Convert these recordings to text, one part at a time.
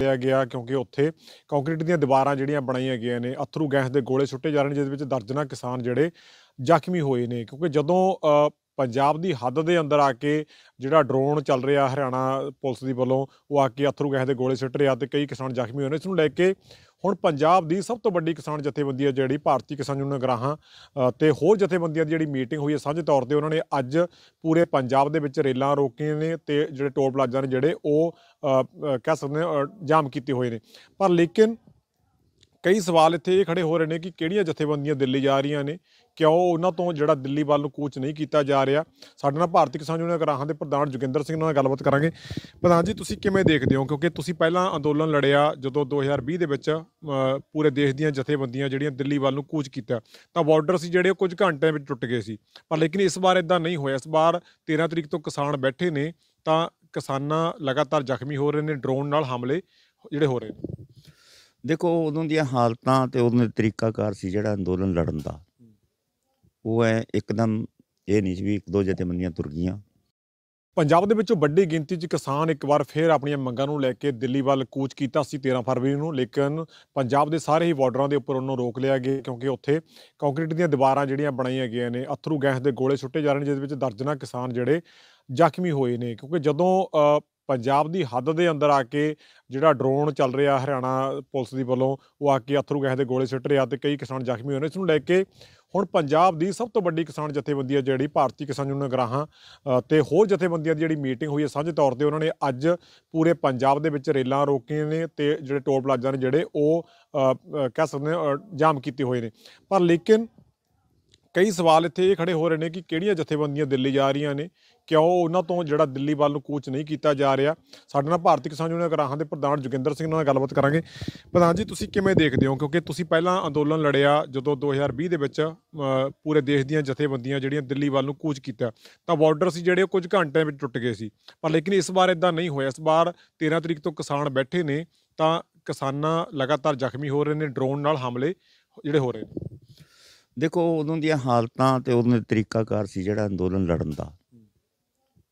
ਲਿਆ ਗਿਆ ਕਿਉਂਕਿ ਉੱਥੇ ਕੰਕਰੀਟ ਦੀਆਂ ਦੀਵਾਰਾਂ ਜਿਹੜੀਆਂ ਬਣਾਈਆਂ ਗਈਆਂ ਨੇ ਅਥਰੂ ਗੈਸ ਦੇ ਗੋਲੇ ਛੁੱਟੇ ਜਾ ਰਹੇ ਨੇ ਜਿਸ ਵਿੱਚ ਦਰਜਨਾਂ ਕਿਸਾਨ ਜਿਹੜੇ ਜ਼ਖਮੀ ਹੋਏ ਨੇ ਕਿਉਂਕਿ ਜਦੋਂ ਪੰਜਾਬ ਦੀ ਹੱਦ ਦੇ ਅੰਦਰ ਆ ਕੇ ਜਿਹੜਾ ਡਰੋਨ ਚੱਲ ਰਿਹਾ ਹਰਿਆਣਾ ਪੁਲਿਸ ਦੀ ਵੱਲੋਂ ਉਹ ਆ ਕੇ ਅਥਰੂ ਗੈਸ ਦੇ ਗੋਲੇ ਸਿੱਟ ਰਿਹਾ ਤੇ ਕਈ ਕਿਸਾਨ ਜ਼ਖਮੀ ਹੋਏ ਨੇ ਇਸ ਨੂੰ ਲੈ ਕੇ ਹੁਣ ਪੰਜਾਬ ਦੀ ਸਭ ਤੋਂ ਵੱਡੀ ਕਿਸਾਨ ਜਥੇਬੰਦੀ ਹੈ ਜਿਹੜੀ ਭਾਰਤੀ ਕਿਸਾਨ ਯੂਨੀਅਨ ਗਰਾਹਾਂ ਤੇ ਹੋਰ ਜਥੇਬੰਦੀਆਂ ਦੀ ਜਿਹੜੀ ਮੀਟਿੰਗ ਹੋਈ ਹੈ ਸਾਂਝੇ ਤੌਰ ਤੇ ਉਹਨਾਂ ਨੇ ਅੱਜ ਪੂਰੇ ਪੰਜਾਬ ਦੇ ਵਿੱਚ ਰੇਲਾਂ ਰੋਕੀਆਂ ਨੇ ਤੇ ਜਿਹੜੇ ਟੋਲ ਪਲਾਜ਼ਾ ਨੇ ਜਿਹੜੇ ਉਹ ਕਹਿ ਸਕਦੇ ਜਾਮ ਕੀਤੇ ਹੋਏ ਨੇ ਪਰ ਲੇਕਿਨ ਕਈ ਸਵਾਲ ਇੱਥੇ ਇਹ ਖੜੇ ਹੋ ਰਹੇ ਨੇ ਕਿ ਕਿਹੜੀਆਂ ਜਥੇਬੰਦੀਆਂ ਦਿੱਲੀ ਜਾ ਰਹੀਆਂ ਨੇ ਕਿਉਂ ਉਹਨਾਂ ਤੋਂ ਜਿਹੜਾ ਦਿੱਲੀ ਵੱਲ ਨੂੰ ਕੋਚ ਨਹੀਂ ਕੀਤਾ ਜਾ ਰਿਹਾ ਸਾਡੇ ਨਾਲ ਭਾਰਤੀ ਕਿਸਾਨ ਯੂਨੀਅਨ ਗਰਾਹਾਂ ਦੇ ਪ੍ਰਧਾਨ ਜੋਗਿੰਦਰ ਸਿੰਘ ਨਾਲ ਗੱਲਬਾਤ ਕਰਾਂਗੇ ਪ੍ਰਧਾਨ ਜੀ ਤੁਸੀਂ ਕਿਵੇਂ ਦੇਖਦੇ ਹੋ ਕਿਉਂਕਿ ਤੁਸੀਂ ਪਹਿਲਾਂ ਅੰਦੋਲਨ ਲੜਿਆ ਜਦੋਂ 2020 ਦੇ ਵਿੱਚ ਪੂਰੇ ਦੇਸ਼ ਦੀਆਂ ਜਥੇਬੰਦੀਆਂ ਜਿਹੜੀਆਂ ਦਿੱਲੀ ਵੱਲ ਨੂੰ ਕੋਚ ਕੀਤਾ ਤਾਂ ਬਾਰਡਰ ਸੀ ਜਿਹੜੇ ਕੁਝ ਘੰਟਿਆਂ ਵਿੱਚ ਟੁੱਟ ਗਏ ਸੀ ਪਰ ਲੇਕਿਨ ਇਸ ਵਾਰ ਇਦਾਂ ਨਹੀਂ ਹੋਇਆ ਇਸ ਵਾਰ 13 ਤਰੀਕ ਤੋਂ ਕਿਸਾਨ ਬੈਠੇ ਨੇ ਤਾਂ ਕਿਸਾਨਾਂ ਲਗਾਤਾਰ ਜ਼ਖਮੀ ਹੋ ਰਹੇ ਨੇ ਡਰੋਨ ਨਾਲ ਹਮਲੇ ਜਿਹੜੇ ਹੋ ਰਹੇ ਨੇ ਦੇਖੋ ਉਦੋਂ ਦੀਆਂ ਹਾਲਤਾਂ ਤੇ ਉਹਨਾਂ ਦਾ ਤਰੀਕਾਕਾਰ ਸੀ ਜਿਹੜਾ ਅੰਦੋਲਨ ਲੜਨ ਦਾ ਉਹ ਐ ਇੱਕਦਮ ਇਹ ਨਹੀਂ ਸੀ ਵੀ ਇੱਕ ਦੋ ਮੰਨੀਆਂ ਤੁਰ ਗਈਆਂ ਪੰਜਾਬ ਦੇ ਵਿੱਚੋਂ ਵੱਡੀ ਗਿਣਤੀ 'ਚ ਕਿਸਾਨ ਇੱਕ ਵਾਰ ਫੇਰ ਆਪਣੀਆਂ ਮੰਗਾਂ ਨੂੰ ਲੈ ਕੇ ਦਿੱਲੀ ਵੱਲ ਕੂਚ ਕੀਤਾ ਸੀ 13 ਫਰਵਰੀ ਨੂੰ ਲੇਕਿਨ ਪੰਜਾਬ ਦੇ ਸਾਰੇ ਹੀ ਬਾਰਡਰਾਂ ਦੇ ਉੱਪਰ ਉਹਨੂੰ ਰੋਕ ਲਿਆ ਗਿਆ ਕਿਉਂਕਿ ਉੱਥੇ ਕੰਕਰੀਟ ਦੀਆਂ ਦੀਵਾਰਾਂ ਜਿਹੜੀਆਂ ਬਣਾਈਆਂ ਗਈਆਂ ਨੇ ਅਥਰੂ ਗੈਸ ਦੇ ਗੋਲੇ ਛੁੱਟੇ ਜਾ ਰਹੇ ਨੇ ਜਿਸ ਵਿੱਚ ਦਰਜਨਾਂ ਕਿਸਾਨ ਜਿਹੜੇ ਜ਼ਖਮੀ ਹੋਏ ਨੇ ਕਿਉਂਕਿ ਜਦੋਂ ਪੰਜਾਬ ਦੀ ਹੱਦ ਦੇ ਅੰਦਰ ਆ ਕੇ ਜਿਹੜਾ ਡਰੋਨ ਚੱਲ ਰਿਹਾ ਹਰਿਆਣਾ ਪੁਲਿਸ ਦੀ ਵੱਲੋਂ ਉਹ ਆ ਕੇ ਅਥਰੂ ਗੈਸ ਦੇ ਗੋਲੇ ਸਿੱਟ ਰਿਹਾ ਤੇ ਕਈ ਕਿਸਾਨ ਜ਼ਖਮੀ ਹੋਏ ਨੇ ਇਸ ਨੂੰ ਲੈ ਕੇ ਹੁਣ ਪੰਜਾਬ ਦੀ ਸਭ ਤੋਂ ਵੱਡੀ ਕਿਸਾਨ ਜਥੇਬੰਦੀ ਹੈ ਜਿਹੜੀ ਭਾਰਤੀ ਕਿਸਾਨ ਯੂਨੀਅਨ ਗਰਾਹਾਂ ਤੇ ਹੋਰ ਜਥੇਬੰਦੀਆਂ ਦੀ ਜਿਹੜੀ ਮੀਟਿੰਗ ਹੋਈ ਹੈ ਸਾਂਝੇ ਤੌਰ ਤੇ ਉਹਨਾਂ ਨੇ ਅੱਜ ਪੂਰੇ ਪੰਜਾਬ ਦੇ ਵਿੱਚ ਰੇਲਾਂ ਰੋਕੀਆਂ ਨੇ ਤੇ ਜਿਹੜੇ ਟੋਲ ਪਲਾਜ਼ਾ ਨੇ ਜਿਹੜੇ ਉਹ ਕਹਿ ਸਕਦੇ ਜਾਮ ਕੀਤੇ ਹੋਏ ਨੇ ਪਰ ਲੇਕਿਨ ਕਈ ਸਵਾਲ ਇੱਥੇ ਇਹ ਖੜੇ ਹੋ ਰਹੇ ਨੇ ਕਿ ਕਿਹੜੀਆਂ ਜਥੇਬੰਦੀਆਂ ਦਿੱਲੀ ਜਾ ਰਹੀਆਂ ਨੇ ਕਿਉਂ ਉਹਨਾਂ ਤੋਂ ਜਿਹੜਾ ਦਿੱਲੀ ਵੱਲ ਨੂੰ ਕੋਚ ਨਹੀਂ ਕੀਤਾ ਜਾ ਰਿਹਾ ਸਾਡੇ ਨਾਲ ਭਾਰਤੀ ਕਿਸਾਨ ਯੂਨੀਅਨ ਗਰਾਹਾਂ ਦੇ ਪ੍ਰਧਾਨ ਜੁਗਿੰਦਰ ਸਿੰਘ ਨਾਲ ਗੱਲਬਾਤ ਕਰਾਂਗੇ ਪ੍ਰਧਾਨ ਜੀ ਤੁਸੀਂ ਕਿਵੇਂ ਦੇਖਦੇ ਹੋ ਕਿਉਂਕਿ ਤੁਸੀਂ ਪਹਿਲਾਂ ਅੰਦੋਲਨ ਲੜਿਆ ਜਦੋਂ 2020 ਦੇ ਵਿੱਚ ਪੂਰੇ ਦੇਸ਼ ਦੀਆਂ ਜਥੇਬੰਦੀਆਂ ਜਿਹੜੀਆਂ ਦਿੱਲੀ ਵੱਲ ਨੂੰ ਕੂਚ ਕੀਤਾ ਤਾਂ ਬਾਰਡਰ ਸੀ ਜਿਹੜੇ ਕੁਝ ਘੰਟਿਆਂ ਵਿੱਚ ਟੁੱਟ ਗਏ ਸੀ ਪਰ ਲੇਕਿਨ ਇਸ ਵਾਰ ਇਦਾਂ ਨਹੀਂ ਹੋਇਆ ਇਸ ਵਾਰ 13 ਤਰੀਕ ਤੋਂ ਕਿਸਾਨ ਬੈਠੇ ਨੇ ਤਾਂ ਕਿਸਾਨਾਂ ਲਗਾਤਾਰ ਜ਼ਖਮੀ ਹੋ ਰਹੇ ਨੇ ਡਰੋਨ ਨਾਲ ਹਮਲੇ ਜਿਹੜੇ ਹੋ ਰਹੇ ਨੇ ਦੇਖੋ ਉਦੋਂ ਦੀਆਂ ਹਾਲਤਾਂ ਤੇ ਉਹਨਾਂ ਦਾ ਤਰੀਕਾਕਾਰ ਸੀ ਜਿਹੜਾ ਅੰਦੋਲਨ ਲੜਨ ਦਾ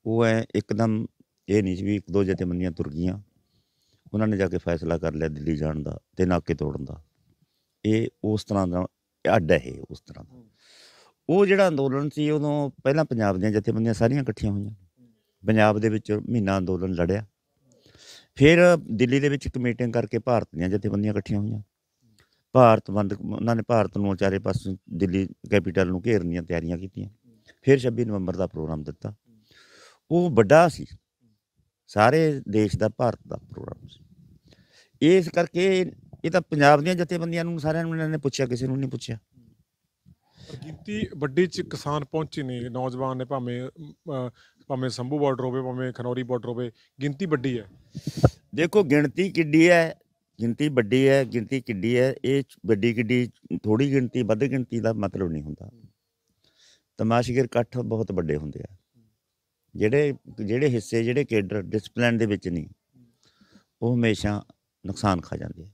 ਉਹ ਐ ਇੱਕਦਮ ਇਹ ਨਹੀਂ ਸੀ ਵੀ ਇੱਕ ਦੋ ਮੰਨੀਆਂ ਤੁਰ ਗਈਆਂ ਉਹਨਾਂ ਨੇ ਜਾ ਕੇ ਫੈਸਲਾ ਕਰ ਲਿਆ ਦਿੱਲੀ ਜਾਣ ਦਾ ਤੇ ਨਾਕੇ ਤੋੜਨ ਦਾ ਇਹ ਉਸ ਤਰ੍ਹਾਂ ਦਾ ਅੱਡ ਹੈ ਉਸ ਤਰ੍ਹਾਂ ਦਾ ਉਹ ਜਿਹੜਾ ਅੰਦੋਲਨ ਸੀ ਉਦੋਂ ਪਹਿਲਾਂ ਪੰਜਾਬ ਦੀਆਂ ਜਥੇਬੰਦੀਆਂ ਸਾਰੀਆਂ ਇਕੱਠੀਆਂ ਹੋਈਆਂ ਪੰਜਾਬ ਦੇ ਵਿੱਚ ਮਹੀਨਾ ਅੰਦੋਲਨ ਲੜਿਆ ਫਿਰ ਦਿੱਲੀ ਦੇ ਵਿੱਚ ਇੱਕ ਮੀਟਿੰਗ ਕਰਕੇ ਭਾਰਤ ਦੀਆਂ ਜਥੇਬੰਦੀਆਂ ਇਕੱਠੀਆਂ ਹੋਈਆਂ ਭਾਰਤ ਬੰਦ ਉਹਨਾਂ ਨੇ ਭਾਰਤ ਨੂੰ ਚਾਰੇ ਪਾਸੋਂ ਦਿੱਲੀ ਕੈਪੀਟਲ ਨੂੰ ਘੇਰਨ ਦੀਆਂ ਤਿਆਰੀਆਂ ਕੀਤੀਆਂ ਫਿਰ 26 ਨਵੰਬਰ ਦਾ ਪ੍ਰੋਗਰਾਮ ਦਿੱਤਾ ਉਹ ਵੱਡਾ ਸੀ ਸਾਰੇ ਦੇਸ਼ ਦਾ ਭਾਰਤ ਦਾ ਪ੍ਰੋਗਰਾਮ ਸੀ ਇਸ ਕਰਕੇ ਇਹ ਤਾਂ ਪੰਜਾਬ ਦੀਆਂ ਜਥੇਬੰਦੀਆਂ ਨੂੰ ਸਾਰਿਆਂ ਨੂੰ ਇਹਨਾਂ ਨੇ ਪੁੱਛਿਆ ਕਿਸੇ ਨੂੰ ਨਹੀਂ ਪੁੱਛਿਆ ਕੀਤੀ ਵੱਡੀ ਚ ਕਿਸਾਨ ਪਹੁੰਚੇ ਨੇ ਨੌਜਵਾਨ ਨੇ ਭਾਵੇਂ ਭਾਵੇਂ ਸੰਭੂ ਬਾਰਡਰ ਹੋਵੇ ਭਾਵੇਂ ਖਨੌਰੀ ਬਾਰਡਰ ਹੋਵੇ ਗਿਣਤੀ ਵੱਡੀ ਹੈ ਦੇਖੋ ਗਿਣਤੀ ਕਿੱਡੀ ਹੈ ਗਿਣਤੀ ਵੱਡੀ ਹੈ ਗਿਣਤੀ ਕਿੱਡੀ ਹੈ ਇਹ ਵੱਡੀ ਕਿੱਡੀ ਥੋੜੀ ਗਿਣਤੀ ਵੱਧ ਗਿਣਤੀ ਦਾ ਮਤਲਬ ਨਹੀਂ ਹੁੰਦਾ ਤਮਾਸ਼ਗਰ ਇਕੱਠ ਬਹੁਤ ਵੱਡੇ ਹੁੰਦੇ ਆ ਜਿਹੜੇ ਜਿਹੜੇ ਹਿੱਸੇ ਜਿਹੜੇ ਕੇਡਰ ਡਿਸਪਲਿਨ ਦੇ ਵਿੱਚ ਨਹੀਂ ਉਹ ਹਮੇਸ਼ਾ ਨੁਕਸਾਨ ਖਾ ਜਾਂਦੇ ਆ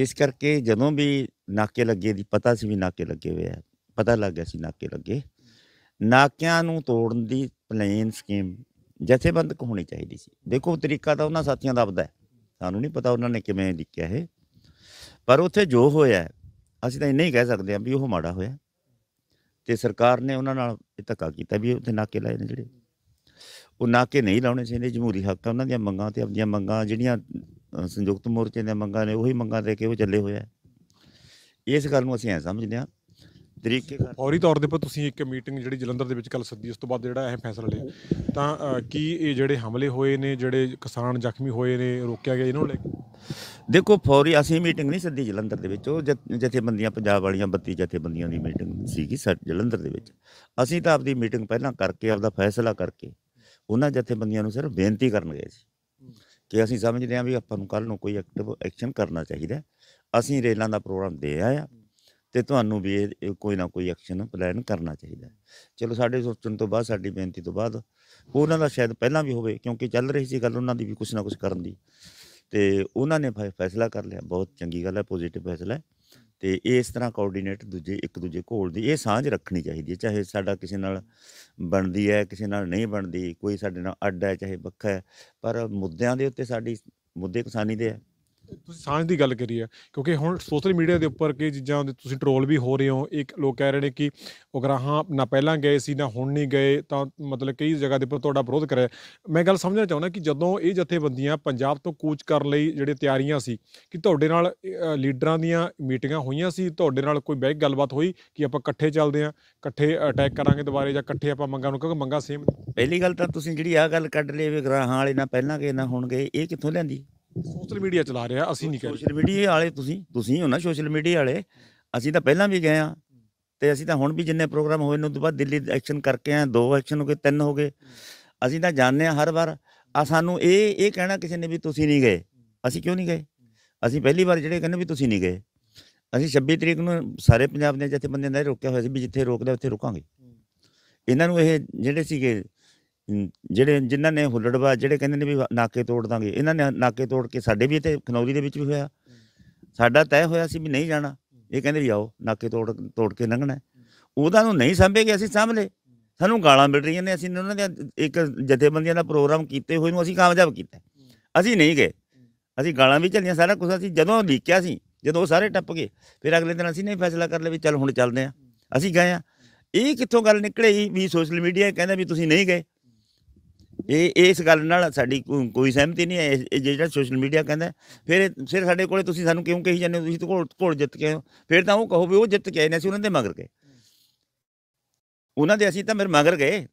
ਇਸ ਕਰਕੇ ਜਦੋਂ ਵੀ ਨਾਕੇ ਲੱਗੇ ਦੀ ਪਤਾ ਸੀ ਵੀ ਨਾਕੇ ਲੱਗੇ ਹੋਏ ਆ ਪਤਾ ਲੱਗ ਗਿਆ ਸੀ ਨਾਕੇ ਲੱਗੇ ਨਾਕਿਆਂ ਨੂੰ ਤੋੜਨ ਦੀ ਪਲੇਨ ਸਕੀਮ ਜਥੇਬੰਦਕ ਹੋਣੀ ਚਾਹੀਦੀ ਸੀ ਦੇਖੋ ਤਰੀਕਾ ਤਾਂ ਉਹਨਾਂ ਸਾਥੀਆਂ ਦਾ ਆਪਦਾ ਹੈ ਸਾਨੂੰ ਨਹੀਂ ਪਤਾ ਉਹਨਾਂ ਨੇ ਕਿਵੇਂ ਲਿਖਿਆ ਇਹ ਪਰ ਉੱਥੇ ਜੋ ਹੋਇਆ ਅਸੀਂ ਤਾਂ ਇੰਨੇ ਹੀ ਕਹਿ ਸਕਦੇ ਆ ਵੀ ਉਹ ਮਾੜਾ ਹੋਇਆ ਤੇ ਸਰਕਾਰ ਨੇ ਉਹਨਾਂ ਨਾਲ ਇਹ ਧੱਕਾ ਕੀਤਾ ਵੀ ਉੱਥੇ ਨਾਕੇ ਲਾਏ ਨੇ ਜਿਹੜੇ ਉਹ ਨਾਕੇ ਨਹੀਂ ਲਾਉਣੇ ਚਾਹੀਦੇ ਜਮਹੂਰੀ ਹੱਕ ਆ ਉਹਨਾਂ ਦੀਆਂ ਮੰਗਾਂ ਤੇ ਆਪਣੀਆਂ ਮੰਗਾਂ ਜਿਹੜੀਆਂ ਸੰਯੁਕਤ ਮੋਰਚੇ ਦੀਆਂ ਮੰਗਾਂ ਨੇ ਉਹੀ ਮੰਗਾਂ ਦੇ ਕੇ ਉਹ ਚੱਲੇ ਹੋਇਆ ਇਸ ਗੱਲ ਨੂੰ ਅਸੀਂ ਐ ਸਮਝਦੇ ਆ ਤਰੀਕੇ ਕਰ ਫੌਰੀ ਤੌਰ ਦੇ ਉੱਪਰ ਤੁਸੀਂ ਇੱਕ ਮੀਟਿੰਗ ਜਿਹੜੀ ਜਲੰਧਰ ਦੇ ਵਿੱਚ ਕੱਲ ਸੱਦੀ ਉਸ ਤੋਂ ਬਾਅਦ ਜਿਹੜਾ ਇਹ ਫੈਸਲਾ ਲਿਆ ਤਾਂ ਕੀ ਇਹ ਜਿਹੜੇ ਹਮਲੇ ਹੋਏ ਨੇ ਜਿਹੜੇ ਕਿਸਾਨ ਜ਼ਖਮੀ ਹੋਏ ਨੇ ਰੋਕਿਆ ਗਿਆ ਇਹਨਾਂ ਨੂੰ ਲੈ ਦੇਖੋ ਫੌਰੀ ਅਸੀਂ ਮੀਟਿੰਗ ਨਹੀਂ ਸੱਦੀ ਜਲੰਧਰ ਦੇ ਵਿੱਚ ਉਹ ਜਿੱਥੇ ਜਥੇਬੰਦੀਆਂ ਪੰਜਾਬ ਵਾਲੀਆਂ 32 ਜਥੇਬੰਦੀਆਂ ਦੀ ਮੀਟਿੰਗ ਸੀਗੀ ਸਰ ਜਲੰਧਰ ਦੇ ਵਿੱਚ ਅਸੀਂ ਤਾਂ ਆਪਦੀ ਮੀਟਿੰਗ ਪਹਿਲਾਂ ਕਰਕੇ ਆਪਦਾ ਫੈਸਲਾ ਕਰਕੇ ਉਹਨਾਂ ਜਥੇਬੰਦੀਆਂ ਨੂੰ ਸਿਰਫ ਬੇਨਤੀ ਕਰਨ ਗਏ ਸੀ ਕਿ ਅਸੀਂ ਸਮਝਦੇ ਹਾਂ ਵੀ ਆਪਾਂ ਨੂੰ ਕੱਲ ਨੂੰ ਕੋਈ ਐਕਟਿਵ ਐਕਸ਼ਨ ਕਰਨਾ ਚਾਹੀਦਾ ਅਸੀਂ ਰੇਲਾਂ ਦਾ ਪ੍ਰੋਗਰਾਮ ਦੇ ਆਏ ਆ ਤੇ ਤੁਹਾਨੂੰ ਵੀ ਕੋਈ ਨਾ ਕੋਈ ਐਕਸ਼ਨ ਪਲਾਨ ਕਰਨਾ ਚਾਹੀਦਾ ਚਲੋ ਸਾਡੇ ਸੋਚਣ ਤੋਂ ਬਾਅਦ ਸਾਡੀ ਬੇਨਤੀ ਤੋਂ ਬਾਅਦ ਉਹਨਾਂ ਦਾ ਸ਼ਾਇਦ ਪਹਿਲਾਂ ਵੀ ਹੋਵੇ ਕਿਉਂਕਿ ਚੱਲ ਰਹੀ ਸੀ ਗੱਲ ਉਹਨਾਂ ਦੀ ਵੀ ਕੁਝ ਨਾ ਕੁਝ ਕਰਨ ਦੀ ਤੇ ਉਹਨਾਂ ਨੇ ਫੈਸਲਾ ਕਰ ਲਿਆ ਬਹੁਤ ਚੰਗੀ ਗੱਲ ਹੈ ਪੋਜ਼ਿਟਿਵ ਫੈਸਲਾ ਹੈ ਤੇ ਇਸ ਤਰ੍ਹਾਂ ਕੋਆਰਡੀਨੇਟ ਦੂਜੇ ਇੱਕ ਦੂਜੇ ਕੋਲ ਦੀ ਇਹ ਸਾਂਝ ਰੱਖਣੀ ਚਾਹੀਦੀ ਹੈ ਚਾਹੇ ਸਾਡਾ ਕਿਸੇ ਨਾਲ ਬਣਦੀ ਹੈ ਕਿਸੇ ਨਾਲ ਨਹੀਂ ਬਣਦੀ ਕੋਈ ਸਾਡੇ ਨਾਲ ਅੱਡ ਹੈ ਚਾਹੇ ਵੱਖਰਾ ਹੈ ਪਰ ਮੁੱਦਿਆਂ ਦੇ ਉੱਤੇ ਸਾਡੀ ਮੁੱਦੇ ਕਿਸਾਨੀ ਦੇ ਹੈ ਤੁਸੀਂ ਸਾਂਝ ਦੀ ਗੱਲ ਕਰੀ ਆ ਕਿਉਂਕਿ ਹੁਣ ਸੋਸ਼ਲ ਮੀਡੀਆ ਦੇ ਉੱਪਰ ਕੀ ਚੀਜ਼ਾਂ ਦੇ ਤੁਸੀਂ ਟ੍ਰੋਲ ਵੀ ਹੋ ਰਹੇ ਹੋ ਇੱਕ ਲੋਕ ਕਹਿ ਰਹੇ ਨੇ ਕਿ ਉਗਰਾਹਾਂ ਨਾ ਪਹਿਲਾਂ ਗਏ ਸੀ ਨਾ ਹੁਣ ਨਹੀਂ ਗਏ ਤਾਂ ਮਤਲਬ ਕਈ ਜਗ੍ਹਾ ਦੇ ਉੱਪਰ ਤੁਹਾਡਾ ਵਿਰੋਧ ਕਰਿਆ ਮੈਂ ਗੱਲ ਸਮਝਣਾ ਚਾਹੁੰਦਾ ਕਿ ਜਦੋਂ ਇਹ ਜਥੇਬੰਦੀਆਂ ਪੰਜਾਬ ਤੋਂ ਕੂਚ ਕਰਨ ਲਈ ਜਿਹੜੇ ਤਿਆਰੀਆਂ ਸੀ ਕਿ ਤੁਹਾਡੇ ਨਾਲ ਲੀਡਰਾਂ ਦੀਆਂ ਮੀਟਿੰਗਾਂ ਹੋਈਆਂ ਸੀ ਤੁਹਾਡੇ ਨਾਲ ਕੋਈ ਬੈਕ ਗੱਲਬਾਤ ਹੋਈ ਕਿ ਆਪਾਂ ਇਕੱਠੇ ਚੱਲਦੇ ਆਂ ਇਕੱਠੇ ਅਟੈਕ ਕਰਾਂਗੇ ਦੁਬਾਰੇ ਜਾਂ ਇਕੱਠੇ ਆਪਾਂ ਮੰਗਾਂ ਨੂੰ ਕਿਉਂਕਿ ਮੰਗਾਂ ਸੇਮ ਪਹਿਲੀ ਗੱਲ ਤਾਂ ਤੁਸੀਂ ਜਿਹੜੀ ਆ ਗੱਲ ਕੱਢ ਲਈ ਵੀ ਗਰਾਹਾਂ ਵਾਲੇ ਨਾ ਪਹਿਲਾਂ ਗਏ ਨਾ ਹੁਣ ਗਏ ਇਹ ਕਿੱਥੋਂ ਲੈਂਦੀ ਸੋਸ਼ਲ ਮੀਡੀਆ ਚਲਾ ਰਿਹਾ ਅਸੀਂ ਨਹੀਂ ਕਰ ਸੋਸ਼ਲ ਮੀਡੀਆ ਵਾਲੇ ਤੁਸੀਂ ਤੁਸੀਂ ਹੋ ਨਾ ਸੋਸ਼ਲ ਮੀਡੀਆ ਵਾਲੇ ਅਸੀਂ ਤਾਂ ਪਹਿਲਾਂ ਵੀ ਗਏ ਆ ਤੇ ਅਸੀਂ ਤਾਂ ਹੁਣ ਵੀ ਜਿੰਨੇ ਪ੍ਰੋਗਰਾਮ ਹੋਏ ਨੇ ਉਸ ਤੋਂ ਬਾਅਦ ਦਿੱਲੀ ਐਕਸ਼ਨ ਕਰਕੇ ਆ ਦੋ ਐਕਸ਼ਨ ਹੋ ਗਏ ਤਿੰਨ ਹੋ ਗਏ ਅਸੀਂ ਤਾਂ ਜਾਣਦੇ ਆ ਹਰ ਵਾਰ ਆ ਸਾਨੂੰ ਇਹ ਇਹ ਕਹਿਣਾ ਕਿਸੇ ਨੇ ਵੀ ਤੁਸੀਂ ਨਹੀਂ ਗਏ ਅਸੀਂ ਕਿਉਂ ਨਹੀਂ ਗਏ ਅਸੀਂ ਪਹਿਲੀ ਵਾਰ ਜਿਹੜੇ ਕਹਿੰਦੇ ਵੀ ਤੁਸੀਂ ਨਹੀਂ ਗਏ ਅਸੀਂ 26 ਤਰੀਕ ਨੂੰ ਸਾਰੇ ਪੰਜਾਬ ਦੇ ਜਿੱਥੇ ਬੰਦੇ ਨੇ ਰੋਕਿਆ ਹੋਇਆ ਸੀ ਵੀ ਜਿੱਥੇ ਰੋਕਦੇ ਉੱਥੇ ਰੁਕਾਂਗੇ ਇਹਨਾਂ ਨੂੰ ਇਹ ਜਿਹੜੇ ਸੀਗੇ ਜਿਹੜੇ ਜਿਨ੍ਹਾਂ ਨੇ ਹੁੱਲੜਵਾ ਜਿਹੜੇ ਕਹਿੰਦੇ ਨੇ ਵੀ ਨਾਕੇ ਤੋੜ ਦਾਂਗੇ ਇਹਨਾਂ ਨੇ ਨਾਕੇ ਤੋੜ ਕੇ ਸਾਡੇ ਵੀ ਇੱਥੇ ਖਨੌਰੀ ਦੇ ਵਿੱਚ ਵੀ ਹੋਇਆ ਸਾਡਾ ਤੈਅ ਹੋਇਆ ਸੀ ਵੀ ਨਹੀਂ ਜਾਣਾ ਇਹ ਕਹਿੰਦੇ ਵੀ ਆਓ ਨਾਕੇ ਤੋੜ ਤੋੜ ਕੇ ਲੰਘਣਾ ਉਹਦਾ ਨੂੰ ਨਹੀਂ ਸੰਭੇਗੇ ਅਸੀਂ ਸਾਂਭ ਸਾਨੂੰ ਗਾਲਾਂ ਮਿਲ ਰਹੀਆਂ ਨੇ ਅਸੀਂ ਉਹਨਾਂ ਦੇ ਇੱਕ ਜਥੇਬੰਦੀਆਂ ਦਾ ਪ੍ਰੋਗਰਾਮ ਕੀਤੇ ਹੋਏ ਨੂੰ ਅਸੀਂ ਕਾਮਯਾਬ ਕੀਤਾ ਅਸੀਂ ਨਹੀਂ ਗਏ ਅਸੀਂ ਗਾਲਾਂ ਵੀ ਚੱਲੀਆਂ ਸਾਰਾ ਕੁਝ ਅਸੀਂ ਜਦੋਂ ਲੀਕਿਆ ਸੀ ਜਦੋਂ ਸਾਰੇ ਟੱਪ ਗਏ ਫਿਰ ਅਗਲੇ ਦਿਨ ਅਸੀਂ ਨਹੀਂ ਫੈਸਲਾ ਕਰ ਲਿਆ ਵੀ ਚੱਲ ਹੁਣ ਚੱਲਦੇ ਆ ਅਸੀਂ ਗਏ ਆ ਇਹ ਕਿੱਥੋਂ ਗੱਲ ਨਿਕਲੇਗੀ ਵੀ ਸੋਸ਼ਲ ਮੀਡੀਆ ਕਹਿੰਦਾ ਵੀ ਤੁਸੀਂ ਨਹੀਂ ਗਏ ਇਹ ਇਸ ਗੱਲ ਨਾਲ ਸਾਡੀ ਕੋਈ ਸਹਿਮਤੀ ਨਹੀਂ ਹੈ ਇਹ ਜਿਹੜਾ ਸੋਸ਼ਲ ਮੀਡੀਆ ਕਹਿੰਦਾ ਫਿਰ ਫਿਰ ਸਾਡੇ ਕੋਲੇ ਤੁਸੀਂ ਸਾਨੂੰ ਕਿਉਂ ਕਹੀ ਜਾਂਦੇ ਹੋ ਤੁਸੀਂ ਤਾਂ ਘੋੜ ਜਿੱਤ ਕੇ ਫਿਰ ਤਾਂ ਉਹ ਕਹੋ ਵੀ ਉਹ ਜਿੱਤ ਕੇ ਆਏ ਨੇ ਅਸੀਂ ਉਹਨਾਂ ਦੇ ਮਗਰ ਗਏ ਉਹਨਾਂ ਦੇ ਅਸੀਂ ਤਾਂ ਮੇਰੇ ਮਗਰ ਗਏ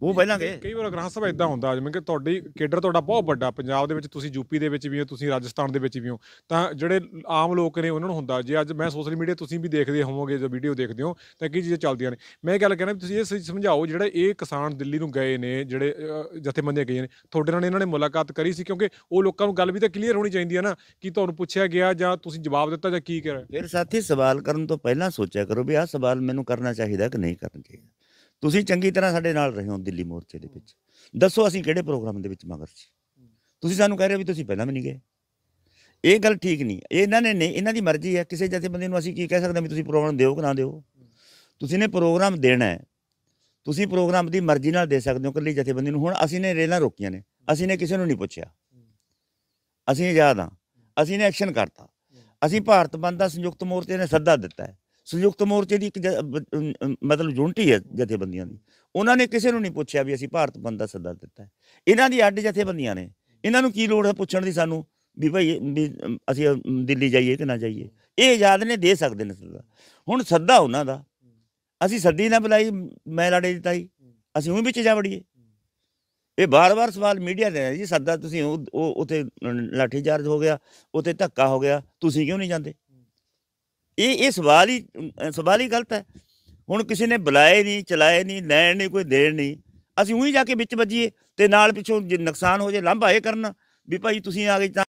ਉਹ ਪਹਿਲਾਂ ਗਏ ਕਈ ਵਾਰ ਗ੍ਰਾਮ ਸਭਾ ਇਦਾਂ ਹੁੰਦਾ ਜਿਵੇਂ ਕਿ ਤੁਹਾਡੀ ਕੇਡਰ ਤੁਹਾਡਾ ਬਹੁਤ ਵੱਡਾ ਪੰਜਾਬ ਦੇ ਵਿੱਚ ਤੁਸੀਂ ਯੂਪੀ ਦੇ ਵਿੱਚ ਵੀ ਹੋ ਤੁਸੀਂ ਰਾਜਸਥਾਨ ਦੇ ਵਿੱਚ ਵੀ ਹੋ ਤਾਂ ਜਿਹੜੇ ਆਮ ਲੋਕ ਨੇ ਉਹਨਾਂ ਨੂੰ ਹੁੰਦਾ ਜੇ ਅੱਜ ਮੈਂ ਸੋਸ਼ਲ ਮੀਡੀਆ ਤੁਸੀਂ ਵੀ ਦੇਖਦੇ ਹੋਵੋਗੇ ਜੋ ਵੀਡੀਓ ਦੇਖਦੇ ਹੋ ਤਾਂ ਕੀ ਚੀਜ਼ਾਂ ਚੱਲਦੀਆਂ ਨੇ ਮੈਂ ਇਹ ਗੱਲ ਕਹਿਣਾ ਤੁਸੀਂ ਇਹ ਸਮਝਾਓ ਜਿਹੜੇ ਇਹ ਕਿਸਾਨ ਦਿੱਲੀ ਨੂੰ ਗਏ ਨੇ ਜਿਹੜੇ ਜਥੇਬੰਦੀਆਂ ਗਏ ਨੇ ਤੁਹਾਡੇ ਨਾਲ ਇਹਨਾਂ ਨੇ ਮੁਲਾਕਾਤ ਕਰੀ ਸੀ ਕਿਉਂਕਿ ਉਹ ਲੋਕਾਂ ਨੂੰ ਗੱਲ ਵੀ ਤਾਂ ਕਲੀਅਰ ਹੋਣੀ ਚਾਹੀਦੀ ਹੈ ਨਾ ਕਿ ਤੁਹਾਨੂੰ ਪੁੱਛਿਆ ਗਿਆ ਜਾਂ ਤੁਸੀਂ ਜਵਾਬ ਦਿੱਤਾ ਜਾਂ ਕੀ ਕਰਿਆ ਫਿਰ ਸਾਥੀ ਸਵਾਲ ਕਰਨ ਤੋਂ ਪਹਿਲਾਂ ਸੋਚਿਆ ਕਰੋ ਵੀ ਆਹ ਸਵਾਲ ਮੈਨੂੰ ਕਰਨਾ ਚਾਹੀਦਾ ਕਿ ਨਹੀਂ ਕਰਨਾ ਚਾਹੀਦਾ ਤੁਸੀਂ ਚੰਗੀ ਤਰ੍ਹਾਂ ਸਾਡੇ ਨਾਲ ਰਹੇ ਹੋ ਦਿੱਲੀ ਮੋਰਚੇ ਦੇ ਵਿੱਚ ਦੱਸੋ ਅਸੀਂ ਕਿਹੜੇ ਪ੍ਰੋਗਰਾਮ ਦੇ ਵਿੱਚ ਮਗਰ ਸੀ ਤੁਸੀਂ ਸਾਨੂੰ ਕਹਿ ਰਹੇ ਹੋ ਵੀ ਤੁਸੀਂ ਪਹਿਲਾਂ ਵੀ ਨਹੀਂ ਗਏ ਇਹ ਗੱਲ ਠੀਕ ਨਹੀਂ ਇਹਨਾਂ ਨੇ ਨਹੀਂ ਇਹਨਾਂ ਦੀ ਮਰਜ਼ੀ ਹੈ ਕਿਸੇ ਬੰਦੇ ਨੂੰ ਅਸੀਂ ਕੀ ਕਹਿ ਸਕਦੇ ਹਾਂ ਵੀ ਤੁਸੀਂ ਪ੍ਰੋਗਰਾਮ ਦਿਓ ਕਿ ਨਾ ਦਿਓ ਤੁਸੀਂ ਨੇ ਪ੍ਰੋਗਰਾਮ ਦੇਣਾ ਹੈ ਤੁਸੀਂ ਪ੍ਰੋਗਰਾਮ ਦੀ ਮਰਜ਼ੀ ਨਾਲ ਦੇ ਸਕਦੇ ਹੋ ਕੱਲੀ ਬੰਦੇ ਨੂੰ ਹੁਣ ਅਸੀਂ ਨੇ ਰੇਲਾਂ ਰੋਕੀਆਂ ਨੇ ਅਸੀਂ ਨੇ ਕਿਸੇ ਨੂੰ ਨਹੀਂ ਪੁੱਛਿਆ ਅਸੀਂ ਆਜ਼ਾਦ ਹਾਂ ਅਸੀਂ ਨੇ ਐਕਸ਼ਨ ਕਰਤਾ ਅਸੀਂ ਭਾਰਤ ਬੰਦ ਦਾ ਸੰਯੁਕਤ ਮੋਰਚੇ ਨੇ ਸੱਦਾ ਦਿੱਤਾ ਹੈ ਸੰਯੁਕਤ ਮੋਰਚੇ ਦੀ ਇੱਕ ਮਤਲਬ ਯੂਨਿਟੀ ਹੈ ਜਥੇਬੰਦੀਆਂ ਦੀ ਉਹਨਾਂ ਨੇ ਕਿਸੇ ਨੂੰ ਨਹੀਂ ਪੁੱਛਿਆ ਵੀ ਅਸੀਂ ਭਾਰਤ ਬੰਦ ਦਾ ਸੱਦਾ ਦਿੱਤਾ ਹੈ ਇਹਨਾਂ ਦੀ ਅੱਡ ਜਥੇਬੰਦੀਆਂ ਨੇ ਇਹਨਾਂ ਨੂੰ ਕੀ ਲੋੜ ਹੈ ਪੁੱਛਣ ਦੀ ਸਾਨੂੰ ਵੀ ਭਾਈ ਵੀ ਅਸੀਂ ਦਿੱਲੀ ਜਾਈਏ ਕਿ ਨਾ ਜਾਈਏ ਇਹ ਆਜ਼ਾਦ ਨੇ ਦੇ ਸਕਦੇ ਨੇ ਸੱਦਾ ਹੁਣ ਸੱਦਾ ਉਹਨਾਂ ਦਾ ਅਸੀਂ ਸੱਦੀ ਨਾ ਬੁਲਾਈ ਮੈਂ ਲੜੇ ਦਿੱਤਾ ਹੀ ਅਸੀਂ ਉਹ ਵਿੱਚ ਜਾ ਵੜੀਏ ਇਹ ਬਾਰ-ਬਾਰ ਸਵਾਲ ਮੀਡੀਆ ਦੇ ਜੀ ਸੱਦਾ ਤੁਸੀਂ ਉਹ ਉਥੇ ਲਾਠੀ ਚਾਰਜ ਹੋ ਗਿਆ ਉਥੇ ਧੱਕਾ ਹੋ ਗਿਆ ਤੁਸੀਂ ਕਿਉਂ ਨਹੀਂ ਜਾਂਦੇ ਇਹ ਇਹ ਸਵਾਲ ਹੀ ਸਵਾਲ ਹੀ ਗਲਤ ਹੈ ਹੁਣ ਕਿਸੇ ਨੇ ਬੁਲਾਏ ਨਹੀਂ ਚਲਾਏ ਨਹੀਂ ਲੈਣ ਨਹੀਂ ਕੋਈ ਦੇਣ ਨਹੀਂ ਅਸੀਂ ਉਹੀ ਜਾ ਕੇ ਵਿੱਚ ਵੱਜੀਏ ਤੇ ਨਾਲ ਪਿੱਛੋਂ ਜੇ ਨੁਕਸਾਨ ਹੋ ਜੇ ਲੰਭਾ ਇਹ ਕਰਨ ਵੀ ਭਾਈ ਤੁਸੀਂ ਆ ਗਏ ਤਾਂ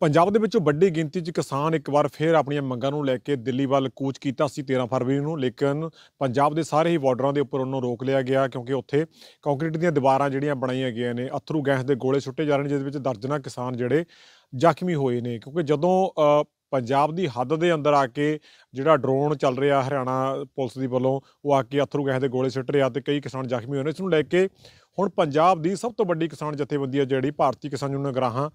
ਪੰਜਾਬ ਦੇ ਵਿੱਚੋਂ ਵੱਡੀ ਗਿਣਤੀ 'ਚ ਕਿਸਾਨ ਇੱਕ ਵਾਰ ਫੇਰ ਆਪਣੀਆਂ ਮੰਗਾਂ ਨੂੰ ਲੈ ਕੇ ਦਿੱਲੀ ਵੱਲ ਕੂਚ ਕੀਤਾ ਸੀ 13 ਫਰਵਰੀ ਨੂੰ ਲੇਕਿਨ ਪੰਜਾਬ ਦੇ ਸਾਰੇ ਹੀ ਬਾਰਡਰਾਂ ਦੇ ਉੱਪਰ ਉਹਨੂੰ ਰੋਕ ਲਿਆ ਗਿਆ ਕਿਉਂਕਿ ਉੱਥੇ ਕੰਕਰੀਟ ਦੀਆਂ ਦੀਵਾਰਾਂ ਜਿਹੜੀਆਂ ਬਣਾਈਆਂ ਗਈਆਂ ਨੇ ਅਥਰੂ ਗੈਸ ਦੇ ਗੋਲੇ ਛੁੱਟੇ ਜਾ ਰਹੇ ਨੇ ਜਿਸ ਵਿੱਚ ਦਰਜਨਾਂ ਕਿਸਾਨ ਜਿਹੜੇ ਜ਼ਖਮੀ ਹੋਏ ਨੇ ਕਿਉਂਕਿ ਜਦੋਂ ਪੰਜਾਬ ਦੀ ਹੱਦ ਦੇ ਅੰਦਰ ਆ ਕੇ ਜਿਹੜਾ ਡਰੋਨ ਚੱਲ ਰਿਹਾ ਹਰਿਆਣਾ ਪੁਲਿਸ ਦੀ ਵੱਲੋਂ ਉਹ ਆ ਕੇ ਅਥਰੂ ਗੈਸ ਦੇ ਗੋਲੇ ਸਿੱਟ ਰਿਹਾ ਤੇ ਕਈ ਕਿਸਾਨ ਜ਼ਖਮੀ ਹੋਏ ਨੇ ਇਸ ਨੂੰ ਲੈ ਕੇ ਹੁਣ ਪੰਜਾਬ ਦੀ ਸਭ ਤੋਂ ਵੱਡੀ ਕਿਸਾਨ ਜਥੇਬੰਦੀ ਹੈ ਜਿਹੜੀ ਭਾਰਤੀ ਕਿਸਾਨ ਯੂਨੀਅਨ ਗਰਾਹਾਂ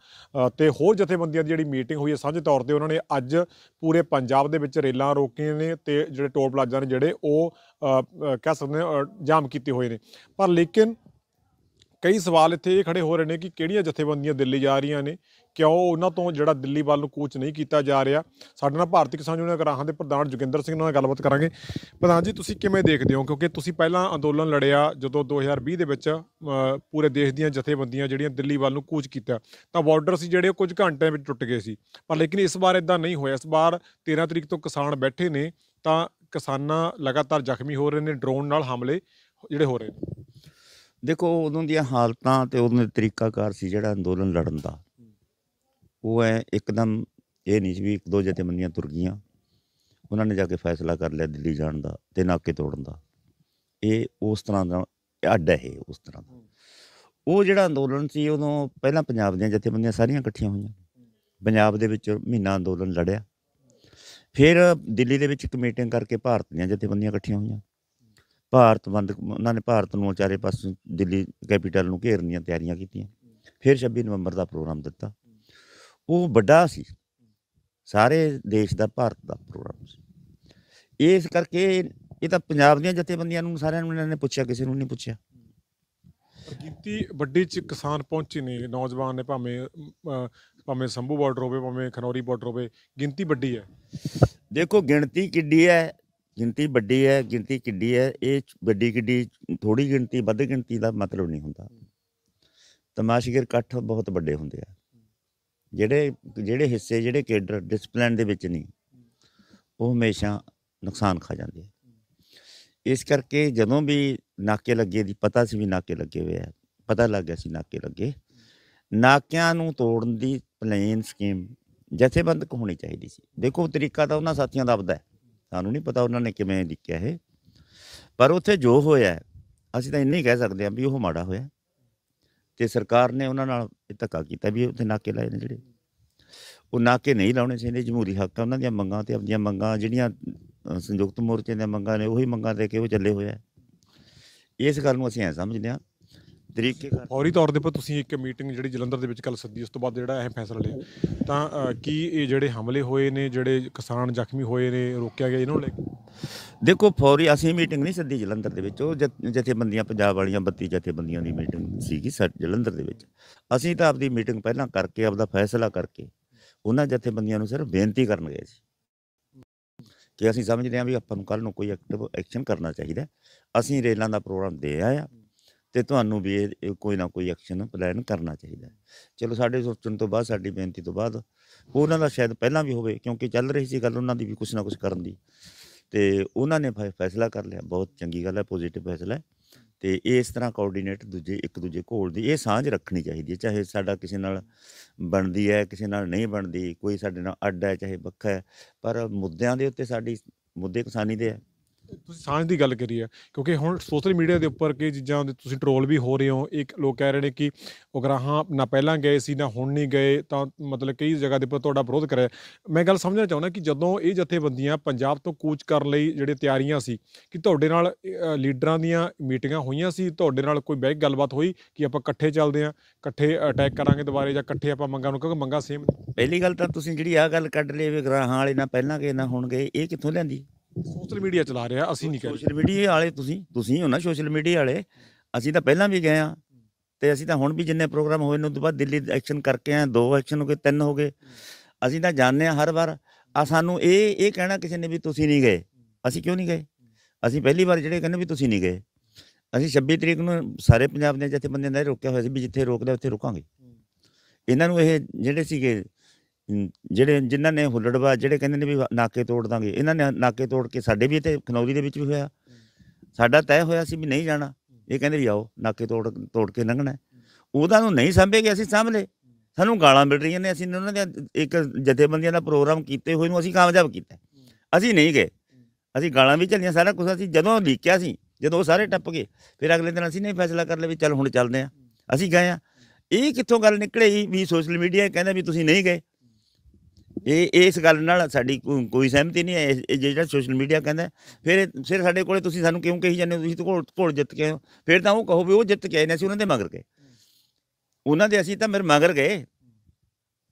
ਤੇ ਹੋਰ ਜਥੇਬੰਦੀਆਂ ਦੀ ਜਿਹੜੀ ਮੀਟਿੰਗ ਹੋਈ ਹੈ ਸਾਂਝੇ ਤੌਰ ਤੇ ਉਹਨਾਂ ਨੇ ਅੱਜ ਪੂਰੇ ਪੰਜਾਬ ਦੇ ਵਿੱਚ ਰੇਲਾਂ ਰੋਕੀਆਂ ਨੇ ਤੇ ਜਿਹੜੇ ਟੋਲ ਪਲਾਜ਼ਾ ਨੇ ਜਿਹੜੇ ਉਹ ਕਹਿ ਸਕਦੇ ਜਾਮ ਕੀਤੇ ਹੋਏ ਨੇ ਪਰ ਲੇਕਿਨ ਕਈ ਸਵਾਲ ਇੱਥੇ ਇਹ ਖੜੇ ਹੋ ਰਹੇ ਨੇ ਕਿ ਕਿਹੜੀਆਂ ਜਥੇਬੰਦੀਆਂ ਦਿੱਲੀ ਜਾ ਰਹੀਆਂ ਨੇ ਕਿਉਂ ਉਹਨਾਂ ਤੋਂ ਜਿਹੜਾ ਦਿੱਲੀ ਵੱਲ ਨੂੰ ਕੋਚ ਨਹੀਂ ਕੀਤਾ ਜਾ ਰਿਹਾ ਸਾਡੇ ਨਾਲ ਭਾਰਤੀ ਕਿਸਾਨ ਯੂਨੀਅਨ ਗਰਾਹਾਂ ਦੇ ਪ੍ਰਧਾਨ ਜੁਗਿੰਦਰ ਸਿੰਘ ਨਾਲ ਗੱਲਬਾਤ ਕਰਾਂਗੇ ਪ੍ਰਧਾਨ ਜੀ ਤੁਸੀਂ ਕਿਵੇਂ ਦੇਖਦੇ ਹੋ ਕਿਉਂਕਿ ਤੁਸੀਂ ਪਹਿਲਾਂ ਅੰਦੋਲਨ ਲੜਿਆ ਜਦੋਂ 2020 ਦੇ ਵਿੱਚ ਪੂਰੇ ਦੇਸ਼ ਦੀਆਂ ਜਥੇਬੰਦੀਆਂ ਜਿਹੜੀਆਂ ਦਿੱਲੀ ਵੱਲ ਨੂੰ ਕੋਚ ਕੀਤਾ ਤਾਂ ਬਾਰਡਰ ਸੀ ਜਿਹੜੇ ਕੁਝ ਘੰਟਿਆਂ ਵਿੱਚ ਟੁੱਟ ਗਏ ਸੀ ਪਰ ਲੇਕਿਨ ਇਸ ਵਾਰ ਇਦਾਂ ਨਹੀਂ ਹੋਇਆ ਇਸ ਵਾਰ 13 ਤਰੀਕ ਤੋਂ ਕਿਸਾਨ ਬੈਠੇ ਨੇ ਤਾਂ ਕਿਸਾਨਾਂ ਲਗਾਤਾਰ ਜ਼ਖਮੀ ਹੋ ਰਹੇ ਨੇ ਡਰੋਨ ਨਾਲ ਹਮਲੇ ਜਿਹੜੇ ਹੋ ਰਹੇ ਨੇ ਦੇਖੋ ਉਦੋਂ ਦੀਆਂ ਹਾਲਤਾਂ ਤੇ ਉਹਨਾਂ ਦਾ ਤਰੀਕਾਕਾਰ ਸੀ ਜਿਹੜਾ ਅੰਦੋਲਨ ਲੜਨ ਦਾ ਉਹ ਐ ਇੱਕਦਮ ਇਹ ਨਹੀਂ ਸੀ ਵੀ ਇੱਕ ਦੋ ਮੰਨੀਆਂ ਤੁਰ ਗਈਆਂ ਉਹਨਾਂ ਨੇ ਜਾ ਕੇ ਫੈਸਲਾ ਕਰ ਲਿਆ ਦਿੱਲੀ ਜਾਣ ਦਾ ਤੇ ਨਾਕੇ ਤੋੜਨ ਦਾ ਇਹ ਉਸ ਤਰ੍ਹਾਂ ਦਾ ਅੱਡ ਹੈ ਉਸ ਤਰ੍ਹਾਂ ਦਾ ਉਹ ਜਿਹੜਾ ਅੰਦੋਲਨ ਸੀ ਉਦੋਂ ਪਹਿਲਾਂ ਪੰਜਾਬ ਦੀਆਂ ਬੰਦੀਆਂ ਸਾਰੀਆਂ ਇਕੱਠੀਆਂ ਹੋਈਆਂ ਪੰਜਾਬ ਦੇ ਵਿੱਚ ਮਹੀਨਾ ਅੰਦੋਲਨ ਲੜਿਆ ਫਿਰ ਦਿੱਲੀ ਦੇ ਵਿੱਚ ਇੱਕ ਮੀਟਿੰਗ ਕਰਕੇ ਭਾਰਤ ਦੀਆਂ ਬੰਦੀਆਂ ਇਕੱਠੀਆਂ ਹੋਈਆਂ ਭਾਰਤ ਬੰਦ ਉਹਨਾਂ ਨੇ ਭਾਰਤ ਨੂੰ ਚਾਰੇ ਪਾਸੇ ਦਿੱਲੀ ਕੈਪੀਟਲ ਨੂੰ ਘੇਰਨ ਦੀਆਂ ਤਿਆਰੀਆਂ ਕੀਤੀਆਂ ਫਿਰ 26 ਨਵੰਬਰ ਦਾ ਪ੍ਰੋਗਰਾਮ ਦਿੱਤਾ ਉਹ ਵੱਡਾ ਸੀ ਸਾਰੇ ਦੇਸ਼ ਦਾ ਭਾਰਤ ਦਾ ਪ੍ਰੋਗਰਾਮ ਸੀ ਇਸ ਕਰਕੇ ਇਹ ਤਾਂ ਪੰਜਾਬ ਦੀਆਂ ਜਥੇਬੰਦੀਆਂ ਨੂੰ ਸਾਰਿਆਂ ਨੂੰ ਇਹਨਾਂ ਨੇ ਪੁੱਛਿਆ ਕਿਸੇ ਨੂੰ ਨਹੀਂ ਪੁੱਛਿਆ ਕੀਤੀ ਵੱਡੀ ਚ ਕਿਸਾਨ ਪਹੁੰਚੀ ਨੇ ਨੌਜਵਾਨ ਨੇ ਭਾਵੇਂ ਭਾਵੇਂ ਸੰਭੂ ਬਾਰਡਰ ਹੋਵੇ ਭਾਵੇਂ ਖਨੌਰੀ ਬਾਰਡਰ ਹੋਵੇ ਗਿਣਤੀ ਵੱਡੀ ਹੈ ਦੇਖੋ ਗਿਣਤੀ ਕਿੱਡੀ ਹੈ ਗਿਣਤੀ ਵੱਡੀ ਹੈ ਗਿਣਤੀ ਕਿੱਡੀ ਹੈ ਇਹ ਵੱਡੀ ਕਿੱਡੀ ਥੋੜੀ ਗਿਣਤੀ ਵੱਧ ਗਿਣਤੀ ਦਾ ਮਤਲਬ ਨਹੀਂ ਹੁੰਦਾ ਤਮਾਸ਼ਗਰ ਇਕੱਠ ਬਹੁਤ ਵੱਡੇ ਹੁੰਦੇ ਆ ਜਿਹੜੇ ਜਿਹੜੇ ਹਿੱਸੇ ਜਿਹੜੇ ਕੇਡਰ ਡਿਸਪਲਿਨ ਦੇ ਵਿੱਚ ਨਹੀਂ ਉਹ ਹਮੇਸ਼ਾ ਨੁਕਸਾਨ ਖਾ ਜਾਂਦੇ ਆ ਇਸ ਕਰਕੇ ਜਦੋਂ ਵੀ ਨਾਕੇ ਲੱਗੇ ਦੀ ਪਤਾ ਸੀ ਵੀ ਨਾਕੇ ਲੱਗੇ ਹੋਏ ਆ ਪਤਾ ਲੱਗ ਗਿਆ ਸੀ ਨਾਕੇ ਲੱਗੇ ਨਾਕਿਆਂ ਨੂੰ ਤੋੜਨ ਦੀ ਪਲੇਨ ਸਕੀਮ ਜਥੇਬੰਦਕ ਹੋਣੀ ਚਾਹੀਦੀ ਸੀ ਦੇਖੋ ਤਰੀਕਾ ਤਾਂ ਉਹਨਾਂ ਸਾਥੀਆਂ ਦਾ ਆਪਦਾ ਹੈ ਸਾਨੂੰ ਨਹੀਂ ਪਤਾ ਉਹਨਾਂ ਨੇ ਕਿਵੇਂ ਲਿਖਿਆ ਇਹ ਪਰ ਉੱਥੇ ਜੋ ਹੋਇਆ ਅਸੀਂ ਤਾਂ ਇੰਨੇ ਹੀ ਕਹਿ ਸਕਦੇ ਆ ਵੀ ਉਹ ਮਾੜਾ ਹੋਇਆ ਤੇ ਸਰਕਾਰ ਨੇ ਉਹਨਾਂ ਨਾਲ ਇਹ ਧੱਕਾ ਕੀਤਾ ਵੀ ਉੱਥੇ ਨਾਕੇ ਲਾਏ ਨੇ ਜਿਹੜੇ ਉਹ ਨਾਕੇ ਨਹੀਂ ਲਾਉਣੇ ਚਾਹੀਦੇ ਜਮਹੂਰੀ ਹੱਕ ਆ ਉਹਨਾਂ ਦੀਆਂ ਮੰਗਾਂ ਤੇ ਆਪਣੀਆਂ ਮੰਗਾਂ ਜਿਹੜੀਆਂ ਸੰਯੁਕਤ ਮੋਰਚੇ ਦੀਆਂ ਮੰਗਾਂ ਨੇ ਉਹੀ ਮੰਗਾਂ ਦੇ ਕੇ ਉਹ ਚੱਲੇ ਹੋਇਆ ਇਸ ਗੱਲ ਨੂੰ ਅਸੀਂ ਐ ਸਮਝਦੇ ਆ ਤਰੀਕੇ ਫੌਰੀ ਤੌਰ ਦੇ ਉੱਪਰ ਤੁਸੀਂ ਇੱਕ ਮੀਟਿੰਗ ਜਿਹੜੀ ਜਲੰਧਰ ਦੇ ਵਿੱਚ ਕੱਲ ਸੱਦੀ ਉਸ ਤੋਂ ਬਾਅਦ ਜਿਹੜਾ ਇਹ ਫੈਸਲਾ ਲਿਆ ਤਾਂ ਕੀ ਇਹ ਜਿਹੜੇ ਹਮਲੇ ਹੋਏ ਨੇ ਜਿਹੜੇ ਕਿਸਾਨ ਜ਼ਖਮੀ ਹੋਏ ਨੇ ਰੋਕਿਆ ਗਿਆ ਇਹਨਾਂ ਨੂੰ ਦੇਖੋ ਫੌਰੀ ਅਸੀਂ ਮੀਟਿੰਗ ਨਹੀਂ ਸੱਦੀ ਜਲੰਧਰ ਦੇ ਵਿੱਚ ਉਹ ਜਿੱਥੇ ਜਥੇਬੰਦੀਆਂ ਪੰਜਾਬ ਵਾਲੀਆਂ 32 ਜਥੇਬੰਦੀਆਂ ਦੀ ਮੀਟਿੰਗ ਸੀਗੀ ਸਾਡੇ ਜਲੰਧਰ ਦੇ ਵਿੱਚ ਅਸੀਂ ਤਾਂ ਆਪਦੀ ਮੀਟਿੰਗ ਪਹਿਲਾਂ ਕਰਕੇ ਆਪਦਾ ਫੈਸਲਾ ਕਰਕੇ ਉਹਨਾਂ ਜਥੇਬੰਦੀਆਂ ਨੂੰ ਸਿਰਫ ਬੇਨਤੀ ਕਰਨ ਗਏ ਸੀ ਕਿ ਅਸੀਂ ਸਮਝਦੇ ਹਾਂ ਵੀ ਆਪਾਂ ਨੂੰ ਕੱਲ ਨੂੰ ਕੋਈ ਐਕਟਿਵ ਐਕਸ਼ਨ ਕਰਨਾ ਚਾਹੀਦਾ ਅਸੀਂ ਰੇਲਾਂ ਦਾ ਪ੍ਰੋਗਰਾਮ ਦੇ ਆਏ ਆ ਤੇ ਤੁਹਾਨੂੰ ਵੀ ਇਹ ਕੋਈ ਨਾ ਕੋਈ ਐਕਸ਼ਨ ਪਲਾਨ ਕਰਨਾ ਚਾਹੀਦਾ ਚਲੋ ਸਾਡੇ ਸੋਚਣ ਤੋਂ ਬਾਅਦ ਸਾਡੀ ਬੇਨਤੀ ਤੋਂ ਬਾਅਦ ਉਹਨਾਂ ਦਾ ਸ਼ਾਇਦ ਪਹਿਲਾਂ ਵੀ ਹੋਵੇ ਕਿਉਂਕਿ ਚੱਲ ਰਹੀ ਸੀ ਗੱਲ ਉਹਨਾਂ ਦੀ ਵੀ ਕੁਝ ਨਾ ਕੁਝ ਕਰਨ ਦੀ ਤੇ ਉਹਨਾਂ ਨੇ ਫੈਸਲਾ ਕਰ ਲਿਆ ਬਹੁਤ ਚੰਗੀ ਗੱਲ ਹੈ ਪੋਜ਼ਿਟਿਵ ਫੈਸਲਾ ਹੈ ਤੇ ਇਸ ਤਰ੍ਹਾਂ ਕੋਆਰਡੀਨੇਟ ਦੂਜੇ ਇੱਕ ਦੂਜੇ ਕੋਲ ਦੀ ਇਹ ਸਾਂਝ ਰੱਖਣੀ ਚਾਹੀਦੀ ਹੈ ਚਾਹੇ ਸਾਡਾ ਕਿਸੇ ਨਾਲ ਬਣਦੀ ਹੈ ਕਿਸੇ ਨਾਲ ਨਹੀਂ ਬਣਦੀ ਕੋਈ ਸਾਡੇ ਨਾਲ ਅੱਡ ਹੈ ਚਾਹੇ ਵੱਖਰਾ ਹੈ ਪਰ ਮੁੱਦਿਆਂ ਦੇ ਉੱਤੇ ਸਾਡੀ ਮੁੱਦੇ ਕਿਸਾਨੀ ਦੇ ਹੈ ਤੁਸੀਂ ਸਾਂਝ ਦੀ ਗੱਲ ਕਰੀ ਹੈ ਕਿਉਂਕਿ ਹੁਣ ਸੋਸ਼ਲ ਮੀਡੀਆ ਦੇ ਉੱਪਰ ਕਿ ਚੀਜ਼ਾਂ ਦੇ ਤੁਸੀਂ ਟ੍ਰੋਲ ਵੀ ਹੋ ਰਹੇ ਹੋ ਇੱਕ ਲੋਕ ਕਹਿ ਰਹੇ ਨੇ ਕਿ ਉਗਰਾਹਾਂ ਨਾ ਪਹਿਲਾਂ ਗਏ ਸੀ ਨਾ ਹੁਣ ਨਹੀਂ ਗਏ ਤਾਂ ਮਤਲਬ ਕਈ ਜਗ੍ਹਾ ਦੇ ਉੱਪਰ ਤੁਹਾਡਾ ਵਿਰੋਧ ਕਰਿਆ ਮੈਂ ਗੱਲ ਸਮਝਣਾ ਚਾਹੁੰਦਾ ਕਿ ਜਦੋਂ ਇਹ ਜਥੇਬੰਦੀਆਂ ਪੰਜਾਬ ਤੋਂ ਕੂਚ ਕਰਨ ਲਈ ਜਿਹੜੇ ਤਿਆਰੀਆਂ ਸੀ ਕਿ ਤੁਹਾਡੇ ਨਾਲ ਲੀਡਰਾਂ ਦੀਆਂ ਮੀਟਿੰਗਾਂ ਹੋਈਆਂ ਸੀ ਤੁਹਾਡੇ ਨਾਲ ਕੋਈ ਬੈਕ ਗੱਲਬਾਤ ਹੋਈ ਕਿ ਆਪਾਂ ਇਕੱਠੇ ਚੱਲਦੇ ਆਂ ਇਕੱਠੇ ਅਟੈਕ ਕਰਾਂਗੇ ਦੁਬਾਰੇ ਜਾਂ ਇਕੱਠੇ ਆਪਾਂ ਮੰਗਾਂ ਨੂੰ ਕਿਉਂਕਿ ਮੰਗਾਂ ਸੇਮ ਪਹਿਲੀ ਗੱਲ ਤਾਂ ਤੁਸੀਂ ਜਿਹੜੀ ਆ ਗੱਲ ਕੱਢ ਲਈ ਵੀ ਗਰਾਹਾਂ ਵਾਲੇ ਨਾਲ ਪਹਿਲਾਂ ਗਏ ਨਾ ਹੁਣ ਗਏ ਇਹ ਕਿੱਥੋਂ ਲੈਂਦੀ ਸੋਸ਼ਲ ਮੀਡੀਆ ਚਲਾ ਰਿਹਾ ਅਸੀਂ ਨਹੀਂ ਕਰ ਸੋਸ਼ਲ ਮੀਡੀਆ ਵਾਲੇ ਤੁਸੀਂ ਤੁਸੀਂ ਹੋ ਨਾ ਸੋਸ਼ਲ ਮੀਡੀਆ ਵਾਲੇ ਅਸੀਂ ਤਾਂ ਪਹਿਲਾਂ ਵੀ ਗਏ ਆ ਤੇ ਅਸੀਂ ਤਾਂ ਹੁਣ ਵੀ ਜਿੰਨੇ ਪ੍ਰੋਗਰਾਮ ਹੋਏ ਨੇ ਉਸ ਤੋਂ ਬਾਅਦ ਦਿੱਲੀ ਐਕਸ਼ਨ ਕਰਕੇ ਆ ਦੋ ਐਕਸ਼ਨ ਹੋ ਗਏ ਤਿੰਨ ਹੋ ਗਏ ਅਸੀਂ ਤਾਂ ਜਾਣਦੇ ਆ ਹਰ ਵਾਰ ਆ ਸਾਨੂੰ ਇਹ ਇਹ ਕਹਿਣਾ ਕਿਸੇ ਨੇ ਵੀ ਤੁਸੀਂ ਨਹੀਂ ਗਏ ਅਸੀਂ ਕਿਉਂ ਨਹੀਂ ਗਏ ਅਸੀਂ ਪਹਿਲੀ ਵਾਰ ਜਿਹੜੇ ਕਹਿੰਦੇ ਵੀ ਤੁਸੀਂ ਨਹੀਂ ਗਏ ਅਸੀਂ 26 ਤਰੀਕ ਨੂੰ ਸਾਰੇ ਪੰਜਾਬ ਦੇ ਬੰਦੇ ਨੇ ਰੋਕਿਆ ਹੋਇਆ ਸੀ ਵੀ ਜਿੱਥੇ ਰੋਕਦੇ ਉੱਥੇ ਰੁਕਾਂਗੇ ਇਹਨਾਂ ਨੂੰ ਇਹ ਜਿਹੜੇ ਸੀਗੇ ਜਿਹੜੇ ਜਿਨ੍ਹਾਂ ਨੇ ਹੁੱਲੜਵਾ ਜਿਹੜੇ ਕਹਿੰਦੇ ਨੇ ਵੀ ਨਾਕੇ ਤੋੜ ਦਾਂਗੇ ਇਹਨਾਂ ਨੇ ਨਾਕੇ ਤੋੜ ਕੇ ਸਾਡੇ ਵੀ ਇੱਥੇ ਖਨੌਰੀ ਦੇ ਵਿੱਚ ਵੀ ਹੋਇਆ ਸਾਡਾ ਤੈਅ ਹੋਇਆ ਸੀ ਵੀ ਨਹੀਂ ਜਾਣਾ ਇਹ ਕਹਿੰਦੇ ਵੀ ਆਓ ਨਾਕੇ ਤੋੜ ਤੋੜ ਕੇ ਲੰਘਣਾ ਉਹਦਾ ਨੂੰ ਨਹੀਂ ਸੰਭੇਗੇ ਅਸੀਂ ਸਾਂਭ ਸਾਨੂੰ ਗਾਲਾਂ ਮਿਲ ਰਹੀਆਂ ਨੇ ਅਸੀਂ ਉਹਨਾਂ ਦੇ ਇੱਕ ਜਥੇਬੰਦੀਆਂ ਦਾ ਪ੍ਰੋਗਰਾਮ ਕੀਤੇ ਹੋਏ ਨੂੰ ਅਸੀਂ ਕਾਮਯਾਬ ਕੀਤਾ ਅਸੀਂ ਨਹੀਂ ਗਏ ਅਸੀਂ ਗਾਲਾਂ ਵੀ ਚੱਲੀਆਂ ਸਾਰਾ ਕੁਝ ਅਸੀਂ ਜਦੋਂ ਲੀਕਿਆ ਸੀ ਜਦੋਂ ਸਾਰੇ ਟੱਪ ਗਏ ਫਿਰ ਅਗਲੇ ਦਿਨ ਅਸੀਂ ਨਹੀਂ ਫੈਸਲਾ ਕਰ ਲਿਆ ਵੀ ਚੱਲ ਹੁਣ ਚੱਲਦੇ ਆ ਅਸੀਂ ਗਏ ਆ ਇਹ ਕਿੱਥੋਂ ਗੱਲ ਨਿਕਲੇ ਵੀ ਸੋਸ਼ਲ ਮੀਡੀਆ ਕਹਿੰਦਾ ਵੀ ਤੁਸੀਂ ਨਹੀਂ ਗਏ ਇਹ ਇਸ ਗੱਲ ਨਾਲ ਸਾਡੀ ਕੋਈ ਸਹਿਮਤੀ ਨਹੀਂ ਹੈ ਜਿਹੜਾ ਸੋਸ਼ਲ ਮੀਡੀਆ ਕਹਿੰਦਾ ਫਿਰ ਫਿਰ ਸਾਡੇ ਕੋਲੇ ਤੁਸੀਂ ਸਾਨੂੰ ਕਿਉਂ ਕਹੀ ਜਾਂਦੇ ਹੋ ਤੁਸੀਂ ਤਾਂ ਘੋਲ ਜਿੱਤ ਕੇ ਫਿਰ ਤਾਂ ਉਹ ਕਹੋ ਵੀ ਉਹ ਜਿੱਤ ਕੇ ਆਏ ਨੇ ਅਸੀਂ ਉਹਨਾਂ ਦੇ ਮਗਰ ਗਏ ਉਹਨਾਂ ਦੇ ਅਸੀਂ ਤਾਂ ਮੇਰੇ ਮਗਰ ਗਏ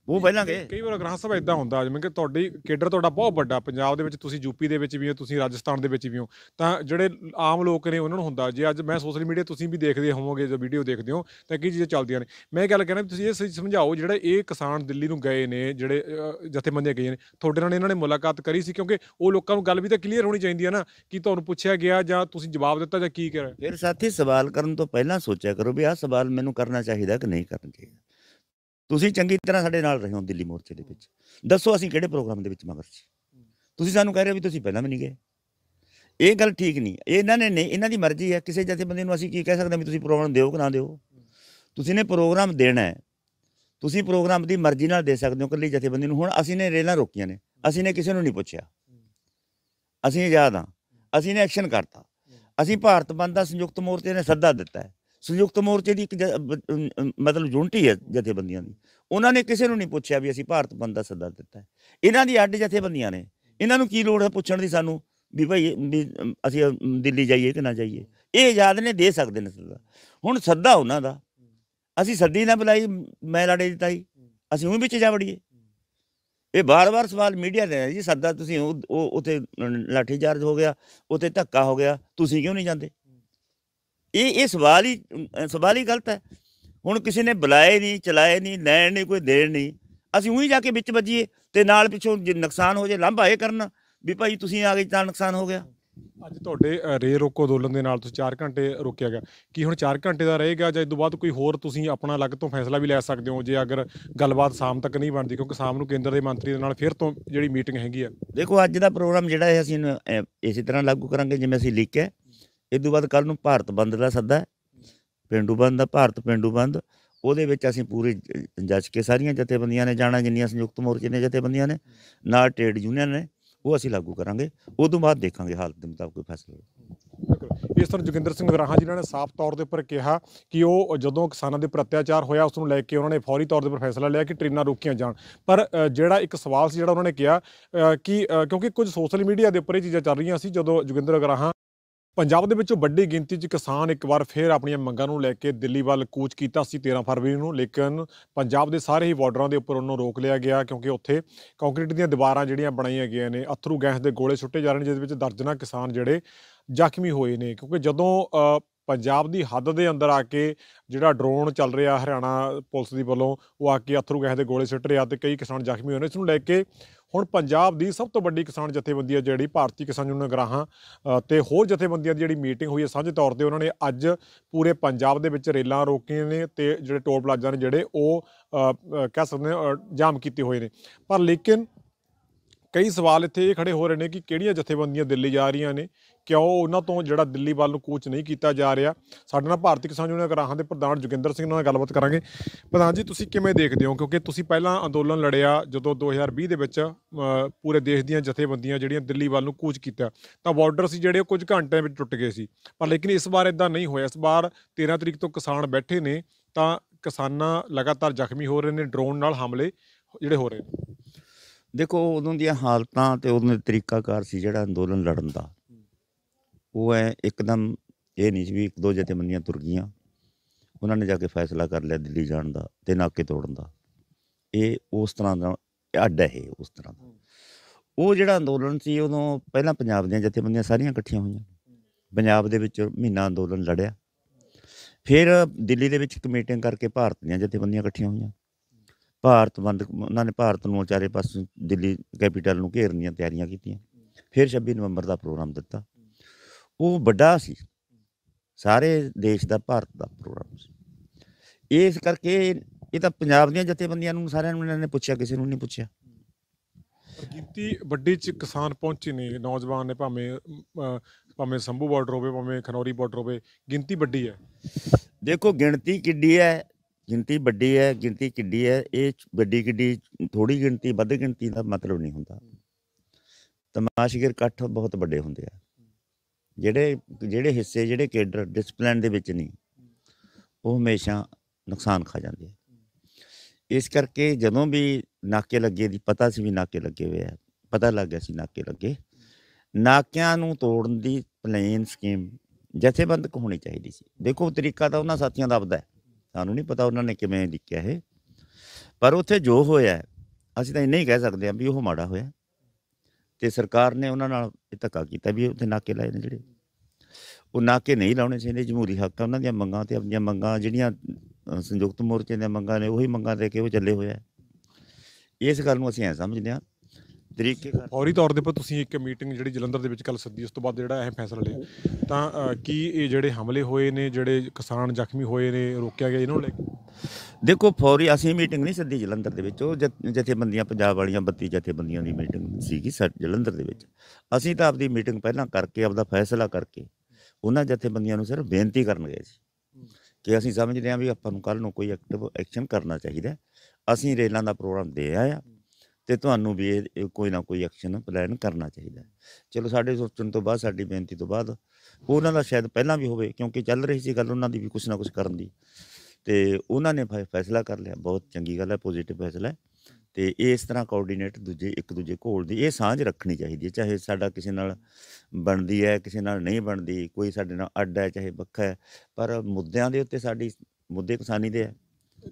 ਉਹ ਪਹਿਲਾਂ ਗਏ ਕਈ ਵਾਰ ਗ੍ਰਾਹ ਸਭਾ ਇਦਾਂ ਹੁੰਦਾ ਜਿਵੇਂ ਕਿ ਤੁਹਾਡੀ ਕੇਡਰ ਤੁਹਾਡਾ ਬਹੁਤ ਵੱਡਾ ਪੰਜਾਬ ਦੇ ਵਿੱਚ ਤੁਸੀਂ ਯੂਪੀ ਦੇ ਵਿੱਚ ਵੀ ਹੋ ਤੁਸੀਂ ਰਾਜਸਥਾਨ ਦੇ ਵਿੱਚ ਵੀ ਹੋ ਤਾਂ ਜਿਹੜੇ ਆਮ ਲੋਕ ਨੇ ਉਹਨਾਂ ਨੂੰ ਹੁੰਦਾ ਜੇ ਅੱਜ ਮੈਂ ਸੋਸ਼ਲ ਮੀਡੀਆ ਤੁਸੀਂ ਵੀ ਦੇਖਦੇ ਹੋਵੋਗੇ ਜੋ ਵੀਡੀਓ ਦੇਖਦੇ ਹੋ ਤਾਂ ਕੀ ਚੀਜ਼ਾਂ ਚੱਲਦੀਆਂ ਨੇ ਮੈਂ ਇਹ ਗੱਲ ਕਹਿਣਾ ਤੁਸੀਂ ਇਹ ਸਮਝਾਓ ਜਿਹੜੇ ਇਹ ਕਿਸਾਨ ਦਿੱਲੀ ਨੂੰ ਗਏ ਨੇ ਜਿਹੜੇ ਜਥੇਬੰਦੀਆਂ ਗਈਆਂ ਨੇ ਤੁਹਾਡੇ ਨਾਲ ਇਹਨਾਂ ਨੇ ਮੁਲਾਕਾਤ ਕਰੀ ਸੀ ਕਿਉਂਕਿ ਉਹ ਲੋਕਾਂ ਨੂੰ ਗੱਲ ਵੀ ਤਾਂ ਕਲੀਅਰ ਹੋਣੀ ਚਾਹੀਦੀ ਹੈ ਨਾ ਕਿ ਤੁਹਾਨੂੰ ਪੁੱਛਿਆ ਗਿਆ ਜਾਂ ਤੁਸੀਂ ਜਵਾਬ ਦਿੱਤਾ ਜਾਂ ਕੀ ਕਰਿਆ ਫਿਰ ਸਾਥੀ ਸਵਾਲ ਕਰਨ ਤੋਂ ਪਹਿਲਾਂ ਸੋਚਿਆ ਕਰੋ ਵੀ ਆਹ ਸਵਾਲ ਮੈਨੂੰ ਕਰਨਾ ਚਾਹੀਦਾ ਕਿ ਨਹੀਂ ਕਰਨਾ ਚਾਹੀਦਾ ਤੁਸੀਂ ਚੰਗੀ ਤਰ੍ਹਾਂ ਸਾਡੇ ਨਾਲ ਰਹੇ ਹੋ ਦਿੱਲੀ ਮੋਰਚੇ ਦੇ ਵਿੱਚ ਦੱਸੋ ਅਸੀਂ ਕਿਹੜੇ ਪ੍ਰੋਗਰਾਮ ਦੇ ਵਿੱਚ ਮਗਰ ਸੀ ਤੁਸੀਂ ਸਾਨੂੰ ਕਹਿ ਰਹੇ ਹੋ ਵੀ ਤੁਸੀਂ ਪਹਿਲਾਂ ਵੀ ਨਹੀਂ ਗਏ ਇਹ ਗੱਲ ਠੀਕ ਨਹੀਂ ਇਹਨਾਂ ਨੇ ਨਹੀਂ ਇਹਨਾਂ ਦੀ ਮਰਜ਼ੀ ਹੈ ਕਿਸੇ ਜਥੇ ਬੰਦੇ ਨੂੰ ਅਸੀਂ ਕੀ ਕਹਿ ਸਕਦੇ ਵੀ ਤੁਸੀਂ ਪ੍ਰੋਗਰਾਮ ਦਿਓ ਕਿ ਨਾ ਦਿਓ ਤੁਸੀਂ ਨੇ ਪ੍ਰੋਗਰਾਮ ਦੇਣਾ ਹੈ ਤੁਸੀਂ ਪ੍ਰੋਗਰਾਮ ਦੀ ਮਰਜ਼ੀ ਨਾਲ ਦੇ ਸਕਦੇ ਹੋ ਕੱਲੀ ਜਥੇਬੰਦੀ ਨੂੰ ਹੁਣ ਅਸੀਂ ਨੇ ਰੇਲਾਂ ਰੋਕੀਆਂ ਨੇ ਅਸੀਂ ਨੇ ਕਿਸੇ ਨੂੰ ਨਹੀਂ ਪੁੱਛਿਆ ਅਸੀਂ ਆਜ਼ਾਦ ਹਾਂ ਅਸੀਂ ਨੇ ਐਕਸ਼ਨ ਕਰਤਾ ਅਸੀਂ ਭਾਰਤ ਬੰਦ ਦਾ ਸੰਯੁਕਤ ਮੋਰਚੇ ਨੇ ਸੱਦਾ ਦਿੱਤਾ ਹੈ ਸੰਯੁਕਤ ਮੋਰਚੇ ਦੀ ਇੱਕ ਮਤਲਬ ਯੂਨਿਟੀ ਹੈ ਜਥੇਬੰਦੀਆਂ ਦੀ ਉਹਨਾਂ ਨੇ ਕਿਸੇ ਨੂੰ ਨਹੀਂ ਪੁੱਛਿਆ ਵੀ ਅਸੀਂ ਭਾਰਤ ਬੰਦ ਦਾ ਸੱਦਾ ਦਿੱਤਾ ਇਹਨਾਂ ਦੀ ਅੱਡ ਜਥੇਬੰਦੀਆਂ ਨੇ ਇਹਨਾਂ ਨੂੰ ਕੀ ਲੋੜ ਹੈ ਪੁੱਛਣ ਦੀ ਸਾਨੂੰ ਵੀ ਭਾਈ ਅਸੀਂ ਦਿੱਲੀ ਜਾਈਏ ਕਿ ਨਾ ਜਾਈਏ ਇਹ ਆਜ਼ਾਦ ਨੇ ਦੇ ਸਕਦੇ ਨੇ ਸੱਦਾ ਹੁਣ ਸੱਦਾ ਉਹਨਾਂ ਦਾ ਅਸੀਂ ਸੱਦੀ ਨਾ ਬੁਲਾਈ ਮੈਂ ਲੜੇ ਦਿੱਤਾਈ ਅਸੀਂ ਉਹ ਵਿੱਚ ਜਾ ਵੜੀਏ ਇਹ ਬਾਰ-ਬਾਰ ਸਵਾਲ ਮੀਡੀਆ ਦੇ ਜੀ ਸੱਦਾ ਤੁਸੀਂ ਉਹ ਉੱਥੇ ਲਾਠੀ ਚਾਰਜ ਹੋ ਗਿਆ ਉੱਥੇ ਧੱਕਾ ਹੋ ਗਿਆ ਤੁਸੀਂ ਕਿਉਂ ਨਹੀਂ ਜਾਂਦੇ ਇਹ ਇਹ ਸਵਾਲ ਹੀ ਸਵਾਲ ਹੀ ਗਲਤ ਹੈ ਹੁਣ ਕਿਸੇ ਨੇ ਬੁਲਾਏ ਨਹੀਂ ਚਲਾਏ ਨਹੀਂ ਲੈਣ ਨਹੀਂ ਕੋਈ ਦੇਣ ਨਹੀਂ ਅਸੀਂ ਉਹੀ ਜਾ ਕੇ ਵਿੱਚ ਵੱਜੀਏ ਤੇ ਨਾਲ ਪਿੱਛੋਂ ਜੇ ਨੁਕਸਾਨ ਹੋ ਜੇ ਲੰਬਾ ਇਹ ਕਰਨ ਵੀ ਭਾਈ ਤੁਸੀਂ ਆ ਗਏ ਤਾਂ ਨੁਕਸਾਨ ਹੋ ਗਿਆ ਅੱਜ ਤੁਹਾਡੇ ਰੇ ਰੋਕੋ ਅੰਦੋਲਨ ਦੇ ਨਾਲ ਤੁਸੀਂ 4 ਘੰਟੇ ਰੋਕਿਆ ਗਿਆ ਕੀ ਹੁਣ 4 ਘੰਟੇ ਦਾ ਰਹੇਗਾ ਜਾਂ ਇਸ ਤੋਂ ਬਾਅਦ ਕੋਈ ਹੋਰ ਤੁਸੀਂ ਆਪਣਾ ਅਲੱਗ ਤੋਂ ਫੈਸਲਾ ਵੀ ਲੈ ਸਕਦੇ ਹੋ ਜੇ ਅਗਰ ਗੱਲਬਾਤ ਸ਼ਾਮ ਤੱਕ ਨਹੀਂ ਬਣਦੀ ਕਿਉਂਕਿ ਸ਼ਾਮ ਨੂੰ ਕੇਂਦਰ ਦੇ ਮੰਤਰੀ ਦੇ ਨਾਲ ਫਿਰ ਤੋਂ ਜਿਹੜੀ ਮੀਟਿੰਗ ਹੈਗੀ ਆ ਦੇਖੋ ਅੱਜ ਦਾ ਪ੍ਰੋਗਰਾਮ ਜਿਹੜਾ ਹੈ ਅਸੀਂ ਇਸੇ ਤਰ੍ਹਾਂ ਲਾਗੂ ਕਰਾਂਗੇ ਜਿਵੇਂ ਅਸੀਂ ਲਿਖਿਆ ਇਸ ਤੋਂ ਬਾਅਦ ਕੱਲ ਨੂੰ ਭਾਰਤ ਬੰਦ ਦਾ ਸੱਦਾ ਪਿੰਡੂ ਬੰਦ ਦਾ ਭਾਰਤ ਪਿੰਡੂ ਬੰਦ ਉਹਦੇ ਵਿੱਚ ਅਸੀਂ ਪੂਰੇ ਜੱਜ ਕੇ ਸਾਰੀਆਂ ਜਥੇਬੰਦੀਆਂ ਨੇ ਜਾਣਾ ਜਿੰਨੀਆਂ ਸੰਯੁਕਤ ਮੋਰਚੇ ਨੇ ਜਥੇਬੰਦੀਆਂ ਨੇ ਨਾਲ ਟ੍ਰੇਡ ਯੂਨੀਅਨ ਨੇ ਉਹ ਅਸੀਂ ਲਾਗੂ ਕਰਾਂਗੇ ਉਸ ਤੋਂ ਬਾਅਦ ਦੇਖਾਂਗੇ ਹਾਲਤ ਦੇ ਮੁਤਾਬਕ ਕੋਈ ਫੈਸਲਾ ਇਸ ਤਰ੍ਹਾਂ ਜੋਗਿੰਦਰ ਸਿੰਘ ਰਾਹਾ ਜਿਨ੍ਹਾਂ ਨੇ ਸਾਫ਼ ਤੌਰ ਦੇ ਉੱਪਰ ਕਿਹਾ ਕਿ ਉਹ ਜਦੋਂ ਕਿਸਾਨਾਂ ਦੇ ਪ੍ਰਤਿਆਚਾਰ ਹੋਇਆ ਉਸ ਨੂੰ ਲੈ ਕੇ ਉਹਨਾਂ ਨੇ ਫੌਰੀ ਤੌਰ ਦੇ ਉੱਪਰ ਫੈਸਲਾ ਲਿਆ ਕਿ ਟ੍ਰੇਨਾਂ ਰੋਕੀਆਂ ਜਾਣ ਪਰ ਜਿਹੜਾ ਇੱਕ ਸਵਾਲ ਸੀ ਜਿਹੜਾ ਉਹਨਾਂ ਨੇ ਕਿਹਾ ਕਿ ਕਿਉਂਕਿ ਕੁਝ ਸੋਸ਼ਲ ਮੀਡੀਆ ਦੇ ਉੱਪਰ ਇਹ ਚੀਜ਼ਾਂ ਚੱਲ ਰਹੀਆਂ ਸੀ ਜਦੋਂ ਜੁਗਿੰਦਰ ਰਾਹਾ ਪੰਜਾਬ ਦੇ ਵਿੱਚੋਂ ਵੱਡੀ ਗਿਣਤੀ 'ਚ ਕਿਸਾਨ ਇੱਕ ਵਾਰ ਫੇਰ ਆਪਣੀਆਂ ਮੰਗਾਂ ਨੂੰ ਲੈ ਕੇ ਦਿੱਲੀ ਵੱਲ ਕੂਚ ਕੀਤਾ ਸੀ 13 ਫਰਵਰੀ ਨੂੰ ਲੇਕਿਨ ਪੰਜਾਬ ਦੇ ਸਾਰੇ ਹੀ ਬਾਰਡਰਾਂ ਦੇ ਉੱਪਰ ਉਹਨੂੰ ਰੋਕ ਲਿਆ ਗਿਆ ਕਿਉਂਕਿ ਉੱਥੇ ਕੰਕਰੀਟ ਦੀਆਂ ਦੀਵਾਰਾਂ ਜਿਹੜੀਆਂ ਬਣਾਈਆਂ ਗਈਆਂ ਨੇ ਅਥਰੂ ਗੈਸ ਦੇ ਗੋਲੇ ਛੁੱਟੇ ਜਾ ਰਹੇ ਨੇ ਜਿਸ ਵਿੱਚ ਦਰਜਨਾਂ ਕਿਸਾਨ ਜਿਹੜੇ ਜ਼ਖਮੀ ਹੋਏ ਨੇ ਕਿਉਂਕਿ ਜਦੋਂ ਪੰਜਾਬ ਦੀ ਹੱਦ ਦੇ ਅੰਦਰ ਆ ਕੇ ਜਿਹੜਾ ਡਰੋਨ ਚੱਲ ਰਿਹਾ ਹਰਿਆਣਾ ਪੁਲਿਸ ਦੀ ਵੱਲੋਂ ਉਹ ਆ ਕੇ ਅਥਰੂ ਕਹਿੰਦੇ ਗੋਲੇ ਸਿੱਟ ਰਿਹਾ ਤੇ ਕਈ ਕਿਸਾਨ ਜ਼ਖਮੀ ਹੋਏ ਨੇ ਇਸ ਨੂੰ ਲੈ ਕੇ ਹੁਣ ਪੰਜਾਬ ਦੀ ਸਭ ਤੋਂ ਵੱਡੀ ਕਿਸਾਨ ਜਥੇਬੰਦੀ ਹੈ ਜਿਹੜੀ ਭਾਰਤੀ ਕਿਸਾਨ ਯੂਨੀਅਨ ਗਰਾਹਾਂ ਤੇ ਹੋਰ ਜਥੇਬੰਦੀਆਂ ਦੀ ਜਿਹੜੀ ਮੀਟਿੰਗ ਹੋਈ ਹੈ ਸਾਂਝੇ ਤੌਰ ਤੇ ਉਹਨਾਂ ਨੇ ਅੱਜ ਪੂਰੇ ਪੰਜਾਬ ਦੇ ਵਿੱਚ ਰੇਲਾਂ ਰੋਕੀਆਂ ਨੇ ਤੇ ਜਿਹੜੇ ਟੋਲ ਪਲਾਜ਼ਾ ਨੇ ਜਿਹੜੇ ਉਹ ਕਹਿ ਸਕਦੇ ਜਾਮ ਕੀਤੇ ਹੋਏ ਨੇ ਪਰ ਲੇਕਿਨ ਕਈ ਸਵਾਲ ਇੱਥੇ ਇਹ ਖੜੇ ਹੋ ਰਹੇ ਨੇ ਕਿ ਕਿਹੜੀਆਂ ਜਥੇਬੰਦੀਆਂ ਦਿੱਲੀ ਜਾ ਰਹੀਆਂ ਨੇ ਕਿਉਂ ਉਹਨਾਂ ਤੋਂ ਜਿਹੜਾ ਦਿੱਲੀ ਵੱਲ ਨੂੰ ਕੋਚ ਨਹੀਂ ਕੀਤਾ ਜਾ ਰਿਹਾ ਸਾਡੇ ਨਾਲ ਭਾਰਤੀ ਕਿਸਾਨ ਯੂਨੀਅਨ ਗਰਾਹਾਂ ਦੇ ਪ੍ਰਧਾਨ ਜੁਗਿੰਦਰ ਸਿੰਘ ਨਾਲ ਗੱਲਬਾਤ ਕਰਾਂਗੇ ਪ੍ਰਧਾਨ ਜੀ ਤੁਸੀਂ ਕਿਵੇਂ ਦੇਖਦੇ ਹੋ ਕਿਉਂਕਿ ਤੁਸੀਂ ਪਹਿਲਾਂ ਅੰਦੋਲਨ ਲੜਿਆ ਜਦੋਂ 2020 ਦੇ ਵਿੱਚ ਪੂਰੇ ਦੇਸ਼ ਦੀਆਂ ਜਥੇਬੰਦੀਆਂ ਜਿਹੜੀਆਂ ਦਿੱਲੀ ਵੱਲ ਨੂੰ ਕੋਚ ਕੀਤਾ ਤਾਂ ਬਾਰਡਰ ਸੀ ਜਿਹੜੇ ਕੁਝ ਘੰਟਿਆਂ ਵਿੱਚ ਟੁੱਟ ਗਏ ਸੀ ਪਰ ਲੇਕਿਨ ਇਸ ਵਾਰ ਇਦਾਂ ਨਹੀਂ ਹੋਇਆ ਇਸ ਵਾਰ 13 ਤਰੀਕ ਤੋਂ ਕਿਸਾਨ ਬੈਠੇ ਨੇ ਤਾਂ ਕਿਸਾਨਾਂ ਲਗਾਤਾਰ ਜ਼ਖਮੀ ਹੋ ਰਹੇ ਨੇ ਡਰੋਨ ਨਾਲ ਹਮਲੇ ਜਿਹੜੇ ਹੋ ਰਹੇ ਨੇ ਦੇਖੋ ਉਦੋਂ ਦੀਆਂ ਹਾਲਤਾਂ ਤੇ ਉਹਨਾਂ ਦਾ ਤਰੀਕਾਕਾਰ ਸੀ ਜਿਹੜਾ ਅੰਦੋਲਨ ਲੜਨ ਦਾ ਉਹ ਐ ਇੱਕਦਮ ਇਹ ਨਹੀਂ ਸੀ ਵੀ ਇੱਕ ਦੋ ਮੰਨੀਆਂ ਤੁਰ ਗਈਆਂ ਉਹਨਾਂ ਨੇ ਜਾ ਕੇ ਫੈਸਲਾ ਕਰ ਲਿਆ ਦਿੱਲੀ ਜਾਣ ਦਾ ਤੇ ਨਾਕੇ ਤੋੜਨ ਦਾ ਇਹ ਉਸ ਤਰ੍ਹਾਂ ਦਾ ਅੱਡ ਹੈ ਉਸ ਤਰ੍ਹਾਂ ਦਾ ਉਹ ਜਿਹੜਾ ਅੰਦੋਲਨ ਸੀ ਉਦੋਂ ਪਹਿਲਾਂ ਪੰਜਾਬ ਦੀਆਂ ਮੰਨੀਆਂ ਸਾਰੀਆਂ ਇਕੱਠੀਆਂ ਹੋਈਆਂ ਪੰਜਾਬ ਦੇ ਵਿੱਚ ਮਹੀਨਾ ਅੰਦੋਲਨ ਲੜਿਆ ਫਿਰ ਦਿੱਲੀ ਦੇ ਵਿੱਚ ਇੱਕ ਮੀਟਿੰਗ ਕਰਕੇ ਭਾਰਤ ਦੀਆਂ ਮੰਨੀਆਂ ਇਕੱਠੀਆਂ ਹੋਈਆਂ ਭਾਰਤ ਬੰਦ ਉਹਨਾਂ ਨੇ ਭਾਰਤ ਨੂੰ ਚਾਰੇ ਪਾਸੇ ਦਿੱਲੀ ਕੈਪੀਟਲ ਨੂੰ ਘੇਰਨ ਦੀਆਂ ਤਿਆਰੀਆਂ ਕੀਤੀਆਂ ਫਿਰ 26 ਨਵੰਬਰ ਦਾ ਪ੍ਰੋਗਰਾਮ ਦਿੱਤਾ ਉਹ ਵੱਡਾ ਸੀ ਸਾਰੇ ਦੇਸ਼ ਦਾ ਭਾਰਤ ਦਾ ਪ੍ਰੋਗਰਾਮ ਸੀ ਇਸ ਕਰਕੇ ਇਹ ਤਾਂ ਪੰਜਾਬ ਦੀਆਂ ਜਥੇਬੰਦੀਆਂ ਨੂੰ ਸਾਰਿਆਂ ਨੂੰ ਇਹਨਾਂ ਨੇ ਪੁੱਛਿਆ ਕਿਸੇ ਨੂੰ ਨਹੀਂ ਪੁੱਛਿਆ ਕੀਤੀ ਵੱਡੀ ਚ ਕਿਸਾਨ ਪਹੁੰਚੇ ਨੇ ਨੌਜਵਾਨ ਨੇ ਭਾਵੇਂ ਭਾਵੇਂ ਸੰਭੂ ਬਾਰਡਰ ਹੋਵੇ ਭਾਵੇਂ ਖਨੌਰੀ ਬਾਰਡਰ ਹੋਵੇ ਗਿਣਤੀ ਵੱਡੀ ਹੈ ਦੇਖੋ ਗਿਣਤੀ ਕਿੱਡੀ ਹੈ ਗਿਣਤੀ ਵੱਡੀ ਹੈ ਗਿਣਤੀ ਕਿੱਡੀ ਹੈ ਇਹ ਵੱਡੀ ਕਿੱਡੀ ਥੋੜੀ ਗਿਣਤੀ ਵੱਧ ਗਿਣਤੀ ਦਾ ਮਤਲਬ ਨਹੀਂ ਹੁੰਦਾ ਤਮਾਸ਼ਗੀਰ ਇਕੱਠ ਬਹੁਤ ਵੱਡੇ ਹੁੰਦੇ ਆ ਜਿਹੜੇ ਜਿਹੜੇ ਹਿੱਸੇ ਜਿਹੜੇ ਕੇਡਰ ਡਿਸਪਲਿਨ ਦੇ ਵਿੱਚ ਨਹੀਂ ਉਹ ਹਮੇਸ਼ਾ ਨੁਕਸਾਨ ਖਾ ਜਾਂਦੇ ਆ ਇਸ ਕਰਕੇ ਜਦੋਂ ਵੀ ਨਾਕੇ ਲੱਗੇ ਦੀ ਪਤਾ ਸੀ ਵੀ ਨਾਕੇ ਲੱਗੇ ਹੋਏ ਆ ਪਤਾ ਲੱਗ ਗਿਆ ਸੀ ਨਾਕੇ ਲੱਗੇ ਨਾਕਿਆਂ ਨੂੰ ਤੋੜਨ ਦੀ ਪਲੇਨ ਸਕੀਮ ਜਥੇਬੰਦਕ ਹੋਣੀ ਚਾਹੀਦੀ ਸੀ ਦੇਖੋ ਤਰੀਕਾ ਤਾਂ ਉਹਨਾਂ ਸਾਥੀਆਂ ਦਾ ਆਪਦਾ ਹੈ ਸਾਨੂੰ ਨਹੀਂ ਪਤਾ ਉਹਨਾਂ ਨੇ ਕਿਵੇਂ ਲਿਖਿਆ ਇਹ ਪਰ ਉੱਥੇ ਜੋ ਹੋਇਆ ਅਸੀਂ ਤਾਂ ਇੰਨਾ ਹੀ ਕਹਿ ਸਕਦੇ ਹਾਂ ਵੀ ਉਹ ਮਾੜਾ ਹੋਇਆ ਤੇ ਸਰਕਾਰ ਨੇ ਉਹਨਾਂ ਨਾਲ ਇਹ ਧੱਕਾ ਕੀਤਾ ਵੀ ਉੱਥੇ ਨਾਕੇ ਲਾਏ ਨੇ ਜਿਹੜੇ ਉਹ ਨਾਕੇ ਨਹੀਂ ਲਾਉਣੇ ਚਾਹੀਦੇ ਜਮਹੂਰੀ ਹੱਕ ਆ ਉਹਨਾਂ ਦੀਆਂ ਮੰਗਾਂ ਤੇ ਆਪਣੀਆਂ ਮੰਗਾਂ ਜਿਹੜੀਆਂ ਸੰਯੁਕਤ ਮੋਰਚੇ ਦੀਆਂ ਮੰਗਾਂ ਨੇ ਉਹੀ ਮੰਗਾਂ ਦੇ ਕੇ ਉਹ ਚੱਲੇ ਹੋਇਆ ਇਸ ਗੱਲ ਨੂੰ ਅਸੀਂ ਐ ਸਮਝਦੇ ਹਾਂ ਤਰੀਕੇ ਕਰ ਫੌਰੀ ਤੌਰ ਦੇ ਉੱਪਰ ਤੁਸੀਂ ਇੱਕ ਮੀਟਿੰਗ ਜਿਹੜੀ ਜਲੰਧਰ ਦੇ ਵਿੱਚ ਕੱਲ ਸੱਦੀ ਉਸ ਤੋਂ ਬਾਅਦ ਜਿਹੜਾ ਇਹ ਫੈਸਲਾ ਲਿਆ ਤਾਂ ਕੀ ਇਹ ਜਿਹੜੇ ਹਮਲੇ ਹੋਏ ਨੇ ਜਿਹੜੇ ਕਿਸਾਨ ਜ਼ਖਮੀ ਹੋਏ ਨੇ ਰੋਕਿਆ ਗਿਆ ਇਹਨਾਂ ਨੂੰ ਲੈ ਦੇਖੋ ਫੌਰੀ ਅਸੀਂ ਮੀਟਿੰਗ ਨਹੀਂ ਸੱਦੀ ਜਲੰਧਰ ਦੇ ਵਿੱਚ ਉਹ ਜਿੱਥੇ ਜਥੇਬੰਦੀਆਂ ਪੰਜਾਬ ਵਾਲੀਆਂ 32 ਜਥੇਬੰਦੀਆਂ ਦੀ ਮੀਟਿੰਗ ਸੀਗੀ ਸਾ- ਜਲੰਧਰ ਦੇ ਵਿੱਚ ਅਸੀਂ ਤਾਂ ਆਪਦੀ ਮੀਟਿੰਗ ਪਹਿਲਾਂ ਕਰਕੇ ਆਪਦਾ ਫੈਸਲਾ ਕਰਕੇ ਉਹਨਾਂ ਜਥੇਬੰਦੀਆਂ ਨੂੰ ਸਿਰਫ ਬੇਨਤੀ ਕਰਨ ਗਏ ਸੀ ਕਿ ਅਸੀਂ ਸਮਝਦੇ ਹਾਂ ਵੀ ਆਪਾਂ ਨੂੰ ਕੱਲ ਨੂੰ ਕੋਈ ਐਕਟਿਵ ਐਕਸ਼ਨ ਕਰਨਾ ਚਾਹੀਦਾ ਅਸੀਂ ਰੇਲਾਂ ਦਾ ਪ੍ਰੋਗਰਾਮ ਦੇ ਆਇਆ ਤੇ ਤੁਹਾਨੂੰ ਵੀ ਇਹ ਕੋਈ ਨਾ ਕੋਈ ਐਕਸ਼ਨ ਪਲਾਨ ਕਰਨਾ ਚਾਹੀਦਾ ਚਲੋ ਸਾਡੇ ਸੋਚਣ ਤੋਂ ਬਾਅਦ ਸਾਡੀ ਬੇਨਤੀ ਤੋਂ ਬਾਅਦ ਉਹਨਾਂ ਦਾ ਸ਼ਾਇਦ ਪਹਿਲਾਂ ਵੀ ਹੋਵੇ ਕਿਉਂਕਿ ਚੱਲ ਰਹੀ ਸੀ ਗੱਲ ਉਹਨਾਂ ਦੀ ਵੀ ਕੁਝ ਨਾ ਕੁਝ ਕਰਨ ਦੀ ਤੇ ਉਹਨਾਂ ਨੇ ਫੈਸਲਾ ਕਰ ਲਿਆ ਬਹੁਤ ਚੰਗੀ ਗੱਲ ਹੈ ਪੋਜ਼ਿਟਿਵ ਫੈਸਲਾ ਹੈ ਤੇ ਇਸ ਤਰ੍ਹਾਂ ਕੋਆਰਡੀਨੇਟ ਦੂਜੇ ਇੱਕ ਦੂਜੇ ਕੋਲ ਦੀ ਇਹ ਸਾਂਝ ਰੱਖਣੀ ਚਾਹੀਦੀ ਹੈ ਚਾਹੇ ਸਾਡਾ ਕਿਸੇ ਨਾਲ ਬਣਦੀ ਹੈ ਕਿਸੇ ਨਾਲ ਨਹੀਂ ਬਣਦੀ ਕੋਈ ਸਾਡੇ ਨਾਲ ਅੱਡ ਹੈ ਚਾਹੇ ਵੱਖਰਾ ਹੈ ਪਰ ਮੁੱਦਿਆਂ ਦੇ ਉੱਤੇ ਸਾਡੀ ਮੁੱਦੇ ਕਿਸਾਨੀ ਦੇ ਹੈ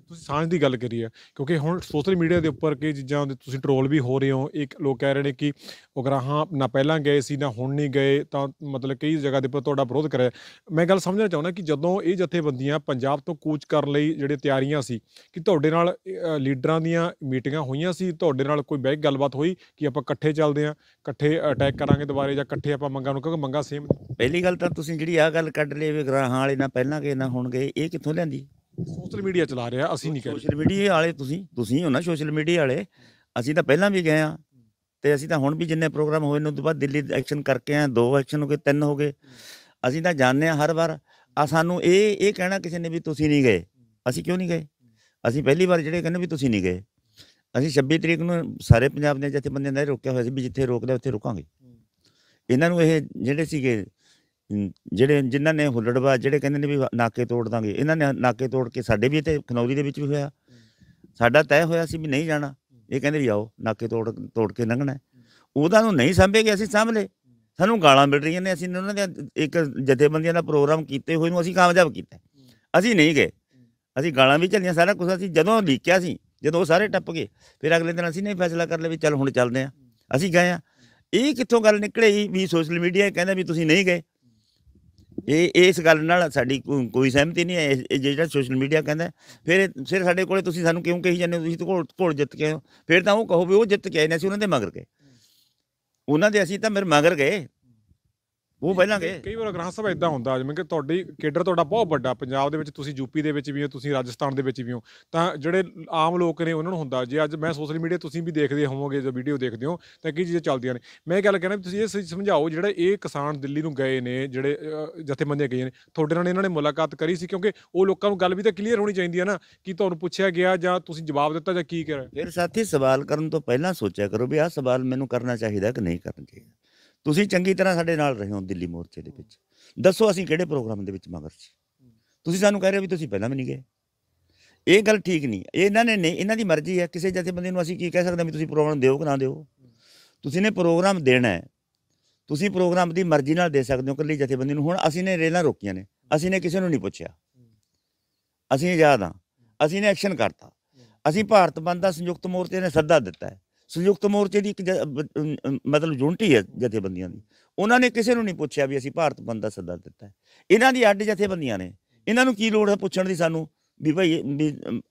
ਤੁਸੀਂ ਸਾਂਝ ਦੀ ਗੱਲ ਕਰੀ ਆ ਕਿਉਂਕਿ ਹੁਣ ਸੋਸ਼ਲ ਮੀਡੀਆ ਦੇ ਉੱਪਰ ਕਿ ਚੀਜ਼ਾਂ ਦੇ ਤੁਸੀਂ ਟਰੋਲ ਵੀ ਹੋ ਰਹੇ ਹੋ ਇੱਕ ਲੋਕ ਕਹਿ ਰਹੇ ਨੇ ਕਿ ਉਗਰਾਹਾਂ ਨਾ ਪਹਿਲਾਂ ਗਏ ਸੀ ਨਾ ਹੁਣ ਨਹੀਂ ਗਏ ਤਾਂ ਮਤਲਬ ਕਈ ਜਗ੍ਹਾ ਦੇ ਉੱਪਰ ਤੁਹਾਡਾ ਵਿਰੋਧ ਕਰਿਆ ਮੈਂ ਗੱਲ ਸਮਝਣਾ ਚਾਹੁੰਦਾ ਕਿ ਜਦੋਂ ਇਹ ਜਥੇਬੰਦੀਆਂ ਪੰਜਾਬ ਤੋਂ ਕੂਚ ਕਰਨ ਲਈ ਜਿਹੜੇ ਤਿਆਰੀਆਂ ਸੀ ਕਿ ਤੁਹਾਡੇ ਨਾਲ ਲੀਡਰਾਂ ਦੀਆਂ ਮੀਟਿੰਗਾਂ ਹੋਈਆਂ ਸੀ ਤੁਹਾਡੇ ਨਾਲ ਕੋਈ ਬੈਠ ਗੱਲਬਾਤ ਹੋਈ ਕਿ ਆਪਾਂ ਇਕੱਠੇ ਚੱਲਦੇ ਆ ਇਕੱਠੇ ਅਟੈਕ ਕਰਾਂਗੇ ਦੁਬਾਰੇ ਜਾਂ ਇਕੱਠੇ ਆਪਾਂ ਮੰਗਾਂ ਨੂੰ ਕਿਉਂਕਿ ਮੰਗਾਂ ਸੇਮ ਪਹਿਲੀ ਗੱਲ ਤਾਂ ਤੁਸੀਂ ਜਿਹੜੀ ਆ ਗੱਲ ਕੱਢ ਲਈ ਵੀ ਗਰਾਹਾਂ ਵਾਲੇ ਨਾ ਪਹਿਲਾਂ ਗਏ ਨਾ ਹੁਣ ਗਏ ਇਹ ਕਿੱਥੋਂ ਲੈਂਦੀ ਸੋਸ਼ਲ ਮੀਡੀਆ ਚਲਾ ਰਿਹਾ ਅਸੀਂ ਨਹੀਂ ਕਹਿੰਦੇ ਸੋਸ਼ਲ ਮੀਡੀਆ ਵਾਲੇ ਤੁਸੀਂ ਤੁਸੀਂ ਹੋ ਨਾ ਸੋਸ਼ਲ ਮੀਡੀਆ ਵਾਲੇ ਅਸੀਂ ਤਾਂ ਪਹਿਲਾਂ ਵੀ ਗਏ ਆ ਤੇ ਅਸੀਂ ਤਾਂ ਹੁਣ ਵੀ ਜਿੰਨੇ ਪ੍ਰੋਗਰਾਮ ਹੋਏ ਨੇ ਉਸ ਤੋਂ ਬਾਅਦ ਦਿੱਲੀ ਐਕਸ਼ਨ ਕਰਕੇ ਆ ਦੋ ਐਕਸ਼ਨ ਹੋ ਗਏ ਤਿੰਨ ਹੋ ਗਏ ਅਸੀਂ ਤਾਂ ਜਾਣਦੇ ਆ ਹਰ ਵਾਰ ਆ ਸਾਨੂੰ ਇਹ ਇਹ ਕਹਿਣਾ ਕਿਸੇ ਨੇ ਵੀ ਤੁਸੀਂ ਨਹੀਂ ਗਏ ਅਸੀਂ ਕਿਉਂ ਨਹੀਂ ਗਏ ਅਸੀਂ ਪਹਿਲੀ ਵਾਰ ਜਿਹੜੇ ਕਹਿੰਦੇ ਵੀ ਤੁਸੀਂ ਨਹੀਂ ਗਏ ਅਸੀਂ 26 ਤਰੀਕ ਨੂੰ ਸਾਰੇ ਪੰਜਾਬ ਦੇ ਜਿੱਥੇ ਬੰਦੇ ਨੇ ਰੋਕਿਆ ਹੋਇਆ ਸੀ ਵੀ ਜਿੱਥੇ ਰੋਕਦਾ ਉੱਥੇ ਰੁਕਾਂਗੇ ਇਹਨਾਂ ਨੂੰ ਇਹ ਜਿਹੜੇ ਸੀਗੇ ਜਿਹੜੇ ਜਿਨ੍ਹਾਂ ਨੇ ਹੁੱਲੜਵਾ ਜਿਹੜੇ ਕਹਿੰਦੇ ਨੇ ਵੀ ਨਾਕੇ ਤੋੜ ਦਾਂਗੇ ਇਹਨਾਂ ਨੇ ਨਾਕੇ ਤੋੜ ਕੇ ਸਾਡੇ ਵੀ ਇੱਥੇ ਖਨੌਰੀ ਦੇ ਵਿੱਚ ਵੀ ਹੋਇਆ ਸਾਡਾ ਤੈਅ ਹੋਇਆ ਸੀ ਵੀ ਨਹੀਂ ਜਾਣਾ ਇਹ ਕਹਿੰਦੇ ਵੀ ਆਓ ਨਾਕੇ ਤੋੜ ਤੋੜ ਕੇ ਲੰਘਣਾ ਉਹਦਾ ਨੂੰ ਨਹੀਂ ਸੰਭੇਗੇ ਅਸੀਂ ਸਾਂਭ ਸਾਨੂੰ ਗਾਲਾਂ ਮਿਲ ਰਹੀਆਂ ਨੇ ਅਸੀਂ ਉਹਨਾਂ ਦੇ ਇੱਕ ਜਥੇਬੰਦੀਆਂ ਦਾ ਪ੍ਰੋਗਰਾਮ ਕੀਤੇ ਹੋਏ ਨੂੰ ਅਸੀਂ ਕਾਮਯਾਬ ਕੀਤਾ ਅਸੀਂ ਨਹੀਂ ਗਏ ਅਸੀਂ ਗਾਲਾਂ ਵੀ ਚੱਲੀਆਂ ਸਾਰਾ ਕੁਝ ਅਸੀਂ ਜਦੋਂ ਲੀਕਿਆ ਸੀ ਜਦੋਂ ਸਾਰੇ ਟੱਪ ਗਏ ਫਿਰ ਅਗਲੇ ਦਿਨ ਅਸੀਂ ਨੇ ਫੈਸਲਾ ਕਰ ਲਿਆ ਵੀ ਚੱਲ ਹੁਣ ਚੱਲਦੇ ਆ ਅਸੀਂ ਗਏ ਆ ਇਹ ਕਿੱਥੋਂ ਗੱਲ ਨਿਕਲੇਗੀ ਵੀ ਸੋਸ਼ਲ ਮੀਡੀਆ ਕਹਿੰਦਾ ਵੀ ਤੁਸੀਂ ਨਹੀਂ ਗਏ ਇਹ ਇਸ ਗੱਲ ਨਾਲ ਸਾਡੀ ਕੋਈ ਸਹਿਮਤੀ ਨਹੀਂ ਹੈ ਇਹ ਜਿਹੜਾ ਸੋਸ਼ਲ ਮੀਡੀਆ ਕਹਿੰਦਾ ਫਿਰ ਸਿਰ ਸਾਡੇ ਕੋਲੇ ਤੁਸੀਂ ਸਾਨੂੰ ਕਿਉਂ ਕਹੀ ਜਾਂਦੇ ਹੋ ਤੁਸੀਂ ਤਾਂ ਘੋਲ ਜਿੱਤ ਕੇ ਫਿਰ ਤਾਂ ਉਹ ਕਹੋ ਵੀ ਉਹ ਜਿੱਤ ਕੇ ਆਏ ਨੇ ਅਸੀਂ ਉਹਨਾਂ ਦੇ ਮਗਰ ਗਏ ਉਹਨਾਂ ਦੇ ਅਸੀਂ ਤਾਂ ਮੇਰੇ ਮਗਰ ਗਏ ਉਹ ਗਏ ਕਈ ਵਾਰ ਗ੍ਰਾਹ ਸਭਾ ਇਦਾਂ ਹੁੰਦਾ ਜਿਵੇਂ ਕਿ ਤੁਹਾਡੀ ਕੇਡਰ ਤੁਹਾਡਾ ਬਹੁਤ ਵੱਡਾ ਪੰਜਾਬ ਦੇ ਵਿੱਚ ਤੁਸੀਂ ਯੂਪੀ ਦੇ ਵਿੱਚ ਵੀ ਹੋ ਤੁਸੀਂ ਰਾਜਸਥਾਨ ਦੇ ਵਿੱਚ ਵੀ ਹੋ ਤਾਂ ਜਿਹੜੇ ਆਮ ਲੋਕ ਨੇ ਉਹਨਾਂ ਨੂੰ ਹੁੰਦਾ ਜੇ ਅੱਜ ਮੈਂ ਸੋਸ਼ਲ ਮੀਡੀਆ ਤੁਸੀਂ ਵੀ ਦੇਖਦੇ ਹੋਵੋਗੇ ਜੋ ਵੀਡੀਓ ਦੇਖਦੇ ਹੋ ਤਾਂ ਕੀ ਚੀਜ਼ਾਂ ਚੱਲਦੀਆਂ ਨੇ ਮੈਂ ਗੱਲ ਕਹਿਣਾ ਤੁਸੀਂ ਇਹ ਸਮਝਾਓ ਜਿਹੜਾ ਇਹ ਕਿਸਾਨ ਦਿੱਲੀ ਨੂੰ ਗਏ ਨੇ ਜਿਹੜੇ ਜਥੇਬੰਦੀਆਂ ਗਏ ਨੇ ਤੁਹਾਡੇ ਨਾਲ ਇਹਨਾਂ ਨੇ ਮੁਲਾਕਾਤ ਕਰੀ ਸੀ ਕਿਉਂਕਿ ਉਹ ਲੋਕਾਂ ਨੂੰ ਗੱਲ ਵੀ ਤਾਂ ਕਲੀਅਰ ਹੋਣੀ ਚਾਹੀਦੀ ਹੈ ਨਾ ਕਿ ਤੁਹਾਨੂੰ ਪੁੱਛਿਆ ਗਿਆ ਜਾਂ ਤੁਸੀਂ ਜਵਾਬ ਦਿੱਤਾ ਜਾਂ ਕੀ ਕਰਿਆ ਫਿਰ ਸਾਥੀ ਸਵਾਲ ਕਰਨ ਤੋਂ ਪਹਿਲਾਂ ਸੋਚਿਆ ਕਰੋ ਵੀ ਆਹ ਸਵਾਲ ਮੈਨੂੰ ਕਰਨਾ ਚਾਹੀਦਾ ਕਿ ਨਹੀਂ ਕਰਨਾ ਚਾਹੀਦਾ ਤੁਸੀਂ ਚੰਗੀ ਤਰ੍ਹਾਂ ਸਾਡੇ ਨਾਲ ਰਹੇ ਹੋ ਦਿੱਲੀ ਮੋਰਚੇ ਦੇ ਵਿੱਚ ਦੱਸੋ ਅਸੀਂ ਕਿਹੜੇ ਪ੍ਰੋਗਰਾਮ ਦੇ ਵਿੱਚ ਮਗਰ ਸੀ ਤੁਸੀਂ ਸਾਨੂੰ ਕਹਿ ਰਹੇ ਹੋ ਵੀ ਤੁਸੀਂ ਪਹਿਲਾਂ ਵੀ ਨਹੀਂ ਗਏ ਇਹ ਗੱਲ ਠੀਕ ਨਹੀਂ ਇਹਨਾਂ ਨੇ ਨਹੀਂ ਇਹਨਾਂ ਦੀ ਮਰਜ਼ੀ ਹੈ ਕਿਸੇ ਬੰਦੇ ਨੂੰ ਅਸੀਂ ਕੀ ਕਹਿ ਸਕਦੇ ਹਾਂ ਵੀ ਤੁਸੀਂ ਪ੍ਰੋਗਰਾਮ ਦਿਓ ਕਿ ਨਾ ਦਿਓ ਤੁਸੀਂ ਨੇ ਪ੍ਰੋਗਰਾਮ ਦੇਣਾ ਹੈ ਤੁਸੀਂ ਪ੍ਰੋਗਰਾਮ ਦੀ ਮਰਜ਼ੀ ਨਾਲ ਦੇ ਸਕਦੇ ਹੋ ਜਥੇ ਬੰਦੇ ਨੂੰ ਹੁਣ ਅਸੀਂ ਨੇ ਰੇਲਾਂ ਰੋਕੀਆਂ ਨੇ ਅਸੀਂ ਨੇ ਕਿਸੇ ਨੂੰ ਨਹੀਂ ਪੁੱਛਿਆ ਅਸੀਂ ਆਜ਼ਾਦ ਹਾਂ ਅਸੀਂ ਨੇ ਐਕਸ਼ਨ ਕਰਤਾ ਅਸੀਂ ਭਾਰਤ ਬੰਦ ਦਾ ਸੰਯੁਕਤ ਮੋਰਚੇ ਨੇ ਸੱਦਾ ਦਿੱਤਾ ਹੈ ਸੰਯੁਕਤ ਮੋਰਚੇ ਦੀ ਇੱਕ ਮਤਲਬ ਯੂਨਿਟੀ ਹੈ ਜਥੇਬੰਦੀਆਂ ਦੀ ਉਹਨਾਂ ਨੇ ਕਿਸੇ ਨੂੰ ਨਹੀਂ ਪੁੱਛਿਆ ਵੀ ਅਸੀਂ ਭਾਰਤ ਬੰਦ ਦਾ ਸੱਦਾ ਦਿੱਤਾ ਇਹਨਾਂ ਦੀ ਅੱਡ ਜਥੇਬੰਦੀਆਂ ਨੇ ਇਹਨਾਂ ਨੂੰ ਕੀ ਲੋੜ ਹੈ ਪੁੱਛਣ ਦੀ ਸਾਨੂੰ ਵੀ ਭਾਈ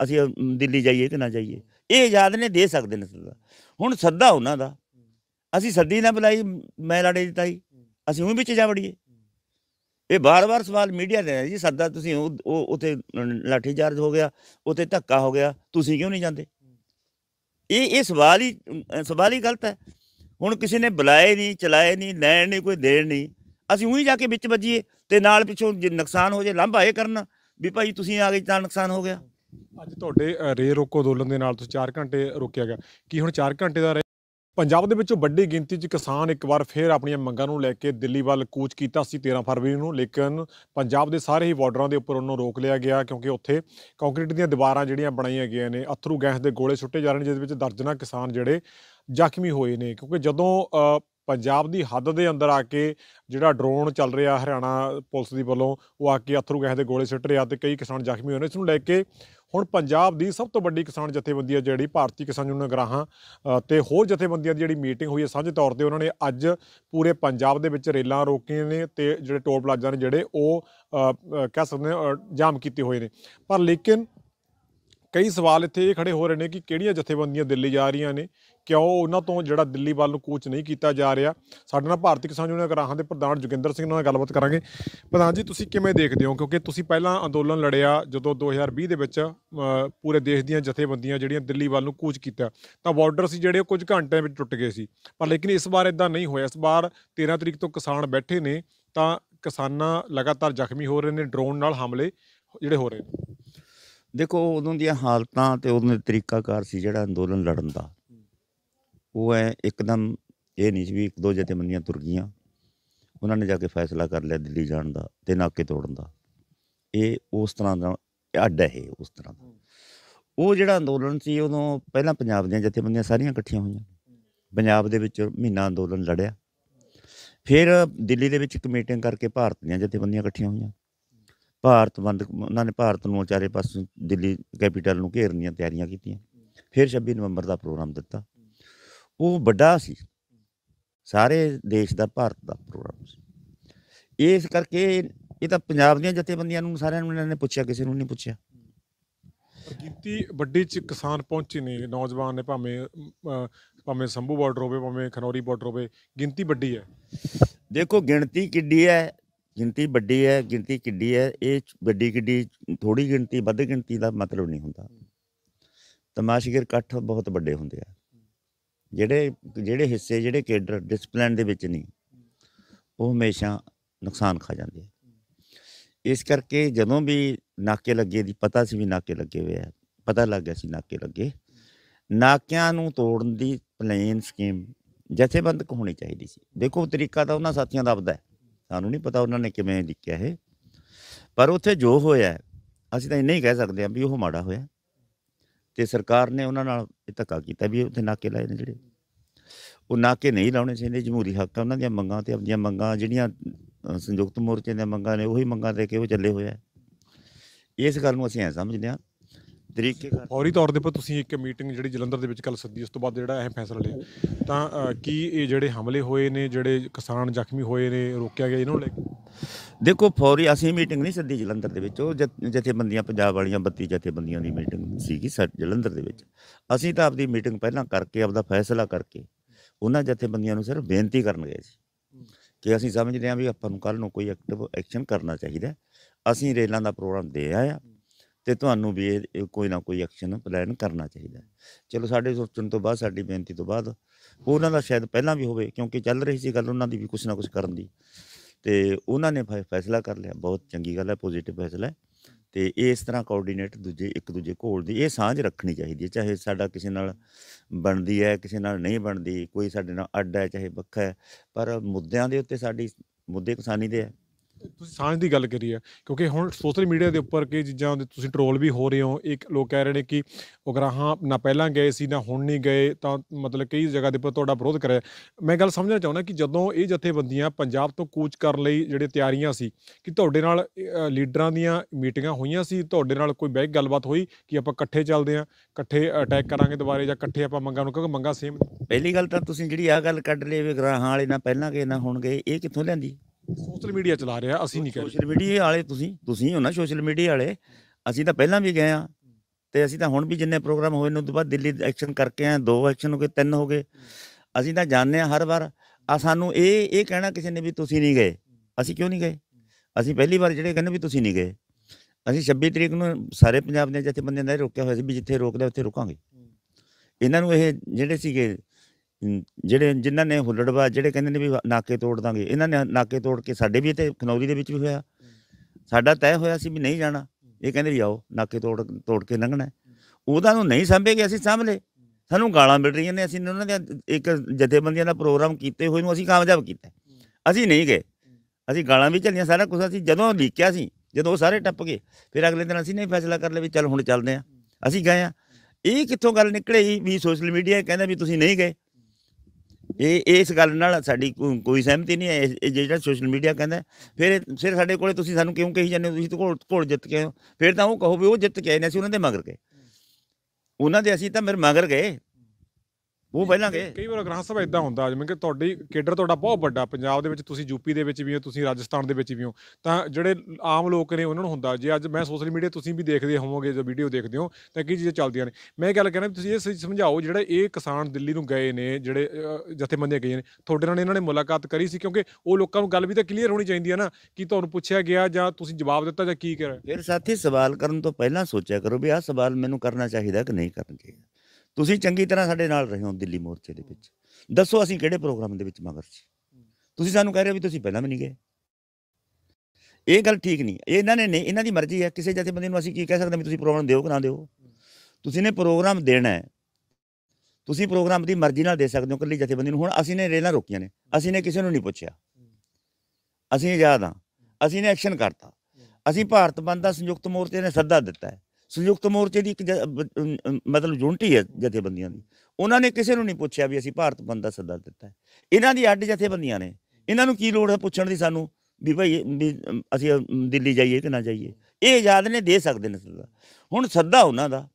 ਅਸੀਂ ਦਿੱਲੀ ਜਾਈਏ ਕਿ ਨਾ ਜਾਈਏ ਇਹ ਆਜ਼ਾਦ ਨੇ ਦੇ ਸਕਦੇ ਨੇ ਸੱਦਾ ਹੁਣ ਸੱਦਾ ਉਹਨਾਂ ਦਾ ਅਸੀਂ ਸੱਦੀ ਨਾ ਬੁਲਾਈ ਮੈਂ ਲੜੇ ਦਿੱਤਾਈ ਅਸੀਂ ਉਹ ਵਿੱਚ ਜਾ ਵੜੀਏ ਇਹ ਬਾਰ-ਬਾਰ ਸਵਾਲ ਮੀਡੀਆ ਦੇ ਜੀ ਸੱਦਾ ਤੁਸੀਂ ਉਹ ਉਥੇ ਲਾਠੀ ਚਾਰਜ ਹੋ ਗਿਆ ਉਥੇ ਧੱਕਾ ਹੋ ਗਿਆ ਤੁਸੀਂ ਕਿਉਂ ਨਹੀਂ ਜਾਂਦੇ ਇਹ ਇਹ ਸਵਾਲ ਹੀ ਸਵਾਲ ਹੀ ਗਲਤ ਹੈ ਹੁਣ ਕਿਸੇ ਨੇ ਬੁਲਾਏ ਨਹੀਂ ਚਲਾਏ ਨਹੀਂ ਲੈਣ ਨਹੀਂ ਕੋਈ ਦੇਣ ਨਹੀਂ ਅਸੀਂ ਉਹੀ ਜਾ ਕੇ ਵਿੱਚ ਵੱਜੀਏ ਤੇ ਨਾਲ ਪਿੱਛੋਂ ਜੇ ਨੁਕਸਾਨ ਹੋ ਜੇ ਲਾਂਭਾ ਇਹ ਕਰਨਾ ਵੀ ਭਾਈ ਤੁਸੀਂ ਆ ਗਏ ਤਾਂ ਨੁਕਸਾਨ ਹੋ ਗਿਆ ਅੱਜ ਤੁਹਾਡੇ ਰੇ ਰੋਕੋ ਅੰਦੋਲਨ ਦੇ ਨਾਲ ਤੁਸੀਂ 4 ਘੰਟੇ ਰੋਕਿਆ ਗਿਆ ਕੀ ਹੁਣ 4 ਘੰਟੇ ਦਾ ਪੰਜਾਬ ਦੇ ਵਿੱਚ ਵੱਡੀ ਗਿਣਤੀ 'ਚ ਕਿਸਾਨ ਇੱਕ ਵਾਰ ਫੇਰ ਆਪਣੀਆਂ ਮੰਗਾਂ ਨੂੰ ਲੈ ਕੇ ਦਿੱਲੀ ਵੱਲ ਕੂਚ ਕੀਤਾ ਸੀ 13 ਫਰਵਰੀ ਨੂੰ ਲੇਕਿਨ ਪੰਜਾਬ ਦੇ ਸਾਰੇ ਹੀ ਬਾਰਡਰਾਂ ਦੇ ਉੱਪਰ ਉਹਨੂੰ ਰੋਕ ਲਿਆ ਗਿਆ ਕਿਉਂਕਿ ਉੱਥੇ ਕੰਕਰੀਟ ਦੀਆਂ ਦੀਵਾਰਾਂ ਜਿਹੜੀਆਂ ਬਣਾਈਆਂ ਗਈਆਂ ਨੇ ਅਥਰੂ ਗੈਸ ਦੇ ਗੋਲੇ ਛੁੱਟੇ ਜਾ ਰਹੇ ਨੇ ਜਿਸ ਵਿੱਚ ਦਰਜਨਾਂ ਕਿਸਾਨ ਜਿਹੜੇ ਜ਼ਖਮੀ ਹੋਏ ਨੇ ਕਿਉਂਕਿ ਜਦੋਂ ਪੰਜਾਬ ਦੀ ਹੱਦ ਦੇ ਅੰਦਰ ਆ ਕੇ ਜਿਹੜਾ ਡਰੋਨ ਚੱਲ ਰਿਹਾ ਹਰਿਆਣਾ ਪੁਲਿਸ ਦੀ ਵੱਲੋਂ ਉਹ ਆ ਕੇ ਅਥਰੂ ਗੈਸ ਦੇ ਗੋਲੇ ਛੁੱਟ ਰਿਹਾ ਤੇ ਕਈ ਕਿਸਾਨ ਜ਼ਖਮੀ ਹੋਏ ਨੇ ਇਸ ਨੂੰ ਲੈ ਕੇ ਹੁਣ ਪੰਜਾਬ ਦੀ ਸਭ ਤੋਂ ਵੱਡੀ ਕਿਸਾਨ ਜਥੇਬੰਦੀ ਹੈ ਜਿਹੜੀ ਭਾਰਤੀ ਕਿਸਾਨ ਯੂਨੀਅਨ ਗਰਾਹਾਂ ਤੇ ਹੋਰ ਜਥੇਬੰਦੀਆਂ ਦੀ ਜਿਹੜੀ ਮੀਟਿੰਗ ਹੋਈ ਹੈ ਸਾਂਝੇ ਤੌਰ ਤੇ ਉਹਨਾਂ ਨੇ ਅੱਜ ਪੂਰੇ ਪੰਜਾਬ ਦੇ ਵਿੱਚ ਰੇਲਾਂ ਰੋਕੀਆਂ ਨੇ ਤੇ ਜਿਹੜੇ ਟੋਲ ਪਲਾਜ਼ਾ ਨੇ ਜਿਹੜੇ ਉਹ ਕਹਿ ਸਕਦੇ ਜਾਮ ਕੀਤੇ ਹੋਏ ਨੇ ਪਰ ਲੇਕਿਨ ਕਈ ਸਵਾਲ ਇੱਥੇ ਇਹ ਖੜੇ ਹੋ ਰਹੇ ਨੇ ਕਿ ਕਿਹੜੀਆਂ ਜਥੇਬੰਦੀਆਂ ਦਿੱਲੀ ਜਾ ਰਹੀਆਂ ਨੇ ਕਿਉਂ ਉਹਨਾਂ ਤੋਂ ਜਿਹੜਾ ਦਿੱਲੀ ਵੱਲ ਨੂੰ ਕੋਚ ਨਹੀਂ ਕੀਤਾ ਜਾ ਰਿਹਾ ਸਾਡੇ ਨਾਲ ਭਾਰਤੀ ਕਿਸਾਨ ਯੂਨੀਅਨ ਗਰਾਹਾਂ ਦੇ ਪ੍ਰਧਾਨ ਜੋਗਿੰਦਰ ਸਿੰਘ ਨਾਲ ਗੱਲਬਾਤ ਕਰਾਂਗੇ ਪ੍ਰਧਾਨ ਜੀ ਤੁਸੀਂ ਕਿਵੇਂ ਦੇਖਦੇ ਹੋ ਕਿਉਂਕਿ ਤੁਸੀਂ ਪਹਿਲਾਂ ਅੰਦੋਲਨ ਲੜਿਆ ਜਦੋਂ 2020 ਦੇ ਵਿੱਚ ਪੂਰੇ ਦੇਸ਼ ਦੀਆਂ ਜਥੇਬੰਦੀਆਂ ਜਿਹੜੀਆਂ ਦਿੱਲੀ ਵੱਲ ਨੂੰ ਕੂਚ ਕੀਤਾ ਤਾਂ ਬਾਰਡਰ ਸੀ ਜਿਹੜੇ ਕੁਝ ਘੰਟਿਆਂ ਵਿੱਚ ਟੁੱਟ ਗਏ ਸੀ ਪਰ ਲੇਕਿਨ ਇਸ ਵਾਰ ਇਦਾਂ ਨਹੀਂ ਹੋਇਆ ਇਸ ਵਾਰ 13 ਤਰੀਕ ਤੋਂ ਕਿਸਾਨ ਬੈਠੇ ਨੇ ਤਾਂ ਕਿਸਾਨਾਂ ਲਗਾਤਾਰ ਜ਼ਖਮੀ ਹੋ ਰਹੇ ਨੇ ਡਰੋਨ ਨਾਲ ਹਮਲੇ ਜਿਹੜੇ ਹੋ ਰਹੇ ਨੇ ਦੇਖੋ ਉਦੋਂ ਦੀਆਂ ਹਾਲਤਾਂ ਤੇ ਉਹਨਾਂ ਦਾ ਤਰੀਕਾਕਾਰ ਸੀ ਜਿਹੜਾ ਅੰਦੋਲਨ ਲੜਨ ਦਾ ਉਹ ਐ ਇੱਕਦਮ ਇਹ ਨਹੀਂ ਸੀ ਵੀ ਇੱਕ ਦੋ ਮੰਨੀਆਂ ਤੁਰ ਗਈਆਂ ਉਹਨਾਂ ਨੇ ਜਾ ਕੇ ਫੈਸਲਾ ਕਰ ਲਿਆ ਦਿੱਲੀ ਜਾਣ ਦਾ ਤੇ ਨਾਕੇ ਤੋੜਨ ਦਾ ਇਹ ਉਸ ਤਰ੍ਹਾਂ ਦਾ ਅੱਡ ਹੈ ਉਸ ਤਰ੍ਹਾਂ ਦਾ ਉਹ ਜਿਹੜਾ ਅੰਦੋਲਨ ਸੀ ਉਦੋਂ ਪਹਿਲਾਂ ਪੰਜਾਬ ਦੀਆਂ ਮੰਨੀਆਂ ਸਾਰੀਆਂ ਇਕੱਠੀਆਂ ਹੋਈਆਂ ਪੰਜਾਬ ਦੇ ਵਿੱਚ ਮਹੀਨਾ ਅੰਦੋਲਨ ਲੜਿਆ ਫਿਰ ਦਿੱਲੀ ਦੇ ਵਿੱਚ ਇੱਕ ਮੀਟਿੰਗ ਕਰਕੇ ਭਾਰਤ ਦੀਆਂ ਬੰਦੀਆਂ ਇਕੱਠੀਆਂ ਹੋਈਆਂ ਭਾਰਤ ਬੰਦ ਉਹਨਾਂ ਨੇ ਭਾਰਤ ਨੂੰ ਚਾਰੇ ਪਾਸੇ ਦਿੱਲੀ ਕੈਪੀਟਲ ਨੂੰ ਘੇਰਨ ਦੀਆਂ ਤਿਆਰੀਆਂ ਕੀਤੀਆਂ ਫਿਰ 26 ਨਵੰਬਰ ਦਾ ਪ੍ਰੋਗਰਾਮ ਦਿੱਤਾ ਉਹ ਵੱਡਾ ਸੀ ਸਾਰੇ ਦੇਸ਼ ਦਾ ਭਾਰਤ ਦਾ ਪ੍ਰੋਗਰਾਮ ਸੀ ਇਸ ਕਰਕੇ ਇਹ ਤਾਂ ਪੰਜਾਬ ਦੀਆਂ ਜਥੇਬੰਦੀਆਂ ਨੂੰ ਸਾਰਿਆਂ ਨੂੰ ਇਹਨਾਂ ਨੇ ਪੁੱਛਿਆ ਕਿਸੇ ਨੂੰ ਨਹੀਂ ਪੁੱਛਿਆ ਕੀਤੀ ਵੱਡੀ ਚ ਕਿਸਾਨ ਪਹੁੰਚੀ ਨਹੀਂ ਨੌਜਵਾਨ ਨੇ ਭਾਵੇਂ ਭਾਵੇਂ ਸੰਭੂ ਬਾਰਡਰ ਹੋਵੇ ਭਾਵੇਂ ਖਨੌਰੀ ਬਾਰਡਰ ਹੋਵੇ ਗਿਣਤੀ ਵੱਡੀ ਹੈ ਦੇਖੋ ਗਿਣਤੀ ਕਿੱਡੀ ਹੈ ਗਿਣਤੀ ਵੱਡੀ ਹੈ ਗਿਣਤੀ ਕਿੱਡੀ ਹੈ ਇਹ ਵੱਡੀ ਕਿੱਡੀ ਥੋੜੀ ਗਿਣਤੀ ਵੱਧ ਗਿਣਤੀ ਦਾ ਮਤਲਬ ਨਹੀਂ ਹੁੰਦਾ ਤਮਾਸ਼ਗਰ ਇਕੱਠ ਬਹੁਤ ਵੱਡੇ ਹੁੰਦੇ ਆ ਜਿਹੜੇ ਜਿਹੜੇ ਹਿੱਸੇ ਜਿਹੜੇ ਕੇਡਰ ਡਿਸਪਲਿਨ ਦੇ ਵਿੱਚ ਨਹੀਂ ਉਹ ਹਮੇਸ਼ਾ ਨੁਕਸਾਨ ਖਾ ਜਾਂਦੇ ਆ ਇਸ ਕਰਕੇ ਜਦੋਂ ਵੀ ਨਾਕੇ ਲੱਗੇ ਦੀ ਪਤਾ ਸੀ ਵੀ ਨਾਕੇ ਲੱਗੇ ਹੋਏ ਆ ਪਤਾ ਲੱਗ ਗਿਆ ਸੀ ਨਾਕੇ ਲੱਗੇ ਨਾਕਿਆਂ ਨੂੰ ਤੋੜਨ ਦੀ ਪਲੇਨ ਸਕੀਮ ਜਥੇਬੰਦਕ ਹੋਣੀ ਚਾਹੀਦੀ ਸੀ ਦੇਖੋ ਤਰੀਕਾ ਤਾਂ ਉਹਨਾਂ ਸਾਥੀਆਂ ਦਾ ਆਪਦਾ ਹੈ ਸਾਨੂੰ ਨਹੀਂ ਪਤਾ ਉਹਨਾਂ ਨੇ ਕਿਵੇਂ ਲਿਖਿਆ ਇਹ ਪਰ ਉੱਥੇ ਜੋ ਹੋਇਆ ਅਸੀਂ ਤਾਂ ਇੰਨਾ ਹੀ ਕਹਿ ਸਕਦੇ ਹਾਂ ਵੀ ਉਹ ਮਾੜਾ ਹੋਇਆ ਤੇ ਸਰਕਾਰ ਨੇ ਉਹਨਾਂ ਨਾਲ ਇਹ ਧੱਕਾ ਕੀਤਾ ਵੀ ਉੱਥੇ ਨਾਕੇ ਲਾਏ ਨੇ ਜਿਹੜੇ ਉਹ ਨਾਕੇ ਨਹੀਂ ਲਾਉਣੇ ਚਾਹੀਦੇ ਜਮਹੂਰੀ ਹੱਕ ਆ ਉਹਨਾਂ ਦੀਆਂ ਮੰਗਾਂ ਤੇ ਆਪਣੀਆਂ ਮੰਗਾਂ ਜਿਹੜੀਆਂ ਸੰਯੁਕਤ ਮੋਰਚੇ ਦੀਆਂ ਮੰਗਾਂ ਨੇ ਉਹੀ ਮੰਗਾਂ ਦੇ ਕੇ ਉਹ ਚੱਲੇ ਹੋਇਆ ਇਸ ਗੱਲ ਨੂੰ ਅਸੀਂ ਐ ਸਮਝਦੇ ਹਾਂ ਤਰੀਕੇ ਫੌਰੀ ਤੌਰ ਦੇ ਉੱਪਰ ਤੁਸੀਂ ਇੱਕ ਮੀਟਿੰਗ ਜਿਹੜੀ ਜਲੰਧਰ ਦੇ ਵਿੱਚ ਕੱਲ ਸੱਦੀ ਉਸ ਤੋਂ ਬਾਅਦ ਜਿਹੜਾ ਇਹ ਫੈਸਲਾ ਲਿਆ ਤਾਂ ਕੀ ਇਹ ਜਿਹੜੇ ਹਮਲੇ ਹੋਏ ਨੇ ਜਿਹੜੇ ਕਿਸਾਨ ਜ਼ਖਮੀ ਹੋਏ ਨੇ ਰੋਕਿਆ ਗਿਆ ਇਹਨਾਂ ਨੂੰ ਲੈ ਕੇ ਦੇਖੋ ਫੌਰੀ ਅਸੀਂ ਮੀਟਿੰਗ ਨਹੀਂ ਸੱਦੀ ਜਲੰਧਰ ਦੇ ਵਿੱਚ ਉਹ ਜਿੱਥੇ ਜਥੇਬੰਦੀਆਂ ਪੰਜਾਬ ਵਾਲੀਆਂ 32 ਜਥੇਬੰਦੀਆਂ ਦੀ ਮੀਟਿੰਗ ਸੀਗੀ ਸਾ- ਜਲੰਧਰ ਦੇ ਵਿੱਚ ਅਸੀਂ ਤਾਂ ਆਪਦੀ ਮੀਟਿੰਗ ਪਹਿਲਾਂ ਕਰਕੇ ਆਪਦਾ ਫੈਸਲਾ ਕਰਕੇ ਉਹਨਾਂ ਜਥੇਬੰਦੀਆਂ ਨੂੰ ਸਿਰਫ ਬੇਨਤੀ ਕਰਨ ਗਏ ਸੀ ਕਿ ਅਸੀਂ ਸਮਝਦੇ ਹਾਂ ਵੀ ਆਪਾਂ ਨੂੰ ਕੱਲ ਨੂੰ ਕੋਈ ਐਕਟਿਵ ਐਕਸ਼ਨ ਕਰਨਾ ਚਾਹੀਦਾ ਅਸੀਂ ਰੇਲਾਂ ਦਾ ਪ੍ਰੋਗਰਾਮ ਦੇ ਆਇਆ ਤੇ ਤੁਹਾਨੂੰ ਵੀ ਇਹ ਕੋਈ ਨਾ ਕੋਈ ਐਕਸ਼ਨ ਪਲਾਨ ਕਰਨਾ ਚਾਹੀਦਾ ਚਲੋ ਸਾਡੇ ਸੋਚਣ ਤੋਂ ਬਾਅਦ ਸਾਡੀ ਬੇਨਤੀ ਤੋਂ ਬਾਅਦ ਉਹਨਾਂ ਦਾ ਸ਼ਾਇਦ ਪਹਿਲਾਂ ਵੀ ਹੋਵੇ ਕਿਉਂਕਿ ਚੱਲ ਰਹੀ ਸੀ ਗੱਲ ਉਹਨਾਂ ਦੀ ਵੀ ਕੁਝ ਨਾ ਕੁਝ ਕਰਨ ਦੀ ਤੇ ਉਹਨਾਂ ਨੇ ਫੈਸਲਾ ਕਰ ਲਿਆ ਬਹੁਤ ਚੰਗੀ ਗੱਲ ਹੈ ਪੋਜ਼ਿਟਿਵ ਫੈਸਲਾ ਹੈ ਤੇ ਇਸ ਤਰ੍ਹਾਂ ਕੋਆਰਡੀਨੇਟ ਦੂਜੇ ਇੱਕ ਦੂਜੇ ਕੋਲ ਦੀ ਇਹ ਸਾਂਝ ਰੱਖਣੀ ਚਾਹੀਦੀ ਹੈ ਚਾਹੇ ਸਾਡਾ ਕਿਸੇ ਨਾਲ ਬਣਦੀ ਹੈ ਕਿਸੇ ਨਾਲ ਨਹੀਂ ਬਣਦੀ ਕੋਈ ਸਾਡੇ ਨਾਲ ਅੱਡ ਹੈ ਚਾਹੇ ਵੱਖਰਾ ਪਰ ਮੁੱਦਿਆਂ ਦੇ ਉੱਤੇ ਸਾਡੀ ਮੁੱਦੇ ਕਿਸਾਨੀ ਦੇ ਹੈ ਤੁਸੀਂ ਸਾਂਝ ਦੀ ਗੱਲ ਕਰੀ ਆ ਕਿਉਂਕਿ ਹੁਣ ਸੋਸ਼ਲ ਮੀਡੀਆ ਦੇ ਉੱਪਰ ਕਈ ਚੀਜ਼ਾਂ ਤੁਸੀਂ ਟ੍ਰੋਲ ਵੀ ਹੋ ਰਹੇ ਹੋ ਇੱਕ ਲੋਕ ਕਹਿ ਰਹੇ ਨੇ ਕਿ ਉਗਰਾਹਾਂ ਨਾ ਪਹਿਲਾਂ ਗਏ ਸੀ ਨਾ ਹੁਣ ਨਹੀਂ ਗਏ ਤਾਂ ਮਤਲਬ ਕਈ ਜਗ੍ਹਾ ਦੇ ਉੱਪਰ ਤੁਹਾਡਾ ਵਿਰੋਧ ਕਰਿਆ ਮੈਂ ਗੱਲ ਸਮਝਣਾ ਚਾਹੁੰਦਾ ਕਿ ਜਦੋਂ ਇਹ ਜਥੇਬੰਦੀਆਂ ਪੰਜਾਬ ਤੋਂ ਕੂਚ ਕਰਨ ਲਈ ਜਿਹੜੇ ਤਿਆਰੀਆਂ ਸੀ ਕਿ ਤੁਹਾਡੇ ਨਾਲ ਲੀਡਰਾਂ ਦੀਆਂ ਮੀਟਿੰਗਾਂ ਹੋਈਆਂ ਸੀ ਤੁਹਾਡੇ ਨਾਲ ਕੋਈ ਬੈਕ ਗੱਲਬਾਤ ਹੋਈ ਕਿ ਆਪਾਂ ਇਕੱਠੇ ਚੱਲਦੇ ਆਂ ਇਕੱਠੇ ਅਟੈਕ ਕਰਾਂਗੇ ਦੁਬਾਰੇ ਜਾਂ ਇਕੱਠੇ ਆਪਾਂ ਮੰਗਾਂ ਨੂੰ ਕਿਉਂਕਿ ਮੰਗਾਂ ਸੇਮ ਪਹਿਲੀ ਗੱਲ ਤਾਂ ਤੁਸੀਂ ਜਿਹੜੀ ਆ ਗੱਲ ਕੱਢ ਲਈ ਵੀ ਗਰਾਹਾਂ ਵਾਲੇ ਨਾ ਪਹਿਲਾਂ ਗਏ ਨਾ ਹੁਣ ਗਏ ਇਹ ਕਿੱਥੋਂ ਲੈਂਦੀ ਸੋਸ਼ਲ ਮੀਡੀਆ ਚਲਾ ਰਿਹਾ ਅਸੀਂ ਨਹੀਂ ਕਹਿੰਦੇ ਸੋਸ਼ਲ ਮੀਡੀਆ ਵਾਲੇ ਤੁਸੀਂ ਤੁਸੀਂ ਹੋ ਨਾ ਸੋਸ਼ਲ ਮੀਡੀਆ ਵਾਲੇ ਅਸੀਂ ਤਾਂ ਪਹਿਲਾਂ ਵੀ ਗਏ ਆ ਤੇ ਅਸੀਂ ਤਾਂ ਹੁਣ ਵੀ ਜਿੰਨੇ ਪ੍ਰੋਗਰਾਮ ਹੋਏ ਨੇ ਉਸ ਤੋਂ ਬਾਅਦ ਦਿੱਲੀ ਐਕਸ਼ਨ ਕਰਕੇ ਆ ਦੋ ਐਕਸ਼ਨ ਹੋ ਗਏ ਤਿੰਨ ਹੋ ਗਏ ਅਸੀਂ ਤਾਂ ਜਾਣਦੇ ਆ ਹਰ ਵਾਰ ਆ ਸਾਨੂੰ ਇਹ ਇਹ ਕਹਿਣਾ ਕਿਸੇ ਨੇ ਵੀ ਤੁਸੀਂ ਨਹੀਂ ਗਏ ਅਸੀਂ ਕਿਉਂ ਨਹੀਂ ਗਏ ਅਸੀਂ ਪਹਿਲੀ ਵਾਰ ਜਿਹੜੇ ਕਹਿੰਦੇ ਵੀ ਤੁਸੀਂ ਨਹੀਂ ਗਏ ਅਸੀਂ 26 ਤਰੀਕ ਨੂੰ ਸਾਰੇ ਪੰਜਾਬ ਦੇ ਜਿੱਥੇ ਬੰਦੇ ਨੇ ਰੋਕਿਆ ਹੋਇਆ ਸੀ ਵੀ ਜਿੱਥੇ ਰੋਕਦੇ ਉੱਥੇ ਰੁਕਾਂਗੇ ਇਹਨਾਂ ਨੂੰ ਇਹ ਜਿਹੜੇ ਸੀਗੇ ਜਿਹੜੇ ਜਿਨ੍ਹਾਂ ਨੇ ਹੁੱਲੜਵਾ ਜਿਹੜੇ ਕਹਿੰਦੇ ਨੇ ਵੀ ਨਾਕੇ ਤੋੜ ਦਾਂਗੇ ਇਹਨਾਂ ਨੇ ਨਾਕੇ ਤੋੜ ਕੇ ਸਾਡੇ ਵੀ ਤੇ ਖਨੌਰੀ ਦੇ ਵਿੱਚ ਵੀ ਹੋਇਆ ਸਾਡਾ ਤੈਅ ਹੋਇਆ ਸੀ ਵੀ ਨਹੀਂ ਜਾਣਾ ਇਹ ਕਹਿੰਦੇ ਵੀ ਆਓ ਨਾਕੇ ਤੋੜ ਤੋੜ ਕੇ ਲੰਘਣਾ ਉਹਦਾ ਨੂੰ ਨਹੀਂ ਸੰਭੇਗੇ ਅਸੀਂ ਸਾਹਮਣੇ ਸਾਨੂੰ ਗਾਲਾਂ ਮਿਲ ਰਹੀਆਂ ਨੇ ਅਸੀਂ ਉਹਨਾਂ ਦੇ ਇੱਕ ਜਥੇਬੰਦੀਆਂ ਦਾ ਪ੍ਰੋਗਰਾਮ ਕੀਤੇ ਹੋਏ ਨੂੰ ਅਸੀਂ ਕਾਮਯਾਬ ਕੀਤਾ ਅਸੀਂ ਨਹੀਂ ਗਏ ਅਸੀਂ ਗਾਲਾਂ ਵੀ ਚੱਲੀਆਂ ਸਾਰਾ ਕੁਝ ਅਸੀਂ ਜਦੋਂ ਲੀਕਿਆ ਸੀ ਜਦੋਂ ਉਹ ਸਾਰੇ ਟੱਪ ਗਏ ਫਿਰ ਅਗਲੇ ਦਿਨ ਅਸੀਂ ਨਹੀਂ ਫੈਸਲਾ ਕਰ ਲਿਆ ਵੀ ਚੱਲ ਹੁਣ ਚੱਲਦੇ ਆ ਅਸੀਂ ਗਏ ਆ ਇਹ ਕਿੱਥੋਂ ਗੱਲ ਨਿਕਲੇ ਵੀ ਸੋਸ਼ਲ ਮੀਡੀਆ ਕਹਿੰਦਾ ਵੀ ਤੁਸੀਂ ਨਹੀਂ ਗਏ ਇਹ ਇਸ ਗੱਲ ਨਾਲ ਸਾਡੀ ਕੋਈ ਸਹਿਮਤੀ ਨਹੀਂ ਹੈ ਇਹ ਜਿਹੜਾ ਸੋਸ਼ਲ ਮੀਡੀਆ ਕਹਿੰਦਾ ਫਿਰ ਫਿਰ ਸਾਡੇ ਕੋਲੇ ਤੁਸੀਂ ਸਾਨੂੰ ਕਿਉਂ ਕਹੀ ਜਾਂਦੇ ਹੋ ਤੁਸੀਂ ਤਾਂ ਘੋੜ ਜਿੱਤ ਕੇ ਫਿਰ ਤਾਂ ਉਹ ਕਹੋ ਵੀ ਉਹ ਜਿੱਤ ਕੇ ਆਏ ਨੇ ਅਸੀਂ ਉਹਨਾਂ ਦੇ ਮਗਰ ਗਏ ਉਹਨਾਂ ਦੇ ਅਸੀਂ ਤਾਂ ਮੇਰੇ ਮਗਰ ਗਏ ਉਹ ਪਹਿਲਾਂਗੇ ਕਈ ਵਾਰ ਗ੍ਰਾਮ ਸਭਾ ਇਦਾਂ ਹੁੰਦਾ ਜਿਵੇਂ ਕਿ ਤੁਹਾਡੀ ਕੇਡਰ ਤੁਹਾਡਾ ਬਹੁਤ ਵੱਡਾ ਪੰਜਾਬ ਦੇ ਵਿੱਚ ਤੁਸੀਂ ਯੂਪੀ ਦੇ ਵਿੱਚ ਵੀ ਹੋ ਤੁਸੀਂ ਰਾਜਸਥਾਨ ਦੇ ਵਿੱਚ ਵੀ ਹੋ ਤਾਂ ਜਿਹੜੇ ਆਮ ਲੋਕ ਨੇ ਉਹਨਾਂ ਨੂੰ ਹੁੰਦਾ ਜੇ ਅੱਜ ਮੈਂ ਸੋਸ਼ਲ ਮੀਡੀਆ ਤੁਸੀਂ ਵੀ ਦੇਖਦੇ ਹੋਵੋਗੇ ਜੋ ਵੀਡੀਓ ਦੇਖਦੇ ਹੋ ਤਾਂ ਕੀ ਚੀਜ਼ਾਂ ਚੱਲਦੀਆਂ ਨੇ ਮੈਂ ਗੱਲ ਕਹਿਣਾ ਤੁਸੀਂ ਇਹ ਸਮਝਾਓ ਜਿਹੜਾ ਇਹ ਕਿਸਾਨ ਦਿੱਲੀ ਨੂੰ ਗਏ ਨੇ ਜਿਹੜੇ ਜਥੇਬੰਦੀਆਂ ਗਏ ਨੇ ਤੁਹਾਡੇ ਨਾਲ ਇਹਨਾਂ ਨੇ ਮੁਲਾਕਾਤ ਕਰੀ ਸੀ ਕਿਉਂਕਿ ਉਹ ਲੋਕਾਂ ਨੂੰ ਗੱਲ ਵੀ ਤਾਂ ਕਲੀਅਰ ਹੋਣੀ ਚਾਹੀਦੀ ਹੈ ਨਾ ਕਿ ਤੁਹਾਨੂੰ ਪੁੱਛਿਆ ਗਿਆ ਜਾਂ ਤੁਸੀਂ ਜਵਾਬ ਦਿੱਤਾ ਜਾਂ ਕੀ ਕਰਿਆ ਫਿਰ ਸਾਥੀ ਸਵਾਲ ਕਰਨ ਤੋਂ ਪਹਿਲਾਂ ਸੋਚਿਆ ਕਰੋ ਵੀ ਆਹ ਸਵਾਲ ਮੈਨੂੰ ਕਰਨਾ ਚਾਹੀਦਾ ਕਿ ਨਹੀਂ ਕਰਨਾ ਚਾਹੀਦਾ ਤੁਸੀਂ ਚੰਗੀ ਤਰ੍ਹਾਂ ਸਾਡੇ ਨਾਲ ਰਹੇ ਹੋ ਦਿੱਲੀ ਮੋਰਚੇ ਦੇ ਵਿੱਚ ਦੱਸੋ ਅਸੀਂ ਕਿਹੜੇ ਪ੍ਰੋਗਰਾਮ ਦੇ ਵਿੱਚ ਮਗਰ ਸੀ ਤੁਸੀਂ ਸਾਨੂੰ ਕਹਿ ਰਹੇ ਹੋ ਵੀ ਤੁਸੀਂ ਪਹਿਲਾਂ ਵੀ ਨਹੀਂ ਗਏ ਇਹ ਗੱਲ ਠੀਕ ਨਹੀਂ ਇਹ ਇਹਨਾਂ ਨੇ ਇਹਨਾਂ ਦੀ ਮਰਜ਼ੀ ਹੈ ਕਿਸੇ ਜਥੇ ਬੰਦੇ ਨੂੰ ਅਸੀਂ ਕੀ ਕਹਿ ਸਕਦੇ ਵੀ ਤੁਸੀਂ ਪ੍ਰੋਗਰਾਮ ਦਿਓ ਕਿ ਨਾ ਦਿਓ ਤੁਸੀਂ ਨੇ ਪ੍ਰੋਗਰਾਮ ਦੇਣਾ ਹੈ ਤੁਸੀਂ ਪ੍ਰੋਗਰਾਮ ਦੀ ਮਰਜ਼ੀ ਨਾਲ ਦੇ ਸਕਦੇ ਹੋ ਕੱਲੀ ਜਥੇਬੰਦੀ ਨੂੰ ਹੁਣ ਅਸੀਂ ਨੇ ਰੇਲਾਂ ਰੋਕੀਆਂ ਨੇ ਅਸੀਂ ਨੇ ਕਿਸੇ ਨੂੰ ਨਹੀਂ ਪੁੱਛਿਆ ਅਸੀਂ ਆਜ਼ਾਦ ਹਾਂ ਅਸੀਂ ਨੇ ਐਕਸ਼ਨ ਕਰਤਾ ਅਸੀਂ ਭਾਰਤ ਬੰਦ ਦਾ ਸੰਯੁਕਤ ਮੋਰਚੇ ਨੇ ਸੱਦਾ ਦਿੱਤਾ ਹੈ ਸੰਯੁਕਤ ਮੋਰਚੇ ਦੀ ਇੱਕ ਮਤਲਬ ਯੂਨਿਟੀ ਹੈ ਜਥੇਬੰਦੀਆਂ ਦੀ ਉਹਨਾਂ ਨੇ ਕਿਸੇ ਨੂੰ ਨਹੀਂ ਪੁੱਛਿਆ ਵੀ ਅਸੀਂ ਭਾਰਤ ਬੰਦ ਦਾ ਸੱਦਾ ਦਿੱਤਾ ਇਹਨਾਂ ਦੀ ਅੱਡ ਜਥੇਬੰਦੀਆਂ ਨੇ ਇਹਨਾਂ ਨੂੰ ਕੀ ਲੋੜ ਹੈ ਪੁੱਛਣ ਦੀ ਸਾਨੂੰ ਵੀ ਭਾਈ ਅਸੀਂ ਦਿੱਲੀ ਜਾਈਏ ਕਿ ਨਾ ਜਾਈਏ ਇਹ ਆਜ਼ਾਦ ਨੇ ਦੇ ਸਕਦੇ ਨੇ ਸੱਦਾ ਹੁਣ ਸੱਦਾ ਉਹਨਾਂ ਦਾ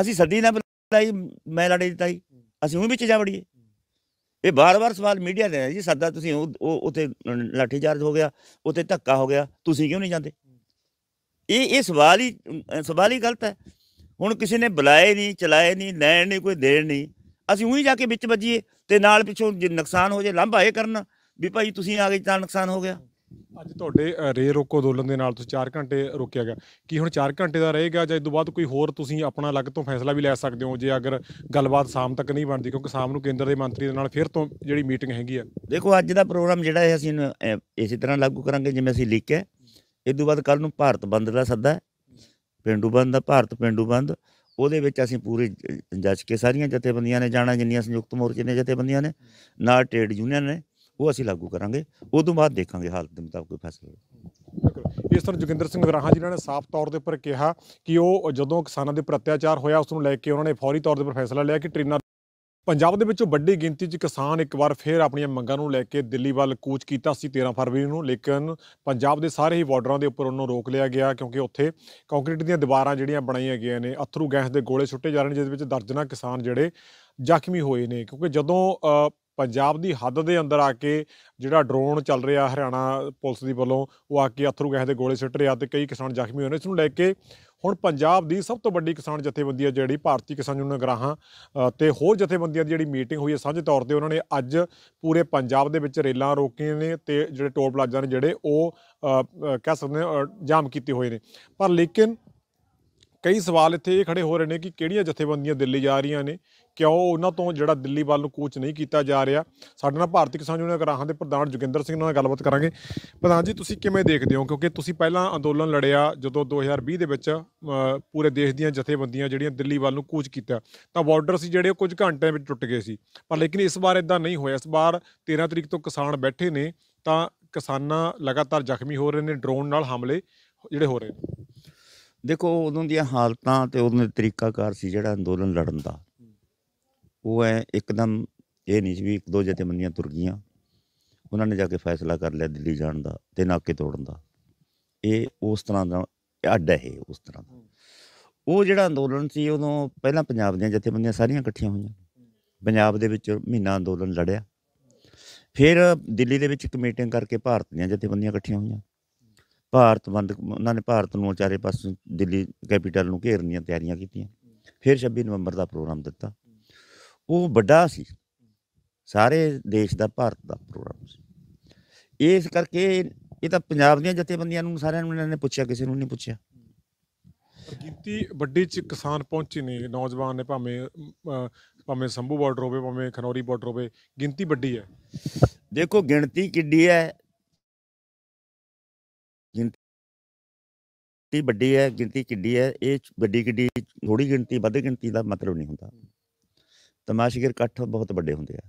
ਅਸੀਂ ਸੱਦੀ ਨਾ ਬੁਲਾਈ ਮੈਂ ਲੜੇ ਦਿੱਤਾਈ ਅਸੀਂ ਉਹ ਵਿੱਚ ਜਾ ਵੜੀਏ ਇਹ ਬਾਰ-ਬਾਰ ਸਵਾਲ ਮੀਡੀਆ ਦੇ ਜੀ ਸੱਦਾ ਤੁਸੀਂ ਉਹ ਉੱਥੇ ਲਾਠੀ ਚਾਰਜ ਹੋ ਗਿਆ ਉੱਥੇ ਧੱਕਾ ਹੋ ਗਿਆ ਤੁਸੀਂ ਕਿਉਂ ਨਹੀਂ ਜਾਂਦੇ ਇਹ ਇਹ ਸਵਾਲ ਹੀ ਸਵਾਲ ਹੀ ਗਲਤ ਹੈ ਹੁਣ ਕਿਸੇ ਨੇ ਬੁਲਾਏ ਨਹੀਂ ਚਲਾਏ ਨਹੀਂ ਲੈਣ ਨਹੀਂ ਕੋਈ ਦੇਣ ਨਹੀਂ ਅਸੀਂ ਉਹੀ ਜਾ ਕੇ ਵਿੱਚ ਵੱਜੀਏ ਤੇ ਨਾਲ ਪਿੱਛੋਂ ਜੇ ਨੁਕਸਾਨ ਹੋ ਜੇ ਲੰਬਾ ਇਹ ਕਰਨ ਵੀ ਭਾਈ ਤੁਸੀਂ ਆ ਗਏ ਤਾਂ ਨੁਕਸਾਨ ਹੋ ਗਿਆ ਅੱਜ ਤੁਹਾਡੇ ਰੇ ਰੋਕੋ ਦੋਲਨ ਦੇ ਨਾਲ ਤੁਸੀਂ 4 ਘੰਟੇ ਰੋਕਿਆ ਗਿਆ ਕੀ ਹੁਣ 4 ਘੰਟੇ ਦਾ ਰਹੇਗਾ ਜਾਂ ਇਸ ਤੋਂ ਬਾਅਦ ਕੋਈ ਹੋਰ ਤੁਸੀਂ ਆਪਣਾ ਅਲੱਗ ਤੋਂ ਫੈਸਲਾ ਵੀ ਲੈ ਸਕਦੇ ਹੋ ਜੇ ਅਗਰ ਗੱਲਬਾਤ ਸ਼ਾਮ ਤੱਕ ਨਹੀਂ ਬਣਦੀ ਕਿਉਂਕਿ ਸ਼ਾਮ ਨੂੰ ਕੇਂਦਰ ਦੇ ਮੰਤਰੀ ਦੇ ਨਾਲ ਫਿਰ ਤੋਂ ਜਿਹੜੀ ਮੀਟਿੰਗ ਹੈਗੀ ਆ ਦੇਖੋ ਅੱਜ ਦਾ ਪ੍ਰੋਗਰਾਮ ਜਿਹੜਾ ਹੈ ਅਸੀਂ ਇਸੇ ਤਰ੍ਹਾਂ ਲਾਗੂ ਕਰਾਂਗੇ ਜਿਵੇਂ ਅਸੀਂ ਲਿਖਿਆ ਇਸ ਤੋਂ ਬਾਅਦ ਕੱਲ ਨੂੰ ਭਾਰਤ ਬੰਦ ਦਾ ਸੱਦਾ ਹੈ ਪਿੰਡੂ ਬੰਦ ਦਾ ਭਾਰਤ ਪਿੰਡੂ ਬੰਦ ਉਹਦੇ ਵਿੱਚ ਅਸੀਂ ਪੂਰੇ ਜੱਜ ਕੇ ਸਾਰੀਆਂ ਜਥੇਬੰਦੀਆਂ ਨੇ ਜਾਣਾ ਜਿੰਨੀਆਂ ਸੰਯੁਕਤ ਮੋਰਚੇ ਨੇ ਜਥੇਬੰਦੀਆਂ ਨੇ ਨਾਲ ਟ੍ਰੇਡ ਯੂਨੀਅਨ ਨੇ ਉਹ ਅਸੀਂ ਲਾਗੂ ਕਰਾਂਗੇ ਉਸ ਤੋਂ ਬਾਅਦ ਦੇਖਾਂਗੇ ਹਾਲਤ ਦੇ ਮੁਤਾਬਕ ਕੋਈ ਫੈਸਲਾ ਇਸ ਤਰ੍ਹਾਂ ਜੋਗਿੰਦਰ ਸਿੰਘ ਗਰਾਹਾਂ ਜੀ ਨੇ ਸਾਫ਼ ਤੌਰ ਦੇ ਉੱਪਰ ਕਿਹਾ ਕਿ ਉਹ ਜਦੋਂ ਕਿਸਾਨਾਂ ਦੇ ਪ੍ਰਤਿਆਚਾਰ ਹੋਇਆ ਉਸ ਨੂੰ ਲੈ ਕੇ ਉਹਨਾਂ ਨੇ ਫੌਰੀ ਤੌਰ ਦੇ ਉੱਪਰ ਫੈਸਲਾ ਲਿਆ ਕਿ ਟ੍ਰੇਨਰ ਪੰਜਾਬ ਦੇ ਵਿੱਚੋਂ ਵੱਡੀ ਗਿਣਤੀ 'ਚ ਕਿਸਾਨ ਇੱਕ ਵਾਰ ਫੇਰ ਆਪਣੀਆਂ ਮੰਗਾਂ ਨੂੰ ਲੈ ਕੇ ਦਿੱਲੀ ਵੱਲ ਕੂਚ ਕੀਤਾ ਸੀ 13 ਫਰਵਰੀ ਨੂੰ ਲੇਕਿਨ ਪੰਜਾਬ ਦੇ ਸਾਰੇ ਹੀ ਬਾਰਡਰਾਂ ਦੇ ਉੱਪਰ ਉਹਨੂੰ ਰੋਕ ਲਿਆ ਗਿਆ ਕਿਉਂਕਿ ਉੱਥੇ ਕੰਕਰੀਟ ਦੀਆਂ ਦੀਵਾਰਾਂ ਜਿਹੜੀਆਂ ਬਣਾਈਆਂ ਗਈਆਂ ਨੇ ਅਥਰੂ ਗੈਸ ਦੇ ਗੋਲੇ ਛੁੱਟੇ ਜਾ ਰਹੇ ਨੇ ਜਿਸ ਵਿੱਚ ਦਰਜਨਾਂ ਕਿਸਾਨ ਜਿਹੜੇ ਜ਼ਖਮੀ ਹੋਏ ਨੇ ਕਿਉਂਕਿ ਜਦੋਂ ਪੰਜਾਬ ਦੀ ਹੱਦ ਦੇ ਅੰਦਰ ਆ ਕੇ ਜਿਹੜਾ ਡਰੋਨ ਚੱਲ ਰਿਹਾ ਹਰਿਆਣਾ ਪੁਲਿਸ ਦੀ ਵੱਲੋਂ ਉਹ ਆ ਕੇ ਅਥਰੂ ਗੈਸ ਦੇ ਗੋਲੇ ਛੁੱਟ ਰਿਹਾ ਤੇ ਕਈ ਕਿਸਾਨ ਜ਼ਖਮੀ ਹੋਏ ਨੇ ਇਸ ਨੂੰ ਲੈ ਕੇ ਹੁਣ ਪੰਜਾਬ ਦੀ ਸਭ ਤੋਂ ਵੱਡੀ ਕਿਸਾਨ ਜਥੇਬੰਦੀ ਹੈ ਜਿਹੜੀ ਭਾਰਤੀ ਕਿਸਾਨ ਯੂਨੀਅਨ ਗਰਾਹਾਂ ਤੇ ਹੋਰ ਜਥੇਬੰਦੀਆਂ ਦੀ ਜਿਹੜੀ ਮੀਟਿੰਗ ਹੋਈ ਹੈ ਸਾਂਝੇ ਤੌਰ ਤੇ ਉਹਨਾਂ ਨੇ ਅੱਜ ਪੂਰੇ ਪੰਜਾਬ ਦੇ ਵਿੱਚ ਰੇਲਾਂ ਰੋਕੀਆਂ ਨੇ ਤੇ ਜਿਹੜੇ ਟੋਲ ਪਲਾਜ਼ਾ ਨੇ ਜਿਹੜੇ ਉਹ ਕਹਿ ਸਕਦੇ ਜਾਮ ਕੀਤੇ ਹੋਏ ਨੇ ਪਰ ਲੇਕਿਨ ਕਈ ਸਵਾਲ ਇੱਥੇ ਇਹ ਖੜੇ ਹੋ ਰਹੇ ਨੇ ਕਿ ਕਿਹੜੀਆਂ ਜਥੇਬੰਦੀਆਂ ਦਿੱਲੀ ਜਾ ਰਹੀਆਂ ਨੇ ਕਿਉਂ ਉਹਨਾਂ ਤੋਂ ਜਿਹੜਾ ਦਿੱਲੀ ਵੱਲ ਨੂੰ ਕੂਚ ਨਹੀਂ ਕੀਤਾ ਜਾ ਰਿਹਾ ਸਾਡੇ ਨਾਲ ਭਾਰਤੀ ਕਿਸਾਨ ਯੂਨੀਅਨ ਗਰਾਹਾਂ ਦੇ ਪ੍ਰਧਾਨ ਜੁਗਿੰਦਰ ਸਿੰਘ ਨਾਲ ਗੱਲਬਾਤ ਕਰਾਂਗੇ ਪ੍ਰਧਾਨ ਜੀ ਤੁਸੀਂ ਕਿਵੇਂ ਦੇਖਦੇ ਹੋ ਕਿਉਂਕਿ ਤੁਸੀਂ ਪਹਿਲਾਂ ਅੰਦੋਲਨ ਲੜਿਆ ਜਦੋਂ 2020 ਦੇ ਵਿੱਚ ਪੂਰੇ ਦੇਸ਼ ਦੀਆਂ ਜਥੇਬੰਦੀਆਂ ਜਿਹੜੀਆਂ ਦਿੱਲੀ ਵੱਲ ਨੂੰ ਕੂਚ ਕੀਤਾ ਤਾਂ ਬਾਰਡਰ ਸੀ ਜਿਹੜੇ ਕੁਝ ਘੰਟਿਆਂ ਵਿੱਚ ਟੁੱਟ ਗਏ ਸੀ ਪਰ ਲੇਕਿਨ ਇਸ ਵਾਰ ਇਦਾਂ ਨਹੀਂ ਹੋਇਆ ਇਸ ਵਾਰ 13 ਤਰੀਕ ਤੋਂ ਕਿਸਾਨ ਬੈਠੇ ਨੇ ਤਾਂ ਕਿਸਾਨਾਂ ਲਗਾਤਾਰ ਜ਼ਖਮੀ ਹੋ ਰਹੇ ਨੇ ਡਰੋਨ ਨਾਲ ਹਮਲੇ ਜਿਹੜੇ ਹੋ ਰਹੇ ਨੇ ਦੇਖੋ ਉਦੋਂ ਦੀਆਂ ਹਾਲਤਾਂ ਤੇ ਉਹਨਾਂ ਦਾ ਤਰੀਕਾਕਾਰ ਸੀ ਜਿਹੜਾ ਅੰਦੋਲਨ ਲੜਨ ਦਾ ਉਹ ਐ ਇੱਕਦਮ ਇਹ ਨਹੀਂ ਸੀ ਵੀ ਇੱਕ ਦੋ ਮੰਨੀਆਂ ਤੁਰ ਗਈਆਂ ਉਹਨਾਂ ਨੇ ਜਾ ਕੇ ਫੈਸਲਾ ਕਰ ਲਿਆ ਦਿੱਲੀ ਜਾਣ ਦਾ ਤੇ ਨਾਕੇ ਤੋੜਨ ਦਾ ਇਹ ਉਸ ਤਰ੍ਹਾਂ ਦਾ ਅੱਡ ਹੈ ਉਸ ਤਰ੍ਹਾਂ ਦਾ ਉਹ ਜਿਹੜਾ ਅੰਦੋਲਨ ਸੀ ਉਦੋਂ ਪਹਿਲਾਂ ਪੰਜਾਬ ਦੀਆਂ ਜਥੇਬੰਦੀਆਂ ਸਾਰੀਆਂ ਇਕੱਠੀਆਂ ਹੋਈਆਂ ਪੰਜਾਬ ਦੇ ਵਿੱਚ ਮਹੀਨਾ ਅੰਦੋਲਨ ਲੜਿਆ ਫਿਰ ਦਿੱਲੀ ਦੇ ਵਿੱਚ ਇੱਕ ਮੀਟਿੰਗ ਕਰਕੇ ਭਾਰਤ ਦੀਆਂ ਜਥੇਬੰਦੀਆਂ ਇਕੱਠੀਆਂ ਹੋਈਆਂ ਭਾਰਤ ਬੰਦ ਉਹਨਾਂ ਨੇ ਭਾਰਤ ਨੂੰ ਚਾਰੇ ਪਾਸੇ ਦਿੱਲੀ ਕੈਪੀਟਲ ਨੂੰ ਘੇਰਨ ਦੀਆਂ ਤਿਆਰੀਆਂ ਕੀਤੀਆਂ ਫਿਰ 26 ਨਵੰਬਰ ਦਾ ਪ੍ਰੋਗਰਾਮ ਦਿੱਤਾ ਉਹ ਵੱਡਾ ਸੀ ਸਾਰੇ ਦੇਸ਼ ਦਾ ਭਾਰਤ ਦਾ ਪ੍ਰੋਗਰਾਮ ਸੀ ਇਸ ਕਰਕੇ ਇਹ ਤਾਂ ਪੰਜਾਬ ਦੀਆਂ ਜਥੇਬੰਦੀਆਂ ਨੂੰ ਸਾਰਿਆਂ ਨੂੰ ਇਹਨਾਂ ਨੇ ਪੁੱਛਿਆ ਕਿਸੇ ਨੂੰ ਨਹੀਂ ਪੁੱਛਿਆ ਕੀਤੀ ਵੱਡੀ ਚ ਕਿਸਾਨ ਪਹੁੰਚੇ ਨੇ ਨੌਜਵਾਨ ਨੇ ਭਾਵੇਂ ਭਾਵੇਂ ਸੰਭੂ ਬਾਰਡਰ ਹੋਵੇ ਭਾਵੇਂ ਖਨੌਰੀ ਬਾਰਡਰ ਹੋਵੇ ਗਿਣਤੀ ਵੱਡੀ ਹੈ ਦੇਖੋ ਗਿਣਤੀ ਕਿੱਡੀ ਹੈ ਗਿਣਤੀ ਵੱਡੀ ਹੈ ਗਿਣਤੀ ਕਿੱਡੀ ਹੈ ਇਹ ਵੱਡੀ ਕਿੱਡੀ ਥੋੜੀ ਗਿਣਤੀ ਵੱਧ ਗਿਣਤੀ ਦਾ ਮਤਲਬ ਨਹੀਂ ਹੁੰਦਾ ਤਮਾਸ਼ੀਰ ਇਕੱਠ ਬਹੁਤ ਵੱਡੇ ਹੁੰਦੇ ਆ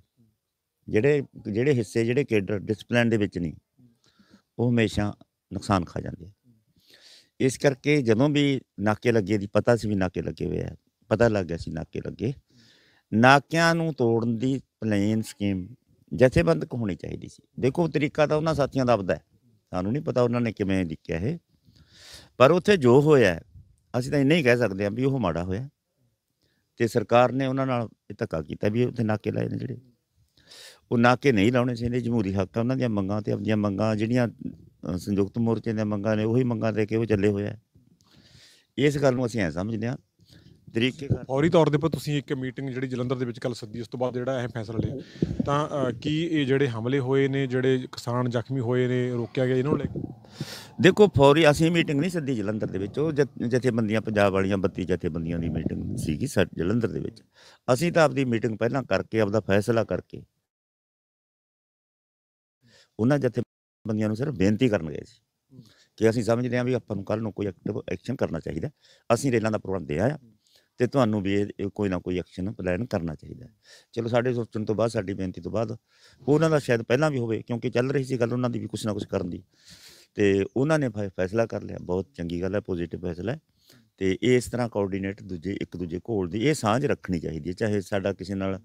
ਜਿਹੜੇ ਜਿਹੜੇ ਹਿੱਸੇ ਜਿਹੜੇ ਕੇਡਰ ਡਿਸਪਲਿਨ ਦੇ ਵਿੱਚ ਨਹੀਂ ਉਹ ਹਮੇਸ਼ਾ ਨੁਕਸਾਨ ਖਾ ਜਾਂਦੇ ਆ ਇਸ ਕਰਕੇ ਜਦੋਂ ਵੀ ਨਾਕੇ ਲੱਗੇ ਦੀ ਪਤਾ ਸੀ ਵੀ ਨਾਕੇ ਲੱਗੇ ਹੋਏ ਆ ਪਤਾ ਲੱਗ ਗਿਆ ਸੀ ਨਾਕੇ ਲੱਗੇ ਨਾਕਿਆਂ ਨੂੰ ਤੋੜਨ ਦੀ ਪਲੇਨ ਸਕੀਮ ਜਥੇਬੰਦਕ ਹੋਣੀ ਚਾਹੀਦੀ ਸੀ ਦੇਖੋ ਤਰੀਕਾ ਤਾਂ ਉਹਨਾਂ ਸਾਥੀਆਂ ਦਾ ਆਪਦਾ ਹੈ ਸਾਨੂੰ ਨਹੀਂ ਪਤਾ ਉਹਨਾਂ ਨੇ ਕਿਵੇਂ ਲਿਖਿਆ ਇਹ ਪਰ ਉੱਥੇ ਜੋ ਹੋਇਆ ਅਸੀਂ ਤਾਂ ਇੰਨਾ ਹੀ ਕਹਿ ਸਕਦੇ ਆ ਵੀ ਉਹ ਮਾੜਾ ਹੋਇਆ ਤੇ ਸਰਕਾਰ ਨੇ ਉਹਨਾਂ ਨਾਲ ਇਹ ਧੱਕਾ ਕੀਤਾ ਵੀ ਉੱਥੇ ਨਾਕੇ ਲਾਏ ਨੇ ਜਿਹੜੇ ਉਹ ਨਾਕੇ ਨਹੀਂ ਲਾਉਣੇ ਚਾਹੀਦੇ ਜਮਹੂਰੀ ਹੱਕ ਆ ਉਹਨਾਂ ਦੀਆਂ ਮੰਗਾਂ ਤੇ ਆਪਣੀਆਂ ਮੰਗਾਂ ਜਿਹੜੀਆਂ ਸੰਯੁਕਤ ਮੋਰਚੇ ਦੀਆਂ ਮੰਗਾਂ ਨੇ ਉਹੀ ਮੰਗਾਂ ਦੇ ਕੇ ਉਹ ਚੱਲੇ ਹੋਇਆ ਇਸ ਗੱਲ ਨੂੰ ਅਸੀਂ ਐ ਸਮਝਦੇ ਆ ਤਰੀਕੇ ਕਰ ਫੌਰੀ ਤੌਰ ਦੇ ਉੱਪਰ ਤੁਸੀਂ ਇੱਕ ਮੀਟਿੰਗ ਜਿਹੜੀ ਜਲੰਧਰ ਦੇ ਵਿੱਚ ਕੱਲ ਸੱਦੀ ਉਸ ਤੋਂ ਬਾਅਦ ਜਿਹੜਾ ਇਹ ਫੈਸਲਾ ਲਿਆ ਤਾਂ ਕੀ ਇਹ ਜਿਹੜੇ ਹਮਲੇ ਹੋਏ ਨੇ ਜਿਹੜੇ ਕਿਸਾਨ ਜ਼ਖਮੀ ਹੋਏ ਨੇ ਰੋਕਿਆ ਗਿਆ ਇਹਨਾਂ ਨੂੰ ਲੈ ਕੇ ਦੇਖੋ ਫੌਰੀ ਅਸੀਂ ਮੀਟਿੰਗ ਨਹੀਂ ਸੱਦੀ ਜਲੰਧਰ ਦੇ ਵਿੱਚ ਉਹ ਜਥੇਬੰਦੀਆਂ ਪੰਜਾਬ ਵਾਲੀਆਂ 32 ਜਥੇਬੰਦੀਆਂ ਦੀ ਮੀਟਿੰਗ ਸੀਗੀ ਜਲੰਧਰ ਦੇ ਵਿੱਚ ਅਸੀਂ ਤਾਂ ਆਪਦੀ ਮੀਟਿੰਗ ਪਹਿਲਾਂ ਕਰਕੇ ਆਪਦਾ ਫੈਸਲਾ ਕਰਕੇ ਉਹਨਾਂ ਜਥੇਬੰਦੀਆਂ ਨੂੰ ਸਿਰਫ ਬੇਨਤੀ ਕਰਨ ਗਏ ਸੀ ਕਿ ਅਸੀਂ ਸਮਝਦੇ ਹਾਂ ਵੀ ਆਪਾਂ ਨੂੰ ਕੱਲ ਨੂੰ ਕੋਈ ਐਕਟਿਵ ਐਕਸ਼ਨ ਕਰਨਾ ਚਾਹੀਦਾ ਅਸੀਂ ਰੇਲਾਂ ਦਾ ਪ੍ਰੋਗਰਾਮ ਦੇ ਆਇਆ ਤੇ ਤੁਹਾਨੂੰ ਵੀ ਇਹ ਕੋਈ ਨਾ ਕੋਈ ਐਕਸ਼ਨ ਪਲਾਨ ਕਰਨਾ ਚਾਹੀਦਾ ਹੈ ਚਲੋ ਸਾਡੇ ਸੋਚਣ ਤੋਂ ਬਾਅਦ ਸਾਡੀ ਬੇਨਤੀ ਤੋਂ ਬਾਅਦ ਉਹਨਾਂ ਦਾ ਸ਼ਾਇਦ ਪਹਿਲਾਂ ਵੀ ਹੋਵੇ ਕਿਉਂਕਿ ਚੱਲ ਰਹੀ ਸੀ ਗੱਲ ਉਹਨਾਂ ਦੀ ਵੀ ਕੁਝ ਨਾ ਕੁਝ ਕਰਨ ਦੀ ਤੇ ਉਹਨਾਂ ਨੇ ਫੈਸਲਾ ਕਰ ਲਿਆ ਬਹੁਤ ਚੰਗੀ ਗੱਲ ਹੈ ਪੋਜ਼ਿਟਿਵ ਫੈਸਲਾ ਹੈ ਤੇ ਇਸ ਤਰ੍ਹਾਂ ਕੋਆਰਡੀਨੇਟ ਦੂਜੇ ਇੱਕ ਦੂਜੇ ਕੋਲ ਦੀ ਇਹ ਸਾਂਝ ਰੱਖਣੀ ਚਾਹੀਦੀ ਹੈ ਚਾਹੇ ਸਾਡਾ ਕਿਸੇ ਨਾਲ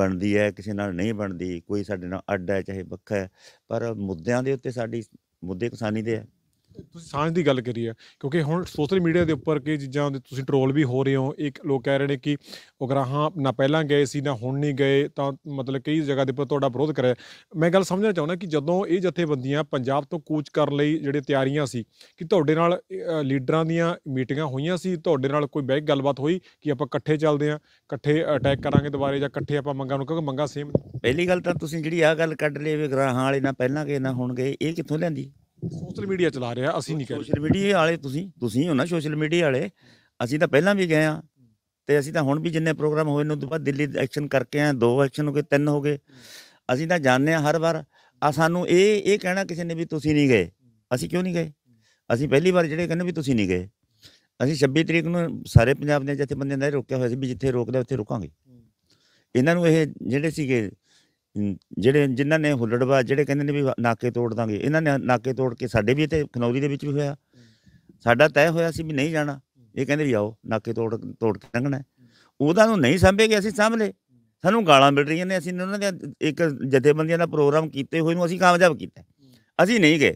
ਬਣਦੀ ਹੈ ਕਿਸੇ ਨਾਲ ਨਹੀਂ ਬਣਦੀ ਕੋਈ ਸਾਡੇ ਨਾਲ ਅੱਡ ਹੈ ਚਾਹੇ ਵੱਖਰਾ ਪਰ ਮੁੱਦਿਆਂ ਦੇ ਉੱਤੇ ਸਾਡੀ ਮੁੱਦੇ ਕਿਸਾਨੀ ਦੇ ਹੈ ਤੁਸੀਂ ਸਾਂਝ ਦੀ ਗੱਲ ਕਰੀ ਹੈ ਕਿਉਂਕਿ ਹੁਣ ਸੋਸ਼ਲ ਮੀਡੀਆ ਦੇ ਉੱਪਰ ਕਿ ਚੀਜ਼ਾਂ ਤੁਸੀਂ ਟਰੋਲ ਵੀ ਹੋ ਰਹੇ ਹੋ ਇੱਕ ਲੋਕ ਕਹਿ ਰਹੇ ਨੇ ਕਿ ਉਗਰਾਹਾਂ ਨਾ ਪਹਿਲਾਂ ਗਏ ਸੀ ਨਾ ਹੁਣ ਨਹੀਂ ਗਏ ਤਾਂ ਮਤਲਬ ਕਈ ਜਗ੍ਹਾ ਦੇ ਉੱਪਰ ਤੁਹਾਡਾ ਵਿਰੋਧ ਕਰਿਆ ਮੈਂ ਗੱਲ ਸਮਝਣਾ ਚਾਹੁੰਦਾ ਕਿ ਜਦੋਂ ਇਹ ਜਥੇਬੰਦੀਆਂ ਪੰਜਾਬ ਤੋਂ ਕੂਚ ਕਰਨ ਲਈ ਜਿਹੜੇ ਤਿਆਰੀਆਂ ਸੀ ਕਿ ਤੁਹਾਡੇ ਨਾਲ ਲੀਡਰਾਂ ਦੀਆਂ ਮੀਟਿੰਗਾਂ ਹੋਈਆਂ ਸੀ ਤੁਹਾਡੇ ਨਾਲ ਕੋਈ ਬੈਕ ਗੱਲਬਾਤ ਹੋਈ ਕਿ ਆਪਾਂ ਇਕੱਠੇ ਚੱਲਦੇ ਆਂ ਇਕੱਠੇ ਅਟੈਕ ਕਰਾਂਗੇ ਦੁਬਾਰੇ ਜਾਂ ਇਕੱਠੇ ਆਪਾਂ ਮੰਗਾਂ ਨੂੰ ਕਿਉਂਕਿ ਮੰਗਾਂ ਸੇਮ ਪਹਿਲੀ ਗੱਲ ਤਾਂ ਤੁਸੀਂ ਜਿਹੜੀ ਆ ਗੱਲ ਕੱਢ ਲਈ ਵੀ ਗ੍ਰਾਹਾਂ ਵਾਲੇ ਨਾ ਪਹਿਲਾਂ ਗਏ ਨਾ ਹੁਣ ਗਏ ਇਹ ਕਿੱਥੋਂ ਲੈਂਦੀ ਸੋਸ਼ਲ ਮੀਡੀਆ ਚਲਾ ਰਿਹਾ ਅਸੀਂ ਨਹੀਂ ਕਹਿ ਸੋਸ਼ਲ ਮੀਡੀਆ ਵਾਲੇ ਤੁਸੀਂ ਤੁਸੀਂ ਹੋ ਨਾ ਸੋਸ਼ਲ ਮੀਡੀਆ ਵਾਲੇ ਅਸੀਂ ਤਾਂ ਪਹਿਲਾਂ ਵੀ ਗਏ ਆ ਤੇ ਅਸੀਂ ਤਾਂ ਹੁਣ ਵੀ ਜਿੰਨੇ ਪ੍ਰੋਗਰਾਮ ਹੋਏ ਨੇ ਉਸ ਤੋਂ ਬਾਅਦ ਦਿੱਲੀ ਐਕਸ਼ਨ ਕਰਕੇ ਆ ਦੋ ਐਕਸ਼ਨ ਹੋ ਗਏ ਤਿੰਨ ਹੋ ਗਏ ਅਸੀਂ ਤਾਂ ਜਾਣਦੇ ਆ ਹਰ ਵਾਰ ਆ ਸਾਨੂੰ ਇਹ ਇਹ ਕਹਿਣਾ ਕਿਸੇ ਨੇ ਵੀ ਤੁਸੀਂ ਨਹੀਂ ਗਏ ਅਸੀਂ ਕਿਉਂ ਨਹੀਂ ਗਏ ਅਸੀਂ ਪਹਿਲੀ ਵਾਰ ਜਿਹੜੇ ਕਹਿੰਦੇ ਵੀ ਤੁਸੀਂ ਨਹੀਂ ਗਏ ਅਸੀਂ 26 ਤਰੀਕ ਨੂੰ ਸਾਰੇ ਪੰਜਾਬ ਦੇ ਜਿੱਥੇ ਬੰਦੇ ਨੇ ਰੋਕਿਆ ਹੋਇਆ ਸੀ ਵੀ ਜਿੱਥੇ ਰੋਕਦੇ ਉੱਥੇ ਰੁਕਾਂਗੇ ਇਹਨਾਂ ਨੂੰ ਇਹ ਜਿਹੜੇ ਸੀਗੇ ਜਿਹੜੇ ਜਿਨ੍ਹਾਂ ਨੇ ਹੁੱਲੜਵਾ ਜਿਹੜੇ ਕਹਿੰਦੇ ਨੇ ਵੀ ਨਾਕੇ ਤੋੜ ਦਾਂਗੇ ਇਹਨਾਂ ਨੇ ਨਾਕੇ ਤੋੜ ਕੇ ਸਾਡੇ ਵੀ ਇੱਥੇ ਖਨੌਰੀ ਦੇ ਵਿੱਚ ਵੀ ਹੋਇਆ ਸਾਡਾ ਤੈਅ ਹੋਇਆ ਸੀ ਵੀ ਨਹੀਂ ਜਾਣਾ ਇਹ ਕਹਿੰਦੇ ਵੀ ਆਓ ਨਾਕੇ ਤੋੜ ਤੋੜ ਕੇ ਲੰਘਣਾ ਉਹਦਾ ਨੂੰ ਨਹੀਂ ਸੰਭੇਗੇ ਅਸੀਂ ਸਾਂਭ ਲੇ ਸਾਨੂੰ ਗਾਲਾਂ ਮਿਲ ਰਹੀਆਂ ਨੇ ਅਸੀਂ ਉਹਨਾਂ ਦੇ ਇੱਕ ਜਥੇਬੰਦੀਆਂ ਦਾ ਪ੍ਰੋਗਰਾਮ ਕੀਤੇ ਹੋਏ ਨੂੰ ਅਸੀਂ ਕਾਮਯਾਬ ਕੀਤਾ ਅਸੀਂ ਨਹੀਂ ਗਏ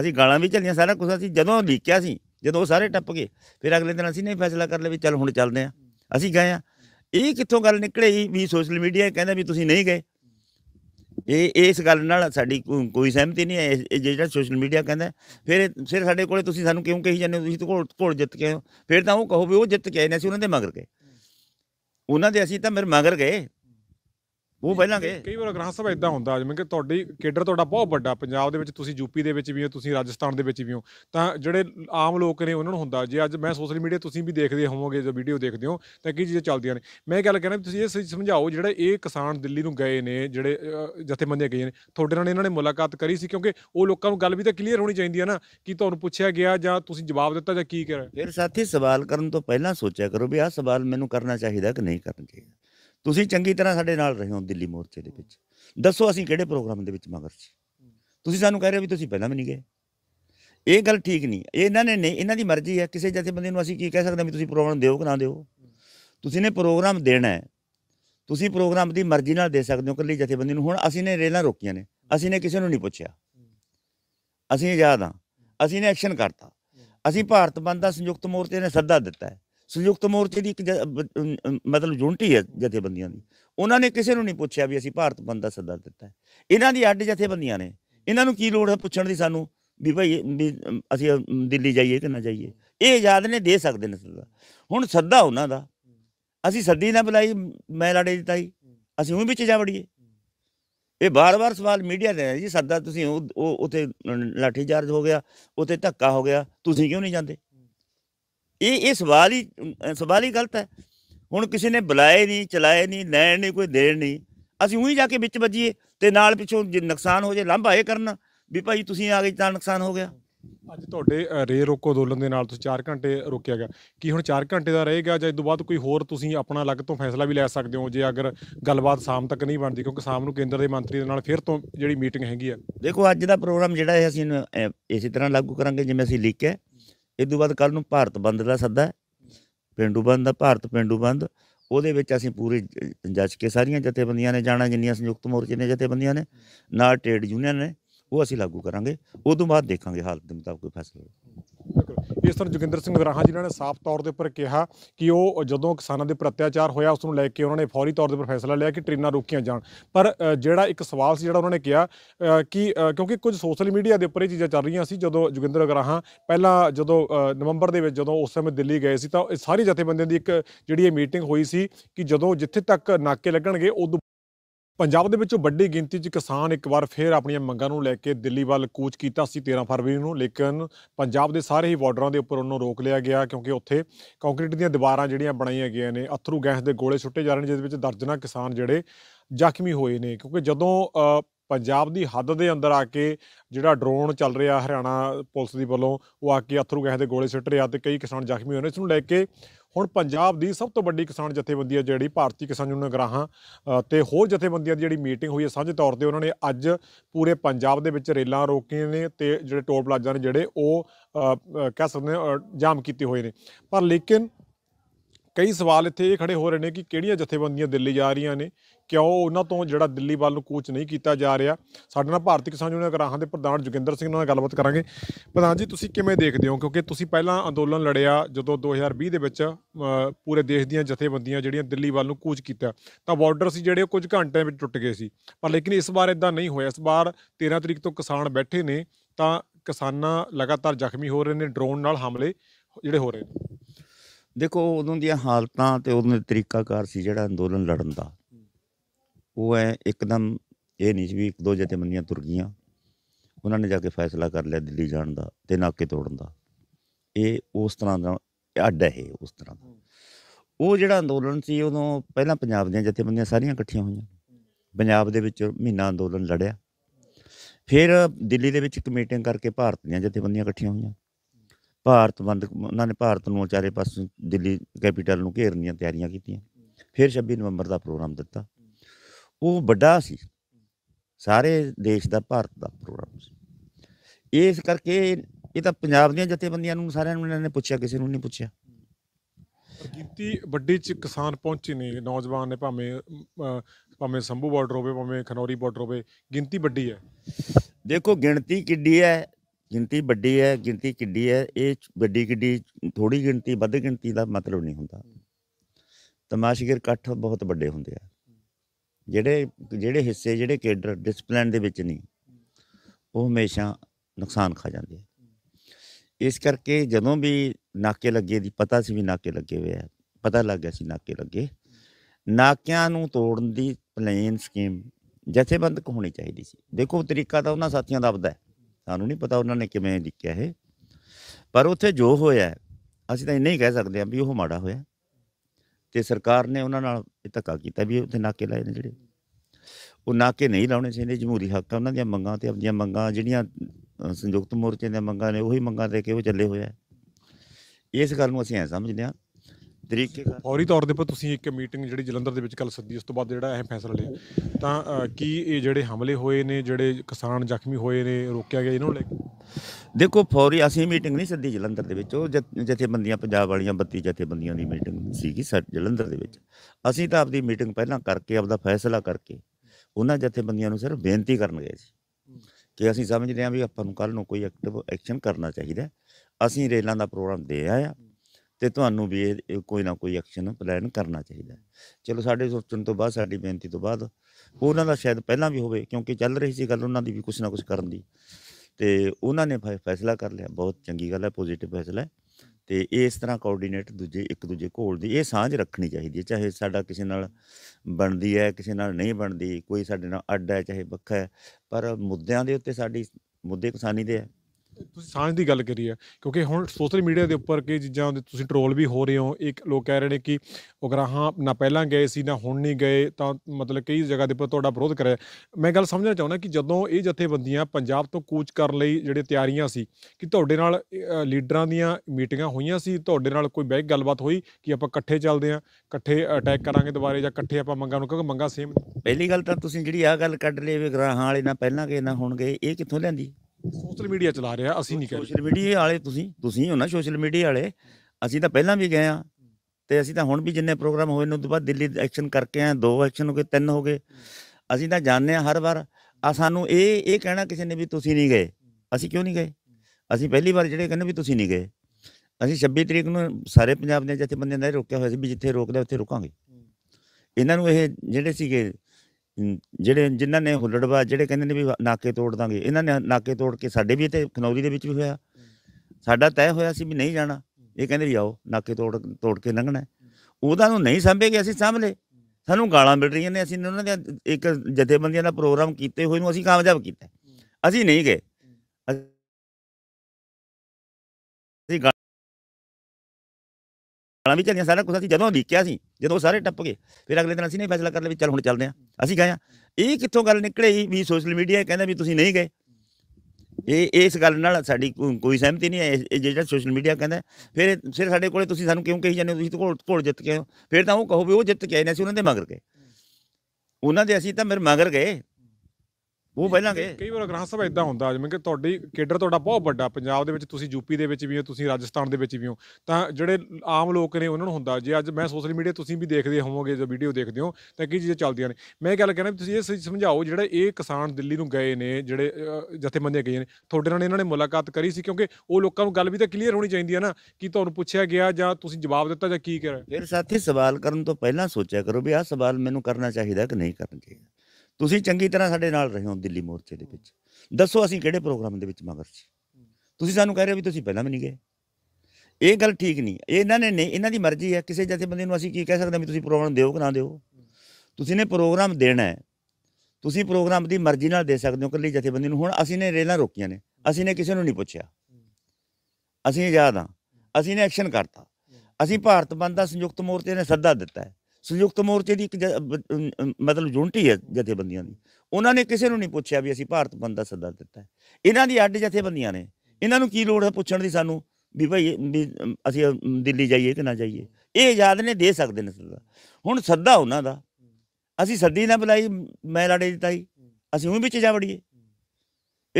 ਅਸੀਂ ਗਾਲਾਂ ਵੀ ਚੱਲੀਆਂ ਸਾਰਾ ਕੁਝ ਅਸੀਂ ਜਦੋਂ ਲੀਕਿਆ ਸੀ ਜਦੋਂ ਉਹ ਸਾਰੇ ਟੱਪ ਗਏ ਫਿਰ ਅਗਲੇ ਦਿਨ ਅਸੀਂ ਨਹੀਂ ਫੈਸਲਾ ਕਰ ਲਿਆ ਵੀ ਚੱਲ ਹੁਣ ਚੱਲਦੇ ਆ ਅਸੀਂ ਗਏ ਆ ਇਹ ਕਿੱਥੋਂ ਗੱਲ ਨਿਕਲੇ ਵੀ ਸੋਸ਼ਲ ਮੀਡੀਆ ਕਹਿੰਦਾ ਵੀ ਤੁਸੀਂ ਨਹੀਂ ਗਏ ਇਹ ਇਸ ਗੱਲ ਨਾਲ ਸਾਡੀ ਕੋਈ ਸਹਿਮਤੀ ਨਹੀਂ ਹੈ ਇਹ ਜਿਹੜਾ ਸੋਸ਼ਲ ਮੀਡੀਆ ਕਹਿੰਦਾ ਫਿਰ ਫਿਰ ਸਾਡੇ ਕੋਲੇ ਤੁਸੀਂ ਸਾਨੂੰ ਕਿਉਂ ਕਹੀ ਜਾਂਦੇ ਹੋ ਤੁਸੀਂ ਤਾਂ ਘੋੜ ਜਿੱਤ ਕੇ ਆਏ ਫਿਰ ਤਾਂ ਉਹ ਕਹੋ ਵੀ ਉਹ ਜਿੱਤ ਕੇ ਆਏ ਨੇ ਅਸੀਂ ਉਹਨਾਂ ਦੇ ਮਗਰ ਗਏ ਉਹਨਾਂ ਦੇ ਅਸੀਂ ਤਾਂ ਮੇਰੇ ਮਗਰ ਗਏ ਉਹ ਪਹਿਲਾਂ ਕਿ ਕਈ ਵਾਰ ਗ੍ਰਾਮ ਸਭਾ ਇਦਾਂ ਹੁੰਦਾ ਜਿਵੇਂ ਕਿ ਤੁਹਾਡੀ ਕੇਡਰ ਤੁਹਾਡਾ ਬਹੁਤ ਵੱਡਾ ਪੰਜਾਬ ਦੇ ਵਿੱਚ ਤੁਸੀਂ ਯੂਪੀ ਦੇ ਵਿੱਚ ਵੀ ਹੋ ਤੁਸੀਂ ਰਾਜਸਥਾਨ ਦੇ ਵਿੱਚ ਵੀ ਹੋ ਤਾਂ ਜਿਹੜੇ ਆਮ ਲੋਕ ਨੇ ਉਹਨਾਂ ਨੂੰ ਹੁੰਦਾ ਜੇ ਅੱਜ ਮੈਂ ਸੋਸ਼ਲ ਮੀਡੀਆ ਤੁਸੀਂ ਵੀ ਦੇਖਦੇ ਹੋਵੋਗੇ ਜੋ ਵੀਡੀਓ ਦੇਖਦੇ ਹੋ ਤਾਂ ਕੀ ਚੀਜ਼ਾਂ ਚੱਲਦੀਆਂ ਨੇ ਮੈਂ ਗੱਲ ਕਹਿਣਾ ਤੁਸੀਂ ਇਹ ਸਮਝਾਓ ਜਿਹੜਾ ਇਹ ਕਿਸਾਨ ਦਿੱਲੀ ਨੂੰ ਗਏ ਨੇ ਜਿਹੜੇ ਜਥੇਬੰਦੀਆਂ ਗਏ ਨੇ ਤੁਹਾਡੇ ਨਾਲ ਇਹਨਾਂ ਨੇ ਮੁਲਾਕਾਤ ਕਰੀ ਸੀ ਕਿਉਂਕਿ ਉਹ ਲੋਕਾਂ ਨੂੰ ਗੱਲ ਵੀ ਤਾਂ ਕਲੀਅਰ ਹੋਣੀ ਚਾਹੀਦੀ ਹੈ ਨਾ ਕਿ ਤੁਹਾਨੂੰ ਪੁੱਛਿਆ ਗਿਆ ਜਾਂ ਤੁਸੀਂ ਜਵਾਬ ਦਿੱਤਾ ਜਾਂ ਕੀ ਕਰਿਆ ਫਿਰ ਸਾਥੀ ਸਵਾਲ ਕਰਨ ਤੋਂ ਪਹਿਲਾਂ ਸੋਚਿਆ ਕਰੋ ਵੀ ਆਹ ਸਵਾਲ ਮੈਨੂੰ ਕਰਨਾ ਚਾਹੀਦਾ ਕਿ ਨਹੀਂ ਕਰਨਾ ਚਾਹੀਦਾ ਤੁਸੀਂ ਚੰਗੀ ਤਰ੍ਹਾਂ ਸਾਡੇ ਨਾਲ ਰਹੇ ਹੋ ਦਿੱਲੀ ਮੋਰਚੇ ਦੇ ਵਿੱਚ ਦੱਸੋ ਅਸੀਂ ਕਿਹੜੇ ਪ੍ਰੋਗਰਾਮ ਦੇ ਵਿੱਚ ਮਗਰ ਸੀ ਤੁਸੀਂ ਸਾਨੂੰ ਕਹਿ ਰਹੇ ਹੋ ਵੀ ਤੁਸੀਂ ਪਹਿਲਾਂ ਵੀ ਨਹੀਂ ਗਏ ਇਹ ਗੱਲ ਠੀਕ ਨਹੀਂ ਇਹਨਾਂ ਨੇ ਨਹੀਂ ਇਹਨਾਂ ਦੀ ਮਰਜ਼ੀ ਹੈ ਕਿਸੇ ਜਿਹੇ ਬੰਦੇ ਨੂੰ ਅਸੀਂ ਕੀ ਕਹਿ ਸਕਦੇ ਹਾਂ ਵੀ ਤੁਸੀਂ ਪ੍ਰੋਗਰਾਮ ਦਿਓ ਕਿ ਨਾ ਦਿਓ ਤੁਸੀਂ ਨੇ ਪ੍ਰੋਗਰਾਮ ਦੇਣਾ ਹੈ ਤੁਸੀਂ ਪ੍ਰੋਗਰਾਮ ਦੀ ਮਰਜ਼ੀ ਨਾਲ ਦੇ ਸਕਦੇ ਹੋ ਕੱਲੀ ਜਥੇਬੰਦੀ ਨੂੰ ਹੁਣ ਅਸੀਂ ਨੇ ਰੇਲਾਂ ਰੋਕੀਆਂ ਨੇ ਅਸੀਂ ਨੇ ਕਿਸੇ ਨੂੰ ਨਹੀਂ ਪੁੱਛਿਆ ਅਸੀਂ ਆਜ਼ਾਦ ਹਾਂ ਅਸੀਂ ਨੇ ਐਕਸ਼ਨ ਕਰਤਾ ਅਸੀਂ ਭਾਰਤ ਬੰਦ ਦਾ ਸੰਯੁਕਤ ਮੋਰਚੇ ਨੇ ਸੱਦਾ ਦਿੱਤਾ ਹੈ ਸੰਯੁਕਤ ਮੋਰਚੇ ਦੀ ਇੱਕ ਮਤਲਬ ਯੂਨਿਟੀ ਹੈ ਜਥੇਬੰਦੀਆਂ ਦੀ ਉਹਨਾਂ ਨੇ ਕਿਸੇ ਨੂੰ ਨਹੀਂ ਪੁੱਛਿਆ ਵੀ ਅਸੀਂ ਭਾਰਤ ਬੰਦ ਦਾ ਸੱਦਾ ਦਿੱਤਾ ਇਹਨਾਂ ਦੀ ਅੱਡ ਜਥੇਬੰਦੀਆਂ ਨੇ ਇਹਨਾਂ ਨੂੰ ਕੀ ਲੋੜ ਹੈ ਪੁੱਛਣ ਦੀ ਸਾਨੂੰ ਵੀ ਭਾਈ ਅਸੀਂ ਦਿੱਲੀ ਜਾਈਏ ਕਿ ਨਾ ਜਾਈਏ ਇਹ ਆਜ਼ਾਦ ਨੇ ਦੇ ਸਕਦੇ ਨੇ ਸੱਦਾ ਹੁਣ ਸੱਦਾ ਉਹਨਾਂ ਦਾ ਅਸੀਂ ਸੱਦੀ ਨਾ ਬੁਲਾਈ ਮੈਂ ਲੜੇ ਦਿੱਤਾਈ ਅਸੀਂ ਉਹ ਵਿੱਚ ਜਾ ਵੜੀਏ ਇਹ ਬਾਰ-ਬਾਰ ਸਵਾਲ ਮੀਡੀਆ ਦੇ ਜੀ ਸੱਦਾ ਤੁਸੀਂ ਉਹ ਉੱਥੇ ਲਾਠੀ ਚਾਰਜ ਹੋ ਗਿਆ ਉੱਥੇ ਧੱਕਾ ਹੋ ਗਿਆ ਤੁਸੀਂ ਕਿਉਂ ਨਹੀਂ ਜਾਂਦੇ ਇਹ ਇਹ ਸਵਾਲ ਹੀ ਸਵਾਲ ਹੀ ਗਲਤ ਹੈ ਹੁਣ ਕਿਸੇ ਨੇ ਬੁਲਾਏ ਨਹੀਂ ਚਲਾਏ ਨਹੀਂ ਲੈਣ ਨਹੀਂ ਕੋਈ ਦੇਣ ਨਹੀਂ ਅਸੀਂ ਉਹੀ ਜਾ ਕੇ ਵਿੱਚ ਵੱਜੀਏ ਤੇ ਨਾਲ ਪਿੱਛੋਂ ਜੇ ਨੁਕਸਾਨ ਹੋ ਜੇ ਲੰਬਾ ਇਹ ਕਰਨਾ ਵੀ ਭਾਈ ਤੁਸੀਂ ਆ ਗਏ ਤਾਂ ਨੁਕਸਾਨ ਹੋ ਗਿਆ ਅੱਜ ਤੁਹਾਡੇ ਰੇ ਰੋਕੋ ਅੰਦੋਲਨ ਦੇ ਨਾਲ ਤੁਸੀਂ 4 ਘੰਟੇ ਰੋਕਿਆ ਗਿਆ ਕੀ ਹੁਣ 4 ਘੰਟੇ ਦਾ ਰਹੇਗਾ ਜਾਂ ਇਸ ਤੋਂ ਬਾਅਦ ਕੋਈ ਹੋਰ ਤੁਸੀਂ ਆਪਣਾ ਅਲੱਗ ਤੋਂ ਫੈਸਲਾ ਵੀ ਲੈ ਸਕਦੇ ਹੋ ਜੇ ਅਗਰ ਗੱਲਬਾਤ ਸ਼ਾਮ ਤੱਕ ਨਹੀਂ ਬਣਦੀ ਕਿਉਂਕਿ ਸ਼ਾਮ ਨੂੰ ਕੇਂਦਰ ਦੇ ਮੰਤਰੀ ਦੇ ਨਾਲ ਫਿਰ ਤੋਂ ਜਿਹੜੀ ਮੀਟਿੰਗ ਹੈਗੀ ਆ ਦੇਖੋ ਅੱਜ ਦਾ ਪ੍ਰੋਗਰਾਮ ਜਿਹੜਾ ਹੈ ਅਸੀਂ ਇਸੇ ਤਰ੍ਹਾਂ ਲਾਗੂ ਕਰਾਂਗੇ ਜਿਵੇਂ ਅਸੀਂ ਲਿਖਿਆ ਇਸ ਤੋਂ ਬਾਅਦ ਕੱਲ ਨੂੰ ਭਾਰਤ ਬੰਦ ਦਾ ਸੱਦਾ ਪਿੰਡੂ ਬੰਦ ਦਾ ਭਾਰਤ ਪਿੰਡੂ ਬੰਦ ਉਹਦੇ ਵਿੱਚ ਅਸੀਂ ਪੂਰੇ ਜੱਜ ਕੇ ਸਾਰੀਆਂ ਜਥੇਬੰਦੀਆਂ ਨੇ ਜਾਣਾ ਜਿੰਨੀਆਂ ਸੰਯੁਕਤ ਮੋਰਚੇ ਨੇ ਜਥੇਬੰਦੀਆਂ ਨੇ ਨਾਲ ਟ੍ਰੇਡ ਯੂਨੀਅਨ ਨੇ ਉਹ ਅਸੀਂ ਲਾਗੂ ਕਰਾਂਗੇ ਉਸ ਤੋਂ ਬਾਅਦ ਦੇਖਾਂਗੇ ਹਾਲਤ ਦੇ ਮੁਤਾਬਕ ਕੋਈ ਫੈਸਲਾ ਇਸ ਤਰ੍ਹਾਂ ਜੋਗਿੰਦਰ ਸਿੰਘ ਵਿਰਾਹਾ ਜਿਨ੍ਹਾਂ ਨੇ ਸਾਫ਼ ਤੌਰ ਦੇ ਉੱਪਰ ਕਿਹਾ ਕਿ ਉਹ ਜਦੋਂ ਕਿਸਾਨਾਂ ਦੇ ਪ੍ਰਤਿਆਚਾਰ ਹੋਇਆ ਉਸ ਨੂੰ ਲੈ ਕੇ ਉਹਨਾਂ ਨੇ ਫੌਰੀ ਤੌਰ ਦੇ ਉੱਪਰ ਫੈਸਲਾ ਲਿਆ ਕਿ ਟ੍ਰੇਨਾਂ ਰੋਕੀਆਂ ਜਾਣ ਪਰ ਜਿਹੜਾ ਇੱਕ ਸਵਾਲ ਸੀ ਜਿਹੜਾ ਉਹਨਾਂ ਨੇ ਕਿਹਾ ਕਿ ਕਿਉਂਕਿ ਕੁਝ ਸੋਸ਼ਲ ਮੀਡੀਆ ਦੇ ਉੱਪਰ ਇਹ ਚੀਜ਼ਾਂ ਚੱਲ ਰਹੀਆਂ ਸੀ ਜਦੋਂ ਜੋਗਿੰਦਰ ਵਰਾਹਾ ਪਹਿਲਾਂ ਜਦੋਂ ਨਵੰਬਰ ਦੇ ਵਿੱਚ ਜਦੋਂ ਉਸ ਸਮੇਂ ਦਿੱਲੀ ਗਏ ਸੀ ਤਾਂ ਇਹ ਸਾਰੀ ਜਥੇਬੰਦੀਆਂ ਦੀ ਇੱਕ ਜਿਹੜੀ ਇਹ ਮੀਟਿੰਗ ਹੋਈ ਸੀ ਕਿ ਜਦੋਂ ਜਿੱਥੇ ਤੱਕ ਨਾਕੇ ਲੱਗਣਗੇ ਉਦੋਂ ਪੰਜਾਬ ਦੇ ਵਿੱਚੋਂ ਵੱਡੀ ਗਿਣਤੀ 'ਚ ਕਿਸਾਨ ਇੱਕ ਵਾਰ ਫੇਰ ਆਪਣੀਆਂ ਮੰਗਾਂ ਨੂੰ ਲੈ ਕੇ ਦਿੱਲੀ ਵੱਲ ਕੂਚ ਕੀਤਾ ਸੀ 13 ਫਰਵਰੀ ਨੂੰ ਲੇਕਿਨ ਪੰਜਾਬ ਦੇ ਸਾਰੇ ਹੀ ਬਾਰਡਰਾਂ ਦੇ ਉੱਪਰ ਉਹਨੂੰ ਰੋਕ ਲਿਆ ਗਿਆ ਕਿਉਂਕਿ ਉੱਥੇ ਕੰਕਰੀਟ ਦੀਆਂ ਦੀਵਾਰਾਂ ਜਿਹੜੀਆਂ ਬਣਾਈਆਂ ਗਈਆਂ ਨੇ ਅਥਰੂ ਗੈਸ ਦੇ ਗੋਲੇ ਛੁੱਟੇ ਜਾ ਰਹੇ ਨੇ ਜਿਸ ਵਿੱਚ ਦਰਜਨਾਂ ਕਿਸਾਨ ਜਿਹੜੇ ਜ਼ਖਮੀ ਹੋਏ ਨੇ ਕਿਉਂਕਿ ਜਦੋਂ ਪੰਜਾਬ ਦੀ ਹੱਦ ਦੇ ਅੰਦਰ ਆ ਕੇ ਜਿਹੜਾ ਡਰੋਨ ਚੱਲ ਰਿਹਾ ਹਰਿਆਣਾ ਪੁਲਿਸ ਦੀ ਵੱਲੋਂ ਉਹ ਆ ਕੇ ਅਥਰੂ ਗੈਸ ਦੇ ਗੋਲੇ ਸਿੱਟ ਰਿਹਾ ਤੇ ਕਈ ਕਿਸਾਨ ਜ਼ਖਮੀ ਹੋਏ ਨੇ ਇਸ ਨੂੰ ਲੈ ਕੇ ਹੁਣ ਪੰਜਾਬ ਦੀ ਸਭ ਤੋਂ ਵੱਡੀ ਕਿਸਾਨ ਜਥੇਬੰਦੀ ਹੈ ਜਿਹੜੀ ਭਾਰਤੀ ਕਿਸਾਨ ਯੂਨੀਅਨ ਗਰਾਹਾਂ ਤੇ ਹੋਰ ਜਥੇਬੰਦੀਆਂ ਦੀ ਜਿਹੜੀ ਮੀਟਿੰਗ ਹੋਈ ਹੈ ਸਾਂਝੇ ਤੌਰ ਤੇ ਉਹਨਾਂ ਨੇ ਅੱਜ ਪੂਰੇ ਪੰਜਾਬ ਦੇ ਵਿੱਚ ਰੇਲਾਂ ਰੋਕੀਆਂ ਨੇ ਤੇ ਜਿਹੜੇ ਟੋਲ ਪਲਾਜ਼ਾ ਨੇ ਜਿਹੜੇ ਉਹ ਕਹਿ ਸਕਦੇ ਜਾਮ ਕੀਤੇ ਹੋਏ ਨੇ ਪਰ ਲੇਕਿਨ ਕਈ ਸਵਾਲ ਇੱਥੇ ਇਹ ਖੜੇ ਹੋ ਰਹੇ ਨੇ ਕਿ ਕਿਹੜੀਆਂ ਜਥੇਬੰਦੀਆਂ ਦਿੱਲੀ ਜਾ ਰਹੀਆਂ ਨੇ ਕਿਉਂ ਉਹਨਾਂ ਤੋਂ ਜਿਹੜਾ ਦਿੱਲੀ ਵੱਲ ਨੂੰ ਕੋਚ ਨਹੀਂ ਕੀਤਾ ਜਾ ਰਿਹਾ ਸਾਡੇ ਨਾਲ ਭਾਰਤੀ ਕਿਸਾਨ ਯੂਨੀਅਨ ਗਰਾਹਾਂ ਦੇ ਪ੍ਰਧਾਨ ਜੁਗਿੰਦਰ ਸਿੰਘ ਨਾਲ ਗੱਲਬਾਤ ਕਰਾਂਗੇ ਪ੍ਰਧਾਨ ਜੀ ਤੁਸੀਂ ਕਿਵੇਂ ਦੇਖਦੇ ਹੋ ਕਿਉਂਕਿ ਤੁਸੀਂ ਪਹਿਲਾਂ ਅੰਦੋਲਨ ਲੜਿਆ ਜਦੋਂ 2020 ਦੇ ਵਿੱਚ ਪੂਰੇ ਦੇਸ਼ ਦੀਆਂ ਜਥੇਬੰਦੀਆਂ ਜਿਹੜੀਆਂ ਦਿੱਲੀ ਵੱਲ ਨੂੰ ਕੂਚ ਕੀਤਾ ਤਾਂ ਬਾਰਡਰ ਸੀ ਜਿਹੜੇ ਕੁਝ ਘੰਟਿਆਂ ਵਿੱਚ ਟੁੱਟ ਗਏ ਸੀ ਪਰ ਲੇਕਿਨ ਇਸ ਵਾਰ ਇਦਾਂ ਨਹੀਂ ਹੋਇਆ ਇਸ ਵਾਰ 13 ਤਰੀਕ ਤੋਂ ਕਿਸਾਨ ਬੈਠੇ ਨੇ ਤਾਂ ਕਿਸਾਨਾਂ ਲਗਾਤਾਰ ਜ਼ਖਮੀ ਹੋ ਰਹੇ ਨੇ ਡਰੋਨ ਨਾਲ ਹਮਲੇ ਜਿਹੜੇ ਹੋ ਰਹੇ ਨੇ ਦੇਖੋ ਉਦੋਂ ਦੀਆਂ ਹਾਲਤਾਂ ਤੇ ਉਹਨਾਂ ਦਾ ਤਰੀਕਾਕਾਰ ਸੀ ਜਿਹੜਾ ਅੰਦੋਲਨ ਲੜਨ ਦਾ ਉਹ ਐ ਇੱਕਦਮ ਇਹ ਨਹੀਂ ਸੀ ਵੀ ਇੱਕ ਦੋ ਮੰਨੀਆਂ ਤੁਰ ਗਈਆਂ ਉਹਨਾਂ ਨੇ ਜਾ ਕੇ ਫੈਸਲਾ ਕਰ ਲਿਆ ਦਿੱਲੀ ਜਾਣ ਦਾ ਤੇ ਨਾਕੇ ਤੋੜਨ ਦਾ ਇਹ ਉਸ ਤਰ੍ਹਾਂ ਦਾ ਅੱਡ ਹੈ ਉਸ ਤਰ੍ਹਾਂ ਦਾ ਉਹ ਜਿਹੜਾ ਅੰਦੋਲਨ ਸੀ ਉਦੋਂ ਪਹਿਲਾਂ ਪੰਜਾਬ ਦੀਆਂ ਬੰਦੀਆਂ ਸਾਰੀਆਂ ਇਕੱਠੀਆਂ ਹੋਈਆਂ ਪੰਜਾਬ ਦੇ ਵਿੱਚ ਮਹੀਨਾ ਅੰਦੋਲਨ ਲੜਿਆ ਫਿਰ ਦਿੱਲੀ ਦੇ ਵਿੱਚ ਇੱਕ ਮੀਟਿੰਗ ਕਰਕੇ ਭਾਰਤ ਦੀਆਂ ਬੰਦੀਆਂ ਇਕੱਠੀਆਂ ਹੋਈਆਂ ਭਾਰਤ ਬੰਦ ਉਹਨਾਂ ਨੇ ਭਾਰਤ ਨੂੰ ਚਾਰੇ ਪਾਸੇ ਦਿੱਲੀ ਕੈਪੀਟਲ ਨੂੰ ਘੇਰਨ ਦੀਆਂ ਤਿਆਰੀਆਂ ਕੀਤੀਆਂ ਫਿਰ 26 ਨਵੰਬਰ ਦਾ ਪ੍ਰੋਗਰਾਮ ਦਿੱਤਾ ਉਹ ਵੱਡਾ ਸੀ ਸਾਰੇ ਦੇਸ਼ ਦਾ ਭਾਰਤ ਦਾ ਪ੍ਰੋਗਰਾਮ ਸੀ ਇਸ ਕਰਕੇ ਇਹ ਤਾਂ ਪੰਜਾਬ ਦੀਆਂ ਜਥੇਬੰਦੀਆਂ ਨੂੰ ਸਾਰਿਆਂ ਨੂੰ ਇਹਨਾਂ ਨੇ ਪੁੱਛਿਆ ਕਿਸੇ ਨੂੰ ਨਹੀਂ ਪੁੱਛਿਆ ਗਿਣਤੀ ਵੱਡੀ ਚ ਕਿਸਾਨ ਪਹੁੰਚੇ ਨੇ ਨੌਜਵਾਨ ਨੇ ਭਾਵੇਂ ਭਾਵੇਂ ਸੰਭੂ ਬਾਰਡਰ ਹੋਵੇ ਭਾਵੇਂ ਖਨੌਰੀ ਬਾਰਡਰ ਹੋਵੇ ਗਿਣਤੀ ਵੱਡੀ ਹੈ ਦੇਖੋ ਗਿਣਤੀ ਕਿੱਡੀ ਹੈ ਗਿਣਤੀ ਵੱਡੀ ਹੈ ਗਿਣਤੀ ਕਿੱਡੀ ਹੈ ਇਹ ਵੱਡੀ ਕਿੱਡੀ ਥੋੜੀ ਗਿਣਤੀ ਵੱਧ ਗਿਣਤੀ ਦਾ ਮਤਲਬ ਨਹੀਂ ਹੁੰਦਾ ਤਮਾਸ਼ਗੀਰ ਇਕੱਠ ਬਹੁਤ ਵੱਡੇ ਹੁੰਦੇ ਆ ਜਿਹੜੇ ਜਿਹੜੇ ਹਿੱਸੇ ਜਿਹੜੇ ਕੇਡਰ ਡਿਸਪਲਿਨ ਦੇ ਵਿੱਚ ਨਹੀਂ ਉਹ ਹਮੇਸ਼ਾ ਨੁਕਸਾਨ ਖਾ ਜਾਂਦੇ ਆ ਇਸ ਕਰਕੇ ਜਦੋਂ ਵੀ ਨਾਕੇ ਲੱਗੇ ਦੀ ਪਤਾ ਸੀ ਵੀ ਨਾਕੇ ਲੱਗੇ ਹੋਏ ਆ ਪਤਾ ਲੱਗ ਗਿਆ ਸੀ ਨਾਕੇ ਲੱਗੇ ਨਾਕਿਆਂ ਨੂੰ ਤੋੜਨ ਦੀ ਪਲੇਨ ਸਕੀਮ ਜਥੇਬੰਦਕ ਹੋਣੀ ਚਾਹੀਦੀ ਸੀ ਦੇਖੋ ਤਰੀਕਾ ਤਾਂ ਉਹਨਾਂ ਸਾਥੀਆਂ ਦਾ ਆਪਦਾ ਹੈ ਸਾਨੂੰ ਨਹੀਂ ਪਤਾ ਉਹਨਾਂ ਨੇ ਕਿਵੇਂ ਲਿਖਿਆ ਇਹ ਪਰ ਉੱਥੇ ਜੋ ਹੋਇਆ ਅਸੀਂ ਤਾਂ ਇੰਨਾ ਹੀ ਕਹਿ ਸਕਦੇ ਹਾਂ ਵੀ ਉਹ ਮਾੜਾ ਹੋਇਆ ਤੇ ਸਰਕਾਰ ਨੇ ਉਹਨਾਂ ਨਾਲ ਇਹ ਧੱਕਾ ਕੀਤਾ ਵੀ ਉੱਥੇ ਨਾਕੇ ਲਾਏ ਨੇ ਜਿਹੜੇ ਉਹ ਨਾਕੇ ਨਹੀਂ ਲਾਉਣੇ ਚਾਹੀਦੇ ਜਮਹੂਰੀ ਹੱਕ ਆ ਉਹਨਾਂ ਦੀਆਂ ਮੰਗਾਂ ਤੇ ਆਪਣੀਆਂ ਮੰਗਾਂ ਜਿਹੜੀਆਂ ਸੰਯੁਕਤ ਮੋਰਚੇ ਦੀਆਂ ਮੰਗਾਂ ਨੇ ਉਹੀ ਮੰਗਾਂ ਤੇ ਕਿਉਂ ਚੱਲੇ ਹੋਇਆ ਇਸ ਗੱਲ ਨੂੰ ਅਸੀਂ ਐ ਸਮਝਦੇ ਹਾਂ ਤਰੀਕੇ ਫੌਰੀ ਤੌਰ ਦੇ ਉੱਪਰ ਤੁਸੀਂ ਇੱਕ ਮੀਟਿੰਗ ਜਿਹੜੀ ਜਲੰਧਰ ਦੇ ਵਿੱਚ ਕੱਲ ਸੱਦੀ ਉਸ ਤੋਂ ਬਾਅਦ ਜਿਹੜਾ ਇਹ ਫੈਸਲਾ ਲਿਆ ਤਾਂ ਕੀ ਇਹ ਜਿਹੜੇ ਹਮਲੇ ਹੋਏ ਨੇ ਜਿਹੜੇ ਕਿਸਾਨ ਜ਼ਖਮੀ ਹੋਏ ਨੇ ਰੋਕਿਆ ਗਿਆ ਇਹਨਾਂ ਨੂੰ ਦੇਖੋ ਫੌਰੀ ਅਸੀਂ ਮੀਟਿੰਗ ਨਹੀਂ ਸੱਦੀ ਜਲੰਧਰ ਦੇ ਵਿੱਚ ਉਹ ਜਿੱਥੇ ਬੰਦੀਆਂ ਪੰਜਾਬ ਵਾਲੀਆਂ 32 ਬੰਦੀਆਂ ਦੀ ਮੀਟਿੰਗ ਸੀਗੀ ਸਾ- ਜਲੰਧਰ ਦੇ ਵਿੱਚ ਅਸੀਂ ਤਾਂ ਆਪਦੀ ਮੀਟਿੰਗ ਪਹਿਲਾਂ ਕਰਕੇ ਆਪਦਾ ਫੈਸਲਾ ਕਰਕੇ ਉਹਨਾਂ ਜਿੱਥੇ ਬੰਦੀਆਂ ਨੂੰ ਸਿਰਫ ਬੇਨਤੀ ਕਰਨ ਗਏ ਸੀ ਕਿ ਅਸੀਂ ਸਮਝਦੇ ਹਾਂ ਵੀ ਆਪਾਂ ਨੂੰ ਕੱਲ ਨੂੰ ਕੋਈ ਐਕਟਿਵ ਐਕਸ਼ਨ ਕਰਨਾ ਚਾਹੀਦਾ ਅਸੀਂ ਰੇਲਾਂ ਦਾ ਪ੍ਰੋਗਰਾਮ ਦੇ ਆਏ ਆ ਤੇ ਤੁਹਾਨੂੰ ਵੀ ਇਹ ਕੋਈ ਨਾ ਕੋਈ ਐਕਸ਼ਨ ਪਲਾਨ ਕਰਨਾ ਚਾਹੀਦਾ ਚਲੋ ਸਾਡੇ ਸੋਚਣ ਤੋਂ ਬਾਅਦ ਸਾਡੀ ਬੇਨਤੀ ਤੋਂ ਬਾਅਦ ਉਹਨਾਂ ਦਾ ਸ਼ਾਇਦ ਪਹਿਲਾਂ ਵੀ ਹੋਵੇ ਕਿਉਂਕਿ ਚੱਲ ਰਹੀ ਸੀ ਗੱਲ ਉਹਨਾਂ ਦੀ ਵੀ ਕੁਝ ਨਾ ਕੁਝ ਕਰਨ ਦੀ ਤੇ ਉਹਨਾਂ ਨੇ ਫੈਸਲਾ ਕਰ ਲਿਆ ਬਹੁਤ ਚੰਗੀ ਗੱਲ ਹੈ ਪੋਜ਼ਿਟਿਵ ਫੈਸਲਾ ਹੈ ਤੇ ਇਸ ਤਰ੍ਹਾਂ ਕੋਆਰਡੀਨੇਟ ਦੂਜੇ ਇੱਕ ਦੂਜੇ ਕੋਲ ਦੀ ਇਹ ਸਾਂਝ ਰੱਖਣੀ ਚਾਹੀਦੀ ਹੈ ਚਾਹੇ ਸਾਡਾ ਕਿਸੇ ਨਾਲ ਬਣਦੀ ਹੈ ਕਿਸੇ ਨਾਲ ਨਹੀਂ ਬਣਦੀ ਕੋਈ ਸਾਡੇ ਨਾਲ ਅੱਡ ਹੈ ਚਾਹੇ ਵੱਖਰਾ ਹੈ ਪਰ ਮੁੱਦਿਆਂ ਦੇ ਉੱਤੇ ਸਾਡੀ ਮੁੱਦੇ ਕਿਸਾਨੀ ਦੇ ਹੈ ਤੁਸੀਂ ਸਾਂਝ ਦੀ ਗੱਲ ਕਰੀ ਹੈ ਕਿਉਂਕਿ ਹੁਣ ਸੋਸ਼ਲ ਮੀਡੀਆ ਦੇ ਉੱਪਰ ਕਈ ਚੀਜ਼ਾਂ ਦੇ ਤੁਸੀਂ ਟ੍ਰੋਲ ਵੀ ਹੋ ਰਹੇ ਹੋ ਇੱਕ ਲੋਕ ਕਹਿ ਰਹੇ ਨੇ ਕਿ ਉਗਰਾਹਾਂ ਨਾ ਪਹਿਲਾਂ ਗਏ ਸੀ ਨਾ ਹੁਣ ਨਹੀਂ ਗਏ ਤਾਂ ਮਤਲਬ ਕਈ ਜਗ੍ਹਾ ਦੇ ਉੱਪਰ ਤੁਹਾਡਾ ਵਿਰੋਧ ਕਰਿਆ ਮੈਂ ਗੱਲ ਸਮਝਣਾ ਚਾਹੁੰਦਾ ਕਿ ਜਦੋਂ ਇਹ ਜਥੇਬੰਦੀਆਂ ਪੰਜਾਬ ਤੋਂ ਕੂਚ ਕਰਨ ਲਈ ਜਿਹੜੇ ਤਿਆਰੀਆਂ ਸੀ ਕਿ ਤੁਹਾਡੇ ਨਾਲ ਲੀਡਰਾਂ ਦੀਆਂ ਮੀਟਿੰਗਾਂ ਹੋਈਆਂ ਸੀ ਤੁਹਾਡੇ ਨਾਲ ਕੋਈ ਬੈਕ ਗੱਲਬਾਤ ਹੋਈ ਕਿ ਆਪਾਂ ਇਕੱਠੇ ਚੱਲਦੇ ਆਂ ਇਕੱਠੇ ਅਟੈਕ ਕਰਾਂਗੇ ਦੁਬਾਰੇ ਜਾਂ ਇਕੱਠੇ ਆਪਾਂ ਮੰਗਾਂ ਨੂੰ ਕਿਉਂਕਿ ਮੰਗਾਂ ਸੇਮ ਪਹਿਲੀ ਗੱਲ ਤਾਂ ਤੁਸੀਂ ਜਿਹੜੀ ਆ ਗੱਲ ਕੱਢ ਲਈ ਵੀ ਗਰਾਹਾਂ ਵਾਲੇ ਨਾ ਪਹਿਲਾਂ ਗਏ ਨਾ ਹੁਣ ਗਏ ਇਹ ਕਿੱਥੋਂ ਲੈਂਦੀ ਸੋਸ਼ਲ ਮੀਡੀਆ ਚਲਾ ਰਿਹਾ ਅਸੀਂ ਨਹੀਂ ਕਰ ਸੋਸ਼ਲ ਮੀਡੀਆ ਵਾਲੇ ਤੁਸੀਂ ਤੁਸੀਂ ਹੋ ਨਾ ਸੋਸ਼ਲ ਮੀਡੀਆ ਵਾਲੇ ਅਸੀਂ ਤਾਂ ਪਹਿਲਾਂ ਵੀ ਗਏ ਆ ਤੇ ਅਸੀਂ ਤਾਂ ਹੁਣ ਵੀ ਜਿੰਨੇ ਪ੍ਰੋਗਰਾਮ ਹੋਏ ਨੇ ਉਸ ਤੋਂ ਬਾਅਦ ਦਿੱਲੀ ਐਕਸ਼ਨ ਕਰਕੇ ਆਏ ਦੋ ਐਕਸ਼ਨ ਹੋ ਗਏ ਤਿੰਨ ਹੋ ਗਏ ਅਸੀਂ ਤਾਂ ਜਾਣਦੇ ਆ ਹਰ ਵਾਰ ਆ ਸਾਨੂੰ ਇਹ ਇਹ ਕਹਿਣਾ ਕਿਸੇ ਨੇ ਵੀ ਤੁਸੀਂ ਨਹੀਂ ਗਏ ਅਸੀਂ ਕਿਉਂ ਨਹੀਂ ਗਏ ਅਸੀਂ ਪਹਿਲੀ ਵਾਰ ਜਿਹੜੇ ਕਹਿੰਦੇ ਵੀ ਤੁਸੀਂ ਨਹੀਂ ਗਏ ਅਸੀਂ 26 ਤਰੀਕ ਨੂੰ ਸਾਰੇ ਪੰਜਾਬ ਦੇ ਬੰਦੇ ਨੇ ਰੋਕਿਆ ਹੋਇਆ ਸੀ ਵੀ ਜਿੱਥੇ ਰੋਕਦੇ ਉੱਥੇ ਰੁਕਾਂਗੇ ਇਹਨਾਂ ਨੂੰ ਇਹ ਜਿਹੜੇ ਸੀਗੇ ਜਿਹੜੇ ਜਿਨ੍ਹਾਂ ਨੇ ਹੁੱਲੜਵਾ ਜਿਹੜੇ ਕਹਿੰਦੇ ਨੇ ਵੀ ਨਾਕੇ ਤੋੜ ਦਾਂਗੇ ਇਹਨਾਂ ਨੇ ਨਾਕੇ ਤੋੜ ਕੇ ਸਾਡੇ ਵੀ ਤੇ ਖਨੌਰੀ ਦੇ ਵਿੱਚ ਵੀ ਹੋਇਆ ਸਾਡਾ ਤੈਅ ਹੋਇਆ ਸੀ ਵੀ ਨਹੀਂ ਜਾਣਾ ਇਹ ਕਹਿੰਦੇ ਵੀ ਆਓ ਨਾਕੇ ਤੋੜ ਤੋੜ ਕੇ ਲੰਘਣਾ ਉਹਦਾ ਨੂੰ ਨਹੀਂ ਸੰਭੇਗੇ ਅਸੀਂ ਸਾਹਮਣੇ ਸਾਨੂੰ ਗਾਲਾਂ ਮਿਲ ਰਹੀਆਂ ਨੇ ਅਸੀਂ ਉਹਨਾਂ ਦੇ ਇੱਕ ਜਥੇਬੰਦੀਆਂ ਦਾ ਪ੍ਰੋਗਰਾਮ ਕੀਤੇ ਹੋਏ ਨੂੰ ਅਸੀਂ ਕਾਮਯਾਬ ਕੀਤਾ ਅਸੀਂ ਨਹੀਂ ਗਏ ਗਾਲਾਂ ਵੀ ਚੱਲੀਆਂ ਸਾਰਾ ਕੁਝ ਅਸੀਂ ਜਦੋਂ ਲਿਖਿਆ ਸੀ ਜਦੋਂ ਸਾਰੇ ਟੱਪ ਗਏ ਫਿਰ ਅਗਲੇ ਦਿਨ ਅਸੀਂ ਨੇ ਫੈਸਲਾ ਕਰ ਲਿਆ ਵੀ ਚੱਲ ਹੁਣ ਚੱਲਦੇ ਆ ਅਸੀਂ ਗਏ ਆ ਇਹ ਕਿੱਥੋਂ ਗੱਲ ਨਿਕਲੀ ਵੀ ਸੋਸ਼ਲ ਮੀਡੀਆ ਕਹਿੰਦਾ ਵੀ ਤੁਸੀਂ ਨਹੀਂ ਗਏ ਇਹ ਇਸ ਗੱਲ ਨਾਲ ਸਾਡੀ ਕੋਈ ਸਹਿਮਤੀ ਨਹੀਂ ਹੈ ਜਿਹੜਾ ਸੋਸ਼ਲ ਮੀਡੀਆ ਕਹਿੰਦਾ ਫਿਰ ਫਿਰ ਸਾਡੇ ਕੋਲੇ ਤੁਸੀਂ ਸਾਨੂੰ ਕਿਉਂ ਕਹੀ ਜਾਂਦੇ ਹੋ ਤੁਸੀਂ ਘੋਲ ਘੋਲ ਜਿੱਤ ਕੇ ਆਏ ਫਿਰ ਤਾਂ ਉਹ ਕਹੋ ਵੀ ਉਹ ਜਿੱਤ ਕੇ ਆਏ ਨੇ ਅਸੀਂ ਉਹਨਾਂ ਦੇ ਮਗਰ ਗਏ ਉਹਨਾਂ ਦੇ ਅਸੀਂ ਤਾਂ ਮੇਰੇ ਮਗਰ ਗਏ ਉਹ ਪਹਿਲਾਂ ਗਏ ਕਈ ਵਾਰ ਗ੍ਰਾਮ ਸਭਾ ਇਦਾਂ ਹੁੰਦਾ ਜਿਵੇਂ ਕਿ ਤੁਹਾਡੀ ਕੇਡਰ ਤੁਹਾਡਾ ਬਹੁਤ ਵੱਡਾ ਪੰਜਾਬ ਦੇ ਵਿੱਚ ਤੁਸੀਂ ਯੂਪੀ ਦੇ ਵਿੱਚ ਵੀ ਹੋ ਤੁਸੀਂ ਰਾਜਸਥਾਨ ਦੇ ਵਿੱਚ ਵੀ ਹੋ ਤਾਂ ਜਿਹੜੇ ਆਮ ਲੋਕ ਨੇ ਉਹਨਾਂ ਨੂੰ ਹੁੰਦਾ ਜੇ ਅੱਜ ਮੈਂ ਸੋਸ਼ਲ ਮੀਡੀਆ ਤੁਸੀਂ ਵੀ ਦੇਖਦੇ ਹੋਵੋਗੇ ਜੋ ਵੀਡੀਓ ਦੇਖਦੇ ਹੋ ਤਾਂ ਕੀ ਚੀਜ਼ਾਂ ਚੱਲਦੀਆਂ ਨੇ ਮੈਂ ਇਹ ਗੱਲ ਕਹਿਣਾ ਤੁਸੀਂ ਇਹ ਸਮਝਾਓ ਜਿਹੜੇ ਇਹ ਕਿਸਾਨ ਦਿੱਲੀ ਨੂੰ ਗਏ ਨੇ ਜਿਹੜੇ ਜਥੇਬੰਦੀਆਂ ਗਏ ਨੇ ਤੁਹਾਡੇ ਨਾਲ ਇਹਨਾਂ ਨੇ ਮੁਲਾਕਾਤ ਕਰੀ ਸੀ ਕਿਉਂਕਿ ਉਹ ਲੋਕਾਂ ਨੂੰ ਗੱਲ ਵੀ ਤਾਂ ਕਲੀਅਰ ਹੋਣੀ ਚਾਹੀਦੀ ਹੈ ਨਾ ਕਿ ਤੁਹਾਨੂੰ ਪੁੱਛਿਆ ਗਿਆ ਜਾਂ ਤੁਸੀਂ ਜਵਾਬ ਦਿੱਤਾ ਜਾਂ ਕੀ ਕਰਿਆ ਫਿਰ ਸਾਥੀ ਸਵਾਲ ਕਰਨ ਤੋਂ ਪਹਿਲਾਂ ਸੋਚਿਆ ਕਰੋ ਵੀ ਆਹ ਸਵਾਲ ਮੈਨੂੰ ਕਰਨਾ ਚਾਹੀਦਾ ਕਿ ਨਹੀਂ ਕਰਨਾ ਚਾਹੀਦਾ ਤੁਸੀਂ ਚੰਗੀ ਤਰ੍ਹਾਂ ਸਾਡੇ ਨਾਲ ਰਹੇ ਹੋ ਦਿੱਲੀ ਮੋਰਚੇ ਦੇ ਵਿੱਚ ਦੱਸੋ ਅਸੀਂ ਕਿਹੜੇ ਪ੍ਰੋਗਰਾਮ ਦੇ ਵਿੱਚ ਮਗਰ ਸੀ ਤੁਸੀਂ ਸਾਨੂੰ ਕਹਿ ਰਹੇ ਵੀ ਤੁਸੀਂ ਪਹਿਲਾਂ ਵੀ ਨਹੀਂ ਗਏ ਇਹ ਗੱਲ ਠੀਕ ਨਹੀਂ ਇਹਨਾਂ ਨੇ ਨਹੀਂ ਇਹਨਾਂ ਦੀ ਮਰਜ਼ੀ ਹੈ ਕਿਸੇ ਬੰਦੇ ਨੂੰ ਅਸੀਂ ਕੀ ਕਹਿ ਸਕਦੇ ਵੀ ਤੁਸੀਂ ਪ੍ਰੋਗਰਾਮ ਦਿਓ ਕਿ ਨਾ ਦਿਓ ਤੁਸੀਂ ਨੇ ਪ੍ਰੋਗਰਾਮ ਦੇਣਾ ਹੈ ਤੁਸੀਂ ਪ੍ਰੋਗਰਾਮ ਦੀ ਮਰਜ਼ੀ ਨਾਲ ਦੇ ਸਕਦੇ ਹੋ ਕੱਲੀ ਬੰਦੇ ਨੂੰ ਹੁਣ ਅਸੀਂ ਨੇ ਰੇਲਾਂ ਰੋਕੀਆਂ ਨੇ ਅਸੀਂ ਨੇ ਕਿਸੇ ਨੂੰ ਨਹੀਂ ਪੁੱਛਿਆ ਅਸੀਂ ਆਜ਼ਾਦ ਹਾਂ ਅਸੀਂ ਨੇ ਐਕਸ਼ਨ ਕਰਤਾ ਅਸੀਂ ਭਾਰਤ ਬੰਦ ਦਾ ਸੰਯੁਕਤ ਮੋਰਚੇ ਨੇ ਸੱਦਾ ਦਿੱਤਾ ਹੈ ਸੰਯੁਕਤ ਮੋਰਚੇ ਦੀ ਇੱਕ ਮਤਲਬ ਯੂਨਿਟੀ ਹੈ ਜਥੇਬੰਦੀਆਂ ਦੀ ਉਹਨਾਂ ਨੇ ਕਿਸੇ ਨੂੰ ਨਹੀਂ ਪੁੱਛਿਆ ਵੀ ਅਸੀਂ ਭਾਰਤ ਬੰਦ ਦਾ ਸੱਦਾ ਦਿੱਤਾ ਇਹਨਾਂ ਦੀ ਅੱਡ ਜਥੇਬੰਦੀਆਂ ਨੇ ਇਹਨਾਂ ਨੂੰ ਕੀ ਲੋੜ ਹੈ ਪੁੱਛਣ ਦੀ ਸਾਨੂੰ ਵੀ ਭਾਈ ਅਸੀਂ ਦਿੱਲੀ ਜਾਈਏ ਕਿ ਨਾ ਜਾਈਏ ਇਹ ਆਜ਼ਾਦ ਨੇ ਦੇ ਸਕਦੇ ਨੇ ਸੱਦਾ ਹੁਣ ਸੱਦਾ ਉਹਨਾਂ ਦਾ ਅਸੀਂ ਸੱਦੀ ਨਾ ਬੁਲਾਈ ਮੈਂ ਲੜੇ ਦਿੱਤਾ ਹੀ ਅਸੀਂ ਉਹ ਵਿੱਚ ਜਾ ਵੜੀਏ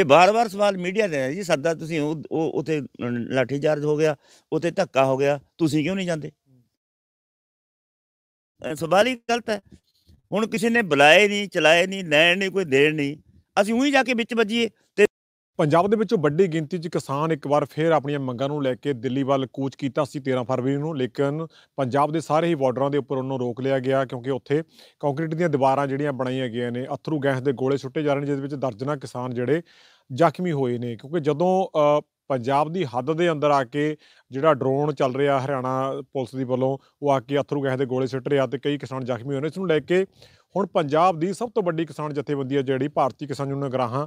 ਇਹ ਬਾਰ-ਬਾਰ ਸਵਾਲ ਮੀਡੀਆ ਦੇ ਜੀ ਸੱਦਾ ਤੁਸੀਂ ਉਹ ਉਥੇ ਚਾਰਜ ਹੋ ਗਿਆ ਉਥੇ ਧੱਕਾ ਹੋ ਗਿਆ ਤੁਸੀਂ ਕਿਉਂ ਨਹੀਂ ਜਾਂਦੇ ਸਵਾਲ ਹੀ ਗਲਤ ਹੈ ਹੁਣ ਕਿਸੇ ਨੇ ਬੁਲਾਏ ਨਹੀਂ ਚਲਾਏ ਨਹੀਂ ਲੈਣ ਨਹੀਂ ਕੋਈ ਦੇਣ ਨਹੀਂ ਅਸੀਂ ਉਹੀ ਜਾ ਕੇ ਵਿੱਚ ਵੱਜੀਏ ਤੇ ਪੰਜਾਬ ਦੇ ਵਿੱਚੋਂ ਵੱਡੀ ਗਿਣਤੀ 'ਚ ਕਿਸਾਨ ਇੱਕ ਵਾਰ ਫੇਰ ਆਪਣੀਆਂ ਮੰਗਾਂ ਨੂੰ ਲੈ ਕੇ ਦਿੱਲੀ ਵੱਲ ਕੂਚ ਕੀਤਾ ਸੀ 13 ਫਰਵਰੀ ਨੂੰ ਲੇਕਿਨ ਪੰਜਾਬ ਦੇ ਸਾਰੇ ਹੀ ਬਾਰਡਰਾਂ ਦੇ ਉੱਪਰ ਉਹਨੂੰ ਰੋਕ ਲਿਆ ਗਿਆ ਕਿਉਂਕਿ ਉੱਥੇ ਕੰਕਰੀਟ ਦੀਆਂ ਦੀਵਾਰਾਂ ਜਿਹੜੀਆਂ ਬਣਾਈਆਂ ਗਈਆਂ ਨੇ ਅਥਰੂ ਗੈਸ ਦੇ ਗੋਲੇ ਛੁੱਟੇ ਜਾ ਰਹੇ ਨੇ ਜਿਸ ਵਿੱਚ ਦਰਜਨਾ ਕਿਸਾਨ ਜਿਹੜੇ ਜ਼ਖਮੀ ਹੋਏ ਨੇ ਕਿਉਂਕਿ ਜਦੋਂ ਪੰਜਾਬ ਦੀ ਹੱਦ ਦੇ ਅੰਦਰ ਆ ਕੇ ਜਿਹੜਾ ਡਰੋਨ ਚੱਲ ਰਿਹਾ ਹਰਿਆਣਾ ਪੁਲਿਸ ਦੀ ਵੱਲੋਂ ਉਹ ਆ ਕੇ ਅਥਰੂ ਗਹਿ ਦੇ ਗੋਲੇ ਸਿੱਟ ਰਿਹਾ ਤੇ ਕਈ ਕਿਸਾਨ ਜ਼ਖਮੀ ਹੋਏ ਨੇ ਇਸ ਨੂੰ ਲੈ ਕੇ ਹੁਣ ਪੰਜਾਬ ਦੀ ਸਭ ਤੋਂ ਵੱਡੀ ਕਿਸਾਨ ਜਥੇਬੰਦੀ ਹੈ ਜਿਹੜੀ ਭਾਰਤੀ ਕਿਸਾਨ ਯੂਨੀਅਨ ਗਰਾਹਾਂ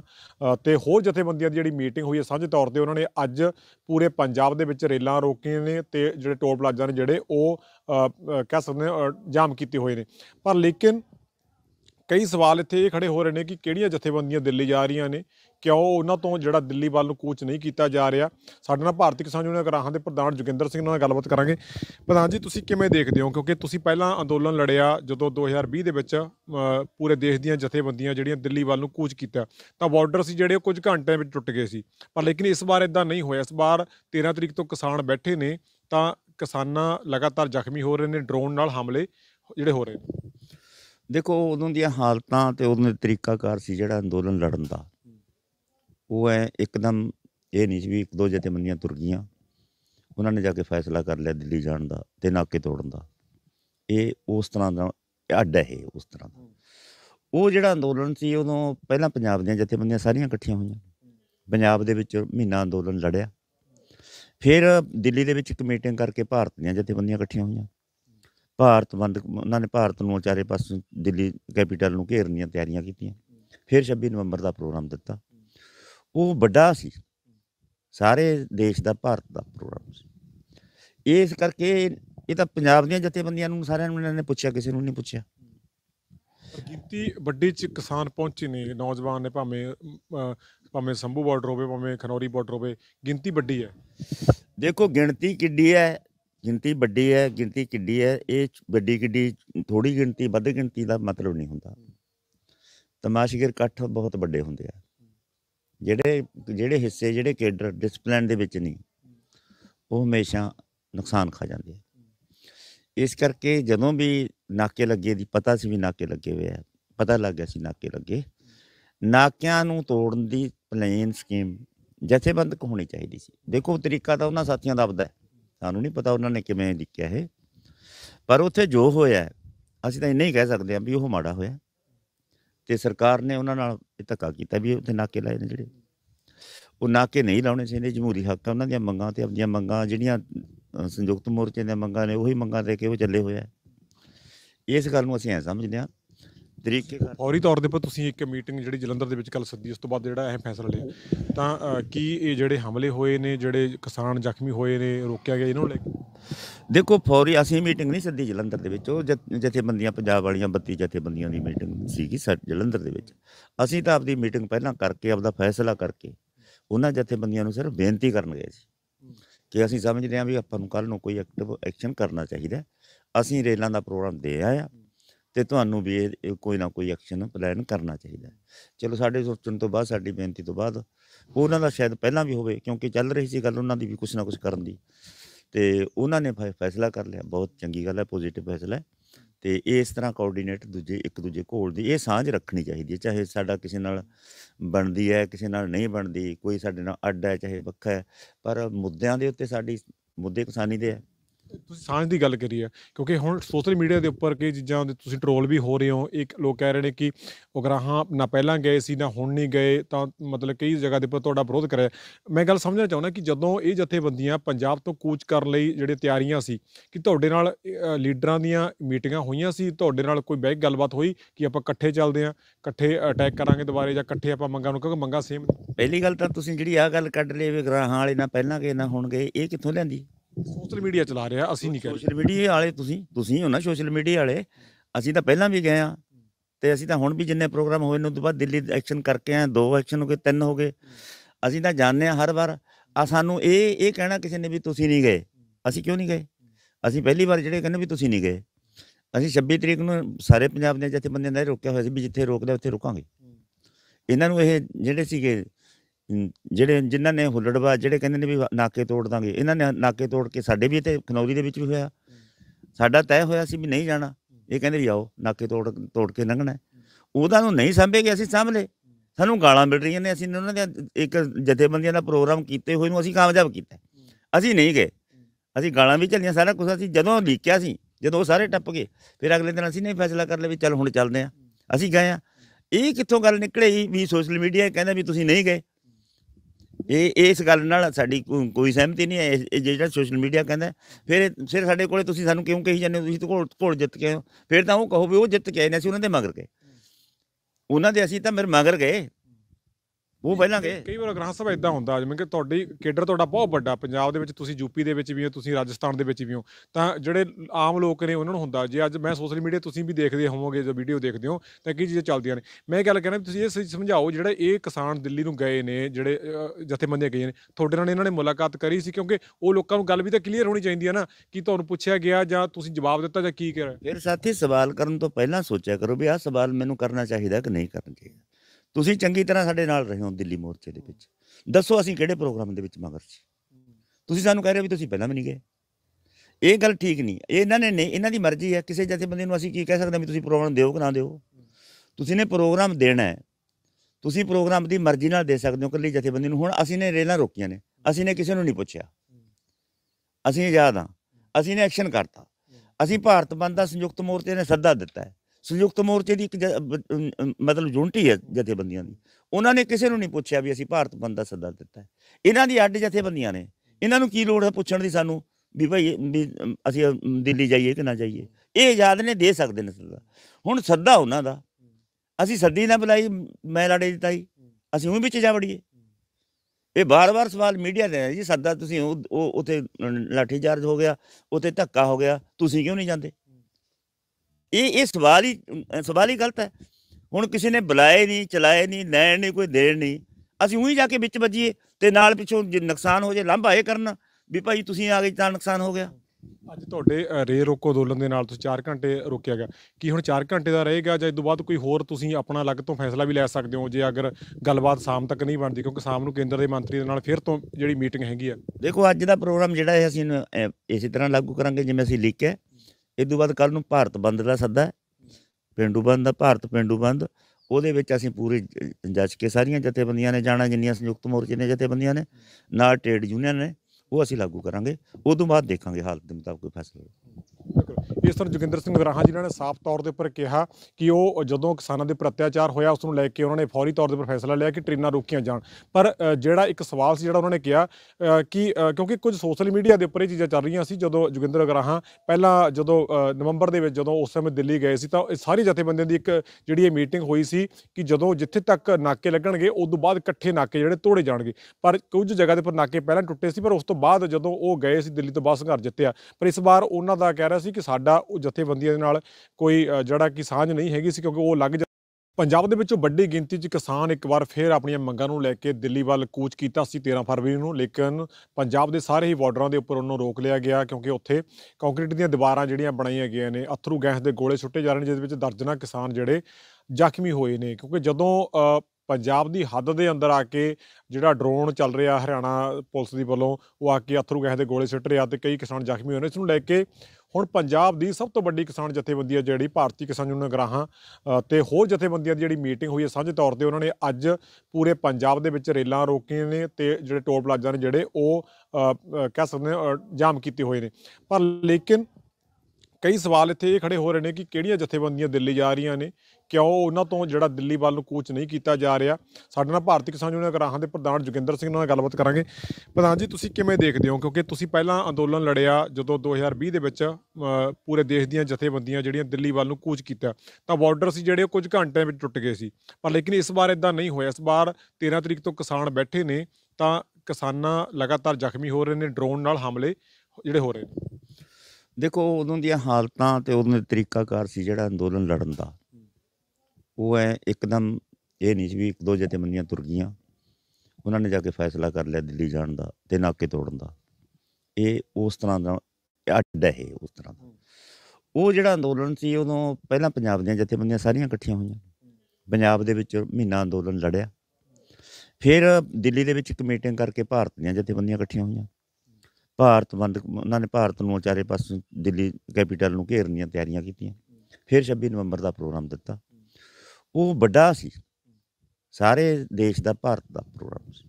ਤੇ ਹੋਰ ਜਥੇਬੰਦੀਆਂ ਦੀ ਜਿਹੜੀ ਮੀਟਿੰਗ ਹੋਈ ਹੈ ਸਾਂਝੇ ਤੌਰ ਤੇ ਉਹਨਾਂ ਨੇ ਅੱਜ ਪੂਰੇ ਪੰਜਾਬ ਦੇ ਵਿੱਚ ਰੇਲਾਂ ਰੋਕੀਆਂ ਨੇ ਤੇ ਜਿਹੜੇ ਟੋਲ ਪਲਾਜ਼ਾ ਨੇ ਜਿਹੜੇ ਉਹ ਕਹਿ ਸਕਦੇ ਜਾਮ ਕੀਤੇ ਹੋਏ ਨੇ ਪਰ ਲੇਕਿਨ ਕਈ ਸਵਾਲ ਇੱਥੇ ਇਹ ਖੜੇ ਹੋ ਰਹੇ ਨੇ ਕਿ ਕਿਹੜੀਆਂ ਜਥੇਬੰਦੀਆਂ ਦਿੱਲੀ ਜਾ ਰਹੀਆਂ ਨੇ ਕਿਉਂ ਉਹਨਾਂ ਤੋਂ ਜਿਹੜਾ ਦਿੱਲੀ ਵੱਲ ਨੂੰ ਕੋਚ ਨਹੀਂ ਕੀਤਾ ਜਾ ਰਿਹਾ ਸਾਡੇ ਨਾਲ ਭਾਰਤੀ ਕਿਸਾਨ ਯੂਨੀਅਨ ਗਰਾਹਾਂ ਦੇ ਪ੍ਰਧਾਨ ਜੁਗਿੰਦਰ ਸਿੰਘ ਨਾਲ ਗੱਲਬਾਤ ਕਰਾਂਗੇ ਪ੍ਰਧਾਨ ਜੀ ਤੁਸੀਂ ਕਿਵੇਂ ਦੇਖਦੇ ਹੋ ਕਿਉਂਕਿ ਤੁਸੀਂ ਪਹਿਲਾਂ ਅੰਦੋਲਨ ਲੜਿਆ ਜਦੋਂ 2020 ਦੇ ਵਿੱਚ ਪੂਰੇ ਦੇਸ਼ ਦੀਆਂ ਜਥੇਬੰਦੀਆਂ ਜਿਹੜੀਆਂ ਦਿੱਲੀ ਵੱਲ ਨੂੰ ਕੋਚ ਕੀਤਾ ਤਾਂ ਬਾਰਡਰ ਸੀ ਜਿਹੜੇ ਕੁਝ ਘੰਟਿਆਂ ਵਿੱਚ ਟੁੱਟ ਗਏ ਸੀ ਪਰ ਲੇਕਿਨ ਇਸ ਵਾਰ ਇਦਾਂ ਨਹੀਂ ਹੋਇਆ ਇਸ ਵਾਰ 13 ਤਰੀਕ ਤੋਂ ਕਿਸਾਨ ਬੈਠੇ ਨੇ ਤਾਂ ਕਿਸਾਨਾਂ ਲਗਾਤਾਰ ਜ਼ਖਮੀ ਹੋ ਰਹੇ ਨੇ ਡਰੋਨ ਨਾਲ ਹਮਲੇ ਜਿਹੜੇ ਹੋ ਰਹੇ ਨੇ ਦੇਖੋ ਉਦੋਂ ਦੀਆਂ ਹਾਲਤਾਂ ਤੇ ਉਹਨਾਂ ਦਾ ਤਰੀਕਾਕਾਰ ਸੀ ਜਿਹੜਾ ਅੰਦੋਲਨ ਲੜਨ ਦਾ ਉਹ ਐ ਇੱਕਦਮ ਇਹ ਨਹੀਂ ਸੀ ਵੀ ਇੱਕ ਦੋ ਮੰਨੀਆਂ ਤੁਰ ਗਈਆਂ ਉਹਨਾਂ ਨੇ ਜਾ ਕੇ ਫੈਸਲਾ ਕਰ ਲਿਆ ਦਿੱਲੀ ਜਾਣ ਦਾ ਤੇ ਨਾਕੇ ਤੋੜਨ ਦਾ ਇਹ ਉਸ ਤਰ੍ਹਾਂ ਦਾ ਅੱਡ ਹੈ ਉਸ ਤਰ੍ਹਾਂ ਦਾ ਉਹ ਜਿਹੜਾ ਅੰਦੋਲਨ ਸੀ ਉਦੋਂ ਪਹਿਲਾਂ ਪੰਜਾਬ ਦੀਆਂ ਜਥੇਬੰਦੀਆਂ ਸਾਰੀਆਂ ਇਕੱਠੀਆਂ ਹੋਈਆਂ ਪੰਜਾਬ ਦੇ ਵਿੱਚ ਮਹੀਨਾ ਅੰਦੋਲਨ ਲੜਿਆ ਫਿਰ ਦਿੱਲੀ ਦੇ ਵਿੱਚ ਇੱਕ ਮੀਟਿੰਗ ਕਰਕੇ ਭਾਰਤ ਦੀਆਂ ਜਥੇਬੰਦੀਆਂ ਇਕੱਠੀਆਂ ਹੋਈਆਂ ਭਾਰਤ ਬੰਦ ਉਹਨਾਂ ਨੇ ਭਾਰਤ ਨੂੰ ਚਾਰੇ ਪਾਸੇ ਦਿੱਲੀ ਕੈਪੀਟਲ ਨੂੰ ਘੇਰਨ ਦੀਆਂ ਤਿਆਰੀਆਂ ਕੀਤੀਆਂ ਫਿਰ 26 ਨਵੰਬਰ ਦਾ ਪ੍ਰੋਗਰਾਮ ਦਿੱਤਾ ਉਹ ਵੱਡਾ ਸੀ ਸਾਰੇ ਦੇਸ਼ ਦਾ ਭਾਰਤ ਦਾ ਪ੍ਰੋਗਰਾਮ ਸੀ ਇਸ ਕਰਕੇ ਇਹ ਤਾਂ ਪੰਜਾਬ ਦੀਆਂ ਜਥੇਬੰਦੀਆਂ ਨੂੰ ਸਾਰਿਆਂ ਨੂੰ ਇਹਨਾਂ ਨੇ ਪੁੱਛਿਆ ਕਿਸੇ ਨੂੰ ਨਹੀਂ ਪੁੱਛਿਆ ਕੀਤੀ ਵੱਡੀ ਚ ਕਿਸਾਨ ਪਹੁੰਚੇ ਨੇ ਨੌਜਵਾਨ ਨੇ ਭਾਵੇਂ ਭਾਵੇਂ ਸੰਭੂ ਬਾਰਡਰ ਹੋਵੇ ਭਾਵੇਂ ਖਨੌਰੀ ਬਾਰਡਰ ਹੋਵੇ ਗਿਣਤੀ ਵੱਡੀ ਹੈ ਦੇਖੋ ਗਿਣਤੀ ਕਿੱਡੀ ਹੈ ਗਿਣਤੀ ਵੱਡੀ ਹੈ ਗਿਣਤੀ ਕਿੱਡੀ ਹੈ ਇਹ ਵੱਡੀ ਕਿੱਡੀ ਥੋੜੀ ਗਿਣਤੀ ਵੱਧ ਗਿਣਤੀ ਦਾ ਮਤਲਬ ਨਹੀਂ ਹੁੰਦਾ ਤਮਾਸ਼ਗੀਰ ਇਕੱਠ ਬਹੁਤ ਵੱਡੇ ਹੁੰਦੇ ਆ ਜਿਹੜੇ ਜਿਹੜੇ ਹਿੱਸੇ ਜਿਹੜੇ ਕੇਡਰ ਡਿਸਪਲਿਨ ਦੇ ਵਿੱਚ ਨਹੀਂ ਉਹ ਹਮੇਸ਼ਾ ਨੁਕਸਾਨ ਖਾ ਜਾਂਦੇ ਆ ਇਸ ਕਰਕੇ ਜਦੋਂ ਵੀ ਨਾਕੇ ਲੱਗੇ ਦੀ ਪਤਾ ਸੀ ਵੀ ਨਾਕੇ ਲੱਗੇ ਹੋਏ ਆ ਪਤਾ ਲੱਗ ਗਿਆ ਸੀ ਨਾਕੇ ਲੱਗੇ ਨਾਕਿਆਂ ਨੂੰ ਤੋੜਨ ਦੀ ਪਲੇਨ ਸਕੀਮ ਜਥੇਬੰਦਕ ਹੋਣੀ ਚਾਹੀਦੀ ਸੀ ਦੇਖੋ ਤਰੀਕਾ ਤਾਂ ਉਹਨਾਂ ਸਾਥੀਆਂ ਦਾ ਆਪਦਾ ਹੈ ਸਾਨੂੰ ਨਹੀਂ ਪਤਾ ਉਹਨਾਂ ਨੇ ਕਿਵੇਂ ਲਿਖਿਆ ਇਹ ਪਰ ਉੱਥੇ ਜੋ ਹੋਇਆ ਅਸੀਂ ਤਾਂ ਇੰਨਾ ਹੀ ਕਹਿ ਸਕਦੇ ਆ ਵੀ ਉਹ ਮਾੜਾ ਹੋਇਆ ਤੇ ਸਰਕਾਰ ਨੇ ਉਹਨਾਂ ਨਾਲ ਇਹ ਧੱਕਾ ਕੀਤਾ ਵੀ ਉੱਥੇ ਨਾਕੇ ਲਾਏ ਨੇ ਜਿਹੜੇ ਉਹ ਨਾਕੇ ਨਹੀਂ ਲਾਉਣੇ ਚਾਹੀਦੇ ਜਮਹੂਰੀ ਹੱਕ ਆ ਉਹਨਾਂ ਦੀਆਂ ਮੰਗਾਂ ਤੇ ਆਪਣੀਆਂ ਮੰਗਾਂ ਜਿਹੜੀਆਂ ਸੰਯੁਕਤ ਮੋਰਚੇ ਦੀਆਂ ਮੰਗਾਂ ਨੇ ਉਹੀ ਮੰਗਾਂ ਦੇ ਕੇ ਉਹ ਚੱਲੇ ਹੋਇਆ ਇਸ ਗੱਲ ਨੂੰ ਅਸੀਂ ਐ ਸਮਝਦੇ ਹਾਂ ਤਰੀਕੇ ਫੌਰੀ ਤੌਰ ਦੇ ਉੱਪਰ ਤੁਸੀਂ ਇੱਕ ਮੀਟਿੰਗ ਜਿਹੜੀ ਜਲੰਧਰ ਦੇ ਵਿੱਚ ਕੱਲ ਸੱਦੀ ਉਸ ਤੋਂ ਬਾਅਦ ਜਿਹੜਾ ਇਹ ਫੈਸਲਾ ਲਿਆ ਤਾਂ ਕੀ ਇਹ ਜਿਹੜੇ ਹਮਲੇ ਹੋਏ ਨੇ ਜਿਹੜੇ ਕਿਸਾਨ ਜ਼ਖਮੀ ਹੋਏ ਨੇ ਰੋਕਿਆ ਗਿਆ ਇਹਨਾਂ ਨੂੰ ਦੇਖੋ ਫੌਰੀ ਅਸੀਂ ਮੀਟਿੰਗ ਨਹੀਂ ਸੱਦੀ ਜਲੰਧਰ ਦੇ ਵਿੱਚ ਉਹ ਜਿੱਥੇ ਜਥੇਬੰਦੀਆਂ ਪੰਜਾਬ ਵਾਲੀਆਂ 32 ਜਥੇਬੰਦੀਆਂ ਦੀ ਮੀਟਿੰਗ ਸੀਗੀ ਸਰ ਜਲੰਧਰ ਦੇ ਵਿੱਚ ਅਸੀਂ ਤਾਂ ਆਪਦੀ ਮੀਟਿੰਗ ਪਹਿਲਾਂ ਕਰਕੇ ਆਪਦਾ ਫੈਸਲਾ ਕਰਕੇ ਉਹਨਾਂ ਜਥੇਬੰਦੀਆਂ ਨੂੰ ਸਿਰਫ ਬੇਨਤੀ ਕਰਨ ਗਏ ਸੀ ਕਿ ਅਸੀਂ ਸਮਝਦੇ ਹਾਂ ਵੀ ਆਪਾਂ ਨੂੰ ਕੱਲ ਨੂੰ ਕੋਈ ਐਕਟਿਵ ਐਕਸ਼ਨ ਕਰਨਾ ਚਾਹੀਦਾ ਅਸੀਂ ਰੇਲਾਂ ਦਾ ਪ੍ਰੋਗਰਾਮ ਦੇ ਆਏ ਆ ਤੇ ਤੁਹਾਨੂੰ ਵੀ ਕੋਈ ਨਾ ਕੋਈ ਐਕਸ਼ਨ ਪਲਾਨ ਕਰਨਾ ਚਾਹੀਦਾ ਹੈ। ਚਲੋ ਸਾਡੇ ਸੋਚਣ ਤੋਂ ਬਾਅਦ ਸਾਡੀ ਬੇਨਤੀ ਤੋਂ ਬਾਅਦ ਉਹਨਾਂ ਦਾ ਸ਼ਾਇਦ ਪਹਿਲਾਂ ਵੀ ਹੋਵੇ ਕਿਉਂਕਿ ਚੱਲ ਰਹੀ ਸੀ ਗੱਲ ਉਹਨਾਂ ਦੀ ਵੀ ਕੁਝ ਨਾ ਕੁਝ ਕਰਨ ਦੀ ਤੇ ਉਹਨਾਂ ਨੇ ਫੈਸਲਾ ਕਰ ਲਿਆ ਬਹੁਤ ਚੰਗੀ ਗੱਲ ਹੈ ਪੋਜ਼ਿਟਿਵ ਫੈਸਲਾ ਹੈ ਤੇ ਇਸ ਤਰ੍ਹਾਂ ਕੋਆਰਡੀਨੇਟ ਦੂਜੇ ਇੱਕ ਦੂਜੇ ਕੋਲ ਦੀ ਇਹ ਸਾਂਝ ਰੱਖਣੀ ਚਾਹੀਦੀ ਹੈ ਚਾਹੇ ਸਾਡਾ ਕਿਸੇ ਨਾਲ ਬਣਦੀ ਹੈ ਕਿਸੇ ਨਾਲ ਨਹੀਂ ਬਣਦੀ ਕੋਈ ਸਾਡੇ ਨਾਲ ਅੱਡ ਹੈ ਚਾਹੇ ਵੱਖਰਾ ਹੈ ਪਰ ਮੁੱਦਿਆਂ ਦੇ ਉੱਤੇ ਸਾਡੀ ਮੁੱਦੇ ਕਿਸਾਨੀ ਦੇ ਹੈ ਤੁਸੀਂ ਸਾਂਝ ਦੀ ਗੱਲ ਕਰੀ ਆ ਕਿਉਂਕਿ ਹੁਣ ਸੋਸ਼ਲ ਮੀਡੀਆ ਦੇ ਉੱਪਰ ਕਈ ਚੀਜ਼ਾਂ ਦੇ ਤੁਸੀਂ ਟਰੋਲ ਵੀ ਹੋ ਰਹੇ ਹੋ ਇੱਕ ਲੋਕ ਕਹਿ ਰਹੇ ਨੇ ਕਿ ਉਗਰਾਹਾਂ ਨਾ ਪਹਿਲਾਂ ਗਏ ਸੀ ਨਾ ਹੁਣ ਨਹੀਂ ਗਏ ਤਾਂ ਮਤਲਬ ਕਈ ਜਗ੍ਹਾ ਦੇ ਉੱਪਰ ਤੁਹਾਡਾ ਵਿਰੋਧ ਕਰਿਆ ਮੈਂ ਗੱਲ ਸਮਝਣਾ ਚਾਹੁੰਦਾ ਕਿ ਜਦੋਂ ਇਹ ਜਥੇਬੰਦੀਆਂ ਪੰਜਾਬ ਤੋਂ ਕੂਚ ਕਰਨ ਲਈ ਜਿਹੜੇ ਤਿਆਰੀਆਂ ਸੀ ਕਿ ਤੁਹਾਡੇ ਨਾਲ ਲੀਡਰਾਂ ਦੀਆਂ ਮੀਟਿੰਗਾਂ ਹੋਈਆਂ ਸੀ ਤੁਹਾਡੇ ਨਾਲ ਕੋਈ ਬੈਕ ਗੱਲਬਾਤ ਹੋਈ ਕਿ ਆਪਾਂ ਇਕੱਠੇ ਚੱਲਦੇ ਆਂ ਇਕੱਠੇ ਅਟੈਕ ਕਰਾਂਗੇ ਦੁਬਾਰੇ ਜਾਂ ਇਕੱਠੇ ਆਪਾਂ ਮੰਗਾਂ ਨੂੰ ਕਿਉਂਕਿ ਮੰਗਾਂ ਸੇਮ ਪਹਿਲੀ ਗੱਲ ਤਾਂ ਤੁਸੀਂ ਜਿਹੜੀ ਆ ਗੱਲ ਕੱਢ ਲਈ ਵੀ ਗਰਾਹਾਂ ਵਾਲੇ ਨਾ ਪਹਿਲਾਂ ਗਏ ਨਾ ਹੁਣ ਗਏ ਇਹ ਕਿੱਥੋਂ ਲੈਂਦੀ ਸੋਸ਼ਲ ਮੀਡੀਆ ਚਲਾ ਰਿਹਾ ਅਸੀਂ ਨਹੀਂ ਕਰ ਸੋਸ਼ਲ ਮੀਡੀਆ ਵਾਲੇ ਤੁਸੀਂ ਤੁਸੀਂ ਹੋ ਨਾ ਸੋਸ਼ਲ ਮੀਡੀਆ ਵਾਲੇ ਅਸੀਂ ਤਾਂ ਪਹਿਲਾਂ ਵੀ ਗਏ ਆ ਤੇ ਅਸੀਂ ਤਾਂ ਹੁਣ ਵੀ ਜਿੰਨੇ ਪ੍ਰੋਗਰਾਮ ਹੋਏ ਨੇ ਉਸ ਤੋਂ ਬਾਅਦ ਦਿੱਲੀ ਐਕਸ਼ਨ ਕਰਕੇ ਆ ਦੋ ਐਕਸ਼ਨ ਹੋ ਗਏ ਤਿੰਨ ਹੋ ਗਏ ਅਸੀਂ ਤਾਂ ਜਾਣਦੇ ਆ ਹਰ ਵਾਰ ਆ ਸਾਨੂੰ ਇਹ ਇਹ ਕਹਿਣਾ ਕਿਸੇ ਨੇ ਵੀ ਤੁਸੀਂ ਨਹੀਂ ਗਏ ਅਸੀਂ ਕਿਉਂ ਨਹੀਂ ਗਏ ਅਸੀਂ ਪਹਿਲੀ ਵਾਰ ਜਿਹੜੇ ਕਹਿੰਦੇ ਵੀ ਤੁਸੀਂ ਨਹੀਂ ਗਏ ਅਸੀਂ 26 ਤਰੀਕ ਨੂੰ ਸਾਰੇ ਪੰਜਾਬ ਦੇ ਬੰਦੇ ਨੇ ਰੋਕਿਆ ਹੋਇਆ ਸੀ ਵੀ ਜਿੱਥੇ ਰੋਕਦੇ ਉੱਥੇ ਰੁਕਾਂਗੇ ਇਹਨਾਂ ਨੂੰ ਇਹ ਜਿਹੜੇ ਸੀਗੇ ਜਿਹੜੇ ਜਿਨ੍ਹਾਂ ਨੇ ਹੁੱਲੜਵਾ ਜਿਹੜੇ ਕਹਿੰਦੇ ਨੇ ਵੀ ਨਾਕੇ ਤੋੜ ਦਾਂਗੇ ਇਹਨਾਂ ਨੇ ਨਾਕੇ ਤੋੜ ਕੇ ਸਾਡੇ ਵੀ ਤੇ ਖਨੌਰੀ ਦੇ ਵਿੱਚ ਵੀ ਹੋਇਆ ਸਾਡਾ ਤੈਅ ਹੋਇਆ ਸੀ ਵੀ ਨਹੀਂ ਜਾਣਾ ਇਹ ਕਹਿੰਦੇ ਵੀ ਆਓ ਨਾਕੇ ਤੋੜ ਤੋੜ ਕੇ ਲੰਘਣਾ ਉਹਦਾ ਨੂੰ ਨਹੀਂ ਸੰਭੇਗੇ ਅਸੀਂ ਸੰਭਲੇ ਸਾਨੂੰ ਗਾਲਾਂ ਮਿਲ ਰਹੀਆਂ ਨੇ ਅਸੀਂ ਉਹਨਾਂ ਦੇ ਇੱਕ ਜਥੇਬੰਦੀਆਂ ਦਾ ਪ੍ਰੋਗਰਾਮ ਕੀਤੇ ਹੋਏ ਨੂੰ ਅਸੀਂ ਕਾਮਯਾਬ ਕੀਤਾ ਅਸੀਂ ਨਹੀਂ ਗਏ ਅਸੀਂ ਗਾਲਾਂ ਵੀ ਚੱਲੀਆਂ ਸਾਰਾ ਕੁਝ ਅਸੀਂ ਜਦੋਂ ਲੀਕਿਆ ਸੀ ਜਦੋਂ ਸਾਰੇ ਟੱਪ ਗਏ ਫਿਰ ਅਗਲੇ ਦਿਨ ਅਸੀਂ ਨੇ ਫੈਸਲਾ ਕਰ ਲਿਆ ਵੀ ਚੱਲ ਹੁਣ ਚੱਲਦੇ ਆ ਅਸੀਂ ਗਏ ਆ ਇਹ ਕਿੱਥੋਂ ਗੱਲ ਨਿਕਲੇ ਵੀ ਸੋਸ਼ਲ ਮੀਡੀਆ ਕਹਿੰਦਾ ਵੀ ਤੁਸੀਂ ਨਹੀਂ ਗਏ ਇਹ ਇਸ ਗੱਲ ਨਾਲ ਸਾਡੀ ਕੋਈ ਸਹਿਮਤੀ ਨਹੀਂ ਹੈ ਇਹ ਜਿਹੜਾ ਸੋਸ਼ਲ ਮੀਡੀਆ ਕਹਿੰਦਾ ਫਿਰ ਫਿਰ ਸਾਡੇ ਕੋਲੇ ਤੁਸੀਂ ਸਾਨੂੰ ਕਿਉਂ ਕਹੀ ਜਾਂਦੇ ਹੋ ਤੁਸੀਂ ਤਾਂ ਘੋਲ ਜਿੱਤ ਕੇ ਫਿਰ ਤਾਂ ਉਹ ਕਹੋ ਵੀ ਉਹ ਜਿੱਤ ਕੇ ਆਏ ਨੇ ਅਸੀਂ ਉਹਨਾਂ ਦੇ ਮਗਰ ਗਏ ਉਹਨਾਂ ਦੇ ਅਸੀਂ ਤਾਂ ਮੇਰੇ ਮਗਰ ਗਏ ਉਹ ਪਹਿਲਾਂ ਗਏ ਕਈ ਵਾਰ ਗ੍ਰਾਹ ਸਭਾ ਇਦਾਂ ਹੁੰਦਾ ਜਿਵੇਂ ਕਿ ਤੁਹਾਡੀ ਕੇਡਰ ਤੁਹਾਡਾ ਬਹੁਤ ਵੱਡਾ ਪੰਜਾਬ ਦੇ ਵਿੱਚ ਤੁਸੀਂ ਯੂਪੀ ਦੇ ਵਿੱਚ ਵੀ ਹੋ ਤੁਸੀਂ ਰਾਜਸਥਾਨ ਦੇ ਵਿੱਚ ਵੀ ਹੋ ਤਾਂ ਜਿਹੜੇ ਆਮ ਲੋਕ ਨੇ ਉਹਨਾਂ ਨੂੰ ਹੁੰਦਾ ਜੇ ਅੱਜ ਮੈਂ ਸੋਸ਼ਲ ਮੀਡੀਆ ਤੁਸੀਂ ਵੀ ਦੇਖਦੇ ਹੋਵੋਗੇ ਜਾਂ ਵੀਡੀਓ ਦੇਖਦੇ ਹੋ ਤਾਂ ਕੀ ਚੀਜ਼ਾਂ ਚੱਲਦੀਆਂ ਨੇ ਮੈਂ ਗੱਲ ਕਹਿਣਾ ਤੁਸੀਂ ਇਹ ਸਮਝਾਓ ਜਿਹੜੇ ਇਹ ਕਿਸਾਨ ਦਿੱਲੀ ਨੂੰ ਗਏ ਨੇ ਜਿਹੜੇ ਜਥੇਬੰਦੀਆਂ ਗਏ ਨੇ ਤੁਹਾਡੇ ਨਾਲ ਇਹਨਾਂ ਨੇ ਮੁਲਾਕਾਤ ਕਰੀ ਸੀ ਕਿਉਂਕਿ ਉਹ ਲੋਕਾਂ ਨੂੰ ਗੱਲ ਵੀ ਤਾਂ ਕਲੀਅਰ ਹੋਣੀ ਚਾਹੀਦੀ ਹੈ ਨਾ ਕਿ ਤੁਹਾਨੂੰ ਪੁੱਛਿਆ ਗਿਆ ਜਾਂ ਤੁਸੀਂ ਜਵਾਬ ਦਿੱਤਾ ਜਾਂ ਕੀ ਕਰਿਆ ਫਿਰ ਸਾਥੀ ਸਵਾਲ ਕਰਨ ਤੋਂ ਪਹਿਲਾਂ ਸੋਚਿਆ ਕਰੋ ਵੀ ਆਹ ਸਵਾਲ ਮੈਨੂੰ ਕਰਨਾ ਚਾਹੀਦਾ ਕਿ ਨਹੀਂ ਕਰਨਾ ਚਾਹੀਦਾ ਤੁਸੀਂ ਚੰਗੀ ਤਰ੍ਹਾਂ ਸਾਡੇ ਨਾਲ ਰਹੇ ਹੋ ਦਿੱਲੀ ਮੋਰਚੇ ਦੇ ਵਿੱਚ ਦੱਸੋ ਅਸੀਂ ਕਿਹੜੇ ਪ੍ਰੋਗਰਾਮ ਦੇ ਵਿੱਚ ਮਗਰ ਸੀ ਤੁਸੀਂ ਸਾਨੂੰ ਕਹਿ ਰਹੇ ਹੋ ਵੀ ਤੁਸੀਂ ਪਹਿਲਾਂ ਵੀ ਨਹੀਂ ਗਏ ਇਹ ਗੱਲ ਠੀਕ ਨਹੀਂ ਇਹਨਾਂ ਨੇ ਨਹੀਂ ਇਹਨਾਂ ਦੀ ਮਰਜ਼ੀ ਹੈ ਕਿਸੇ ਜੈਸੇ ਬੰਦੇ ਨੂੰ ਅਸੀਂ ਕੀ ਕਹਿ ਸਕਦੇ ਹਾਂ ਵੀ ਤੁਸੀਂ ਪ੍ਰੋਗਰਾਮ ਦਿਓ ਕਿ ਨਾ ਦਿਓ ਤੁਸੀਂ ਨੇ ਪ੍ਰੋਗਰਾਮ ਦੇਣਾ ਹੈ ਤੁਸੀਂ ਪ੍ਰੋਗਰਾਮ ਦੀ ਮਰਜ਼ੀ ਨਾਲ ਦੇ ਸਕਦੇ ਹੋ ਇਕੱਲੀ ਬੰਦੇ ਨੂੰ ਹੁਣ ਅਸੀਂ ਨੇ ਰੇਲਾਂ ਰੋਕੀਆਂ ਨੇ ਅਸੀਂ ਨੇ ਕਿਸੇ ਨੂੰ ਨਹੀਂ ਪੁੱਛਿਆ ਅਸੀਂ ਆਜ਼ਾਦ ਹਾਂ ਅਸੀਂ ਨੇ ਐਕਸ਼ਨ ਕਰਤਾ ਅਸੀਂ ਭਾਰਤ ਬੰਦ ਦਾ ਸੰਯੁਕਤ ਮੋਰਚੇ ਨੇ ਸੱਦਾ ਦਿੱਤਾ ਹੈ ਸੰਯੁਕਤ ਮੋਰਚੇ ਦੀ ਇੱਕ ਮਤਲਬ ਯੂਨਿਟੀ ਹੈ ਜਥੇਬੰਦੀਆਂ ਦੀ ਉਹਨਾਂ ਨੇ ਕਿਸੇ ਨੂੰ ਨਹੀਂ ਪੁੱਛਿਆ ਵੀ ਅਸੀਂ ਭਾਰਤ ਬੰਦ ਦਾ ਸੱਦਾ ਦਿੱਤਾ ਇਹਨਾਂ ਦੀ ਅੱਡ ਜਥੇਬੰਦੀਆਂ ਨੇ ਇਹਨਾਂ ਨੂੰ ਕੀ ਲੋੜ ਹੈ ਪੁੱਛਣ ਦੀ ਸਾਨੂੰ ਵੀ ਭਾਈ ਅਸੀਂ ਦਿੱਲੀ ਜਾਈਏ ਕਿ ਨਾ ਜਾਈਏ ਇਹ ਆਜ਼ਾਦ ਨੇ ਦੇ ਸਕਦੇ ਨੇ ਸੱਦਾ ਹੁਣ ਸੱਦਾ ਉਹਨਾਂ ਦਾ ਅਸੀਂ ਸੱਦੀ ਨਾ ਬੁਲਾਈ ਮੈਂ ਲੜੇ ਹੀ ਅਸੀਂ ਉਹ ਵਿੱਚ ਜਾ ਵੜੀਏ ਇਹ ਬਾਰ-ਬਾਰ ਸਵਾਲ ਮੀਡੀਆ ਦੇ ਜੀ ਸੱਦਾ ਤੁਸੀਂ ਉਹ ਉਥੇ ਲਾਠੀ ਚਾਰਜ ਹੋ ਗਿਆ ਉਥੇ ਧੱਕਾ ਹੋ ਗਿਆ ਤੁਸੀਂ ਕਿਉਂ ਨਹੀਂ ਜਾਂਦੇ ਇਹ ਇਹ ਸਵਾਲ ਹੀ ਸਵਾਲ ਹੀ ਗਲਤ ਹੈ ਹੁਣ ਕਿਸੇ ਨੇ ਬੁਲਾਏ ਨਹੀਂ ਚਲਾਏ ਨਹੀਂ ਲੈਣ ਨਹੀਂ ਕੋਈ ਦੇਣ ਨਹੀਂ ਅਸੀਂ ਉਹੀ ਜਾ ਕੇ ਵਿੱਚ ਵੱਜੀਏ ਤੇ ਨਾਲ ਪਿੱਛੋਂ ਜੇ ਨੁਕਸਾਨ ਹੋ ਜੇ ਲੰਭਾ ਇਹ ਕਰਨਾ ਵੀ ਭਾਈ ਤੁਸੀਂ ਆ ਗਏ ਤਾਂ ਨੁਕਸਾਨ ਹੋ ਗਿਆ ਅੱਜ ਤੁਹਾਡੇ ਰੇ ਰੋਕੋ ਦੋਲਨ ਦੇ ਨਾਲ ਤੁਸੀਂ 4 ਘੰਟੇ ਰੋਕਿਆ ਗਿਆ ਕੀ ਹੁਣ 4 ਘੰਟੇ ਦਾ ਰਹੇਗਾ ਜਾਂ ਇਸ ਤੋਂ ਬਾਅਦ ਕੋਈ ਹੋਰ ਤੁਸੀਂ ਆਪਣਾ ਅਲੱਗ ਤੋਂ ਫੈਸਲਾ ਵੀ ਲੈ ਸਕਦੇ ਹੋ ਜੇ ਅਗਰ ਗੱਲਬਾਤ ਸ਼ਾਮ ਤੱਕ ਨਹੀਂ ਬਣਦੀ ਕਿਉਂਕਿ ਸ਼ਾਮ ਨੂੰ ਕੇਂਦਰ ਦੇ ਮੰਤਰੀ ਦੇ ਨਾਲ ਫਿਰ ਤੋਂ ਜਿਹੜੀ ਮੀਟਿੰਗ ਹੈਗੀ ਆ ਦੇਖੋ ਅੱਜ ਦਾ ਪ੍ਰੋਗਰਾਮ ਜਿਹੜਾ ਹੈ ਅਸੀਂ ਇਸੇ ਤਰ੍ਹਾਂ ਲਾਗੂ ਕਰਾਂਗੇ ਜਿਵੇਂ ਅਸੀਂ ਲਿਖਿਆ ਇਸ ਤੋਂ ਬਾਅਦ ਕੱਲ ਨੂੰ ਭਾਰਤ ਬੰਦ ਦਾ ਸੱਦਾ ਪਿੰਡੂ ਬੰਦ ਦਾ ਭਾਰਤ ਪਿੰਡੂ ਬੰਦ ਉਹਦੇ ਵਿੱਚ ਅਸੀਂ ਪੂਰੇ ਜੱਜ ਕੇ ਸਾਰੀਆਂ ਜਥੇਬੰਦੀਆਂ ਨੇ ਜਾਣਾ ਜਿੰਨੀਆਂ ਸੰਯੁਕਤ ਮੋਰਚੇ ਨੇ ਜਥੇਬੰਦੀਆਂ ਨੇ ਨਾਲ ਟ੍ਰੇਡ ਯੂਨੀਅਨ ਨੇ ਉਹ ਅਸੀਂ ਲਾਗੂ ਕਰਾਂਗੇ ਉਸ ਤੋਂ ਬਾਅਦ ਦੇਖਾਂਗੇ ਹਾਲਤ ਦੇ ਮੁਤਾਬਕ ਕੋਈ ਫੈਸਲਾ ਇਸ ਤਰ੍ਹਾਂ ਜੋਗਿੰਦਰ ਸਿੰਘ ਵਿਰਾਹਾ ਜਿਨ੍ਹਾਂ ਨੇ ਸਾਫ਼ ਤੌਰ ਦੇ ਉੱਪਰ ਕਿਹਾ ਕਿ ਉਹ ਜਦੋਂ ਕਿਸਾਨਾਂ ਦੇ ਉੱਪਰ ਅਤਿਆਚਾਰ ਹੋਇਆ ਉਸ ਨੂੰ ਲੈ ਕੇ ਉਹਨਾਂ ਨੇ ਫੌਰੀ ਤੌਰ ਦੇ ਉੱਪਰ ਫੈਸਲਾ ਲਿਆ ਕਿ ਟ੍ਰੇਨਾਂ ਰੋਕੀਆਂ ਜਾਣ ਪਰ ਜਿਹੜਾ ਇੱਕ ਸਵਾਲ ਸੀ ਜਿਹੜਾ ਉਹਨਾਂ ਨੇ ਕਿਹਾ ਕਿ ਕਿਉਂਕਿ ਕੁਝ ਸੋਸ਼ਲ ਮੀਡੀਆ ਦੇ ਉੱਪਰ ਇਹ ਚੀਜ਼ਾਂ ਚੱਲ ਰਹੀਆਂ ਸੀ ਜਦੋਂ ਜੋਗਿੰਦਰ ਗਰਾਹਾਂ ਪਹਿਲਾਂ ਜਦੋਂ ਨਵੰਬਰ ਦੇ ਵਿੱਚ ਜਦੋਂ ਉਸ ਸਮੇਂ ਦਿੱਲੀ ਗਏ ਸੀ ਤਾਂ ਇਹ ਸਾਰੀ ਜਥੇਬੰਦੀਆਂ ਦੀ ਇੱਕ ਜਿਹੜੀ ਇਹ ਮੀਟਿੰਗ ਹੋਈ ਸੀ ਕਿ ਜਦੋਂ ਜਿੱਥੇ ਤੱਕ ਨਾਕੇ ਲੱਗਣਗੇ ਉਸ ਤੋਂ ਬਾਅਦ ਇਕੱਠੇ ਨਾਕੇ ਜਿਹੜੇ ਤੋੜੇ ਜਾਣਗੇ ਪਰ ਕੁਝ ਜਗ੍ਹਾ ਦੇ ਉੱਪਰ ਨਾਕੇ ਪਹਿਲਾਂ ਟੁੱਟੇ ਸੀ ਪਰ ਉਸ ਤੋਂ ਬਾਅਦ ਜਦੋਂ ਉਹ ਗਏ ਸੀ ਦਿੱਲੀ ਤੋਂ ਬਾਅਦ ਸੰਘਰਸ਼ ਜਿੱਤਿਆ ਪਰ ਇਸ ਵਾਰ ਉਹਨਾਂ ਦਾ ਕਹਿ ਰਿਹਾ ਸੀ ਕਿ ਸਾਡਾ ਸਾਡਾ ਉਹ ਜਥੇਬੰਦੀਆਂ ਦੇ ਨਾਲ ਕੋਈ ਜਿਹੜਾ ਕਿ ਸਾਂਝ ਨਹੀਂ ਹੈਗੀ ਸੀ ਕਿਉਂਕਿ ਉਹ ਲੱਗ ਪੰਜਾਬ ਦੇ ਵਿੱਚੋਂ ਵੱਡੀ ਗਿਣਤੀ 'ਚ ਕਿਸਾਨ ਇੱਕ ਵਾਰ ਫੇਰ ਆਪਣੀਆਂ ਮੰਗਾਂ ਨੂੰ ਲੈ ਕੇ ਦਿੱਲੀ ਵੱਲ ਕੂਚ ਕੀਤਾ ਸੀ 13 ਫਰਵਰੀ ਨੂੰ ਲੇਕਿਨ ਪੰਜਾਬ ਦੇ ਸਾਰੇ ਹੀ ਬਾਰਡਰਾਂ ਦੇ ਉੱਪਰ ਉਹਨੂੰ ਰੋਕ ਲਿਆ ਗਿਆ ਕਿਉਂਕਿ ਉੱਥੇ ਕੰਕਰੀਟ ਦੀਆਂ ਦੀਵਾਰਾਂ ਜਿਹੜੀਆਂ ਬਣਾਈਆਂ ਗਈਆਂ ਨੇ ਅਥਰੂ ਗੈਸ ਦੇ ਗੋਲੇ ਸੁੱਟੇ ਜਾ ਰਹੇ ਨੇ ਜਿਸ ਵਿੱਚ ਦਰਜਨਾਂ ਕਿਸਾਨ ਜਿਹੜੇ ਜ਼ਖਮੀ ਹੋਏ ਨੇ ਕਿਉਂਕਿ ਜਦੋਂ ਪੰਜਾਬ ਦੀ ਹੱਦ ਦੇ ਅੰਦਰ ਆ ਕੇ ਜਿਹੜਾ ਡਰੋਨ ਚੱਲ ਰਿਹਾ ਹਰਿਆਣਾ ਪੁਲਿਸ ਦੀ ਵੱਲੋਂ ਉਹ ਆ ਕੇ ਅਥਰੂ ਕਹਿੰਦੇ ਦੇ ਗੋਲੇ ਸਿੱਟ ਰਿਹਾ ਤੇ ਕਈ ਕਿਸਾਨ ਜ਼ਖਮੀ ਹੋਏ ਨੇ ਇਸ ਨੂੰ ਲੈ ਕੇ ਹੁਣ ਪੰਜਾਬ ਦੀ ਸਭ ਤੋਂ ਵੱਡੀ ਕਿਸਾਨ ਜਥੇਬੰਦੀ ਹੈ ਜਿਹੜੀ ਭਾਰਤੀ ਕਿਸਾਨ ਯੂਨੀਅਨ ਗਰਾਹਾਂ ਤੇ ਹੋਰ ਜਥੇਬੰਦੀਆਂ ਦੀ ਜਿਹੜੀ ਮੀਟਿੰਗ ਹੋਈ ਹੈ ਸਾਂਝੇ ਤੌਰ ਤੇ ਉਹਨਾਂ ਨੇ ਅੱਜ ਪੂਰੇ ਪੰਜਾਬ ਦੇ ਵਿੱਚ ਰੇਲਾਂ ਰੋਕੀਆਂ ਨੇ ਤੇ ਜਿਹੜੇ ਟੋਲ ਪਲਾਜ਼ਾ ਨੇ ਜਿਹੜੇ ਉਹ ਕਹਿ ਸਕਦੇ ਜਾਮ ਕੀਤੇ ਹੋਏ ਨੇ ਪਰ ਲੇਕਿਨ ਕਈ ਸਵਾਲ ਇੱਥੇ ਇਹ ਖੜੇ ਹੋ ਰਹੇ ਨੇ ਕਿ ਕਿਹੜੀਆਂ ਜਥੇਬੰਦੀਆਂ ਦਿੱਲੀ ਜਾ ਰਹੀਆਂ ਨੇ ਕਿਉਂ ਉਹਨਾਂ ਤੋਂ ਜਿਹੜਾ ਦਿੱਲੀ ਵੱਲ ਨੂੰ ਕੋਚ ਨਹੀਂ ਕੀਤਾ ਜਾ ਰਿਹਾ ਸਾਡੇ ਨਾਲ ਭਾਰਤੀ ਕਿਸਾਨ ਯੂਨੀਅਨ ਗਰਾਹਾਂ ਦੇ ਪ੍ਰਧਾਨ ਜੁਗਿੰਦਰ ਸਿੰਘ ਨਾਲ ਗੱਲਬਾਤ ਕਰਾਂਗੇ ਪ੍ਰਧਾਨ ਜੀ ਤੁਸੀਂ ਕਿਵੇਂ ਦੇਖਦੇ ਹੋ ਕਿਉਂਕਿ ਤੁਸੀਂ ਪਹਿਲਾਂ ਅੰਦੋਲਨ ਲੜਿਆ ਜਦੋਂ 2020 ਦੇ ਵਿੱਚ ਪੂਰੇ ਦੇਸ਼ ਦੀਆਂ ਜਥੇਬੰਦੀਆਂ ਜਿਹੜੀਆਂ ਦਿੱਲੀ ਵੱਲ ਨੂੰ ਕੂਚ ਕੀਤਾ ਤਾਂ ਬਾਰਡਰ ਸੀ ਜਿਹੜੇ ਕੁਝ ਘੰਟਿਆਂ ਵਿੱਚ ਟੁੱਟ ਗਏ ਸੀ ਪਰ ਲੇਕਿਨ ਇਸ ਵਾਰ ਇਦਾਂ ਨਹੀਂ ਹੋਇਆ ਇਸ ਵਾਰ 13 ਤਰੀਕ ਤੋਂ ਕਿਸਾਨ ਬੈਠੇ ਨੇ ਤਾਂ ਕਿਸਾਨਾਂ ਲਗਾਤਾਰ ਜ਼ਖਮੀ ਹੋ ਰਹੇ ਨੇ ਡਰੋਨ ਨਾਲ ਹਮਲੇ ਜਿਹੜੇ ਹੋ ਰਹੇ ਨੇ ਦੇਖੋ ਉਦੋਂ ਦੀਆਂ ਹਾਲਤਾਂ ਤੇ ਉਹਨਾਂ ਦਾ ਤਰੀਕਾਕਾਰ ਸੀ ਜਿਹੜਾ ਅੰਦੋਲਨ ਲੜਨ ਦਾ ਉਹ ਐ ਇੱਕਦਮ ਇਹ ਨਹੀਂ ਸੀ ਵੀ ਇੱਕ ਦੋ ਜਥੇਬੰਦੀਆਂ ਤੁਰ ਗਈਆਂ ਉਹਨਾਂ ਨੇ ਜਾ ਕੇ ਫੈਸਲਾ ਕਰ ਲਿਆ ਦਿੱਲੀ ਜਾਣ ਦਾ ਤੇ ਨਾਕੇ ਤੋੜਨ ਦਾ ਇਹ ਉਸ ਤਰ੍ਹਾਂ ਦਾ ਅੱਡ ਹੈ ਉਸ ਤਰ੍ਹਾਂ ਦਾ ਉਹ ਜਿਹੜਾ ਅੰਦੋਲਨ ਸੀ ਉਦੋਂ ਪਹਿਲਾਂ ਪੰਜਾਬ ਦੀਆਂ ਬੰਦੀਆਂ ਸਾਰੀਆਂ ਇਕੱਠੀਆਂ ਹੋਈਆਂ ਪੰਜਾਬ ਦੇ ਵਿੱਚ ਮਹੀਨਾ ਅੰਦੋਲਨ ਲੜਿਆ ਫਿਰ ਦਿੱਲੀ ਦੇ ਵਿੱਚ ਇੱਕ ਮੀਟਿੰਗ ਕਰਕੇ ਭਾਰਤ ਦੀਆਂ ਬੰਦੀਆਂ ਇਕੱਠੀਆਂ ਹੋਈਆਂ ਭਾਰਤ ਬੰਦ ਉਹਨਾਂ ਨੇ ਭਾਰਤ ਨੂੰ ਚਾਰੇ ਪਾਸੇ ਦਿੱਲੀ ਕੈਪੀਟਲ ਨੂੰ ਘੇਰਨ ਦੀਆਂ ਤਿਆਰੀਆਂ ਕੀਤੀਆਂ ਫਿਰ 26 ਨਵੰਬਰ ਦਾ ਪ੍ਰੋਗਰਾਮ ਦਿੱਤਾ ਉਹ ਵੱਡਾ ਸੀ ਸਾਰੇ ਦੇਸ਼ ਦਾ ਭਾਰਤ ਦਾ ਪ੍ਰੋਗਰਾਮ ਸੀ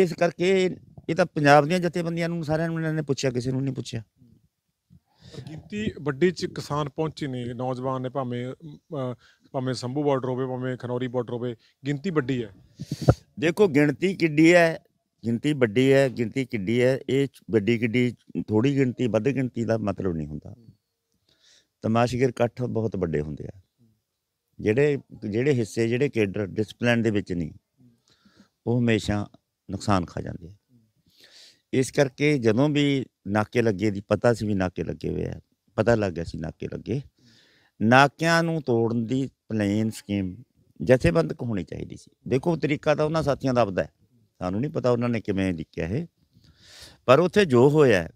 ਇਸ ਕਰਕੇ ਇਹ ਤਾਂ ਪੰਜਾਬ ਦੀਆਂ ਜਥੇਬੰਦੀਆਂ ਨੂੰ ਸਾਰਿਆਂ ਨੂੰ ਇਹਨਾਂ ਨੇ ਪੁੱਛਿਆ ਕਿਸੇ ਨੂੰ ਨਹੀਂ ਪੁੱਛਿਆ ਕੀਤੀ ਵੱਡੀ ਚ ਕਿਸਾਨ ਪਹੁੰਚੇ ਨੇ ਨੌਜਵਾਨ ਨੇ ਭਾਵੇਂ ਭਾਵੇਂ ਸੰਭੂ ਬਾਰਡਰ ਹੋਵੇ ਭਾਵੇਂ ਖਨੌਰੀ ਬਾਰਡਰ ਹੋਵੇ ਗਿਣਤੀ ਵੱਡੀ ਹੈ ਦੇਖੋ ਗਿਣਤੀ ਕਿੱਡੀ ਹੈ ਗਿਣਤੀ ਵੱਡੀ ਹੈ ਗਿਣਤੀ ਕਿੱਡੀ ਹੈ ਇਹ ਵੱਡੀ ਕਿੱਡੀ ਥੋੜੀ ਗਿਣਤੀ ਵੱਧ ਗਿਣਤੀ ਦਾ ਮਤਲਬ ਨਹੀਂ ਹੁੰਦਾ ਤਮਾਸ਼ਗੀਰ ਇਕੱਠ ਬਹੁਤ ਵੱਡੇ ਹੁੰਦੇ ਆ ਜਿਹੜੇ ਜਿਹੜੇ ਹਿੱਸੇ ਜਿਹੜੇ ਕੇਡਰ ਡਿਸਪਲਿਨ ਦੇ ਵਿੱਚ ਨਹੀਂ ਉਹ ਹਮੇਸ਼ਾ ਨੁਕਸਾਨ ਖਾ ਜਾਂਦੇ ਇਸ ਕਰਕੇ ਜਦੋਂ ਵੀ ਨਾਕੇ ਲੱਗੇ ਦੀ ਪਤਾ ਸੀ ਵੀ ਨਾਕੇ ਲੱਗੇ ਹੋਏ ਆ ਪਤਾ ਲੱਗ ਗਿਆ ਸੀ ਨਾਕੇ ਲੱਗੇ ਨਾਕਿਆਂ ਨੂੰ ਤੋੜਨ ਦੀ ਪਲੈਨ ਸਕੀਮ ਜਥੇਬੰਦਕ ਹੋਣੀ ਚਾਹੀਦੀ ਸੀ ਦੇਖੋ ਤਰੀਕਾ ਤਾਂ ਉਹਨਾਂ ਸਾਥੀਆਂ ਦਾ ਆਪਦਾ ਹੈ ਸਾਨੂੰ ਨਹੀਂ ਪਤਾ ਉਹਨਾਂ ਨੇ ਕਿਵੇਂ ਲਿਖਿਆ ਇਹ ਪਰ ਉੱਥੇ ਜੋ ਹੋਇਆ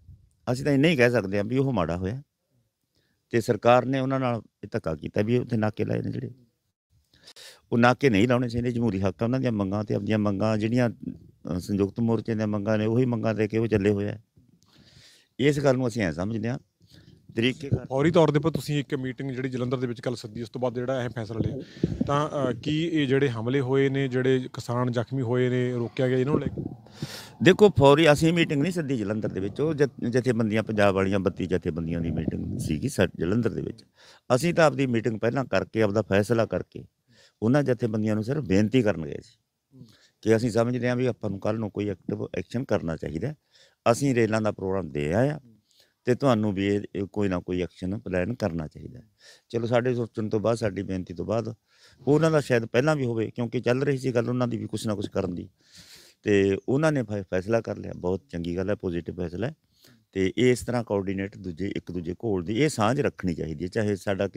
ਅਸੀਂ ਤਾਂ ਇੰਨਾ ਹੀ ਕਹਿ ਸਕਦੇ ਆ ਵੀ ਉਹ ਮਾੜਾ ਹੋਇਆ ਤੇ ਸਰਕਾਰ ਨੇ ਉਹਨਾਂ ਨਾਲ ਇਹ ਧੱਕਾ ਕੀਤਾ ਵੀ ਉੱਥੇ ਨਾਕੇ ਲਾਏ ਨੇ ਜਿਹੜੇ ਉਹ ਨਾਕੇ ਨਹੀਂ ਲਾਉਣੇ ਚਾਹੀਦੇ ਜਮਹੂਰੀ ਹੱਕ ਉਹਨਾਂ ਦੀਆਂ ਮੰਗਾਂ ਤੇ ਆਪਣੀਆਂ ਮੰਗਾਂ ਜਿਹੜੀਆਂ ਸੰਯੁਕਤ ਮੋਰਚੇ ਦੀਆਂ ਮੰਗਾਂ ਨੇ ਉਹੀ ਮੰਗਾਂ ਦੇ ਕੇ ਉਹ ਚੱਲੇ ਹੋਇਆ ਇਸ ਗੱਲ ਨੂੰ ਅਸੀਂ ਐ ਸਮਝਦੇ ਹਾਂ ਤਰੀਕੇ ਫੌਰੀ ਤੌਰ ਦੇ ਉੱਪਰ ਤੁਸੀਂ ਇੱਕ ਮੀਟਿੰਗ ਜਿਹੜੀ ਜਲੰਧਰ ਦੇ ਵਿੱਚ ਕੱਲ ਸੱਦੀ ਉਸ ਤੋਂ ਬਾਅਦ ਜਿਹੜਾ ਇਹ ਫੈਸਲਾ ਲਿਆ ਤਾਂ ਕੀ ਇਹ ਜਿਹੜੇ ਹਮਲੇ ਹੋਏ ਨੇ ਜਿਹੜੇ ਕਿਸਾਨ ਜ਼ਖਮੀ ਹੋਏ ਨੇ ਰੋਕਿਆ ਗਿਆ ਇਹਨਾਂ ਨੂੰ ਲੈ ਕੇ ਦੇਖੋ ਫੌਰੀ ਅਸੀਂ ਮੀਟਿੰਗ ਨਹੀਂ ਸੱਦੀ ਜਲੰਧਰ ਦੇ ਵਿੱਚ ਉਹ ਜਥੇਬੰਦੀਆਂ ਪੰਜਾਬ ਵਾਲੀਆਂ 32 ਜਥੇਬੰਦੀਆਂ ਦੀ ਮੀਟਿੰਗ ਸੀਗੀ ਜਲੰਧਰ ਦੇ ਵਿੱਚ ਅਸੀਂ ਤਾਂ ਆਪਦੀ ਮੀਟਿੰਗ ਪਹਿਲਾਂ ਕਰਕੇ ਆਪਦਾ ਫੈਸਲਾ ਕਰਕੇ ਉਹਨਾਂ ਜਥੇਬੰਦੀਆਂ ਨੂੰ ਸਿਰਫ ਬੇਨਤੀ ਕਰਨ ਗਏ ਸੀ ਕਿ ਅਸੀਂ ਸਮਝਦੇ ਹਾਂ ਵੀ ਆਪਾਂ ਨੂੰ ਕੱਲ ਨੂੰ ਕੋਈ ਐਕਟਿਵ ਐਕਸ਼ਨ ਕਰਨਾ ਚਾਹੀਦਾ ਅਸੀਂ ਰੇਲਾਂ ਦਾ ਪ੍ਰੋਗਰਾਮ ਦੇ ਆਇਆ ਤੇ ਤੁਹਾਨੂੰ ਵੀ ਕੋਈ ਨਾ ਕੋਈ ਐਕਸ਼ਨ ਪਲਾਨ ਕਰਨਾ ਚਾਹੀਦਾ ਚਲੋ ਸਾਡੇ ਸੋਚਣ ਤੋਂ ਬਾਅਦ ਸਾਡੀ ਬੇਨਤੀ ਤੋਂ ਬਾਅਦ ਉਹਨਾਂ ਦਾ ਸ਼ਾਇਦ ਪਹਿਲਾਂ ਵੀ ਹੋਵੇ ਕਿਉਂਕਿ ਚੱਲ ਰਹੀ ਸੀ ਗੱਲ ਉਹਨਾਂ ਦੀ ਵੀ ਕੁਝ ਨਾ ਕੁਝ ਕਰਨ ਦੀ ਤੇ ਉਹਨਾਂ ਨੇ ਫੈਸਲਾ ਕਰ ਲਿਆ ਬਹੁਤ ਚੰਗੀ ਗੱਲ ਹੈ ਪੋਜ਼ਿਟਿਵ ਫੈਸਲਾ ਹੈ ਤੇ ਇਸ ਤਰ੍ਹਾਂ ਕੋਆਰਡੀਨੇਟ ਦੂਜੇ ਇੱਕ ਦੂਜੇ ਕੋਲ ਦੀ ਇਹ ਸਾਂਝ ਰੱਖਣੀ ਚਾਹੀਦੀ ਹੈ ਚਾਹੇ ਸਾਡਾ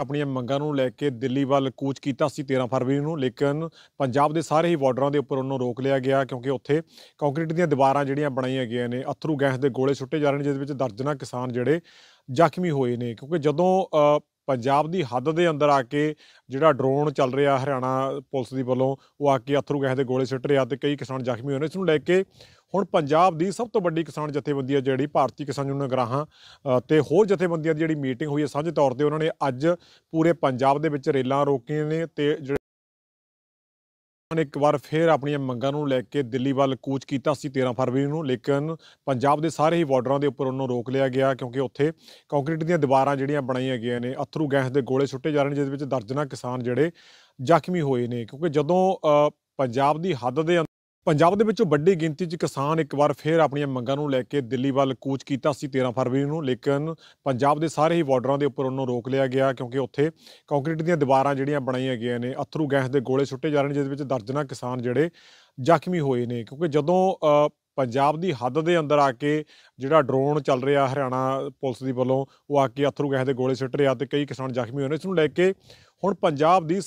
ਆਪਣੀਆਂ ਮੰਗਾਂ ਨੂੰ ਲੈ ਕੇ ਦਿੱਲੀ ਵੱਲ ਕੂਚ ਕੀਤਾ ਸੀ 13 ਫਰਵਰੀ ਨੂੰ ਲੇਕਿਨ ਪੰਜਾਬ ਦੇ ਸਾਰੇ ਹੀ ਬਾਰਡਰਾਂ ਦੇ ਉੱਪਰ ਉਹਨੂੰ ਰੋਕ ਲਿਆ ਗਿਆ ਕਿਉਂਕਿ ਉੱਥੇ ਕੰਕਰੀਟ ਦੀਆਂ ਦੀਵਾਰਾਂ ਜਿਹੜੀਆਂ ਬਣਾਈਆਂ ਗਈਆਂ ਨੇ ਅਥਰੂ ਗੈਸ ਦੇ ਗੋਲੇ ਛੁੱਟੇ ਜਾ ਰਹੇ ਨੇ ਜਿਸ ਵਿੱਚ ਦਰਜਨਾਂ ਕਿਸਾਨ ਜਿਹੜੇ ਜ਼ਖਮੀ ਹੋਏ ਨੇ ਕਿਉਂਕਿ ਜਦੋਂ ਪੰਜਾਬ ਦੀ ਹੱਦ ਦੇ ਅੰਦਰ ਆ ਕੇ ਜਿਹੜਾ ਡਰੋਨ ਚੱਲ ਰਿਹਾ ਹਰਿਆਣਾ ਪੁਲਿਸ ਦੀ ਵੱਲੋਂ ਉਹ ਆ ਕੇ ਅਥਰੂ ਗੈਸ ਦੇ ਗੋਲੇ ਸਿੱਟ ਰਿਹਾ ਤੇ ਕਈ ਕਿਸਾਨ ਜ਼ਖਮੀ ਹੋਏ ਨੇ ਇਸ ਨੂੰ ਲੈ ਕੇ ਹੁਣ ਪੰਜਾਬ ਦੀ ਸਭ ਤੋਂ ਵੱਡੀ ਕਿਸਾਨ ਜਥੇਬੰਦੀ ਹੈ ਜਿਹੜੀ ਭਾਰਤੀ ਕਿਸਾਨ ਯੂਨੀਅਨ ਗਰਾਹਾਂ ਤੇ ਹੋਰ ਜਥੇਬੰਦੀਆਂ ਦੀ ਜਿਹੜੀ ਮੀਟਿੰਗ ਹੋਈ ਹੈ ਸਾਂਝੇ ਤੌਰ ਤੇ ਉਹਨਾਂ ਨੇ ਅੱਜ ਪੂਰੇ ਪੰਜਾਬ ਦੇ ਵਿੱਚ ਰੇਲਾਂ ਰੋਕੀਆਂ ਨੇ ਤੇ ਨੇ ਇੱਕ ਵਾਰ ਫੇਰ ਆਪਣੀਆਂ ਮੰਗਾਂ ਨੂੰ ਲੈ ਕੇ ਦਿੱਲੀ ਵੱਲ ਕੂਚ ਕੀਤਾ ਸੀ 13 ਫਰਵਰੀ ਨੂੰ ਲੇਕਿਨ ਪੰਜਾਬ ਦੇ ਸਾਰੇ ਹੀ ਬਾਰਡਰਾਂ ਦੇ ਉੱਪਰ ਉਹਨੂੰ ਰੋਕ ਲਿਆ ਗਿਆ ਕਿਉਂਕਿ ਉੱਥੇ ਕੰਕਰੀਟ ਦੀਆਂ ਦੀਵਾਰਾਂ ਜਿਹੜੀਆਂ ਬਣਾਈਆਂ ਗਈਆਂ ਨੇ ਅਥਰੂ ਗੈਸ ਦੇ ਗੋਲੇ ਛੁੱਟੇ ਜਾ ਰਹੇ ਨੇ ਜਿਸ ਵਿੱਚ ਦਰਜਨਾਂ ਕਿਸਾਨ ਜਿਹੜੇ ਜ਼ਖਮੀ ਹੋਏ ਨੇ ਕਿਉਂਕਿ ਜਦੋਂ ਪੰਜਾਬ ਦੀ ਹੱਦ ਦੇ ਪੰਜਾਬ ਦੇ ਵਿੱਚੋਂ ਵੱਡੀ ਗਿਣਤੀ 'ਚ ਕਿਸਾਨ ਇੱਕ ਵਾਰ ਫੇਰ ਆਪਣੀਆਂ ਮੰਗਾਂ ਨੂੰ ਲੈ ਕੇ ਦਿੱਲੀ ਵੱਲ ਕੂਚ ਕੀਤਾ ਸੀ 13 ਫਰਵਰੀ ਨੂੰ ਲੇਕਿਨ ਪੰਜਾਬ ਦੇ ਸਾਰੇ ਹੀ ਬਾਰਡਰਾਂ ਦੇ ਉੱਪਰ ਉਹਨੂੰ ਰੋਕ ਲਿਆ ਗਿਆ ਕਿਉਂਕਿ ਉੱਥੇ ਕੰਕਰੀਟ ਦੀਆਂ ਦੀਵਾਰਾਂ ਜਿਹੜੀਆਂ ਬਣਾਈਆਂ ਗਈਆਂ ਨੇ ਅਥਰੂ ਗੈਸ ਦੇ ਗੋਲੇ ਛੁੱਟੇ ਜਾ ਰਹੇ ਨੇ ਜਿਸ ਵਿੱਚ ਦਰਜਨਾਂ ਕਿਸਾਨ ਜਿਹੜੇ ਜ਼ਖਮੀ ਹੋਏ ਨੇ ਕਿਉਂਕਿ ਜਦੋਂ ਪੰਜਾਬ ਦੀ ਹੱਦ ਦੇ ਅੰਦਰ ਆ ਕੇ ਜਿਹੜਾ ਡਰੋਨ ਚੱਲ ਰਿਹਾ ਹਰਿਆਣਾ ਪੁਲਿਸ ਦੀ ਵੱਲੋਂ ਉਹ ਆ ਕੇ ਅਥਰੂ ਗੈਸ ਦੇ ਗੋਲੇ ਛੁੱਟ ਰਿਹਾ ਤੇ ਕਈ ਕਿਸਾਨ ਜ਼ਖਮੀ ਹੋਏ ਨੇ ਇਸ ਨੂੰ ਲੈ ਕੇ ਹੁਣ ਪੰਜਾਬ ਦੀ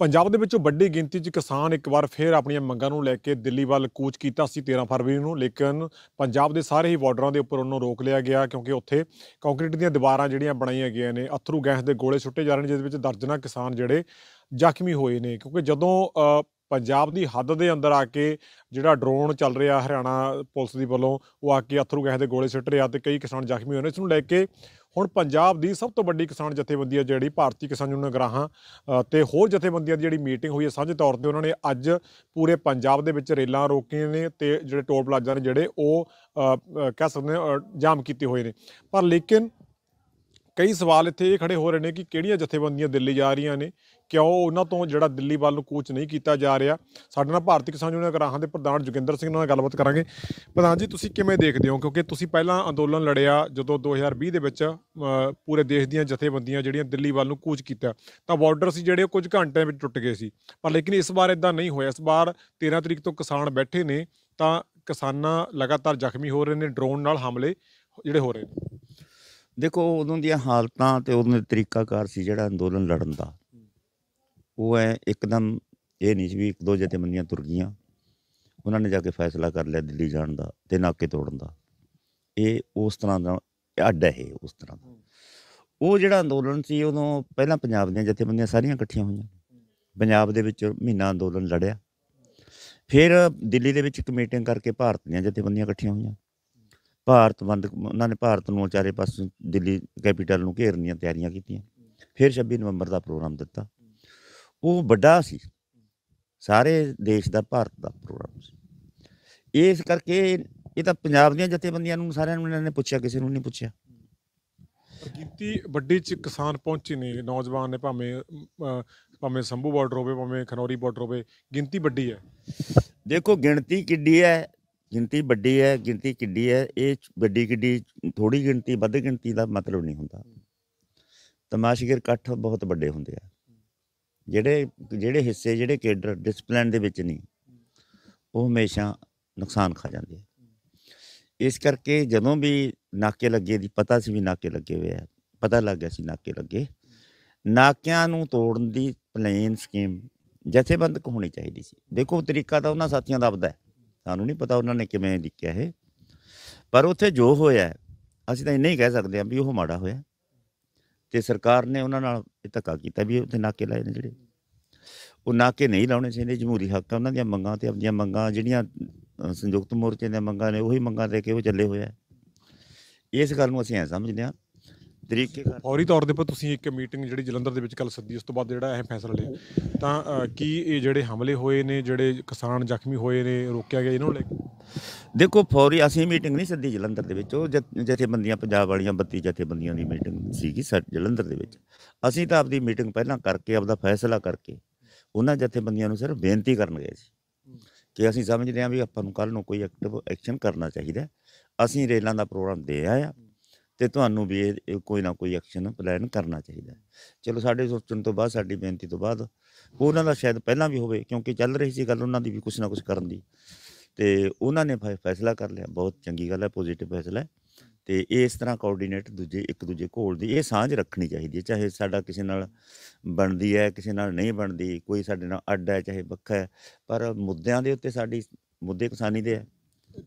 ਪੰਜਾਬ ਦੇ ਵਿੱਚੋਂ ਵੱਡੀ ਗਿਣਤੀ 'ਚ ਕਿਸਾਨ ਇੱਕ ਵਾਰ ਫੇਰ ਆਪਣੀਆਂ ਮੰਗਾਂ ਨੂੰ ਲੈ ਕੇ ਦਿੱਲੀ ਵੱਲ ਕੂਚ ਕੀਤਾ ਸੀ 13 ਫਰਵਰੀ ਨੂੰ ਲੇਕਿਨ ਪੰਜਾਬ ਦੇ ਸਾਰੇ ਹੀ ਬਾਰਡਰਾਂ ਦੇ ਉੱਪਰ ਉਹਨੂੰ ਰੋਕ ਲਿਆ ਗਿਆ ਕਿਉਂਕਿ ਉੱਥੇ ਕੰਕਰੀਟ ਦੀਆਂ ਦੀਵਾਰਾਂ ਜਿਹੜੀਆਂ ਬਣਾਈਆਂ ਗਈਆਂ ਨੇ ਅਥਰੂ ਗੈਸ ਦੇ ਗੋਲੇ ਛੁੱਟੇ ਜਾ ਰਹੇ ਨੇ ਜਿਸ ਵਿੱਚ ਦਰਜਨਾਂ ਕਿਸਾਨ ਜਿਹੜੇ ਜ਼ਖਮੀ ਹੋਏ ਨੇ ਕਿਉਂਕਿ ਜਦੋਂ ਪੰਜਾਬ ਦੀ ਹੱਦ ਦੇ ਅੰਦਰ ਆ ਕੇ ਜਿਹੜਾ ਡਰੋਨ ਚੱਲ ਰਿਹਾ ਹਰਿਆਣਾ ਪੁਲਿਸ ਦੀ ਵੱਲੋਂ ਉਹ ਆ ਕੇ ਅਥਰੂ ਗੈਸ ਦੇ ਗੋਲੇ ਸਿੱਟ ਰਿਹਾ ਤੇ ਕਈ ਕਿਸਾਨ ਜ਼ਖਮੀ ਹੋਏ ਨੇ ਇਸ ਨੂੰ ਲੈ ਕੇ ਹੁਣ ਪੰਜਾਬ ਦੀ ਸਭ ਤੋਂ ਵੱਡੀ ਕਿਸਾਨ ਜਥੇਬੰਦੀ ਹੈ ਜਿਹੜੀ ਭਾਰਤੀ ਕਿਸਾਨ ਯੂਨੀਅਨ ਗਰਾਹਾਂ ਤੇ ਹੋਰ ਜਥੇਬੰਦੀਆਂ ਦੀ ਜਿਹੜੀ ਮੀਟਿੰਗ ਹੋਈ ਹੈ ਸਾਂਝੇ ਤੌਰ ਤੇ ਉਹਨਾਂ ਨੇ ਅੱਜ ਪੂਰੇ ਪੰਜਾਬ ਦੇ ਵਿੱਚ ਰੇਲਾਂ ਰੋਕੀਆਂ ਨੇ ਤੇ ਜਿਹੜੇ ਟੋਲ ਪਲਾਜ਼ਾ ਨੇ ਜਿਹੜੇ ਉਹ ਕਹਿ ਸਕਦੇ ਜਾਮ ਕੀਤੇ ਹੋਏ ਨੇ ਪਰ ਲੇਕਿਨ ਕਈ ਸਵਾਲ ਇੱਥੇ ਇਹ ਖੜੇ ਹੋ ਰਹੇ ਨੇ ਕਿ ਕਿਹੜੀਆਂ ਜਥੇਬੰਦੀਆਂ ਦਿੱਲੀ ਜਾ ਰਹੀਆਂ ਨੇ ਕਿਉਂ ਉਹਨਾਂ ਤੋਂ ਜਿਹੜਾ ਦਿੱਲੀ ਵੱਲ ਨੂੰ ਕੋਚ ਨਹੀਂ ਕੀਤਾ ਜਾ ਰਿਹਾ ਸਾਡੇ ਨਾਲ ਭਾਰਤੀ ਕਿਸਾਨ ਯੂਨੀਅਨ ਗਰਾਹਾਂ ਦੇ ਪ੍ਰਧਾਨ ਜੁਗਿੰਦਰ ਸਿੰਘ ਨਾਲ ਗੱਲਬਾਤ ਕਰਾਂਗੇ ਪ੍ਰਧਾਨ ਜੀ ਤੁਸੀਂ ਕਿਵੇਂ ਦੇਖਦੇ ਹੋ ਕਿਉਂਕਿ ਤੁਸੀਂ ਪਹਿਲਾਂ ਅੰਦੋਲਨ ਲੜਿਆ ਜਦੋਂ 2020 ਦੇ ਵਿੱਚ ਪੂਰੇ ਦੇਸ਼ ਦੀਆਂ ਜਥੇਬੰਦੀਆਂ ਜਿਹੜੀਆਂ ਦਿੱਲੀ ਵੱਲ ਨੂੰ ਕੂਚ ਕੀਤਾ ਤਾਂ ਬਾਰਡਰ ਸੀ ਜਿਹੜੇ ਕੁਝ ਘੰਟਿਆਂ ਵਿੱਚ ਟੁੱਟ ਗਏ ਸੀ ਪਰ ਲੇਕਿਨ ਇਸ ਵਾਰ ਇਦਾਂ ਨਹੀਂ ਹੋਇਆ ਇਸ ਵਾਰ 13 ਤਰੀਕ ਤੋਂ ਕਿਸਾਨ ਬੈਠੇ ਨੇ ਤਾਂ ਕਿਸਾਨਾਂ ਲਗਾਤਾਰ ਜ਼ਖਮੀ ਹੋ ਰਹੇ ਨੇ ਡਰੋਨ ਨਾਲ ਹਮਲੇ ਜਿਹੜੇ ਹੋ ਰਹੇ ਨੇ ਦੇਖੋ ਉਦੋਂ ਦੀਆਂ ਹਾਲਤਾਂ ਤੇ ਉਹਨਾਂ ਦਾ ਤਰੀਕਾਕਾਰ ਸੀ ਜਿਹੜਾ ਅੰਦੋਲਨ ਲੜਨ ਦਾ ਉਹ ਐ ਇੱਕਦਮ ਇਹ ਨਹੀਂ ਸੀ ਵੀ ਇੱਕ ਦੋ ਮੰਨੀਆਂ ਤੁਰ ਗਈਆਂ ਉਹਨਾਂ ਨੇ ਜਾ ਕੇ ਫੈਸਲਾ ਕਰ ਲਿਆ ਦਿੱਲੀ ਜਾਣ ਦਾ ਤੇ ਨਾਕੇ ਤੋੜਨ ਦਾ ਇਹ ਉਸ ਤਰ੍ਹਾਂ ਦਾ ਅੱਡ ਹੈ ਉਸ ਤਰ੍ਹਾਂ ਦਾ ਉਹ ਜਿਹੜਾ ਅੰਦੋਲਨ ਸੀ ਉਦੋਂ ਪਹਿਲਾਂ ਪੰਜਾਬ ਦੀਆਂ ਬੰਦੀਆਂ ਸਾਰੀਆਂ ਇਕੱਠੀਆਂ ਹੋਈਆਂ ਪੰਜਾਬ ਦੇ ਵਿੱਚ ਮਹੀਨਾ ਅੰਦੋਲਨ ਲੜਿਆ ਫਿਰ ਦਿੱਲੀ ਦੇ ਵਿੱਚ ਇੱਕ ਮੀਟਿੰਗ ਕਰਕੇ ਭਾਰਤ ਦੀਆਂ ਬੰਦੀਆਂ ਇਕੱਠੀਆਂ ਹੋਈਆਂ ਭਾਰਤ ਬੰਦ ਉਹਨਾਂ ਨੇ ਭਾਰਤ ਨੂੰ ਚਾਰੇ ਪਾਸੇ ਦਿੱਲੀ ਕੈਪੀਟਲ ਨੂੰ ਘੇਰਨ ਦੀਆਂ ਤਿਆਰੀਆਂ ਕੀਤੀਆਂ ਫਿਰ 26 ਨਵੰਬਰ ਦਾ ਪ੍ਰੋਗਰਾਮ ਦਿੱਤਾ ਉਹ ਵੱਡਾ ਸੀ ਸਾਰੇ ਦੇਸ਼ ਦਾ ਭਾਰਤ ਦਾ ਪ੍ਰੋਗਰਾਮ ਸੀ ਇਸ ਕਰਕੇ ਇਹ ਤਾਂ ਪੰਜਾਬ ਦੀਆਂ ਜਥੇਬੰਦੀਆਂ ਨੂੰ ਸਾਰਿਆਂ ਨੂੰ ਇਹਨਾਂ ਨੇ ਪੁੱਛਿਆ ਕਿਸੇ ਨੂੰ ਨਹੀਂ ਪੁੱਛਿਆ ਕੀਤੀ ਵੱਡੀ ਚ ਕਿਸਾਨ ਪਹੁੰਚੇ ਨੇ ਨੌਜਵਾਨ ਨੇ ਭਾਵੇਂ ਭਾਵੇਂ ਸੰਭੂ ਬਾਰਡਰ ਹੋਵੇ ਭਾਵੇਂ ਖਨੌਰੀ ਬਾਰਡਰ ਹੋਵੇ ਗਿਣਤੀ ਵੱਡੀ ਹੈ ਦੇਖੋ ਗਿਣਤੀ ਕਿੱਡੀ ਹੈ ਗਿਣਤੀ ਵੱਡੀ ਹੈ ਗਿਣਤੀ ਕਿੱਡੀ ਹੈ ਇਹ ਵੱਡੀ ਕਿੱਡੀ ਥੋੜੀ ਗਿਣਤੀ ਵੱਧ ਗਿਣਤੀ ਦਾ ਮਤਲਬ ਨਹੀਂ ਹੁੰਦਾ ਤਮਾਸ਼ਗਰ ਇਕੱਠ ਬਹੁਤ ਵੱਡੇ ਹੁੰਦੇ ਆ ਜਿਹੜੇ ਜਿਹੜੇ ਹਿੱਸੇ ਜਿਹੜੇ ਕੇਡਰ ਡਿਸਪਲਿਨ ਦੇ ਵਿੱਚ ਨਹੀਂ ਉਹ ਹਮੇਸ਼ਾ ਨੁਕਸਾਨ ਖਾ ਜਾਂਦੇ ਆ ਇਸ ਕਰਕੇ ਜਦੋਂ ਵੀ ਨਾਕੇ ਲੱਗੇ ਦੀ ਪਤਾ ਸੀ ਵੀ ਨਾਕੇ ਲੱਗੇ ਹੋਏ ਆ ਪਤਾ ਲੱਗ ਗਿਆ ਸੀ ਨਾਕੇ ਲੱਗੇ ਨਾਕਿਆਂ ਨੂੰ ਤੋੜਨ ਦੀ ਪਲੇਨ ਸਕੀਮ ਜਥੇਬੰਦਕ ਹੋਣੀ ਚਾਹੀਦੀ ਸੀ ਦੇਖੋ ਤਰੀਕਾ ਤਾਂ ਉਹਨਾਂ ਸਾਥੀਆਂ ਦਾ ਆਪਦਾ ਸਾਨੂੰ ਨਹੀਂ ਪਤਾ ਉਹਨਾਂ ਨੇ ਕਿਵੇਂ ਲਿਖਿਆ ਇਹ ਪਰ ਉੱਥੇ ਜੋ ਹੋਇਆ ਅਸੀਂ ਤਾਂ ਇੰਨਾ ਹੀ ਕਹਿ ਸਕਦੇ ਆ ਵੀ ਉਹ ਮਾੜਾ ਹੋਇਆ ਤੇ ਸਰਕਾਰ ਨੇ ਉਹਨਾਂ ਨਾਲ ਇਹ ਧੱਕਾ ਕੀਤਾ ਵੀ ਉਹਦੇ ਨਾਕੇ ਲਾਏ ਨੇ ਜਿਹੜੇ ਉਹ ਨਾਕੇ ਨਹੀਂ ਲਾਉਣੇ ਚਾਹੀਦੇ ਜਮਹੂਰੀ ਹੱਕ ਆ ਉਹਨਾਂ ਦੀਆਂ ਮੰਗਾਂ ਤੇ ਆਪਣੀਆਂ ਮੰਗਾਂ ਜਿਹੜੀਆਂ ਸੰਯੁਕਤ ਮੋਰਚੇ ਦੀਆਂ ਮੰਗਾਂ ਨੇ ਉਹੀ ਮੰਗਾਂ ਦੇ ਕੇ ਉਹ ਚੱਲੇ ਹੋਏ ਆ ਇਸ ਗੱਲ ਨੂੰ ਅਸੀਂ ਐ ਸਮਝਦੇ ਆ ਤਰੀਕੇ ਫੌਰੀ ਤੌਰ ਦੇ ਉੱਪਰ ਤੁਸੀਂ ਇੱਕ ਮੀਟਿੰਗ ਜਿਹੜੀ ਜਲੰਧਰ ਦੇ ਵਿੱਚ ਕੱਲ ਸੱਦੀ ਉਸ ਤੋਂ ਬਾਅਦ ਜਿਹੜਾ ਇਹ ਫੈਸਲਾ ਲਿਆ ਤਾਂ ਕੀ ਇਹ ਜਿਹੜੇ ਹਮਲੇ ਹੋਏ ਨੇ ਜਿਹੜੇ ਕਿਸਾਨ ਜ਼ਖਮੀ ਹੋਏ ਨੇ ਰੋਕਿਆ ਗਿਆ ਇਹਨਾਂ ਨੂੰ ਲੈ ਕੇ ਦੇਖੋ ਫੌਰੀ ਅਸੀਂ ਮੀਟਿੰਗ ਨਹੀਂ ਸੱਦੀ ਜਲੰਧਰ ਦੇ ਵਿੱਚ ਉਹ ਜਥੇਬੰਦੀਆਂ ਪੰਜਾਬ ਵਾਲੀਆਂ 32 ਜਥੇਬੰਦੀਆਂ ਦੀ ਮੀਟਿੰਗ ਸੀਗੀ ਜਲੰਧਰ ਦੇ ਵਿੱਚ ਅਸੀਂ ਤਾਂ ਆਪਦੀ ਮੀਟਿੰਗ ਪਹਿਲਾਂ ਕਰਕੇ ਆਪਦਾ ਫੈਸਲਾ ਕਰਕੇ ਉਹਨਾਂ ਜਥੇਬੰਦੀਆਂ ਨੂੰ ਸਿਰਫ ਬੇਨਤੀ ਕਰਨ ਗਏ ਸੀ ਕਿ ਅਸੀਂ ਸਮਝਦੇ ਹਾਂ ਵੀ ਆਪਾਂ ਨੂੰ ਕੱਲ ਨੂੰ ਕੋਈ ਐਕਟਿਵ ਐਕਸ਼ਨ ਕਰਨਾ ਚਾਹੀਦਾ ਅਸੀਂ ਰੇਲਾਂ ਦਾ ਪ੍ਰੋਗਰਾਮ ਦੇ ਆਇਆ ਤੇ ਤੁਹਾਨੂੰ ਵੀ ਇਹ ਕੋਈ ਨਾ ਕੋਈ ਐਕਸ਼ਨ ਪਲਾਨ ਕਰਨਾ ਚਾਹੀਦਾ ਚਲੋ ਸਾਡੇ ਸੋਚਣ ਤੋਂ ਬਾਅਦ ਸਾਡੀ ਬੇਨਤੀ ਤੋਂ ਬਾਅਦ ਉਹਨਾਂ ਦਾ ਸ਼ਾਇਦ ਪਹਿਲਾਂ ਵੀ ਹੋਵੇ ਕਿਉਂਕਿ ਚੱਲ ਰਹੀ ਸੀ ਗੱਲ ਉਹਨਾਂ ਦੀ ਵੀ ਕੁਝ ਨਾ ਕੁਝ ਕਰਨ ਦੀ ਤੇ ਉਹਨਾਂ ਨੇ ਫੈਸਲਾ ਕਰ ਲਿਆ ਬਹੁਤ ਚੰਗੀ ਗੱਲ ਹੈ ਪੋਜ਼ਿਟਿਵ ਫੈਸਲਾ ਹੈ ਤੇ ਇਸ ਤਰ੍ਹਾਂ ਕੋਆਰਡੀਨੇਟ ਦੂਜੇ ਇੱਕ ਦੂਜੇ ਕੋਲ ਦੀ ਇਹ ਸਾਂਝ ਰੱਖਣੀ ਚਾਹੀਦੀ ਹੈ ਚਾਹੇ ਸਾਡਾ ਕਿਸੇ ਨਾਲ ਬਣਦੀ ਹੈ ਕਿਸੇ ਨਾਲ ਨਹੀਂ ਬਣਦੀ ਕੋਈ ਸਾਡੇ ਨਾਲ ਅੱਡ ਹੈ ਚਾਹੇ ਵੱਖਰਾ ਪਰ ਮੁੱਦਿਆਂ ਦੇ ਉੱਤੇ ਸਾਡੀ ਮੁੱਦੇ ਕਿਸਾਨੀ ਦੇ ਹੈ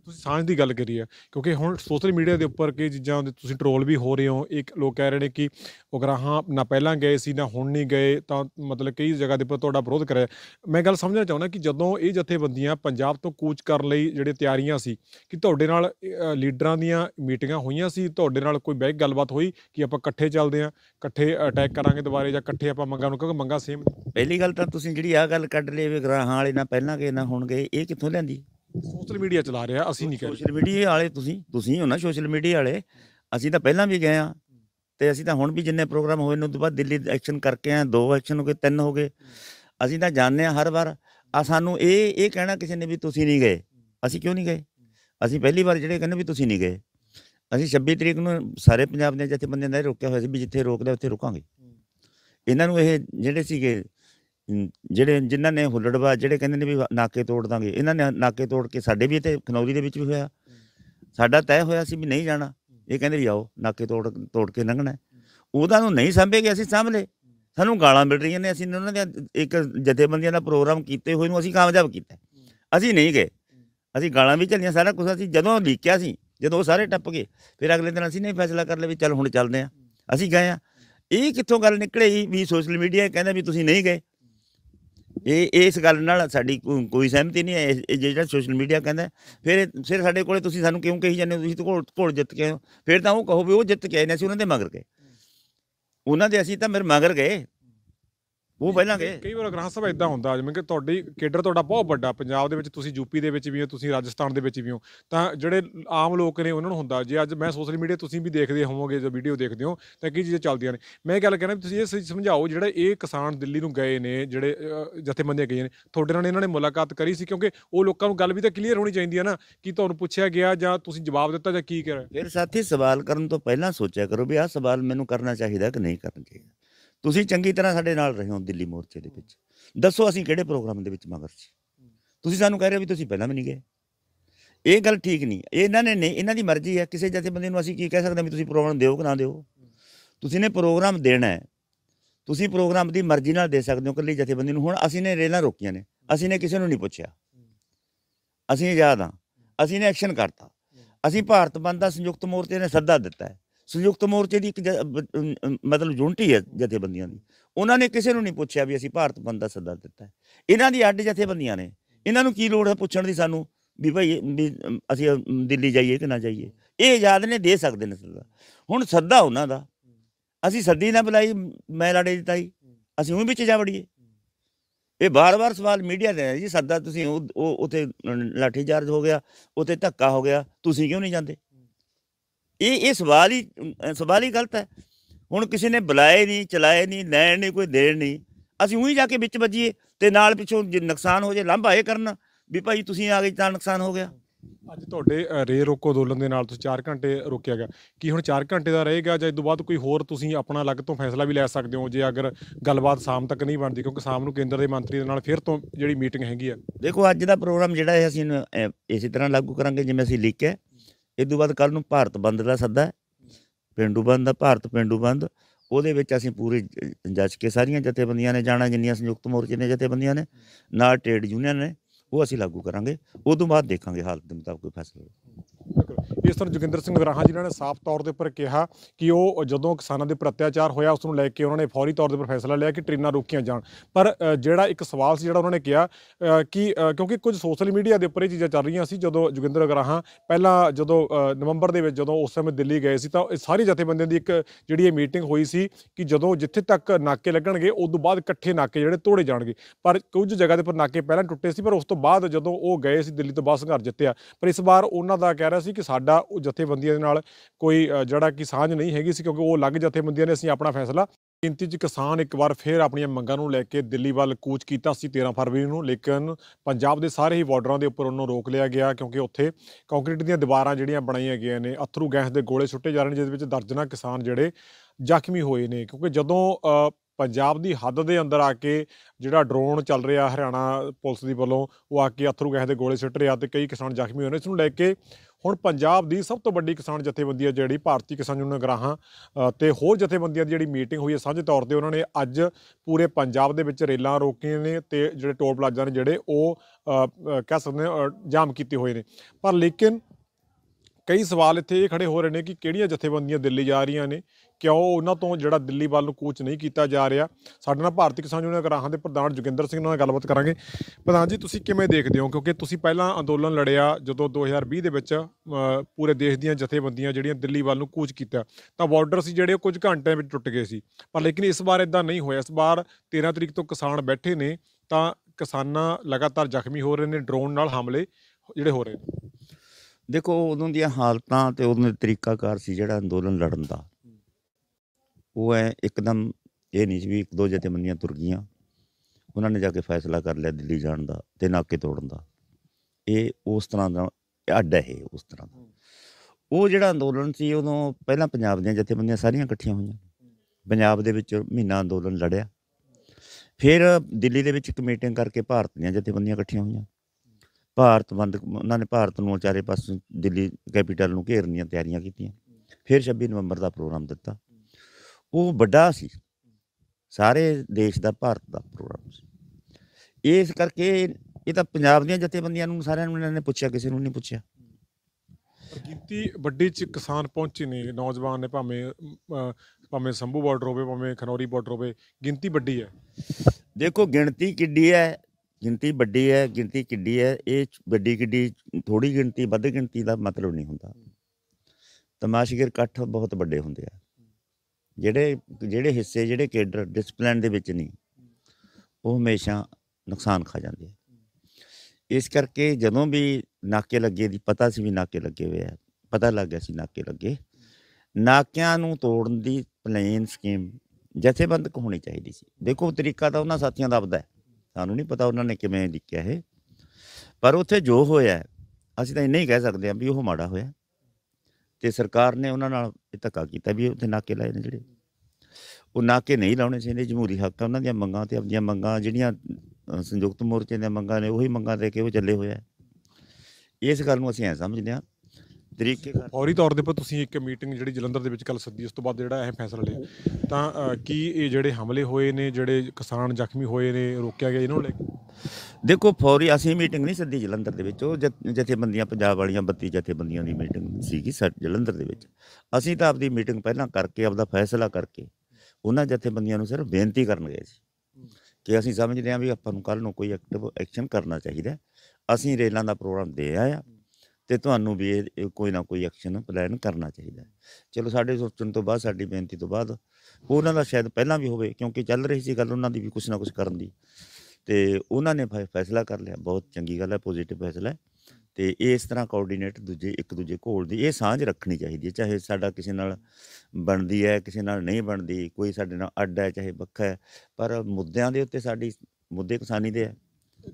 ਤੁਸੀਂ ਸਾਂਝ ਦੀ ਗੱਲ ਕਰੀ ਆ ਕਿਉਂਕਿ ਹੁਣ ਸੋਸ਼ਲ ਮੀਡੀਆ ਦੇ ਉੱਪਰ ਕਿ ਚੀਜ਼ਾਂ ਦੇ ਤੁਸੀਂ ਟ੍ਰੋਲ ਵੀ ਹੋ ਰਹੇ ਹੋ ਇੱਕ ਲੋਕ ਕਹਿ ਰਹੇ ਨੇ ਕਿ ਉਗਰਾਹਾਂ ਨਾ ਪਹਿਲਾਂ ਗਏ ਸੀ ਨਾ ਹੁਣ ਨਹੀਂ ਗਏ ਤਾਂ ਮਤਲਬ ਕਈ ਜਗ੍ਹਾ ਦੇ ਉੱਪਰ ਤੁਹਾਡਾ ਵਿਰੋਧ ਕਰਿਆ ਮੈਂ ਗੱਲ ਸਮਝਣਾ ਚਾਹੁੰਦਾ ਕਿ ਜਦੋਂ ਇਹ ਜਥੇਬੰਦੀਆਂ ਪੰਜਾਬ ਤੋਂ ਕੂਚ ਕਰਨ ਲਈ ਜਿਹੜੇ ਤਿਆਰੀਆਂ ਸੀ ਕਿ ਤੁਹਾਡੇ ਨਾਲ ਲੀਡਰਾਂ ਦੀਆਂ ਮੀਟਿੰਗਾਂ ਹੋਈਆਂ ਸੀ ਤੁਹਾਡੇ ਨਾਲ ਕੋਈ ਬੈਕ ਗੱਲਬਾਤ ਹੋਈ ਕਿ ਆਪਾਂ ਇਕੱਠੇ ਚੱਲਦੇ ਆਂ ਇਕੱਠੇ ਅਟੈਕ ਕਰਾਂਗੇ ਦੁਬਾਰੇ ਜਾਂ ਇਕੱਠੇ ਆਪਾਂ ਮੰਗਾਂ ਨੂੰ ਕਿਉਂਕਿ ਮੰਗਾਂ ਸੇਮ ਪਹਿਲੀ ਗੱਲ ਤਾਂ ਤੁਸੀਂ ਜਿਹੜੀ ਆ ਗੱਲ ਕੱਢ ਲਈ ਵੀ ਗਰਾਹਾਂ ਵਾਲੇ ਨਾ ਪਹਿਲਾਂ ਗਏ ਨਾ ਹੁਣ ਗਏ ਇਹ ਕਿੱਥੋਂ ਲੈਂਦੀ ਸੋਸ਼ਲ ਮੀਡੀਆ ਚਲਾ ਰਿਹਾ ਅਸੀਂ ਨਹੀਂ ਕਰ ਸੋਸ਼ਲ ਮੀਡੀਆ ਵਾਲੇ ਤੁਸੀਂ ਤੁਸੀਂ ਹੋ ਨਾ ਸੋਸ਼ਲ ਮੀਡੀਆ ਵਾਲੇ ਅਸੀਂ ਤਾਂ ਪਹਿਲਾਂ ਵੀ ਗਏ ਆ ਤੇ ਅਸੀਂ ਤਾਂ ਹੁਣ ਵੀ ਜਿੰਨੇ ਪ੍ਰੋਗਰਾਮ ਹੋਏ ਨੇ ਉਸ ਤੋਂ ਬਾਅਦ ਦਿੱਲੀ ਐਕਸ਼ਨ ਕਰਕੇ ਆ ਦੋ ਐਕਸ਼ਨ ਹੋ ਗਏ ਤਿੰਨ ਹੋ ਗਏ ਅਸੀਂ ਤਾਂ ਜਾਣਦੇ ਆ ਹਰ ਵਾਰ ਆ ਸਾਨੂੰ ਇਹ ਇਹ ਕਹਿਣਾ ਕਿਸੇ ਨੇ ਵੀ ਤੁਸੀਂ ਨਹੀਂ ਗਏ ਅਸੀਂ ਕਿਉਂ ਨਹੀਂ ਗਏ ਅਸੀਂ ਪਹਿਲੀ ਵਾਰ ਜਿਹੜੇ ਕਹਿੰਦੇ ਵੀ ਤੁਸੀਂ ਨਹੀਂ ਗਏ ਅਸੀਂ 26 ਤਰੀਕ ਨੂੰ ਸਾਰੇ ਪੰਜਾਬ ਦੇ ਜਿੱਥੇ ਬੰਦੇ ਨੇ ਰੋਕਿਆ ਹੋਇਆ ਸੀ ਵੀ ਜਿੱਥੇ ਰੋਕਦੇ ਉੱਥੇ ਰੁਕਾਂਗੇ ਇਹਨਾਂ ਨੂੰ ਇਹ ਜਿਹੜੇ ਸੀਗੇ ਜਿਹੜੇ ਜਿਨ੍ਹਾਂ ਨੇ ਹੁੱਲੜਵਾ ਜਿਹੜੇ ਕਹਿੰਦੇ ਨੇ ਵੀ ਨਾਕੇ ਤੋੜ ਦਾਂਗੇ ਇਹਨਾਂ ਨੇ ਨਾਕੇ ਤੋੜ ਕੇ ਸਾਡੇ ਵੀ ਇੱਥੇ ਖਨੌਰੀ ਦੇ ਵਿੱਚ ਵੀ ਹੋਇਆ ਸਾਡਾ ਤੈਅ ਹੋਇਆ ਸੀ ਵੀ ਨਹੀਂ ਜਾਣਾ ਇਹ ਕਹਿੰਦੇ ਵੀ ਆਓ ਨਾਕੇ ਤੋੜ ਤੋੜ ਕੇ ਲੰਘਣਾ ਉਹਦਾ ਨੂੰ ਨਹੀਂ ਸੰਭੇ ਕਿ ਅਸੀਂ ਸੰਭ ਲੇ ਸਾਨੂੰ ਗਾਲਾਂ ਮਿਲ ਰਹੀਆਂ ਨੇ ਅਸੀਂ ਉਹਨਾਂ ਦੇ ਇੱਕ ਜਥੇਬੰਦੀਆਂ ਦਾ ਪ੍ਰੋਗਰਾਮ ਕੀਤੇ ਹੋਏ ਨੂੰ ਅਸੀਂ ਕਾਮਯਾਬ ਕੀਤਾ ਅਸੀਂ ਨਹੀਂ ਗਏ ਅਸੀਂ ਗਾਲਾਂ ਵੀ ਚੱਲੀਆਂ ਸਾਰਾ ਕੁਝ ਅਸੀਂ ਜਦੋਂ ਲੀਕਿਆ ਸੀ ਜਦੋਂ ਉਹ ਸਾਰੇ ਟੱਪ ਗਏ ਫਿਰ ਅਗਲੇ ਦਿਨ ਅਸੀਂ ਨਹੀਂ ਫੈਸਲਾ ਕਰ ਲਿਆ ਵੀ ਚੱਲ ਹੁਣ ਚੱਲਦੇ ਆ ਅਸੀਂ ਗਏ ਆ ਇਹ ਕਿੱਥੋਂ ਗੱਲ ਨਿਕਲੀ ਵੀ ਸੋਸ਼ਲ ਮੀਡੀਆ ਕਹਿੰਦਾ ਵੀ ਤੁਸੀਂ ਨਹੀਂ ਗਏ ਇਹ ਇਸ ਗੱਲ ਨਾਲ ਸਾਡੀ ਕੋਈ ਸਹਿਮਤੀ ਨਹੀਂ ਹੈ ਇਹ ਜਿਹੜਾ ਸੋਸ਼ਲ ਮੀਡੀਆ ਕਹਿੰਦਾ ਫਿਰ ਸਿਰ ਸਾਡੇ ਕੋਲੇ ਤੁਸੀਂ ਸਾਨੂੰ ਕਿਉਂ ਕਹੀ ਜਾਂਦੇ ਹੋ ਤੁਸੀਂ ਤਾਂ ਘੋੜ ਜਿੱਤ ਕੇ ਫਿਰ ਤਾਂ ਉਹ ਕਹੋ ਵੀ ਉਹ ਜਿੱਤ ਕੇ ਆਏ ਨੇ ਅਸੀਂ ਉਹਨਾਂ ਦੇ ਮਗਰ ਗਏ ਉਹਨਾਂ ਦੇ ਅਸੀਂ ਤਾਂ ਮੇਰੇ ਮਗਰ ਗਏ ਉਹ ਪਹਿਲਾਂ ਕਿ ਕਈ ਵਾਰ ਗ੍ਰਾਮ ਸਭਾ ਇਦਾਂ ਹੁੰਦਾ ਜਿਵੇਂ ਕਿ ਤੁਹਾਡੀ ਕੇਡਰ ਤੁਹਾਡਾ ਬਹੁਤ ਵੱਡਾ ਪੰਜਾਬ ਦੇ ਵਿੱਚ ਤੁਸੀਂ ਯੂਪੀ ਦੇ ਵਿੱਚ ਵੀ ਹੋ ਤੁਸੀਂ ਰਾਜਸਥਾਨ ਦੇ ਵਿੱਚ ਵੀ ਹੋ ਤਾਂ ਜਿਹੜੇ ਆਮ ਲੋਕ ਨੇ ਉਹਨਾਂ ਨੂੰ ਹੁੰਦਾ ਜੇ ਅੱਜ ਮੈਂ ਸੋਸ਼ਲ ਮੀਡੀਆ ਤੁਸੀਂ ਵੀ ਦੇਖਦੇ ਹੋਵੋਗੇ ਜੋ ਵੀਡੀਓ ਦੇਖਦੇ ਹੋ ਤਾਂ ਕੀ ਚੀਜ਼ਾਂ ਚੱਲਦੀਆਂ ਨੇ ਮੈਂ ਗੱਲ ਕਹਿਣਾ ਤੁਸੀਂ ਇਹ ਸਮਝਾਓ ਜਿਹੜਾ ਇਹ ਕਿਸਾਨ ਦਿੱਲੀ ਨੂੰ ਗਏ ਨੇ ਜਿਹੜੇ ਜਥੇਬੰਦੀਆਂ ਗਏ ਨੇ ਤੁਹਾਡੇ ਨਾਲ ਇਹਨਾਂ ਨੇ ਮੁਲਾਕਾਤ ਕਰੀ ਸੀ ਕਿਉਂਕਿ ਉਹ ਲੋਕਾਂ ਨੂੰ ਗੱਲ ਵੀ ਤਾਂ ਕਲੀਅਰ ਹੋਣੀ ਚਾਹੀਦੀ ਹੈ ਨਾ ਕਿ ਤੁਹਾਨੂੰ ਪੁੱਛਿਆ ਗਿਆ ਜਾਂ ਤੁਸੀਂ ਜਵਾਬ ਦਿੱਤਾ ਜਾਂ ਕੀ ਕਰਿਆ ਫਿਰ ਸਾਥੀ ਸਵਾਲ ਕਰਨ ਤੋਂ ਪਹਿਲਾਂ ਸੋਚਿਆ ਕਰੋ ਵੀ ਆਹ ਸਵਾਲ ਮੈਨੂੰ ਕਰਨਾ ਚਾਹੀਦਾ ਕਿ ਨਹੀਂ ਕਰਨਾ ਚਾਹੀਦਾ ਤੁਸੀਂ ਚੰਗੀ ਤਰ੍ਹਾਂ ਸਾਡੇ ਨਾਲ ਰਹੇ ਹੋ ਦਿੱਲੀ ਮੋਰਚੇ ਦੇ ਵਿੱਚ ਦੱਸੋ ਅਸੀਂ ਕਿਹੜੇ ਪ੍ਰੋਗਰਾਮ ਦੇ ਵਿੱਚ ਮਗਰ ਸੀ ਤੁਸੀਂ ਸਾਨੂੰ ਕਹਿ ਰਹੇ ਹੋ ਵੀ ਤੁਸੀਂ ਪਹਿਲਾਂ ਵੀ ਨਹੀਂ ਗਏ ਇਹ ਗੱਲ ਠੀਕ ਨਹੀਂ ਇਹਨਾਂ ਨੇ ਨਹੀਂ ਇਹਨਾਂ ਦੀ ਮਰਜ਼ੀ ਹੈ ਕਿਸੇ ਜਥੇ ਬੰਦੇ ਨੂੰ ਅਸੀਂ ਕੀ ਕਹਿ ਸਕਦੇ ਹਾਂ ਵੀ ਤੁਸੀਂ ਪ੍ਰੋਗਰਾਮ ਦਿਓ ਕਿ ਨਾ ਦਿਓ ਤੁਸੀਂ ਨੇ ਪ੍ਰੋਗਰਾਮ ਦੇਣਾ ਹੈ ਤੁਸੀਂ ਪ੍ਰੋਗਰਾਮ ਦੀ ਮਰਜ਼ੀ ਨਾਲ ਦੇ ਸਕਦੇ ਹੋ ਕੱਲੀ ਬੰਦੇ ਨੂੰ ਹੁਣ ਅਸੀਂ ਨੇ ਰੇਲਾਂ ਰੋਕੀਆਂ ਨੇ ਅਸੀਂ ਨੇ ਕਿਸੇ ਨੂੰ ਨਹੀਂ ਪੁੱਛਿਆ ਅਸੀਂ ਆਜ਼ਾਦ ਹਾਂ ਅਸੀਂ ਨੇ ਐਕਸ਼ਨ ਕਰਤਾ ਅਸੀਂ ਭਾਰਤ ਬੰਦ ਦਾ ਸੰਯੁਕਤ ਮੋਰਚੇ ਨੇ ਸੱਦਾ ਦਿੱਤਾ ਹੈ ਸੰਯੁਕਤ ਮੋਰਚੇ ਦੀ ਇੱਕ ਮਤਲਬ ਯੂਨਿਟੀ ਹੈ ਜਥੇਬੰਦੀਆਂ ਦੀ ਉਹਨਾਂ ਨੇ ਕਿਸੇ ਨੂੰ ਨਹੀਂ ਪੁੱਛਿਆ ਵੀ ਅਸੀਂ ਭਾਰਤ ਬੰਦ ਦਾ ਸੱਦਾ ਦਿੱਤਾ ਇਹਨਾਂ ਦੀ ਅੱਡ ਜਥੇਬੰਦੀਆਂ ਨੇ ਇਹਨਾਂ ਨੂੰ ਕੀ ਲੋੜ ਹੈ ਪੁੱਛਣ ਦੀ ਸਾਨੂੰ ਵੀ ਭਾਈ ਅਸੀਂ ਦਿੱਲੀ ਜਾਈਏ ਕਿ ਨਾ ਜਾਈਏ ਇਹ ਆਜ਼ਾਦ ਨੇ ਦੇ ਸਕਦੇ ਨੇ ਸੱਦਾ ਹੁਣ ਸੱਦਾ ਉਹਨਾਂ ਦਾ ਅਸੀਂ ਸੱਦੀ ਨਾ ਬੁਲਾਈ ਮੈਂ ਲੜੇ ਦਿੱਤਾਈ ਅਸੀਂ ਉਹ ਵਿੱਚ ਜਾ ਵੜੀਏ ਇਹ ਬਾਰ-ਬਾਰ ਸਵਾਲ ਮੀਡੀਆ ਦੇ ਜੀ ਸੱਦਾ ਤੁਸੀਂ ਉਹ ਉਥੇ ਲਾਠੀ ਚਾਰਜ ਹੋ ਗਿਆ ਉਥੇ ਧੱਕਾ ਹੋ ਗਿਆ ਤੁਸੀਂ ਕਿਉਂ ਨਹੀਂ ਜਾਂਦੇ ਇਹ ਇਹ ਸਵਾਲ ਹੀ ਸਵਾਲ ਹੀ ਗਲਤ ਹੈ ਹੁਣ ਕਿਸੇ ਨੇ ਬੁਲਾਏ ਨਹੀਂ ਚਲਾਏ ਨਹੀਂ ਲੈਣ ਨਹੀਂ ਕੋਈ ਦੇਣ ਨਹੀਂ ਅਸੀਂ ਉਹੀ ਜਾ ਕੇ ਵਿੱਚ ਵੱਜੀਏ ਤੇ ਨਾਲ ਪਿੱਛੋਂ ਜੇ ਨੁਕਸਾਨ ਹੋ ਜੇ ਲੰਬਾ ਇਹ ਕਰਨ ਵੀ ਭਾਈ ਤੁਸੀਂ ਆ ਗਏ ਤਾਂ ਨੁਕਸਾਨ ਹੋ ਗਿਆ ਅੱਜ ਤੁਹਾਡੇ ਰੇ ਰੋਕੋ ਦੋਲਨ ਦੇ ਨਾਲ ਤੁਸੀਂ 4 ਘੰਟੇ ਰੋਕਿਆ ਗਿਆ ਕੀ ਹੁਣ 4 ਘੰਟੇ ਦਾ ਰਹੇਗਾ ਜਾਂ ਇਸ ਤੋਂ ਬਾਅਦ ਕੋਈ ਹੋਰ ਤੁਸੀਂ ਆਪਣਾ ਅਲੱਗ ਤੋਂ ਫੈਸਲਾ ਵੀ ਲੈ ਸਕਦੇ ਹੋ ਜੇ ਅਗਰ ਗੱਲਬਾਤ ਸ਼ਾਮ ਤੱਕ ਨਹੀਂ ਬਣਦੀ ਕਿਉਂਕਿ ਸ਼ਾਮ ਨੂੰ ਕੇਂਦਰ ਦੇ ਮੰਤਰੀ ਦੇ ਨਾਲ ਫਿਰ ਤੋਂ ਜਿਹੜੀ ਮੀਟਿੰਗ ਹੈਗੀ ਆ ਦੇਖੋ ਅੱਜ ਦਾ ਪ੍ਰੋਗਰਾਮ ਜਿਹੜਾ ਹੈ ਅਸੀਂ ਇਸੇ ਤਰ੍ਹਾਂ ਲਾਗੂ ਕਰਾਂਗੇ ਜਿਵੇਂ ਅਸੀਂ ਲਿਖਿਆ ਇਸ ਤੋਂ ਬਾਅਦ ਕੱਲ ਨੂੰ ਭਾਰਤ ਬੰਦ ਦਾ ਸੱਦਾ ਪਿੰਡੂ ਬੰਦ ਦਾ ਭਾਰਤ ਪਿੰਡੂ ਬੰਦ ਉਹਦੇ ਵਿੱਚ ਅਸੀਂ ਪੂਰੇ ਜੱਜ ਕੇ ਸਾਰੀਆਂ ਜਥੇਬੰਦੀਆਂ ਨੇ ਜਾਣਾ ਜਿੰਨੀਆਂ ਸੰਯੁਕਤ ਮੋਰਚੇ ਨੇ ਜਥੇਬੰਦੀਆਂ ਨੇ ਨਾਲ ਟ੍ਰੇਡ ਯੂਨੀਅਨ ਨੇ ਉਹ ਅਸੀਂ ਲਾਗੂ ਕਰਾਂਗੇ ਉਦੋਂ ਬਾਅਦ ਦੇਖਾਂਗੇ ਹਾਲਤ ਦੇ ਮੁਤਾਬਕ ਕੋਈ ਫੈਸਲਾ ਇਸ ਤਰ੍ਹਾਂ ਜੋਗਿੰਦਰ ਸਿੰਘ ਵਰਾਹਾ ਜਿਨ੍ਹਾਂ ਨੇ ਸਾਫ਼ ਤੌਰ ਦੇ ਉੱਪਰ ਕਿਹਾ ਕਿ ਉਹ ਜਦੋਂ ਕਿਸਾਨਾਂ ਦੇ ਪ੍ਰਤਿਆਚਾਰ ਹੋਇਆ ਉਸ ਨੂੰ ਲੈ ਕੇ ਉਹਨਾਂ ਨੇ ਫੌਰੀ ਤੌਰ ਦੇ ਉੱਪਰ ਫੈਸਲਾ ਲਿਆ ਕਿ ਟ੍ਰੇਨਾਂ ਰੋਕੀਆਂ ਜਾਣ ਪਰ ਜਿਹੜਾ ਇੱਕ ਸਵਾਲ ਸੀ ਜਿਹੜਾ ਉਹਨਾਂ ਨੇ ਕਿਹਾ ਕਿ ਕਿਉਂਕਿ ਕੁਝ ਸੋਸ਼ਲ ਮੀਡੀਆ ਦੇ ਉੱਪਰ ਇਹ ਚੀਜ਼ਾਂ ਚੱਲ ਰਹੀਆਂ ਸੀ ਜਦੋਂ ਜੋਗਿੰਦਰ ਗਰਾਹਾਂ ਪਹਿਲਾਂ ਜਦੋਂ ਨਵੰਬਰ ਦੇ ਵਿੱਚ ਜਦੋਂ ਉਸ ਸਮੇਂ ਦਿੱਲੀ ਗਏ ਸੀ ਤਾਂ ਇਹ ਸਾਰੇ ਜਥੇਬੰਦੀਆਂ ਦੀ ਇੱਕ ਜਿਹੜੀ ਇਹ ਮੀਟਿੰਗ ਹੋਈ ਸੀ ਕਿ ਜਦੋਂ ਜਿੱਥੇ ਤੱਕ ਨਾਕੇ ਲੱਗਣਗੇ ਉਸ ਤੋਂ ਬਾਅਦ ਇਕੱਠੇ ਨਾਕੇ ਜਿਹੜੇ ਤੋੜੇ ਜਾਣਗੇ ਪਰ ਕੁਝ ਜਗ੍ਹਾ ਦੇ ਉੱਪਰ ਨਾਕੇ ਪਹਿਲਾਂ ਟੁੱਟੇ ਸੀ ਪਰ ਉਸ ਤੋਂ ਬਾਅਦ ਜਦੋਂ ਉਹ ਗਏ ਸੀ ਦਿੱਲੀ ਤੋਂ ਬਾਅਦ ਸੰਘਰਸ਼ ਜਿੱਤਿਆ ਪਰ ਇਸ ਵਾਰ ਉਹਨਾਂ ਦਾ ਕਹਿ ਰਿਹਾ ਸੀ ਕਿ ਸਾਡਾ ਸਾਡਾ ਉਹ ਜਥੇਬੰਦੀਆਂ ਦੇ ਨਾਲ ਕੋਈ ਜਿਹੜਾ ਕਿ ਸਾਂਝ ਨਹੀਂ ਹੈਗੀ ਸੀ ਕਿਉਂਕਿ ਉਹ ਅਲੱਗ ਜਥੇਬੰਦੀਆਂ ਨੇ ਅਸੀਂ ਆਪਣਾ ਫੈਸਲਾ ਗਿਣਤੀ 'ਚ ਕਿਸਾਨ ਇੱਕ ਵਾਰ ਫੇਰ ਆਪਣੀਆਂ ਮੰਗਾਂ ਨੂੰ ਲੈ ਕੇ ਦਿੱਲੀ ਵੱਲ ਕੂਚ ਕੀਤਾ ਸੀ 13 ਫਰਵਰੀ ਨੂੰ ਲੇਕਿਨ ਪੰਜਾਬ ਦੇ ਸਾਰੇ ਹੀ ਬਾਰਡਰਾਂ ਦੇ ਉੱਪਰ ਉਹਨੂੰ ਰੋਕ ਲਿਆ ਗਿਆ ਕਿਉਂਕਿ ਉੱਥੇ ਕੰਕਰੀਟ ਦੀਆਂ ਦੀਵਾਰਾਂ ਜਿਹੜੀਆਂ ਬਣਾਈਆਂ ਗਈਆਂ ਨੇ ਅਥਰੂ ਗੈਸ ਦੇ ਗੋਲੇ ਛੁੱਟੇ ਜਾ ਰਹੇ ਨੇ ਜਿਸ ਵਿੱਚ ਦਰਜਨਾ ਕਿਸਾਨ ਜਿਹੜੇ ਜ਼ਖਮੀ ਹੋਏ ਨੇ ਕਿਉਂਕਿ ਜਦੋਂ ਪੰਜਾਬ ਦੀ ਹੱਦ ਦੇ ਅੰਦਰ ਆ ਕੇ ਜਿਹੜਾ ਡਰੋਨ ਚੱਲ ਰਿਹਾ ਹਰਿਆਣਾ ਪੁਲਿਸ ਦੀ ਵੱਲੋਂ ਉਹ ਆ ਕੇ ਅਥਰੂ ਗੈਸ ਦੇ ਗੋਲੇ ਸਿੱਟ ਰਿਹਾ ਤੇ ਕਈ ਕਿਸਾਨ ਜ਼ਖਮੀ ਹੋਏ ਨੇ ਇਸ ਨੂੰ ਲੈ ਕੇ ਹੁਣ ਪੰਜਾਬ ਦੀ ਸਭ ਤੋਂ ਵੱਡੀ ਕਿਸਾਨ ਜਥੇਬੰਦੀ ਹੈ ਜਿਹੜੀ ਭਾਰਤੀ ਕਿਸਾਨ ਯੂਨੀਅਨ ਗਰਾਹਾਂ ਤੇ ਹੋਰ ਜਥੇਬੰਦੀਆਂ ਦੀ ਜਿਹੜੀ ਮੀਟਿੰਗ ਹੋਈ ਹੈ ਸਾਂਝੇ ਤੌਰ ਤੇ ਉਹਨਾਂ ਨੇ ਅੱਜ ਪੂਰੇ ਪੰਜਾਬ ਦੇ ਵਿੱਚ ਰੇਲਾਂ ਰੋਕੀਆਂ ਨੇ ਤੇ ਜਿਹੜੇ ਟੋਲ ਪਲਾਜ਼ਾ ਨੇ ਜਿਹੜੇ ਉਹ ਕਹਿ ਸਕਦੇ ਜਾਮ ਕੀਤੇ ਹੋਏ ਨੇ ਪਰ ਲੇਕਿਨ ਕਈ ਸਵਾਲ ਇੱਥੇ ਇਹ ਖੜੇ ਹੋ ਰਹੇ ਨੇ ਕਿ ਕਿਹੜੀਆਂ ਜਥੇਬੰਦੀਆਂ ਦਿੱਲੀ ਜਾ ਰਹੀਆਂ ਨੇ ਕਿਉਂ ਉਹਨਾਂ ਤੋਂ ਜਿਹੜਾ ਦਿੱਲੀ ਵੱਲ ਨੂੰ ਕੂਚ ਨਹੀਂ ਕੀਤਾ ਜਾ ਰਿਹਾ ਸਾਡੇ ਨਾਲ ਭਾਰਤੀ ਕਿਸਾਨ ਯੂਨੀਅਨ ਗਰਾਹਾਂ ਦੇ ਪ੍ਰਧਾਨ ਜੁਗਿੰਦਰ ਸਿੰਘ ਨਾਲ ਗੱਲਬਾਤ ਕਰਾਂਗੇ ਪ੍ਰਧਾਨ ਜੀ ਤੁਸੀਂ ਕਿਵੇਂ ਦੇਖਦੇ ਹੋ ਕਿਉਂਕਿ ਤੁਸੀਂ ਪਹਿਲਾਂ ਅੰਦੋਲਨ ਲੜਿਆ ਜਦੋਂ 2020 ਦੇ ਵਿੱਚ ਪੂਰੇ ਦੇਸ਼ ਦੀਆਂ ਜਥੇਬੰਦੀਆਂ ਜਿਹੜੀਆਂ ਦਿੱਲੀ ਵੱਲ ਨੂੰ ਕੂਚ ਕੀਤਾ ਤਾਂ ਬਾਰਡਰ ਸੀ ਜਿਹੜੇ ਕੁਝ ਘੰਟਿਆਂ ਵਿੱਚ ਟੁੱਟ ਗਏ ਸੀ ਪਰ ਲੇਕਿਨ ਇਸ ਵਾਰ ਇਦਾਂ ਨਹੀਂ ਹੋਇਆ ਇਸ ਵਾਰ 13 ਤਰੀਕ ਤੋਂ ਕਿਸਾਨ ਬੈਠੇ ਨੇ ਤਾਂ ਕਿਸਾਨਾਂ ਲਗਾਤਾਰ ਜ਼ਖਮੀ ਹੋ ਰਹੇ ਨੇ ਡਰੋਨ ਨਾਲ ਹਮਲੇ ਜਿਹੜੇ ਹੋ ਰਹੇ ਨੇ ਦੇਖੋ ਉਦੋਂ ਦੀਆਂ ਹਾਲਤਾਂ ਤੇ ਉਹਨਾਂ ਦਾ ਤਰੀਕਾਕਾਰ ਸੀ ਜਿਹੜਾ ਅੰਦੋਲਨ ਲੜਨ ਦਾ ਉਹ ਐ ਇੱਕਦਮ ਇਹ ਨਹੀਂ ਸੀ ਵੀ ਇੱਕ ਦੋ ਮੰਨੀਆਂ ਤੁਰ ਗਈਆਂ ਉਹਨਾਂ ਨੇ ਜਾ ਕੇ ਫੈਸਲਾ ਕਰ ਲਿਆ ਦਿੱਲੀ ਜਾਣ ਦਾ ਤੇ ਨਾਕੇ ਤੋੜਨ ਦਾ ਇਹ ਉਸ ਤਰ੍ਹਾਂ ਦਾ ਅੱਡ ਹੈ ਉਸ ਤਰ੍ਹਾਂ ਦਾ ਉਹ ਜਿਹੜਾ ਅੰਦੋਲਨ ਸੀ ਉਦੋਂ ਪਹਿਲਾਂ ਪੰਜਾਬ ਦੀਆਂ ਮੰਨੀਆਂ ਸਾਰੀਆਂ ਇਕੱਠੀਆਂ ਹੋਈਆਂ ਪੰਜਾਬ ਦੇ ਵਿੱਚ ਮਹੀਨਾ ਅੰਦੋਲਨ ਲੜਿਆ ਫਿਰ ਦਿੱਲੀ ਦੇ ਵਿੱਚ ਇੱਕ ਮੀਟਿੰਗ ਕਰਕੇ ਭਾਰਤ ਦੀਆਂ ਮੰਨੀਆਂ ਇਕੱਠੀਆਂ ਹੋਈਆਂ ਭਾਰਤ ਬੰਦ ਉਹਨਾਂ ਨੇ ਭਾਰਤ ਨੂੰ ਚਾਰੇ ਪਾਸੇ ਦਿੱਲੀ ਕੈਪੀਟਲ ਨੂੰ ਘੇਰਨ ਦੀਆਂ ਤਿਆਰੀਆਂ ਕੀਤੀਆਂ ਫਿਰ 26 ਨਵੰਬਰ ਦਾ ਪ੍ਰੋਗਰਾਮ ਦਿੱਤਾ ਉਹ ਵੱਡਾ ਸੀ ਸਾਰੇ ਦੇਸ਼ ਦਾ ਭਾਰਤ ਦਾ ਪ੍ਰੋਗਰਾਮ ਸੀ ਇਸ ਕਰਕੇ ਇਹ ਤਾਂ ਪੰਜਾਬ ਦੀਆਂ ਜਥੇਬੰਦੀਆਂ ਨੂੰ ਸਾਰਿਆਂ ਨੂੰ ਇਹਨਾਂ ਨੇ ਪੁੱਛਿਆ ਕਿਸੇ ਨੂੰ ਨਹੀਂ ਪੁੱਛਿਆ ਕੀਤੀ ਵੱਡੀ ਚ ਕਿਸਾਨ ਪਹੁੰਚੇ ਨੇ ਨੌਜਵਾਨ ਨੇ ਭਾਵੇਂ ਭਾਵੇਂ ਸੰਭੂ ਬਾਰਡਰ ਹੋਵੇ ਭਾਵੇਂ ਖਨੌਰੀ ਬਾਰਡਰ ਹੋਵੇ ਗਿਣਤੀ ਵੱਡੀ ਹੈ ਦੇਖੋ ਗਿਣਤੀ ਕਿੱਡੀ ਹੈ ਗਿਣਤੀ ਵੱਡੀ ਹੈ ਗਿਣਤੀ ਕਿੱਡੀ ਹੈ ਇਹ ਵੱਡੀ ਕਿੱਡੀ ਥੋੜੀ ਗਿਣਤੀ ਵੱਧ ਗਿਣਤੀ ਦਾ ਮਤਲਬ ਨਹੀਂ ਹੁੰਦਾ ਤਮਾਸ਼ਗਰ ਇਕੱਠ ਬਹੁਤ ਵੱਡੇ ਹੁੰਦੇ ਆ ਜਿਹੜੇ ਜਿਹੜੇ ਹਿੱਸੇ ਜਿਹੜੇ ਕੇਡਰ ਡਿਸਪਲਿਨ ਦੇ ਵਿੱਚ ਨਹੀਂ ਉਹ ਹਮੇਸ਼ਾ ਨੁਕਸਾਨ ਖਾ ਜਾਂਦੇ ਆ ਇਸ ਕਰਕੇ ਜਦੋਂ ਵੀ ਨਾਕੇ ਲੱਗੇ ਦੀ ਪਤਾ ਸੀ ਵੀ ਨਾਕੇ ਲੱਗੇ ਹੋਏ ਆ ਪਤਾ ਲੱਗ ਗਿਆ ਸੀ ਨਾਕੇ ਲੱਗੇ ਨਾਕਿਆਂ ਨੂੰ ਤੋੜਨ ਦੀ ਪਲੇਨ ਸਕੀਮ ਜਥੇਬੰਦਕ ਹੋਣੀ ਚਾਹੀਦੀ ਸੀ ਦੇਖੋ ਤਰੀਕਾ ਤਾਂ ਉਹਨਾਂ ਸਾਥੀਆਂ ਦਾ ਆਪਦਾ ਹੈ ਸਾਨੂੰ ਨਹੀਂ ਪਤਾ ਉਹਨਾਂ ਨੇ ਕਿਵੇਂ ਲਿਖਿਆ ਇਹ ਪਰ ਉੱਥੇ ਜੋ ਹੋਇਆ ਅਸੀਂ ਤਾਂ ਇਹ ਨਹੀਂ ਕਹਿ ਸਕਦੇ ਆ ਵੀ ਉਹ ਮਾੜਾ ਹੋਇਆ ਤੇ ਸਰਕਾਰ ਨੇ ਉਹਨਾਂ ਨਾਲ ਇਹ ਧੱਕਾ ਕੀਤਾ ਵੀ ਉੱਥੇ ਨਾਕੇ ਲਾਏ ਨੇ ਜਿਹੜੇ ਉਹ ਨਾਕੇ ਨਹੀਂ ਲਾਉਣੇ ਚਾਹੀਦੇ ਜਮਹੂਰੀ ਹੱਕ ਆ ਉਹਨਾਂ ਦੀਆਂ ਮੰਗਾਂ ਤੇ ਆਪਣੀਆਂ ਮੰਗਾਂ ਜਿਹੜੀਆਂ ਸੰਯੁਕਤ ਮੋਰਚੇ ਦੀਆਂ ਮੰਗਾਂ ਨੇ ਉਹੀ ਮੰਗਾਂ ਦੇ ਕੇ ਉਹ ਚੱਲੇ ਹੋਇਆ ਇਸ ਗੱਲ ਨੂੰ ਅਸੀਂ ਐ ਸਮਝਦੇ ਹਾਂ ਤਰੀਕੇ ਕਰ ਫੌਰੀ ਤੌਰ ਦੇ ਉੱਪਰ ਤੁਸੀਂ ਇੱਕ ਮੀਟਿੰਗ ਜਿਹੜੀ ਜਲੰਧਰ ਦੇ ਵਿੱਚ ਕੱਲ ਸੱਦੀ ਉਸ ਤੋਂ ਬਾਅਦ ਜਿਹੜਾ ਇਹ ਫੈਸਲਾ ਲਿਆ ਤਾਂ ਕੀ ਇਹ ਜਿਹੜੇ ਹਮਲੇ ਹੋਏ ਨੇ ਜਿਹੜੇ ਕਿਸਾਨ ਜ਼ਖਮੀ ਹੋਏ ਨੇ ਰੋਕਿਆ ਗਿਆ ਇਹਨਾਂ ਨੂੰ ਲੈ ਦੇਖੋ ਫੌਰੀ ਅਸੀਂ ਮੀਟਿੰਗ ਨਹੀਂ ਸੱਦੀ ਜਲੰਧਰ ਦੇ ਵਿੱਚ ਉਹ ਜਿੱਥੇ ਜਥੇਬੰਦੀਆਂ ਪੰਜਾਬ ਵਾਲੀਆਂ 32 ਜਥੇਬੰਦੀਆਂ ਦੀ ਮੀਟਿੰਗ ਸੀਗੀ ਸਰ ਜਲੰਧਰ ਦੇ ਵਿੱਚ ਅਸੀਂ ਤਾਂ ਆਪਦੀ ਮੀਟਿੰਗ ਪਹਿਲਾਂ ਕਰਕੇ ਆਪਦਾ ਫੈਸਲਾ ਕਰਕੇ ਉਹਨਾਂ ਜਥੇਬੰਦੀਆਂ ਨੂੰ ਸਿਰਫ ਬੇਨਤੀ ਕਰਨ ਗਏ ਸੀ ਕਿ ਅਸੀਂ ਸਮਝਦੇ ਹਾਂ ਵੀ ਆਪਾਂ ਨੂੰ ਕੱਲ ਨੂੰ ਕੋਈ ਐਕਟਿਵ ਐਕਸ਼ਨ ਕਰਨਾ ਚਾਹੀਦਾ ਅਸੀਂ ਰੇਲਾਂ ਦਾ ਪ੍ਰੋਗਰਾਮ ਦੇ ਆਏ ਆ ਤੇ ਤੁਹਾਨੂੰ ਵੀ ਕੋਈ ਨਾ ਕੋਈ ਐਕਸ਼ਨ ਪਲਾਨ ਕਰਨਾ ਚਾਹੀਦਾ ਹੈ। ਚਲੋ ਸਾਡੇ ਸੋਚਣ ਤੋਂ ਬਾਅਦ ਸਾਡੀ ਬੇਨਤੀ ਤੋਂ ਬਾਅਦ ਉਹਨਾਂ ਦਾ ਸ਼ਾਇਦ ਪਹਿਲਾਂ ਵੀ ਹੋਵੇ ਕਿਉਂਕਿ ਚੱਲ ਰਹੀ ਸੀ ਗੱਲ ਉਹਨਾਂ ਦੀ ਵੀ ਕੁਝ ਨਾ ਕੁਝ ਕਰਨ ਦੀ ਤੇ ਉਹਨਾਂ ਨੇ ਫੈਸਲਾ ਕਰ ਲਿਆ ਬਹੁਤ ਚੰਗੀ ਗੱਲ ਹੈ ਪੋਜ਼ਿਟਿਵ ਫੈਸਲਾ ਹੈ ਤੇ ਇਸ ਤਰ੍ਹਾਂ ਕੋਆਰਡੀਨੇਟ ਦੂਜੇ ਇੱਕ ਦੂਜੇ ਕੋਲ ਦੀ ਇਹ ਸਾਂਝ ਰੱਖਣੀ ਚਾਹੀਦੀ ਹੈ ਚਾਹੇ ਸਾਡਾ ਕਿਸੇ ਨਾਲ ਬਣਦੀ ਹੈ ਕਿਸੇ ਨਾਲ ਨਹੀਂ ਬਣਦੀ ਕੋਈ ਸਾਡੇ ਨਾਲ ਅੱਡ ਹੈ ਚਾਹੇ ਵੱਖਰਾ ਹੈ ਪਰ ਮੁੱਦਿਆਂ ਦੇ ਉੱਤੇ ਸਾਡੀ ਮੁੱਦੇ ਕਿਸਾਨੀ ਦੇ ਹੈ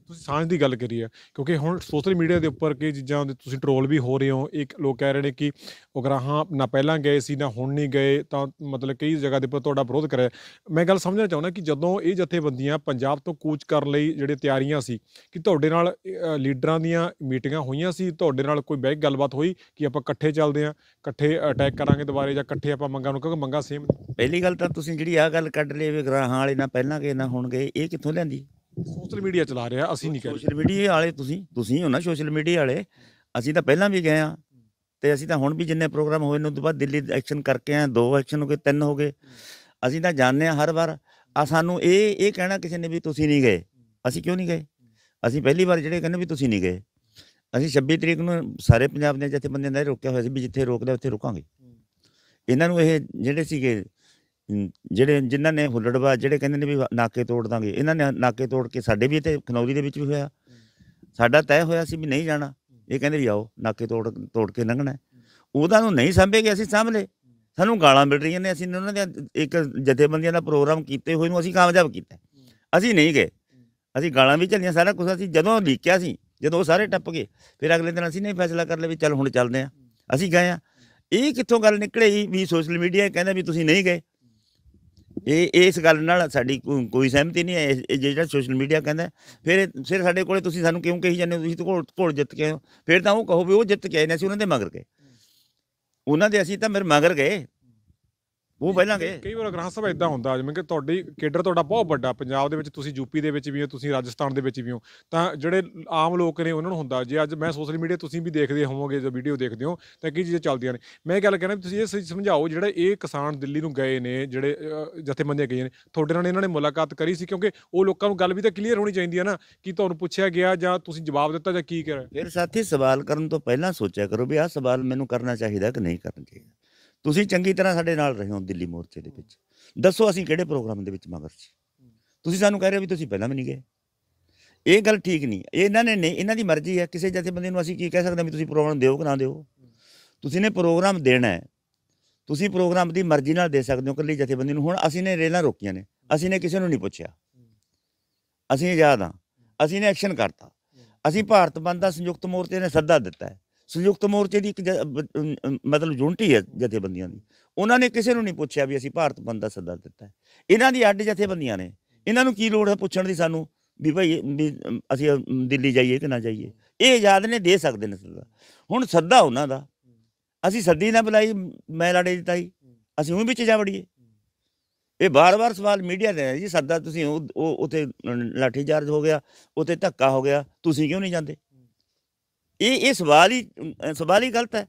ਤੁਸੀਂ ਸਾਂਝ ਦੀ ਗੱਲ ਕਰੀ ਆ ਕਿਉਂਕਿ ਹੁਣ ਸੋਸ਼ਲ ਮੀਡੀਆ ਦੇ ਉੱਪਰ ਕਈ ਚੀਜ਼ਾਂ ਦੇ ਤੁਸੀਂ ਟ੍ਰੋਲ ਵੀ ਹੋ ਰਹੇ ਹੋ ਇੱਕ ਲੋਕ ਕਹਿ ਰਹੇ ਨੇ ਕਿ ਉਗਰਾਹਾਂ ਨਾ ਪਹਿਲਾਂ ਗਏ ਸੀ ਨਾ ਹੁਣ ਨਹੀਂ ਗਏ ਤਾਂ ਮਤਲਬ ਕਈ ਜਗ੍ਹਾ ਦੇ ਉੱਪਰ ਤੁਹਾਡਾ ਵਿਰੋਧ ਕਰਿਆ ਮੈਂ ਗੱਲ ਸਮਝਣਾ ਚਾਹੁੰਦਾ ਕਿ ਜਦੋਂ ਇਹ ਜਥੇਬੰਦੀਆਂ ਪੰਜਾਬ ਤੋਂ ਕੂਚ ਕਰਨ ਲਈ ਜਿਹੜੇ ਤਿਆਰੀਆਂ ਸੀ ਕਿ ਤੁਹਾਡੇ ਨਾਲ ਲੀਡਰਾਂ ਦੀਆਂ ਮੀਟਿੰਗਾਂ ਹੋਈਆਂ ਸੀ ਤੁਹਾਡੇ ਨਾਲ ਕੋਈ ਬੈਕ ਗੱਲਬਾਤ ਹੋਈ ਕਿ ਆਪਾਂ ਇਕੱਠੇ ਚੱਲਦੇ ਆ ਇਕੱਠੇ ਅਟੈਕ ਕਰਾਂਗੇ ਦੁਬਾਰੇ ਜਾਂ ਇਕੱਠੇ ਆਪਾਂ ਮੰਗਾਂ ਨੂੰ ਕਿਉਂਕਿ ਮੰਗਾਂ ਸੇਮ ਪਹਿਲੀ ਗੱਲ ਤਾਂ ਤੁਸੀਂ ਜਿਹੜੀ ਆ ਗੱਲ ਕੱਢ ਲਈ ਵੀ ਗਰਾਹਾਂ ਵਾਲੇ ਨਾ ਪਹਿਲਾਂ ਗਏ ਨਾ ਹੁਣ ਗਏ ਇਹ ਕਿੱਥੋਂ ਲੈਂਦੀ ਸੋਸ਼ਲ ਮੀਡੀਆ ਚਲਾ ਰਿਹਾ ਅਸੀਂ ਨਹੀਂ ਕਰ ਰਹੇ ਸੋਸ਼ਲ ਮੀਡੀਆ ਵਾਲੇ ਤੁਸੀਂ ਤੁਸੀਂ ਹੋ ਨਾ ਸੋਸ਼ਲ ਮੀਡੀਆ ਵਾਲੇ ਅਸੀਂ ਤਾਂ ਪਹਿਲਾਂ ਵੀ ਗਏ ਆ ਤੇ ਅਸੀਂ ਤਾਂ ਹੁਣ ਵੀ ਜਿੰਨੇ ਪ੍ਰੋਗਰਾਮ ਹੋਏ ਨੇ ਉਸ ਤੋਂ ਬਾਅਦ ਦਿੱਲੀ ਐਕਸ਼ਨ ਕਰਕੇ ਆ ਦੋ ਐਕਸ਼ਨ ਹੋ ਗਏ ਤਿੰਨ ਹੋ ਗਏ ਅਸੀਂ ਤਾਂ ਜਾਣਦੇ ਆ ਹਰ ਵਾਰ ਆ ਸਾਨੂੰ ਇਹ ਇਹ ਕਹਿਣਾ ਕਿਸੇ ਨੇ ਵੀ ਤੁਸੀਂ ਨਹੀਂ ਗਏ ਅਸੀਂ ਕਿਉਂ ਨਹੀਂ ਗਏ ਅਸੀਂ ਪਹਿਲੀ ਵਾਰ ਜਿਹੜੇ ਕਹਿੰਦੇ ਵੀ ਤੁਸੀਂ ਨਹੀਂ ਗਏ ਅਸੀਂ 26 ਤਰੀਕ ਨੂੰ ਸਾਰੇ ਪੰਜਾਬ ਦੇ ਜਿੱਥੇ ਬੰਦੇ ਨੇ ਰੋਕਿਆ ਹੋਇਆ ਸੀ ਵੀ ਜਿੱਥੇ ਰੋਕਦੇ ਉੱਥੇ ਰੁਕਾਂਗੇ ਇਹਨਾਂ ਨੂੰ ਇਹ ਜਿਹੜੇ ਸੀਗੇ ਜਿਹੜੇ ਜਿਨ੍ਹਾਂ ਨੇ ਹੁੱਲੜਵਾ ਜਿਹੜੇ ਕਹਿੰਦੇ ਨੇ ਵੀ ਨਾਕੇ ਤੋੜ ਦਾਂਗੇ ਇਹਨਾਂ ਨੇ ਨਾਕੇ ਤੋੜ ਕੇ ਸਾਡੇ ਵੀ ਇੱਥੇ ਖਨੌਰੀ ਦੇ ਵਿੱਚ ਵੀ ਹੋਇਆ ਸਾਡਾ ਤੈਅ ਹੋਇਆ ਸੀ ਵੀ ਨਹੀਂ ਜਾਣਾ ਇਹ ਕਹਿੰਦੇ ਵੀ ਆਓ ਨਾਕੇ ਤੋੜ ਤੋੜ ਕੇ ਲੰਘਣਾ ਉਹਦਾ ਨੂੰ ਨਹੀਂ ਸੰਭੇਗੇ ਅਸੀਂ ਸਾਹਮਣੇ ਸਾਨੂੰ ਗਾਲਾਂ ਮਿਲ ਰਹੀਆਂ ਨੇ ਅਸੀਂ ਉਹਨਾਂ ਦੇ ਇੱਕ ਜਥੇਬੰਦੀਆਂ ਦਾ ਪ੍ਰੋਗਰਾਮ ਕੀਤੇ ਹੋਏ ਨੂੰ ਅਸੀਂ ਕਾਮਯਾਬ ਕੀਤਾ ਅਸੀਂ ਨਹੀਂ ਗਏ ਅਸੀਂ ਗਾਲਾਂ ਵੀ ਚੱਲੀਆਂ ਸਾਰਾ ਕੁਝ ਅਸੀਂ ਜਦੋਂ ਲੀਕਿਆ ਸੀ ਜਦੋਂ ਸਾਰੇ ਟੱਪ ਗਏ ਫਿਰ ਅਗਲੇ ਦਿਨ ਅਸੀਂ ਨਹੀਂ ਫੈਸਲਾ ਕਰ ਲਿਆ ਵੀ ਚੱਲ ਹੁਣ ਚੱਲਦੇ ਆ ਅਸੀਂ ਗਏ ਆ ਇਹ ਕਿੱਥੋਂ ਗੱਲ ਨਿਕਲੇ ਵੀ ਸੋਸ਼ਲ ਮੀਡੀਆ ਕਹਿੰਦਾ ਵੀ ਤੁਸੀਂ ਨਹੀਂ ਗਏ ਇਹ ਇਸ ਗੱਲ ਨਾਲ ਸਾਡੀ ਕੋਈ ਸਹਿਮਤੀ ਨਹੀਂ ਹੈ ਜਿਹੜਾ ਸੋਸ਼ਲ ਮੀਡੀਆ ਕਹਿੰਦਾ ਫਿਰ ਸਿਰ ਸਾਡੇ ਕੋਲੇ ਤੁਸੀਂ ਸਾਨੂੰ ਕਿਉਂ ਕਹੀ ਜਾਂਦੇ ਹੋ ਤੁਸੀਂ ਘੋਲ ਘੋਲ ਜਿੱਤ ਕੇ ਆਏ ਫਿਰ ਤਾਂ ਉਹ ਕਹੋ ਵੀ ਉਹ ਜਿੱਤ ਕੇ ਆਏ ਨੇ ਅਸੀਂ ਉਹਨਾਂ ਦੇ ਮਗਰ ਗਏ ਉਹਨਾਂ ਦੇ ਅਸੀਂ ਤਾਂ ਮੇਰੇ ਮਗਰ ਗਏ ਉਹ ਪਹਿਲਾਂ ਗਏ ਕਈ ਵਾਰ ਗ੍ਰਾਹ ਸਭਾ ਇਦਾਂ ਹੁੰਦਾ ਜਿਵੇਂ ਕਿ ਤੁਹਾਡੀ ਕੇਡਰ ਤੁਹਾਡਾ ਬਹੁਤ ਵੱਡਾ ਪੰਜਾਬ ਦੇ ਵਿੱਚ ਤੁਸੀਂ ਯੂਪੀ ਦੇ ਵਿੱਚ ਵੀ ਹੋ ਤੁਸੀਂ ਰਾਜਸਥਾਨ ਦੇ ਵਿੱਚ ਵੀ ਹੋ ਤਾਂ ਜਿਹੜੇ ਆਮ ਲੋਕ ਨੇ ਉਹਨਾਂ ਨੂੰ ਹੁੰਦਾ ਜੇ ਅੱਜ ਮੈਂ ਸੋਸ਼ਲ ਮੀਡੀਆ ਤੁਸੀਂ ਵੀ ਦੇਖਦੇ ਹੋਵੋਗੇ ਜੋ ਵੀਡੀਓ ਦੇਖਦੇ ਹੋ ਤਾਂ ਕੀ ਚੀਜ਼ਾਂ ਚੱਲਦੀਆਂ ਨੇ ਮੈਂ ਗੱਲ ਕਹਿਣਾ ਤੁਸੀਂ ਇਹ ਸਮਝਾਓ ਜਿਹੜਾ ਇਹ ਕਿਸਾਨ ਦਿੱਲੀ ਨੂੰ ਗਏ ਨੇ ਜਿਹੜੇ ਜਥੇਬੰਦੀਆਂ ਗਏ ਨੇ ਤੁਹਾਡੇ ਨਾਲ ਇਹਨਾਂ ਨੇ ਮੁਲਾਕਾਤ ਕਰੀ ਸੀ ਕਿਉਂਕਿ ਉਹ ਲੋਕਾਂ ਨੂੰ ਗੱਲ ਵੀ ਤਾਂ ਕਲੀਅਰ ਹੋਣੀ ਚਾਹੀਦੀ ਹੈ ਨਾ ਕਿ ਤੁਹਾਨੂੰ ਪੁੱਛਿਆ ਗਿਆ ਜਾਂ ਤੁਸੀਂ ਜਵਾਬ ਦਿੱਤਾ ਜਾਂ ਕੀ ਕਰਿਆ ਫਿਰ ਸਾਥੀ ਸਵਾਲ ਕਰਨ ਤੋਂ ਪਹਿਲਾਂ ਸੋਚਿਆ ਕਰੋ ਵੀ ਆਹ ਸਵਾਲ ਮੈਨੂੰ ਕਰਨਾ ਚਾਹੀਦਾ ਕਿ ਨਹੀਂ ਕਰਨਾ ਚਾਹੀਦਾ ਤੁਸੀਂ ਚੰਗੀ ਤਰ੍ਹਾਂ ਸਾਡੇ ਨਾਲ ਰਹੇ ਹੋ ਦਿੱਲੀ ਮੋਰਚੇ ਦੇ ਵਿੱਚ ਦੱਸੋ ਅਸੀਂ ਕਿਹੜੇ ਪ੍ਰੋਗਰਾਮ ਦੇ ਵਿੱਚ ਮਗਰ ਸੀ ਤੁਸੀਂ ਸਾਨੂੰ ਕਹਿ ਰਹੇ ਹੋ ਵੀ ਤੁਸੀਂ ਪਹਿਲਾਂ ਵੀ ਨਹੀਂ ਗਏ ਇਹ ਗੱਲ ਠੀਕ ਨਹੀਂ ਇਹਨਾਂ ਨੇ ਨਹੀਂ ਇਹਨਾਂ ਦੀ ਮਰਜ਼ੀ ਹੈ ਕਿਸੇ ਬੰਦੇ ਨੂੰ ਅਸੀਂ ਕੀ ਕਹਿ ਸਕਦੇ ਹਾਂ ਵੀ ਤੁਸੀਂ ਪ੍ਰੋਗਰਾਮ ਦਿਓ ਕਿ ਨਾ ਦਿਓ ਤੁਸੀਂ ਨੇ ਪ੍ਰੋਗਰਾਮ ਦੇਣਾ ਹੈ ਤੁਸੀਂ ਪ੍ਰੋਗਰਾਮ ਦੀ ਮਰਜ਼ੀ ਨਾਲ ਦੇ ਸਕਦੇ ਹੋ ਕੱਲੀ ਬੰਦੇ ਨੂੰ ਹੁਣ ਅਸੀਂ ਨੇ ਰੇਲਾਂ ਰੋਕੀਆਂ ਨੇ ਅਸੀਂ ਨੇ ਕਿਸੇ ਨੂੰ ਨਹੀਂ ਪੁੱਛਿਆ ਅਸੀਂ ਆਜ਼ਾਦ ਹਾਂ ਅਸੀਂ ਨੇ ਐਕਸ਼ਨ ਕਰਤਾ ਅਸੀਂ ਭਾਰਤ ਬੰਦ ਦਾ ਸੰਯੁਕਤ ਮੋਰਚੇ ਨੇ ਸੱਦਾ ਦਿੱਤਾ ਹੈ ਸੰਯੁਕਤ ਮੋਰਚੇ ਦੀ ਇੱਕ ਮਤਲਬ ਯੂਨਿਟੀ ਹੈ ਜਥੇਬੰਦੀਆਂ ਦੀ ਉਹਨਾਂ ਨੇ ਕਿਸੇ ਨੂੰ ਨਹੀਂ ਪੁੱਛਿਆ ਵੀ ਅਸੀਂ ਭਾਰਤ ਬੰਦ ਦਾ ਸੱਦਾ ਦਿੱਤਾ ਹੈ। ਇਹਨਾਂ ਦੀ ਅੱਡ ਜਥੇਬੰਦੀਆਂ ਨੇ ਇਹਨਾਂ ਨੂੰ ਕੀ ਲੋੜ ਹੈ ਪੁੱਛਣ ਦੀ ਸਾਨੂੰ ਵੀ ਭਾਈ ਅਸੀਂ ਦਿੱਲੀ ਜਾਈਏ ਕਿ ਨਾ ਜਾਈਏ ਇਹ ਆਜ਼ਾਦ ਨੇ ਦੇ ਸਕਦੇ ਨੇ ਸੱਦਾ ਹੁਣ ਸੱਦਾ ਉਹਨਾਂ ਦਾ ਅਸੀਂ ਸੱਦੀ ਨਾ ਬੁਲਾਈ ਮੈਂ ਲੜੇ ਦਿੱਤਾ ਅਸੀਂ ਉਹ ਵਿੱਚ ਜਾ ਵੜੀਏ ਇਹ ਬਾਰ-ਬਾਰ ਸਵਾਲ ਮੀਡੀਆ ਦੇ ਜੀ ਸੱਦਾ ਤੁਸੀਂ ਉਹ ਉਹ- ਉੱਥੇ ਚਾਰਜ ਹੋ ਗਿਆ ਉੱਥੇ ਧੱਕਾ ਹੋ ਗਿਆ ਤੁਸੀਂ ਕਿਉਂ ਨਹੀਂ ਜਾਂਦੇ ਇਹ ਇਹ ਸਵਾਲ ਹੀ ਸਵਾਲ ਹੀ ਗਲਤ ਹੈ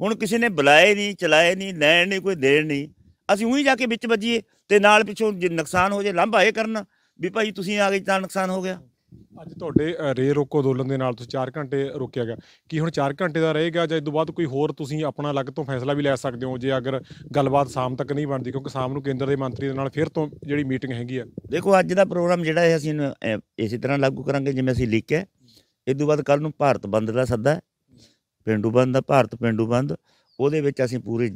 ਹੁਣ ਕਿਸੇ ਨੇ ਬੁਲਾਏ ਨਹੀਂ ਚਲਾਏ ਨਹੀਂ ਲੈਣ ਨਹੀਂ ਕੋਈ ਦੇਣ ਨਹੀਂ ਅਸੀਂ ਉਹੀ ਜਾ ਕੇ ਵਿੱਚ ਵੱਜੀਏ ਤੇ ਨਾਲ ਪਿੱਛੋਂ ਜੇ ਨੁਕਸਾਨ ਹੋ ਜੇ ਲੰਬਾ ਇਹ ਕਰਨਾ ਵੀ ਭਾਈ ਤੁਸੀਂ ਆ ਗਏ ਤਾਂ ਨੁਕਸਾਨ ਹੋ ਗਿਆ ਅੱਜ ਤੁਹਾਡੇ ਰੇ ਰੋਕੋ ਦੋਲਨ ਦੇ ਨਾਲ ਤੁਸੀਂ 4 ਘੰਟੇ ਰੋਕਿਆ ਗਿਆ ਕੀ ਹੁਣ 4 ਘੰਟੇ ਦਾ ਰਹੇਗਾ ਜਾਂ ਇਸ ਤੋਂ ਬਾਅਦ ਕੋਈ ਹੋਰ ਤੁਸੀਂ ਆਪਣਾ ਅਲੱਗ ਤੋਂ ਫੈਸਲਾ ਵੀ ਲੈ ਸਕਦੇ ਹੋ ਜੇ ਅਗਰ ਗੱਲਬਾਤ ਸ਼ਾਮ ਤੱਕ ਨਹੀਂ ਬਣਦੀ ਕਿਉਂਕਿ ਸ਼ਾਮ ਨੂੰ ਕੇਂਦਰ ਦੇ ਮੰਤਰੀ ਦੇ ਨਾਲ ਫਿਰ ਤੋਂ ਜਿਹੜੀ ਮੀਟਿੰਗ ਹੈਗੀ ਆ ਦੇਖੋ ਅੱਜ ਦਾ ਪ੍ਰੋਗਰਾਮ ਜਿਹੜਾ ਹੈ ਅਸੀਂ ਇਸੇ ਤਰ੍ਹਾਂ ਲਾਗੂ ਕਰਾਂਗੇ ਜਿਵੇਂ ਅਸੀਂ ਲਿਖਿਆ ਇਸ ਤੋਂ ਬਾਅਦ ਕੱਲ ਨੂੰ ਭਾਰਤ ਬੰਦ ਦਾ ਸੱਦਾ ਹੈ ਪਿੰਡੂ ਬੰਦ ਦਾ ਭਾਰਤ ਪਿੰਡੂ ਬੰਦ ਉਹਦੇ ਵਿੱਚ ਅਸੀਂ ਪੂਰੇ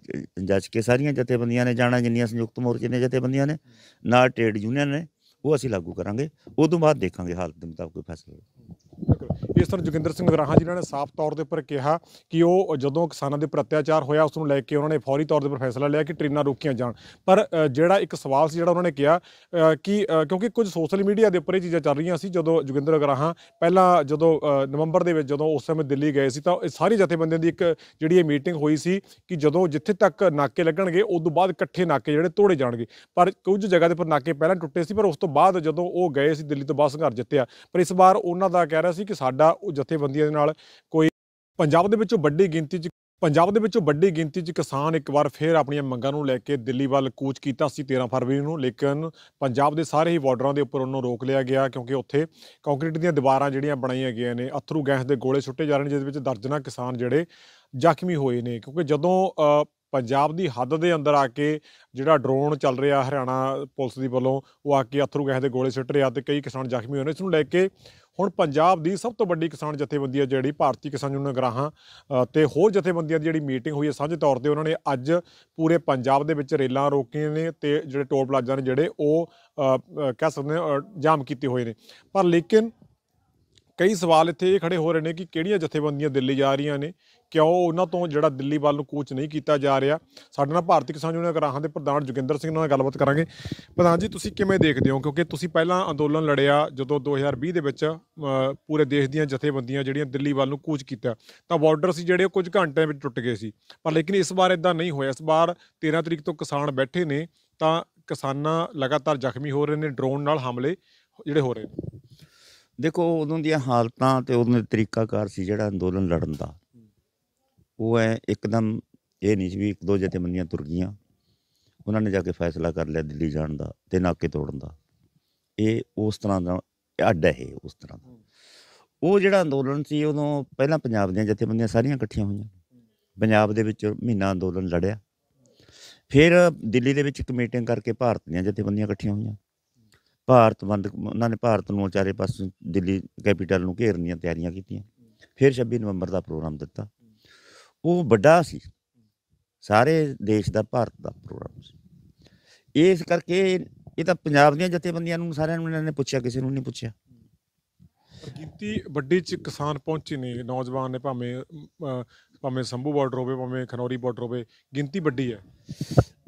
ਜੱਜ ਕੇ ਸਾਰੀਆਂ ਜਥੇਬੰਦੀਆਂ ਨੇ ਜਾਣਾ ਜਿੰਨੀਆਂ ਸੰਯੁਕਤ ਮੋਰਚੇ ਨੇ ਜਥੇਬੰਦੀਆਂ ਨੇ ਨਾਲ ਟ੍ਰੇਡ ਯੂਨੀਅਨ ਨੇ ਉਹ ਅਸੀਂ ਲਾਗੂ ਕਰਾਂਗੇ ਉਸ ਤੋਂ ਬਾਅਦ ਦੇਖਾਂਗੇ ਹਾਲਤ ਦੇ ਮੁਤਾਬਕ ਕੋਈ ਫੈਸਲਾ ਇਸ ਤਰ੍ਹਾਂ ਜੋਗਿੰਦਰ ਸਿੰਘ ਵਿਰਾਹਾ ਜਿਨ੍ਹਾਂ ਨੇ ਸਾਫ਼ ਤੌਰ ਦੇ ਉੱਪਰ ਕਿਹਾ ਕਿ ਉਹ ਜਦੋਂ ਕਿਸਾਨਾਂ ਦੇ ਉੱਪਰ ਅਤਿਆਚਾਰ ਹੋਇਆ ਉਸ ਨੂੰ ਲੈ ਕੇ ਉਹਨਾਂ ਨੇ ਫੌਰੀ ਤੌਰ ਦੇ ਉੱਪਰ ਫੈਸਲਾ ਲਿਆ ਕਿ ਟ੍ਰੇਨਾਂ ਰੋਕੀਆਂ ਜਾਣ ਪਰ ਜਿਹੜਾ ਇੱਕ ਸਵਾਲ ਸੀ ਜਿਹੜਾ ਉਹਨਾਂ ਨੇ ਕਿਹਾ ਕਿ ਕਿਉਂਕਿ ਕੁਝ ਸੋਸ਼ਲ ਮੀਡੀਆ ਦੇ ਉੱਪਰ ਇਹ ਚੀਜ਼ਾਂ ਚੱਲ ਰਹੀਆਂ ਸੀ ਜਦੋਂ ਜੋਗਿੰਦਰ ਵਿਰਾਹਾ ਪਹਿਲਾਂ ਜਦੋਂ ਨਵੰਬਰ ਦੇ ਵਿੱਚ ਜਦੋਂ ਉਸ ਸਮੇਂ ਦਿੱਲੀ ਗਏ ਸੀ ਤਾਂ ਇਹ ਸਾਰੀ ਜਥੇਬੰਦੀਆਂ ਦੀ ਇੱਕ ਜਿਹੜੀ ਇਹ ਮੀਟਿੰਗ ਹੋਈ ਸੀ ਕਿ ਜਦੋਂ ਜਿੱਥੇ ਤੱਕ ਨਾਕੇ ਲੱਗਣਗੇ ਉਸ ਤੋਂ ਬਾਅਦ ਇਕੱਠੇ ਨਾਕੇ ਜਿਹੜੇ ਤੋੜੇ ਜਾਣਗੇ ਪਰ ਕੁਝ ਜਗ੍ਹਾ ਦੇ ਉੱਪਰ ਨਾਕੇ ਪਹਿਲਾਂ ਟੁੱਟੇ ਸੀ ਪਰ ਉਸ ਤੋਂ ਬਾਅਦ ਜਦੋਂ ਉਹ ਗਏ ਸੀ ਦਿੱਲੀ ਤੋਂ ਬਾਅਦ ਸੰਘਰਸ਼ ਜਿੱਤਿਆ ਪਰ ਇਸ ਵਾਰ ਉਹਨਾਂ ਦਾ ਕਹਿ ਕਹਿ ਰਿਹਾ ਸੀ ਕਿ ਸਾਡਾ ਉਹ ਜਥੇਬੰਦੀਆਂ ਦੇ ਨਾਲ ਕੋਈ ਪੰਜਾਬ ਦੇ ਵਿੱਚੋਂ ਵੱਡੀ ਗਿਣਤੀ 'ਚ ਪੰਜਾਬ ਦੇ ਵਿੱਚੋਂ ਵੱਡੀ ਗਿਣਤੀ 'ਚ ਕਿਸਾਨ ਇੱਕ ਵਾਰ ਫੇਰ ਆਪਣੀਆਂ ਮੰਗਾਂ ਨੂੰ ਲੈ ਕੇ ਦਿੱਲੀ ਵੱਲ ਕੂਚ ਕੀਤਾ ਸੀ 13 ਫਰਵਰੀ ਨੂੰ ਲੇਕਿਨ ਪੰਜਾਬ ਦੇ ਸਾਰੇ ਹੀ ਬਾਰਡਰਾਂ ਦੇ ਉੱਪਰ ਉਹਨੂੰ ਰੋਕ ਲਿਆ ਗਿਆ ਕਿਉਂਕਿ ਉੱਥੇ ਕੰਕਰੀਟ ਦੀਆਂ ਦੀਵਾਰਾਂ ਜਿਹੜੀਆਂ ਬਣਾਈਆਂ ਗਈਆਂ ਨੇ ਅਥਰੂ ਗੈਸ ਦੇ ਗੋਲੇ ਛੁੱਟੇ ਜਾ ਰਹੇ ਨੇ ਜਿਸ ਵਿੱਚ ਦਰਜਨਾਂ ਕਿਸਾਨ ਜਿਹੜੇ ਜ਼ਖਮੀ ਹੋਏ ਨੇ ਕਿਉਂਕਿ ਜਦੋਂ ਪੰਜਾਬ ਦੀ ਹੱਦ ਦੇ ਅੰਦਰ ਆ ਕੇ ਜਿਹੜਾ ਡਰੋਨ ਚੱਲ ਰਿਹਾ ਹਰਿਆਣਾ ਪੁਲਿਸ ਦੀ ਵੱਲੋਂ ਉਹ ਆ ਕੇ ਅਥਰੂ ਗੈਸ ਦੇ ਗੋਲੇ ਸਿੱਟ ਰਿਹਾ ਤੇ ਕਈ ਕਿਸਾਨ ਜ਼ਖਮੀ ਹੋਏ ਨੇ ਇਸ ਨੂੰ ਲੈ ਕੇ ਹੁਣ ਪੰਜਾਬ ਦੀ ਸਭ ਤੋਂ ਵੱਡੀ ਕਿਸਾਨ ਜਥੇਬੰਦੀ ਹੈ ਜਿਹੜੀ ਭਾਰਤੀ ਕਿਸਾਨ ਯੂਨੀਅਨ ਗਰਾਹਾਂ ਤੇ ਹੋਰ ਜਥੇਬੰਦੀਆਂ ਦੀ ਜਿਹੜੀ ਮੀਟਿੰਗ ਹੋਈ ਹੈ ਸਾਂਝੇ ਤੌਰ ਤੇ ਉਹਨਾਂ ਨੇ ਅੱਜ ਪੂਰੇ ਪੰਜਾਬ ਦੇ ਵਿੱਚ ਰੇਲਾਂ ਰੋਕੀਆਂ ਨੇ ਤੇ ਜਿਹੜੇ ਟੋਲ ਪਲਾਜ਼ਾ ਨੇ ਜਿਹੜੇ ਉਹ ਕਹਿ ਸਕਦੇ ਜਾਮ ਕੀਤੇ ਹੋਏ ਨੇ ਪਰ ਲੇਕਿਨ ਕਈ ਸਵਾਲ ਇੱਥੇ ਇਹ ਖੜੇ ਹੋ ਰਹੇ ਨੇ ਕਿ ਕਿਹੜੀਆਂ ਜਥੇਬੰਦੀਆਂ ਦਿੱਲੀ ਜਾ ਰਹੀਆਂ ਨੇ ਕਿਉਂ ਉਹਨਾਂ ਤੋਂ ਜਿਹੜਾ ਦਿੱਲੀ ਵੱਲ ਨੂੰ ਕੋਚ ਨਹੀਂ ਕੀਤਾ ਜਾ ਰਿਹਾ ਸਾਡੇ ਨਾਲ ਭਾਰਤੀ ਕਿਸਾਨ ਯੂਨੀਅਨ ਗਰਾਹਾਂ ਦੇ ਪ੍ਰਧਾਨ ਜੋਗਿੰਦਰ ਸਿੰਘ ਨਾਲ ਗੱਲਬਾਤ ਕਰਾਂਗੇ ਪ੍ਰਧਾਨ ਜੀ ਤੁਸੀਂ ਕਿਵੇਂ ਦੇਖਦੇ ਹੋ ਕਿਉਂਕਿ ਤੁਸੀਂ ਪਹਿਲਾਂ ਅੰਦੋਲਨ ਲੜਿਆ ਜਦੋਂ 2020 ਦੇ ਵਿੱਚ ਪੂਰੇ ਦੇਸ਼ ਦੀਆਂ ਜਥੇਬੰਦੀਆਂ ਜਿਹੜੀਆਂ ਦਿੱਲੀ ਵੱਲ ਨੂੰ ਕੋਚ ਕੀਤਾ ਤਾਂ ਬਾਰਡਰ ਸੀ ਜਿਹੜੇ ਕੁਝ ਘੰਟਿਆਂ ਵਿੱਚ ਟੁੱਟ ਗਏ ਸੀ ਪਰ ਲੇਕਿਨ ਇਸ ਵਾਰ ਇਦਾਂ ਨਹੀਂ ਹੋਇਆ ਇਸ ਵਾਰ 13 ਤਰੀਕ ਤੋਂ ਕਿਸਾਨ ਬੈਠੇ ਨੇ ਤਾਂ ਕਿਸਾਨਾਂ ਲਗਾਤਾਰ ਜ਼ਖਮੀ ਹੋ ਰਹੇ ਨੇ ਡਰੋਨ ਨਾਲ ਹਮਲੇ ਜਿਹੜੇ ਹੋ ਰਹੇ ਨੇ ਦੇਖੋ ਉਦੋਂ ਦੀਆਂ ਹਾਲਤਾਂ ਤੇ ਉਹਨਾਂ ਦਾ ਤਰੀਕਾਕਾਰ ਸੀ ਜਿਹੜਾ ਅੰਦੋਲਨ ਲੜਨ ਦਾ ਉਹ ਐ ਇੱਕਦਮ ਇਹ ਨਹੀਂ ਸੀ ਵੀ ਇੱਕ ਦੋ ਮੰਨੀਆਂ ਤੁਰ ਗਈਆਂ ਉਹਨਾਂ ਨੇ ਜਾ ਕੇ ਫੈਸਲਾ ਕਰ ਲਿਆ ਦਿੱਲੀ ਜਾਣ ਦਾ ਤੇ ਨਾਕੇ ਤੋੜਨ ਦਾ ਇਹ ਉਸ ਤਰ੍ਹਾਂ ਦਾ ਅੱਡ ਹੈ ਉਸ ਤਰ੍ਹਾਂ ਦਾ ਉਹ ਜਿਹੜਾ ਅੰਦੋਲਨ ਸੀ ਉਦੋਂ ਪਹਿਲਾਂ ਪੰਜਾਬ ਦੀਆਂ ਜਥੇਬੰਦੀਆਂ ਸਾਰੀਆਂ ਇਕੱਠੀਆਂ ਹੋਈਆਂ ਪੰਜਾਬ ਦੇ ਵਿੱਚ ਮਹੀਨਾ ਅੰਦੋਲਨ ਲੜਿਆ ਫਿਰ ਦਿੱਲੀ ਦੇ ਵਿੱਚ ਇੱਕ ਮੀਟਿੰਗ ਕਰਕੇ ਭਾਰਤ ਦੀਆਂ ਜਥੇਬੰਦੀਆਂ ਇਕੱਠੀਆਂ ਹੋਈਆਂ ਭਾਰਤ ਬੰਦ ਉਹਨਾਂ ਨੇ ਭਾਰਤ ਨੂੰ ਚਾਰੇ ਪਾਸੇ ਦਿੱਲੀ ਕੈਪੀਟਲ ਨੂੰ ਘੇਰਨ ਦੀਆਂ ਤਿਆਰੀਆਂ ਕੀਤੀਆਂ ਫਿਰ 26 ਨਵੰਬਰ ਦਾ ਪ੍ਰੋਗਰਾਮ ਦਿੱਤਾ ਉਹ ਵੱਡਾ ਸੀ ਸਾਰੇ ਦੇਸ਼ ਦਾ ਭਾਰਤ ਦਾ ਪ੍ਰੋਗਰਾਮ ਸੀ ਇਸ ਕਰਕੇ ਇਹ ਤਾਂ ਪੰਜਾਬ ਦੀਆਂ ਜਥੇਬੰਦੀਆਂ ਨੂੰ ਸਾਰਿਆਂ ਨੂੰ ਇਹਨਾਂ ਨੇ ਪੁੱਛਿਆ ਕਿਸੇ ਨੂੰ ਨਹੀਂ ਪੁੱਛਿਆ ਗਿਣਤੀ ਵੱਡੀ ਚ ਕਿਸਾਨ ਪਹੁੰਚੇ ਨੇ ਨੌਜਵਾਨ ਨੇ ਭਾਵੇਂ ਭਾਵੇਂ ਸੰਭੂ ਬਾਰਡਰ ਹੋਵੇ ਭਾਵੇਂ ਖਨੌਰੀ ਬਾਰਡਰ ਹੋਵੇ ਗਿਣਤੀ ਵੱਡੀ ਹੈ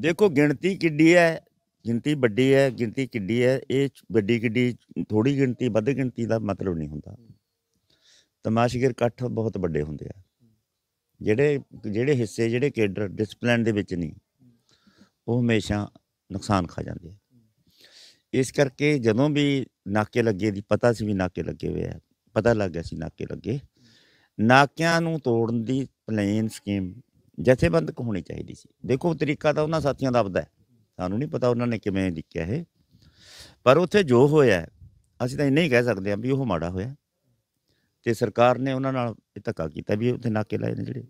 ਦੇਖੋ ਗਿਣਤੀ ਕਿੱਡੀ ਹੈ ਗਿਣਤੀ ਵੱਡੀ ਹੈ ਗਿਣਤੀ ਕਿੱਡੀ ਹੈ ਇਹ ਵੱਡੀ ਕਿੱਡੀ ਥੋੜੀ ਗਿਣਤੀ ਵੱਧ ਗਿਣਤੀ ਦਾ ਮਤਲਬ ਨਹੀਂ ਹੁੰਦਾ ਤਮਾਸ਼ਗਰ ਇਕੱਠ ਬਹੁਤ ਵੱਡੇ ਹੁੰਦੇ ਆ ਜਿਹੜੇ ਜਿਹੜੇ ਹਿੱਸੇ ਜਿਹੜੇ ਕੇਡਰ ਡਿਸਪਲਿਨ ਦੇ ਵਿੱਚ ਨਹੀਂ ਉਹ ਹਮੇਸ਼ਾ ਨੁਕਸਾਨ ਖਾ ਜਾਂਦੇ ਆ ਇਸ ਕਰਕੇ ਜਦੋਂ ਵੀ ਨਾਕੇ ਲੱਗੇ ਦੀ ਪਤਾ ਸੀ ਵੀ ਨਾਕੇ ਲੱਗੇ ਹੋਏ ਆ ਪਤਾ ਲੱਗ ਗਿਆ ਸੀ ਨਾਕੇ ਲੱਗੇ ਨਾਕਿਆਂ ਨੂੰ ਤੋੜਨ ਦੀ ਪਲੇਨ ਸਕੀਮ ਜਥੇਬੰਦਕ ਹੋਣੀ ਚਾਹੀਦੀ ਸੀ ਦੇਖੋ ਤਰੀਕਾ ਤਾਂ ਉਹਨਾਂ ਸਾਥੀਆਂ ਦਾ ਆਪਦਾ ਹੈ ਸਾਨੂੰ ਨਹੀਂ ਪਤਾ ਉਹਨਾਂ ਨੇ ਕਿਵੇਂ ਲਿਖਿਆ ਇਹ ਪਰ ਉੱਥੇ ਜੋ ਹੋਇਆ ਅਸੀਂ ਤਾਂ ਇੰਨਾ ਹੀ ਕਹਿ ਸਕਦੇ ਹਾਂ ਵੀ ਉਹ ਮਾੜਾ ਹੋਇਆ ਤੇ ਸਰਕਾਰ ਨੇ ਉਹਨਾਂ ਨਾਲ ਇਹ ਧੱਕਾ ਕੀਤਾ ਵੀ ਉੱਥੇ ਨਾਕੇ ਲਾਏ ਨੇ ਜਿਹੜੇ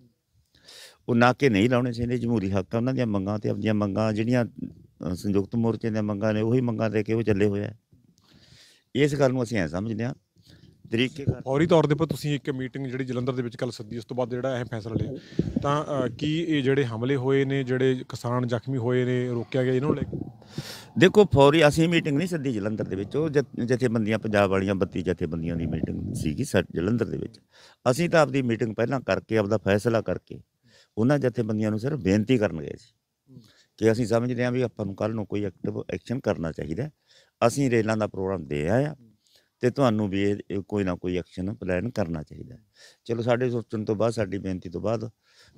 ਉਹ ਨਾਕੇ ਨਹੀਂ ਲਾਉਣੇ ਚਾਹੀਦੇ ਜਮਹੂਰੀ ਹੱਕ ਉਹਨਾਂ ਦੀਆਂ ਮੰਗਾਂ ਤੇ ਆਪਣੀਆਂ ਮੰਗਾਂ ਜਿਹੜੀਆਂ ਸੰਯੁਕਤ ਮੋਰਚੇ ਦੇ ਮੰਗਾਂ ਨੇ ਉਹੀ ਮੰਗਾਂ ਦੇ ਕੇ ਉਹ ਚੱਲੇ ਹੋਇਆ ਇਸ ਗੱਲ ਨੂੰ ਅਸੀਂ ਐ ਸਮਝਦੇ ਹਾਂ ਤਰੀਕੇ ਕਰ ਫੌਰੀ ਤੌਰ ਦੇ ਉੱਪਰ ਤੁਸੀਂ ਇੱਕ ਮੀਟਿੰਗ ਜਿਹੜੀ ਜਲੰਧਰ ਦੇ ਵਿੱਚ ਕੱਲ ਸੱਦੀ ਉਸ ਤੋਂ ਬਾਅਦ ਜਿਹੜਾ ਇਹ ਫੈਸਲਾ ਲਿਆ ਤਾਂ ਕੀ ਇਹ ਜਿਹੜੇ ਹਮਲੇ ਹੋਏ ਨੇ ਜਿਹੜੇ ਕਿਸਾਨ ਜ਼ਖਮੀ ਹੋਏ ਨੇ ਰੋਕਿਆ ਗਿਆ ਇਹਨਾਂ ਨੂੰ ਦੇਖੋ ਫੌਰੀ ਅਸੀਂ ਮੀਟਿੰਗ ਨਹੀਂ ਸੱਦੀ ਜਲੰਧਰ ਦੇ ਵਿੱਚ ਉਹ ਜਿੱਥੇ ਜਥੇਬੰਦੀਆਂ ਪੰਜਾਬ ਵਾਲੀਆਂ 32 ਜਥੇਬੰਦੀਆਂ ਦੀ ਮੀਟਿੰਗ ਸੀਗੀ ਸਰ ਜਲੰਧਰ ਦੇ ਵਿੱਚ ਅਸੀਂ ਤਾਂ ਆਪਦੀ ਮੀਟਿੰਗ ਪਹਿਲਾਂ ਕਰਕੇ ਆਪਦਾ ਫੈਸਲਾ ਕਰਕੇ ਉਹਨਾਂ ਜਥੇਬੰਦੀਆਂ ਨੂੰ ਸਿਰਫ ਬੇਨਤੀ ਕਰਨ ਗਏ ਸੀ ਕਿ ਅਸੀਂ ਸਮਝਦੇ ਹਾਂ ਵੀ ਆਪਾਂ ਨੂੰ ਕੱਲ ਨੂੰ ਕੋਈ ਐਕਟਿਵ ਐਕਸ਼ਨ ਕਰਨਾ ਚਾਹੀਦਾ ਅਸੀਂ ਰੇਲਾਂ ਦਾ ਪ੍ਰੋਗਰਾਮ ਦੇ ਆਇਆ ਤੇ ਤੁਹਾਨੂੰ ਵੀ ਇਹ ਕੋਈ ਨਾ ਕੋਈ ਐਕਸ਼ਨ ਪਲਾਨ ਕਰਨਾ ਚਾਹੀਦਾ ਚਲੋ ਸਾਡੇ ਸੋਚਣ ਤੋਂ ਬਾਅਦ ਸਾਡੀ ਬੇਨਤੀ ਤੋਂ ਬਾਅਦ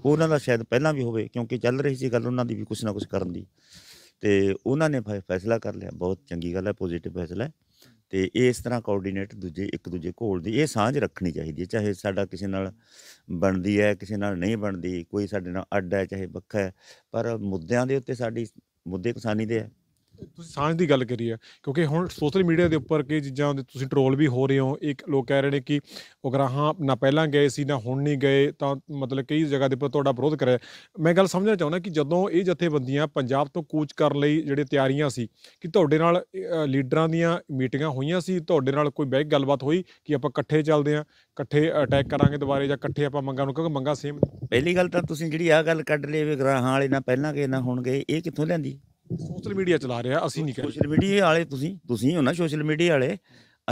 ਉਹਨਾਂ ਦਾ ਸ਼ਾਇਦ ਪਹਿਲਾਂ ਵੀ ਹੋਵੇ ਕਿਉਂਕਿ ਚੱਲ ਰਹੀ ਸੀ ਗੱਲ ਉਹਨਾਂ ਦੀ ਵੀ ਕੁਝ ਨਾ ਕੁਝ ਕਰਨ ਦੀ ਤੇ ਉਹਨਾਂ ਨੇ ਫੈਸਲਾ ਕਰ ਲਿਆ ਬਹੁਤ ਚੰਗੀ ਗੱਲ ਹੈ ਪੋਜ਼ਿਟਿਵ ਫੈਸਲਾ ਹੈ ਤੇ ਇਸ ਤਰ੍ਹਾਂ ਕੋਆਰਡੀਨੇਟ ਦੂਜੇ ਇੱਕ ਦੂਜੇ ਕੋਲ ਦੀ ਇਹ ਸਾਂਝ ਰੱਖਣੀ ਚਾਹੀਦੀ ਹੈ ਚਾਹੇ ਸਾਡਾ ਕਿਸੇ ਨਾਲ ਬਣਦੀ ਹੈ ਕਿਸੇ ਨਾਲ ਨਹੀਂ ਬਣਦੀ ਕੋਈ ਸਾਡੇ ਨਾਲ ਅੱਡ ਹੈ ਚਾਹੇ ਵੱਖਰਾ ਹੈ ਪਰ ਮੁੱਦਿਆਂ ਦੇ ਉੱਤੇ ਸਾਡੀ ਮੁੱਦੇ ਕਿਸਾਨੀ ਦੇ ਹੈ ਤੁਸੀਂ ਸਾਂਝ ਦੀ ਗੱਲ ਕਰੀ ਆ ਕਿਉਂਕਿ ਹੁਣ ਸੋਸ਼ਲ ਮੀਡੀਆ ਦੇ ਉੱਪਰ ਕਿ ਚੀਜ਼ਾਂ ਦੇ ਤੁਸੀਂ ਟਰੋਲ ਵੀ ਹੋ ਰਹੇ ਹੋ ਇੱਕ ਲੋਕ ਕਹਿ ਰਹੇ ਨੇ ਕਿ ਉਗਰਾਹਾਂ ਨਾ ਪਹਿਲਾਂ ਗਏ ਸੀ ਨਾ ਹੁਣ ਨਹੀਂ ਗਏ ਤਾਂ ਮਤਲਬ ਕਈ ਜਗ੍ਹਾ ਦੇ ਉੱਪਰ ਤੁਹਾਡਾ ਵਿਰੋਧ ਕਰਿਆ ਮੈਂ ਗੱਲ ਸਮਝਣਾ ਚਾਹੁੰਦਾ ਕਿ ਜਦੋਂ ਇਹ ਜਥੇਬੰਦੀਆਂ ਪੰਜਾਬ ਤੋਂ ਕੂਚ ਕਰਨ ਲਈ ਜਿਹੜੇ ਤਿਆਰੀਆਂ ਸੀ ਕਿ ਤੁਹਾਡੇ ਨਾਲ ਲੀਡਰਾਂ ਦੀਆਂ ਮੀਟਿੰਗਾਂ ਹੋਈਆਂ ਸੀ ਤੁਹਾਡੇ ਨਾਲ ਕੋਈ ਬਹਿ ਗੱਲਬਾਤ ਹੋਈ ਕਿ ਆਪਾਂ ਇਕੱਠੇ ਚੱਲਦੇ ਆਂ ਇਕੱਠੇ ਅਟੈਕ ਕਰਾਂਗੇ ਦੁਬਾਰੇ ਜਾਂ ਇਕੱਠੇ ਆਪਾਂ ਮੰਗਾਂ ਨੂੰ ਕਿਉਂਕਿ ਮੰਗਾ ਸੇਮ ਪਹਿਲੀ ਗੱਲ ਤਾਂ ਤੁਸੀਂ ਜਿਹੜੀ ਆ ਗੱਲ ਕੱਢ ਲਈ ਵੀ ਗਰਾਹਾਂ ਵਾਲੇ ਨਾ ਪਹਿਲਾਂ ਗਏ ਨਾ ਹੁਣ ਗਏ ਇਹ ਕਿੱਥੋਂ ਲੈਂਦੀ ਸੋਸ਼ਲ ਮੀਡੀਆ ਚਲਾ ਰਿਹਾ ਅਸੀਂ ਨਹੀਂ ਕਰ ਸੋਸ਼ਲ ਮੀਡੀਆ ਵਾਲੇ ਤੁਸੀਂ ਤੁਸੀਂ ਹੋ ਨਾ ਸੋਸ਼ਲ ਮੀਡੀਆ ਵਾਲੇ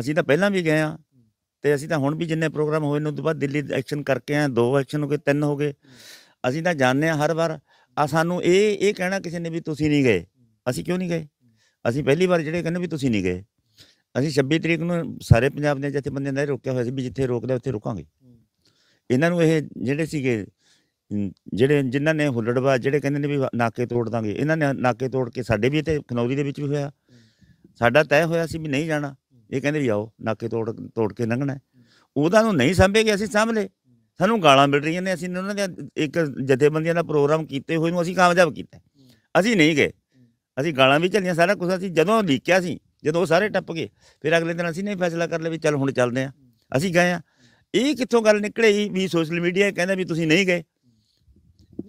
ਅਸੀਂ ਤਾਂ ਪਹਿਲਾਂ ਵੀ ਗਏ ਆ ਤੇ ਅਸੀਂ ਤਾਂ ਹੁਣ ਵੀ ਜਿੰਨੇ ਪ੍ਰੋਗਰਾਮ ਹੋਏ ਨੇ ਉਸ ਤੋਂ ਬਾਅਦ ਦਿੱਲੀ ਐਕਸ਼ਨ ਕਰਕੇ ਆ ਦੋ ਐਕਸ਼ਨ ਹੋ ਗਏ ਤਿੰਨ ਹੋ ਗਏ ਅਸੀਂ ਤਾਂ ਜਾਣਦੇ ਆ ਹਰ ਵਾਰ ਆ ਸਾਨੂੰ ਇਹ ਇਹ ਕਹਿਣਾ ਕਿਸੇ ਨੇ ਵੀ ਤੁਸੀਂ ਨਹੀਂ ਗਏ ਅਸੀਂ ਕਿਉਂ ਨਹੀਂ ਗਏ ਅਸੀਂ ਪਹਿਲੀ ਵਾਰ ਜਿਹੜੇ ਕਹਿੰਦੇ ਵੀ ਤੁਸੀਂ ਨਹੀਂ ਗਏ ਅਸੀਂ 26 ਤਰੀਕ ਨੂੰ ਸਾਰੇ ਪੰਜਾਬ ਦੇ ਬੰਦੇ ਨੇ ਰੋਕਿਆ ਹੋਇਆ ਸੀ ਵੀ ਜਿੱਥੇ ਰੋਕਦੇ ਉੱਥੇ ਰੁਕਾਂਗੇ ਇਹਨਾਂ ਨੂੰ ਇਹ ਜਿਹੜੇ ਸੀਗੇ ਜਿਹੜੇ ਜਿਨ੍ਹਾਂ ਨੇ ਹੁੱਲੜਵਾ ਜਿਹੜੇ ਕਹਿੰਦੇ ਨੇ ਵੀ ਨਾਕੇ ਤੋੜ ਦਾਂਗੇ ਇਹਨਾਂ ਨੇ ਨਾਕੇ ਤੋੜ ਕੇ ਸਾਡੇ ਵੀ ਇੱਥੇ ਖਨੌਰੀ ਦੇ ਵਿੱਚ ਵੀ ਹੋਇਆ ਸਾਡਾ ਤੈਅ ਹੋਇਆ ਸੀ ਵੀ ਨਹੀਂ ਜਾਣਾ ਇਹ ਕਹਿੰਦੇ ਵੀ ਆਓ ਨਾਕੇ ਤੋੜ ਤੋੜ ਕੇ ਲੰਘਣਾ ਉਹਦਾ ਨੂੰ ਨਹੀਂ ਸੰਭੇ ਅਸੀਂ ਸੰਭਲੇ ਸਾਨੂੰ ਗਾਲਾਂ ਮਿਲ ਰਹੀਆਂ ਨੇ ਅਸੀਂ ਉਹਨਾਂ ਦੇ ਇੱਕ ਜਥੇਬੰਦੀਆਂ ਦਾ ਪ੍ਰੋਗਰਾਮ ਕੀਤੇ ਹੋਏ ਨੂੰ ਅਸੀਂ ਕਾਮਯਾਬ ਕੀਤਾ ਅਸੀਂ ਨਹੀਂ ਗਏ ਅਸੀਂ ਗਾਲਾਂ ਵੀ ਚੱਲੀਆਂ ਸਾਰਾ ਕੁਝ ਅਸੀਂ ਜਦੋਂ ਲੀਕਿਆ ਸੀ ਜਦੋਂ ਉਹ ਸਾਰੇ ਟੱਪ ਗਏ ਫਿਰ ਅਗਲੇ ਦਿਨ ਅਸੀਂ ਨਹੀਂ ਫੈਸਲਾ ਕਰ ਲਿਆ ਵੀ ਚੱਲ ਹੁਣ ਚੱਲਦੇ ਆ ਅਸੀਂ ਗਏ ਆ ਇਹ ਕਿੱਥੋਂ ਗੱਲ ਨਿਕਲੇ ਵੀ ਸੋਸ਼ਲ ਮੀਡੀਆ ਕਹਿੰਦਾ ਵੀ ਤੁਸੀਂ ਨਹੀਂ ਗਏ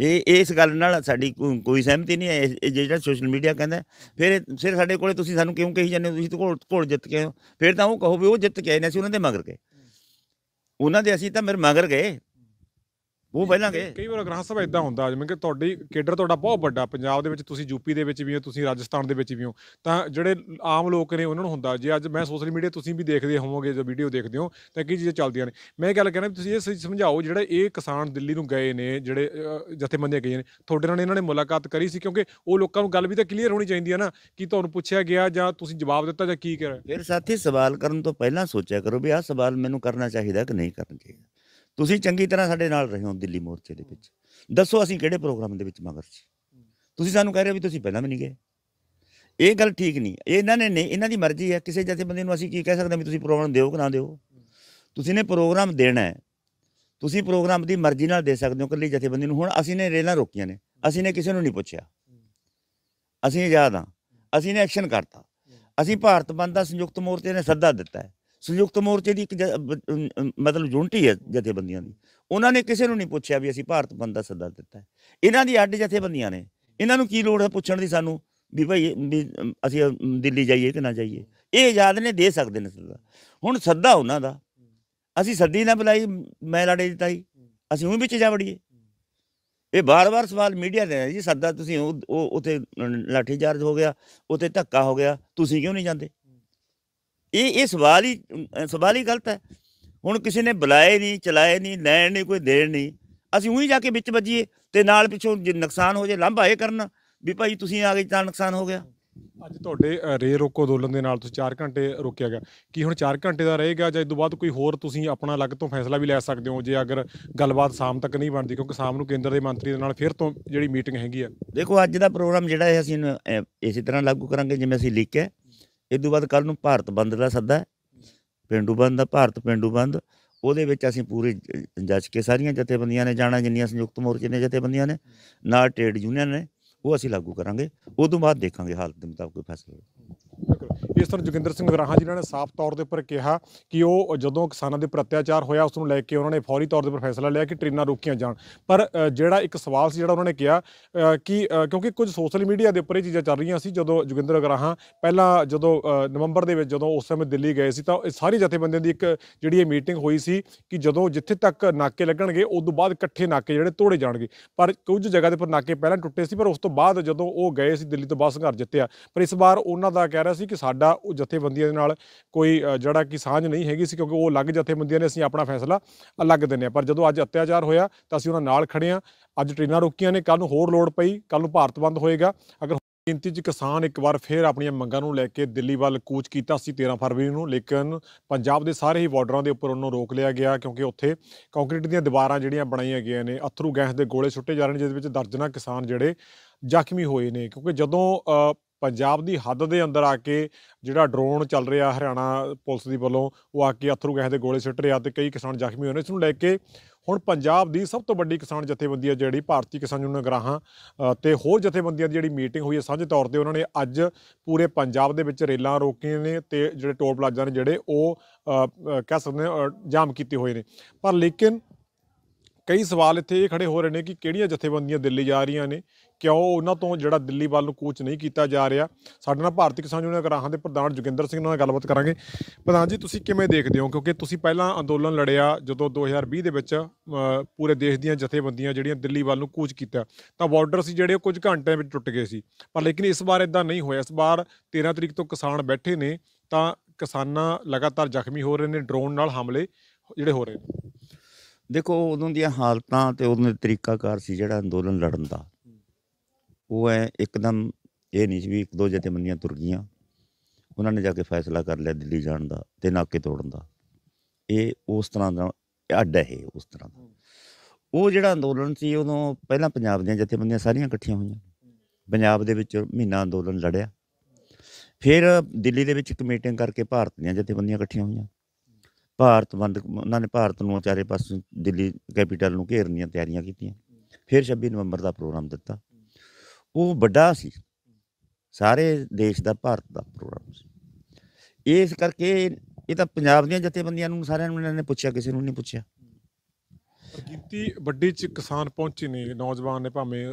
ਇਹ ਇਸ ਗੱਲ ਨਾਲ ਸਾਡੀ ਕੋਈ ਸਹਿਮਤੀ ਨਹੀਂ ਹੈ ਜਿਹੜਾ ਸੋਸ਼ਲ ਮੀਡੀਆ ਕਹਿੰਦਾ ਫਿਰ ਫਿਰ ਸਾਡੇ ਕੋਲੇ ਤੁਸੀਂ ਸਾਨੂੰ ਕਿਉਂ ਕਹੀ ਜਾਂਦੇ ਹੋ ਤੁਸੀਂ ਤਾਂ ਘੋਲ ਜਿੱਤ ਕੇ ਫਿਰ ਤਾਂ ਉਹ ਕਹੋ ਵੀ ਉਹ ਜਿੱਤ ਕੇ ਆਏ ਨੇ ਅਸੀਂ ਉਹਨਾਂ ਦੇ ਮਗਰ ਗਏ ਉਹਨਾਂ ਦੇ ਅਸੀਂ ਤਾਂ ਮੇਰੇ ਮਗਰ ਗਏ ਉਹ ਪਹਿਲਾਂਗੇ ਕਈ ਵਾਰ ਗ੍ਰਾਹ ਸਭਾ ਇਦਾਂ ਹੁੰਦਾ ਜਿਵੇਂ ਕਿ ਤੁਹਾਡੀ ਕੇਡਰ ਤੁਹਾਡਾ ਬਹੁਤ ਵੱਡਾ ਪੰਜਾਬ ਦੇ ਵਿੱਚ ਤੁਸੀਂ ਯੂਪੀ ਦੇ ਵਿੱਚ ਵੀ ਹੋ ਤੁਸੀਂ ਰਾਜਸਥਾਨ ਦੇ ਵਿੱਚ ਵੀ ਹੋ ਤਾਂ ਜਿਹੜੇ ਆਮ ਲੋਕ ਨੇ ਉਹਨਾਂ ਨੂੰ ਹੁੰਦਾ ਜੇ ਅੱਜ ਮੈਂ ਸੋਸ਼ਲ ਮੀਡੀਆ ਤੁਸੀਂ ਵੀ ਦੇਖਦੇ ਹੋਵੋਗੇ ਜੋ ਵੀਡੀਓ ਦੇਖਦੇ ਹੋ ਤਾਂ ਕੀ ਚੀਜ਼ਾਂ ਚੱਲਦੀਆਂ ਨੇ ਮੈਂ ਇਹ ਗੱਲ ਕਹਿਣਾ ਤੁਸੀਂ ਇਹ ਸਮਝਾਓ ਜਿਹੜੇ ਇਹ ਕਿਸਾਨ ਦਿੱਲੀ ਨੂੰ ਗਏ ਨੇ ਜਿਹੜੇ ਜਥੇਬੰਦੀਆਂ ਗਈਆਂ ਨੇ ਤੁਹਾਡੇ ਨਾਲ ਇਹਨਾਂ ਨੇ ਮੁਲਾਕਾਤ ਕਰੀ ਸੀ ਕਿਉਂਕਿ ਉਹ ਲੋਕਾਂ ਨੂੰ ਗੱਲ ਵੀ ਤਾਂ ਕਲੀਅਰ ਹੋਣੀ ਚਾਹੀਦੀ ਹੈ ਨਾ ਕਿ ਤੁਹਾਨੂੰ ਪੁੱਛਿਆ ਗਿਆ ਜਾਂ ਤੁਸੀਂ ਜਵਾਬ ਦਿੱਤਾ ਜਾਂ ਕੀ ਕਰਿਆ ਫਿਰ ਸਾਥੀ ਸਵਾਲ ਕਰਨ ਤੋਂ ਪਹਿਲਾਂ ਸੋਚਿਆ ਕਰੋ ਵੀ ਆਹ ਸਵਾਲ ਮੈਨੂੰ ਕਰਨਾ ਚਾਹੀਦਾ ਕਿ ਨਹੀਂ ਕਰਨਾ ਚਾਹੀਦਾ ਤੁਸੀਂ ਚੰਗੀ ਤਰ੍ਹਾਂ ਸਾਡੇ ਨਾਲ ਰਹੇ ਹੋ ਦਿੱਲੀ ਮੋਰਚੇ ਦੇ ਵਿੱਚ ਦੱਸੋ ਅਸੀਂ ਕਿਹੜੇ ਪ੍ਰੋਗਰਾਮ ਦੇ ਵਿੱਚ ਮਗਰ ਸੀ ਤੁਸੀਂ ਸਾਨੂੰ ਕਹਿ ਰਹੇ ਹੋ ਵੀ ਤੁਸੀਂ ਪਹਿਲਾਂ ਵੀ ਨਹੀਂ ਗਏ ਇਹ ਗੱਲ ਠੀਕ ਨਹੀਂ ਇਹਨਾਂ ਨੇ ਨਹੀਂ ਇਹਨਾਂ ਦੀ ਮਰਜ਼ੀ ਹੈ ਕਿਸੇ ਬੰਦੇ ਨੂੰ ਅਸੀਂ ਕੀ ਕਹਿ ਸਕਦੇ ਵੀ ਤੁਸੀਂ ਪ੍ਰੋਗਰਾਮ ਦਿਓ ਕਿ ਨਾ ਦਿਓ ਤੁਸੀਂ ਨੇ ਪ੍ਰੋਗਰਾਮ ਦੇਣਾ ਹੈ ਤੁਸੀਂ ਪ੍ਰੋਗਰਾਮ ਦੀ ਮਰਜ਼ੀ ਨਾਲ ਦੇ ਸਕਦੇ ਹੋ ਕੱਲੀ ਬੰਦੇ ਨੂੰ ਹੁਣ ਅਸੀਂ ਨੇ ਰੇਲਾਂ ਰੋਕੀਆਂ ਨੇ ਅਸੀਂ ਨੇ ਕਿਸੇ ਨੂੰ ਨਹੀਂ ਪੁੱਛਿਆ ਅਸੀਂ ਆਜ਼ਾਦ ਹਾਂ ਅਸੀਂ ਨੇ ਐਕਸ਼ਨ ਕਰਤਾ ਅਸੀਂ ਭਾਰਤ ਬੰਦ ਦਾ ਸੰਯੁਕਤ ਮੋਰਚੇ ਨੇ ਸੱਦਾ ਦਿੱਤਾ ਹੈ ਸੰਯੁਕਤ ਮੋਰਚੇ ਦੀ ਇੱਕ ਮਤਲਬ ਯੂਨਿਟੀ ਹੈ ਜਥੇਬੰਦੀਆਂ ਦੀ ਉਹਨਾਂ ਨੇ ਕਿਸੇ ਨੂੰ ਨਹੀਂ ਪੁੱਛਿਆ ਵੀ ਅਸੀਂ ਭਾਰਤ ਬੰਦ ਦਾ ਸੱਦਾ ਦਿੱਤਾ ਹੈ ਇਹਨਾਂ ਦੀ ਅੱਡ ਜਥੇਬੰਦੀਆਂ ਨੇ ਇਹਨਾਂ ਨੂੰ ਕੀ ਲੋੜ ਹੈ ਪੁੱਛਣ ਦੀ ਸਾਨੂੰ ਵੀ ਭਾਈ ਅਸੀਂ ਦਿੱਲੀ ਜਾਈਏ ਕਿ ਨਾ ਜਾਈਏ ਇਹ ਆਜ਼ਾਦ ਨੇ ਦੇ ਸਕਦੇ ਨੇ ਸੱਦਾ ਹੁਣ ਸੱਦਾ ਉਹਨਾਂ ਦਾ ਅਸੀਂ ਸੱਦੀ ਨਾ ਬੁਲਾਈ ਮੈਂ ਲੜੇ ਦਿੱਤਾ ਹੀ ਅਸੀਂ ਉਹ ਵਿੱਚ ਜਾ ਵੜੀਏ ਇਹ ਬਾਰ-ਬਾਰ ਸਵਾਲ ਮੀਡੀਆ ਦੇ ਜੀ ਸੱਦਾ ਤੁਸੀਂ ਉਹ ਉਥੇ ਲਾਠੀ ਚਾਰਜ ਹੋ ਗਿਆ ਉਥੇ ਧੱਕਾ ਹੋ ਗਿਆ ਤੁਸੀਂ ਕਿਉਂ ਨਹੀਂ ਜਾਂਦੇ ਇਹ ਇਹ ਸਵਾਲ ਹੀ ਸਵਾਲ ਹੀ ਗਲਤ ਹੈ ਹੁਣ ਕਿਸੇ ਨੇ ਬੁਲਾਏ ਨਹੀਂ ਚਲਾਏ ਨਹੀਂ ਲੈਣ ਨਹੀਂ ਕੋਈ ਦੇਣ ਨਹੀਂ ਅਸੀਂ ਉਹੀ ਜਾ ਕੇ ਵਿੱਚ ਵੱਜੀਏ ਤੇ ਨਾਲ ਪਿੱਛੋਂ ਜੇ ਨੁਕਸਾਨ ਹੋ ਜੇ ਲੰਬਾ ਇਹ ਕਰਨ ਵੀ ਭਾਈ ਤੁਸੀਂ ਆ ਗਏ ਤਾਂ ਨੁਕਸਾਨ ਹੋ ਗਿਆ ਅੱਜ ਤੁਹਾਡੇ ਰੇ ਰੋਕੋ ਅੰਦੋਲਨ ਦੇ ਨਾਲ ਤੁਸੀਂ 4 ਘੰਟੇ ਰੋਕਿਆ ਗਿਆ ਕੀ ਹੁਣ 4 ਘੰਟੇ ਦਾ ਰਹੇਗਾ ਜਾਂ ਇਸ ਤੋਂ ਬਾਅਦ ਕੋਈ ਹੋਰ ਤੁਸੀਂ ਆਪਣਾ ਅਲੱਗ ਤੋਂ ਫੈਸਲਾ ਵੀ ਲੈ ਸਕਦੇ ਹੋ ਜੇ ਅਗਰ ਗੱਲਬਾਤ ਸ਼ਾਮ ਤੱਕ ਨਹੀਂ ਬਣਦੀ ਕਿਉਂਕਿ ਸ਼ਾਮ ਨੂੰ ਕੇਂਦਰ ਦੇ ਮੰਤਰੀ ਦੇ ਨਾਲ ਫਿਰ ਤੋਂ ਜਿਹੜੀ ਮੀਟਿੰਗ ਹੈਗੀ ਆ ਦੇਖੋ ਅੱਜ ਦਾ ਪ੍ਰੋਗਰਾਮ ਜਿਹੜਾ ਹੈ ਅਸੀਂ ਇਸੇ ਤਰ੍ਹਾਂ ਲਾਗੂ ਕਰਾਂਗੇ ਜਿਵੇਂ ਅਸੀਂ ਲਿਖਿਆ ਇਸ ਤੋਂ ਬਾਅਦ ਕੱਲ ਨੂੰ ਭਾਰਤ ਬੰਦ ਦਾ ਸੱਦਾ ਪਿੰਡੂ ਬੰਦ ਦਾ ਭਾਰਤ ਪਿੰਡੂ ਬੰਦ ਉਹਦੇ ਵਿੱਚ ਅਸੀਂ ਪੂਰੇ ਜੱਜ ਕੇ ਸਾਰੀਆਂ ਜਥੇਬੰਦੀਆਂ ਨੇ ਜਾਣਾ ਜਿੰਨੀਆਂ ਸੰਯੁਕਤ ਮੋਰਚੇ ਨੇ ਜਥੇਬੰਦੀਆਂ ਨੇ ਨਾਲ ਟ੍ਰੇਡ ਯੂਨੀਅਨ ਨੇ ਉਹ ਅਸੀਂ ਲਾਗੂ ਕਰਾਂਗੇ ਉਦੋਂ ਬਾਅਦ ਦੇਖਾਂਗੇ ਹਾਲਤ ਦੇ ਮੁਤਾਬਕ ਫੈਸਲਾ ਇਸ ਤਰ੍ਹਾਂ ਜੋਗਿੰਦਰ ਸਿੰਘ ਵਰਾਹਾ ਜਿਨ੍ਹਾਂ ਨੇ ਸਾਫ਼ ਤੌਰ ਦੇ ਉੱਪਰ ਕਿਹਾ ਕਿ ਉਹ ਜਦੋਂ ਕਿਸਾਨਾਂ ਦੇ ਪ੍ਰਤਿਆਚਾਰ ਹੋਇਆ ਉਸ ਨੂੰ ਲੈ ਕੇ ਉਹਨਾਂ ਨੇ ਫੌਰੀ ਤੌਰ ਦੇ ਉੱਪਰ ਫੈਸਲਾ ਲਿਆ ਕਿ ਟ੍ਰੇਨਾਂ ਰੋਕੀਆਂ ਜਾਣ ਪਰ ਜਿਹੜਾ ਇੱਕ ਸਵਾਲ ਸੀ ਜਿਹੜਾ ਉਹਨਾਂ ਨੇ ਕਿਹਾ ਕਿ ਕਿਉਂਕਿ ਕੁਝ ਸੋਸ਼ਲ ਮੀਡੀਆ ਦੇ ਉੱਪਰ ਇਹ ਚੀਜ਼ਾਂ ਚੱਲ ਰਹੀਆਂ ਸੀ ਜਦੋਂ ਜੋਗਿੰਦਰ ਵਰਾਹਾ ਪਹਿਲਾਂ ਜਦੋਂ ਨਵੰਬਰ ਦੇ ਵਿੱਚ ਜਦੋਂ ਉਸ ਸਮੇਂ ਦਿੱਲੀ ਗਏ ਸੀ ਤਾਂ ਇਹ ਸਾਰੇ ਜਥੇਬੰਦੀਆਂ ਦੀ ਇੱਕ ਜਿਹੜੀ ਇਹ ਮੀਟਿੰਗ ਹੋਈ ਸੀ ਕਿ ਜਦੋਂ ਜਿੱਥੇ ਤੱਕ ਨਾਕੇ ਲੱਗਣਗੇ ਉਸ ਤੋਂ ਬਾਅਦ ਇਕੱਠੇ ਨਾਕੇ ਜਿਹੜੇ ਤੋੜੇ ਜਾਣਗੇ ਪਰ ਕੁਝ ਜਗ੍ਹਾ ਦੇ ਉੱਪਰ ਨਾਕੇ ਪਹਿਲਾਂ ਟੁੱਟੇ ਸੀ ਪਰ ਉਸ ਤੋਂ ਬਾਅਦ ਜਦੋਂ ਉਹ ਗਏ ਸੀ ਦਿੱਲੀ ਤੋਂ ਘਰ ਜਿੱਤੇ ਆ ਪਰ ਇਸ ਵਾਰ ਉਹਨਾਂ ਦਾ ਕਹਿ ਰਿਹਾ ਸੀ ਕਿ ਸਾਡਾ ਸਾਡਾ ਉਹ ਜਥੇਬੰਦੀਆਂ ਦੇ ਨਾਲ ਕੋਈ ਜਿਹੜਾ ਕਿ ਸਾਂਝ ਨਹੀਂ ਹੈਗੀ ਸੀ ਕਿਉਂਕਿ ਉਹ ਅਲੱਗ ਜਥੇਬੰਦੀਆਂ ਨੇ ਅਸੀਂ ਆਪਣਾ ਫੈਸਲਾ ਅਲੱਗ ਦਿੰਨੇ ਆ ਪਰ ਜਦੋਂ ਅੱਜ ਅਤਿਆਚਾਰ ਹੋਇਆ ਤਾਂ ਅਸੀਂ ਉਹਨਾਂ ਨਾਲ ਖੜੇ ਆ ਅੱਜ ਟ੍ਰੇਨਾਂ ਰੋਕੀਆਂ ਨੇ ਕੱਲ ਨੂੰ ਹੋਰ ਲੋੜ ਪਈ ਕੱਲ ਨੂੰ ਭਾਰਤ ਬੰਦ ਹੋਏਗਾ ਅਗਰ ਗਿਣਤੀ 'ਚ ਕਿਸਾਨ ਇੱਕ ਵਾਰ ਫੇਰ ਆਪਣੀਆਂ ਮੰਗਾਂ ਨੂੰ ਲੈ ਕੇ ਦਿੱਲੀ ਵੱਲ ਕੂਚ ਕੀਤਾ ਸੀ 13 ਫਰਵਰੀ ਨੂੰ ਲੇਕਿਨ ਪੰਜਾਬ ਦੇ ਸਾਰੇ ਹੀ ਬਾਰਡਰਾਂ ਦੇ ਉੱਪਰ ਉਹਨੂੰ ਰੋਕ ਲਿਆ ਗਿਆ ਕਿਉਂਕਿ ਉੱਥੇ ਕੰਕਰੀਟ ਦੀਆਂ ਦੀਵਾਰਾਂ ਜਿਹੜੀਆਂ ਬਣਾਈਆਂ ਗਈਆਂ ਨੇ ਅਥਰੂ ਗੈਸ ਦੇ ਗੋਲੇ ਛੁੱਟੇ ਜਾ ਰਹੇ ਨੇ ਜਿਸ ਵਿੱਚ ਦਰਜਨਾਂ ਕਿਸਾਨ ਜਿਹੜੇ ਜ਼ਖਮੀ ਹੋਏ ਨੇ ਕਿਉਂਕਿ ਜਦੋਂ ਪੰਜਾਬ ਦੀ ਹੱਦ ਦੇ ਅੰਦਰ ਆ ਕੇ ਜਿਹੜਾ ਡਰੋਨ ਚੱਲ ਰਿਹਾ ਹਰਿਆਣਾ ਪੁਲਿਸ ਦੀ ਵੱਲੋਂ ਉਹ ਆ ਕੇ ਅਥਰੂ ਗਹਿ ਦੇ ਗੋਲੇ ਸਿੱਟ ਰਿਹਾ ਤੇ ਕਈ ਕਿਸਾਨ ਜ਼ਖਮੀ ਹੋਏ ਨੇ ਇਸ ਨੂੰ ਲੈ ਕੇ ਹੁਣ ਪੰਜਾਬ ਦੀ ਸਭ ਤੋਂ ਵੱਡੀ ਕਿਸਾਨ ਜਥੇਬੰਦੀ ਹੈ ਜਿਹੜੀ ਭਾਰਤੀ ਕਿਸਾਨ ਯੂਨੀਅਨ ਗਰਾਹਾਂ ਤੇ ਹੋਰ ਜਥੇਬੰਦੀਆਂ ਦੀ ਜਿਹੜੀ ਮੀਟਿੰਗ ਹੋਈ ਹੈ ਸਾਂਝੇ ਤੌਰ ਤੇ ਉਹਨਾਂ ਨੇ ਅੱਜ ਪੂਰੇ ਪੰਜਾਬ ਦੇ ਵਿੱਚ ਰੇਲਾਂ ਰੋਕੀਆਂ ਨੇ ਤੇ ਜਿਹੜੇ ਟੋਲ ਪਲਾਜ਼ਾ ਨੇ ਜਿਹੜੇ ਉਹ ਕਹਿ ਸਕਦੇ ਜਾਮ ਕੀਤੇ ਹੋਏ ਨੇ ਪਰ ਲੇਕਿਨ ਕਈ ਸਵਾਲ ਇੱਥੇ ਇਹ ਖੜੇ ਹੋ ਰਹੇ ਨੇ ਕਿ ਕਿਹੜੀਆਂ ਜਥੇਬੰਦੀਆਂ ਦਿੱਲੀ ਜਾ ਰਹੀਆਂ ਨੇ ਕਿਉਂ ਉਹਨਾਂ ਤੋਂ ਜਿਹੜਾ ਦਿੱਲੀ ਵੱਲ ਨੂੰ ਕੋਚ ਨਹੀਂ ਕੀਤਾ ਜਾ ਰਿਹਾ ਸਾਡੇ ਨਾਲ ਭਾਰਤੀ ਕਿਸਾਨ ਯੂਨੀਅਨ ਗਰਾਹਾਂ ਦੇ ਪ੍ਰਧਾਨ ਜੁਗਿੰਦਰ ਸਿੰਘ ਨਾਲ ਗੱਲਬਾਤ ਕਰਾਂਗੇ ਪ੍ਰਧਾਨ ਜੀ ਤੁਸੀਂ ਕਿਵੇਂ ਦੇਖਦੇ ਹੋ ਕਿਉਂਕਿ ਤੁਸੀਂ ਪਹਿਲਾਂ ਅੰਦੋਲਨ ਲੜਿਆ ਜਦੋਂ 2020 ਦੇ ਵਿੱਚ ਪੂਰੇ ਦੇਸ਼ ਦੀਆਂ ਜਥੇਬੰਦੀਆਂ ਜਿਹੜੀਆਂ ਦਿੱਲੀ ਵੱਲ ਨੂੰ ਕੂਚ ਕੀਤਾ ਤਾਂ ਬਾਰਡਰ ਸੀ ਜਿਹੜੇ ਕੁਝ ਘੰਟਿਆਂ ਵਿੱਚ ਟੁੱਟ ਗਏ ਸੀ ਪਰ ਲੇਕਿਨ ਇਸ ਵਾਰ ਇਦਾਂ ਨਹੀਂ ਹੋਇਆ ਇਸ ਵਾਰ 13 ਤਰੀਕ ਤੋਂ ਕਿਸਾਨ ਬੈਠੇ ਨੇ ਤਾਂ ਕਿਸਾਨਾਂ ਲਗਾਤਾਰ ਜ਼ਖਮੀ ਹੋ ਰਹੇ ਨੇ ਡਰੋਨ ਨਾਲ ਹਮਲੇ ਜਿਹੜੇ ਹੋ ਰਹੇ ਨੇ ਦੇਖੋ ਉਦੋਂ ਦੀਆਂ ਹਾਲਤਾਂ ਤੇ ਉਦੋਂ ਦਾ ਤਰੀਕਾਕਾਰ ਸੀ ਜਿਹੜਾ ਅੰਦੋਲਨ ਲੜਨ ਦਾ ਉਹ ਐ ਇੱਕਦਮ ਇਹ ਨਹੀਂ ਸੀ ਵੀ ਇੱਕ ਦੋ ਮੰਨੀਆਂ ਤੁਰ ਗਈਆਂ ਉਹਨਾਂ ਨੇ ਜਾ ਕੇ ਫੈਸਲਾ ਕਰ ਲਿਆ ਦਿੱਲੀ ਜਾਣ ਦਾ ਤੇ ਨਾਕੇ ਤੋੜਨ ਦਾ ਇਹ ਉਸ ਤਰ੍ਹਾਂ ਦਾ ਅੱਡ ਹੈ ਉਸ ਤਰ੍ਹਾਂ ਦਾ ਉਹ ਜਿਹੜਾ ਅੰਦੋਲਨ ਸੀ ਉਦੋਂ ਪਹਿਲਾਂ ਪੰਜਾਬ ਦੀਆਂ ਬੰਦੀਆਂ ਸਾਰੀਆਂ ਇਕੱਠੀਆਂ ਹੋਈਆਂ ਪੰਜਾਬ ਦੇ ਵਿੱਚ ਮਹੀਨਾ ਅੰਦੋਲਨ ਲੜਿਆ ਫਿਰ ਦਿੱਲੀ ਦੇ ਵਿੱਚ ਇੱਕ ਮੀਟਿੰਗ ਕਰਕੇ ਭਾਰਤ ਦੀਆਂ ਬੰਦੀਆਂ ਇਕੱਠੀਆਂ ਹੋਈਆਂ ਭਾਰਤ ਬੰਦ ਉਹਨਾਂ ਨੇ ਭਾਰਤ ਨੂੰ ਚਾਰੇ ਪਾਸੇ ਦਿੱਲੀ ਕੈਪੀਟਲ ਨੂੰ ਘੇਰਨ ਦੀਆਂ ਤਿਆਰੀਆਂ ਕੀਤੀਆਂ ਫਿਰ 26 ਨਵੰਬਰ ਦਾ ਪ੍ਰੋਗਰਾਮ ਦਿੱਤਾ ਉਹ ਵੱਡਾ ਸੀ ਸਾਰੇ ਦੇਸ਼ ਦਾ ਭਾਰਤ ਦਾ ਪ੍ਰੋਗਰਾਮ ਸੀ ਇਸ ਕਰਕੇ ਇਹ ਤਾਂ ਪੰਜਾਬ ਦੀਆਂ ਜਥੇਬੰਦੀਆਂ ਨੂੰ ਸਾਰਿਆਂ ਨੂੰ ਇਹਨਾਂ ਨੇ ਪੁੱਛਿਆ ਕਿਸੇ ਨੂੰ ਨਹੀਂ ਪੁੱਛਿਆ ਕੀਤੀ ਵੱਡੀ ਚ ਕਿਸਾਨ ਪਹੁੰਚੇ ਨੇ ਨੌਜਵਾਨ ਨੇ ਭਾਵੇਂ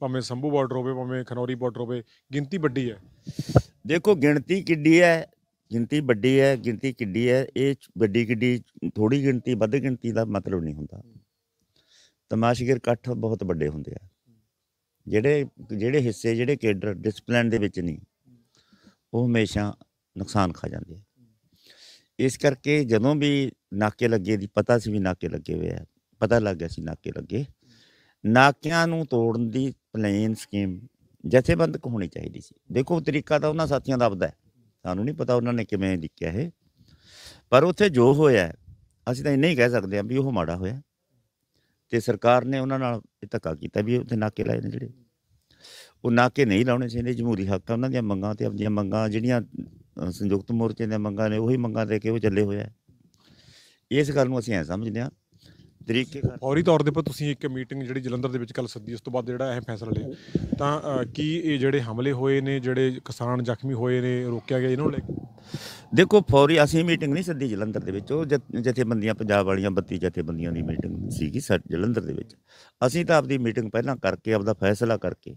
ਭਾਵੇਂ ਸੰਭੂ ਬਾਰਡਰ ਹੋਵੇ ਭਾਵੇਂ ਖਨੌਰੀ ਬਾਰਡਰ ਹੋਵੇ ਗਿਣਤੀ ਵੱਡੀ ਹੈ ਦੇਖੋ ਗਿਣਤੀ ਕਿੱਡੀ ਹੈ ਗਿਣਤੀ ਵੱਡੀ ਹੈ ਗਿਣਤੀ ਕਿੱਡੀ ਹੈ ਇਹ ਵੱਡੀ ਕਿੱਡੀ ਥੋੜੀ ਗਿਣਤੀ ਵੱਧ ਗਿਣਤੀ ਦਾ ਮਤਲਬ ਨਹੀਂ ਹੁੰਦਾ ਤਮਾਸ਼ੀਗਰ ਇਕੱਠ ਬਹੁਤ ਵੱਡੇ ਹੁੰਦੇ ਆ ਜਿਹੜੇ ਜਿਹੜੇ ਹਿੱਸੇ ਜਿਹੜੇ ਕੇਡਰ ਡਿਸਪਲਿਨ ਦੇ ਵਿੱਚ ਨਹੀਂ ਉਹ ਹਮੇਸ਼ਾ ਨੁਕਸਾਨ ਖਾ ਜਾਂਦੇ ਆ ਇਸ ਕਰਕੇ ਜਦੋਂ ਵੀ ਨਾਕੇ ਲੱਗੇ ਦੀ ਪਤਾ ਸੀ ਵੀ ਨਾਕੇ ਲੱਗੇ ਹੋਏ ਆ ਪਤਾ ਲੱਗ ਗਿਆ ਸੀ ਨਾਕੇ ਲੱਗੇ ਨਾਕਿਆਂ ਨੂੰ ਤੋੜਨ ਦੀ ਪਲੇਨ ਸਕੀਮ ਜਥੇਬੰਦਕ ਹੋਣੀ ਚਾਹੀਦੀ ਸੀ ਦੇਖੋ ਤਰੀਕਾ ਤਾਂ ਉਹਨਾਂ ਸਾਥੀਆਂ ਦਾ ਆਪਦਾ ਸਾਨੂੰ ਨਹੀਂ ਪਤਾ ਉਹਨਾਂ ਨੇ ਕਿਵੇਂ ਲਿਖਿਆ ਇਹ ਪਰ ਉੱਥੇ ਜੋ ਹੋਇਆ ਅਸੀਂ ਤਾਂ ਇਹ ਹੀ ਕਹਿ ਸਕਦੇ ਆ ਵੀ ਉਹ ਮਾੜਾ ਹੋਇਆ ਤੇ ਸਰਕਾਰ ਨੇ ਉਹਨਾਂ ਨਾਲ ਧੱਕਾ ਕੀਤਾ ਵੀ ਉੱਥੇ ਨਾਕੇ ਲਾਏ ਨੇ ਜਿਹੜੇ ਉਹ ਨਾਕੇ ਨਹੀਂ ਲਾਉਣੇ ਚਾਹੀਦੇ ਜਮਹੂਰੀ ਹੱਕ ਆ ਉਹਨਾਂ ਦੀਆਂ ਮੰਗਾਂ ਤੇ ਆਪਣੀਆਂ ਮੰਗਾਂ ਜਿਹੜੀਆਂ ਸੰਯੁਕਤ ਮੋਰਚੇ ਦੀਆਂ ਮੰਗਾਂ ਨੇ ਉਹੀ ਮੰਗਾਂ ਦੇ ਕੇ ਉਹ ਚੱਲੇ ਹੋਇਆ ਇਸ ਗੱਲ ਨੂੰ ਅਸੀਂ ਐ ਸਮਝਦੇ ਹਾਂ ਤਰੀਕੇ ਕਰ ਫੌਰੀ ਤੌਰ ਦੇ ਉੱਪਰ ਤੁਸੀਂ ਇੱਕ ਮੀਟਿੰਗ ਜਿਹੜੀ ਜਲੰਧਰ ਦੇ ਵਿੱਚ ਕੱਲ ਸੱਦੀ ਉਸ ਤੋਂ ਬਾਅਦ ਜਿਹੜਾ ਇਹ ਫੈਸਲਾ ਲਿਆ ਤਾਂ ਕੀ ਇਹ ਜਿਹੜੇ ਹਮਲੇ ਹੋਏ ਨੇ ਜਿਹੜੇ ਕਿਸਾਨ ਜ਼ਖਮੀ ਹੋਏ ਨੇ ਰੋਕਿਆ ਗਿਆ ਇਹਨਾਂ ਨੂੰ ਦੇਖੋ ਫੌਰੀ ਅਸੀਂ ਮੀਟਿੰਗ ਨਹੀਂ ਸੱਦੀ ਜਲੰਧਰ ਦੇ ਵਿੱਚ ਉਹ ਜਥੇਬੰਦੀਆਂ ਪੰਜਾਬ ਵਾਲੀਆਂ 32 ਜਥੇਬੰਦੀਆਂ ਦੀ ਮੀਟਿੰਗ ਸੀਗੀ ਸਰ ਜਲੰਧਰ ਦੇ ਵਿੱਚ ਅਸੀਂ ਤਾਂ ਆਪਦੀ ਮੀਟਿੰਗ ਪਹਿਲਾਂ ਕਰਕੇ ਆਪਦਾ ਫੈਸਲਾ ਕਰਕੇ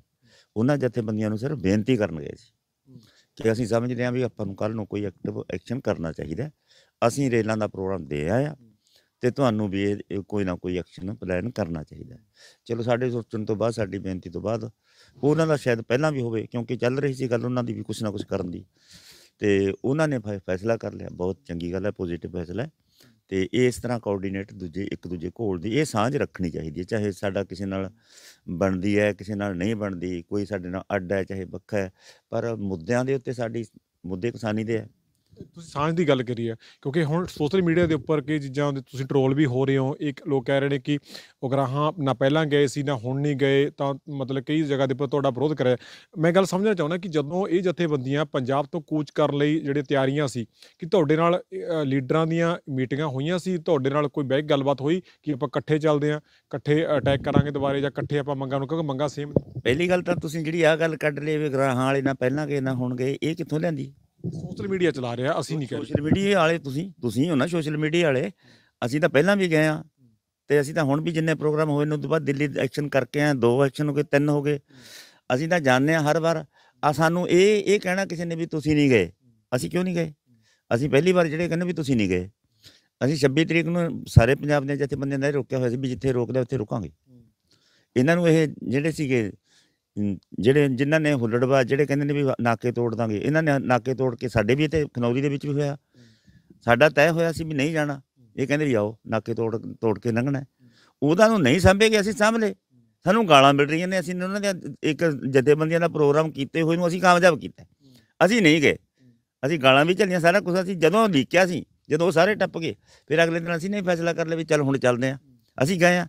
ਉਹਨਾਂ ਜਥੇਬੰਦੀਆਂ ਨੂੰ ਸਿਰਫ ਬੇਨਤੀ ਕਰਨ ਗਏ ਸੀ ਕਿ ਅਸੀਂ ਸਮਝਦੇ ਹਾਂ ਵੀ ਆਪਾਂ ਨੂੰ ਕੱਲ ਨੂੰ ਕੋਈ ਐਕਟਿਵ ਐਕਸ਼ਨ ਕਰਨਾ ਚਾਹੀਦਾ ਅਸੀਂ ਰੇਲਾਂ ਦਾ ਪ੍ਰੋਗਰਾਮ ਦੇ ਆਏ ਆ ਤੇ ਤੁਹਾਨੂੰ ਵੀ ਇਹ ਕੋਈ ਨਾ ਕੋਈ ਐਕਸ਼ਨ ਪਲਾਨ ਕਰਨਾ ਚਾਹੀਦਾ ਚਲੋ ਸਾਡੇ ਸੋਚਣ ਤੋਂ ਬਾਅਦ ਸਾਡੀ ਬੇਨਤੀ ਤੋਂ ਬਾਅਦ ਉਹਨਾਂ ਦਾ ਸ਼ਾਇਦ ਪਹਿਲਾਂ ਵੀ ਹੋਵੇ ਕਿਉਂਕਿ ਚੱਲ ਰਹੀ ਸੀ ਗੱਲ ਉਹਨਾਂ ਦੀ ਵੀ ਕੁਝ ਨਾ ਕੁਝ ਕਰਨ ਦੀ ਤੇ ਉਹਨਾਂ ਨੇ ਫੈਸਲਾ ਕਰ ਲਿਆ ਬਹੁਤ ਚੰਗੀ ਗੱਲ ਹੈ ਪੋਜ਼ਿਟਿਵ ਫੈਸਲਾ ਹੈ ਤੇ ਇਸ ਤਰ੍ਹਾਂ ਕੋਆਰਡੀਨੇਟ ਦੂਜੇ ਇੱਕ ਦੂਜੇ ਕੋਲ ਦੀ ਇਹ ਸਾਂਝ ਰੱਖਣੀ ਚਾਹੀਦੀ ਹੈ ਚਾਹੇ ਸਾਡਾ ਕਿਸੇ ਨਾਲ ਬਣਦੀ ਹੈ ਕਿਸੇ ਨਾਲ ਨਹੀਂ ਬਣਦੀ ਕੋਈ ਸਾਡੇ ਨਾਲ ਅੱਡ ਹੈ ਚਾਹੇ ਵੱਖਰਾ ਹੈ ਪਰ ਮੁੱਦਿਆਂ ਦੇ ਉੱਤੇ ਸਾਡੀ ਮੁੱਦੇ ਕਿਸਾਨੀ ਦੇ ਹੈ ਤੁਸੀਂ ਸਾਂਝ ਦੀ ਗੱਲ ਕਰੀ ਆ ਕਿਉਂਕਿ ਹੁਣ ਸੋਸ਼ਲ ਮੀਡੀਆ ਦੇ ਉੱਪਰ ਕਈ ਚੀਜ਼ਾਂ ਦੇ ਤੁਸੀਂ ਟ੍ਰੋਲ ਵੀ ਹੋ ਰਹੇ ਹੋ ਇੱਕ ਲੋਕ ਕਹਿ ਰਹੇ ਨੇ ਕਿ ਉਗਰਾਹਾਂ ਨਾ ਪਹਿਲਾਂ ਗਏ ਸੀ ਨਾ ਹੁਣ ਨਹੀਂ ਗਏ ਤਾਂ ਮਤਲਬ ਕਈ ਜਗ੍ਹਾ ਦੇ ਉੱਪਰ ਤੁਹਾਡਾ ਵਿਰੋਧ ਕਰਿਆ ਮੈਂ ਗੱਲ ਸਮਝਣਾ ਚਾਹੁੰਦਾ ਕਿ ਜਦੋਂ ਇਹ ਜਥੇਬੰਦੀਆਂ ਪੰਜਾਬ ਤੋਂ ਕੂਚ ਕਰਨ ਲਈ ਜਿਹੜੇ ਤਿਆਰੀਆਂ ਸੀ ਕਿ ਤੁਹਾਡੇ ਨਾਲ ਲੀਡਰਾਂ ਦੀਆਂ ਮੀਟਿੰਗਾਂ ਹੋਈਆਂ ਸੀ ਤੁਹਾਡੇ ਨਾਲ ਕੋਈ ਬੈਕ ਗੱਲਬਾਤ ਹੋਈ ਕਿ ਆਪਾਂ ਇਕੱਠੇ ਚੱਲਦੇ ਆ ਇਕੱਠੇ ਅਟੈਕ ਕਰਾਂਗੇ ਦੁਬਾਰੇ ਜਾਂ ਇਕੱਠੇ ਆਪਾਂ ਮੰਗਾਂ ਨੂੰ ਕਿਉਂਕਿ ਮੰਗਾਂ ਸੇਮ ਪਹਿਲੀ ਗੱਲ ਤਾਂ ਤੁਸੀਂ ਜਿਹੜੀ ਆ ਗੱਲ ਕੱਢ ਲਈ ਵੀ ਗਰਾਹਾਂ ਵਾਲੇ ਨਾ ਪਹਿਲਾਂ ਗਏ ਨਾ ਹੁਣ ਗਏ ਇਹ ਕਿੱਥੋਂ ਲੈਂਦੀ ਸੋਸ਼ਲ ਮੀਡੀਆ ਚਲਾ ਰਿਹਾ ਅਸੀਂ ਨਹੀਂ ਕਰ ਰਹੇ ਸੋਸ਼ਲ ਮੀਡੀਆ ਵਾਲੇ ਤੁਸੀਂ ਤੁਸੀਂ ਹੋ ਨਾ ਸੋਸ਼ਲ ਮੀਡੀਆ ਵਾਲੇ ਅਸੀਂ ਤਾਂ ਪਹਿਲਾਂ ਵੀ ਗਏ ਆ ਤੇ ਅਸੀਂ ਤਾਂ ਹੁਣ ਵੀ ਜਿੰਨੇ ਪ੍ਰੋਗਰਾਮ ਹੋਏ ਨੇ ਉਸ ਤੋਂ ਬਾਅਦ ਦਿੱਲੀ ਐਕਸ਼ਨ ਕਰਕੇ ਆ ਦੋ ਐਕਸ਼ਨ ਹੋ ਗਏ ਤਿੰਨ ਹੋ ਗਏ ਅਸੀਂ ਤਾਂ ਜਾਣਦੇ ਆ ਹਰ ਵਾਰ ਆ ਸਾਨੂੰ ਇਹ ਇਹ ਕਹਿਣਾ ਕਿਸੇ ਨੇ ਵੀ ਤੁਸੀਂ ਨਹੀਂ ਗਏ ਅਸੀਂ ਕਿਉਂ ਨਹੀਂ ਗਏ ਅਸੀਂ ਪਹਿਲੀ ਵਾਰ ਜਿਹੜੇ ਕਹਿੰਦੇ ਵੀ ਤੁਸੀਂ ਨਹੀਂ ਗਏ ਅਸੀਂ 26 ਤਰੀਕ ਨੂੰ ਸਾਰੇ ਪੰਜਾਬ ਦੇ ਜਿੱਥੇ ਬੰਦੇ ਨੇ ਰੋਕਿਆ ਹੋਇਆ ਸੀ ਵੀ ਜਿੱਥੇ ਰੋਕਦੇ ਉੱਥੇ ਰੁਕਾਂਗੇ ਇਹਨਾਂ ਨੂੰ ਇਹ ਜਿਹੜੇ ਸੀਗੇ ਜਿਹੜੇ ਜਿਨ੍ਹਾਂ ਨੇ ਹੁੱਲੜਵਾ ਜਿਹੜੇ ਕਹਿੰਦੇ ਨੇ ਵੀ ਨਾਕੇ ਤੋੜ ਦਾਂਗੇ ਇਹਨਾਂ ਨੇ ਨਾਕੇ ਤੋੜ ਕੇ ਸਾਡੇ ਵੀ ਤੇ ਖਨੌਰੀ ਦੇ ਵਿੱਚ ਵੀ ਹੋਇਆ ਸਾਡਾ ਤੈਅ ਹੋਇਆ ਸੀ ਵੀ ਨਹੀਂ ਜਾਣਾ ਇਹ ਕਹਿੰਦੇ ਵੀ ਆਓ ਨਾਕੇ ਤੋੜ ਤੋੜ ਕੇ ਲੰਘਣਾ ਉਹਦਾ ਨੂੰ ਨਹੀਂ ਸੰਭੇਗੇ ਅਸੀਂ ਸੰਭਲੇ ਸਾਨੂੰ ਗਾਲਾਂ ਮਿਲ ਰਹੀਆਂ ਨੇ ਅਸੀਂ ਉਹਨਾਂ ਦੇ ਇੱਕ ਜਥੇਬੰਦੀਆਂ ਦਾ ਪ੍ਰੋਗਰਾਮ ਕੀਤੇ ਹੋਏ ਨੂੰ ਅਸੀਂ ਕਾਮਯਾਬ ਕੀਤਾ ਅਸੀਂ ਨਹੀਂ ਗਏ ਅਸੀਂ ਗਾਲਾਂ ਵੀ ਚੱਲੀਆਂ ਸਾਰਾ ਕੁਝ ਅਸੀਂ ਜਦੋਂ ਲੀਕਿਆ ਸੀ ਜਦੋਂ ਸਾਰੇ ਟੱਪ ਗਏ ਫਿਰ ਅਗਲੇ ਦਿਨ ਅਸੀਂ ਨਹੀਂ ਫੈਸਲਾ ਕਰ ਲਿਆ ਵੀ ਚੱਲ ਹੁਣ ਚੱਲਦੇ ਆ ਅਸੀਂ ਗਏ ਆ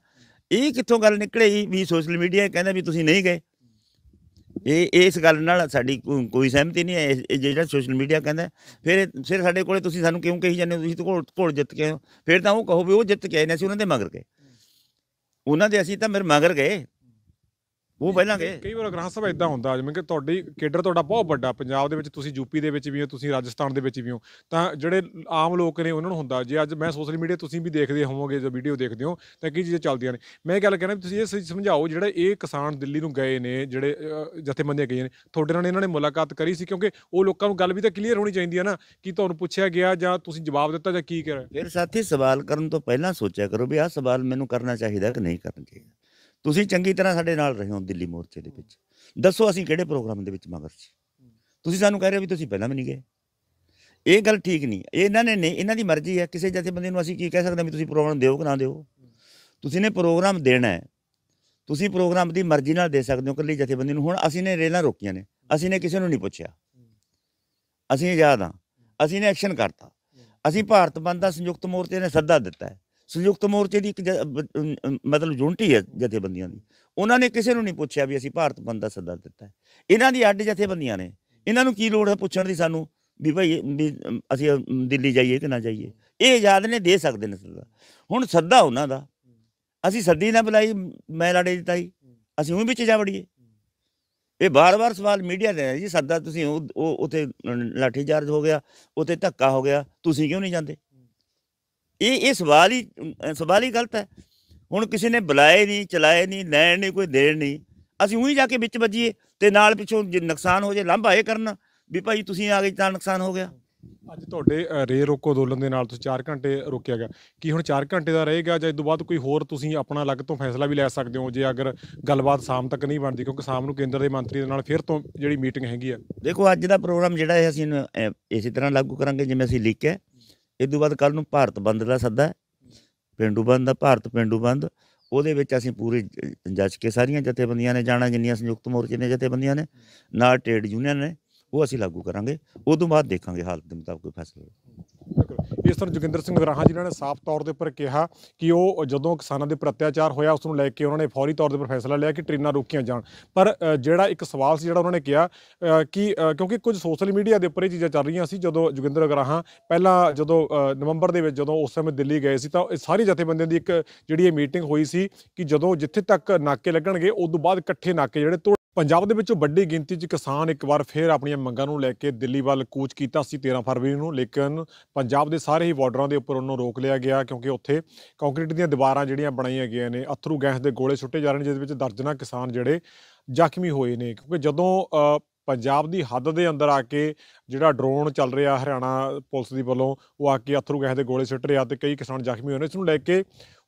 ਇਹ ਕਿੱਥੋਂ ਗੱਲ ਨਿਕਲੇ ਵੀ ਸੋਸ਼ਲ ਮੀਡੀਆ ਕਹਿੰਦਾ ਵੀ ਤੁਸੀਂ ਨਹੀਂ ਗਏ ਇਹ ਇਸ ਗੱਲ ਨਾਲ ਸਾਡੀ ਕੋਈ ਸਹਿਮਤੀ ਨਹੀਂ ਹੈ ਇਹ ਜਿਹੜਾ ਸੋਸ਼ਲ ਮੀਡੀਆ ਕਹਿੰਦਾ ਫਿਰ ਫਿਰ ਸਾਡੇ ਕੋਲੇ ਤੁਸੀਂ ਸਾਨੂੰ ਕਿਉਂ ਕਹੀ ਜਾਂਦੇ ਹੋ ਤੁਸੀਂ ਤਾਂ ਘੋਲ ਜਿੱਤ ਕੇ ਫਿਰ ਤਾਂ ਉਹ ਕਹੋ ਵੀ ਉਹ ਜਿੱਤ ਕੇ ਆਏ ਨੇ ਅਸੀਂ ਉਹਨਾਂ ਦੇ ਮਗਰ ਗਏ ਉਹਨਾਂ ਦੇ ਅਸੀਂ ਤਾਂ ਮੇਰੇ ਮਗਰ ਗਏ ਉਹ ਪਹਿਲਾਂ ਗਏ ਕਈ ਵਾਰ ਗ੍ਰਾਹ ਸਭਾ ਇਦਾਂ ਹੁੰਦਾ ਜਿਵੇਂ ਕਿ ਤੁਹਾਡੀ ਕੇਡਰ ਤੁਹਾਡਾ ਬਹੁਤ ਵੱਡਾ ਪੰਜਾਬ ਦੇ ਵਿੱਚ ਤੁਸੀਂ ਯੂਪੀ ਦੇ ਵਿੱਚ ਵੀ ਹੋ ਤੁਸੀਂ ਰਾਜਸਥਾਨ ਦੇ ਵਿੱਚ ਵੀ ਹੋ ਤਾਂ ਜਿਹੜੇ ਆਮ ਲੋਕ ਨੇ ਉਹਨਾਂ ਨੂੰ ਹੁੰਦਾ ਜੇ ਅੱਜ ਮੈਂ ਸੋਸ਼ਲ ਮੀਡੀਆ ਤੁਸੀਂ ਵੀ ਦੇਖਦੇ ਹੋਵੋਗੇ ਜਾਂ ਵੀਡੀਓ ਦੇਖਦੇ ਹੋ ਤਾਂ ਕੀ ਚੀਜ਼ਾਂ ਚੱਲਦੀਆਂ ਨੇ ਮੈਂ ਗੱਲ ਕਹਿਣਾ ਤੁਸੀਂ ਇਹ ਸਮਝਾਓ ਜਿਹੜਾ ਇਹ ਕਿਸਾਨ ਦਿੱਲੀ ਨੂੰ ਗਏ ਨੇ ਜਿਹੜੇ ਜਥੇਬੰਦੀਆਂ ਗਏ ਨੇ ਤੁਹਾਡੇ ਨਾਲ ਇਹਨਾਂ ਨੇ ਮੁਲਾਕਾਤ ਕਰੀ ਸੀ ਕਿਉਂਕਿ ਉਹ ਲੋਕਾਂ ਨੂੰ ਗੱਲ ਵੀ ਤਾਂ ਕਲੀਅਰ ਹੋਣੀ ਚਾਹੀਦੀ ਹੈ ਨਾ ਕਿ ਤੁਹਾਨੂੰ ਪੁੱਛਿਆ ਗਿਆ ਜਾਂ ਤੁਸੀਂ ਜਵਾਬ ਦਿੱਤਾ ਜਾਂ ਕੀ ਕਰਿਆ ਫਿਰ ਸਾਥੀ ਸਵਾਲ ਕਰਨ ਤੋਂ ਪਹਿਲਾਂ ਸੋਚਿਆ ਕਰੋ ਵੀ ਆਹ ਸਵਾਲ ਮੈਨੂੰ ਕਰਨਾ ਚਾਹੀਦਾ ਕਿ ਨਹੀਂ ਕਰਨਾ ਚਾਹੀਦਾ ਤੁਸੀਂ ਚੰਗੀ ਤਰ੍ਹਾਂ ਸਾਡੇ ਨਾਲ ਰਹੇ ਹੋ ਦਿੱਲੀ ਮੋਰਚੇ ਦੇ ਵਿੱਚ ਦੱਸੋ ਅਸੀਂ ਕਿਹੜੇ ਪ੍ਰੋਗਰਾਮ ਦੇ ਵਿੱਚ ਮਗਰ ਸੀ ਤੁਸੀਂ ਸਾਨੂੰ ਕਹਿ ਰਹੇ ਹੋ ਵੀ ਤੁਸੀਂ ਪਹਿਲਾਂ ਵੀ ਨਹੀਂ ਗਏ ਇਹ ਗੱਲ ਠੀਕ ਨਹੀਂ ਇਹਨਾਂ ਨੇ ਨਹੀਂ ਇਹਨਾਂ ਦੀ ਮਰਜ਼ੀ ਹੈ ਕਿਸੇ ਬੰਦੇ ਨੂੰ ਅਸੀਂ ਕੀ ਕਹਿ ਸਕਦੇ ਹਾਂ ਵੀ ਤੁਸੀਂ ਪ੍ਰੋਗਰਾਮ ਦਿਓ ਕਿ ਨਾ ਦਿਓ ਤੁਸੀਂ ਨੇ ਪ੍ਰੋਗਰਾਮ ਦੇਣਾ ਹੈ ਤੁਸੀਂ ਪ੍ਰੋਗਰਾਮ ਦੀ ਮਰਜ਼ੀ ਨਾਲ ਦੇ ਸਕਦੇ ਹੋ ਜਥੇ ਬੰਦੇ ਨੂੰ ਹੁਣ ਅਸੀਂ ਨੇ ਰੇਲਾਂ ਰੋਕੀਆਂ ਨੇ ਅਸੀਂ ਨੇ ਕਿਸੇ ਨੂੰ ਨਹੀਂ ਪੁੱਛਿਆ ਅਸੀਂ ਆਜ਼ਾਦ ਹਾਂ ਅਸੀਂ ਨੇ ਐਕਸ਼ਨ ਕਰਤਾ ਅਸੀਂ ਭਾਰਤ ਬੰਦ ਦਾ ਸੰਯੁਕਤ ਮੋਰਚੇ ਨੇ ਸੱਦਾ ਦਿੱਤਾ ਹੈ ਸੰਯੁਕਤ ਮੋਰਚੇ ਦੀ ਇੱਕ ਮਤਲਬ ਯੂਨਿਟੀ ਹੈ ਜਥੇਬੰਦੀਆਂ ਦੀ ਉਹਨਾਂ ਨੇ ਕਿਸੇ ਨੂੰ ਨਹੀਂ ਪੁੱਛਿਆ ਵੀ ਅਸੀਂ ਭਾਰਤ ਬੰਦ ਦਾ ਸੱਦਾ ਦਿੱਤਾ ਇਹਨਾਂ ਦੀ ਅੱਡ ਜਥੇਬੰਦੀਆਂ ਨੇ ਇਹਨਾਂ ਨੂੰ ਕੀ ਲੋੜ ਹੈ ਪੁੱਛਣ ਦੀ ਸਾਨੂੰ ਵੀ ਭਾਈ ਅਸੀਂ ਦਿੱਲੀ ਜਾਈਏ ਕਿ ਨਾ ਜਾਈਏ ਇਹ ਆਜ਼ਾਦ ਨੇ ਦੇ ਸਕਦੇ ਨੇ ਸੱਦਾ ਹੁਣ ਸੱਦਾ ਉਹਨਾਂ ਦਾ ਅਸੀਂ ਸੱਦੀ ਨਾ ਬੁਲਾਈ ਮੈਂ ਲੜੇ ਦਿੱਤਾਈ ਅਸੀਂ ਉਹ ਵਿੱਚ ਜਾ ਵੜੀਏ ਇਹ ਬਾਰ-ਬਾਰ ਸਵਾਲ ਮੀਡੀਆ ਦੇ ਜੀ ਸੱਦਾ ਤੁਸੀਂ ਉਹ ਉੱਥੇ ਲਾਠੀ ਚਾਰਜ ਹੋ ਗਿਆ ਉੱਥੇ ਧੱਕਾ ਹੋ ਗਿਆ ਤੁਸੀਂ ਕਿਉਂ ਨਹੀਂ ਜਾਂਦੇ ਇਹ ਇਹ ਸਵਾਲ ਹੀ ਸਵਾਲ ਹੀ ਗਲਤ ਹੈ ਹੁਣ ਕਿਸੇ ਨੇ ਬੁਲਾਏ ਨਹੀਂ ਚਲਾਏ ਨਹੀਂ ਲੈਣ ਨਹੀਂ ਕੋਈ ਦੇਣ ਨਹੀਂ ਅਸੀਂ ਉਹੀ ਜਾ ਕੇ ਵਿੱਚ ਵੱਜੀਏ ਤੇ ਨਾਲ ਪਿੱਛੋਂ ਜੇ ਨੁਕਸਾਨ ਹੋ ਜੇ ਲੰਬਾ ਇਹ ਕਰਨਾ ਵੀ ਭਾਈ ਤੁਸੀਂ ਆ ਗਏ ਤਾਂ ਨੁਕਸਾਨ ਹੋ ਗਿਆ ਅੱਜ ਤੁਹਾਡੇ ਰੇ ਰੋਕੋ ਅੰਦੋਲਨ ਦੇ ਨਾਲ ਤੁਸੀਂ 4 ਘੰਟੇ ਰੋਕਿਆ ਗਿਆ ਕੀ ਹੁਣ 4 ਘੰਟੇ ਦਾ ਰਹੇਗਾ ਜਾਂ ਇਸ ਤੋਂ ਬਾਅਦ ਕੋਈ ਹੋਰ ਤੁਸੀਂ ਆਪਣਾ ਅਲੱਗ ਤੋਂ ਫੈਸਲਾ ਵੀ ਲੈ ਸਕਦੇ ਹੋ ਜੇ ਅਗਰ ਗੱਲਬਾਤ ਸ਼ਾਮ ਤੱਕ ਨਹੀਂ ਬਣਦੀ ਕਿਉਂਕਿ ਸ਼ਾਮ ਨੂੰ ਕੇਂਦਰ ਦੇ ਮੰਤਰੀ ਦੇ ਨਾਲ ਫਿਰ ਤੋਂ ਜਿਹੜੀ ਮੀਟਿੰਗ ਹੈਗੀ ਆ ਦੇਖੋ ਅੱਜ ਦਾ ਪ੍ਰੋਗਰਾਮ ਜਿਹੜਾ ਹੈ ਅਸੀਂ ਇਸੇ ਤਰ੍ਹਾਂ ਲਾਗੂ ਕਰਾਂਗੇ ਜਿਵੇਂ ਅਸੀਂ ਲਿਖਿਆ ਇਸ ਤੋਂ ਬਾਅਦ ਕੱਲ ਨੂੰ ਭਾਰਤ ਬੰਦ ਦਾ ਸੱਦਾ ਪਿੰਡੂ ਬੰਦ ਦਾ ਭਾਰਤ ਪਿੰਡੂ ਬੰਦ ਉਹਦੇ ਵਿੱਚ ਅਸੀਂ ਪੂਰੇ ਜੱਜ ਕੇ ਸਾਰੀਆਂ ਜਥੇਬੰਦੀਆਂ ਨੇ ਜਾਣਾ ਜਿੰਨੀਆਂ ਸੰਯੁਕਤ ਮੋਰਚੇ ਨੇ ਜਥੇਬੰਦੀਆਂ ਨੇ ਨਾਲ ਟ੍ਰੇਡ ਯੂਨੀਅਨ ਨੇ ਉਹ ਅਸੀਂ ਲਾਗੂ ਕਰਾਂਗੇ ਉਦੋਂ ਬਾਅਦ ਦੇਖਾਂਗੇ ਹਾਲਤ ਦੇ ਮੁਤਾਬਕ ਕੋਈ ਫੈਸਲਾ ਇਸ ਤਰ੍ਹਾਂ ਜਗਿੰਦਰ ਸਿੰਘ ਵਰਾਹਾ ਜਿਨ੍ਹਾਂ ਨੇ ਸਾਫ਼ ਤੌਰ ਦੇ ਉੱਪਰ ਕਿਹਾ ਕਿ ਉਹ ਜਦੋਂ ਕਿਸਾਨਾਂ ਦੇ ਪ੍ਰਤਿਆਚਾਰ ਹੋਇਆ ਉਸ ਨੂੰ ਲੈ ਕੇ ਉਹਨਾਂ ਨੇ ਫੌਰੀ ਤੌਰ ਦੇ ਉੱਪਰ ਫੈਸਲਾ ਲਿਆ ਕਿ ਟ੍ਰੇਨਾਂ ਰੋਕੀਆਂ ਜਾਣ ਪਰ ਜਿਹੜਾ ਇੱਕ ਸਵਾਲ ਸੀ ਜਿਹੜਾ ਉਹਨਾਂ ਨੇ ਕਿਹਾ ਕਿ ਕਿਉਂਕਿ ਕੁਝ ਸੋਸ਼ਲ ਮੀਡੀਆ ਦੇ ਉੱਪਰ ਇਹ ਚੀਜ਼ਾਂ ਚੱਲ ਰਹੀਆਂ ਸੀ ਜਦੋਂ ਜਗਿੰਦਰ ਵਰਾਹਾ ਪਹਿਲਾਂ ਜਦੋਂ ਨਵੰਬਰ ਦੇ ਵਿੱਚ ਜਦੋਂ ਉਸ ਸਮੇਂ ਦਿੱਲੀ ਗਏ ਸੀ ਤਾਂ ਇਹ ਸਾਰੀ ਜਥੇਬੰਦੀਆਂ ਦੀ ਇੱਕ ਜਿਹੜੀ ਇਹ ਮੀਟਿੰਗ ਹੋਈ ਸੀ ਕਿ ਜਦੋਂ ਜਿੱਥੇ ਤੱਕ ਨਾਕੇ ਲੱਗਣਗੇ ਉਸ ਤੋਂ ਬਾਅਦ ਇਕੱਠੇ ਨਾਕੇ ਜਿਹੜੇ ਪੰਜਾਬ ਦੇ ਵਿੱਚੋਂ ਵੱਡੀ ਗਿਣਤੀ 'ਚ ਕਿਸਾਨ ਇੱਕ ਵਾਰ ਫੇਰ ਆਪਣੀਆਂ ਮੰਗਾਂ ਨੂੰ ਲੈ ਕੇ ਦਿੱਲੀ ਵੱਲ ਕੂਚ ਕੀਤਾ ਸੀ 13 ਫਰਵਰੀ ਨੂੰ ਲੇਕਿਨ ਪੰਜਾਬ ਦੇ ਸਾਰੇ ਹੀ ਬਾਰਡਰਾਂ ਦੇ ਉੱਪਰ ਉਹਨੂੰ ਰੋਕ ਲਿਆ ਗਿਆ ਕਿਉਂਕਿ ਉੱਥੇ ਕੰਕਰੀਟ ਦੀਆਂ ਦੀਵਾਰਾਂ ਜਿਹੜੀਆਂ ਬਣਾਈਆਂ ਗਈਆਂ ਨੇ ਅਥਰੂ ਗੈਸ ਦੇ ਗੋਲੇ ਛੁੱਟੇ ਜਾ ਰਹੇ ਨੇ ਜਿਸ ਵਿੱਚ ਦਰਜਨਾਂ ਕਿਸਾਨ ਜਿਹੜੇ ਜ਼ਖਮੀ ਹੋਏ ਨੇ ਕਿਉਂਕਿ ਜਦੋਂ ਪੰਜਾਬ ਦੀ ਹੱਦ ਦੇ ਅੰਦਰ ਆ ਕੇ ਜਿਹੜਾ ਡਰੋਨ ਚੱਲ ਰਿਹਾ ਹਰਿਆਣਾ ਪੁਲਿਸ ਦੀ ਵੱਲੋਂ ਉਹ ਆ ਕੇ ਅਥਰੂ ਗੈਸ ਦੇ ਗੋਲੇ ਸਿੱਟ ਰਿਹਾ ਤੇ ਕਈ ਕਿਸਾਨ ਜ਼ਖਮੀ ਹੋਏ ਨੇ ਇਸ ਨੂੰ ਲੈ ਕੇ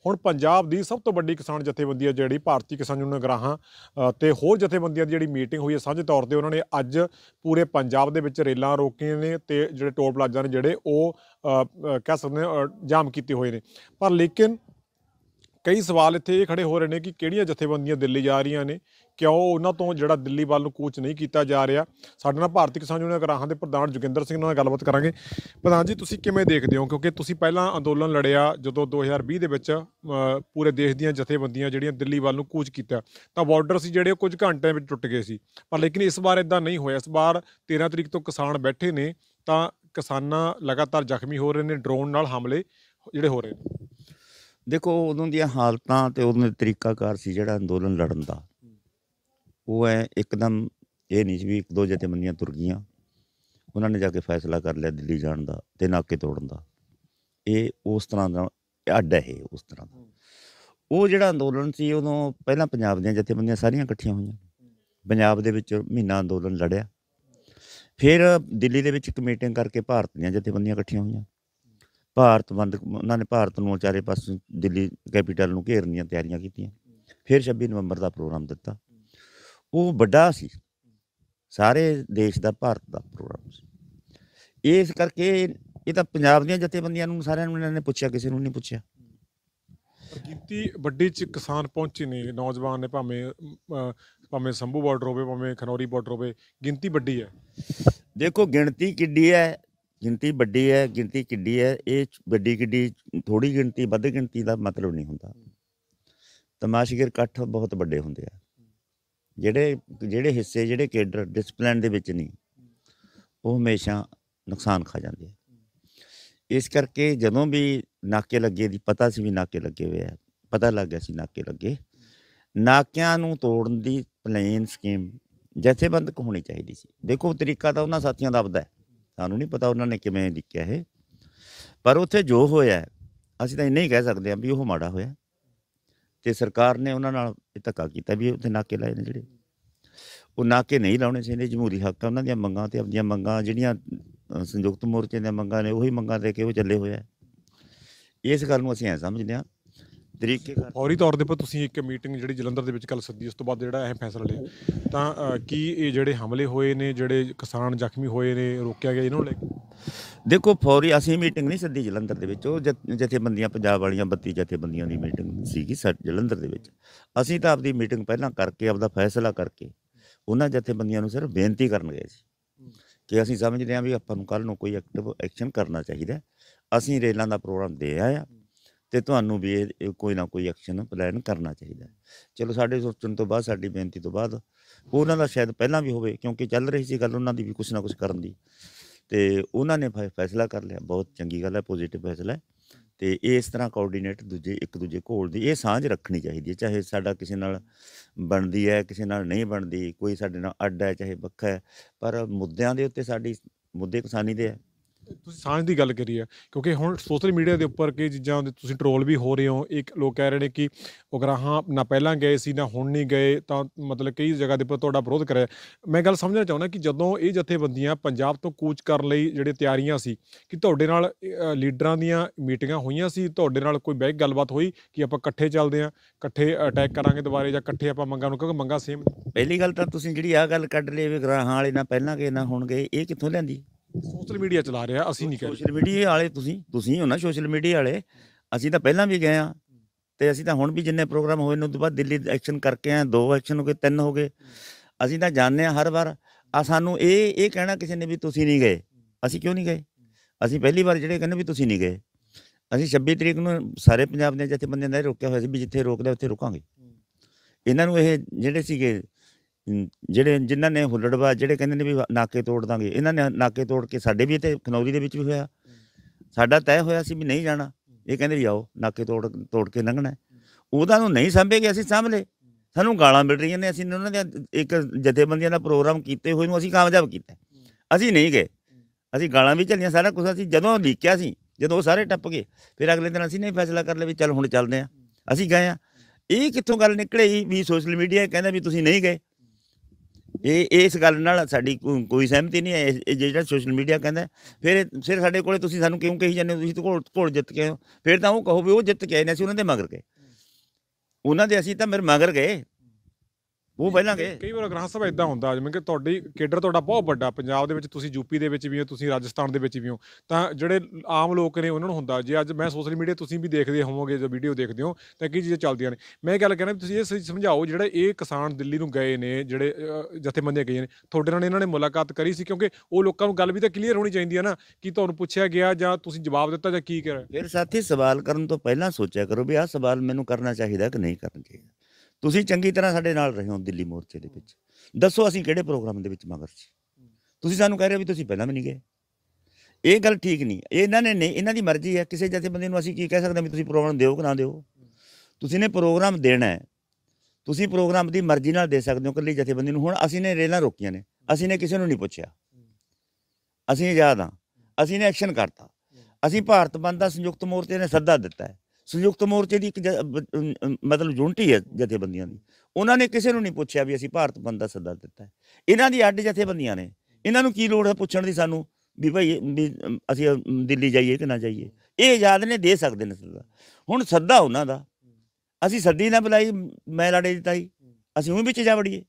ਹੁਣ ਪੰਜਾਬ ਦੀ ਸਭ ਤੋਂ ਵੱਡੀ ਕਿਸਾਨ ਜਥੇਬੰਦੀ ਆ ਜਿਹੜੀ ਭਾਰਤੀ ਕਿਸਾਨ ਯੂਨੀਅਨ ਗਰਾਹਾਂ ਤੇ ਹੋਰ ਜਥੇਬੰਦੀਆਂ ਦੀ ਜਿਹੜੀ ਮੀਟਿੰਗ ਹੋਈ ਹੈ ਸਾਂਝੇ ਤੌਰ ਤੇ ਉਹਨਾਂ ਨੇ ਅੱਜ ਪੂਰੇ ਪੰਜਾਬ ਦੇ ਵਿੱਚ ਰੇਲਾਂ ਰੋਕੀਆਂ ਨੇ ਤੇ ਜਿਹੜੇ ਟੋਲ ਪਲਾਜ਼ਾ ਨੇ ਜਿਹੜੇ ਉਹ ਕਹਿ ਸਕਦੇ ਜਾਮ ਕੀਤੇ ਹੋਏ ਨੇ ਪਰ ਲੇਕਿਨ ਕਈ ਸਵਾਲ ਇੱਥੇ ਇਹ ਖੜੇ ਹੋ ਰਹੇ ਨੇ ਕਿ ਕਿਹੜੀਆਂ ਜਥੇਬੰਦੀਆਂ ਦਿੱਲੀ ਜਾ ਰਹੀਆਂ ਨੇ ਕਿਉਂ ਉਹਨਾਂ ਤੋਂ ਜਿਹੜਾ ਦਿੱਲੀ ਵੱਲ ਨੂੰ ਕੋਚ ਨਹੀਂ ਕੀਤਾ ਜਾ ਰਿਹਾ ਸਾਡੇ ਨਾਲ ਭਾਰਤੀ ਕਿਸਾਨ ਯੂਨੀਅਨ ਗਰਾਹਾਂ ਦੇ ਪ੍ਰਧਾਨ ਜੁਗਿੰਦਰ ਸਿੰਘ ਨਾਲ ਗੱਲਬਾਤ ਕਰਾਂਗੇ ਪ੍ਰਧਾਨ ਜੀ ਤੁਸੀਂ ਕਿਵੇਂ ਦੇਖਦੇ ਹੋ ਕਿਉਂਕਿ ਤੁਸੀਂ ਪਹਿਲਾਂ ਅੰਦੋਲਨ ਲੜਿਆ ਜਦੋਂ 2020 ਦੇ ਵਿੱਚ ਪੂਰੇ ਦੇਸ਼ ਦੀਆਂ ਜਥੇਬੰਦੀਆਂ ਜਿਹੜੀਆਂ ਦਿੱਲੀ ਵੱਲ ਨੂੰ ਕੂਚ ਕੀਤਾ ਤਾਂ ਬਾਰਡਰ ਸੀ ਜਿਹੜੇ ਕੁਝ ਘੰਟਿਆਂ ਵਿੱਚ ਟੁੱਟ ਗਏ ਸੀ ਪਰ ਲੇਕਿਨ ਇਸ ਵਾਰ ਇਦਾਂ ਨਹੀਂ ਹੋਇਆ ਇਸ ਵਾਰ 13 ਤਰੀਕ ਤੋਂ ਕਿਸਾਨ ਬੈਠੇ ਨੇ ਤਾਂ ਕਿਸਾਨਾਂ ਲਗਾਤਾਰ ਜ਼ਖਮੀ ਹੋ ਰਹੇ ਨੇ ਡਰੋਨ ਨਾਲ ਹਮਲੇ ਜਿਹੜੇ ਹੋ ਰਹੇ ਨੇ ਦੇਖੋ ਉਦੋਂ ਦੀਆਂ ਹਾਲਤਾਂ ਤੇ ਉਹਨਾਂ ਦਾ ਤਰੀਕਾਕਾਰ ਸੀ ਜਿਹੜਾ ਅੰਦੋਲਨ ਲੜਨ ਦਾ ਉਹ ਐ ਇੱਕਦਮ ਇਹ ਨਹੀਂ ਸੀ ਵੀ ਇੱਕ ਦੋ ਮੰਨੀਆਂ ਤੁਰ ਗਈਆਂ ਉਹਨਾਂ ਨੇ ਜਾ ਕੇ ਫੈਸਲਾ ਕਰ ਲਿਆ ਦਿੱਲੀ ਜਾਣ ਦਾ ਤੇ ਨਾਕੇ ਤੋੜਨ ਦਾ ਇਹ ਉਸ ਤਰ੍ਹਾਂ ਦਾ ਅੱਡ ਹੈ ਉਸ ਤਰ੍ਹਾਂ ਦਾ ਉਹ ਜਿਹੜਾ ਅੰਦੋਲਨ ਸੀ ਉਦੋਂ ਪਹਿਲਾਂ ਪੰਜਾਬ ਦੀਆਂ ਜਥੇਬੰਦੀਆਂ ਸਾਰੀਆਂ ਇਕੱਠੀਆਂ ਹੋਈਆਂ ਪੰਜਾਬ ਦੇ ਵਿੱਚ ਮਹੀਨਾ ਅੰਦੋਲਨ ਲੜਿਆ ਫਿਰ ਦਿੱਲੀ ਦੇ ਵਿੱਚ ਇੱਕ ਮੀਟਿੰਗ ਕਰਕੇ ਭਾਰਤ ਦੀਆਂ ਜਥੇਬੰਦੀਆਂ ਇਕੱਠੀਆਂ ਹੋਈਆਂ ਭਾਰਤ ਬੰਦ ਉਹਨਾਂ ਨੇ ਭਾਰਤ ਨੂੰ ਚਾਰੇ ਪਾਸੇ ਦਿੱਲੀ ਕੈਪੀਟਲ ਨੂੰ ਘੇਰਨ ਦੀਆਂ ਤਿਆਰੀਆਂ ਕੀਤੀਆਂ ਫਿਰ 26 ਨਵੰਬਰ ਦਾ ਪ੍ਰੋਗਰਾਮ ਦਿੱਤਾ ਉਹ ਵੱਡਾ ਸੀ ਸਾਰੇ ਦੇਸ਼ ਦਾ ਭਾਰਤ ਦਾ ਪ੍ਰੋਗਰਾਮ ਸੀ ਇਸ ਕਰਕੇ ਇਹ ਤਾਂ ਪੰਜਾਬ ਦੀਆਂ ਜਥੇਬੰਦੀਆਂ ਨੂੰ ਸਾਰਿਆਂ ਨੂੰ ਇਹਨਾਂ ਨੇ ਪੁੱਛਿਆ ਕਿਸੇ ਨੂੰ ਨਹੀਂ ਪੁੱਛਿਆ ਕੀਤੀ ਵੱਡੀ ਚ ਕਿਸਾਨ ਪਹੁੰਚੇ ਨੇ ਨੌਜਵਾਨ ਨੇ ਭਾਵੇਂ ਭਾਵੇਂ ਸੰਭੂ ਬਾਰਡਰ ਹੋਵੇ ਭਾਵੇਂ ਖਨੌਰੀ ਬਾਰਡਰ ਹੋਵੇ ਗਿਣਤੀ ਵੱਡੀ ਹੈ ਦੇਖੋ ਗਿਣਤੀ ਕਿੱਡੀ ਹੈ ਗਿਣਤੀ ਵੱਡੀ ਹੈ ਗਿਣਤੀ ਕਿੱਡੀ ਹੈ ਇਹ ਵੱਡੀ ਕਿੱਡੀ ਥੋੜੀ ਗਿਣਤੀ ਵੱਧ ਗਿਣਤੀ ਦਾ ਮਤਲਬ ਨਹੀਂ ਹੁੰਦਾ ਤਮਾਸ਼ਗੀਰ ਇਕੱਠ ਬਹੁਤ ਵੱਡੇ ਹੁੰਦੇ ਆ ਜਿਹੜੇ ਜਿਹੜੇ ਹਿੱਸੇ ਜਿਹੜੇ ਕੇਡਰ ਡਿਸਪਲਿਨ ਦੇ ਵਿੱਚ ਨਹੀਂ ਉਹ ਹਮੇਸ਼ਾ ਨੁਕਸਾਨ ਖਾ ਜਾਂਦੇ ਇਸ ਕਰਕੇ ਜਦੋਂ ਵੀ ਨਾਕੇ ਲੱਗੇ ਦੀ ਪਤਾ ਸੀ ਵੀ ਨਾਕੇ ਲੱਗੇ ਹੋਏ ਆ ਪਤਾ ਲੱਗ ਗਿਆ ਸੀ ਨਾਕੇ ਲੱਗੇ ਨਾਕਿਆਂ ਨੂੰ ਤੋੜਨ ਦੀ ਪਲੇਨ ਸਕੀਮ ਜਥੇਬੰਦਕ ਹੋਣੀ ਚਾਹੀਦੀ ਸੀ ਦੇਖੋ ਤਰੀਕਾ ਤਾਂ ਉਹਨਾਂ ਸਾਥੀਆਂ ਦਾ ਆਪਦਾ ਹੈ ਸਾਨੂੰ ਨਹੀਂ ਪਤਾ ਉਹਨਾਂ ਨੇ ਕਿਵੇਂ ਲਿਖਿਆ ਇਹ ਪਰ ਉੱਥੇ ਜੋ ਹੋਇਆ ਅਸੀਂ ਤਾਂ ਇੰਨੇ ਹੀ ਕਹਿ ਸਕਦੇ ਆ ਵੀ ਉਹ ਮਾੜਾ ਹੋਇਆ ਤੇ ਸਰਕਾਰ ਨੇ ਉਹਨਾਂ ਨਾਲ ਇਹ ਧੱਕਾ ਕੀਤਾ ਵੀ ਉੱਥੇ ਨਾਕੇ ਲਾਏ ਨੇ ਜਿਹੜੇ ਉਹ ਨਾਕੇ ਨਹੀਂ ਲਾਉਣੇ ਚਾਹੀਦੇ ਜਮਹੂਰੀ ਹੱਕ ਉਹਨਾਂ ਦੀਆਂ ਮੰਗਾਂ ਤੇ ਆਪਣੀਆਂ ਮੰਗਾਂ ਜਿਹੜੀਆਂ ਸੰਯੁਕਤ ਮੋਰਚੇ ਦੀਆਂ ਮੰਗਾਂ ਨੇ ਉਹੀ ਮੰਗਾਂ ਦੇ ਕੇ ਉਹ ਚੱਲੇ ਹੋਇਆ ਇਸ ਗੱਲ ਨੂੰ ਅਸੀਂ ਐ ਸਮਝਦੇ ਹਾਂ ਤਰੀਕੇ ਫੌਰੀ ਤੌਰ ਦੇ ਉੱਪਰ ਤੁਸੀਂ ਇੱਕ ਮੀਟਿੰਗ ਜਿਹੜੀ ਜਲੰਧਰ ਦੇ ਵਿੱਚ ਕੱਲ ਸੱਦੀ ਉਸ ਤੋਂ ਬਾਅਦ ਜਿਹੜਾ ਇਹ ਫੈਸਲਾ ਲਿਆ ਤਾਂ ਕੀ ਇਹ ਜਿਹੜੇ ਹਮਲੇ ਹੋਏ ਨੇ ਜਿਹੜੇ ਕਿਸਾਨ ਜ਼ਖਮੀ ਹੋਏ ਨੇ ਰੋਕਿਆ ਗਿਆ ਇਹਨਾਂ ਨੂੰ ਦੇਖੋ ਫੌਰੀ ਅਸੀਂ ਮੀਟਿੰਗ ਨਹੀਂ ਸੱਦੀ ਜਲੰਧਰ ਦੇ ਵਿੱਚ ਉਹ ਜਿੱਥੇ ਬੰਦੀਆਂ ਪੰਜਾਬ ਵਾਲੀਆਂ 32 ਬੰਦੀਆਂ ਦੀ ਮੀਟਿੰਗ ਸੀਗੀ ਸਾ- ਜਲੰਧਰ ਦੇ ਵਿੱਚ ਅਸੀਂ ਤਾਂ ਆਪਦੀ ਮੀਟਿੰਗ ਪਹਿਲਾਂ ਕਰਕੇ ਆਪਦਾ ਫੈਸਲਾ ਕਰਕੇ ਉਹਨਾਂ ਜਿੱਥੇ ਬੰਦੀਆਂ ਨੂੰ ਸਿਰਫ ਬੇਨਤੀ ਕਰਨ ਗਏ ਸੀ ਕਿ ਅਸੀਂ ਸਮਝਦੇ ਹਾਂ ਵੀ ਆਪਾਂ ਨੂੰ ਕੱਲ ਨੂੰ ਕੋਈ ਐਕਟਿਵ ਐਕਸ਼ਨ ਕਰਨਾ ਚਾਹੀਦਾ ਅਸੀਂ ਰੇਲਾਂ ਦਾ ਪ੍ਰੋਗਰਾਮ ਦੇ ਆਏ ਆ ਤੇ ਤੁਹਾਨੂੰ ਵੀ ਇਹ ਕੋਈ ਨਾ ਕੋਈ ਐਕਸ਼ਨ ਪਲਾਨ ਕਰਨਾ ਚਾਹੀਦਾ ਚਲੋ ਸਾਡੇ ਸੋਚਣ ਤੋਂ ਬਾਅਦ ਸਾਡੀ ਬੇਨਤੀ ਤੋਂ ਬਾਅਦ ਉਹਨਾਂ ਦਾ ਸ਼ਾਇਦ ਪਹਿਲਾਂ ਵੀ ਹੋਵੇ ਕਿਉਂਕਿ ਚੱਲ ਰਹੀ ਸੀ ਗੱਲ ਉਹਨਾਂ ਦੀ ਵੀ ਕੁਝ ਨਾ ਕੁਝ ਕਰਨ ਦੀ ਤੇ ਉਹਨਾਂ ਨੇ ਫੈਸਲਾ ਕਰ ਲਿਆ ਬਹੁਤ ਚੰਗੀ ਗੱਲ ਹੈ ਪੋਜ਼ਿਟਿਵ ਫੈਸਲਾ ਹੈ ਤੇ ਇਸ ਤਰ੍ਹਾਂ ਕੋਆਰਡੀਨੇਟ ਦੂਜੇ ਇੱਕ ਦੂਜੇ ਕੋਲ ਦੀ ਇਹ ਸਾਂਝ ਰੱਖਣੀ ਚਾਹੀਦੀ ਹੈ ਚਾਹੇ ਸਾਡਾ ਕਿਸੇ ਨਾਲ ਬਣਦੀ ਹੈ ਕਿਸੇ ਨਾਲ ਨਹੀਂ ਬਣਦੀ ਕੋਈ ਸਾਡੇ ਨਾਲ ਅੱਡ ਹੈ ਚਾਹੇ ਵੱਖਰਾ ਹੈ ਪਰ ਮੁੱਦਿਆਂ ਦੇ ਉੱਤੇ ਸਾਡੀ ਮੁੱਦੇ ਕਿਸਾਨੀ ਦੇ ਹੈ ਤੁਸੀਂ ਸਾਂਝ ਦੀ ਗੱਲ ਕਰੀ ਹੈ ਕਿਉਂਕਿ ਹੁਣ ਸੋਸ਼ਲ ਮੀਡੀਆ ਦੇ ਉੱਪਰ ਕਈ ਚੀਜ਼ਾਂ ਦੇ ਤੁਸੀਂ ਟਰੋਲ ਵੀ ਹੋ ਰਹੇ ਹੋ ਇੱਕ ਲੋਕ ਕਹਿ ਰਹੇ ਨੇ ਕਿ ਉਗਰਾਹਾਂ ਨਾ ਪਹਿਲਾਂ ਗਏ ਸੀ ਨਾ ਹੁਣ ਨਹੀਂ ਗਏ ਤਾਂ ਮਤਲਬ ਕਈ ਜਗ੍ਹਾ ਦੇ ਉੱਪਰ ਤੁਹਾਡਾ ਵਿਰੋਧ ਕਰਿਆ ਮੈਂ ਗੱਲ ਸਮਝਣਾ ਚਾਹੁੰਦਾ ਕਿ ਜਦੋਂ ਇਹ ਜਥੇਬੰਦੀਆਂ ਪੰਜਾਬ ਤੋਂ ਕੂਚ ਕਰਨ ਲਈ ਜਿਹੜੇ ਤਿਆਰੀਆਂ ਸੀ ਕਿ ਤੁਹਾਡੇ ਨਾਲ ਲੀਡਰਾਂ ਦੀਆਂ ਮੀਟਿੰਗਾਂ ਹੋਈਆਂ ਸੀ ਤੁਹਾਡੇ ਨਾਲ ਕੋਈ ਬੈਕ ਗੱਲਬਾਤ ਹੋਈ ਕਿ ਆਪਾਂ ਇਕੱਠੇ ਚੱਲਦੇ ਆਂ ਇਕੱਠੇ ਅਟੈਕ ਕਰਾਂਗੇ ਦੁਬਾਰੇ ਜਾਂ ਇਕੱਠੇ ਆਪਾਂ ਮੰਗਾਂ ਨੂੰ ਕਿਉਂਕਿ ਮੰਗਾਂ ਸੇਮ ਪਹਿਲੀ ਗੱਲ ਤਾਂ ਤੁਸੀਂ ਜਿਹੜੀ ਆ ਗੱਲ ਕੱਢ ਲਈ ਵੀ ਗਰਾਹਾਂ ਵਾਲੇ ਨਾ ਪਹਿਲਾਂ ਗਏ ਨਾ ਹੁਣ ਗਏ ਇਹ ਕਿੱਥੋਂ ਲੈਂਦੀ ਸੋਸ਼ਲ ਮੀਡੀਆ ਚਲਾ ਰਿਹਾ ਅਸੀਂ ਨਹੀਂ ਕਰ ਸੋਸ਼ਲ ਮੀਡੀਆ ਵਾਲੇ ਤੁਸੀਂ ਤੁਸੀਂ ਹੋ ਨਾ ਸੋਸ਼ਲ ਮੀਡੀਆ ਵਾਲੇ ਅਸੀਂ ਤਾਂ ਪਹਿਲਾਂ ਵੀ ਗਏ ਆ ਤੇ ਅਸੀਂ ਤਾਂ ਹੁਣ ਵੀ ਜਿੰਨੇ ਪ੍ਰੋਗਰਾਮ ਹੋਏ ਨੇ ਉਸ ਤੋਂ ਬਾਅਦ ਦਿੱਲੀ ਐਕਸ਼ਨ ਕਰਕੇ ਆ ਦੋ ਐਕਸ਼ਨ ਹੋ ਗਏ ਤਿੰਨ ਹੋ ਗਏ ਅਸੀਂ ਤਾਂ ਜਾਣਦੇ ਆ ਹਰ ਵਾਰ ਆ ਸਾਨੂੰ ਇਹ ਇਹ ਕਹਿਣਾ ਕਿਸੇ ਨੇ ਵੀ ਤੁਸੀਂ ਨਹੀਂ ਗਏ ਅਸੀਂ ਕਿਉਂ ਨਹੀਂ ਗਏ ਅਸੀਂ ਪਹਿਲੀ ਵਾਰ ਜਿਹੜੇ ਕਹਿੰਦੇ ਵੀ ਤੁਸੀਂ ਨਹੀਂ ਗਏ ਅਸੀਂ 26 ਤਰੀਕ ਨੂੰ ਸਾਰੇ ਪੰਜਾਬ ਦੇ ਜਿੱਥੇ ਬੰਦੇ ਨੇ ਰੋਕਿਆ ਹੋਇਆ ਸੀ ਵੀ ਜਿੱਥੇ ਰੋਕਦੇ ਉੱਥੇ ਰੁਕਾਂਗੇ ਇਹਨਾਂ ਨੂੰ ਇਹ ਜਿਹੜੇ ਸੀਗੇ ਜਿਹੜੇ ਜਿਨ੍ਹਾਂ ਨੇ ਹੁੱਲੜਵਾ ਜਿਹੜੇ ਕਹਿੰਦੇ ਨੇ ਵੀ ਨਾਕੇ ਤੋੜ ਦਾਂਗੇ ਇਹਨਾਂ ਨੇ ਨਾਕੇ ਤੋੜ ਕੇ ਸਾਡੇ ਵੀ ਇੱਥੇ ਖਨੌਰੀ ਦੇ ਵਿੱਚ ਵੀ ਹੋਇਆ ਸਾਡਾ ਤੈਅ ਹੋਇਆ ਸੀ ਵੀ ਨਹੀਂ ਜਾਣਾ ਇਹ ਕਹਿੰਦੇ ਵੀ ਆਓ ਨਾਕੇ ਤੋੜ ਤੋੜ ਕੇ ਲੰਘਣਾ ਉਹਦਾ ਨੂੰ ਨਹੀਂ ਸੰਭੇਗੇ ਅਸੀਂ ਸੰਭਲੇ ਸਾਨੂੰ ਗਾਲਾਂ ਮਿਲ ਰਹੀਆਂ ਨੇ ਅਸੀਂ ਉਹਨਾਂ ਦੇ ਇੱਕ ਜਥੇਬੰਦੀਆਂ ਦਾ ਪ੍ਰੋਗਰਾਮ ਕੀਤੇ ਹੋਏ ਨੂੰ ਅਸੀਂ ਕਾਮਯਾਬ ਕੀਤਾ ਅਸੀਂ ਨਹੀਂ ਗਏ ਅਸੀਂ ਗਾਲਾਂ ਵੀ ਝੱਲੀਆਂ ਸਾਰਾ ਕੁਝ ਅਸੀਂ ਜਦੋਂ ਲੀਕਿਆ ਸੀ ਜਦੋਂ ਸਾਰੇ ਟੱਪ ਗਏ ਫਿਰ ਅਗਲੇ ਦਿਨ ਅਸੀਂ ਨਹੀਂ ਫੈਸਲਾ ਕਰ ਲਿਆ ਵੀ ਚੱਲ ਹੁਣ ਚੱਲਦੇ ਆ ਅਸੀਂ ਗਏ ਆ ਇਹ ਕਿੱਥੋਂ ਗੱਲ ਨਿਕਲੇ ਵੀ ਸੋਸ਼ਲ ਮੀਡੀਆ ਕਹਿੰਦਾ ਵੀ ਤੁਸੀਂ ਨਹੀਂ ਗਏ ਇਹ ਇਸ ਗੱਲ ਨਾਲ ਸਾਡੀ ਕੋਈ ਸਹਿਮਤੀ ਨਹੀਂ ਹੈ ਜਿਹੜਾ ਸੋਸ਼ਲ ਮੀਡੀਆ ਕਹਿੰਦਾ ਫਿਰ ਸਿਰ ਸਾਡੇ ਕੋਲੇ ਤੁਸੀਂ ਸਾਨੂੰ ਕਿਉਂ ਕਹੀ ਜਾਂਦੇ ਹੋ ਤੁਸੀਂ ਘੋੜ ਘੋੜ ਜਿੱਤ ਕੇ ਫਿਰ ਤਾਂ ਉਹ ਕਹੋ ਵੀ ਉਹ ਜਿੱਤ ਕੇ ਆਏ ਨੇ ਅਸੀਂ ਉਹਨਾਂ ਦੇ ਮਗਰ ਗਏ ਉਹਨਾਂ ਦੇ ਅਸੀਂ ਤਾਂ ਮੇਰੇ ਮਗਰ ਗਏ ਉਹ ਪਹਿਲਾਂ ਗਏ ਕਈ ਵਾਰ ਗ੍ਰਾਮ ਸਭਾ ਇਦਾਂ ਹੁੰਦਾ ਜਿਵੇਂ ਕਿ ਤੁਹਾਡੀ ਕੇਡਰ ਤੁਹਾਡਾ ਬਹੁਤ ਵੱਡਾ ਪੰਜਾਬ ਦੇ ਵਿੱਚ ਤੁਸੀਂ ਯੂਪੀ ਦੇ ਵਿੱਚ ਵੀ ਹੋ ਤੁਸੀਂ ਰਾਜਸਥਾਨ ਦੇ ਵਿੱਚ ਵੀ ਹੋ ਤਾਂ ਜਿਹੜੇ ਆਮ ਲੋਕ ਨੇ ਉਹਨਾਂ ਨੂੰ ਹੁੰਦਾ ਜੇ ਅੱਜ ਮੈਂ ਸੋਸ਼ਲ ਮੀਡੀਆ ਤੁਸੀਂ ਵੀ ਦੇਖਦੇ ਹੋਵੋਗੇ ਜੋ ਵੀਡੀਓ ਦੇਖਦੇ ਹੋ ਤਾਂ ਕੀ ਚੀਜ਼ਾਂ ਚੱਲਦੀਆਂ ਨੇ ਮੈਂ ਇਹ ਗੱਲ ਕਹਿਣਾ ਤੁਸੀਂ ਇਹ ਸਮਝਾਓ ਜਿਹੜੇ ਇਹ ਕਿਸਾਨ ਦਿੱਲੀ ਨੂੰ ਗਏ ਨੇ ਜਿਹੜੇ ਜਥੇਬੰਦੀਆਂ ਗਈਆਂ ਨੇ ਤੁਹਾਡੇ ਨਾਲ ਇਹਨਾਂ ਨੇ ਮੁਲਾਕਾਤ ਕਰੀ ਸੀ ਕਿਉਂਕਿ ਉਹ ਲੋਕਾਂ ਨੂੰ ਗੱਲ ਵੀ ਤਾਂ ਕਲੀਅਰ ਹੋਣੀ ਚਾਹੀਦੀ ਹੈ ਨਾ ਕਿ ਤੁਹਾਨੂੰ ਪੁੱਛਿਆ ਗਿਆ ਜਾਂ ਤੁਸੀਂ ਜਵਾਬ ਦਿੱਤਾ ਜਾਂ ਕੀ ਕਰਿਆ ਫਿਰ ਸਾਥੀ ਸਵਾਲ ਕਰਨ ਤੋਂ ਪਹਿਲਾਂ ਸੋਚਿਆ ਕਰੋ ਵੀ ਆਹ ਸਵਾਲ ਮੈਨੂੰ ਕਰਨਾ ਚਾਹੀਦਾ ਕਿ ਨਹੀਂ ਕਰਨਾ ਚਾਹੀਦਾ ਤੁਸੀਂ ਚੰਗੀ ਤਰ੍ਹਾਂ ਸਾਡੇ ਨਾਲ ਰਹੇ ਹੋ ਦਿੱਲੀ ਮੋਰਚੇ ਦੇ ਵਿੱਚ ਦੱਸੋ ਅਸੀਂ ਕਿਹੜੇ ਪ੍ਰੋਗਰਾਮ ਦੇ ਵਿੱਚ ਮਗਰ ਸੀ ਤੁਸੀਂ ਸਾਨੂੰ ਕਹਿ ਰਹੇ ਹੋ ਵੀ ਤੁਸੀਂ ਪਹਿਲਾਂ ਵੀ ਨਹੀਂ ਗਏ ਇਹ ਗੱਲ ਠੀਕ ਨਹੀਂ ਇਹਨਾਂ ਨੇ ਨਹੀਂ ਇਹਨਾਂ ਦੀ ਮਰਜ਼ੀ ਹੈ ਕਿਸੇ ਬੰਦੇ ਨੂੰ ਅਸੀਂ ਕੀ ਕਹਿ ਸਕਦੇ ਹਾਂ ਵੀ ਤੁਸੀਂ ਪ੍ਰੋਗਰਾਮ ਦਿਓ ਕਿ ਨਾ ਦਿਓ ਤੁਸੀਂ ਨੇ ਪ੍ਰੋਗਰਾਮ ਦੇਣਾ ਹੈ ਤੁਸੀਂ ਪ੍ਰੋਗਰਾਮ ਦੀ ਮਰਜ਼ੀ ਨਾਲ ਦੇ ਸਕਦੇ ਹੋ ਕੱਲੀ ਬੰਦੇ ਨੂੰ ਹੁਣ ਅਸੀਂ ਨੇ ਰੇਲਾਂ ਰੋਕੀਆਂ ਨੇ ਅਸੀਂ ਨੇ ਕਿਸੇ ਨੂੰ ਨਹੀਂ ਪੁੱਛਿਆ ਅਸੀਂ ਆਜ਼ਾਦ ਹਾਂ ਅਸੀਂ ਨੇ ਐਕਸ਼ਨ ਕਰਤਾ ਅਸੀਂ ਭਾਰਤ ਬੰਦ ਦਾ ਸੰਯੁਕਤ ਮੋਰਚੇ ਨੇ ਸੱਦਾ ਦਿੱਤਾ ਹੈ ਸੰਯੁਕਤ ਮੋਰਚੇ ਦੀ ਇੱਕ ਮਤਲਬ ਯੂਨਿਟੀ ਹੈ ਜਥੇਬੰਦੀਆਂ ਦੀ ਉਹਨਾਂ ਨੇ ਕਿਸੇ ਨੂੰ ਨਹੀਂ ਪੁੱਛਿਆ ਵੀ ਅਸੀਂ ਭਾਰਤ ਬੰਦ ਦਾ ਸੱਦਾ ਦਿੱਤਾ ਹੈ। ਇਹਨਾਂ ਦੀ ਅੱਡ ਜਥੇਬੰਦੀਆਂ ਨੇ ਇਹਨਾਂ ਨੂੰ ਕੀ ਲੋੜ ਹੈ ਪੁੱਛਣ ਦੀ ਸਾਨੂੰ ਵੀ ਭਾਈ ਵੀ ਅਸੀਂ ਦਿੱਲੀ ਜਾਈਏ ਕਿ ਨਾ ਜਾਈਏ ਇਹ ਆਜ਼ਾਦ ਨੇ ਦੇ ਸਕਦੇ ਨੇ ਸੱਦਾ ਹੁਣ ਸੱਦਾ ਉਹਨਾਂ ਦਾ ਅਸੀਂ ਸੱਦੀ ਨਾ ਬੁਲਾਈ ਮੈਂ ਲੜੇ ਦਿੱਤਾ ਹੀ ਅਸੀਂ ਉਹ ਵਿੱਚ ਜਾ ਵੜੀਏ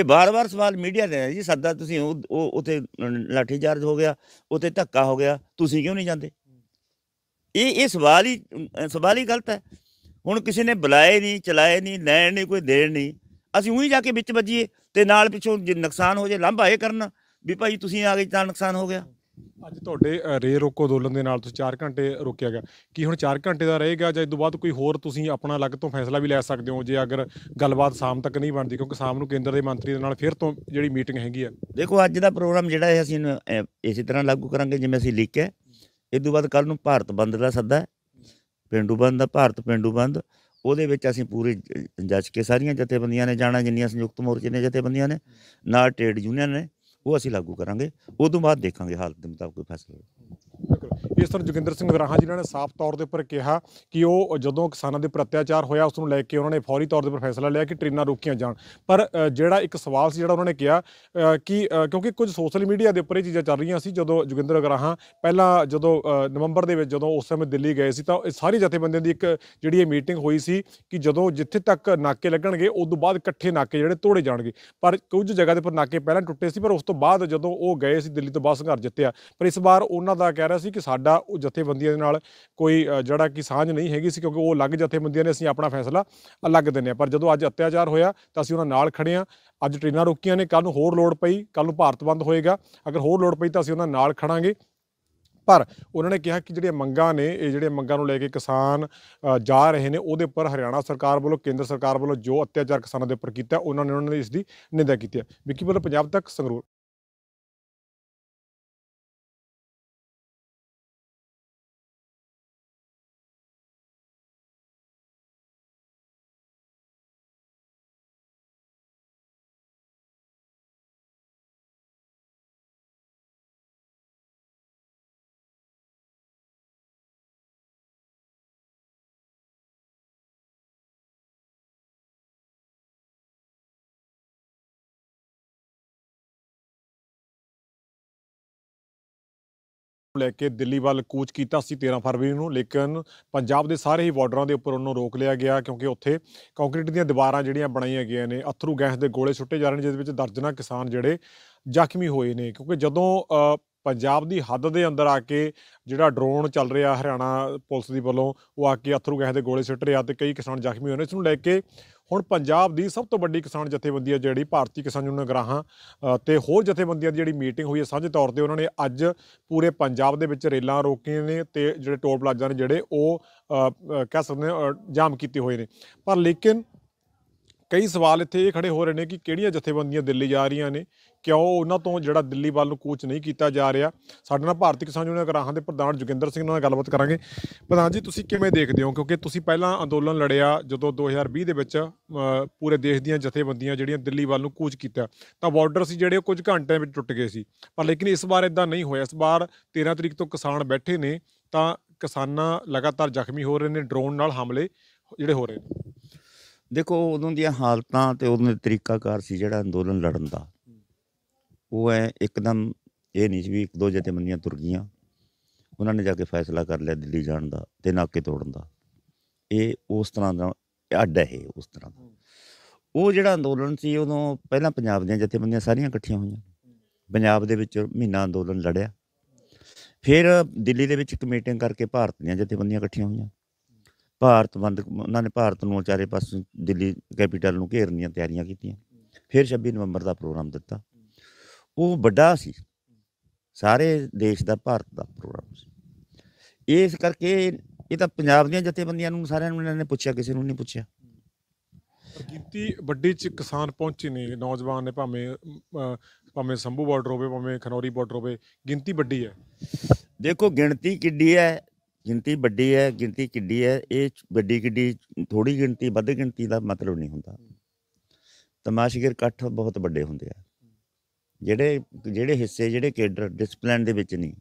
ਇਹ ਬਾਰ-ਬਾਰ ਸਵਾਲ ਮੀਡੀਆ ਦੇ ਰਿਹਾ ਜੀ ਸੱਦਾ ਤੁਸੀਂ ਉਹ ਉਹ- ਉੱਥੇ ਚਾਰਜ ਹੋ ਗਿਆ ਉੱਥੇ ਧੱਕਾ ਹੋ ਗਿਆ ਤੁਸੀਂ ਕਿਉਂ ਨਹੀਂ ਜਾਂਦੇ ਇਹ ਇਹ ਸਵਾਲ ਹੀ ਸਵਾਲ ਹੀ ਗਲਤ ਹੈ ਹੁਣ ਕਿਸੇ ਨੇ ਬੁਲਾਏ ਨਹੀਂ ਚਲਾਏ ਨਹੀਂ ਲੈਣ ਨਹੀਂ ਕੋਈ ਦੇਣ ਨਹੀਂ ਅਸੀਂ ਉਹੀ ਜਾ ਕੇ ਵਿੱਚ ਵੱਜੀਏ ਤੇ ਨਾਲ ਪਿੱਛੋਂ ਜੇ ਨੁਕਸਾਨ ਹੋ ਜੇ ਲੰਬਾ ਇਹ ਕਰਨਾ ਵੀ ਭਾਈ ਤੁਸੀਂ ਆ ਗਏ ਤਾਂ ਨੁਕਸਾਨ ਹੋ ਗਿਆ ਅੱਜ ਤੁਹਾਡੇ ਰੇ ਰੋਕੋ ਦੋਲਨ ਦੇ ਨਾਲ ਤੁਸੀਂ 4 ਘੰਟੇ ਰੋਕਿਆ ਗਿਆ ਕੀ ਹੁਣ 4 ਘੰਟੇ ਦਾ ਰਹੇਗਾ ਜਾਂ ਇਸ ਤੋਂ ਬਾਅਦ ਕੋਈ ਹੋਰ ਤੁਸੀਂ ਆਪਣਾ ਅਲੱਗ ਤੋਂ ਫੈਸਲਾ ਵੀ ਲੈ ਸਕਦੇ ਹੋ ਜੇ ਅਗਰ ਗੱਲਬਾਤ ਸ਼ਾਮ ਤੱਕ ਨਹੀਂ ਬਣਦੀ ਕਿਉਂਕਿ ਸ਼ਾਮ ਨੂੰ ਕੇਂਦਰ ਦੇ ਮੰਤਰੀ ਦੇ ਨਾਲ ਫਿਰ ਤੋਂ ਜਿਹੜੀ ਮੀਟਿੰਗ ਹੈਗੀ ਆ ਦੇਖੋ ਅੱਜ ਦਾ ਪ੍ਰੋਗਰਾਮ ਜਿਹੜਾ ਹੈ ਅਸੀਂ ਇਸੇ ਤਰ੍ਹਾਂ ਲਾਗੂ ਕਰਾਂਗੇ ਜਿਵੇਂ ਅਸੀਂ ਲਿਖਿਆ ਇਸ ਤੋਂ ਬਾਅਦ ਕੱਲ ਨੂੰ ਭਾਰਤ ਬੰਦ ਦਾ ਸੱਦਾ ਹੈ ਪਿੰਡੂ ਬੰਦ ਦਾ ਭਾਰਤ ਪਿੰਡੂ ਬੰਦ ਉਹਦੇ ਵਿੱਚ ਅਸੀਂ ਪੂਰੇ ਜੱਜ ਕੇ ਸਾਰੀਆਂ ਜਥੇਬੰਦੀਆਂ ਨੇ ਜਾਣਾ ਜਿੰਨੀਆਂ ਸੰਯੁਕਤ ਮੋਰਚੇ ਨੇ ਜਥੇਬੰਦੀਆਂ ਨੇ ਨਾਲ ਟ੍ਰੇਡ ਯੂਨੀਅਨ ਨੇ ਉਹ ਅਸੀਂ ਲਾਗੂ ਕਰਾਂਗੇ ਉਦੋਂ ਬਾਅਦ ਦੇਖਾਂਗੇ ਹਾਲਤ ਦੇ ਮੁਤਾਬਕ ਕੋਈ ਫੈਸਲਾ ਇਸ ਤਰ੍ਹਾਂ ਜੋਗਿੰਦਰ ਸਿੰਘ ਵਿਰਾਹਾ ਜਿਨ੍ਹਾਂ ਨੇ ਸਾਫ਼ ਤੌਰ ਦੇ ਉੱਪਰ ਕਿਹਾ ਕਿ ਉਹ ਜਦੋਂ ਕਿਸਾਨਾਂ ਦੇ ਉੱਪਰ ਅਤਿਆਚਾਰ ਹੋਇਆ ਉਸ ਨੂੰ ਲੈ ਕੇ ਉਹਨਾਂ ਨੇ ਫੌਰੀ ਤੌਰ ਦੇ ਉੱਪਰ ਫੈਸਲਾ ਲਿਆ ਕਿ ਟ੍ਰੇਨਾਂ ਰੋਕੀਆਂ ਜਾਣ ਪਰ ਜਿਹੜਾ ਇੱਕ ਸਵਾਲ ਸੀ ਜਿਹੜਾ ਉਹਨਾਂ ਨੇ ਕਿਹਾ ਕਿ ਕਿਉਂਕਿ ਕੁਝ ਸੋਸ਼ਲ ਮੀਡੀਆ ਦੇ ਉੱਪਰ ਇਹ ਚੀਜ਼ਾਂ ਚੱਲ ਰਹੀਆਂ ਸੀ ਜਦੋਂ ਜੋਗਿੰਦਰ ਵਿਰਾਹਾ ਪਹਿਲਾਂ ਜਦੋਂ ਨਵੰਬਰ ਦੇ ਵਿੱਚ ਜਦੋਂ ਉਸ ਸਮੇਂ ਦਿੱਲੀ ਗਏ ਸੀ ਤਾਂ ਇਹ ਸਾਰੀ ਜਥੇਬੰਦੀਆਂ ਦੀ ਇੱਕ ਜਿਹੜੀ ਇਹ ਮੀਟਿੰਗ ਹੋਈ ਸੀ ਕਿ ਜਦੋਂ ਜਿੱਥੇ ਤੱਕ ਨਾਕੇ ਲੱਗਣਗੇ ਉਸ ਤੋਂ ਬਾਅਦ ਇਕੱਠੇ ਨਾਕੇ ਜਿਹੜੇ ਤੋੜੇ ਜਾਣਗੇ ਪਰ ਕੁਝ ਜਗ੍ਹਾ ਦੇ ਉੱਪਰ ਨਾਕੇ ਪਹਿਲਾਂ ਟੁੱਟੇ ਸੀ ਪਰ ਉਸ ਤੋਂ ਬਾਅਦ ਜਦੋਂ ਉਹ ਗਏ ਸੀ ਦਿੱਲੀ ਤੋਂ ਬਾਅਦ ਸੰਘਰਸ਼ ਜਿੱਤਿਆ ਪਰ ਇਸ ਵਾਰ ਉਹਨਾਂ ਦਾ ਕਹਿ ਰਿਹਾ ਸੀ ਕਿ ਸਾਡੇ ਸਾਡਾ ਉਹ ਜਥੇਬੰਦੀਆਂ ਦੇ ਨਾਲ ਕੋਈ ਜਿਹੜਾ ਕਿ ਸਾਂਝ ਨਹੀਂ ਹੈਗੀ ਸੀ ਕਿਉਂਕਿ ਉਹ ਅਲੱਗ ਜਥੇਬੰਦੀਆਂ ਨੇ ਅਸੀਂ ਆਪਣਾ ਫੈਸਲਾ ਅਲੱਗ ਦਿੰਨੇ ਆ ਪਰ ਜਦੋਂ ਅੱਜ ਅਤਿਆਚਾਰ ਹੋਇਆ ਤਾਂ ਅਸੀਂ ਉਹਨਾਂ ਨਾਲ ਖੜੇ ਆ ਅੱਜ ਟ੍ਰੇਨਾਂ ਰੁਕੀਆਂ ਨੇ ਕੱਲ ਨੂੰ ਹੋਰ ਲੋੜ ਪਈ ਕੱਲ ਨੂੰ ਭਾਰਤ ਬੰਦ ਹੋਏਗਾ ਅਗਰ ਹੋਰ ਲੋੜ ਪਈ ਤਾਂ ਅਸੀਂ ਉਹਨਾਂ ਨਾਲ ਖੜਾਂਗੇ ਪਰ ਉਹਨਾਂ ਨੇ ਕਿਹਾ ਕਿ ਜਿਹੜੀਆਂ ਮੰਗਾਂ ਨੇ ਇਹ ਜਿਹੜੀਆਂ ਮੰਗਾਂ ਨੂੰ ਲੈ ਕੇ ਕਿਸਾਨ ਜਾ ਰਹੇ ਨੇ ਉਹਦੇ ਉੱਪਰ ਹਰਿਆਣਾ ਸਰਕਾਰ ਵੱਲੋਂ ਕੇਂਦਰ ਸਰਕਾਰ ਵੱਲੋਂ ਜੋ ਅਤਿਆਚਾਰ ਕਿਸਾਨਾਂ ਦੇ ਉੱਪਰ ਕੀਤਾ ਉਹਨਾਂ ਨੇ ਉਹਨਾਂ ਨੇ ਇਸ ਦੀ ਨਿੰਦਾ ਕੀਤੀ ਹੈ ਵਿੱਕੀ ਪੰਜਾਬ ਤੱਕ ਸੰਗਰੂਰ ਲੈ ਕੇ ਦਿੱਲੀ ਵੱਲ ਕੂਚ ਕੀਤਾ ਸੀ 13 ਫਰਵਰੀ ਨੂੰ ਲੇਕਿਨ ਪੰਜਾਬ ਦੇ ਸਾਰੇ ਹੀ ਬਾਰਡਰਾਂ ਦੇ ਉੱਪਰ ਉਹਨੂੰ ਰੋਕ ਲਿਆ ਗਿਆ ਕਿਉਂਕਿ ਉੱਥੇ ਕੰਕਰੀਟ ਦੀਆਂ ਦੀਵਾਰਾਂ ਜਿਹੜੀਆਂ ਬਣਾਈਆਂ ਗਈਆਂ ਨੇ ਅਥਰੂ ਗੈਸ ਦੇ ਗੋਲੇ ਛੁੱਟੇ ਜਾ ਰਹੇ ਨੇ ਜਿਸ ਵਿੱਚ ਦਰਜਨਾਂ ਕਿਸਾਨ ਜਿਹੜੇ ਜ਼ਖਮੀ ਹੋਏ ਨੇ ਕਿਉਂਕਿ ਜਦੋਂ ਪੰਜਾਬ ਦੀ ਹੱਦ ਦੇ ਅੰਦਰ ਆ ਕੇ ਜਿਹੜਾ ਡਰੋਨ ਚੱਲ ਰਿਹਾ ਹਰਿਆਣਾ ਪੁਲਿਸ ਦੀ ਵੱਲੋਂ ਉਹ ਆ ਕੇ ਅਥਰੂ ਗੈਸ ਦੇ ਗੋਲੇ ਸਿੱਟ ਰਿਹਾ ਤੇ ਕਈ ਕਿਸਾਨ ਜ਼ਖਮੀ ਹੋਏ ਨੇ ਇਸ ਨੂੰ ਲੈ ਕੇ ਹੁਣ ਪੰਜਾਬ ਦੀ ਸਭ ਤੋਂ ਵੱਡੀ ਕਿਸਾਨ ਜਥੇਬੰਦੀ ਆ ਜਿਹੜੀ ਭਾਰਤੀ ਕਿਸਾਨ ਯੂਨੀਅਨ ਗਰਾਹਾਂ ਤੇ ਹੋਰ ਜਥੇਬੰਦੀਆਂ ਦੀ ਜਿਹੜੀ ਮੀਟਿੰਗ ਹੋਈ ਹੈ ਸਾਂਝੇ ਤੌਰ ਤੇ ਉਹਨਾਂ ਨੇ ਅੱਜ ਪੂਰੇ ਪੰਜਾਬ ਦੇ ਵਿੱਚ ਰੇਲਾਂ ਰੋਕੀਆਂ ਨੇ ਤੇ ਜਿਹੜੇ ਟੋਲ ਪਲਾਜ਼ਾ ਨੇ ਜਿਹੜੇ ਉਹ ਕਹਿ ਸਕਦੇ ਜਾਮ ਕੀਤੇ ਹੋਏ ਨੇ ਪਰ ਲੇਕਿਨ ਕਈ ਸਵਾਲ ਇੱਥੇ ਇਹ ਖੜੇ ਹੋ ਰਹੇ ਨੇ ਕਿ ਕਿਹੜੀਆਂ ਜਥੇਬੰਦੀਆਂ ਦਿੱਲੀ ਜਾ ਰਹੀਆਂ ਨੇ ਕਿਉਂ ਉਹਨਾਂ ਤੋਂ ਜਿਹੜਾ ਦਿੱਲੀ ਵੱਲ ਨੂੰ ਕੋਚ ਨਹੀਂ ਕੀਤਾ ਜਾ ਰਿਹਾ ਸਾਡੇ ਨਾਲ ਭਾਰਤੀ ਕਿਸਾਨ ਯੂਨੀਅਨ ਗਰਾਹਾਂ ਦੇ ਪ੍ਰਧਾਨ ਜੁਗਿੰਦਰ ਸਿੰਘ ਨਾਲ ਗੱਲਬਾਤ ਕਰਾਂਗੇ ਪ੍ਰਧਾਨ ਜੀ ਤੁਸੀਂ ਕਿਵੇਂ ਦੇਖਦੇ ਹੋ ਕਿਉਂਕਿ ਤੁਸੀਂ ਪਹਿਲਾਂ ਅੰਦੋਲਨ ਲੜਿਆ ਜਦੋਂ 2020 ਦੇ ਵਿੱਚ ਪੂਰੇ ਦੇਸ਼ ਦੀਆਂ ਜਥੇਬੰਦੀਆਂ ਜਿਹੜੀਆਂ ਦਿੱਲੀ ਵੱਲ ਨੂੰ ਕੋਚ ਕੀਤਾ ਤਾਂ ਬਾਰਡਰ ਸੀ ਜਿਹੜੇ ਕੁਝ ਘੰਟਿਆਂ ਵਿੱਚ ਟੁੱਟ ਗਏ ਸੀ ਪਰ ਲੇਕਿਨ ਇਸ ਵਾਰ ਇਦਾਂ ਨਹੀਂ ਹੋਇਆ ਇਸ ਵਾਰ 13 ਤਰੀਕ ਤੋਂ ਕਿਸਾਨ ਬੈਠੇ ਨੇ ਤਾਂ ਕਿਸਾਨਾਂ ਲਗਾਤਾਰ ਜ਼ਖਮੀ ਹੋ ਰਹੇ ਨੇ ਡਰੋਨ ਨਾਲ ਹਮਲੇ ਜਿਹੜੇ ਹੋ ਰਹੇ ਨੇ ਦੇਖੋ ਉਦੋਂ ਦੀਆਂ ਹਾਲਤਾਂ ਤੇ ਉਹਨਾਂ ਦਾ ਤਰੀਕਾਕਾਰ ਸੀ ਜਿਹੜਾ ਅੰਦੋਲਨ ਲੜਨ ਦਾ ਉਹ ਐ ਇੱਕਦਮ ਇਹ ਨਹੀਂ ਸੀ ਵੀ ਇੱਕ ਦੋ ਮੰਨੀਆਂ ਤੁਰ ਗਈਆਂ ਉਹਨਾਂ ਨੇ ਜਾ ਕੇ ਫੈਸਲਾ ਕਰ ਲਿਆ ਦਿੱਲੀ ਜਾਣ ਦਾ ਤੇ ਨਾਕੇ ਤੋੜਨ ਦਾ ਇਹ ਉਸ ਤਰ੍ਹਾਂ ਦਾ ਅੱਡ ਹੈ ਉਸ ਤਰ੍ਹਾਂ ਦਾ ਉਹ ਜਿਹੜਾ ਅੰਦੋਲਨ ਸੀ ਉਦੋਂ ਪਹਿਲਾਂ ਪੰਜਾਬ ਦੀਆਂ ਜਥੇਬੰਦੀਆਂ ਸਾਰੀਆਂ ਇਕੱਠੀਆਂ ਹੋਈਆਂ ਪੰਜਾਬ ਦੇ ਵਿੱਚ ਮਹੀਨਾ ਅੰਦੋਲਨ ਲੜਿਆ ਫਿਰ ਦਿੱਲੀ ਦੇ ਵਿੱਚ ਇੱਕ ਮੀਟਿੰਗ ਕਰਕੇ ਭਾਰਤ ਦੀਆਂ ਜਥੇਬੰਦੀਆਂ ਇਕੱਠੀਆਂ ਹੋਈਆਂ ਭਾਰਤ ਬੰਦ ਉਹਨਾਂ ਨੇ ਭਾਰਤ ਨੂੰ ਚਾਰੇ ਪਾਸੇ ਦਿੱਲੀ ਕੈਪੀਟਲ ਨੂੰ ਘੇਰਨ ਦੀਆਂ ਤਿਆਰੀਆਂ ਕੀਤੀਆਂ ਫਿਰ 26 ਨਵੰਬਰ ਦਾ ਪ੍ਰੋਗਰਾਮ ਦਿੱਤਾ ਉਹ ਵੱਡਾ ਸੀ ਸਾਰੇ ਦੇਸ਼ ਦਾ ਭਾਰਤ ਦਾ ਪ੍ਰੋਗਰਾਮ ਸੀ ਇਸ ਕਰਕੇ ਇਹ ਤਾਂ ਪੰਜਾਬ ਦੀਆਂ ਜਥੇਬੰਦੀਆਂ ਨੂੰ ਸਾਰਿਆਂ ਨੂੰ ਇਹਨਾਂ ਨੇ ਪੁੱਛਿਆ ਕਿਸੇ ਨੂੰ ਨਹੀਂ ਪੁੱਛਿਆ ਕੀਤੀ ਵੱਡੀ ਚ ਕਿਸਾਨ ਪਹੁੰਚੇ ਨੇ ਨੌਜਵਾਨ ਨੇ ਭਾਵੇਂ ਭਾਵੇਂ ਸੰਭੂ ਬਾਰਡਰ ਹੋਵੇ ਭਾਵੇਂ ਖਨੌਰੀ ਬਾਰਡਰ ਹੋਵੇ ਗਿਣਤੀ ਵੱਡੀ ਹੈ ਦੇਖੋ ਗਿਣਤੀ ਕਿੱਡੀ ਹੈ ਗਿਣਤੀ ਵੱਡੀ ਹੈ ਗਿਣਤੀ ਕਿੱਡੀ ਹੈ ਇਹ ਵੱਡੀ ਕਿੱਡੀ ਥੋੜੀ ਗਿਣਤੀ ਵੱਧ ਗਿਣਤੀ ਦਾ ਮਤਲਬ ਨਹੀਂ ਹੁੰਦਾ ਤਮਾਸ਼ਗਰ ਇਕੱਠ ਬਹੁਤ ਵੱਡੇ ਹੁੰਦੇ ਆ ਜਿਹੜੇ ਜਿਹੜੇ ਹਿੱਸੇ ਜਿਹੜੇ ਕੇਡਰ ਡਿਸਪਲਿਨ ਦੇ ਵਿੱਚ ਨਹੀਂ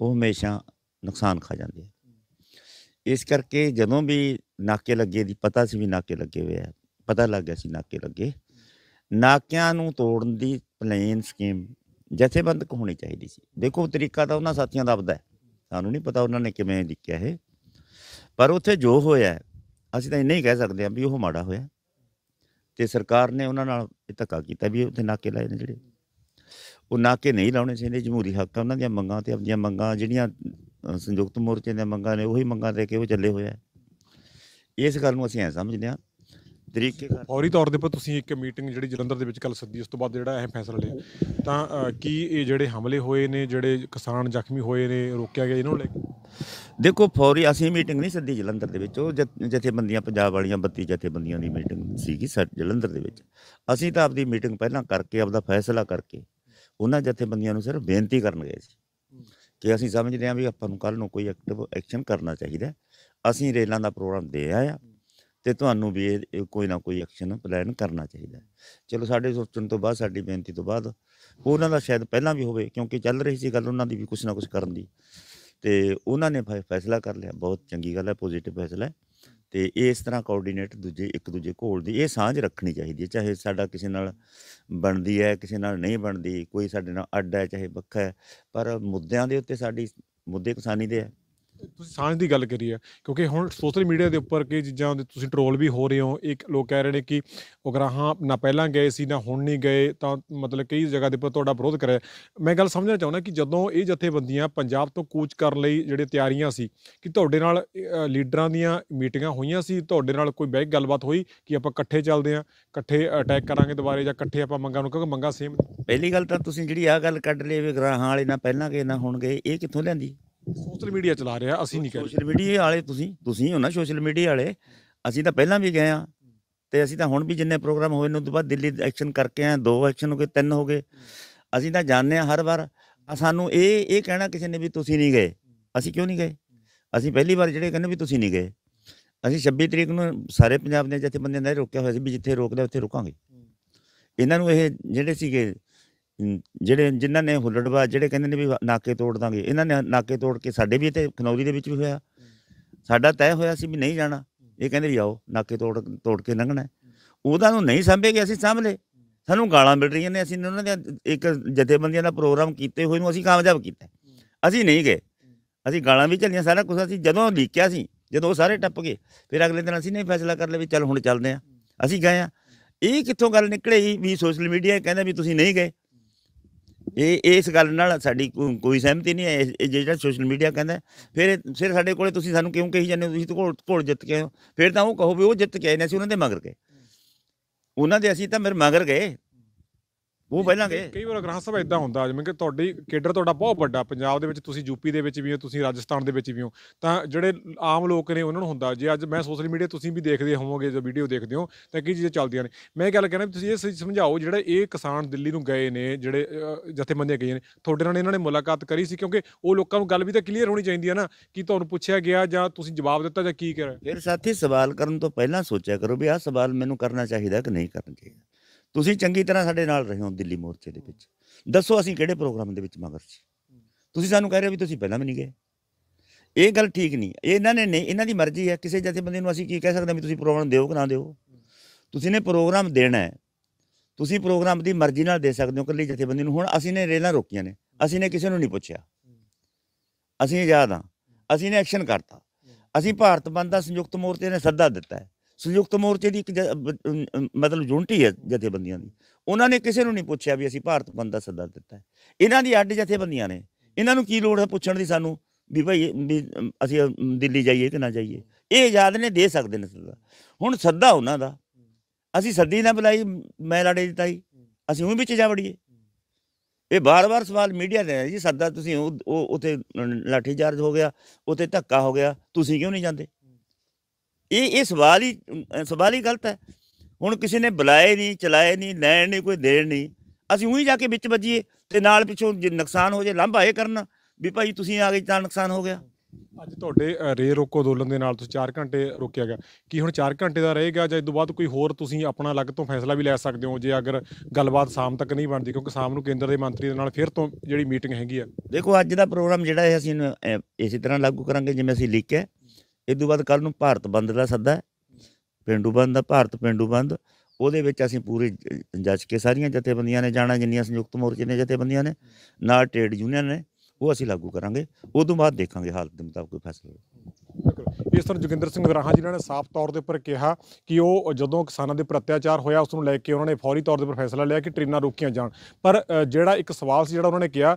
ਉਹ ਹਮੇਸ਼ਾ ਨੁਕਸਾਨ ਖਾ ਜਾਂਦੇ ਆ ਇਸ ਕਰਕੇ ਜਦੋਂ ਵੀ ਨਾਕੇ ਲੱਗੇ ਦੀ ਪਤਾ ਸੀ ਵੀ ਨਾਕੇ ਲੱਗੇ ਹੋਏ ਆ ਪਤਾ ਲੱਗ ਗਿਆ ਸੀ ਨਾਕੇ ਲੱਗੇ ਨਾਕਿਆਂ ਨੂੰ ਤੋੜਨ ਦੀ ਪਲੇਨ ਸਕੀਮ ਜਥੇਬੰਦਕ ਹੋਣੀ ਚਾਹੀਦੀ ਸੀ ਦੇਖੋ ਤਰੀਕਾ ਤਾਂ ਉਹਨਾਂ ਸਾਥੀਆਂ ਦਾ ਆਪਦਾ ਹੈ ਸਾਨੂੰ ਨਹੀਂ ਪਤਾ ਉਹਨਾਂ ਨੇ ਕਿਵੇਂ ਲਿਖਿਆ ਇਹ ਪਰ ਉੱਥੇ ਜੋ ਹੋਇਆ ਅਸੀਂ ਤਾਂ ਇੰਨਾ ਹੀ ਕਹਿ ਸਕਦੇ ਹਾਂ ਵੀ ਉਹ ਮਾੜਾ ਹੋਇਆ ਤੇ ਸਰਕਾਰ ਨੇ ਉਹਨਾਂ ਨਾਲ ਇਹ ਧੱਕਾ ਕੀਤਾ ਵੀ ਉੱਥੇ ਨਾਕੇ ਲਾਏ ਨੇ ਜਿਹੜੇ ਉਹ ਨਾਕੇ ਨਹੀਂ ਲਾਉਣੇ ਚਾਹੀਦੇ ਜਮਹੂਰੀ ਹੱਕ ਆ ਉਹਨਾਂ ਦੀਆਂ ਮੰਗਾਂ ਤੇ ਆਪਣੀਆਂ ਮੰਗਾਂ ਜਿਹੜੀਆਂ ਸੰਯੁਕਤ ਮੋਰਚੇ ਦੀਆਂ ਮੰਗਾਂ ਨੇ ਉਹੀ ਮੰਗਾਂ ਦੇ ਕੇ ਉਹ ਚੱਲੇ ਹੋਇਆ ਇਸ ਗੱਲ ਨੂੰ ਅਸੀਂ ਐ ਸਮਝਦੇ ਹਾਂ ਤਰੀਕੇ ਫੌਰੀ ਤੌਰ ਦੇ ਉੱਪਰ ਤੁਸੀਂ ਇੱਕ ਮੀਟਿੰਗ ਜਿਹੜੀ ਜਲੰਧਰ ਦੇ ਵਿੱਚ ਕੱਲ ਸੱਦੀ ਉਸ ਤੋਂ ਬਾਅਦ ਜਿਹੜਾ ਇਹ ਫੈਸਲਾ ਲਿਆ ਤਾਂ ਕੀ ਇਹ ਜਿਹੜੇ ਹਮਲੇ ਹੋਏ ਨੇ ਜਿਹੜੇ ਕਿਸਾਨ ਜ਼ਖਮੀ ਹੋਏ ਨੇ ਰੋਕਿਆ ਗਿਆ ਇਹਨਾਂ ਨੂੰ ਲੈ ਦੇਖੋ ਫੌਰੀ ਅਸੀਂ ਮੀਟਿੰਗ ਨਹੀਂ ਸੱਦੀ ਜਲੰਧਰ ਦੇ ਵਿੱਚ ਉਹ ਜਿੱਥੇ ਬੰਦੀਆਂ ਪੰਜਾਬ ਵਾਲੀਆਂ 32 ਬੰਦੀਆਂ ਦੀ ਮੀਟਿੰਗ ਸੀਗੀ ਸਾ- ਜਲੰਧਰ ਦੇ ਵਿੱਚ ਅਸੀਂ ਤਾਂ ਆਪਦੀ ਮੀਟਿੰਗ ਪਹਿਲਾਂ ਕਰਕੇ ਆਪਦਾ ਫੈਸਲਾ ਕਰਕੇ ਉਹਨਾਂ ਜਿੱਥੇ ਬੰਦੀਆਂ ਨੂੰ ਸਿਰਫ ਬੇਨਤੀ ਕਰਨ ਗਏ ਸੀ ਕਿ ਅਸੀਂ ਸਮਝਦੇ ਹਾਂ ਵੀ ਆਪਾਂ ਨੂੰ ਕੱਲ ਨੂੰ ਕੋਈ ਐਕਟਿਵ ਐਕਸ਼ਨ ਕਰਨਾ ਚਾਹੀਦਾ ਅਸੀਂ ਰੇਲਾਂ ਦਾ ਪ੍ਰੋਗਰਾਮ ਦੇ ਆਇਆ ਤੇ ਤੁਹਾਨੂੰ ਵੀ ਇਹ ਕੋਈ ਨਾ ਕੋਈ ਐਕਸ਼ਨ ਪਲਾਨ ਕਰਨਾ ਚਾਹੀਦਾ ਚਲੋ ਸਾਡੇ ਸੋਚਣ ਤੋਂ ਬਾਅਦ ਸਾਡੀ ਬੇਨਤੀ ਤੋਂ ਬਾਅਦ ਉਹਨਾਂ ਦਾ ਸ਼ਾਇਦ ਪਹਿਲਾਂ ਵੀ ਹੋਵੇ ਕਿਉਂਕਿ ਚੱਲ ਰਹੀ ਸੀ ਗੱਲ ਉਹਨਾਂ ਦੀ ਵੀ ਕੁਝ ਨਾ ਕੁਝ ਕਰਨ ਦੀ ਤੇ ਉਹਨਾਂ ਨੇ ਫੈਸਲਾ ਕਰ ਲਿਆ ਬਹੁਤ ਚੰਗੀ ਗੱਲ ਹੈ ਪੋਜ਼ਿਟਿਵ ਫੈਸਲਾ ਹੈ ਤੇ ਇਸ ਤਰ੍ਹਾਂ ਕੋਆਰਡੀਨੇਟ ਦੂਜੇ ਇੱਕ ਦੂਜੇ ਕੋਲ ਦੀ ਇਹ ਸਾਂਝ ਰੱਖਣੀ ਚਾਹੀਦੀ ਹੈ ਚਾਹੇ ਸਾਡਾ ਕਿਸੇ ਨਾਲ ਬਣਦੀ ਹੈ ਕਿਸੇ ਨਾਲ ਨਹੀਂ ਬਣਦੀ ਕੋਈ ਸਾਡੇ ਨਾਲ ਅੱਡ ਹੈ ਚਾਹੇ ਵੱਖਰਾ ਹੈ ਪਰ ਮੁੱਦਿਆਂ ਦੇ ਉੱਤੇ ਸਾਡੀ ਮੁੱਦੇ ਕਿਸਾਨੀ ਦੇ ਹੈ ਤੁਸੀਂ ਸਾਂਝ ਦੀ ਗੱਲ ਕਰੀ ਆ ਕਿਉਂਕਿ ਹੁਣ ਸੋਸ਼ਲ ਮੀਡੀਆ ਦੇ ਉੱਪਰ ਕਿ ਚੀਜ਼ਾਂ ਦੇ ਤੁਸੀਂ ਟਰੋਲ ਵੀ ਹੋ ਰਹੇ ਹੋ ਇੱਕ ਲੋਕ ਕਹਿ ਰਹੇ ਨੇ ਕਿ ਉਗਰਾਹਾਂ ਨਾ ਪਹਿਲਾਂ ਗਏ ਸੀ ਨਾ ਹੁਣ ਨਹੀਂ ਗਏ ਤਾਂ ਮਤਲਬ ਕਈ ਜਗ੍ਹਾ ਦੇ ਉੱਪਰ ਤੁਹਾਡਾ ਵਿਰੋਧ ਕਰਿਆ ਮੈਂ ਗੱਲ ਸਮਝਣਾ ਚਾਹੁੰਦਾ ਕਿ ਜਦੋਂ ਇਹ ਜਥੇਬੰਦੀਆਂ ਪੰਜਾਬ ਤੋਂ ਕੂਚ ਕਰਨ ਲਈ ਜਿਹੜੇ ਤਿਆਰੀਆਂ ਸੀ ਕਿ ਤੁਹਾਡੇ ਨਾਲ ਲੀਡਰਾਂ ਦੀਆਂ ਮੀਟਿੰਗਾਂ ਹੋਈਆਂ ਸੀ ਤੁਹਾਡੇ ਨਾਲ ਕੋਈ ਬੈਠ ਗੱਲਬਾਤ ਹੋਈ ਕਿ ਆਪਾਂ ਇਕੱਠੇ ਚੱਲਦੇ ਆ ਇਕੱਠੇ ਅਟੈਕ ਕਰਾਂਗੇ ਦੁਬਾਰੇ ਜਾਂ ਇਕੱਠੇ ਆਪਾਂ ਮੰਗਾਂ ਨੂੰ ਕਿਉਂਕਿ ਮੰਗਾਂ ਸੇਮ ਪਹਿਲੀ ਗੱਲ ਤਾਂ ਤੁਸੀਂ ਜਿਹੜੀ ਆ ਗੱਲ ਕੱਢ ਲਈ ਵੀ ਗਰਾਹਾਂ ਵਾਲੇ ਨਾ ਪਹਿਲਾਂ ਗਏ ਨਾ ਹੁਣ ਗਏ ਇਹ ਕਿੱਥੋਂ ਲੈਂਦੀ ਸੋਸ਼ਲ ਮੀਡੀਆ ਚਲਾ ਰਿਹਾ ਅਸੀਂ ਨਹੀਂ ਕਹਿੰਦੇ ਸੋਸ਼ਲ ਮੀਡੀਆ ਵਾਲੇ ਤੁਸੀਂ ਤੁਸੀਂ ਹੋ ਨਾ ਸੋਸ਼ਲ ਮੀਡੀਆ ਵਾਲੇ ਅਸੀਂ ਤਾਂ ਪਹਿਲਾਂ ਵੀ ਗਏ ਆ ਤੇ ਅਸੀਂ ਤਾਂ ਹੁਣ ਵੀ ਜਿੰਨੇ ਪ੍ਰੋਗਰਾਮ ਹੋਏ ਨੇ ਉਸ ਤੋਂ ਬਾਅਦ ਦਿੱਲੀ ਐਕਸ਼ਨ ਕਰਕੇ ਆ ਦੋ ਐਕਸ਼ਨ ਹੋ ਗਏ ਤਿੰਨ ਹੋ ਗਏ ਅਸੀਂ ਤਾਂ ਜਾਣਦੇ ਆ ਹਰ ਵਾਰ ਸਾਨੂੰ ਇਹ ਇਹ ਕਹਿਣਾ ਕਿਸੇ ਨੇ ਵੀ ਤੁਸੀਂ ਨਹੀਂ ਗਏ ਅਸੀਂ ਕਿਉਂ ਨਹੀਂ ਗਏ ਅਸੀਂ ਪਹਿਲੀ ਵਾਰ ਜਿਹੜੇ ਕਹਿੰਦੇ ਵੀ ਤੁਸੀਂ ਨਹੀਂ ਗਏ ਅਸੀਂ 26 ਤਰੀਕ ਨੂੰ ਸਾਰੇ ਪੰਜਾਬ ਦੇ ਜਿੱਥੇ ਬੰਦੇ ਨੇ ਰੋਕਿਆ ਹੋਇਆ ਸੀ ਵੀ ਜਿੱਥੇ ਰੋਕਦੇ ਉੱਥੇ ਰੁਕਾਂਗੇ ਇਹਨਾਂ ਨੂੰ ਇਹ ਜਿਹੜੇ ਸੀਗੇ ਜਿਹੜੇ ਜਿਨ੍ਹਾਂ ਨੇ ਹੁੱਲੜਵਾ ਜਿਹੜੇ ਕਹਿੰਦੇ ਨੇ ਵੀ ਨਾਕੇ ਤੋੜ ਦਾਂਗੇ ਇਹਨਾਂ ਨੇ ਨਾਕੇ ਤੋੜ ਕੇ ਸਾਡੇ ਵੀ ਇੱਥੇ ਖਨੌਰੀ ਦੇ ਵਿੱਚ ਵੀ ਹੋਇਆ ਸਾਡਾ ਤੈਅ ਹੋਇਆ ਸੀ ਵੀ ਨਹੀਂ ਜਾਣਾ ਇਹ ਕਹਿੰਦੇ ਵੀ ਆਓ ਨਾਕੇ ਤੋੜ ਤੋੜ ਕੇ ਲੰਘਣਾ ਉਹਦਾ ਨੂੰ ਨਹੀਂ ਸੰਭੇਗੇ ਅਸੀਂ ਸਾਂਭ ਸਾਨੂੰ ਗਾਲਾਂ ਮਿਲ ਰਹੀਆਂ ਨੇ ਅਸੀਂ ਉਹਨਾਂ ਦੇ ਇੱਕ ਜਥੇਬੰਦੀਆਂ ਦਾ ਪ੍ਰੋਗਰਾਮ ਕੀਤੇ ਹੋਏ ਨੂੰ ਅਸੀਂ ਕਾਮਯਾਬ ਕੀਤਾ ਅਸੀਂ ਨਹੀਂ ਗਏ ਅਸੀਂ ਗਾਲਾਂ ਵੀ ਚੱਲੀਆਂ ਸਾਰਾ ਕੁਝ ਅਸੀਂ ਜਦੋਂ ਲੀਕਿਆ ਸੀ ਜਦੋਂ ਸਾਰੇ ਟੱਪ ਗਏ ਫਿਰ ਅਗਲੇ ਦਿਨ ਅਸੀਂ ਨਹੀਂ ਫੈਸਲਾ ਕਰ ਲਿਆ ਵੀ ਚੱਲ ਹੁਣ ਚੱਲਦੇ ਆ ਅਸੀਂ ਗਏ ਆ ਇਹ ਕਿੱਥੋਂ ਗੱਲ ਨਿਕਲੇਗੀ ਵੀ ਸੋਸ਼ਲ ਮੀਡੀਆ ਕਹਿੰਦਾ ਵੀ ਤੁਸੀਂ ਨਹੀਂ ਗਏ ਇਹ ਇਸ ਗੱਲ ਨਾਲ ਸਾਡੀ ਕੋਈ ਸਹਿਮਤੀ ਨਹੀਂ ਹੈ ਇਹ ਜਿਹੜਾ ਸੋਸ਼ਲ ਮੀਡੀਆ ਕਹਿੰਦਾ ਫਿਰ ਫਿਰ ਸਾਡੇ ਕੋਲੇ ਤੁਸੀਂ ਸਾਨੂੰ ਕਿਉਂ ਕਹੀ ਜਾਂਦੇ ਹੋ ਤੁਸੀਂ ਤਾਂ ਘੋੜ ਜਿੱਤ ਕੇ ਫਿਰ ਤਾਂ ਉਹ ਕਹੋ ਵੀ ਉਹ ਜਿੱਤ ਕੇ ਆਏ ਨੇ ਅਸੀਂ ਉਹਨਾਂ ਦੇ ਮਗਰ ਗਏ ਉਹਨਾਂ ਦੇ ਅਸੀਂ ਤਾਂ ਮੇਰੇ ਮਗਰ ਗਏ ਉਹ ਗਏ ਕਈ ਵਾਰ ਗ੍ਰਾਹਕ ਸਭਾ ਇਦਾਂ ਹੁੰਦਾ ਜਿਵੇਂ ਕਿ ਤੁਹਾਡੀ ਕੇਡਰ ਤੁਹਾਡਾ ਬਹੁਤ ਵੱਡਾ ਪੰਜਾਬ ਦੇ ਵਿੱਚ ਤੁਸੀਂ ਯੂਪੀ ਦੇ ਵਿੱਚ ਵੀ ਹੋ ਤੁਸੀਂ ਰਾਜਸਥਾਨ ਦੇ ਵਿੱਚ ਵੀ ਹੋ ਤਾਂ ਜਿਹੜੇ ਆਮ ਲੋਕ ਨੇ ਉਹਨਾਂ ਨੂੰ ਹੁੰਦਾ ਜੇ ਅੱਜ ਮੈਂ ਸੋਸ਼ਲ ਮੀਡੀਆ ਤੁਸੀਂ ਵੀ ਦੇਖਦੇ ਹੋਵੋਗੇ ਜੋ ਵੀਡੀਓ ਦੇਖਦੇ ਹੋ ਤਾਂ ਕੀ ਚੀਜ਼ਾਂ ਚੱਲਦੀਆਂ ਨੇ ਮੈਂ ਗੱਲ ਕਹਿਣਾ ਤੁਸੀਂ ਇਹ ਸਮਝਾਓ ਜਿਹੜਾ ਇਹ ਕਿਸਾਨ ਦਿੱਲੀ ਨੂੰ ਗਏ ਨੇ ਜਿਹੜੇ ਜਥੇਬੰਦੀਆਂ ਗਏ ਨੇ ਤੁਹਾਡੇ ਨਾਲ ਇਹਨਾਂ ਨੇ ਮੁਲਾਕਾਤ ਕਰੀ ਸੀ ਕਿਉਂਕਿ ਉਹ ਲੋਕਾਂ ਨੂੰ ਗੱਲ ਵੀ ਤਾਂ ਕਲੀਅਰ ਹੋਣੀ ਚਾਹੀਦੀ ਹੈ ਨਾ ਕਿ ਤੁਹਾਨੂੰ ਪੁੱਛਿਆ ਗਿਆ ਜਾਂ ਤੁਸੀਂ ਜਵਾਬ ਦਿੱਤਾ ਜਾਂ ਕੀ ਕਰਿਆ ਫਿਰ ਸਾਥੀ ਸਵਾਲ ਕਰਨ ਤੋਂ ਪਹਿਲਾਂ ਸੋਚਿਆ ਕਰੋ ਵੀ ਆਹ ਸਵਾਲ ਮੈਨੂੰ ਕਰਨਾ ਚਾਹੀਦਾ ਕਿ ਨਹੀਂ ਕਰਨਾ ਚਾਹੀਦਾ ਤੁਸੀਂ ਚੰਗੀ ਤਰ੍ਹਾਂ ਸਾਡੇ ਨਾਲ ਰਹੇ ਹੋ ਦਿੱਲੀ ਮੋਰਚੇ ਦੇ ਵਿੱਚ ਦੱਸੋ ਅਸੀਂ ਕਿਹੜੇ ਪ੍ਰੋਗਰਾਮ ਦੇ ਵਿੱਚ ਮਗਰ ਸੀ ਤੁਸੀਂ ਸਾਨੂੰ ਕਹਿ ਰਹੇ ਹੋ ਵੀ ਤੁਸੀਂ ਪਹਿਲਾਂ ਵੀ ਨਹੀਂ ਗਏ ਇਹ ਗੱਲ ਠੀਕ ਨਹੀਂ ਇਹਨਾਂ ਨੇ ਨਹੀਂ ਇਹਨਾਂ ਦੀ ਮਰਜ਼ੀ ਹੈ ਕਿਸੇ ਜਥੇ ਬੰਦੇ ਨੂੰ ਅਸੀਂ ਕੀ ਕਹਿ ਸਕਦੇ ਹਾਂ ਵੀ ਤੁਸੀਂ ਪ੍ਰੋਗਰਾਮ ਦਿਓ ਕਿ ਨਾ ਦਿਓ ਤੁਸੀਂ ਨੇ ਪ੍ਰੋਗਰਾਮ ਦੇਣਾ ਹੈ ਤੁਸੀਂ ਪ੍ਰੋਗਰਾਮ ਦੀ ਮਰਜ਼ੀ ਨਾਲ ਦੇ ਸਕਦੇ ਹੋ ਕੱਲੀ ਜਥੇਬੰਦੀ ਨੂੰ ਹੁਣ ਅਸੀਂ ਨੇ ਰੇਲਾਂ ਰੋਕੀਆਂ ਨੇ ਅਸੀਂ ਨੇ ਕਿਸੇ ਨੂੰ ਨਹੀਂ ਪੁੱਛਿਆ ਅਸੀਂ ਆਜ਼ਾਦ ਹਾਂ ਅਸੀਂ ਨੇ ਐਕਸ਼ਨ ਕਰਤਾ ਅਸੀਂ ਭਾਰਤ ਬੰਦ ਦਾ ਸੰਯੁਕਤ ਮੋਰਚੇ ਨੇ ਸੱਦਾ ਦਿੱਤਾ ਹੈ ਸੰਯੁਕਤ ਮੋਰਚੇ ਦੀ ਇੱਕ ਮਤਲਬ ਯੂਨਿਟੀ ਹੈ ਜਥੇਬੰਦੀਆਂ ਦੀ ਉਹਨਾਂ ਨੇ ਕਿਸੇ ਨੂੰ ਨਹੀਂ ਪੁੱਛਿਆ ਵੀ ਅਸੀਂ ਭਾਰਤ ਬੰਦ ਦਾ ਸੱਦਾ ਦਿੱਤਾ ਇਹਨਾਂ ਦੀ ਅੱਡ ਜਥੇਬੰਦੀਆਂ ਨੇ ਇਹਨਾਂ ਨੂੰ ਕੀ ਲੋੜ ਹੈ ਪੁੱਛਣ ਦੀ ਸਾਨੂੰ ਵੀ ਭਾਈ ਅਸੀਂ ਦਿੱਲੀ ਜਾਈਏ ਕਿ ਨਾ ਜਾਈਏ ਇਹ ਆਜ਼ਾਦ ਨੇ ਦੇ ਸਕਦੇ ਨੇ ਸੱਦਾ ਹੁਣ ਸੱਦਾ ਉਹਨਾਂ ਦਾ ਅਸੀਂ ਸੱਦੀ ਨਾ ਬੁਲਾਈ ਮੈਂ ਲੜੇ ਦਿੱਤਾਈ ਅਸੀਂ ਉਹ ਵਿੱਚ ਜਾ ਵੜੀਏ ਇਹ ਬਾਰ-ਬਾਰ ਸਵਾਲ ਮੀਡੀਆ ਦੇ ਜੀ ਸੱਦਾ ਤੁਸੀਂ ਉਹ ਉੱਥੇ ਲਾਠੀ ਚਾਰਜ ਹੋ ਗਿਆ ਉੱਥੇ ਧੱਕਾ ਹੋ ਗਿਆ ਤੁਸੀਂ ਕਿਉਂ ਨਹੀਂ ਜਾਂਦੇ ਇਹ ਇਹ ਸਵਾਲ ਹੀ ਸਵਾਲ ਹੀ ਗਲਤ ਹੈ ਹੁਣ ਕਿਸੇ ਨੇ ਬੁਲਾਏ ਨਹੀਂ ਚਲਾਏ ਨਹੀਂ ਲੈਣ ਨਹੀਂ ਕੋਈ ਦੇਣ ਨਹੀਂ ਅਸੀਂ ਉਹੀ ਜਾ ਕੇ ਵਿੱਚ ਵੱਜੀਏ ਤੇ ਨਾਲ ਪਿੱਛੋਂ ਜੇ ਨੁਕਸਾਨ ਹੋ ਜੇ ਲੰਬਾਏ ਇਹ ਕਰਨ ਵੀ ਭਾਈ ਤੁਸੀਂ ਆ ਗਏ ਤਾਂ ਨੁਕਸਾਨ ਹੋ ਗਿਆ ਅੱਜ ਤੁਹਾਡੇ ਰੇ ਰੋਕੋ ਅੰਦੋਲਨ ਦੇ ਨਾਲ ਤੁਸੀਂ 4 ਘੰਟੇ ਰੋਕਿਆ ਗਿਆ ਕੀ ਹੁਣ 4 ਘੰਟੇ ਦਾ ਰਹੇਗਾ ਜਾਂ ਇਸ ਤੋਂ ਬਾਅਦ ਕੋਈ ਹੋਰ ਤੁਸੀਂ ਆਪਣਾ ਅਲੱਗ ਤੋਂ ਫੈਸਲਾ ਵੀ ਲੈ ਸਕਦੇ ਹੋ ਜੇ ਅਗਰ ਗੱਲਬਾਤ ਸ਼ਾਮ ਤੱਕ ਨਹੀਂ ਬਣਦੀ ਕਿਉਂਕਿ ਸ਼ਾਮ ਨੂੰ ਕੇਂਦਰ ਦੇ ਮੰਤਰੀ ਦੇ ਨਾਲ ਫਿਰ ਤੋਂ ਜਿਹੜੀ ਮੀਟਿੰਗ ਹੈਗੀ ਆ ਦੇਖੋ ਅੱਜ ਦਾ ਪ੍ਰੋਗਰਾਮ ਜਿਹੜਾ ਹੈ ਅਸੀਂ ਇਸੇ ਤਰ੍ਹਾਂ ਲਾਗੂ ਕਰਾਂਗੇ ਜਿਵੇਂ ਅਸੀਂ ਲਿਖਿਆ ਇਸ ਤੋਂ ਬਾਅਦ ਕੱਲ ਨੂੰ ਭਾਰਤ ਬੰਦ ਦਾ ਸੱਦਾ ਪਿੰਡੂ ਬੰਦ ਦਾ ਭਾਰਤ ਪਿੰਡੂ ਬੰਦ ਉਹਦੇ ਵਿੱਚ ਅਸੀਂ ਪੂਰੇ ਜੱਜ ਕੇ ਸਾਰੀਆਂ ਜਥੇਬੰਦੀਆਂ ਨੇ ਜਾਣਾ ਜਿੰਨੀਆਂ ਸੰਯੁਕਤ ਮੋਰਚੇ ਨੇ ਜਥੇਬੰਦੀਆਂ ਨੇ ਨਾਲ ਟ੍ਰੇਡ ਯੂਨੀਅਨ ਨੇ ਉਹ ਅਸੀਂ ਲਾਗੂ ਕਰਾਂਗੇ ਉਸ ਤੋਂ ਬਾਅਦ ਦੇਖਾਂਗੇ ਹਾਲਤ ਦੇ ਮੁਤਾਬਕ ਕੋਈ ਫੈਸਲਾ ਇਸ ਤਰ੍ਹਾਂ ਜੋਗਿੰਦਰ ਸਿੰਘ ਵਿਰਾਹਾ ਜੀ ਨੇ ਸਾਫ਼ ਤੌਰ ਦੇ ਉੱਪਰ ਕਿਹਾ ਕਿ ਉਹ ਜਦੋਂ ਕਿਸਾਨਾਂ ਦੇ ਪ੍ਰਤਿਆਚਾਰ ਹੋਇਆ ਉਸ ਨੂੰ ਲੈ ਕੇ ਉਹਨਾਂ ਨੇ ਫੌਰੀ ਤੌਰ ਦੇ ਉੱਪਰ ਫੈਸਲਾ ਲਿਆ ਕਿ ਟ੍ਰੇਨਾਂ ਰੋਕੀਆਂ ਜਾਣ ਪਰ ਜਿਹੜਾ ਇੱਕ ਸਵਾਲ ਸੀ ਜਿਹੜਾ ਉਹਨਾਂ ਨੇ ਕਿਹਾ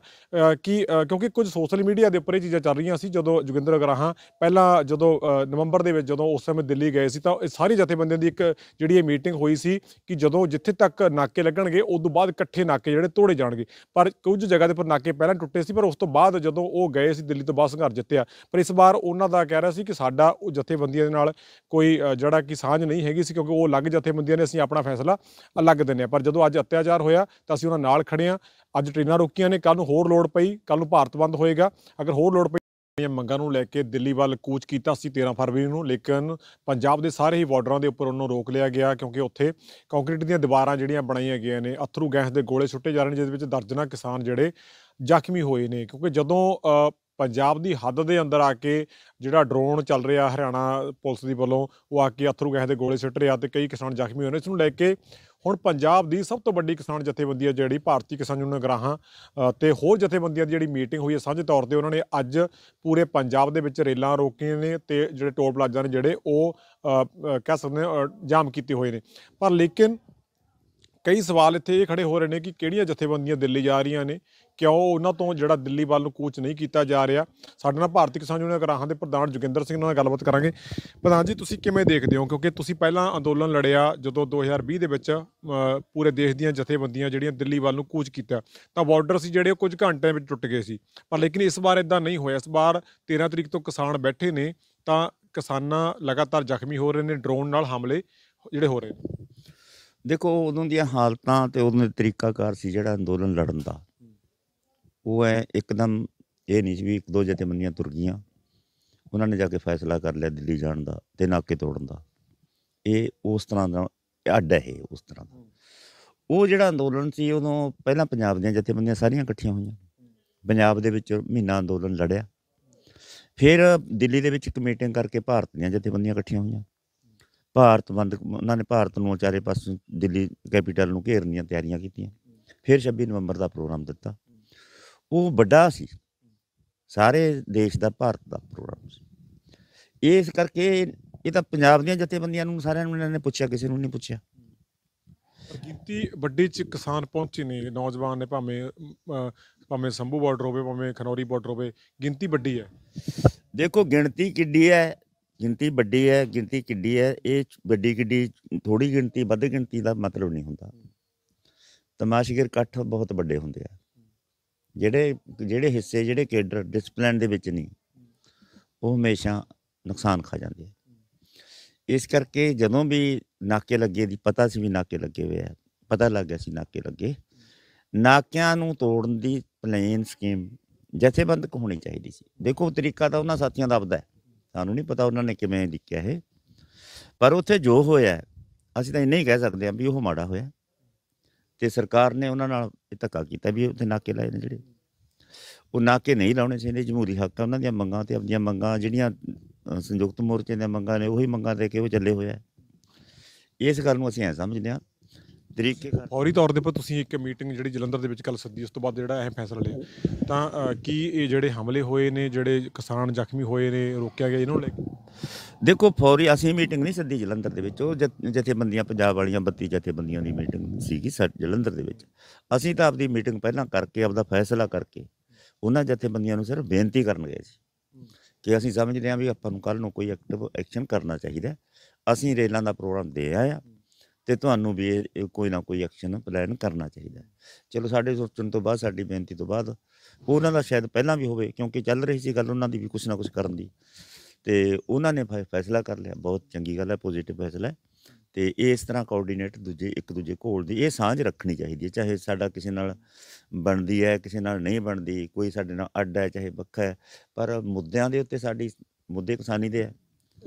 ਕਿ ਕਿਉਂਕਿ ਕੁਝ ਸੋਸ਼ਲ ਮੀਡੀਆ ਦੇ ਉੱਪਰ ਇਹ ਚੀਜ਼ਾਂ ਚੱਲ ਰਹੀਆਂ ਸੀ ਜਦੋਂ ਜੁਗਿੰਦਰ ਵਿਰਾਹਾ ਪਹਿਲਾਂ ਜਦੋਂ ਨਵੰਬਰ ਦੇ ਵਿੱਚ ਜਦੋਂ ਉਸ ਸਮੇਂ ਦਿੱਲੀ ਗਏ ਸੀ ਤਾਂ ਇਹ ਸਾਰੀ ਜਥੇਬੰਦੀਆਂ ਦੀ ਇੱਕ ਜਿਹੜੀ ਇਹ ਮੀਟਿੰਗ ਹੋਈ ਸੀ ਕਿ ਜਦੋਂ ਜਿੱਥੇ ਤੱਕ ਨਾਕੇ ਲੱਗਣਗੇ ਉਸ ਤੋਂ ਬਾਅਦ ਇਕੱਠੇ ਨਾਕੇ ਜਿਹੜੇ ਤੋੜੇ ਜਾਣਗੇ ਪਰ ਕੁਝ ਜਗ੍ਹਾ ਦੇ ਉੱਪਰ ਨਾਕੇ ਪਹਿਲਾਂ ਟੁੱਟੇ ਸੀ ਪਰ ਉਸ ਤੋਂ ਬਾਅਦ ਜਦੋਂ ਉਹ ਗਏ ਸੀ ਦਿੱਲੀ ਤੋਂ ਬਾਅਦ ਸੰਘਰਸ਼ ਜਿੱਤਿਆ ਪਰ ਇਸ ਵਾਰ ਉਹਨਾਂ ਦਾ ਕਹਿ ਰਿਹਾ ਸੀ ਕਿ ਸਾਡਾ ਜਿਹੜਾ ਉਹ ਜਥੇਬੰਦੀਆਂ ਦੇ ਨਾਲ ਕੋਈ ਜਿਹੜਾ ਕਿ ਸਾਂਝ ਨਹੀਂ ਹੈਗੀ ਸੀ ਕਿਉਂਕਿ ਉਹ ਅਲੱਗ ਜਥੇਬੰਦੀਆਂ ਨੇ ਅਸੀਂ ਆਪਣਾ ਫੈਸਲਾ ਅਲੱਗ ਦਿੰਨੇ ਆ ਪਰ ਜਦੋਂ ਅੱਜ ਅਤਿਆਚਾਰ ਹੋਇਆ ਤਾਂ ਅਸੀਂ ਉਹਨਾਂ ਨਾਲ ਖੜੇ ਆ ਅੱਜ ਟ੍ਰੇਨਾਂ ਰੋਕੀਆਂ ਨੇ ਕੱਲ ਨੂੰ ਹੋਰ ਲੋੜ ਪਈ ਕੱਲ ਨੂੰ ਭਾਰਤ ਬੰਦ ਹੋਏਗਾ ਅਗਰ ਹੋਰ ਲੋੜ ਪਈ ਆਪਣੀਆਂ ਮੰਗਾਂ ਨੂੰ ਲੈ ਕੇ ਦਿੱਲੀ ਵੱਲ ਕੂਚ ਕੀਤਾ ਸੀ 13 ਫਰਵਰੀ ਨੂੰ ਲੇਕਿਨ ਪੰਜਾਬ ਦੇ ਸਾਰੇ ਹੀ ਬਾਰਡਰਾਂ ਦੇ ਉੱਪਰ ਉਹਨੂੰ ਰੋਕ ਲਿਆ ਗਿਆ ਕਿਉਂਕਿ ਉੱਥੇ ਕੰਕਰੀਟ ਦੀਆਂ ਦੀਵਾਰਾਂ ਜਿਹੜੀਆਂ ਬਣਾਈਆਂ ਗਈਆਂ ਨੇ ਅਥਰੂ ਗੈਸ ਦੇ ਗੋਲੇ ਛੁੱਟੇ ਜਾ ਰਹੇ ਨੇ ਜਿਸ ਵਿੱਚ ਦਰਜਨਾਂ ਕਿਸਾਨ ਜਿਹੜੇ ਜ਼ਖਮੀ ਹੋਏ ਨੇ ਕਿਉਂਕਿ ਜਦੋਂ ਪੰਜਾਬ ਦੀ ਹੱਦ ਦੇ ਅੰਦਰ ਆ ਕੇ ਜਿਹੜਾ ਡਰੋਨ ਚੱਲ ਰਿਹਾ ਹਰਿਆਣਾ ਪੁਲਿਸ ਦੀ ਵੱਲੋਂ ਉਹ ਆ ਕੇ ਅਥਰੂ ਗੈਸ ਦੇ ਗੋਲੇ ਸਿੱਟ ਰਿਹਾ ਤੇ ਕਈ ਕਿਸਾਨ ਜ਼ਖਮੀ ਹੋਏ ਨੇ ਇਸ ਨੂੰ ਲੈ ਕੇ ਹੁਣ ਪੰਜਾਬ ਦੀ ਸਭ ਤੋਂ ਵੱਡੀ ਕਿਸਾਨ ਜਥੇਬੰਦੀ ਹੈ ਜਿਹੜੀ ਭਾਰਤੀ ਕਿਸਾਨ ਯੂਨੀਅਨ ਗਰਾਹਾਂ ਤੇ ਹੋਰ ਜਥੇਬੰਦੀਆਂ ਦੀ ਜਿਹੜੀ ਮੀਟਿੰਗ ਹੋਈ ਹੈ ਸਾਂਝੇ ਤੌਰ ਤੇ ਉਹਨਾਂ ਨੇ ਅੱਜ ਪੂਰੇ ਪੰਜਾਬ ਦੇ ਵਿੱਚ ਰੇਲਾਂ ਰੋਕੀਆਂ ਨੇ ਤੇ ਜਿਹੜੇ ਟੋਲ ਪਲਾਜ਼ਾ ਨੇ ਜਿਹੜੇ ਉਹ ਕਹਿ ਸਕਦੇ ਜਾਮ ਕੀਤੇ ਹੋਏ ਨੇ ਪਰ ਲੇਕਿਨ ਕਈ ਸਵਾਲ ਇੱਥੇ ਇਹ ਖੜੇ ਹੋ ਰਹੇ ਨੇ ਕਿ ਕਿਹੜੀਆਂ ਜਥੇਬੰਦੀਆਂ ਦਿੱਲੀ ਜਾ ਰਹੀਆਂ ਨੇ ਕਿਉਂ ਉਹਨਾਂ ਤੋਂ ਜਿਹੜਾ ਦਿੱਲੀ ਵੱਲ ਨੂੰ ਕੋਚ ਨਹੀਂ ਕੀਤਾ ਜਾ ਰਿਹਾ ਸਾਡੇ ਨਾਲ ਭਾਰਤੀ ਕਿਸਾਨ ਯੂਨੀਅਨ ਗਰਾਹਾਂ ਦੇ ਪ੍ਰਧਾਨ ਜੋਗਿੰਦਰ ਸਿੰਘ ਨਾਲ ਗੱਲਬਾਤ ਕਰਾਂਗੇ ਪ੍ਰਧਾਨ ਜੀ ਤੁਸੀਂ ਕਿਵੇਂ ਦੇਖਦੇ ਹੋ ਕਿਉਂਕਿ ਤੁਸੀਂ ਪਹਿਲਾਂ ਅੰਦੋਲਨ ਲੜਿਆ ਜਦੋਂ 2020 ਦੇ ਵਿੱਚ ਪੂਰੇ ਦੇਸ਼ ਦੀਆਂ ਜਥੇਬੰਦੀਆਂ ਜਿਹੜੀਆਂ ਦਿੱਲੀ ਵੱਲ ਨੂੰ ਕੋਚ ਕੀਤਾ ਤਾਂ ਬਾਰਡਰ ਸੀ ਜਿਹੜੇ ਕੁਝ ਘੰਟਿਆਂ ਵਿੱਚ ਟੁੱਟ ਗਏ ਸੀ ਪਰ ਲੇਕਿਨ ਇਸ ਵਾਰ ਇਦਾਂ ਨਹੀਂ ਹੋਇਆ ਇਸ ਵਾਰ 13 ਤਰੀਕ ਤੋਂ ਕਿਸਾਨ ਬੈਠੇ ਨੇ ਤਾਂ ਕਿਸਾਨਾਂ ਲਗਾਤਾਰ ਜ਼ਖਮੀ ਹੋ ਰਹੇ ਨੇ ਡਰੋਨ ਨਾਲ ਹਮਲੇ ਜਿਹੜੇ ਹੋ ਰਹੇ ਨੇ ਦੇਖੋ ਉਦੋਂ ਦੀਆਂ ਹਾਲਤਾਂ ਤੇ ਉਹਨਾਂ ਦਾ ਤਰੀਕਾਕਾਰ ਸੀ ਜਿਹੜਾ ਅੰਦੋਲਨ ਲੜਨ ਦਾ ਉਹ ਐ ਇੱਕਦਮ ਇਹ ਨਹੀਂ ਸੀ ਵੀ ਇੱਕ ਦੋ ਮੰਨੀਆਂ ਤੁਰ ਗਈਆਂ ਉਹਨਾਂ ਨੇ ਜਾ ਕੇ ਫੈਸਲਾ ਕਰ ਲਿਆ ਦਿੱਲੀ ਜਾਣ ਦਾ ਤੇ ਨਾਕੇ ਤੋੜਨ ਦਾ ਇਹ ਉਸ ਤਰ੍ਹਾਂ ਦਾ ਅੱਡ ਹੈ ਉਸ ਤਰ੍ਹਾਂ ਦਾ ਉਹ ਜਿਹੜਾ ਅੰਦੋਲਨ ਸੀ ਉਦੋਂ ਪਹਿਲਾਂ ਪੰਜਾਬ ਦੀਆਂ ਜਥੇਬੰਦੀਆਂ ਸਾਰੀਆਂ ਇਕੱਠੀਆਂ ਹੋਈਆਂ ਪੰਜਾਬ ਦੇ ਵਿੱਚ ਮਹੀਨਾ ਅੰਦੋਲਨ ਲੜਿਆ ਫਿਰ ਦਿੱਲੀ ਦੇ ਵਿੱਚ ਇੱਕ ਮੀਟਿੰਗ ਕਰਕੇ ਭਾਰਤ ਦੀਆਂ ਜਥੇਬੰਦੀਆਂ ਇਕੱਠੀਆਂ ਹੋਈਆਂ ਭਾਰਤ ਬੰਦ ਉਹਨਾਂ ਨੇ ਭਾਰਤ ਨੂੰ ਚਾਰੇ ਪਾਸੇ ਦਿੱਲੀ ਕੈਪੀਟਲ ਨੂੰ ਘੇਰਨ ਦੀਆਂ ਤਿਆਰੀਆਂ ਕੀਤੀਆਂ ਫਿਰ 26 ਨਵੰਬਰ ਦਾ ਪ੍ਰੋਗਰਾਮ ਦਿੱਤਾ ਉਹ ਵੱਡਾ ਸੀ ਸਾਰੇ ਦੇਸ਼ ਦਾ ਭਾਰਤ ਦਾ ਪ੍ਰੋਗਰਾਮ ਸੀ ਇਸ ਕਰਕੇ ਇਹ ਤਾਂ ਪੰਜਾਬ ਦੀਆਂ ਜਥੇਬੰਦੀਆਂ ਨੂੰ ਸਾਰਿਆਂ ਨੂੰ ਇਹਨਾਂ ਨੇ ਪੁੱਛਿਆ ਕਿਸੇ ਨੂੰ ਨਹੀਂ ਪੁੱਛਿਆ ਕਿੰਤੀ ਵੱਡੀ ਚ ਕਿਸਾਨ ਪਹੁੰਚੀ ਨਹੀਂ ਨੌਜਵਾਨ ਨੇ ਭਾਵੇਂ ਭਾਵੇਂ ਸੰਭੂ ਬਾਰਡਰ ਹੋਵੇ ਭਾਵੇਂ ਖਨੌਰੀ ਬਾਰਡਰ ਹੋਵੇ ਗਿਣਤੀ ਵੱਡੀ ਹੈ ਦੇਖੋ ਗਿਣਤੀ ਕਿੱਡੀ ਹੈ ਗਿਣਤੀ ਵੱਡੀ ਹੈ ਗਿਣਤੀ ਕਿੱਡੀ ਹੈ ਇਹ ਵੱਡੀ ਕਿੱਡੀ ਥੋੜੀ ਗਿਣਤੀ ਵੱਧ ਗਿਣਤੀ ਦਾ ਮਤਲਬ ਨਹੀਂ ਹੁੰਦਾ ਤਮਾਸ਼ਗਰ ਇਕੱਠ ਬਹੁਤ ਵੱਡੇ ਹੁੰਦੇ ਆ ਜਿਹੜੇ ਜਿਹੜੇ ਹਿੱਸੇ ਜਿਹੜੇ ਕੇਡਰ ਡਿਸਪਲਿਨ ਦੇ ਵਿੱਚ ਨਹੀਂ ਉਹ ਹਮੇਸ਼ਾ ਨੁਕਸਾਨ ਖਾ ਜਾਂਦੇ ਆ ਇਸ ਕਰਕੇ ਜਦੋਂ ਵੀ ਨਾਕੇ ਲੱਗੇ ਦੀ ਪਤਾ ਸੀ ਵੀ ਨਾਕੇ ਲੱਗੇ ਹੋਏ ਆ ਪਤਾ ਲੱਗ ਗਿਆ ਸੀ ਨਾਕੇ ਲੱਗੇ ਨਾਕਿਆਂ ਨੂੰ ਤੋੜਨ ਦੀ ਪਲੇਨ ਸਕੀਮ ਜਥੇਬੰਦਕ ਹੋਣੀ ਚਾਹੀਦੀ ਸੀ ਦੇਖੋ ਤਰੀਕਾ ਤਾਂ ਉਹਨਾਂ ਸਾਥੀਆਂ ਦਾ ਆਪਦਾ ਹੈ ਸਾਨੂੰ ਨਹੀਂ ਪਤਾ ਉਹਨਾਂ ਨੇ ਕਿਵੇਂ ਲਿਖਿਆ ਇਹ ਪਰ ਉੱਥੇ ਜੋ ਹੋਇਆ ਅਸੀਂ ਤਾਂ ਇੰਨਾ ਹੀ ਕਹਿ ਸਕਦੇ ਹਾਂ ਵੀ ਉਹ ਮਾੜਾ ਹੋਇਆ ਤੇ ਸਰਕਾਰ ਨੇ ਉਹਨਾਂ ਨਾਲ ਇਹ ਧੱਕਾ ਕੀਤਾ ਵੀ ਉੱਥੇ ਨਾਕੇ ਲਾਏ ਨੇ ਜਿਹੜੇ ਉਹ ਨਾਕੇ ਨਹੀਂ ਲਾਉਣੇ ਚਾਹੀਦੇ ਜਮਹੂਰੀ ਹੱਕ ਆ ਉਹਨਾਂ ਦੀਆਂ ਮੰਗਾਂ ਤੇ ਆਪਣੀਆਂ ਮੰਗਾਂ ਜਿਹੜੀਆਂ ਸੰਯੁਕਤ ਮੋਰਚੇ ਦੀਆਂ ਮੰਗਾਂ ਨੇ ਉਹੀ ਮੰਗਾਂ ਦੇ ਕੇ ਉਹ ਚੱਲੇ ਹੋਇਆ ਇਸ ਗੱਲ ਨੂੰ ਅਸੀਂ ਐ ਸਮਝਦੇ ਹਾਂ ਤਰੀਕੇ ਨਾਲ ਫੌਰੀ ਤੌਰ ਦੇ ਉੱਪਰ ਤੁਸੀਂ ਇੱਕ ਮੀਟਿੰਗ ਜਿਹੜੀ ਜਲੰਧਰ ਦੇ ਵਿੱਚ ਕੱਲ ਸੱਦੀ ਉਸ ਤੋਂ ਬਾਅਦ ਜਿਹੜਾ ਇਹ ਫੈਸਲਾ ਲਿਆ ਤਾਂ ਕੀ ਇਹ ਜਿਹੜੇ ਹਮਲੇ ਹੋਏ ਨੇ ਜਿਹੜੇ ਕਿਸਾਨ ਜ਼ਖਮੀ ਹੋਏ ਨੇ ਰੋਕਿਆ ਗਿਆ ਇਹਨਾਂ ਨੂੰ ਲੈ ਦੇਖੋ ਫੌਰੀ ਅਸੀਂ ਮੀਟਿੰਗ ਨਹੀਂ ਸੱਦੀ ਜਲੰਧਰ ਦੇ ਵਿੱਚ ਉਹ ਜਿੱਥੇ ਜਥੇਬੰਦੀਆਂ ਪੰਜਾਬ ਵਾਲੀਆਂ 32 ਜਥੇਬੰਦੀਆਂ ਦੀ ਮੀਟਿੰਗ ਸੀਗੀ ਸਰ ਜਲੰਧਰ ਦੇ ਵਿੱਚ ਅਸੀਂ ਤਾਂ ਆਪਦੀ ਮੀਟਿੰਗ ਪਹਿਲਾਂ ਕਰਕੇ ਆਪਦਾ ਫੈਸਲਾ ਕਰਕੇ ਉਹਨਾਂ ਜਥੇਬੰਦੀਆਂ ਨੂੰ ਸਿਰਫ ਬੇਨਤੀ ਕਰਨ ਗਏ ਸੀ ਕਿ ਅਸੀਂ ਸਮਝਦੇ ਹਾਂ ਵੀ ਆਪਾਂ ਨੂੰ ਕੱਲ ਨੂੰ ਕੋਈ ਐਕਟਿਵ ਐਕਸ਼ਨ ਕਰਨਾ ਚਾਹੀਦਾ ਅਸੀਂ ਰੇਲਾਂ ਦਾ ਪ੍ਰੋਗਰਾਮ ਦੇ ਆਇਆ ਤੇ ਤੁਹਾਨੂੰ ਵੀ ਕੋਈ ਨਾ ਕੋਈ ਐਕਸ਼ਨ ਪਲਾਨ ਕਰਨਾ ਚਾਹੀਦਾ ਚਲੋ ਸਾਡੇ ਸੋਚਣ ਤੋਂ ਬਾਅਦ ਸਾਡੀ ਬੇਨਤੀ ਤੋਂ ਬਾਅਦ ਉਹਨਾਂ ਦਾ ਸ਼ਾਇਦ ਪਹਿਲਾਂ ਵੀ ਹੋਵੇ ਕਿਉਂਕਿ ਚੱਲ ਰਹੀ ਸੀ ਗੱਲ ਉਹਨਾਂ ਦੀ ਵੀ ਕੁਝ ਨਾ ਕੁਝ ਕਰਨ ਦੀ ਤੇ ਉਹਨਾਂ ਨੇ ਫੈਸਲਾ ਕਰ ਲਿਆ ਬਹੁਤ ਚੰਗੀ ਗੱਲ ਹੈ ਪੋਜ਼ਿਟਿਵ ਫੈਸਲਾ ਹੈ ਤੇ ਇਸ ਤਰ੍ਹਾਂ ਕੋਆਰਡੀਨੇਟ ਦੂਜੇ ਇੱਕ ਦੂਜੇ ਕੋਲ ਦੀ ਇਹ ਸਾਂਝ ਰੱਖਣੀ ਚਾਹੀਦੀ ਹੈ ਚਾਹੇ ਸਾਡਾ ਕਿਸੇ ਨਾਲ ਬਣਦੀ ਹੈ ਕਿਸੇ ਨਾਲ ਨਹੀਂ ਬਣਦੀ ਕੋਈ ਸਾਡੇ ਨਾਲ ਅੱਡ ਹੈ ਚਾਹੇ ਵੱਖਰਾ ਹੈ ਪਰ ਮੁੱਦਿਆਂ ਦੇ ਉੱਤੇ ਸਾਡੀ ਮੁੱਦੇ ਕਿਸਾਨੀ ਦੇ ਹੈ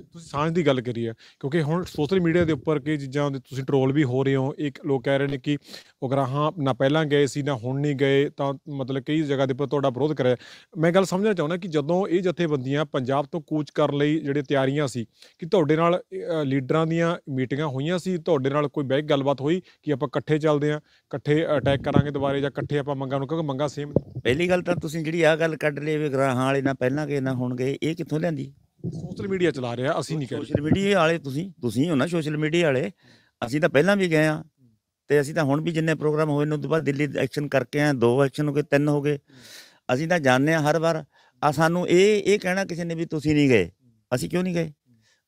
ਤੁਸੀਂ ਸਾਂਝ ਦੀ ਗੱਲ ਕਰੀ ਆ ਕਿਉਂਕਿ ਹੁਣ ਸੋਸ਼ਲ ਮੀਡੀਆ ਦੇ ਉੱਪਰ ਕਈ ਚੀਜ਼ਾਂ ਤੁਸੀਂ ਟਰੋਲ ਵੀ ਹੋ ਰਹੇ ਹੋ ਇੱਕ ਲੋਕ ਕਹਿ ਰਹੇ ਨੇ ਕਿ ਉਗਰਾਹਾਂ ਨਾ ਪਹਿਲਾਂ ਗਏ ਸੀ ਨਾ ਹੁਣ ਨਹੀਂ ਗਏ ਤਾਂ ਮਤਲਬ ਕਈ ਜਗ੍ਹਾ ਦੇ ਉੱਪਰ ਤੁਹਾਡਾ ਵਿਰੋਧ ਕਰਿਆ ਮੈਂ ਗੱਲ ਸਮਝਣਾ ਚਾਹੁੰਦਾ ਕਿ ਜਦੋਂ ਇਹ ਜਥੇਬੰਦੀਆਂ ਪੰਜਾਬ ਤੋਂ ਕੂਚ ਕਰਨ ਲਈ ਜਿਹੜੇ ਤਿਆਰੀਆਂ ਸੀ ਕਿ ਤੁਹਾਡੇ ਨਾਲ ਲੀਡਰਾਂ ਦੀਆਂ ਮੀਟਿੰਗਾਂ ਹੋਈਆਂ ਸੀ ਤੁਹਾਡੇ ਨਾਲ ਕੋਈ ਬੈਠ ਗੱਲਬਾਤ ਹੋਈ ਕਿ ਆਪਾਂ ਇਕੱਠੇ ਚੱਲਦੇ ਆਂ ਇਕੱਠੇ ਅਟੈਕ ਕਰਾਂਗੇ ਦੁਬਾਰੇ ਜਾਂ ਇਕੱਠੇ ਆਪਾਂ ਮੰਗਾਂ ਨੂੰ ਕਿਉਂਕਿ ਮੰਗਾਂ ਸੇਮ ਪਹਿਲੀ ਗੱਲ ਤਾਂ ਤੁਸੀਂ ਜਿਹੜੀ ਆ ਗੱਲ ਕੱਢ ਲਈ ਵੀ ਗਰਾਹਾਂ ਵਾਲੇ ਨਾ ਪਹਿਲਾਂ ਗਏ ਨਾ ਹੁਣ ਗਏ ਇਹ ਕਿੱਥੋਂ ਲੈਂਦੀ ਸੋਸ਼ਲ ਮੀਡੀਆ ਚਲਾ ਰਿਹਾ ਅਸੀਂ ਨਹੀਂ ਕਹਿੰਦੇ ਸੋਸ਼ਲ ਮੀਡੀਆ ਵਾਲੇ ਤੁਸੀਂ ਤੁਸੀਂ ਹੋ ਨਾ ਸੋਸ਼ਲ ਮੀਡੀਆ ਵਾਲੇ ਅਸੀਂ ਤਾਂ ਪਹਿਲਾਂ ਵੀ ਗਏ ਆ ਤੇ ਅਸੀਂ ਤਾਂ ਹੁਣ ਵੀ ਜਿੰਨੇ ਪ੍ਰੋਗਰਾਮ ਹੋਏ ਨੇ ਉਸ ਤੋਂ ਬਾਅਦ ਦਿੱਲੀ ਐਕਸ਼ਨ ਕਰਕੇ ਆ ਦੋ ਐਕਸ਼ਨ ਹੋ ਗਏ ਤਿੰਨ ਹੋ ਗਏ ਅਸੀਂ ਤਾਂ ਜਾਣਦੇ ਆ ਹਰ ਵਾਰ ਆ ਸਾਨੂੰ ਇਹ ਇਹ ਕਹਿਣਾ ਕਿਸੇ ਨੇ ਵੀ ਤੁਸੀਂ ਨਹੀਂ ਗਏ ਅਸੀਂ ਕਿਉਂ ਨਹੀਂ ਗਏ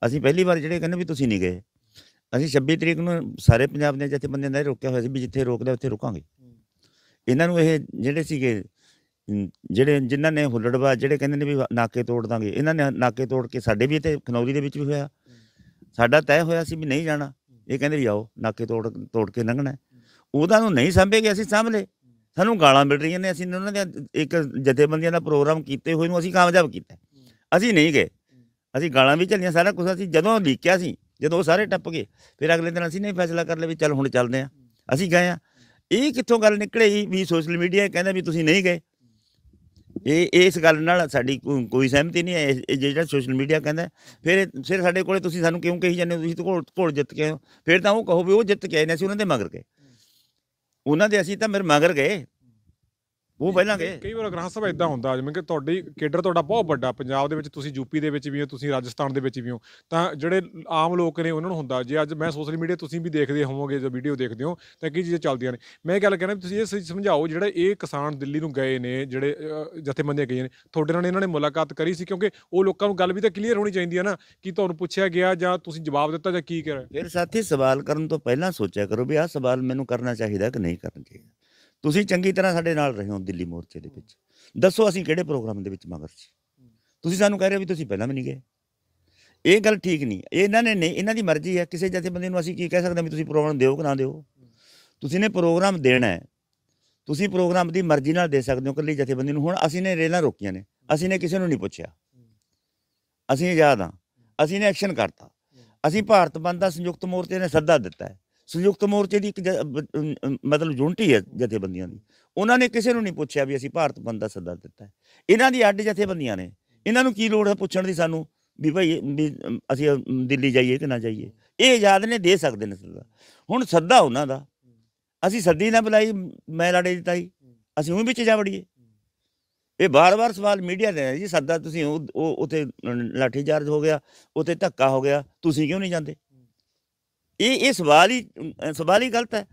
ਅਸੀਂ ਪਹਿਲੀ ਵਾਰ ਜਿਹੜੇ ਕਹਿੰਦੇ ਵੀ ਤੁਸੀਂ ਨਹੀਂ ਗਏ ਅਸੀਂ 26 ਤਰੀਕ ਨੂੰ ਸਾਰੇ ਪੰਜਾਬ ਦੇ ਜਿੱਥੇ ਬੰਦੇ ਨੇ ਰੋਕਿਆ ਹੋਇਆ ਸੀ ਵੀ ਜਿੱਥੇ ਰੋਕਦੇ ਉੱਥੇ ਰੁਕਾਂਗੇ ਇਹਨਾਂ ਨੂੰ ਇਹ ਜਿਹੜੇ ਸੀਗੇ ਜਿਹੜੇ ਜਿਨ੍ਹਾਂ ਨੇ ਹੁੱਲੜਵਾ ਜਿਹੜੇ ਕਹਿੰਦੇ ਨੇ ਵੀ ਨਾਕੇ ਤੋੜ ਦਾਂਗੇ ਇਹਨਾਂ ਨੇ ਨਾਕੇ ਤੋੜ ਕੇ ਸਾਡੇ ਵੀ ਇੱਥੇ ਖਨੌਰੀ ਦੇ ਵਿੱਚ ਵੀ ਹੋਇਆ ਸਾਡਾ ਤੈਅ ਹੋਇਆ ਸੀ ਵੀ ਨਹੀਂ ਜਾਣਾ ਇਹ ਕਹਿੰਦੇ ਵੀ ਆਓ ਨਾਕੇ ਤੋੜ ਤੋੜ ਕੇ ਲੰਘਣਾ ਉਹਦਾ ਨੂੰ ਨਹੀਂ ਸੰਭੇ ਅਸੀਂ ਸਾਹਮਣੇ ਸਾਨੂੰ ਗਾਲਾਂ ਮਿਲ ਰਹੀਆਂ ਨੇ ਅਸੀਂ ਉਹਨਾਂ ਦੇ ਇੱਕ ਜਥੇਬੰਦੀਆਂ ਦਾ ਪ੍ਰੋਗਰਾਮ ਕੀਤੇ ਹੋਏ ਨੂੰ ਅਸੀਂ ਕਾਮਯਾਬ ਕੀਤਾ ਅਸੀਂ ਨਹੀਂ ਗਏ ਅਸੀਂ ਗਾਲਾਂ ਵੀ ਚੱਲੀਆਂ ਸਾਰਾ ਕੁਝ ਅਸੀਂ ਜਦੋਂ ਲੀਕਿਆ ਸੀ ਜਦੋਂ ਉਹ ਸਾਰੇ ਟੱਪ ਗਏ ਫਿਰ ਅਗਲੇ ਦਿਨ ਅਸੀਂ ਨਹੀਂ ਫੈਸਲਾ ਕਰ ਲਿਆ ਵੀ ਚੱਲ ਹੁਣ ਚੱਲਦੇ ਆ ਅਸੀਂ ਗਏ ਆ ਇਹ ਕਿੱਥੋਂ ਗੱਲ ਨਿਕਲੇ ਵੀ ਸੋਸ਼ਲ ਮੀਡੀਆ ਕਹਿੰਦਾ ਵੀ ਤੁਸੀਂ ਨਹੀਂ ਗਏ ਇਹ ਇਸ ਗੱਲ ਨਾਲ ਸਾਡੀ ਕੋਈ ਸਹਿਮਤੀ ਨਹੀਂ ਹੈ ਇਹ ਜਿਹੜਾ ਸੋਸ਼ਲ ਮੀਡੀਆ ਕਹਿੰਦਾ ਫਿਰ ਫਿਰ ਸਾਡੇ ਕੋਲੇ ਤੁਸੀਂ ਸਾਨੂੰ ਕਿਉਂ ਕਹੀ ਜਾਂਦੇ ਹੋ ਤੁਸੀਂ ਤਾਂ ਘੋਲ ਜਿੱਤ ਕੇ ਫਿਰ ਤਾਂ ਉਹ ਕਹੋ ਵੀ ਉਹ ਜਿੱਤ ਕੇ ਆਏ ਨੇ ਅਸੀਂ ਉਹਨਾਂ ਦੇ ਮਗਰ ਗਏ ਉਹਨਾਂ ਦੇ ਅਸੀਂ ਤਾਂ ਮੇਰੇ ਮਗਰ ਗਏ ਉਹ ਪਹਿਲਾਂਗੇ ਕਈ ਵਾਰ ਗ੍ਰਾਹ ਸਭਾ ਇਦਾਂ ਹੁੰਦਾ ਜਿਵੇਂ ਕਿ ਤੁਹਾਡੀ ਕੇਡਰ ਤੁਹਾਡਾ ਬਹੁਤ ਵੱਡਾ ਪੰਜਾਬ ਦੇ ਵਿੱਚ ਤੁਸੀਂ ਯੂਪੀ ਦੇ ਵਿੱਚ ਵੀ ਹੋ ਤੁਸੀਂ ਰਾਜਸਥਾਨ ਦੇ ਵਿੱਚ ਵੀ ਹੋ ਤਾਂ ਜਿਹੜੇ ਆਮ ਲੋਕ ਨੇ ਉਹਨਾਂ ਨੂੰ ਹੁੰਦਾ ਜੇ ਅੱਜ ਮੈਂ ਸੋਸ਼ਲ ਮੀਡੀਆ ਤੁਸੀਂ ਵੀ ਦੇਖਦੇ ਹੋਵੋਗੇ ਜੋ ਵੀਡੀਓ ਦੇਖਦੇ ਹੋ ਤਾਂ ਕੀ ਚੀਜ਼ਾਂ ਚੱਲਦੀਆਂ ਨੇ ਮੈਂ ਗੱਲ ਕਹਿਣਾ ਤੁਸੀਂ ਇਹ ਸਮਝਾਓ ਜਿਹੜਾ ਇਹ ਕਿਸਾਨ ਦਿੱਲੀ ਨੂੰ ਗਏ ਨੇ ਜਿਹੜੇ ਜਥੇਬੰਦੀਆਂ ਗਏ ਨੇ ਤੁਹਾਡੇ ਨਾਲ ਇਹਨਾਂ ਨੇ ਮੁਲਾਕਾਤ ਕਰੀ ਸੀ ਕਿਉਂਕਿ ਉਹ ਲੋਕਾਂ ਨੂੰ ਗੱਲ ਵੀ ਤਾਂ ਕਲੀਅਰ ਹੋਣੀ ਚਾਹੀਦੀ ਹੈ ਨਾ ਕਿ ਤੁਹਾਨੂੰ ਪੁੱਛਿਆ ਗਿਆ ਜਾਂ ਤੁਸੀਂ ਜਵਾਬ ਦਿੱਤਾ ਜਾਂ ਕੀ ਕਰਿਆ ਫਿਰ ਸਾਥੀ ਸਵਾਲ ਕਰਨ ਤੋਂ ਪਹਿਲਾਂ ਸੋਚਿਆ ਕਰੋ ਵੀ ਆਹ ਸਵਾਲ ਮੈਨੂੰ ਕਰਨਾ ਚਾਹੀਦਾ ਕਿ ਨਹੀਂ ਕਰਨਾ ਚਾਹੀਦਾ ਤੁਸੀਂ ਚੰਗੀ ਤਰ੍ਹਾਂ ਸਾਡੇ ਨਾਲ ਰਹੇ ਹੋ ਦਿੱਲੀ ਮੋਰਚੇ ਦੇ ਵਿੱਚ ਦੱਸੋ ਅਸੀਂ ਕਿਹੜੇ ਪ੍ਰੋਗਰਾਮ ਦੇ ਵਿੱਚ ਮਗਰ ਸੀ ਤੁਸੀਂ ਸਾਨੂੰ ਕਹਿ ਰਹੇ ਹੋ ਵੀ ਤੁਸੀਂ ਪਹਿਲਾਂ ਵੀ ਨਹੀਂ ਗਏ ਇਹ ਗੱਲ ਠੀਕ ਨਹੀਂ ਇਹਨਾਂ ਨੇ ਨਹੀਂ ਇਹਨਾਂ ਦੀ ਮਰਜ਼ੀ ਹੈ ਕਿਸੇ ਜਥੇ ਬੰਦੇ ਨੂੰ ਅਸੀਂ ਕੀ ਕਹਿ ਸਕਦੇ ਹਾਂ ਵੀ ਤੁਸੀਂ ਪ੍ਰੋਗਰਾਮ ਦਿਓ ਕਿ ਨਾ ਦਿਓ ਤੁਸੀਂ ਨੇ ਪ੍ਰੋਗਰਾਮ ਦੇਣਾ ਹੈ ਤੁਸੀਂ ਪ੍ਰੋਗਰਾਮ ਦੀ ਮਰਜ਼ੀ ਨਾਲ ਦੇ ਸਕਦੇ ਹੋ ਕੱਲੀ ਜਥੇਬੰਦੀ ਨੂੰ ਹੁਣ ਅਸੀਂ ਨੇ ਰੇਲਾਂ ਰੋਕੀਆਂ ਨੇ ਅਸੀਂ ਨੇ ਕਿਸੇ ਨੂੰ ਨਹੀਂ ਪੁੱਛਿਆ ਅਸੀਂ ਆਜ਼ਾਦ ਹਾਂ ਅਸੀਂ ਨੇ ਐਕਸ਼ਨ ਕਰਤਾ ਅਸੀਂ ਭਾਰਤ ਬੰਦ ਦਾ ਸੰਯੁਕਤ ਮੋਰਚੇ ਨੇ ਸੱਦਾ ਦਿੱਤਾ ਹੈ ਸੰਯੁਕਤ ਮੋਰਚੇ ਦੀ ਇੱਕ ਮਤਲਬ ਯੂਨਿਟੀ ਹੈ ਜਥੇਬੰਦੀਆਂ ਦੀ ਉਹਨਾਂ ਨੇ ਕਿਸੇ ਨੂੰ ਨਹੀਂ ਪੁੱਛਿਆ ਵੀ ਅਸੀਂ ਭਾਰਤ ਬੰਦ ਦਾ ਸੱਦਾ ਦਿੱਤਾ ਇਹਨਾਂ ਦੀ ਅੱਡ ਜਥੇਬੰਦੀਆਂ ਨੇ ਇਹਨਾਂ ਨੂੰ ਕੀ ਲੋੜ ਹੈ ਪੁੱਛਣ ਦੀ ਸਾਨੂੰ ਵੀ ਭਾਈ ਅਸੀਂ ਦਿੱਲੀ ਜਾਈਏ ਕਿ ਨਾ ਜਾਈਏ ਇਹ ਆਜ਼ਾਦ ਨੇ ਦੇ ਸਕਦੇ ਨੇ ਸੱਦਾ ਹੁਣ ਸੱਦਾ ਉਹਨਾਂ ਦਾ ਅਸੀਂ ਸੱਦੀ ਨਾ ਬੁਲਾਈ ਮੈਂ ਲੜੇ ਦਿੱਤਾਈ ਅਸੀਂ ਉਹ ਵਿੱਚ ਜਾ ਵੜੀਏ ਇਹ ਬਾਰ-ਬਾਰ ਸਵਾਲ ਮੀਡੀਆ ਦੇ ਜੀ ਸੱਦਾ ਤੁਸੀਂ ਉਹ ਉਥੇ ਲਾਠੀ ਚਾਰਜ ਹੋ ਗਿਆ ਉਥੇ ਧੱਕਾ ਹੋ ਗਿਆ ਤੁਸੀਂ ਕਿਉਂ ਨਹੀਂ ਜਾਂਦੇ ਇਹ ਇਹ ਸਵਾਲ ਹੀ ਸਵਾਲ ਹੀ ਗਲਤ ਹੈ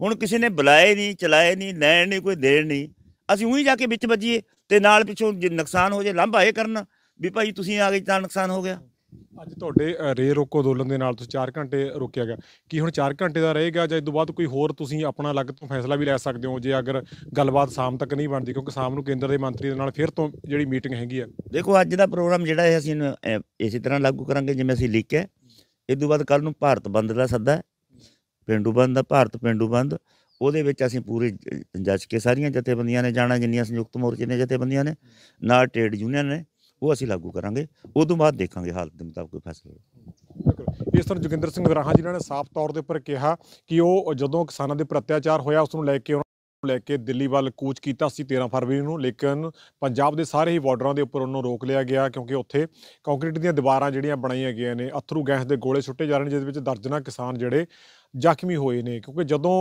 ਹੁਣ ਕਿਸੇ ਨੇ ਬੁਲਾਏ ਨਹੀਂ ਚਲਾਏ ਨਹੀਂ ਲੈਣ ਨਹੀਂ ਕੋਈ ਦੇਣ ਨਹੀਂ ਅਸੀਂ ਉਹੀ ਜਾ ਕੇ ਵਿੱਚ ਵੱਜੀਏ ਤੇ ਨਾਲ ਪਿੱਛੋਂ ਜੇ ਨੁਕਸਾਨ ਹੋ ਜੇ ਲੰਬਾ ਇਹ ਕਰਨਾ ਵੀ ਭਾਈ ਤੁਸੀਂ ਆ ਗਏ ਤਾਂ ਨੁਕਸਾਨ ਹੋ ਗਿਆ ਅੱਜ ਤੁਹਾਡੇ ਰੇ ਰੋਕੋ ਅੰਦੋਲਨ ਦੇ ਨਾਲ ਤੁਸੀਂ 4 ਘੰਟੇ ਰੋਕਿਆ ਗਿਆ ਕੀ ਹੁਣ 4 ਘੰਟੇ ਦਾ ਰਹੇਗਾ ਜਾਂ ਇਸ ਤੋਂ ਬਾਅਦ ਕੋਈ ਹੋਰ ਤੁਸੀਂ ਆਪਣਾ ਅਲੱਗ ਤੋਂ ਫੈਸਲਾ ਵੀ ਲੈ ਸਕਦੇ ਹੋ ਜੇ ਅਗਰ ਗੱਲਬਾਤ ਸ਼ਾਮ ਤੱਕ ਨਹੀਂ ਬਣਦੀ ਕਿਉਂਕਿ ਸ਼ਾਮ ਨੂੰ ਕੇਂਦਰ ਦੇ ਮੰਤਰੀ ਦੇ ਨਾਲ ਫਿਰ ਤੋਂ ਜਿਹੜੀ ਮੀਟਿੰਗ ਹੈਗੀ ਆ ਦੇਖੋ ਅੱਜ ਦਾ ਪ੍ਰੋਗਰਾਮ ਜਿਹੜਾ ਹੈ ਅਸੀਂ ਇਸੇ ਤਰ੍ਹਾਂ ਲਾਗੂ ਕਰਾਂਗੇ ਜਿਵੇਂ ਅਸੀਂ ਲਿਖਿਆ ਇਸ ਤੋਂ ਬਾਅਦ ਕੱਲ ਨੂੰ ਭਾਰਤ ਬੰਦ ਦਾ ਸੱਦਾ ਪਿੰਡੂ ਬੰਦ ਦਾ ਭਾਰਤ ਪਿੰਡੂ ਬੰਦ ਉਹਦੇ ਵਿੱਚ ਅਸੀਂ ਪੂਰੇ ਜੱਜ ਕੇ ਸਾਰੀਆਂ ਜਥੇਬੰਦੀਆਂ ਨੇ ਜਾਣਾ ਜਿੰਨੀਆਂ ਸੰਯੁਕਤ ਮੋਰਚੇ ਨੇ ਜਥੇਬੰਦੀਆਂ ਨੇ ਨਾਲ ਟ੍ਰੇਡ ਯੂਨੀਅਨ ਨੇ ਉਹ ਅਸੀਂ ਲਾਗੂ ਕਰਾਂਗੇ ਉਸ ਤੋਂ ਬਾਅਦ ਦੇਖਾਂਗੇ ਹਾਲਤ ਦੇ ਮੁਤਾਬਕ ਕੋਈ ਫੈਸਲਾ ਇਸ ਤਰ੍ਹਾਂ ਜੋਗਿੰਦਰ ਸਿੰਘ ਰਾਹਾ ਜਿਨ੍ਹਾਂ ਨੇ ਸਾਫ਼ ਤੌਰ ਦੇ ਉੱਪਰ ਕਿਹਾ ਕਿ ਉਹ ਜਦੋਂ ਕਿਸਾਨਾਂ ਦੇ ਪ੍ਰਤਿਆਚਾਰ ਅਤਿਆਚਾਰ ਹੋਇਆ ਉਸ ਨੂੰ ਲੈ ਕੇ ਲੈ ਕੇ ਦਿੱਲੀ ਵੱਲ ਕੂਚ ਕੀਤਾ ਸੀ 13 ਫਰਵਰੀ ਨੂੰ ਲੇਕਿਨ ਪੰਜਾਬ ਦੇ ਸਾਰੇ ਹੀ ਬਾਰਡਰਾਂ ਦੇ ਉੱਪਰ ਉਹਨੂੰ ਰੋਕ ਲਿਆ ਗਿਆ ਕਿਉਂਕਿ ਉੱਥੇ ਕੰਕਰੀਟ ਦੀਆਂ ਦੀਵਾਰਾਂ ਜਿਹੜੀਆਂ ਬਣਾਈਆਂ ਗਈਆਂ ਨੇ ਅਥਰੂ ਗੈਸ ਦੇ ਗੋਲੇ ਛੁੱਟੇ ਜਾ ਰਹੇ ਨੇ ਜਿਸ ਵਿੱਚ ਦਰਜਨਾਂ ਕਿਸਾਨ ਜਿਹੜੇ ਜ਼ਖਮੀ ਹੋਏ ਨੇ ਕਿਉਂਕਿ ਜਦੋਂ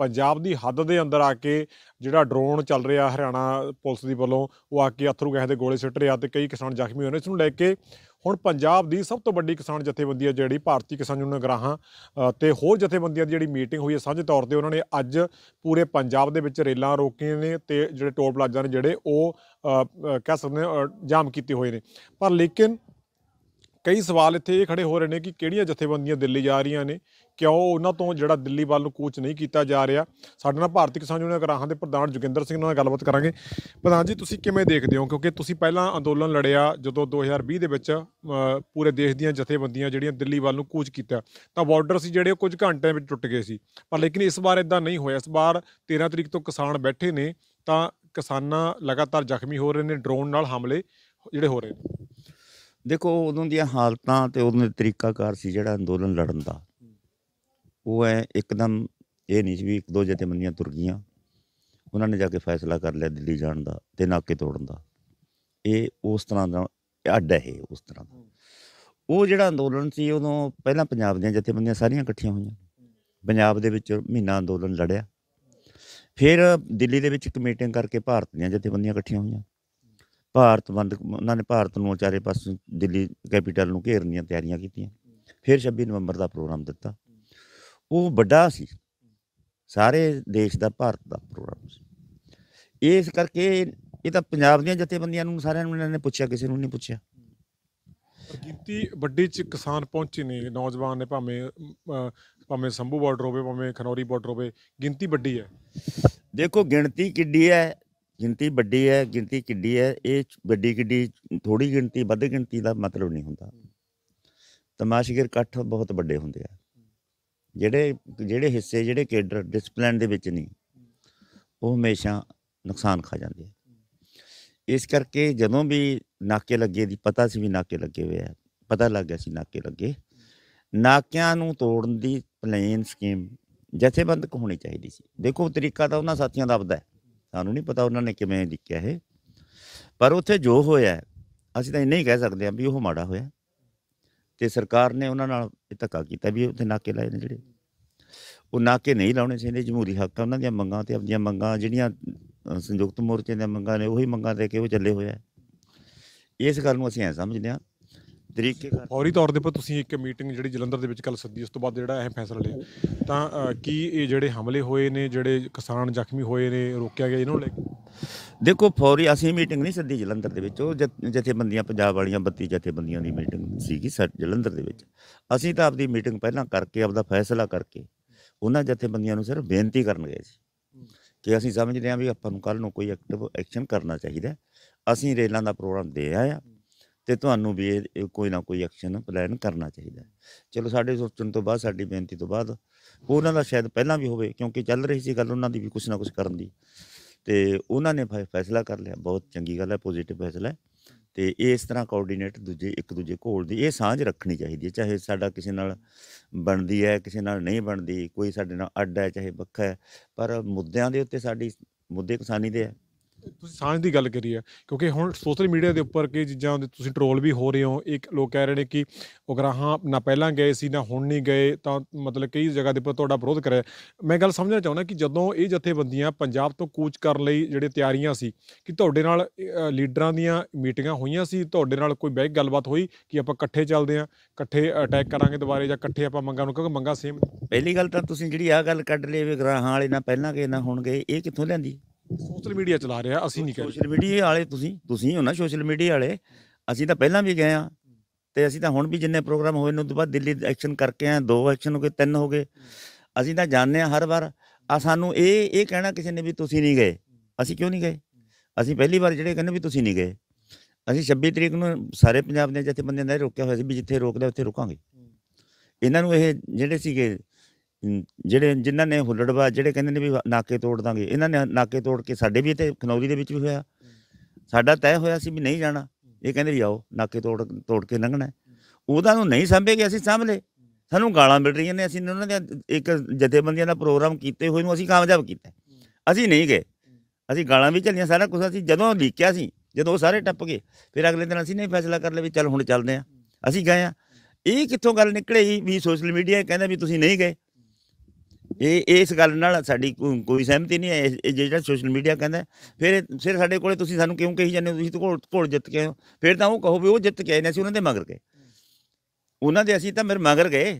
ਪੰਜਾਬ ਦੀ ਹੱਦ ਦੇ ਅੰਦਰ ਆ ਕੇ ਜਿਹੜਾ ਡਰੋਨ ਚੱਲ ਰਿਹਾ ਹਰਿਆਣਾ ਪੁਲਿਸ ਦੀ ਵੱਲੋਂ ਉਹ ਆ ਕੇ ਅਥਰੂ ਕਹਿੰਦੇ ਗੋਲੇ ਸਿੱਟ ਰਿਹਾ ਤੇ ਕਈ ਕਿਸਾਨ ਜ਼ਖਮੀ ਹੋਏ ਨੇ ਇਸ ਨੂੰ ਲੈ ਕੇ ਹੁਣ ਪੰਜਾਬ ਦੀ ਸਭ ਤੋਂ ਵੱਡੀ ਕਿਸਾਨ ਜਥੇਬੰਦੀ ਹੈ ਜਿਹੜੀ ਭਾਰਤੀ ਕਿਸਾਨ ਯੂਨੀਅਨ ਨਗਰਾਹਾਂ ਤੇ ਹੋਰ ਜਥੇਬੰਦੀਆਂ ਦੀ ਜਿਹੜੀ ਮੀਟਿੰਗ ਹੋਈ ਹੈ ਸਾਂਝੇ ਤੌਰ ਤੇ ਉਹਨਾਂ ਨੇ ਅੱਜ ਪੂਰੇ ਪੰਜਾਬ ਦੇ ਵਿੱਚ ਰੇਲਾਂ ਰੋਕੀਆਂ ਨੇ ਤੇ ਜਿਹੜੇ ਟੋਲ ਪਲਾਜ਼ਾ ਨੇ ਜਿਹੜੇ ਉਹ ਕਹਿ ਸਕਦੇ ਜਾਮ ਕੀਤੇ ਹੋਏ ਨੇ ਪਰ ਲੇਕਿਨ ਕਈ ਸਵਾਲ ਇੱਥੇ ਇਹ ਖੜੇ ਹੋ ਰਹੇ ਨੇ ਕਿ ਕਿਹੜੀਆਂ ਜਥੇਬੰਦੀਆਂ ਦਿੱਲੀ ਜਾ ਰਹੀਆਂ ਨੇ ਕਿਉਂ ਉਹਨਾਂ ਤੋਂ ਜਿਹੜਾ ਦਿੱਲੀ ਵੱਲ ਨੂੰ ਕੋਚ ਨਹੀਂ ਕੀਤਾ ਜਾ ਰਿਹਾ ਸਾਡੇ ਨਾਲ ਭਾਰਤੀ ਕਿਸਾਨ ਯੂਨੀਅਨ ਗਰਾਹਾਂ ਦੇ ਪ੍ਰਧਾਨ ਜੁਗਿੰਦਰ ਸਿੰਘ ਨਾਲ ਗੱਲਬਾਤ ਕਰਾਂਗੇ ਪ੍ਰਧਾਨ ਜੀ ਤੁਸੀਂ ਕਿਵੇਂ ਦੇਖਦੇ ਹੋ ਕਿਉਂਕਿ ਤੁਸੀਂ ਪਹਿਲਾਂ ਅੰਦੋਲਨ ਲੜਿਆ ਜਦੋਂ 2020 ਦੇ ਵਿੱਚ ਪੂਰੇ ਦੇਸ਼ ਦੀਆਂ ਜਥੇਬੰਦੀਆਂ ਜਿਹੜੀਆਂ ਦਿੱਲੀ ਵੱਲ ਨੂੰ ਕੋਚ ਕੀਤਾ ਤਾਂ ਬਾਰਡਰ ਸੀ ਜਿਹੜੇ ਕੁਝ ਘੰਟਿਆਂ ਵਿੱਚ ਟੁੱਟ ਗਏ ਸੀ ਪਰ ਲੇਕਿਨ ਇਸ ਵਾਰ ਇਦਾਂ ਨਹੀਂ ਹੋਇਆ ਇਸ ਵਾਰ 13 ਤਰੀਕ ਤੋਂ ਕਿਸਾਨ ਬੈਠੇ ਨੇ ਤਾਂ ਕਿਸਾਨਾਂ ਲਗਾਤਾਰ ਜ਼ਖਮੀ ਹੋ ਰਹੇ ਨੇ ਡਰੋਨ ਨਾਲ ਹਮਲੇ ਜਿਹੜੇ ਹੋ ਰਹੇ ਨੇ ਦੇਖੋ ਉਦੋਂ ਦੀਆਂ ਹਾਲਤਾਂ ਤੇ ਉਹਨਾਂ ਦੇ ਤਰੀਕਾਕਾਰ ਸੀ ਜਿਹੜਾ ਅੰਦੋਲਨ ਲੜਨ ਦਾ ਉਹ ਐ ਇੱਕਦਮ ਇਹ ਨਹੀਂ ਸੀ ਵੀ ਇੱਕ ਦੋ ਬੰਦੀਆਂ ਤੁਰ ਗਈਆਂ ਉਹਨਾਂ ਨੇ ਜਾ ਕੇ ਫੈਸਲਾ ਕਰ ਲਿਆ ਦਿੱਲੀ ਜਾਣ ਦਾ ਤੇ ਨਾਕੇ ਤੋੜਨ ਦਾ ਇਹ ਉਸ ਤਰ੍ਹਾਂ ਦਾ ਅੱਡ ਹੈ ਉਸ ਤਰ੍ਹਾਂ ਦਾ ਉਹ ਜਿਹੜਾ ਅੰਦੋਲਨ ਸੀ ਉਦੋਂ ਪਹਿਲਾਂ ਪੰਜਾਬ ਦੀਆਂ ਬੰਦੀਆਂ ਸਾਰੀਆਂ ਇਕੱਠੀਆਂ ਹੋਈਆਂ ਪੰਜਾਬ ਦੇ ਵਿੱਚ ਮਹੀਨਾ ਅੰਦੋਲਨ ਲੜਿਆ ਫਿਰ ਦਿੱਲੀ ਦੇ ਵਿੱਚ ਇੱਕ ਮੀਟਿੰਗ ਕਰਕੇ ਭਾਰਤ ਦੀਆਂ ਬੰਦੀਆਂ ਇਕੱਠੀਆਂ ਹੋਈਆਂ ਭਾਰਤ ਬੰਦ ਉਹਨਾਂ ਨੇ ਭਾਰਤ ਨੂੰ ਚਾਰੇ ਪਾਸੇ ਦਿੱਲੀ ਕੈਪੀਟਲ ਨੂੰ ਘੇਰਨ ਦੀਆਂ ਤਿਆਰੀਆਂ ਕੀਤੀਆਂ ਫਿਰ 26 ਨਵੰਬਰ ਦਾ ਪ੍ਰੋਗਰਾਮ ਦਿੱਤਾ ਉਹ ਵੱਡਾ ਸੀ ਸਾਰੇ ਦੇਸ਼ ਦਾ ਭਾਰਤ ਦਾ ਪ੍ਰੋਗਰਾਮ ਸੀ ਇਸ ਕਰਕੇ ਇਹ ਤਾਂ ਪੰਜਾਬ ਦੀਆਂ ਜਥੇਬੰਦੀਆਂ ਨੂੰ ਸਾਰਿਆਂ ਨੂੰ ਇਹਨਾਂ ਨੇ ਪੁੱਛਿਆ ਕਿਸੇ ਨੂੰ ਨਹੀਂ ਪੁੱਛਿਆ ਗਿਣਤੀ ਵੱਡੀ ਚ ਕਿਸਾਨ ਪਹੁੰਚੇ ਨੇ ਨੌਜਵਾਨ ਨੇ ਭਾਵੇਂ ਭਾਵੇਂ ਸੰਭੂ ਬਾਰਡਰ ਹੋਵੇ ਭਾਵੇਂ ਖਨੌਰੀ ਬਾਰਡਰ ਹੋਵੇ ਗਿਣਤੀ ਵੱਡੀ ਹੈ ਦੇਖੋ ਗਿਣਤੀ ਕਿੱਡੀ ਹੈ ਗਿਣਤੀ ਵੱਡੀ ਹੈ ਗਿਣਤੀ ਕਿੱਡੀ ਹੈ ਇਹ ਵੱਡੀ ਕਿੱਡੀ ਥੋੜੀ ਗਿਣਤੀ ਵੱਧ ਗਿਣਤੀ ਦਾ ਮਤਲਬ ਨਹੀਂ ਹੁੰਦਾ ਤਮਾਸ਼ਗਰ ਇਕੱਠ ਬਹੁਤ ਵੱਡੇ ਹੁੰਦੇ ਆ ਜਿਹੜੇ ਜਿਹੜੇ ਹਿੱਸੇ ਜਿਹੜੇ ਕੇਡਰ ਡਿਸਪਲਿਨ ਦੇ ਵਿੱਚ ਨਹੀਂ ਉਹ ਹਮੇਸ਼ਾ ਨੁਕਸਾਨ ਖਾ ਜਾਂਦੇ ਆ ਇਸ ਕਰਕੇ ਜਦੋਂ ਵੀ ਨਾਕੇ ਲੱਗੇ ਦੀ ਪਤਾ ਸੀ ਵੀ ਨਾਕੇ ਲੱਗੇ ਹੋਏ ਆ ਪਤਾ ਲੱਗ ਗਿਆ ਸੀ ਨਾਕੇ ਲੱਗੇ ਨਾਕਿਆਂ ਨੂੰ ਤੋੜਨ ਦੀ ਪਲੇਨ ਸਕੀਮ ਜਥੇਬੰਦਕ ਹੋਣੀ ਚਾਹੀਦੀ ਸੀ ਦੇਖੋ ਤਰੀਕਾ ਤਾਂ ਉਹਨਾਂ ਸਾਥੀਆਂ ਦਾ ਆਪਦਾ ਹੈ ਸਾਨੂੰ ਨਹੀਂ ਪਤਾ ਉਹਨਾਂ ਨੇ ਕਿਵੇਂ ਲਿਖਿਆ ਇਹ ਪਰ ਉੱਥੇ ਜੋ ਹੋਇਆ ਅਸੀਂ ਤਾਂ ਇੰਨਾ ਹੀ ਕਹਿ ਸਕਦੇ ਹਾਂ ਵੀ ਉਹ ਮਾੜਾ ਹੋਇਆ ਤੇ ਸਰਕਾਰ ਨੇ ਉਹਨਾਂ ਨਾਲ ਇਹ ਧੱਕਾ ਕੀਤਾ ਵੀ ਉੱਥੇ ਨਾਕੇ ਲਾਏ ਨੇ ਜਿਹੜੇ ਉਹ ਨਾਕੇ ਨਹੀਂ ਲਾਉਣੇ ਚਾਹੀਦੇ ਜਮਹੂਰੀ ਹੱਕ ਆ ਉਹਨਾਂ ਦੀਆਂ ਮੰਗਾਂ ਤੇ ਆਪਣੀਆਂ ਮੰਗਾਂ ਜਿਹੜੀਆਂ ਸੰਯੁਕਤ ਮੋਰਚੇ ਦੀਆਂ ਮੰਗਾਂ ਨੇ ਉਹੀ ਮੰਗਾਂ ਦੇ ਕੇ ਉਹ ਚੱਲੇ ਹੋਇਆ ਇਸ ਗੱਲ ਨੂੰ ਅਸੀਂ ਐ ਸਮਝਦੇ ਹਾਂ ਤਰੀਕੇ ਕਰ ਫੌਰੀ ਤੌਰ ਦੇ ਉੱਪਰ ਤੁਸੀਂ ਇੱਕ ਮੀਟਿੰਗ ਜਿਹੜੀ ਜਲੰਧਰ ਦੇ ਵਿੱਚ ਕੱਲ ਸੱਦੀ ਉਸ ਤੋਂ ਬਾਅਦ ਜਿਹੜਾ ਇਹ ਫੈਸਲਾ ਲਿਆ ਤਾਂ ਕੀ ਇਹ ਜਿਹੜੇ ਹਮਲੇ ਹੋਏ ਨੇ ਜਿਹੜੇ ਕਿਸਾਨ ਜ਼ਖਮੀ ਹੋਏ ਨੇ ਰੋਕਿਆ ਗਿਆ ਇਹਨਾਂ ਨੂੰ ਦੇਖੋ ਫੌਰੀ ਅਸੀਂ ਮੀਟਿੰਗ ਨਹੀਂ ਸੱਦੀ ਜਲੰਧਰ ਦੇ ਵਿੱਚ ਉਹ ਜਥੇਬੰਦੀਆਂ ਪੰਜਾਬ ਵਾਲੀਆਂ 32 ਜਥੇਬੰਦੀਆਂ ਦੀ ਮੀਟਿੰਗ ਸੀਗੀ ਜਲੰਧਰ ਦੇ ਵਿੱਚ ਅਸੀਂ ਤਾਂ ਆਪਦੀ ਮੀਟਿੰਗ ਪਹਿਲਾਂ ਕਰਕੇ ਆਪਦਾ ਫੈਸਲਾ ਕਰਕੇ ਉਹਨਾਂ ਜਥੇਬੰਦੀਆਂ ਨੂੰ ਸਿਰਫ ਬੇਨਤੀ ਕਰਨ ਗਏ ਸੀ ਕਿ ਅਸੀਂ ਸਮਝਦੇ ਹਾਂ ਵੀ ਆਪਾਂ ਨੂੰ ਕੱਲ ਨੂੰ ਕੋਈ ਐਕਟਿਵ ਐਕਸ਼ਨ ਕਰਨਾ ਚਾਹੀਦਾ ਅਸੀਂ ਰੇਲਾਂ ਦਾ ਪ੍ਰੋਗਰਾਮ ਦੇ ਆਇਆ ਤੇ ਤੁਹਾਨੂੰ ਵੀ ਇਹ ਕੋਈ ਨਾ ਕੋਈ ਐਕਸ਼ਨ ਪਲਾਨ ਕਰਨਾ ਚਾਹੀਦਾ ਚਲੋ ਸਾਡੇ ਸੋਚਣ ਤੋਂ ਬਾਅਦ ਸਾਡੀ ਬੇਨਤੀ ਤੋਂ ਬਾਅਦ ਉਹਨਾਂ ਦਾ ਸ਼ਾਇਦ ਪਹਿਲਾਂ ਵੀ ਹੋਵੇ ਕਿਉਂਕਿ ਚੱਲ ਰਹੀ ਸੀ ਗੱਲ ਉਹਨਾਂ ਦੀ ਵੀ ਕੁਝ ਨਾ ਕੁਝ ਕਰਨ ਦੀ ਤੇ ਉਹਨਾਂ ਨੇ ਫੈਸਲਾ ਕਰ ਲਿਆ ਬਹੁਤ ਚੰਗੀ ਗੱਲ ਹੈ ਪੋਜ਼ਿਟਿਵ ਫੈਸਲਾ ਹੈ ਤੇ ਇਸ ਤਰ੍ਹਾਂ ਕੋਆਰਡੀਨੇਟ ਦੂਜੇ ਇੱਕ ਦੂਜੇ ਕੋਲ ਦੀ ਇਹ ਸਾਂਝ ਰੱਖਣੀ ਚਾਹੀਦੀ ਹੈ ਚਾਹੇ ਸਾਡਾ ਕਿਸੇ ਨਾਲ ਬਣਦੀ ਹੈ ਕਿਸੇ ਨਾਲ ਨਹੀਂ ਬਣਦੀ ਕੋਈ ਸਾਡੇ ਨਾਲ ਅੱਡ ਹੈ ਚਾਹੇ ਵੱਖਰਾ ਹੈ ਪਰ ਮੁੱਦਿਆਂ ਦੇ ਉੱਤੇ ਸਾਡੀ ਮੁੱਦੇ ਕਿਸਾਨੀ ਦੇ ਹੈ ਤੁਸੀਂ ਸਾਂਝ ਦੀ ਗੱਲ ਕਰੀ ਆ ਕਿਉਂਕਿ ਹੁਣ ਸੋਸ਼ਲ ਮੀਡੀਆ ਦੇ ਉੱਪਰ ਕਈ ਚੀਜ਼ਾਂ ਤੁਸੀਂ ਟਰੋਲ ਵੀ ਹੋ ਰਹੇ ਹੋ ਇੱਕ ਲੋਕ ਕਹਿ ਰਹੇ ਨੇ ਕਿ ਉਗਰਾਹਾਂ ਨਾ ਪਹਿਲਾਂ ਗਏ ਸੀ ਨਾ ਹੁਣ ਨਹੀਂ ਗਏ ਤਾਂ ਮਤਲਬ ਕਈ ਜਗ੍ਹਾ ਦੇ ਉੱਪਰ ਤੁਹਾਡਾ ਵਿਰੋਧ ਕਰਿਆ ਮੈਂ ਗੱਲ ਸਮਝਣਾ ਚਾਹੁੰਦਾ ਕਿ ਜਦੋਂ ਇਹ ਜਥੇਬੰਦੀਆਂ ਪੰਜਾਬ ਤੋਂ ਕੂਚ ਕਰਨ ਲਈ ਜਿਹੜੇ ਤਿਆਰੀਆਂ ਸੀ ਕਿ ਤੁਹਾਡੇ ਨਾਲ ਲੀਡਰਾਂ ਦੀਆਂ ਮੀਟਿੰਗਾਂ ਹੋਈਆਂ ਸੀ ਤੁਹਾਡੇ ਨਾਲ ਕੋਈ ਬੈਠ ਗੱਲਬਾਤ ਹੋਈ ਕਿ ਆਪਾਂ ਇਕੱਠੇ ਚੱਲਦੇ ਆ ਇਕੱਠੇ ਅਟੈਕ ਕਰਾਂਗੇ ਦੁਬਾਰੇ ਜਾਂ ਇਕੱਠੇ ਆਪਾਂ ਮੰਗਾਂ ਨੂੰ ਕਿਉਂਕਿ ਮੰਗਾਂ ਸੇਮ ਪਹਿਲੀ ਗੱਲ ਤਾਂ ਤੁਸੀਂ ਜਿਹੜੀ ਆ ਗੱਲ ਕੱਢ ਲਈ ਵੀ ਗਰਾਹਾਂ ਵਾਲੇ ਨਾ ਪਹਿਲਾਂ ਗਏ ਨਾ ਹੁਣ ਗਏ ਇਹ ਕਿੱਥੋਂ ਲੈਂਦੀ ਸੋਸ਼ਲ ਮੀਡੀਆ ਚਲਾ ਰਿਹਾ ਅਸੀਂ ਨਹੀਂ ਕਹਿੰਦੇ ਸੋਸ਼ਲ ਮੀਡੀਆ ਵਾਲੇ ਤੁਸੀਂ ਤੁਸੀਂ ਹੋ ਨਾ ਸੋਸ਼ਲ ਮੀਡੀਆ ਵਾਲੇ ਅਸੀਂ ਤਾਂ ਪਹਿਲਾਂ ਵੀ ਗਏ ਆ ਤੇ ਅਸੀਂ ਤਾਂ ਹੁਣ ਵੀ ਜਿੰਨੇ ਪ੍ਰੋਗਰਾਮ ਹੋਏ ਨੇ ਉਸ ਤੋਂ ਬਾਅਦ ਦਿੱਲੀ ਐਕਸ਼ਨ ਕਰਕੇ ਆ ਦੋ ਐਕਸ਼ਨ ਹੋ ਗਏ ਤਿੰਨ ਹੋ ਗਏ ਅਸੀਂ ਤਾਂ ਜਾਣਦੇ ਆ ਹਰ ਵਾਰ ਆ ਸਾਨੂੰ ਇਹ ਇਹ ਕਹਿਣਾ ਕਿਸੇ ਨੇ ਵੀ ਤੁਸੀਂ ਨਹੀਂ ਗਏ ਅਸੀਂ ਕਿਉਂ ਨਹੀਂ ਗਏ ਅਸੀਂ ਪਹਿਲੀ ਵਾਰ ਜਿਹੜੇ ਕਹਿੰਦੇ ਵੀ ਤੁਸੀਂ ਨਹੀਂ ਗਏ ਅਸੀਂ 26 ਤਰੀਕ ਨੂੰ ਸਾਰੇ ਪੰਜਾਬ ਦੇ ਜਿੱਥੇ ਬੰਦੇ ਨੇ ਰੋਕਿਆ ਹੋਇਆ ਸੀ ਵੀ ਜਿੱਥੇ ਰੋਕਦੇ ਉੱਥੇ ਰੁਕਾਂਗੇ ਇਹਨਾਂ ਨੂੰ ਇਹ ਜਿਹੜੇ ਸੀਗੇ ਜਿਹੜੇ ਜਿਨ੍ਹਾਂ ਨੇ ਹੁੱਲੜਵਾ ਜਿਹੜੇ ਕਹਿੰਦੇ ਨੇ ਵੀ ਨਾਕੇ ਤੋੜ ਦਾਂਗੇ ਇਹਨਾਂ ਨੇ ਨਾਕੇ ਤੋੜ ਕੇ ਸਾਡੇ ਵੀ ਤੇ ਖਨੌਰੀ ਦੇ ਵਿੱਚ ਵੀ ਹੋਇਆ ਸਾਡਾ ਤੈਅ ਹੋਇਆ ਸੀ ਵੀ ਨਹੀਂ ਜਾਣਾ ਇਹ ਕਹਿੰਦੇ ਵੀ ਆਓ ਨਾਕੇ ਤੋੜ ਤੋੜ ਕੇ ਲੰਘਣਾ ਉਹਦਾ ਨੂੰ ਨਹੀਂ ਸੰਭੇਗੇ ਕਿ ਅਸੀਂ ਸਾਂਭ ਲੇ ਸਾਨੂੰ ਗਾਲਾਂ ਮਿਲ ਰਹੀਆਂ ਨੇ ਅਸੀਂ ਉਹਨਾਂ ਦੇ ਇੱਕ ਜਥੇਬੰਦੀਆਂ ਦਾ ਪ੍ਰੋਗਰਾਮ ਕੀਤੇ ਹੋਏ ਨੂੰ ਅਸੀਂ ਕਾਮਯਾਬ ਕੀਤਾ ਅਸੀਂ ਨਹੀਂ ਗਏ ਅਸੀਂ ਗਾਲਾਂ ਵੀ ਚੱਲੀਆਂ ਸਾਰਾ ਕੁਝ ਅਸੀਂ ਜਦੋਂ ਲੀਕਿਆ ਸੀ ਜਦੋਂ ਉਹ ਸਾਰੇ ਟੱਪ ਗਏ ਫਿਰ ਅਗਲੇ ਦਿਨ ਅਸੀਂ ਨਹੀਂ ਫੈਸਲਾ ਕਰ ਲਿਆ ਵੀ ਚੱਲ ਹੁਣ ਚੱਲਦੇ ਆ ਅਸੀਂ ਗਏ ਆ ਇਹ ਕਿੱਥੋਂ ਗੱਲ ਨਿਕਲੇ ਵੀ ਸੋਸ਼ਲ ਮੀਡੀਆ ਕਹਿੰਦਾ ਵੀ ਤੁਸੀਂ ਨਹੀਂ ਗਏ ਇਹ ਇਸ ਗੱਲ ਨਾਲ ਸਾਡੀ ਕੋਈ ਸਹਿਮਤੀ ਨਹੀਂ ਹੈ ਇਹ ਜਿਹੜਾ ਸੋਸ਼ਲ ਮੀਡੀਆ ਕਹਿੰਦਾ ਫਿਰ ਸਿਰ ਸਾਡੇ ਕੋਲੇ ਤੁਸੀਂ ਸਾਨੂੰ ਕਿਉਂ ਕਹੀ ਜਾਂਦੇ ਹੋ ਤੁਸੀਂ ਤਾਂ ਘੋਲ ਜਿੱਤ ਕੇ ਆਏ ਫਿਰ ਤਾਂ ਉਹ ਕਹੋ ਵੀ ਉਹ ਜਿੱਤ ਕੇ ਆਏ ਨੇ ਅਸੀਂ ਉਹਨਾਂ ਦੇ ਮਗਰ ਗਏ ਉਹਨਾਂ ਦੇ ਅਸੀਂ ਤਾਂ ਮੇਰੇ ਮਗਰ ਗਏ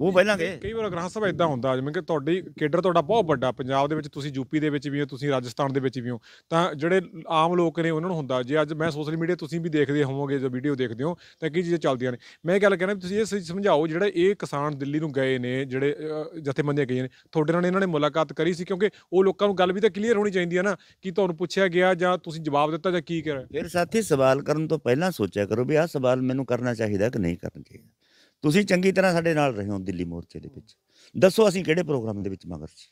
ਉਹ ਕਿ ਕਈ ਵਾਰ ਗ੍ਰਾਹ ਸਭਾ ਇਦਾਂ ਹੁੰਦਾ ਜਿਵੇਂ ਕਿ ਤੁਹਾਡੀ ਕੇਡਰ ਤੁਹਾਡਾ ਬਹੁਤ ਵੱਡਾ ਪੰਜਾਬ ਦੇ ਵਿੱਚ ਤੁਸੀਂ ਯੂਪੀ ਦੇ ਵਿੱਚ ਵੀ ਹੋ ਤੁਸੀਂ ਰਾਜਸਥਾਨ ਦੇ ਵਿੱਚ ਵੀ ਹੋ ਤਾਂ ਜਿਹੜੇ ਆਮ ਲੋਕ ਨੇ ਉਹਨਾਂ ਨੂੰ ਹੁੰਦਾ ਜੇ ਅੱਜ ਮੈਂ ਸੋਸ਼ਲ ਮੀਡੀਆ ਤੁਸੀਂ ਵੀ ਦੇਖਦੇ ਹੋਵੋਗੇ ਜੋ ਵੀਡੀਓ ਦੇਖਦੇ ਹੋ ਤਾਂ ਕੀ ਚੀਜ਼ਾਂ ਚੱਲਦੀਆਂ ਨੇ ਮੈਂ ਗੱਲ ਕਹਿਣਾ ਤੁਸੀਂ ਇਹ ਸਮਝਾਓ ਜਿਹੜਾ ਇਹ ਕਿਸਾਨ ਦਿੱਲੀ ਨੂੰ ਗਏ ਨੇ ਜਿਹੜੇ ਜਥੇਬੰਦੀਆਂ ਗਏ ਨੇ ਤੁਹਾਡੇ ਨਾਲ ਇਹਨਾਂ ਨੇ ਮੁਲਾਕਾਤ ਕਰੀ ਸੀ ਕਿਉਂਕਿ ਉਹ ਲੋਕਾਂ ਨੂੰ ਗੱਲ ਵੀ ਤਾਂ ਕਲੀਅਰ ਹੋਣੀ ਚਾਹੀਦੀ ਹੈ ਨਾ ਕਿ ਤੁਹਾਨੂੰ ਪੁੱਛਿਆ ਗਿਆ ਜਾਂ ਤੁਸੀਂ ਜਵਾਬ ਦਿੱਤਾ ਜਾਂ ਕੀ ਕਰਿਆ ਫਿਰ ਸਾਥੀ ਸਵਾਲ ਕਰਨ ਤੋਂ ਪਹਿਲਾਂ ਸੋਚਿਆ ਕਰੋ ਵੀ ਆਹ ਸਵਾਲ ਮੈਨੂੰ ਕਰਨਾ ਚਾਹੀਦਾ ਕਿ ਨਹੀਂ ਕਰਨਾ ਚਾਹੀਦਾ ਤੁਸੀਂ ਚੰਗੀ ਤਰ੍ਹਾਂ ਸਾਡੇ ਨਾਲ ਰਹੇ ਹੋ ਦਿੱਲੀ ਮੋਰਚੇ ਦੇ ਵਿੱਚ ਦੱਸੋ ਅਸੀਂ ਕਿਹੜੇ ਪ੍ਰੋਗਰਾਮ ਦੇ ਵਿੱਚ ਮਗਰ ਸੀ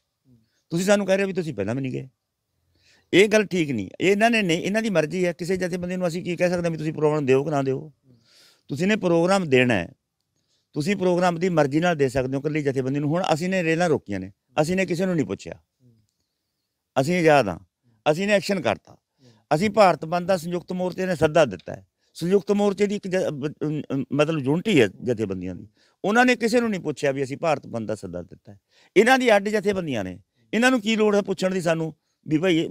ਤੁਸੀਂ ਸਾਨੂੰ ਕਹਿ ਰਹੇ ਹੋ ਵੀ ਤੁਸੀਂ ਪਹਿਲਾਂ ਵੀ ਨਹੀਂ ਗਏ ਇਹ ਗੱਲ ਠੀਕ ਨਹੀਂ ਇਹਨਾਂ ਨੇ ਨਹੀਂ ਇਹਨਾਂ ਦੀ ਮਰਜ਼ੀ ਹੈ ਕਿਸੇ ਜਥੇ ਬੰਦੇ ਨੂੰ ਅਸੀਂ ਕੀ ਕਹਿ ਸਕਦੇ ਹਾਂ ਵੀ ਤੁਸੀਂ ਪ੍ਰੋਗਰਾਮ ਦਿਓ ਕਿ ਨਾ ਦਿਓ ਤੁਸੀਂ ਨੇ ਪ੍ਰੋਗਰਾਮ ਦੇਣਾ ਹੈ ਤੁਸੀਂ ਪ੍ਰੋਗਰਾਮ ਦੀ ਮਰਜ਼ੀ ਨਾਲ ਦੇ ਸਕਦੇ ਹੋ ਕੱਲੀ ਜਥੇਬੰਦੀ ਨੂੰ ਹੁਣ ਅਸੀਂ ਨੇ ਰੇਲਾਂ ਰੋਕੀਆਂ ਨੇ ਅਸੀਂ ਨੇ ਕਿਸੇ ਨੂੰ ਨਹੀਂ ਪੁੱਛਿਆ ਅਸੀਂ ਆਜ਼ਾਦ ਹਾਂ ਅਸੀਂ ਨੇ ਐਕਸ਼ਨ ਕਰਤਾ ਅਸੀਂ ਭਾਰਤ ਬੰਦ ਦਾ ਸੰਯੁਕਤ ਮੋਰਚੇ ਨੇ ਸੱਦਾ ਦਿੱਤਾ ਹੈ ਸੰਯੁਕਤ ਮੋਰਚੇ ਦੀ ਇੱਕ ਮਤਲਬ ਯੂਨਿਟੀ ਹੈ ਜਥੇਬੰਦੀਆਂ ਦੀ ਉਹਨਾਂ ਨੇ ਕਿਸੇ ਨੂੰ ਨਹੀਂ ਪੁੱਛਿਆ ਵੀ ਅਸੀਂ ਭਾਰਤ ਬੰਦ ਦਾ ਸੱਦਾ ਦਿੱਤਾ ਇਹਨਾਂ ਦੀ ਅੱਡ ਜਥੇਬੰਦੀਆਂ ਨੇ ਇਹਨਾਂ ਨੂੰ ਕੀ ਲੋੜ ਹੈ ਪੁੱਛਣ ਦੀ ਸਾਨੂੰ ਵੀ ਭਾਈ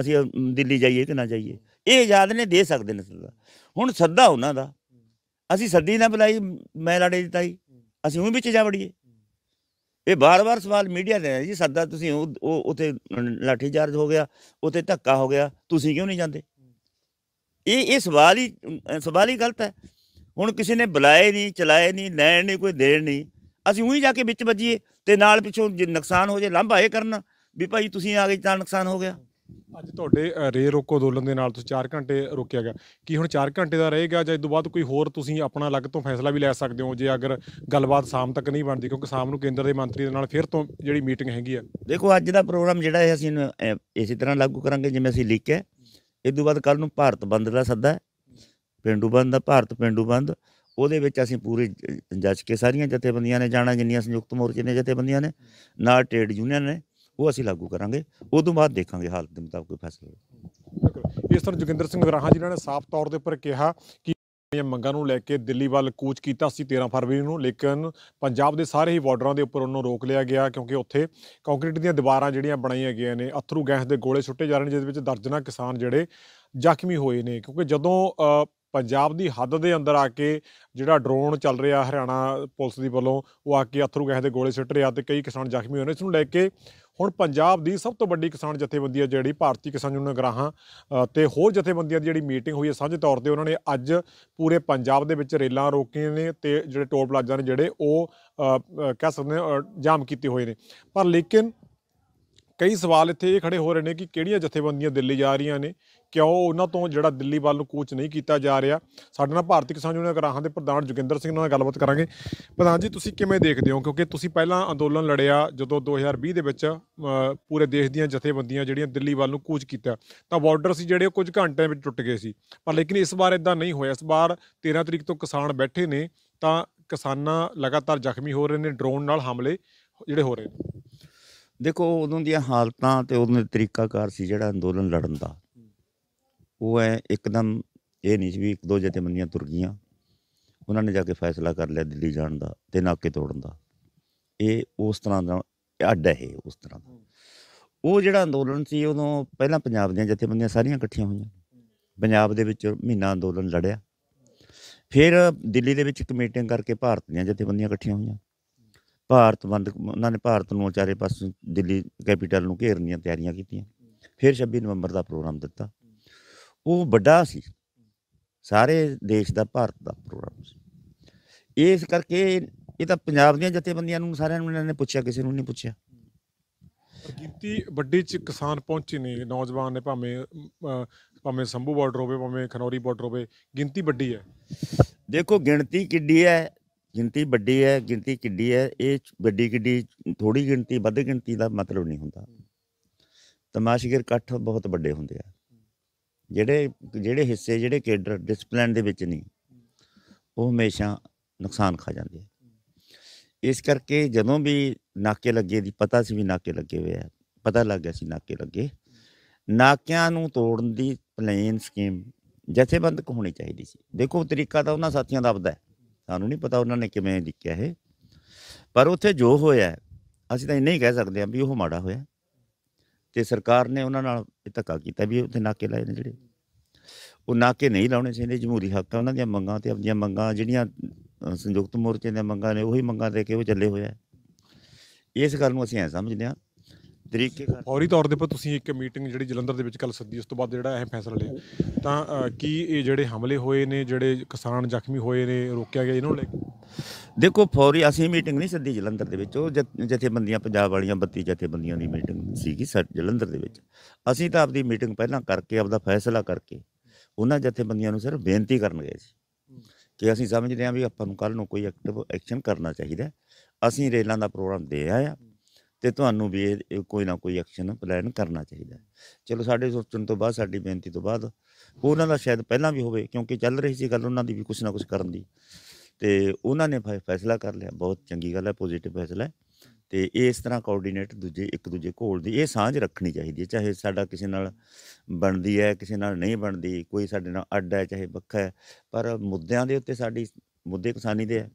ਅਸੀਂ ਦਿੱਲੀ ਜਾਈਏ ਕਿ ਨਾ ਜਾਈਏ ਇਹ ਆਜ਼ਾਦ ਨੇ ਦੇ ਸਕਦੇ ਨੇ ਸੱਦਾ ਹੁਣ ਸੱਦਾ ਉਹਨਾਂ ਦਾ ਅਸੀਂ ਸੱਦੀ ਨਾ ਬੁਲਾਈ ਮੈਂ ਲੜੇ ਦਿੱਤਾਈ ਅਸੀਂ ਉਹ ਵਿੱਚ ਜਾ ਵੜੀਏ ਇਹ ਬਾਰ-ਬਾਰ ਸਵਾਲ ਮੀਡੀਆ ਦੇ ਜੀ ਸੱਦਾ ਤੁਸੀਂ ਉਹ ਉਥੇ ਲਾਠੀ ਚਾਰਜ ਹੋ ਗਿਆ ਉਥੇ ਧੱਕਾ ਹੋ ਗਿਆ ਤੁਸੀਂ ਕਿਉਂ ਨਹੀਂ ਜਾਂਦੇ ਇਹ ਇਹ ਸਵਾਲ ਹੀ ਸਵਾਲ ਹੀ ਗਲਤ ਹੈ ਹੁਣ ਕਿਸੇ ਨੇ ਬੁਲਾਏ ਨਹੀਂ ਚਲਾਏ ਨਹੀਂ ਲੈਣ ਨਹੀਂ ਕੋਈ ਦੇਣ ਨਹੀਂ ਅਸੀਂ ਉਹੀ ਜਾ ਕੇ ਵਿੱਚ ਵੱਜੀਏ ਤੇ ਨਾਲ ਪਿੱਛੋਂ ਜੇ ਨੁਕਸਾਨ ਹੋ ਜੇ ਲੰਬਾਏ ਇਹ ਕਰਨ ਵੀ ਭਾਈ ਤੁਸੀਂ ਆ ਗਏ ਤਾਂ ਨੁਕਸਾਨ ਹੋ ਗਿਆ ਅੱਜ ਤੁਹਾਡੇ ਰੇ ਰੋਕੋ ਅੰਦੋਲਨ ਦੇ ਨਾਲ ਤੁਸੀਂ 4 ਘੰਟੇ ਰੋਕਿਆ ਗਿਆ ਕੀ ਹੁਣ 4 ਘੰਟੇ ਦਾ ਰਹੇਗਾ ਜਾਂ ਇਸ ਤੋਂ ਬਾਅਦ ਕੋਈ ਹੋਰ ਤੁਸੀਂ ਆਪਣਾ ਅਲੱਗ ਤੋਂ ਫੈਸਲਾ ਵੀ ਲੈ ਸਕਦੇ ਹੋ ਜੇ ਅਗਰ ਗੱਲਬਾਤ ਸ਼ਾਮ ਤੱਕ ਨਹੀਂ ਬਣਦੀ ਕਿਉਂਕਿ ਸ਼ਾਮ ਨੂੰ ਕੇਂਦਰ ਦੇ ਮੰਤਰੀ ਦੇ ਨਾਲ ਫਿਰ ਤੋਂ ਜਿਹੜੀ ਮੀਟਿੰਗ ਹੈਗੀ ਆ ਦੇਖੋ ਅੱਜ ਦਾ ਪ੍ਰੋਗਰਾਮ ਜਿਹੜਾ ਹੈ ਅਸੀਂ ਇਸੇ ਤਰ੍ਹਾਂ ਲਾਗੂ ਕਰਾਂਗੇ ਜਿਵੇਂ ਅਸੀਂ ਲਿਖਿਆ ਇਸ ਤੋਂ ਬਾਅਦ ਕੱਲ ਨੂੰ ਭਾਰਤ ਬੰਦ ਦਾ ਸੱਦਾ ਪਿੰਡੂ ਬੰਦ ਦਾ ਭਾਰਤ ਪਿੰਡੂ ਬੰਦ ਉਹਦੇ ਵਿੱਚ ਅਸੀਂ ਪੂਰੇ ਜੱਜ ਕੇ ਸਾਰੀਆਂ ਜਥੇਬੰਦੀਆਂ ਨੇ ਜਾਣਾ ਜਿੰਨੀਆਂ ਸੰਯੁਕਤ ਮੋਰਚੇ ਨੇ ਜਥੇਬੰਦੀਆਂ ਨੇ ਨਾਲ ਟ੍ਰੇਡ ਯੂਨੀਅਨ ਨੇ ਉਹ ਅਸੀਂ ਲਾਗੂ ਕਰਾਂਗੇ ਉਸ ਤੋਂ ਬਾਅਦ ਦੇਖਾਂਗੇ ਹਾਲਤ ਦੇ ਮੁਤਾਬਕ ਕੋਈ ਫੈਸਲਾ ਇਸ ਤਰ੍ਹਾਂ ਜੋਗਿੰਦਰ ਸਿੰਘ ਗਰਾਹਾਂ ਜੀ ਨੇ ਸਾਫ਼ ਤੌਰ ਦੇ ਉੱਪਰ ਕਿਹਾ ਕਿ ਇਹ ਮੰਗਾਂ ਨੂੰ ਲੈ ਕੇ ਦਿੱਲੀ ਵੱਲ ਕੂਚ ਕੀਤਾ ਸੀ 13 ਫਰਵਰੀ ਨੂੰ ਲੇਕਿਨ ਪੰਜਾਬ ਦੇ ਸਾਰੇ ਹੀ ਬਾਰਡਰਾਂ ਦੇ ਉੱਪਰ ਉਹਨੂੰ ਰੋਕ ਲਿਆ ਗਿਆ ਕਿਉਂਕਿ ਉੱਥੇ ਕੰਕਰੀਟ ਦੀਆਂ ਦੀਵਾਰਾਂ ਜਿਹੜੀਆਂ ਬਣਾਈਆਂ ਗਈਆਂ ਨੇ ਅਥਰੂ ਗੈਸ ਦੇ ਗੋਲੇ ਛੁੱਟੇ ਜਾ ਰਹੇ ਨੇ ਜਿਸ ਵਿੱਚ ਦਰਜਨਾ ਕਿਸਾਨ ਜਿਹੜੇ ਜ਼ਖਮੀ ਹੋਏ ਨੇ ਕਿਉਂਕਿ ਜਦੋਂ ਪੰਜਾਬ ਦੀ ਹੱਦ ਦੇ ਅੰਦਰ ਆ ਕੇ ਜਿਹੜਾ ਡਰੋਨ ਚੱਲ ਰਿਹਾ ਹਰਿਆਣਾ ਪੁਲਿਸ ਦੀ ਵੱਲੋਂ ਉਹ ਆ ਕੇ ਅਥਰੂ ਗੈਸ ਦੇ ਗੋਲੇ ਛੁੱਟ ਰਿਹਾ ਤੇ ਕਈ ਕਿਸਾਨ ਜ਼ਖਮੀ ਹੋਏ ਨੇ ਇਸ ਨੂੰ ਲੈ ਕੇ ਹੁਣ ਪੰਜਾਬ ਦੀ ਸਭ ਤੋਂ ਵੱਡੀ ਕਿਸਾਨ ਜਥੇਬੰਦੀ ਹੈ ਜਿਹੜੀ ਭਾਰਤੀ ਕਿਸਾਨ ਯੂਨੀਅਨ ਗਰਾਹਾਂ ਤੇ ਹੋਰ ਜਥੇਬੰਦੀਆਂ ਦੀ ਜਿਹੜੀ ਮੀਟਿੰਗ ਹੋਈ ਹੈ ਸਾਂਝੇ ਤੌਰ ਤੇ ਉਹਨਾਂ ਨੇ ਅੱਜ ਪੂਰੇ ਪੰਜਾਬ ਦੇ ਵਿੱਚ ਰੇਲਾਂ ਰੋਕੀਆਂ ਨੇ ਤੇ ਜਿਹੜੇ ਟੋਲ ਪਲਾਜ਼ਾ ਨੇ ਜਿਹੜੇ ਉਹ ਕਹਿ ਸਕਦੇ ਜਾਮ ਕੀਤੇ ਹੋਏ ਨੇ ਪਰ ਲੇਕਿਨ ਕਈ ਸਵਾਲ ਇੱਥੇ ਇਹ ਖੜੇ ਹੋ ਰਹੇ ਨੇ ਕਿ ਕਿਹੜੀਆਂ ਜਥੇਬੰਦੀਆਂ ਦਿੱਲੀ ਜਾ ਰਹੀਆਂ ਨੇ ਕਿਉਂ ਉਹਨਾਂ ਤੋਂ ਜਿਹੜਾ ਦਿੱਲੀ ਵੱਲ ਨੂੰ ਕੋਚ ਨਹੀਂ ਕੀਤਾ ਜਾ ਰਿਹਾ ਸਾਡੇ ਨਾਲ ਭਾਰਤੀ ਕਿਸਾਨ ਯੂਨੀਅਨ ਗਰਾਹਾਂ ਦੇ ਪ੍ਰਧਾਨ ਜੋਗਿੰਦਰ ਸਿੰਘ ਨਾਲ ਗੱਲਬਾਤ ਕਰਾਂਗੇ ਪ੍ਰਧਾਨ ਜੀ ਤੁਸੀਂ ਕਿਵੇਂ ਦੇਖਦੇ ਹੋ ਕਿਉਂਕਿ ਤੁਸੀਂ ਪਹਿਲਾਂ ਅੰਦੋਲਨ ਲੜਿਆ ਜਦੋਂ 2020 ਦੇ ਵਿੱਚ ਪੂਰੇ ਦੇਸ਼ ਦੀਆਂ ਜਥੇਬੰਦੀਆਂ ਜਿਹੜੀਆਂ ਦਿੱਲੀ ਵੱਲ ਨੂੰ ਕੂਚ ਕੀਤਾ ਤਾਂ ਬਾਰਡਰ ਸੀ ਜਿਹੜੇ ਕੁਝ ਘੰਟਿਆਂ ਵਿੱਚ ਟੁੱਟ ਗਏ ਸੀ ਪਰ ਲੇਕਿਨ ਇਸ ਵਾਰ ਇਦਾਂ ਨਹੀਂ ਹੋਇਆ ਇਸ ਵਾਰ 13 ਤਰੀਕ ਤੋਂ ਕਿਸਾਨ ਬੈਠੇ ਨੇ ਤਾਂ ਕਿਸਾਨਾਂ ਲਗਾਤਾਰ ਜ਼ਖਮੀ ਹੋ ਰਹੇ ਨੇ ਡਰੋਨ ਨਾਲ ਹਮਲੇ ਜਿਹੜੇ ਹੋ ਰਹੇ ਨੇ ਦੇਖੋ ਉਦੋਂ ਦੀਆਂ ਹਾਲਤਾਂ ਤੇ ਉਹਨਾਂ ਦਾ ਤਰੀਕਾਕਾਰ ਸੀ ਜਿਹੜਾ ਅੰਦੋਲਨ ਲੜਨ ਦਾ ਉਹ ਐ ਇੱਕਦਮ ਇਹ ਨਹੀਂ ਸੀ ਵੀ ਇੱਕ ਦੋ ਮੰਨੀਆਂ ਤੁਰ ਗਈਆਂ ਉਹਨਾਂ ਨੇ ਜਾ ਕੇ ਫੈਸਲਾ ਕਰ ਲਿਆ ਦਿੱਲੀ ਜਾਣ ਦਾ ਤੇ ਨਾਕੇ ਤੋੜਨ ਦਾ ਇਹ ਉਸ ਤਰ੍ਹਾਂ ਦਾ ਅੱਡ ਹੈ ਉਸ ਤਰ੍ਹਾਂ ਦਾ ਉਹ ਜਿਹੜਾ ਅੰਦੋਲਨ ਸੀ ਉਦੋਂ ਪਹਿਲਾਂ ਪੰਜਾਬ ਦੀਆਂ ਮੰਨੀਆਂ ਸਾਰੀਆਂ ਇਕੱਠੀਆਂ ਹੋਈਆਂ ਪੰਜਾਬ ਦੇ ਵਿੱਚ ਮਹੀਨਾ ਅੰਦੋਲਨ ਲੜਿਆ ਫਿਰ ਦਿੱਲੀ ਦੇ ਵਿੱਚ ਇੱਕ ਮੀਟਿੰਗ ਕਰਕੇ ਭਾਰਤ ਦੀਆਂ ਮੰਨੀਆਂ ਇਕੱਠੀਆਂ ਹੋਈਆਂ ਭਾਰਤ ਬੰਦ ਉਹਨਾਂ ਨੇ ਭਾਰਤ ਨੂੰ ਚਾਰੇ ਪਾਸੇ ਦਿੱਲੀ ਕੈਪੀਟਲ ਨੂੰ ਘੇਰਨ ਦੀਆਂ ਤਿਆਰੀਆਂ ਕੀਤੀਆਂ ਫਿਰ 26 ਨਵੰਬਰ ਦਾ ਪ੍ਰੋਗਰਾਮ ਦਿੱਤਾ ਉਹ ਵੱਡਾ ਸੀ ਸਾਰੇ ਦੇਸ਼ ਦਾ ਭਾਰਤ ਦਾ ਪ੍ਰੋਗਰਾਮ ਸੀ ਇਸ ਕਰਕੇ ਇਹ ਤਾਂ ਪੰਜਾਬ ਦੀਆਂ ਜਥੇਬੰਦੀਆਂ ਨੂੰ ਸਾਰਿਆਂ ਨੂੰ ਇਹਨਾਂ ਨੇ ਪੁੱਛਿਆ ਕਿਸੇ ਨੂੰ ਨਹੀਂ ਪੁੱਛਿਆ ਕੀਤੀ ਵੱਡੀ ਚ ਕਿਸਾਨ ਪਹੁੰਚੇ ਨੇ ਨੌਜਵਾਨ ਨੇ ਭਾਵੇਂ ਭਾਵੇਂ ਸੰਭੂ ਬਾਰਡਰ ਹੋਵੇ ਭਾਵੇਂ ਖਨੌਰੀ ਬਾਰਡਰ ਹੋਵੇ ਗਿਣਤੀ ਵੱਡੀ ਹੈ ਦੇਖੋ ਗਿਣਤੀ ਕਿੱਡੀ ਹੈ ਗਿਣਤੀ ਵੱਡੀ ਹੈ ਗਿਣਤੀ ਕਿੱਡੀ ਹੈ ਇਹ ਵੱਡੀ ਕਿੱਡੀ ਥੋੜੀ ਗਿਣਤੀ ਵੱਧ ਗਿਣਤੀ ਦਾ ਮਤਲਬ ਨਹੀਂ ਹੁੰਦਾ ਤਮਾਸ਼ਗਰ ਇਕੱਠ ਬਹੁਤ ਵੱਡੇ ਹੁੰਦੇ ਆ ਜਿਹੜੇ ਜਿਹੜੇ ਹਿੱਸੇ ਜਿਹੜੇ ਕੇਡਰ ਡਿਸਪਲਿਨ ਦੇ ਵਿੱਚ ਨਹੀਂ ਉਹ ਹਮੇਸ਼ਾ ਨੁਕਸਾਨ ਖਾ ਜਾਂਦੇ ਆ ਇਸ ਕਰਕੇ ਜਦੋਂ ਵੀ ਨਾਕੇ ਲੱਗੇ ਦੀ ਪਤਾ ਸੀ ਵੀ ਨਾਕੇ ਲੱਗੇ ਹੋਏ ਆ ਪਤਾ ਲੱਗ ਗਿਆ ਸੀ ਨਾਕੇ ਲੱਗੇ ਨਾਕਿਆਂ ਨੂੰ ਤੋੜਨ ਦੀ ਪਲੇਨ ਸਕੀਮ ਜਥੇਬੰਦਕ ਹੋਣੀ ਚਾਹੀਦੀ ਸੀ ਦੇਖੋ ਤਰੀਕਾ ਤਾਂ ਉਹਨਾਂ ਸਾਥੀਆਂ ਦਾ ਆਪਦਾ ਹੈ ਸਾਨੂੰ ਨਹੀਂ ਪਤਾ ਉਹਨਾਂ ਨੇ ਕਿਵੇਂ ਲਿਖਿਆ ਇਹ ਪਰ ਉੱਥੇ ਜੋ ਹੋਇਆ ਅਸੀਂ ਤਾਂ ਇੰਨਾ ਹੀ ਕਹਿ ਸਕਦੇ ਹਾਂ ਵੀ ਉਹ ਮਾੜਾ ਹੋਇਆ ਤੇ ਸਰਕਾਰ ਨੇ ਉਹਨਾਂ ਨਾਲ ਇਹ ਧੱਕਾ ਕੀਤਾ ਵੀ ਉੱਥੇ ਨਾਕੇ ਲਾਏ ਨੇ ਜਿਹੜੇ ਉਹ ਨਾਕੇ ਨਹੀਂ ਲਾਉਣੇ ਚਾਹੀਦੇ ਜਮਹੂਰੀ ਹੱਕ ਆ ਉਹਨਾਂ ਦੀਆਂ ਮੰਗਾਂ ਤੇ ਆਪਣੀਆਂ ਮੰਗਾਂ ਜਿਹੜੀਆਂ ਸੰਯੁਕਤ ਮੋਰਚੇ ਦੀਆਂ ਮੰਗਾਂ ਨੇ ਉਹੀ ਮੰਗਾਂ ਦੇ ਕੇ ਉਹ ਚੱਲੇ ਹੋਇਆ ਇਸ ਗੱਲ ਨੂੰ ਅਸੀਂ ਐ ਸਮਝਦੇ ਹਾਂ ਤਰੀਕੇ ਫੌਰੀ ਤੌਰ ਦੇ ਉੱਪਰ ਤੁਸੀਂ ਇੱਕ ਮੀਟਿੰਗ ਜਿਹੜੀ ਜਲੰਧਰ ਦੇ ਵਿੱਚ ਕੱਲ ਸੱਦੀ ਉਸ ਤੋਂ ਬਾਅਦ ਜਿਹੜਾ ਇਹ ਫੈਸਲਾ ਲਿਆ ਤਾਂ ਕੀ ਇਹ ਜਿਹੜੇ ਹਮਲੇ ਹੋਏ ਨੇ ਜਿਹੜੇ ਕਿਸਾਨ ਜ਼ਖਮੀ ਹੋਏ ਨੇ ਰੋਕਿਆ ਗਿਆ ਇਹਨਾਂ ਨੂੰ ਲੈ ਕੇ ਦੇਖੋ ਫੌਰੀ ਅਸੀਂ ਮੀਟਿੰਗ ਨਹੀਂ ਸੱਦੀ ਜਲੰਧਰ ਦੇ ਵਿੱਚ ਉਹ ਜਥੇਬੰਦੀਆਂ ਪੰਜਾਬ ਵਾਲੀਆਂ 32 ਜਥੇਬੰਦੀਆਂ ਦੀ ਮੀਟਿੰਗ ਸੀਗੀ ਸਰ ਜਲੰਧਰ ਦੇ ਵਿੱਚ ਅਸੀਂ ਤਾਂ ਆਪਦੀ ਮੀਟਿੰਗ ਪਹਿਲਾਂ ਕਰਕੇ ਆਪਦਾ ਫੈਸਲਾ ਕਰਕੇ ਉਹਨਾਂ ਜਥੇਬੰਦੀਆਂ ਨੂੰ ਸਿਰਫ ਬੇਨਤੀ ਕਰਨ ਗਏ ਸੀ ਕਿ ਅਸੀਂ ਸਮਝਦੇ ਹਾਂ ਵੀ ਆਪਾਂ ਨੂੰ ਕੱਲ ਨੂੰ ਕੋਈ ਐਕਟਿਵ ਐਕਸ਼ਨ ਕਰਨਾ ਚਾਹੀਦਾ ਅਸੀਂ ਰੇਲਾਂ ਦਾ ਪ੍ਰੋਗਰਾਮ ਦੇ ਆਇਆ ਤੇ ਤੁਹਾਨੂੰ ਵੀ ਇਹ ਕੋਈ ਨਾ ਕੋਈ ਐਕਸ਼ਨ ਪਲਾਨ ਕਰਨਾ ਚਾਹੀਦਾ ਹੈ ਚਲੋ ਸਾਡੇ ਸੋਚਣ ਤੋਂ ਬਾਅਦ ਸਾਡੀ ਬੇਨਤੀ ਤੋਂ ਬਾਅਦ ਉਹਨਾਂ ਦਾ ਸ਼ਾਇਦ ਪਹਿਲਾਂ ਵੀ ਹੋਵੇ ਕਿਉਂਕਿ ਚੱਲ ਰਹੀ ਸੀ ਗੱਲ ਉਹਨਾਂ ਦੀ ਵੀ ਕੁਝ ਨਾ ਕੁਝ ਕਰਨ ਦੀ ਤੇ ਉਹਨਾਂ ਨੇ ਫੈਸਲਾ ਕਰ ਲਿਆ ਬਹੁਤ ਚੰਗੀ ਗੱਲ ਹੈ ਪੋਜ਼ਿਟਿਵ ਫੈਸਲਾ ਹੈ ਤੇ ਇਸ ਤਰ੍ਹਾਂ ਕੋਆਰਡੀਨੇਟ ਦੂਜੇ ਇੱਕ ਦੂਜੇ ਕੋਲ ਦੀ ਇਹ ਸਾਂਝ ਰੱਖਣੀ ਚਾਹੀਦੀ ਹੈ ਚਾਹੇ ਸਾਡਾ ਕਿਸੇ ਨਾਲ ਬਣਦੀ ਹੈ ਕਿਸੇ ਨਾਲ ਨਹੀਂ ਬਣਦੀ ਕੋਈ ਸਾਡੇ ਨਾਲ ਅੱਡ ਹੈ ਚਾਹੇ ਵੱਖਰਾ ਹੈ ਪਰ ਮੁੱਦਿਆਂ ਦੇ ਉੱਤੇ ਸਾਡੀ ਮੁੱਦੇ ਕਿਸਾਨੀ ਦੇ ਹੈ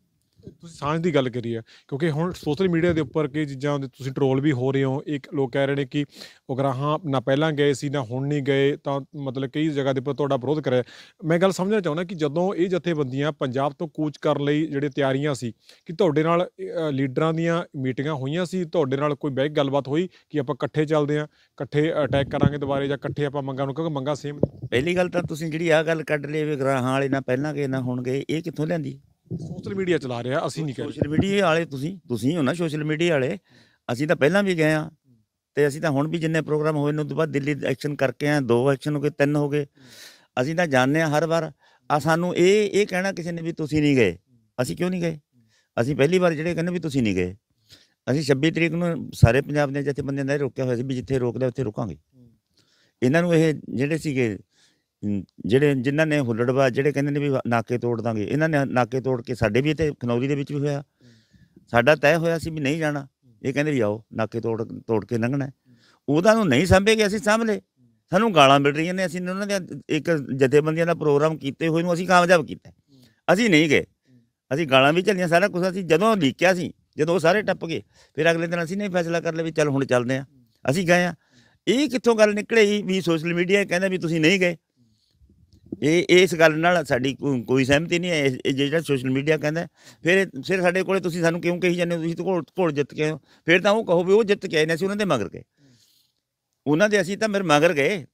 ਤੁਸੀਂ ਸਾਂਝ ਦੀ ਗੱਲ ਕਰੀ ਆ ਕਿਉਂਕਿ ਹੁਣ ਸੋਸ਼ਲ ਮੀਡੀਆ ਦੇ ਉੱਪਰ ਕਿ ਚੀਜ਼ਾਂ ਦੇ ਤੁਸੀਂ ਟਰੋਲ ਵੀ ਹੋ ਰਹੇ ਹੋ ਇੱਕ ਲੋਕ ਕਹਿ ਰਹੇ ਨੇ ਕਿ ਉਗਰਾਹਾਂ ਨਾ ਪਹਿਲਾਂ ਗਏ ਸੀ ਨਾ ਹੁਣ ਨਹੀਂ ਗਏ ਤਾਂ ਮਤਲਬ ਕਈ ਜਗ੍ਹਾ ਦੇ ਉੱਪਰ ਤੁਹਾਡਾ ਵਿਰੋਧ ਕਰਿਆ ਮੈਂ ਗੱਲ ਸਮਝਣਾ ਚਾਹੁੰਦਾ ਕਿ ਜਦੋਂ ਇਹ ਜਥੇਬੰਦੀਆਂ ਪੰਜਾਬ ਤੋਂ ਕੂਚ ਕਰਨ ਲਈ ਜਿਹੜੇ ਤਿਆਰੀਆਂ ਸੀ ਕਿ ਤੁਹਾਡੇ ਨਾਲ ਲੀਡਰਾਂ ਦੀਆਂ ਮੀਟਿੰਗਾਂ ਹੋਈਆਂ ਸੀ ਤੁਹਾਡੇ ਨਾਲ ਕੋਈ ਬਹਿ ਗੱਲਬਾਤ ਹੋਈ ਕਿ ਆਪਾਂ ਇਕੱਠੇ ਚੱਲਦੇ ਆਂ ਇਕੱਠੇ ਅਟੈਕ ਕਰਾਂਗੇ ਦੁਬਾਰੇ ਜਾਂ ਇਕੱਠੇ ਆਪਾਂ ਮੰਗਾਂ ਨੂੰ ਕਿਉਂਕਿ ਮੰਗਾ ਸੇਮ ਪਹਿਲੀ ਗੱਲ ਤਾਂ ਤੁਸੀਂ ਜਿਹੜੀ ਆ ਗੱਲ ਕੱਢ ਲਈ ਵੀ ਗ੍ਰਾਹਾਂ ਵਾਲੇ ਨਾ ਪਹਿਲਾਂ ਗਏ ਨਾ ਹੁਣ ਗਏ ਇਹ ਕਿੱਥੋਂ ਲੈਂਦੀ ਸੋਸ਼ਲ ਮੀਡੀਆ ਚਲਾ ਰਿਹਾ ਅਸੀਂ ਨਹੀਂ ਕਹਿੰਦੇ ਸੋਸ਼ਲ ਮੀਡੀਆ ਵਾਲੇ ਤੁਸੀਂ ਤੁਸੀਂ ਹੋ ਨਾ ਸੋਸ਼ਲ ਮੀਡੀਆ ਵਾਲੇ ਅਸੀਂ ਤਾਂ ਪਹਿਲਾਂ ਵੀ ਗਏ ਆ ਤੇ ਅਸੀਂ ਤਾਂ ਹੁਣ ਵੀ ਜਿੰਨੇ ਪ੍ਰੋਗਰਾਮ ਹੋਏ ਨੇ ਉਸ ਤੋਂ ਬਾਅਦ ਦਿੱਲੀ ਐਕਸ਼ਨ ਕਰਕੇ ਆ ਦੋ ਐਕਸ਼ਨ ਹੋ ਗਏ ਤਿੰਨ ਹੋ ਗਏ ਅਸੀਂ ਤਾਂ ਜਾਣਦੇ ਆ ਹਰ ਵਾਰ ਆ ਸਾਨੂੰ ਇਹ ਇਹ ਕਹਿਣਾ ਕਿਸੇ ਨੇ ਵੀ ਤੁਸੀਂ ਨਹੀਂ ਗਏ ਅਸੀਂ ਕਿਉਂ ਨਹੀਂ ਗਏ ਅਸੀਂ ਪਹਿਲੀ ਵਾਰ ਜਿਹੜੇ ਕਹਿੰਦੇ ਵੀ ਤੁਸੀਂ ਨਹੀਂ ਗਏ ਅਸੀਂ 26 ਤਰੀਕ ਨੂੰ ਸਾਰੇ ਪੰਜਾਬ ਦੇ ਜਿੱਥੇ ਬੰਦੇ ਨੇ ਰੋਕਿਆ ਹੋਇਆ ਸੀ ਵੀ ਜਿੱਥੇ ਰੋਕਦੇ ਉੱਥੇ ਰੁਕਾਂਗੇ ਇਹਨਾਂ ਨੂੰ ਇਹ ਜਿਹੜੇ ਸੀਗੇ ਜਿਹੜੇ ਜਿਨ੍ਹਾਂ ਨੇ ਹੁੱਲੜਵਾ ਜਿਹੜੇ ਕਹਿੰਦੇ ਨੇ ਵੀ ਨਾਕੇ ਤੋੜ ਦਾਂਗੇ ਇਹਨਾਂ ਨੇ ਨਾਕੇ ਤੋੜ ਕੇ ਸਾਡੇ ਵੀ ਇੱਥੇ ਖਨੌਰੀ ਦੇ ਵਿੱਚ ਵੀ ਹੋਇਆ ਸਾਡਾ ਤੈਅ ਹੋਇਆ ਸੀ ਵੀ ਨਹੀਂ ਜਾਣਾ ਇਹ ਕਹਿੰਦੇ ਵੀ ਆਓ ਨਾਕੇ ਤੋੜ ਤੋੜ ਕੇ ਲੰਘਣਾ ਉਹਦਾ ਨੂੰ ਨਹੀਂ ਸੰਭੇਗੇ ਅਸੀਂ ਸਾਹਮਣੇ ਸਾਨੂੰ ਗਾਲਾਂ ਮਿਲ ਰਹੀਆਂ ਨੇ ਅਸੀਂ ਉਹਨਾਂ ਦੇ ਇੱਕ ਜਥੇਬੰਦੀਆਂ ਦਾ ਪ੍ਰੋਗਰਾਮ ਕੀਤੇ ਹੋਏ ਨੂੰ ਅਸੀਂ ਕਾਮਯਾਬ ਕੀਤਾ ਅਸੀਂ ਨਹੀਂ ਗਏ ਅਸੀਂ ਗਾਲਾਂ ਵੀ ਚੱਲੀਆਂ ਸਾਰਾ ਕੁਝ ਅਸੀਂ ਜਦੋਂ ਲੀਕਿਆ ਸੀ ਜਦੋਂ ਸਾਰੇ ਟੱਪ ਗਏ ਫਿਰ ਅਗਲੇ ਦਿਨ ਅਸੀਂ ਨਹੀਂ ਫੈਸਲਾ ਕਰ ਲਿਆ ਵੀ ਚੱਲ ਹੁਣ ਚੱਲਦੇ ਆ ਅਸੀਂ ਗਏ ਆ ਇਹ ਕਿੱਥੋਂ ਗੱਲ ਨਿਕਲੇਈ ਵੀ ਸੋਸ਼ਲ ਮੀਡੀਆ ਕਹਿੰਦਾ ਵੀ ਤੁਸੀਂ ਨਹੀਂ ਗਏ ਇਹ ਇਸ ਗੱਲ ਨਾਲ ਸਾਡੀ ਕੋਈ ਸਹਿਮਤੀ ਨਹੀਂ ਹੈ ਇਹ ਜਿਹੜਾ ਸੋਸ਼ਲ ਮੀਡੀਆ ਕਹਿੰਦਾ ਫਿਰ ਫਿਰ ਸਾਡੇ ਕੋਲੇ ਤੁਸੀਂ ਸਾਨੂੰ ਕਿਉਂ ਕਹੀ ਜਾਂਦੇ ਹੋ ਤੁਸੀਂ ਘੋਲ ਘੋੜ ਜਿੱਤ ਕੇ ਫਿਰ ਤਾਂ ਉਹ ਕਹੋ ਵੀ ਉਹ ਜਿੱਤ ਕੇ ਆਏ ਨੇ ਸੀ ਉਹਨਾਂ ਦੇ ਮਗਰ ਗਏ ਉਹਨਾਂ ਦੇ ਅਸੀਂ ਤਾਂ ਮੇਰੇ ਮਗਰ ਗਏ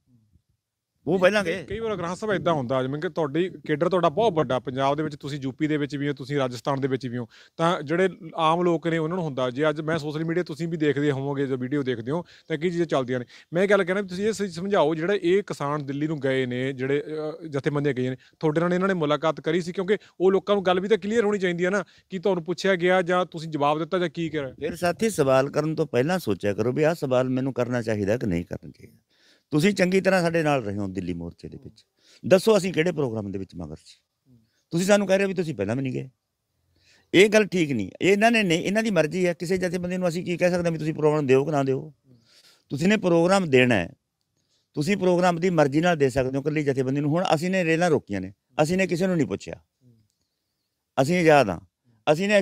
ਉਹ ਪਹਿਲਾਂ ਗਏ ਕਈ ਵਾਰ ਗ੍ਰਾਹ ਸਭਾ ਇਦਾਂ ਹੁੰਦਾ ਜਿਵੇਂ ਕਿ ਤੁਹਾਡੀ ਕੇਡਰ ਤੁਹਾਡਾ ਬਹੁਤ ਵੱਡਾ ਪੰਜਾਬ ਦੇ ਵਿੱਚ ਤੁਸੀਂ ਯੂਪੀ ਦੇ ਵਿੱਚ ਵੀ ਹੋ ਤੁਸੀਂ ਰਾਜਸਥਾਨ ਦੇ ਵਿੱਚ ਵੀ ਹੋ ਤਾਂ ਜਿਹੜੇ ਆਮ ਲੋਕ ਨੇ ਉਹਨਾਂ ਨੂੰ ਹੁੰਦਾ ਜੇ ਅੱਜ ਮੈਂ ਸੋਸ਼ਲ ਮੀਡੀਆ ਤੁਸੀਂ ਵੀ ਦੇਖਦੇ ਹੋਵੋਗੇ ਜਾਂ ਵੀਡੀਓ ਦੇਖਦੇ ਹੋ ਤਾਂ ਕੀ ਚੀਜ਼ਾਂ ਚੱਲਦੀਆਂ ਨੇ ਮੈਂ ਗੱਲ ਕਹਿਣਾ ਤੁਸੀਂ ਇਹ ਸਮਝਾਓ ਜਿਹੜਾ ਇਹ ਕਿਸਾਨ ਦਿੱਲੀ ਨੂੰ ਗਏ ਨੇ ਜਿਹੜੇ ਜਥੇਬੰਦੀਆਂ ਗਏ ਨੇ ਤੁਹਾਡੇ ਨਾਲ ਇਹਨਾਂ ਨੇ ਮੁਲਾਕਾਤ ਕਰੀ ਸੀ ਕਿਉਂਕਿ ਉਹ ਲੋਕਾਂ ਨੂੰ ਗੱਲ ਵੀ ਤਾਂ ਕਲੀਅਰ ਹੋਣੀ ਚਾਹੀਦੀ ਹੈ ਨਾ ਕਿ ਤੁਹਾਨੂੰ ਪੁੱਛਿਆ ਗਿਆ ਜਾਂ ਤੁਸੀਂ ਜਵਾਬ ਦਿੱਤਾ ਜਾਂ ਕੀ ਕਰਿਆ ਫਿਰ ਸਾਥੀ ਸਵਾਲ ਕਰਨ ਤੋਂ ਪਹਿਲਾਂ ਸੋਚਿਆ ਕਰੋ ਵੀ ਆਹ ਸਵਾਲ ਮੈਨੂੰ ਕਰਨਾ ਚਾਹੀਦਾ ਕਿ ਨਹੀਂ ਕਰਨਾ ਚਾਹੀਦਾ ਤੁਸੀਂ ਚੰਗੀ ਤਰ੍ਹਾਂ ਸਾਡੇ ਨਾਲ ਰਹੇ ਹੋ ਦਿੱਲੀ ਮੋਰਚੇ ਦੇ ਵਿੱਚ ਦੱਸੋ ਅਸੀਂ ਕਿਹੜੇ ਪ੍ਰੋਗਰਾਮ ਦੇ ਵਿੱਚ ਮਗਰ ਸੀ ਤੁਸੀਂ ਸਾਨੂੰ ਕਹਿ ਰਹੇ ਹੋ ਵੀ ਤੁਸੀਂ ਪਹਿਲਾਂ ਵੀ ਨਹੀਂ ਗਏ ਇਹ ਗੱਲ ਠੀਕ ਨਹੀਂ ਇਹਨਾਂ ਨੇ ਨਹੀਂ ਇਹਨਾਂ ਦੀ ਮਰਜ਼ੀ ਹੈ ਕਿਸੇ ਜਥੇ ਬੰਦੇ ਨੂੰ ਅਸੀਂ ਕੀ ਕਹਿ ਸਕਦੇ ਹਾਂ ਵੀ ਤੁਸੀਂ ਪ੍ਰੋਗਰਾਮ ਦਿਓ ਕਿ ਨਾ ਦਿਓ ਤੁਸੀਂ ਨੇ ਪ੍ਰੋਗਰਾਮ ਦੇਣਾ ਹੈ ਤੁਸੀਂ ਪ੍ਰੋਗਰਾਮ ਦੀ ਮਰਜ਼ੀ ਨਾਲ ਦੇ ਸਕਦੇ ਹੋ ਕੱਲੀ ਜਥੇਬੰਦੀ ਨੂੰ ਹੁਣ ਅਸੀਂ ਨੇ ਰੇਲਾਂ ਰੋਕੀਆਂ ਨੇ ਅਸੀਂ ਨੇ ਕਿਸੇ ਨੂੰ ਨਹੀਂ ਪੁੱਛਿਆ ਅਸੀਂ ਆਜ਼ਾਦ ਹਾਂ ਅਸੀਂ ਨੇ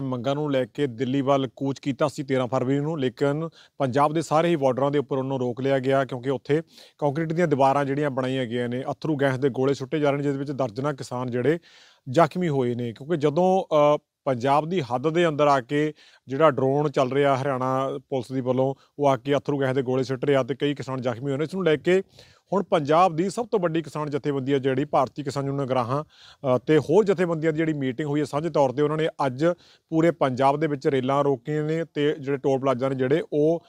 ਮੰਗਾਂ ਨੂੰ ਲੈ ਕੇ ਦਿੱਲੀ ਵੱਲ ਕੂਚ ਕੀਤਾ ਸੀ 13 ਫਰਵਰੀ ਨੂੰ ਲੇਕਿਨ ਪੰਜਾਬ ਦੇ ਸਾਰੇ ਹੀ ਬਾਰਡਰਾਂ ਦੇ ਉੱਪਰ ਉਹਨੂੰ ਰੋਕ ਲਿਆ ਗਿਆ ਕਿਉਂਕਿ ਉੱਥੇ ਕੰਕਰੀਟ ਦੀਆਂ ਦੀਵਾਰਾਂ ਜਿਹੜੀਆਂ ਬਣਾਈਆਂ ਗਈਆਂ ਨੇ ਅਥਰੂ ਗੈਸ ਦੇ ਗੋਲੇ ਛੁੱਟੇ ਜਾ ਰਹੇ ਨੇ ਜਿਸ ਵਿੱਚ ਦਰਜਨਾਂ ਕਿਸਾਨ ਜਿਹੜੇ ਜ਼ਖਮੀ ਹੋਏ ਨੇ ਕਿਉਂਕਿ ਜਦੋਂ ਪੰਜਾਬ ਦੀ ਹੱਦ ਦੇ ਅੰਦਰ ਆ ਕੇ ਜਿਹੜਾ ਡਰੋਨ ਚੱਲ ਰਿਹਾ ਹਰਿਆਣਾ ਪੁਲਿਸ ਦੀ ਵੱਲੋਂ ਉਹ ਆ ਕੇ ਅਥਰੂ ਗਹਿ ਦੇ ਗੋਲੇ ਸਿੱਟ ਰਿਹਾ ਤੇ ਕਈ ਕਿਸਾਨ ਜ਼ਖਮੀ ਹੋਏ ਨੇ ਇਸ ਨੂੰ ਲੈ ਕੇ ਹੁਣ ਪੰਜਾਬ ਦੀ ਸਭ ਤੋਂ ਵੱਡੀ ਕਿਸਾਨ ਜਥੇਬੰਦੀ ਹੈ ਜਿਹੜੀ ਭਾਰਤੀ ਕਿਸਾਨ ਯੂਨੀਅਨ ਗਰਾਹਾਂ ਤੇ ਹੋਰ ਜਥੇਬੰਦੀਆਂ ਦੀ ਜਿਹੜੀ ਮੀਟਿੰਗ ਹੋਈ ਹੈ ਸਾਂਝੇ ਤੌਰ ਤੇ ਉਹਨਾਂ ਨੇ ਅੱਜ ਪੂਰੇ ਪੰਜਾਬ ਦੇ ਵਿੱਚ ਰੇਲਾਂ ਰੋਕੀਆਂ ਨੇ ਤੇ ਜਿਹੜੇ ਟੋਲ ਪਲਾਜ਼ਾ ਨੇ ਜਿਹੜੇ ਉਹ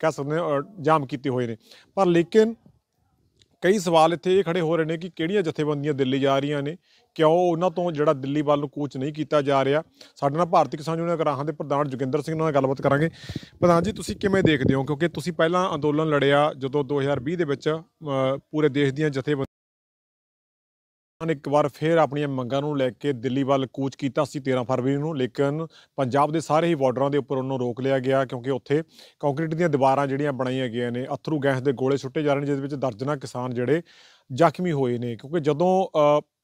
ਕਹਿ ਸਕਦੇ ਜਾਮ ਕੀਤੇ ਹੋਏ ਨੇ ਪਰ ਲੇਕਿਨ ਕਈ ਸਵਾਲ ਇੱਥੇ ਇਹ ਖੜੇ ਹੋ ਰਹੇ ਨੇ ਕਿ ਕਿਹੜੀਆਂ ਜਥੇਬੰਦੀਆਂ ਦਿੱਲੀ ਜਾ ਰਹੀਆਂ ਨੇ ਕਿਉਂ ਉਹਨਾਂ ਤੋਂ ਜਿਹੜਾ ਦਿੱਲੀ ਵੱਲ ਨੂੰ ਕੂਚ ਨਹੀਂ ਕੀਤਾ ਜਾ ਰਿਹਾ ਸਾਡੇ ਨਾਲ ਭਾਰਤੀ ਕਿਸਾਨ ਯੂਨੀਅਨ ਗਰਾਹਾਂ ਦੇ ਪ੍ਰਧਾਨ ਜੁਗਿੰਦਰ ਸਿੰਘ ਨਾਲ ਗੱਲਬਾਤ ਕਰਾਂਗੇ ਪ੍ਰਧਾਨ ਜੀ ਤੁਸੀਂ ਕਿਵੇਂ ਦੇਖਦੇ ਹੋ ਕਿਉਂਕਿ ਤੁਸੀਂ ਪਹਿਲਾਂ ਅੰਦੋਲਨ ਲੜਿਆ ਜਦੋਂ 2020 ਦੇ ਵਿੱਚ ਪੂਰੇ ਦੇਸ਼ ਦੀਆਂ ਜਥੇਬੰਦੀਆਂ ਨੇ ਇੱਕ ਵਾਰ ਫੇਰ ਆਪਣੀਆਂ ਮੰਗਾਂ ਨੂੰ ਲੈ ਕੇ ਦਿੱਲੀ ਵੱਲ ਕੂਚ ਕੀਤਾ ਸੀ 13 ਫਰਵਰੀ ਨੂੰ ਲੇਕਿਨ ਪੰਜਾਬ ਦੇ ਸਾਰੇ ਹੀ ਬਾਰਡਰਾਂ ਦੇ ਉੱਪਰ ਉਹਨੂੰ ਰੋਕ ਲਿਆ ਗਿਆ ਕਿਉਂਕਿ ਉੱਥੇ ਕੰਕਰੀਟ ਦੀਆਂ ਦੀਵਾਰਾਂ ਜਿਹੜੀਆਂ ਬਣਾਈਆਂ ਗਈਆਂ ਨੇ ਅਥਰੂ ਗੈਸ ਦੇ ਗੋਲੇ ਸੁੱਟੇ ਜਾ ਰਹੇ ਨੇ ਜਿਸ ਵਿੱਚ ਦਰਜਨਾਂ ਕਿਸਾਨ ਜਿਹੜੇ ਜ਼ਖਮੀ ਹੋਏ ਨੇ ਕਿਉਂਕਿ ਜਦੋਂ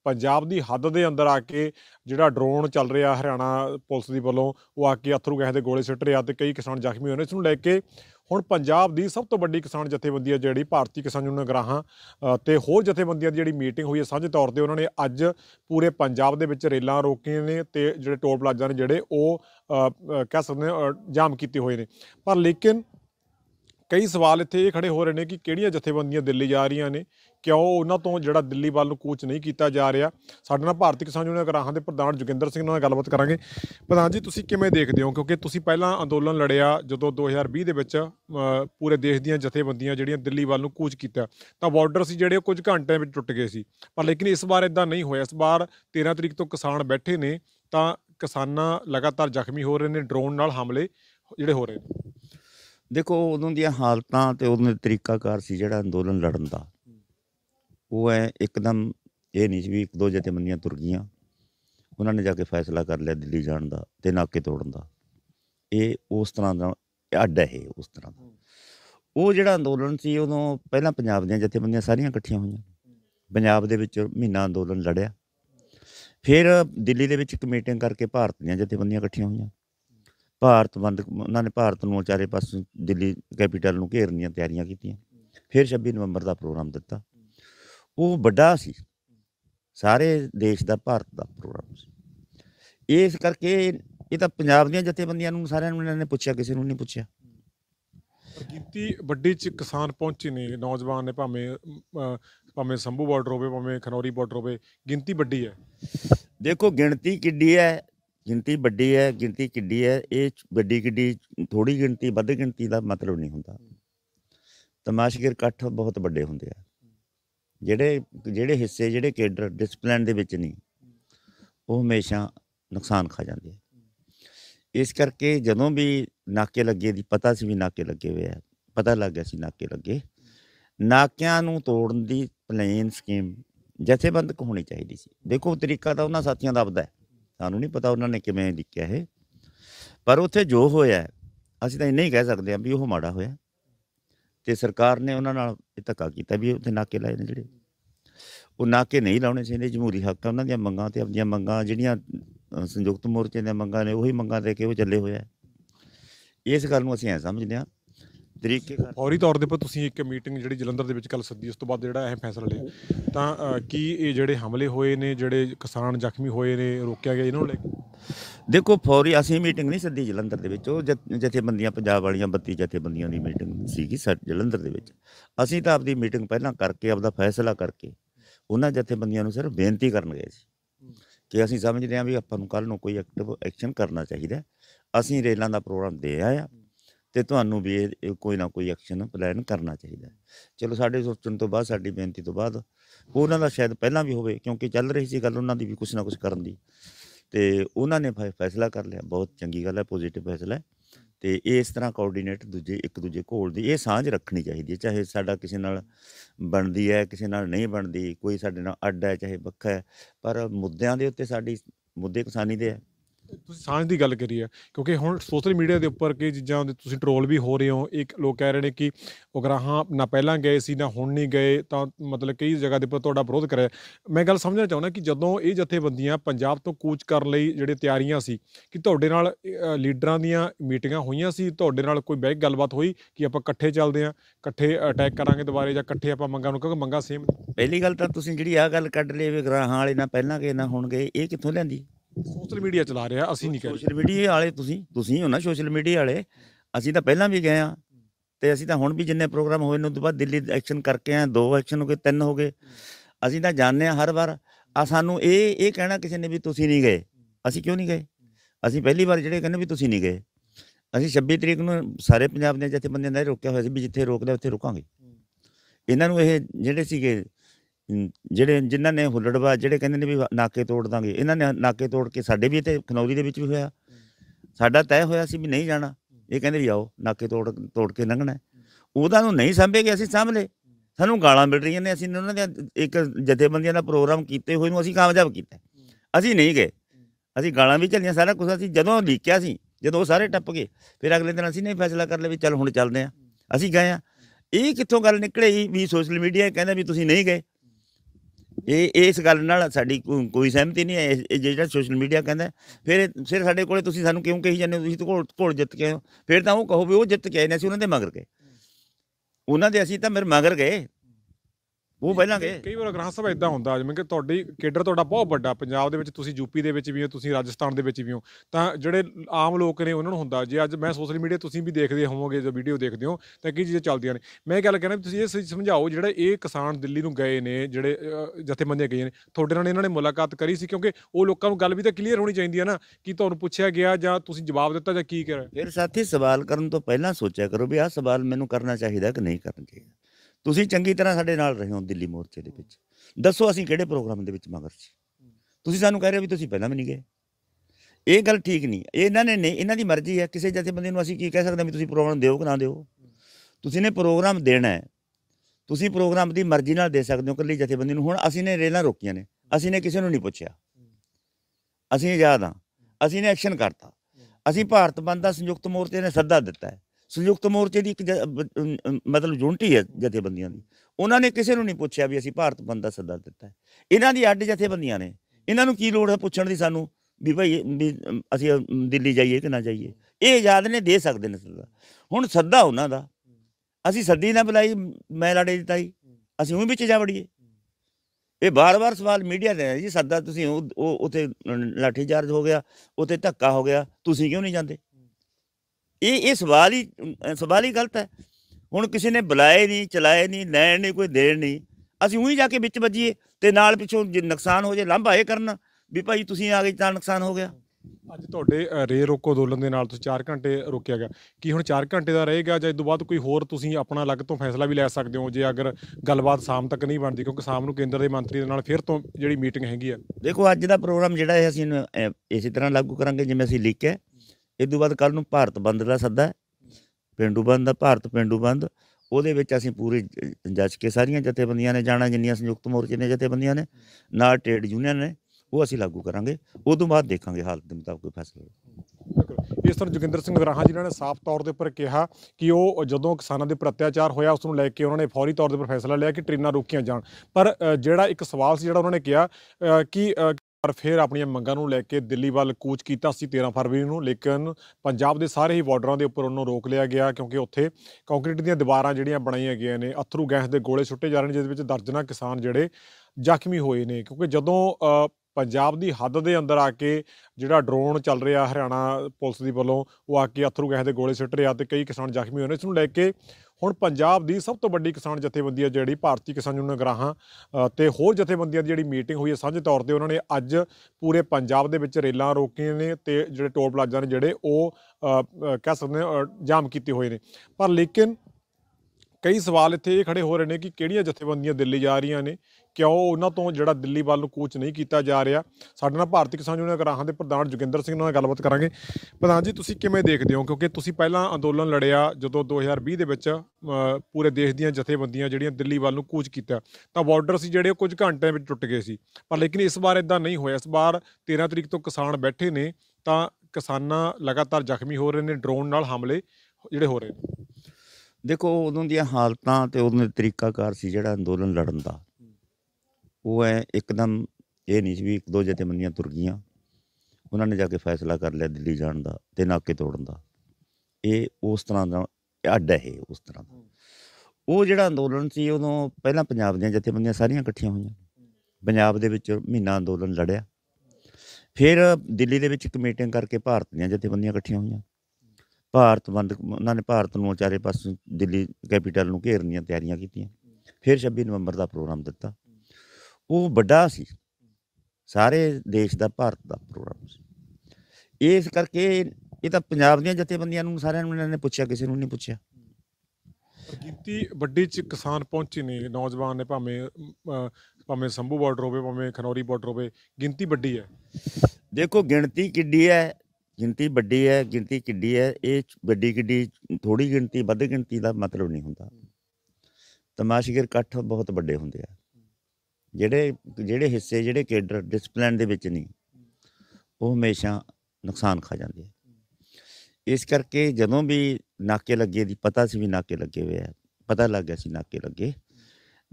ਪੰਜਾਬ ਦੀ ਹੱਦ ਦੇ ਅੰਦਰ ਆ ਕੇ ਜਿਹੜਾ ਡਰੋਨ ਚੱਲ ਰਿਹਾ ਹਰਿਆਣਾ ਪੁਲਿਸ ਦੀ ਵੱਲੋਂ ਉਹ ਆ ਕੇ ਅਥਰੂ ਕਹਿੰਦੇ ਦੇ ਗੋਲੇ ਸਿੱਟ ਰਿਹਾ ਤੇ ਕਈ ਕਿਸਾਨ ਜ਼ਖਮੀ ਹੋਏ ਨੇ ਇਸ ਨੂੰ ਲੈ ਕੇ ਹੁਣ ਪੰਜਾਬ ਦੀ ਸਭ ਤੋਂ ਵੱਡੀ ਕਿਸਾਨ ਜਥੇਬੰਦੀ ਹੈ ਜਿਹੜੀ ਭਾਰਤੀ ਕਿਸਾਨ ਯੂਨੀਅਨ ਗਰਾਹਾਂ ਤੇ ਹੋਰ ਜਥੇਬੰਦੀਆਂ ਦੀ ਜਿਹੜੀ ਮੀਟਿੰਗ ਹੋਈ ਹੈ ਸਾਂਝੇ ਤੌਰ ਤੇ ਉਹਨਾਂ ਨੇ ਅੱਜ ਪੂਰੇ ਪੰਜਾਬ ਦੇ ਵਿੱਚ ਰੇਲਾਂ ਰੋਕੀਆਂ ਨੇ ਤੇ ਜਿਹੜੇ ਟੋਲ ਪਲਾਜ਼ਾ ਨੇ ਜਿਹੜੇ ਉਹ ਕਹਿ ਸਕਦੇ ਜਾਮ ਕੀਤੇ ਹੋਏ ਨੇ ਪਰ ਲੇਕਿਨ ਕਈ ਸਵਾਲ ਇੱਥੇ ਇਹ ਖੜੇ ਹੋ ਰਹੇ ਨੇ ਕਿ ਕਿਹੜੀਆਂ ਜਥੇਬੰਦੀਆਂ ਦਿੱਲੀ ਜਾ ਰਹੀਆਂ ਨੇ ਕਿਉਂ ਉਹਨਾਂ ਤੋਂ ਜਿਹੜਾ ਦਿੱਲੀ ਵੱਲ ਨੂੰ ਕੋਚ ਨਹੀਂ ਕੀਤਾ ਜਾ ਰਿਹਾ ਸਾਡੇ ਨਾਲ ਭਾਰਤੀ ਕਿਸਾਨ ਯੂਨੀਅਨ ਅਗਰਾਹਾਂ ਦੇ ਪ੍ਰਧਾਨ ਜੁਗਿੰਦਰ ਸਿੰਘ ਨਾਲ ਗੱਲਬਾਤ ਕਰਾਂਗੇ ਪ੍ਰਧਾਨ ਜੀ ਤੁਸੀਂ ਕਿਵੇਂ ਦੇਖਦੇ ਹੋ ਕਿਉਂਕਿ ਤੁਸੀਂ ਪਹਿਲਾਂ ਅੰਦੋਲਨ ਲੜਿਆ ਜਦੋਂ 2020 ਦੇ ਵਿੱਚ ਪੂਰੇ ਦੇਸ਼ ਦੀਆਂ ਜਥੇਬੰਦੀਆਂ ਜਿਹੜੀਆਂ ਦਿੱਲੀ ਵੱਲ ਨੂੰ ਕੂਚ ਕੀਤਾ ਤਾਂ ਬਾਰਡਰ ਸੀ ਜਿਹੜੇ ਕੁਝ ਘੰਟਿਆਂ ਵਿੱਚ ਟੁੱਟ ਗਏ ਸੀ ਪਰ ਲੇਕਿਨ ਇਸ ਵਾਰ ਇਦਾਂ ਨਹੀਂ ਹੋਇਆ ਇਸ ਵਾਰ 13 ਤਰੀਕ ਤੋਂ ਕਿਸਾਨ ਬੈਠੇ ਨੇ ਤਾਂ ਕਿਸਾਨਾਂ ਲਗਾਤਾਰ ਜ਼ਖਮੀ ਹੋ ਰਹੇ ਨੇ ਡਰੋਨ ਨਾਲ ਹਮਲੇ ਜਿਹੜੇ ਹੋ ਰਹੇ ਨੇ ਦੇਖੋ ਉਦੋਂ ਦੀਆਂ ਹਾਲਤਾਂ ਤੇ ਉਹਨਾਂ ਦਾ ਤਰੀਕਾਕਾਰ ਸੀ ਜਿਹੜਾ ਅੰਦੋਲਨ ਲੜਨ ਦਾ ਉਹ ਐ ਇੱਕਦਮ ਇਹ ਨਹੀਂ ਸੀ ਵੀ ਇੱਕ ਦੋ ਮੰਨੀਆਂ ਤੁਰ ਗਈਆਂ ਉਹਨਾਂ ਨੇ ਜਾ ਕੇ ਫੈਸਲਾ ਕਰ ਲਿਆ ਦਿੱਲੀ ਜਾਣ ਦਾ ਤੇ ਨਾਕੇ ਤੋੜਨ ਦਾ ਇਹ ਉਸ ਤਰ੍ਹਾਂ ਦਾ ਅੱਡ ਹੈ ਉਸ ਤਰ੍ਹਾਂ ਦਾ ਉਹ ਜਿਹੜਾ ਅੰਦੋਲਨ ਸੀ ਉਦੋਂ ਪਹਿਲਾਂ ਪੰਜਾਬ ਦੀਆਂ ਬੰਦੀਆਂ ਸਾਰੀਆਂ ਇਕੱਠੀਆਂ ਹੋਈਆਂ ਪੰਜਾਬ ਦੇ ਵਿੱਚ ਮਹੀਨਾ ਅੰਦੋਲਨ ਲੜਿਆ ਫਿਰ ਦਿੱਲੀ ਦੇ ਵਿੱਚ ਇੱਕ ਮੀਟਿੰਗ ਕਰਕੇ ਭਾਰਤ ਦੀਆਂ ਬੰਦੀਆਂ ਇਕੱਠੀਆਂ ਹੋਈਆਂ ਭਾਰਤ ਬੰਦ ਉਹਨਾਂ ਨੇ ਭਾਰਤ ਨੂੰ ਚਾਰੇ ਪਾਸੇ ਦਿੱਲੀ ਕੈਪੀਟਲ ਨੂੰ ਘੇਰਨ ਦੀਆਂ ਤਿਆਰੀਆਂ ਕੀਤੀਆਂ ਫਿਰ 26 ਨਵੰਬਰ ਦਾ ਪ੍ਰੋਗਰਾਮ ਦਿੱਤਾ ਉਹ ਵੱਡਾ ਸੀ ਸਾਰੇ ਦੇਸ਼ ਦਾ ਭਾਰਤ ਦਾ ਪ੍ਰੋਗਰਾਮ ਸੀ ਇਸ ਕਰਕੇ ਇਹ ਤਾਂ ਪੰਜਾਬ ਦੀਆਂ ਜਥੇਬੰਦੀਆਂ ਨੂੰ ਸਾਰਿਆਂ ਨੂੰ ਇਹਨਾਂ ਨੇ ਪੁੱਛਿਆ ਕਿਸੇ ਨੂੰ ਨਹੀਂ ਪੁੱਛਿਆ ਗਿਣਤੀ ਵੱਡੀ ਚ ਕਿਸਾਨ ਪਹੁੰਚੇ ਨੇ ਨੌਜਵਾਨ ਨੇ ਭਾਵੇਂ ਭਾਵੇਂ ਸੰਭੂ ਬਾਰਡਰ ਹੋਵੇ ਭਾਵੇਂ ਖਨੌਰੀ ਬਾਰਡਰ ਹੋਵੇ ਗਿਣਤੀ ਵੱਡੀ ਹੈ ਦੇਖੋ ਗਿਣਤੀ ਕਿੱਡੀ ਹੈ ਗਿਣਤੀ ਵੱਡੀ ਹੈ ਗਿਣਤੀ ਕਿੱਡੀ ਹੈ ਇਹ ਵੱਡੀ ਕਿੱਡੀ ਥੋੜੀ ਗਿਣਤੀ ਵੱਧ ਗਿਣਤੀ ਦਾ ਮਤਲਬ ਨਹੀਂ ਹੁੰਦਾ ਤਮਾਸ਼ਗਰ ਇਕੱਠ ਬਹੁਤ ਵੱਡੇ ਹੁੰਦੇ ਆ ਜਿਹੜੇ ਜਿਹੜੇ ਹਿੱਸੇ ਜਿਹੜੇ ਕੇਡਰ ਡਿਸਪਲਿਨ ਦੇ ਵਿੱਚ ਨਹੀਂ ਉਹ ਹਮੇਸ਼ਾ ਨੁਕਸਾਨ ਖਾ ਜਾਂਦੇ ਆ ਇਸ ਕਰਕੇ ਜਦੋਂ ਵੀ ਨਾਕੇ ਲੱਗੇ ਦੀ ਪਤਾ ਸੀ ਵੀ ਨਾਕੇ ਲੱਗੇ ਹੋਏ ਆ ਪਤਾ ਲੱਗ ਗਿਆ ਸੀ ਨਾਕੇ ਲੱਗੇ ਨਾਕਿਆਂ ਨੂੰ ਤੋੜਨ ਦੀ ਪਲੇਨ ਸਕੀਮ ਜਥੇਬੰਦ ਹੋਣੀ ਚਾਹੀਦੀ ਸੀ ਦੇਖੋ ਤਰੀਕਾ ਤਾਂ ਉਹਨਾਂ ਸਾਥੀਆਂ ਦਾ ਆਪਦਾ ਸਾਨੂੰ ਨਹੀਂ ਪਤਾ ਉਹਨਾਂ ਨੇ ਕਿਵੇਂ ਲਿਖਿਆ ਇਹ ਪਰ ਉੱਥੇ ਜੋ ਹੋਇਆ ਅਸੀਂ ਤਾਂ ਇੰਨਾ ਹੀ ਕਹਿ ਸਕਦੇ ਆ ਵੀ ਉਹ ਮਾੜਾ ਹੋਇਆ ਤੇ ਸਰਕਾਰ ਨੇ ਉਹਨਾਂ ਨਾਲ ਇਹ ਧੱਕਾ ਕੀਤਾ ਵੀ ਉੱਥੇ ਨਾਕੇ ਲਾਏ ਨੇ ਜਿਹੜੇ ਉਹ ਨਾਕੇ ਨਹੀਂ ਲਾਉਣੇ ਚਾਹੀਦੇ ਜਮਹੂਰੀ ਹੱਕ ਉਹਨਾਂ ਦੀਆਂ ਮੰਗਾਂ ਤੇ ਆਪਣੀਆਂ ਮੰਗਾਂ ਜਿਹੜੀਆਂ ਸੰਯੁਕਤ ਮੋਰਚੇ ਦੀਆਂ ਮੰਗਾਂ ਨੇ ਉਹੀ ਮੰਗਾਂ ਦੇ ਕੇ ਉਹ ਚੱਲੇ ਹੋਇਆ ਇਸ ਗੱਲ ਨੂੰ ਅਸੀਂ ਐ ਸਮਝਦੇ ਹਾਂ ਤਰੀਕੇ ਫੌਰੀ ਤੌਰ ਦੇ ਪਰ ਤੁਸੀਂ ਇੱਕ ਮੀਟਿੰਗ ਜਿਹੜੀ ਜਲੰਧਰ ਦੇ ਵਿੱਚ ਕੱਲ ਸੱਦੀ ਉਸ ਤੋਂ ਬਾਅਦ ਜਿਹੜਾ ਇਹ ਫੈਸਲਾ ਲਿਆ ਤਾਂ ਕੀ ਇਹ ਜਿਹੜੇ ਹਮਲੇ ਹੋਏ ਨੇ ਜਿਹੜੇ ਕਿਸਾਨ ਜ਼ਖਮੀ ਹੋਏ ਨੇ ਰੋਕਿਆ ਗਿਆ ਇਹਨਾਂ ਨੂੰ ਲੈ ਕੇ ਦੇਖੋ ਫੌਰੀ ਅਸੀਂ ਮੀਟਿੰਗ ਨਹੀਂ ਸੱਦੀ ਜਲੰਧਰ ਦੇ ਵਿੱਚ ਉਹ ਜਥੇਬੰਦੀਆਂ ਪੰਜਾਬ ਵਾਲੀਆਂ 32 ਜਥੇਬੰਦੀਆਂ ਦੀ ਮੀਟਿੰਗ ਸੀਗੀ ਸਾ- ਜਲੰਧਰ ਦੇ ਵਿੱਚ ਅਸੀਂ ਤਾਂ ਆਪਦੀ ਮੀਟਿੰਗ ਪਹਿਲਾਂ ਕਰਕੇ ਆਪਦਾ ਫੈਸਲਾ ਕਰਕੇ ਉਹਨਾਂ ਜਥੇਬੰਦੀਆਂ ਨੂੰ ਸਿਰਫ ਬੇਨਤੀ ਕਰਨ ਗਏ ਸੀ ਕਿ ਅਸੀਂ ਸਮਝਦੇ ਹਾਂ ਵੀ ਆਪਾਂ ਨੂੰ ਕੱਲ ਨੂੰ ਕੋਈ ਐਕਟਿਵ ਐਕਸ਼ਨ ਕਰਨਾ ਚਾਹੀਦਾ ਅਸੀਂ ਰੇਲਾਂ ਦਾ ਪ੍ਰੋਗਰਾਮ ਦੇ ਆਇਆ ਤੇ ਤੁਹਾਨੂੰ ਵੀ ਕੋਈ ਨਾ ਕੋਈ ਐਕਸ਼ਨ ਪਲਾਨ ਕਰਨਾ ਚਾਹੀਦਾ ਚਲੋ ਸਾਡੇ ਸੋਚਣ ਤੋਂ ਬਾਅਦ ਸਾਡੀ ਬੇਨਤੀ ਤੋਂ ਬਾਅਦ ਉਹਨਾਂ ਦਾ ਸ਼ਾਇਦ ਪਹਿਲਾਂ ਵੀ ਹੋਵੇ ਕਿਉਂਕਿ ਚੱਲ ਰਹੀ ਸੀ ਗੱਲ ਉਹਨਾਂ ਦੀ ਵੀ ਕੁਝ ਨਾ ਕੁਝ ਕਰਨ ਦੀ ਤੇ ਉਹਨਾਂ ਨੇ ਫੈਸਲਾ ਕਰ ਲਿਆ ਬਹੁਤ ਚੰਗੀ ਗੱਲ ਹੈ ਪੋਜ਼ਿਟਿਵ ਫੈਸਲਾ ਹੈ ਤੇ ਇਸ ਤਰ੍ਹਾਂ ਕੋਆਰਡੀਨੇਟ ਦੂਜੇ ਇੱਕ ਦੂਜੇ ਕੋਲ ਦੀ ਇਹ ਸਾਂਝ ਰੱਖਣੀ ਚਾਹੀਦੀ ਹੈ ਚਾਹੇ ਸਾਡਾ ਕਿਸੇ ਨਾਲ ਬਣਦੀ ਹੈ ਕਿਸੇ ਨਾਲ ਨਹੀਂ ਬਣਦੀ ਕੋਈ ਸਾਡੇ ਨਾਲ ਅੱਡ ਹੈ ਚਾਹੇ ਵੱਖਰਾ ਹੈ ਪਰ ਮੁੱਦਿਆਂ ਦੇ ਉੱਤੇ ਸਾਡੀ ਮੁੱਦੇ ਕਿਸਾਨੀ ਦੇ ਹੈ ਤੁਸੀਂ ਸਾਂਝ ਦੀ ਗੱਲ ਕਰੀ ਆ ਕਿਉਂਕਿ ਹੁਣ ਸੋਸ਼ਲ ਮੀਡੀਆ ਦੇ ਉੱਪਰ ਕਈ ਚੀਜ਼ਾਂ ਤੁਸੀਂ ਟਰੋਲ ਵੀ ਹੋ ਰਹੇ ਹੋ ਇੱਕ ਲੋਕ ਕਹਿ ਰਹੇ ਨੇ ਕਿ ਉਗਰਾਹਾਂ ਨਾ ਪਹਿਲਾਂ ਗਏ ਸੀ ਨਾ ਹੁਣ ਨਹੀਂ ਗਏ ਤਾਂ ਮਤਲਬ ਕਈ ਜਗ੍ਹਾ ਦੇ ਉੱਪਰ ਤੁਹਾਡਾ ਵਿਰੋਧ ਕਰਿਆ ਮੈਂ ਗੱਲ ਸਮਝਣਾ ਚਾਹੁੰਦਾ ਕਿ ਜਦੋਂ ਇਹ ਜਥੇਬੰਦੀਆਂ ਪੰਜਾਬ ਤੋਂ ਕੂਚ ਕਰਨ ਲਈ ਜਿਹੜੇ ਤਿਆਰੀਆਂ ਸੀ ਕਿ ਤੁਹਾਡੇ ਨਾਲ ਲੀਡਰਾਂ ਦੀਆਂ ਮੀਟਿੰਗਾਂ ਹੋਈਆਂ ਸੀ ਤੁਹਾਡੇ ਨਾਲ ਕੋਈ ਬੈਠ ਗੱਲਬਾਤ ਹੋਈ ਕਿ ਆਪਾਂ ਇਕੱਠੇ ਚੱਲਦੇ ਆਂ ਇਕੱਠੇ ਅਟੈਕ ਕਰਾਂਗੇ ਦੁਬਾਰੇ ਜਾਂ ਇਕੱਠੇ ਆਪਾਂ ਮੰਗਾਂ ਨੂੰ ਕਿਉਂਕਿ ਮੰਗਾਂ ਸੇਮ ਪਹਿਲੀ ਗੱਲ ਤਾਂ ਤੁਸੀਂ ਜਿਹੜੀ ਆ ਗੱਲ ਕੱਢ ਲਈ ਵੀ ਗਰਾਹਾਂ ਵਾਲੇ ਨਾ ਪਹਿਲਾਂ ਗਏ ਨਾ ਹੁਣ ਗਏ ਇਹ ਕਿੱਥੋਂ ਲੈਂਦੀ ਸੋਸ਼ਲ ਮੀਡੀਆ ਚਲਾ ਰਿਹਾ ਅਸੀਂ ਨਹੀਂ ਕਰ ਸੋਸ਼ਲ ਮੀਡੀਆ ਵਾਲੇ ਤੁਸੀਂ ਤੁਸੀਂ ਹੋ ਨਾ ਸੋਸ਼ਲ ਮੀਡੀਆ ਵਾਲੇ ਅਸੀਂ ਤਾਂ ਪਹਿਲਾਂ ਵੀ ਗਏ ਆ ਤੇ ਅਸੀਂ ਤਾਂ ਹੁਣ ਵੀ ਜਿੰਨੇ ਪ੍ਰੋਗਰਾਮ ਹੋਏ ਨੇ ਉਸ ਤੋਂ ਬਾਅਦ ਦਿੱਲੀ ਐਕਸ਼ਨ ਕਰਕੇ ਆ ਦੋ ਐਕਸ਼ਨ ਹੋ ਗਏ ਤਿੰਨ ਹੋ ਗਏ ਅਸੀਂ ਤਾਂ ਜਾਣਦੇ ਆ ਹਰ ਵਾਰ ਆ ਸਾਨੂੰ ਇਹ ਇਹ ਕਹਿਣਾ ਕਿਸੇ ਨੇ ਵੀ ਤੁਸੀਂ ਨਹੀਂ ਗਏ ਅਸੀਂ ਕਿਉਂ ਨਹੀਂ ਗਏ ਅਸੀਂ ਪਹਿਲੀ ਵਾਰ ਜਿਹੜੇ ਕਹਿੰਦੇ ਵੀ ਤੁਸੀਂ ਨਹੀਂ ਗਏ ਅਸੀਂ 26 ਤਰੀਕ ਨੂੰ ਸਾਰੇ ਪੰਜਾਬ ਦੇ ਜਿੱਥੇ ਬੰਦੇ ਨੇ ਰੋਕਿਆ ਹੋਇਆ ਸੀ ਵੀ ਜਿੱਥੇ ਰੋਕਦੇ ਉੱਥੇ ਰੁਕਾਂਗੇ ਇਹਨਾਂ ਨੂੰ ਇਹ ਜਿਹੜੇ ਸੀਗੇ ਜਿਹੜੇ ਜਿਨ੍ਹਾਂ ਨੇ ਹੁੱਲੜਵਾ ਜਿਹੜੇ ਕਹਿੰਦੇ ਨੇ ਵੀ ਨਾਕੇ ਤੋੜ ਦਾਂਗੇ ਇਹਨਾਂ ਨੇ ਨਾਕੇ ਤੋੜ ਕੇ ਸਾਡੇ ਵੀ ਇੱਥੇ ਖਨੌਰੀ ਦੇ ਵਿੱਚ ਵੀ ਹੋਇਆ ਸਾਡਾ ਤੈਅ ਹੋਇਆ ਸੀ ਵੀ ਨਹੀਂ ਜਾਣਾ ਇਹ ਕਹਿੰਦੇ ਵੀ ਆਓ ਨਾਕੇ ਤੋੜ ਤੋੜ ਕੇ ਲੰਘਣਾ ਉਹਦਾ ਨੂੰ ਨਹੀਂ ਸੰਭੇ ਕਿ ਅਸੀਂ ਸੰਭ ਲੇ ਸਾਨੂੰ ਗਾਲਾਂ ਮਿਲ ਰਹੀਆਂ ਨੇ ਅਸੀਂ ਉਹਨਾਂ ਦੇ ਇੱਕ ਜਥੇਬੰਦੀਆਂ ਦਾ ਪ੍ਰੋਗਰਾਮ ਕੀਤੇ ਹੋਏ ਨੂੰ ਅਸੀਂ ਕਾਮਯਾਬ ਕੀਤਾ ਅਸੀਂ ਨਹੀਂ ਗਏ ਅਸੀਂ ਗਾਲਾਂ ਵੀ ਚੱਲੀਆਂ ਸਾਰਾ ਕੁਝ ਅਸੀਂ ਜਦੋਂ ਲੀਕਿਆ ਸੀ ਜਦੋਂ ਉਹ ਸਾਰੇ ਟੱਪ ਗਏ ਫਿਰ ਅਗਲੇ ਦਿਨ ਅਸੀਂ ਨੇ ਫੈਸਲਾ ਕਰ ਲਿਆ ਵੀ ਚੱਲ ਹੁਣ ਚੱਲਦੇ ਆ ਅਸੀਂ ਗਏ ਆ ਇਹ ਕਿੱਥੋਂ ਗੱਲ ਨਿਕਲੇ ਵੀ ਸੋਸ਼ਲ ਮੀਡੀਆ ਕਹਿੰਦਾ ਵੀ ਤੁਸੀਂ ਨਹੀਂ ਗਏ ਇਹ ਇਸ ਗੱਲ ਨਾਲ ਸਾਡੀ ਕੋਈ ਸਹਿਮਤੀ ਨਹੀਂ ਹੈ ਇਹ ਜਿਹੜਾ ਸੋਸ਼ਲ ਮੀਡੀਆ ਕਹਿੰਦਾ ਫਿਰ ਸਿਰ ਸਾਡੇ ਕੋਲੇ ਤੁਸੀਂ ਸਾਨੂੰ ਕਿਉਂ ਕਹੀ ਜਾਂਦੇ ਹੋ ਤੁਸੀਂ ਤਾਂ ਘੋਲ ਜਿੱਤ ਕੇ ਫਿਰ ਤਾਂ ਉਹ ਕਹੋ ਵੀ ਉਹ ਜਿੱਤ ਕੇ ਆਏ ਨੇ ਅਸੀਂ ਉਹਨਾਂ ਦੇ ਮਗਰ ਗਏ ਉਹਨਾਂ ਦੇ ਅਸੀਂ ਤਾਂ ਮੇਰੇ ਮਗਰ ਗਏ ਉਹ ਕਿ ਕਈ ਵਾਰ ਗ੍ਰਾਹ ਸਭਾ ਇਦਾਂ ਹੁੰਦਾ ਜਿਵੇਂ ਕਿ ਤੁਹਾਡੀ ਕੇਡਰ ਤੁਹਾਡਾ ਬਹੁਤ ਵੱਡਾ ਪੰਜਾਬ ਦੇ ਵਿੱਚ ਤੁਸੀਂ ਯੂਪੀ ਦੇ ਵਿੱਚ ਵੀ ਹੋ ਤੁਸੀਂ ਰਾਜਸਥਾਨ ਦੇ ਵਿੱਚ ਵੀ ਹੋ ਤਾਂ ਜਿਹੜੇ ਆਮ ਲੋਕ ਨੇ ਉਹਨਾਂ ਨੂੰ ਹੁੰਦਾ ਜੇ ਅੱਜ ਮੈਂ ਸੋਸ਼ਲ ਮੀਡੀਆ ਤੁਸੀਂ ਵੀ ਦੇਖਦੇ ਹੋਵੋਗੇ ਜੋ ਵੀਡੀਓ ਦੇਖਦੇ ਹੋ ਤਾਂ ਕੀ ਚੀਜ਼ਾਂ ਚੱਲਦੀਆਂ ਨੇ ਮੈਂ ਗੱਲ ਕਹਿਣਾ ਤੁਸੀਂ ਇਹ ਸਮਝਾਓ ਜਿਹੜਾ ਇਹ ਕਿਸਾਨ ਦਿੱਲੀ ਨੂੰ ਗਏ ਨੇ ਜਿਹੜੇ ਜਥੇਬੰਦੀਆਂ ਗਏ ਨੇ ਤੁਹਾਡੇ ਨਾਲ ਇਹਨਾਂ ਨੇ ਮੁਲਾਕਾਤ ਕਰੀ ਸੀ ਕਿਉਂਕਿ ਉਹ ਲੋਕਾਂ ਨੂੰ ਗੱਲ ਵੀ ਤਾਂ ਕਲੀਅਰ ਹੋਣੀ ਚਾਹੀਦੀ ਹੈ ਨਾ ਕਿ ਤੁਹਾਨੂੰ ਪੁੱਛਿਆ ਗਿਆ ਜਾਂ ਤੁਸੀਂ ਜਵਾਬ ਦਿੱਤਾ ਜਾਂ ਕੀ ਕਰਿਆ ਫਿਰ ਸਾਥੀ ਸਵਾਲ ਕਰਨ ਤੋਂ ਪਹਿਲਾਂ ਸੋਚਿਆ ਕਰੋ ਵੀ ਆਹ ਸਵਾਲ ਮੈਨੂੰ ਕਰਨਾ ਚਾਹੀਦਾ ਕਿ ਨਹੀਂ ਕਰਨਾ ਚਾਹੀਦਾ ਤੁਸੀਂ ਚੰਗੀ ਤਰ੍ਹਾਂ ਸਾਡੇ ਨਾਲ ਰਹੇ ਹੋ ਦਿੱਲੀ ਮੋਰਚੇ ਦੇ ਵਿੱਚ ਦੱਸੋ ਅਸੀਂ ਕਿਹੜੇ ਪ੍ਰੋਗਰਾਮ ਦੇ ਵਿੱਚ ਮਗਰ ਸੀ ਤੁਸੀਂ ਸਾਨੂੰ ਕਹਿ ਰਹੇ ਹੋ ਵੀ ਤੁਸੀਂ ਪਹਿਲਾਂ ਵੀ ਨਹੀਂ ਗਏ ਇਹ ਗੱਲ ਠੀਕ ਨਹੀਂ ਇਹਨਾਂ ਨੇ ਨਹੀਂ ਇਹਨਾਂ ਦੀ ਮਰਜ਼ੀ ਹੈ ਕਿਸੇ ਜਥੇ ਬੰਦੇ ਨੂੰ ਅਸੀਂ ਕੀ ਕਹਿ ਸਕਦੇ ਹਾਂ ਵੀ ਤੁਸੀਂ ਪ੍ਰੋਗਰਾਮ ਦਿਓ ਕਿ ਨਾ ਦਿਓ ਤੁਸੀਂ ਨੇ ਪ੍ਰੋਗਰਾਮ ਦੇਣਾ ਹੈ ਤੁਸੀਂ ਪ੍ਰੋਗਰਾਮ ਦੀ ਮਰਜ਼ੀ ਨਾਲ ਦੇ ਸਕਦੇ ਹੋ ਕੱਲੀ ਜਥੇਬੰਦੀ ਨੂੰ ਹੁਣ ਅਸੀਂ ਨੇ ਰੇਲਾਂ ਰੋਕੀਆਂ ਨੇ ਅਸੀਂ ਨੇ ਕਿਸੇ ਨੂੰ ਨਹੀਂ ਪੁੱਛਿਆ ਅਸੀਂ ਆਜ਼ਾਦ ਹਾਂ ਅਸੀਂ ਨੇ ਐਕਸ਼ਨ ਕਰਤਾ ਅਸੀਂ ਭਾਰਤ ਬੰਦ ਦਾ ਸੰਯੁਕਤ ਮੋਰਚੇ ਨੇ ਸੱਦਾ ਦਿੱਤਾ ਹੈ ਸੰਯੁਕਤ ਮੋਰਚੇ ਦੀ ਇੱਕ ਮਤਲਬ ਯੂਨਿਟੀ ਹੈ ਜਥੇਬੰਦੀਆਂ ਦੀ ਉਹਨਾਂ ਨੇ ਕਿਸੇ ਨੂੰ ਨਹੀਂ ਪੁੱਛਿਆ ਵੀ ਅਸੀਂ ਭਾਰਤ ਬੰਦ ਦਾ ਸੱਦਾ ਦਿੱਤਾ ਇਹਨਾਂ ਦੀ ਅੱਡ ਜਥੇਬੰਦੀਆਂ ਨੇ ਇਹਨਾਂ ਨੂੰ ਕੀ ਲੋੜ ਹੈ ਪੁੱਛਣ ਦੀ ਸਾਨੂੰ ਵੀ ਭਾਈ ਅਸੀਂ ਦਿੱਲੀ ਜਾਈਏ ਕਿ ਨਾ ਜਾਈਏ ਇਹ ਆਜ਼ਾਦ ਨੇ ਦੇ ਸਕਦੇ ਨੇ ਸੱਦਾ ਹੁਣ ਸੱਦਾ ਉਹਨਾਂ ਦਾ ਅਸੀਂ ਸੱਦੀ ਨਾ ਬੁਲਾਈ ਮੈਂ ਲੜੇ ਦਿੱਤਾਈ ਅਸੀਂ ਉਹ ਵਿੱਚ ਜਾ ਵੜੀਏ ਇਹ ਬਾਰ-ਬਾਰ ਸਵਾਲ ਮੀਡੀਆ ਦੇ ਜੀ ਸੱਦਾ ਤੁਸੀਂ ਉਹ ਉਥੇ ਲਾਠੀ ਚਾਰਜ ਹੋ ਗਿਆ ਉਥੇ ਧੱਕਾ ਹੋ ਗਿਆ ਤੁਸੀਂ ਕਿਉਂ ਨਹੀਂ ਜਾਂਦੇ ਇਹ ਇਹ ਸਵਾਲ ਹੀ ਸਵਾਲ ਹੀ ਗਲਤ ਹੈ ਹੁਣ ਕਿਸੇ ਨੇ ਬੁਲਾਏ ਨਹੀਂ ਚਲਾਏ ਨਹੀਂ ਲੈਣ ਨਹੀਂ ਕੋਈ ਦੇਣ ਨਹੀਂ ਅਸੀਂ ਉਹੀ ਜਾ ਕੇ ਵਿੱਚ ਵੱਜੀਏ ਤੇ ਨਾਲ ਪਿੱਛੋਂ ਜੇ ਨੁਕਸਾਨ ਹੋ ਜੇ ਲੰਬਾ ਇਹ ਕਰਨ ਵੀ ਭਾਈ ਤੁਸੀਂ ਆ ਗਏ ਤਾਂ ਨੁਕਸਾਨ ਹੋ ਗਿਆ ਅੱਜ ਤੁਹਾਡੇ ਰੇ ਰੋਕੋ ਅੰਦੋਲਨ ਦੇ ਨਾਲ ਤੁਸੀਂ 4 ਘੰਟੇ ਰੋਕਿਆ ਗਿਆ ਕੀ ਹੁਣ 4 ਘੰਟੇ ਦਾ ਰਹੇਗਾ ਜਾਂ ਇਸ ਤੋਂ ਬਾਅਦ ਕੋਈ ਹੋਰ ਤੁਸੀਂ ਆਪਣਾ ਅਲੱਗ ਤੋਂ ਫੈਸਲਾ ਵੀ ਲੈ ਸਕਦੇ ਹੋ ਜੇ ਅਗਰ ਗੱਲਬਾਤ ਸ਼ਾਮ ਤੱਕ ਨਹੀਂ ਬਣਦੀ ਕਿਉਂਕਿ ਸ਼ਾਮ ਨੂੰ ਕੇਂਦਰ ਦੇ ਮੰਤਰੀ ਦੇ ਨਾਲ ਫਿਰ ਤੋਂ ਜਿਹੜੀ ਮੀਟਿੰਗ ਹੈਗੀ ਆ ਦੇਖੋ ਅੱਜ ਦਾ ਪ੍ਰੋਗਰਾਮ ਜਿਹੜਾ ਹੈ ਅਸੀਂ ਇਸੇ ਤਰ੍ਹਾਂ ਲਾਗੂ ਕਰਾਂਗੇ ਜਿਵੇਂ ਅਸੀਂ ਲਿਖਿਆ ਇਸ ਤੋਂ ਬਾਅਦ ਕੱਲ ਨੂੰ ਭਾਰਤ ਬੰਦ ਦਾ ਸੱਦਾ ਪਿੰਡੂ ਬੰਦ ਦਾ ਭਾਰਤ ਪਿੰਡੂ ਬੰਦ ਉਹਦੇ ਵਿੱਚ ਅਸੀਂ ਪੂਰੇ ਜੱਜ ਕੇ ਸਾਰੀਆਂ ਜਥੇਬੰਦੀਆਂ ਨੇ ਜਾਣਾ ਜਿੰਨੀਆਂ ਸੰਯੁਕਤ ਮੋਰਚੇ ਨੇ ਜਥੇਬੰਦੀਆਂ ਨੇ ਨਾਲ ਟ੍ਰੇਡ ਯੂਨੀਅਨ ਨੇ ਉਹ ਅਸੀਂ ਲਾਗੂ ਕਰਾਂਗੇ ਉਸ ਤੋਂ ਬਾਅਦ ਦੇਖਾਂਗੇ ਹਾਲਤ ਦੇ ਮੁਤਾਬਕ ਕੋਈ ਫੈਸਲਾ ਇਸ ਤਰ੍ਹਾਂ ਜੋਗਿੰਦਰ ਸਿੰਘ ਰਾਹਾ ਜੀ ਨੇ ਸਾਫ਼ ਤੌਰ ਦੇ ਉੱਪਰ ਕਿਹਾ ਕਿ ਉਹ ਜਦੋਂ ਕਿਸਾਨਾਂ ਦੇ ਪ੍ਰਤਿਆਚਾਰ ਹੋਇਆ ਉਸ ਨੂੰ ਲੈ ਕੇ ਉਹਨਾਂ ਨੇ ਫੌਰੀ ਤੌਰ ਦੇ ਉੱਪਰ ਫੈਸਲਾ ਲਿਆ ਕਿ ਟ੍ਰੇਨਾਂ ਰੋਕੀਆਂ ਜਾਣ ਪਰ ਜਿਹੜਾ ਇੱਕ ਸਵਾਲ ਸੀ ਜਿਹੜਾ ਉਹਨਾਂ ਨੇ ਕਿਹਾ ਕਿ ਪਰ ਫਿਰ ਆਪਣੀਆਂ ਮੰਗਾਂ ਨੂੰ ਲੈ ਕੇ ਦਿੱਲੀ ਵੱਲ ਕੂਚ ਕੀਤਾ ਸੀ 13 ਫਰਵਰੀ ਨੂੰ ਲੇਕਿਨ ਪੰਜਾਬ ਦੇ ਸਾਰੇ ਹੀ ਬਾਰਡਰਾਂ ਦੇ ਉੱਪਰ ਉਹਨੂੰ ਰੋਕ ਲਿਆ ਗਿਆ ਕਿਉਂਕਿ ਉੱਥੇ ਕੰਕਰੀਟ ਦੀਆਂ ਦੀਵਾਰਾਂ ਜਿਹੜੀਆਂ ਬਣਾਈਆਂ ਗਈਆਂ ਨੇ ਅਥਰੂ ਗੈਸ ਦੇ ਗੋਲੇ ਛੁੱਟੇ ਜਾ ਰਹੇ ਨੇ ਜਿਸ ਵਿੱਚ ਦਰਜਨਾਂ ਕਿਸਾਨ ਜਿਹੜੇ ਜ਼ਖਮੀ ਹੋਏ ਨੇ ਕਿਉਂਕਿ ਜਦੋਂ ਪੰਜਾਬ ਦੀ ਹੱਦ ਦੇ ਅੰਦਰ ਆ ਕੇ ਜਿਹੜਾ ਡਰੋਨ ਚੱਲ ਰਿਹਾ ਹਰਿਆਣਾ ਪੁਲਿਸ ਦੀ ਵੱਲੋਂ ਉਹ ਆ ਕੇ ਅਥਰੂ ਗੈਸ ਦੇ ਗੋਲੇ ਸਿੱਟ ਰਿਹਾ ਤੇ ਕਈ ਕਿਸਾਨ ਜ਼ਖਮੀ ਹੋਏ ਨੇ ਇਸ ਨੂੰ ਲੈ ਕੇ ਹੁਣ ਪੰਜਾਬ ਦੀ ਸਭ ਤੋਂ ਵੱਡੀ ਕਿਸਾਨ ਜਥੇਬੰਦੀ ਹੈ ਜਿਹੜੀ ਭਾਰਤੀ ਕਿਸਾਨ ਯੂਨੀਅਨ ਗਰਾਹਾਂ ਤੇ ਹੋਰ ਜਥੇਬੰਦੀਆਂ ਦੀ ਜਿਹੜੀ ਮੀਟਿੰਗ ਹੋਈ ਹੈ ਸਾਂਝੇ ਤੌਰ ਤੇ ਉਹਨਾਂ ਨੇ ਅੱਜ ਪੂਰੇ ਪੰਜਾਬ ਦੇ ਵਿੱਚ ਰੇਲਾਂ ਰੋਕੀਆਂ ਨੇ ਤੇ ਜਿਹੜੇ ਟੋਲ ਪਲਾਜ਼ਾ ਨੇ ਜਿਹੜੇ ਉਹ ਕਹਿ ਸਕਦੇ ਜਾਮ ਕੀਤੇ ਹੋਏ ਨੇ ਪਰ ਲੇਕਿਨ ਕਈ ਸਵਾਲ ਇੱਥੇ ਇਹ ਖੜੇ ਹੋ ਰਹੇ ਨੇ ਕਿ ਕਿਹੜੀਆਂ ਜਥੇਬੰਦੀਆਂ ਦਿੱਲੀ ਜਾ ਰਹੀਆਂ ਨੇ ਕਿਉਂ ਉਹਨਾਂ ਤੋਂ ਜਿਹੜਾ ਦਿੱਲੀ ਵੱਲ ਨੂੰ ਕੋਚ ਨਹੀਂ ਕੀਤਾ ਜਾ ਰਿਹਾ ਸਾਡੇ ਨਾਲ ਭਾਰਤੀ ਕਿਸਾਨ ਯੂਨੀਅਨ ਗਰਾਹਾਂ ਦੇ ਪ੍ਰਧਾਨ ਜੁਗਿੰਦਰ ਸਿੰਘ ਨਾਲ ਗੱਲਬਾਤ ਕਰਾਂਗੇ ਪ੍ਰਧਾਨ ਜੀ ਤੁਸੀਂ ਕਿਵੇਂ ਦੇਖਦੇ ਹੋ ਕਿਉਂਕਿ ਤੁਸੀਂ ਪਹਿਲਾਂ ਅੰਦੋਲਨ ਲੜਿਆ ਜਦੋਂ 2020 ਦੇ ਵਿੱਚ ਪੂਰੇ ਦੇਸ਼ ਦੀਆਂ ਜਥੇਬੰਦੀਆਂ ਜਿਹੜੀਆਂ ਦਿੱਲੀ ਵੱਲ ਨੂੰ ਕੂਚ ਕੀਤਾ ਤਾਂ ਬਾਰਡਰ ਸੀ ਜਿਹੜੇ ਕੁਝ ਘੰਟਿਆਂ ਵਿੱਚ ਟੁੱਟ ਗਏ ਸੀ ਪਰ ਲੇਕਿਨ ਇਸ ਵਾਰ ਇਦਾਂ ਨਹੀਂ ਹੋਇਆ ਇਸ ਵਾਰ 13 ਤਰੀਕ ਤੋਂ ਕਿਸਾਨ ਬੈਠੇ ਨੇ ਤਾਂ ਕਿਸਾਨਾਂ ਲਗਾਤਾਰ ਜ਼ਖਮੀ ਹੋ ਰਹੇ ਨੇ ਡਰੋਨ ਨਾਲ ਹਮਲੇ ਜਿਹੜੇ ਹੋ ਰਹੇ ਨੇ ਦੇਖੋ ਉਦੋਂ ਦੀਆਂ ਹਾਲਤਾਂ ਤੇ ਉਹਨਾਂ ਦਾ ਤਰੀਕਾਕਾਰ ਸੀ ਜਿਹੜਾ ਅੰਦੋਲਨ ਲੜਨ ਦਾ ਉਹ ਐ ਇੱਕਦਮ ਇਹ ਨਹੀਂ ਸੀ ਵੀ ਇੱਕ ਦੋ ਬੰਦੀਆਂ ਤੁਰ ਗਈਆਂ ਉਹਨਾਂ ਨੇ ਜਾ ਕੇ ਫੈਸਲਾ ਕਰ ਲਿਆ ਦਿੱਲੀ ਜਾਣ ਦਾ ਤੇ ਨਾਕੇ ਤੋੜਨ ਦਾ ਇਹ ਉਸ ਤਰ੍ਹਾਂ ਦਾ ਅੱਡ ਹੈ ਉਸ ਤਰ੍ਹਾਂ ਦਾ ਉਹ ਜਿਹੜਾ ਅੰਦੋਲਨ ਸੀ ਉਦੋਂ ਪਹਿਲਾਂ ਪੰਜਾਬ ਦੀਆਂ ਬੰਦੀਆਂ ਸਾਰੀਆਂ ਇਕੱਠੀਆਂ ਹੋਈਆਂ ਪੰਜਾਬ ਦੇ ਵਿੱਚ ਮਹੀਨਾ ਅੰਦੋਲਨ ਲੜਿਆ ਫਿਰ ਦਿੱਲੀ ਦੇ ਵਿੱਚ ਇੱਕ ਮੀਟਿੰਗ ਕਰਕੇ ਭਾਰਤ ਦੀਆਂ ਬੰਦੀਆਂ ਇਕੱਠੀਆਂ ਹੋਈਆਂ ਭਾਰਤ ਬੰਦ ਉਹਨਾਂ ਨੇ ਭਾਰਤ ਨੂੰ ਚਾਰੇ ਪਾਸੇ ਦਿੱਲੀ ਕੈਪੀਟਲ ਨੂੰ ਘੇਰਨ ਦੀਆਂ ਤਿਆਰੀਆਂ ਕੀਤੀਆਂ ਫਿਰ 26 ਨਵੰਬਰ ਦਾ ਪ੍ਰੋਗਰਾਮ ਦਿੱਤਾ ਉਹ ਵੱਡਾ ਸੀ ਸਾਰੇ ਦੇਸ਼ ਦਾ ਭਾਰਤ ਦਾ ਪ੍ਰੋਗਰਾਮ ਸੀ ਇਸ ਕਰਕੇ ਇਹ ਤਾਂ ਪੰਜਾਬ ਦੀਆਂ ਜਥੇਬੰਦੀਆਂ ਨੂੰ ਸਾਰਿਆਂ ਨੂੰ ਇਹਨਾਂ ਨੇ ਪੁੱਛਿਆ ਕਿਸੇ ਨੂੰ ਨਹੀਂ ਪੁੱਛਿਆ ਗਿਣਤੀ ਵੱਡੀ ਚ ਕਿਸਾਨ ਪਹੁੰਚੇ ਨੇ ਨੌਜਵਾਨ ਨੇ ਭਾਵੇਂ ਭਾਵੇਂ ਸੰਭੂ ਬਾਰਡਰ ਹੋਵੇ ਭਾਵੇਂ ਖਨੌਰੀ ਬਾਰਡਰ ਹੋਵੇ ਗਿਣਤੀ ਵੱਡੀ ਹੈ ਦੇਖੋ ਗਿਣਤੀ ਕਿੱਡੀ ਹੈ ਗਿਣਤੀ ਵੱਡੀ ਹੈ ਗਿਣਤੀ ਕਿੱਡੀ ਹੈ ਇਹ ਵੱਡੀ ਕਿੱਡੀ ਥੋੜੀ ਗਿਣਤੀ ਵੱਧ ਗਿਣਤੀ ਦਾ ਮਤਲਬ ਨਹੀਂ ਹੁੰਦਾ ਤਮਾਸ਼ੀਗਰ ਇਕੱਠ ਬਹੁਤ ਵੱਡੇ ਹੁੰਦੇ ਆ ਜਿਹੜੇ ਜਿਹੜੇ ਹਿੱਸੇ ਜਿਹੜੇ ਕੇਡਰ ਡਿਸਪਲਿਨ ਦੇ ਵਿੱਚ ਨਹੀਂ ਉਹ ਹਮੇਸ਼ਾ ਨੁਕਸਾਨ ਖਾ ਜਾਂਦੇ ਆ ਇਸ ਕਰਕੇ ਜਦੋਂ ਵੀ ਨਾਕੇ ਲੱਗੇ ਦੀ ਪਤਾ ਸੀ ਵੀ ਨਾਕੇ ਲੱਗੇ ਹੋਏ ਆ ਪਤਾ ਲੱਗ ਗਿਆ ਸੀ ਨਾਕੇ ਲੱਗੇ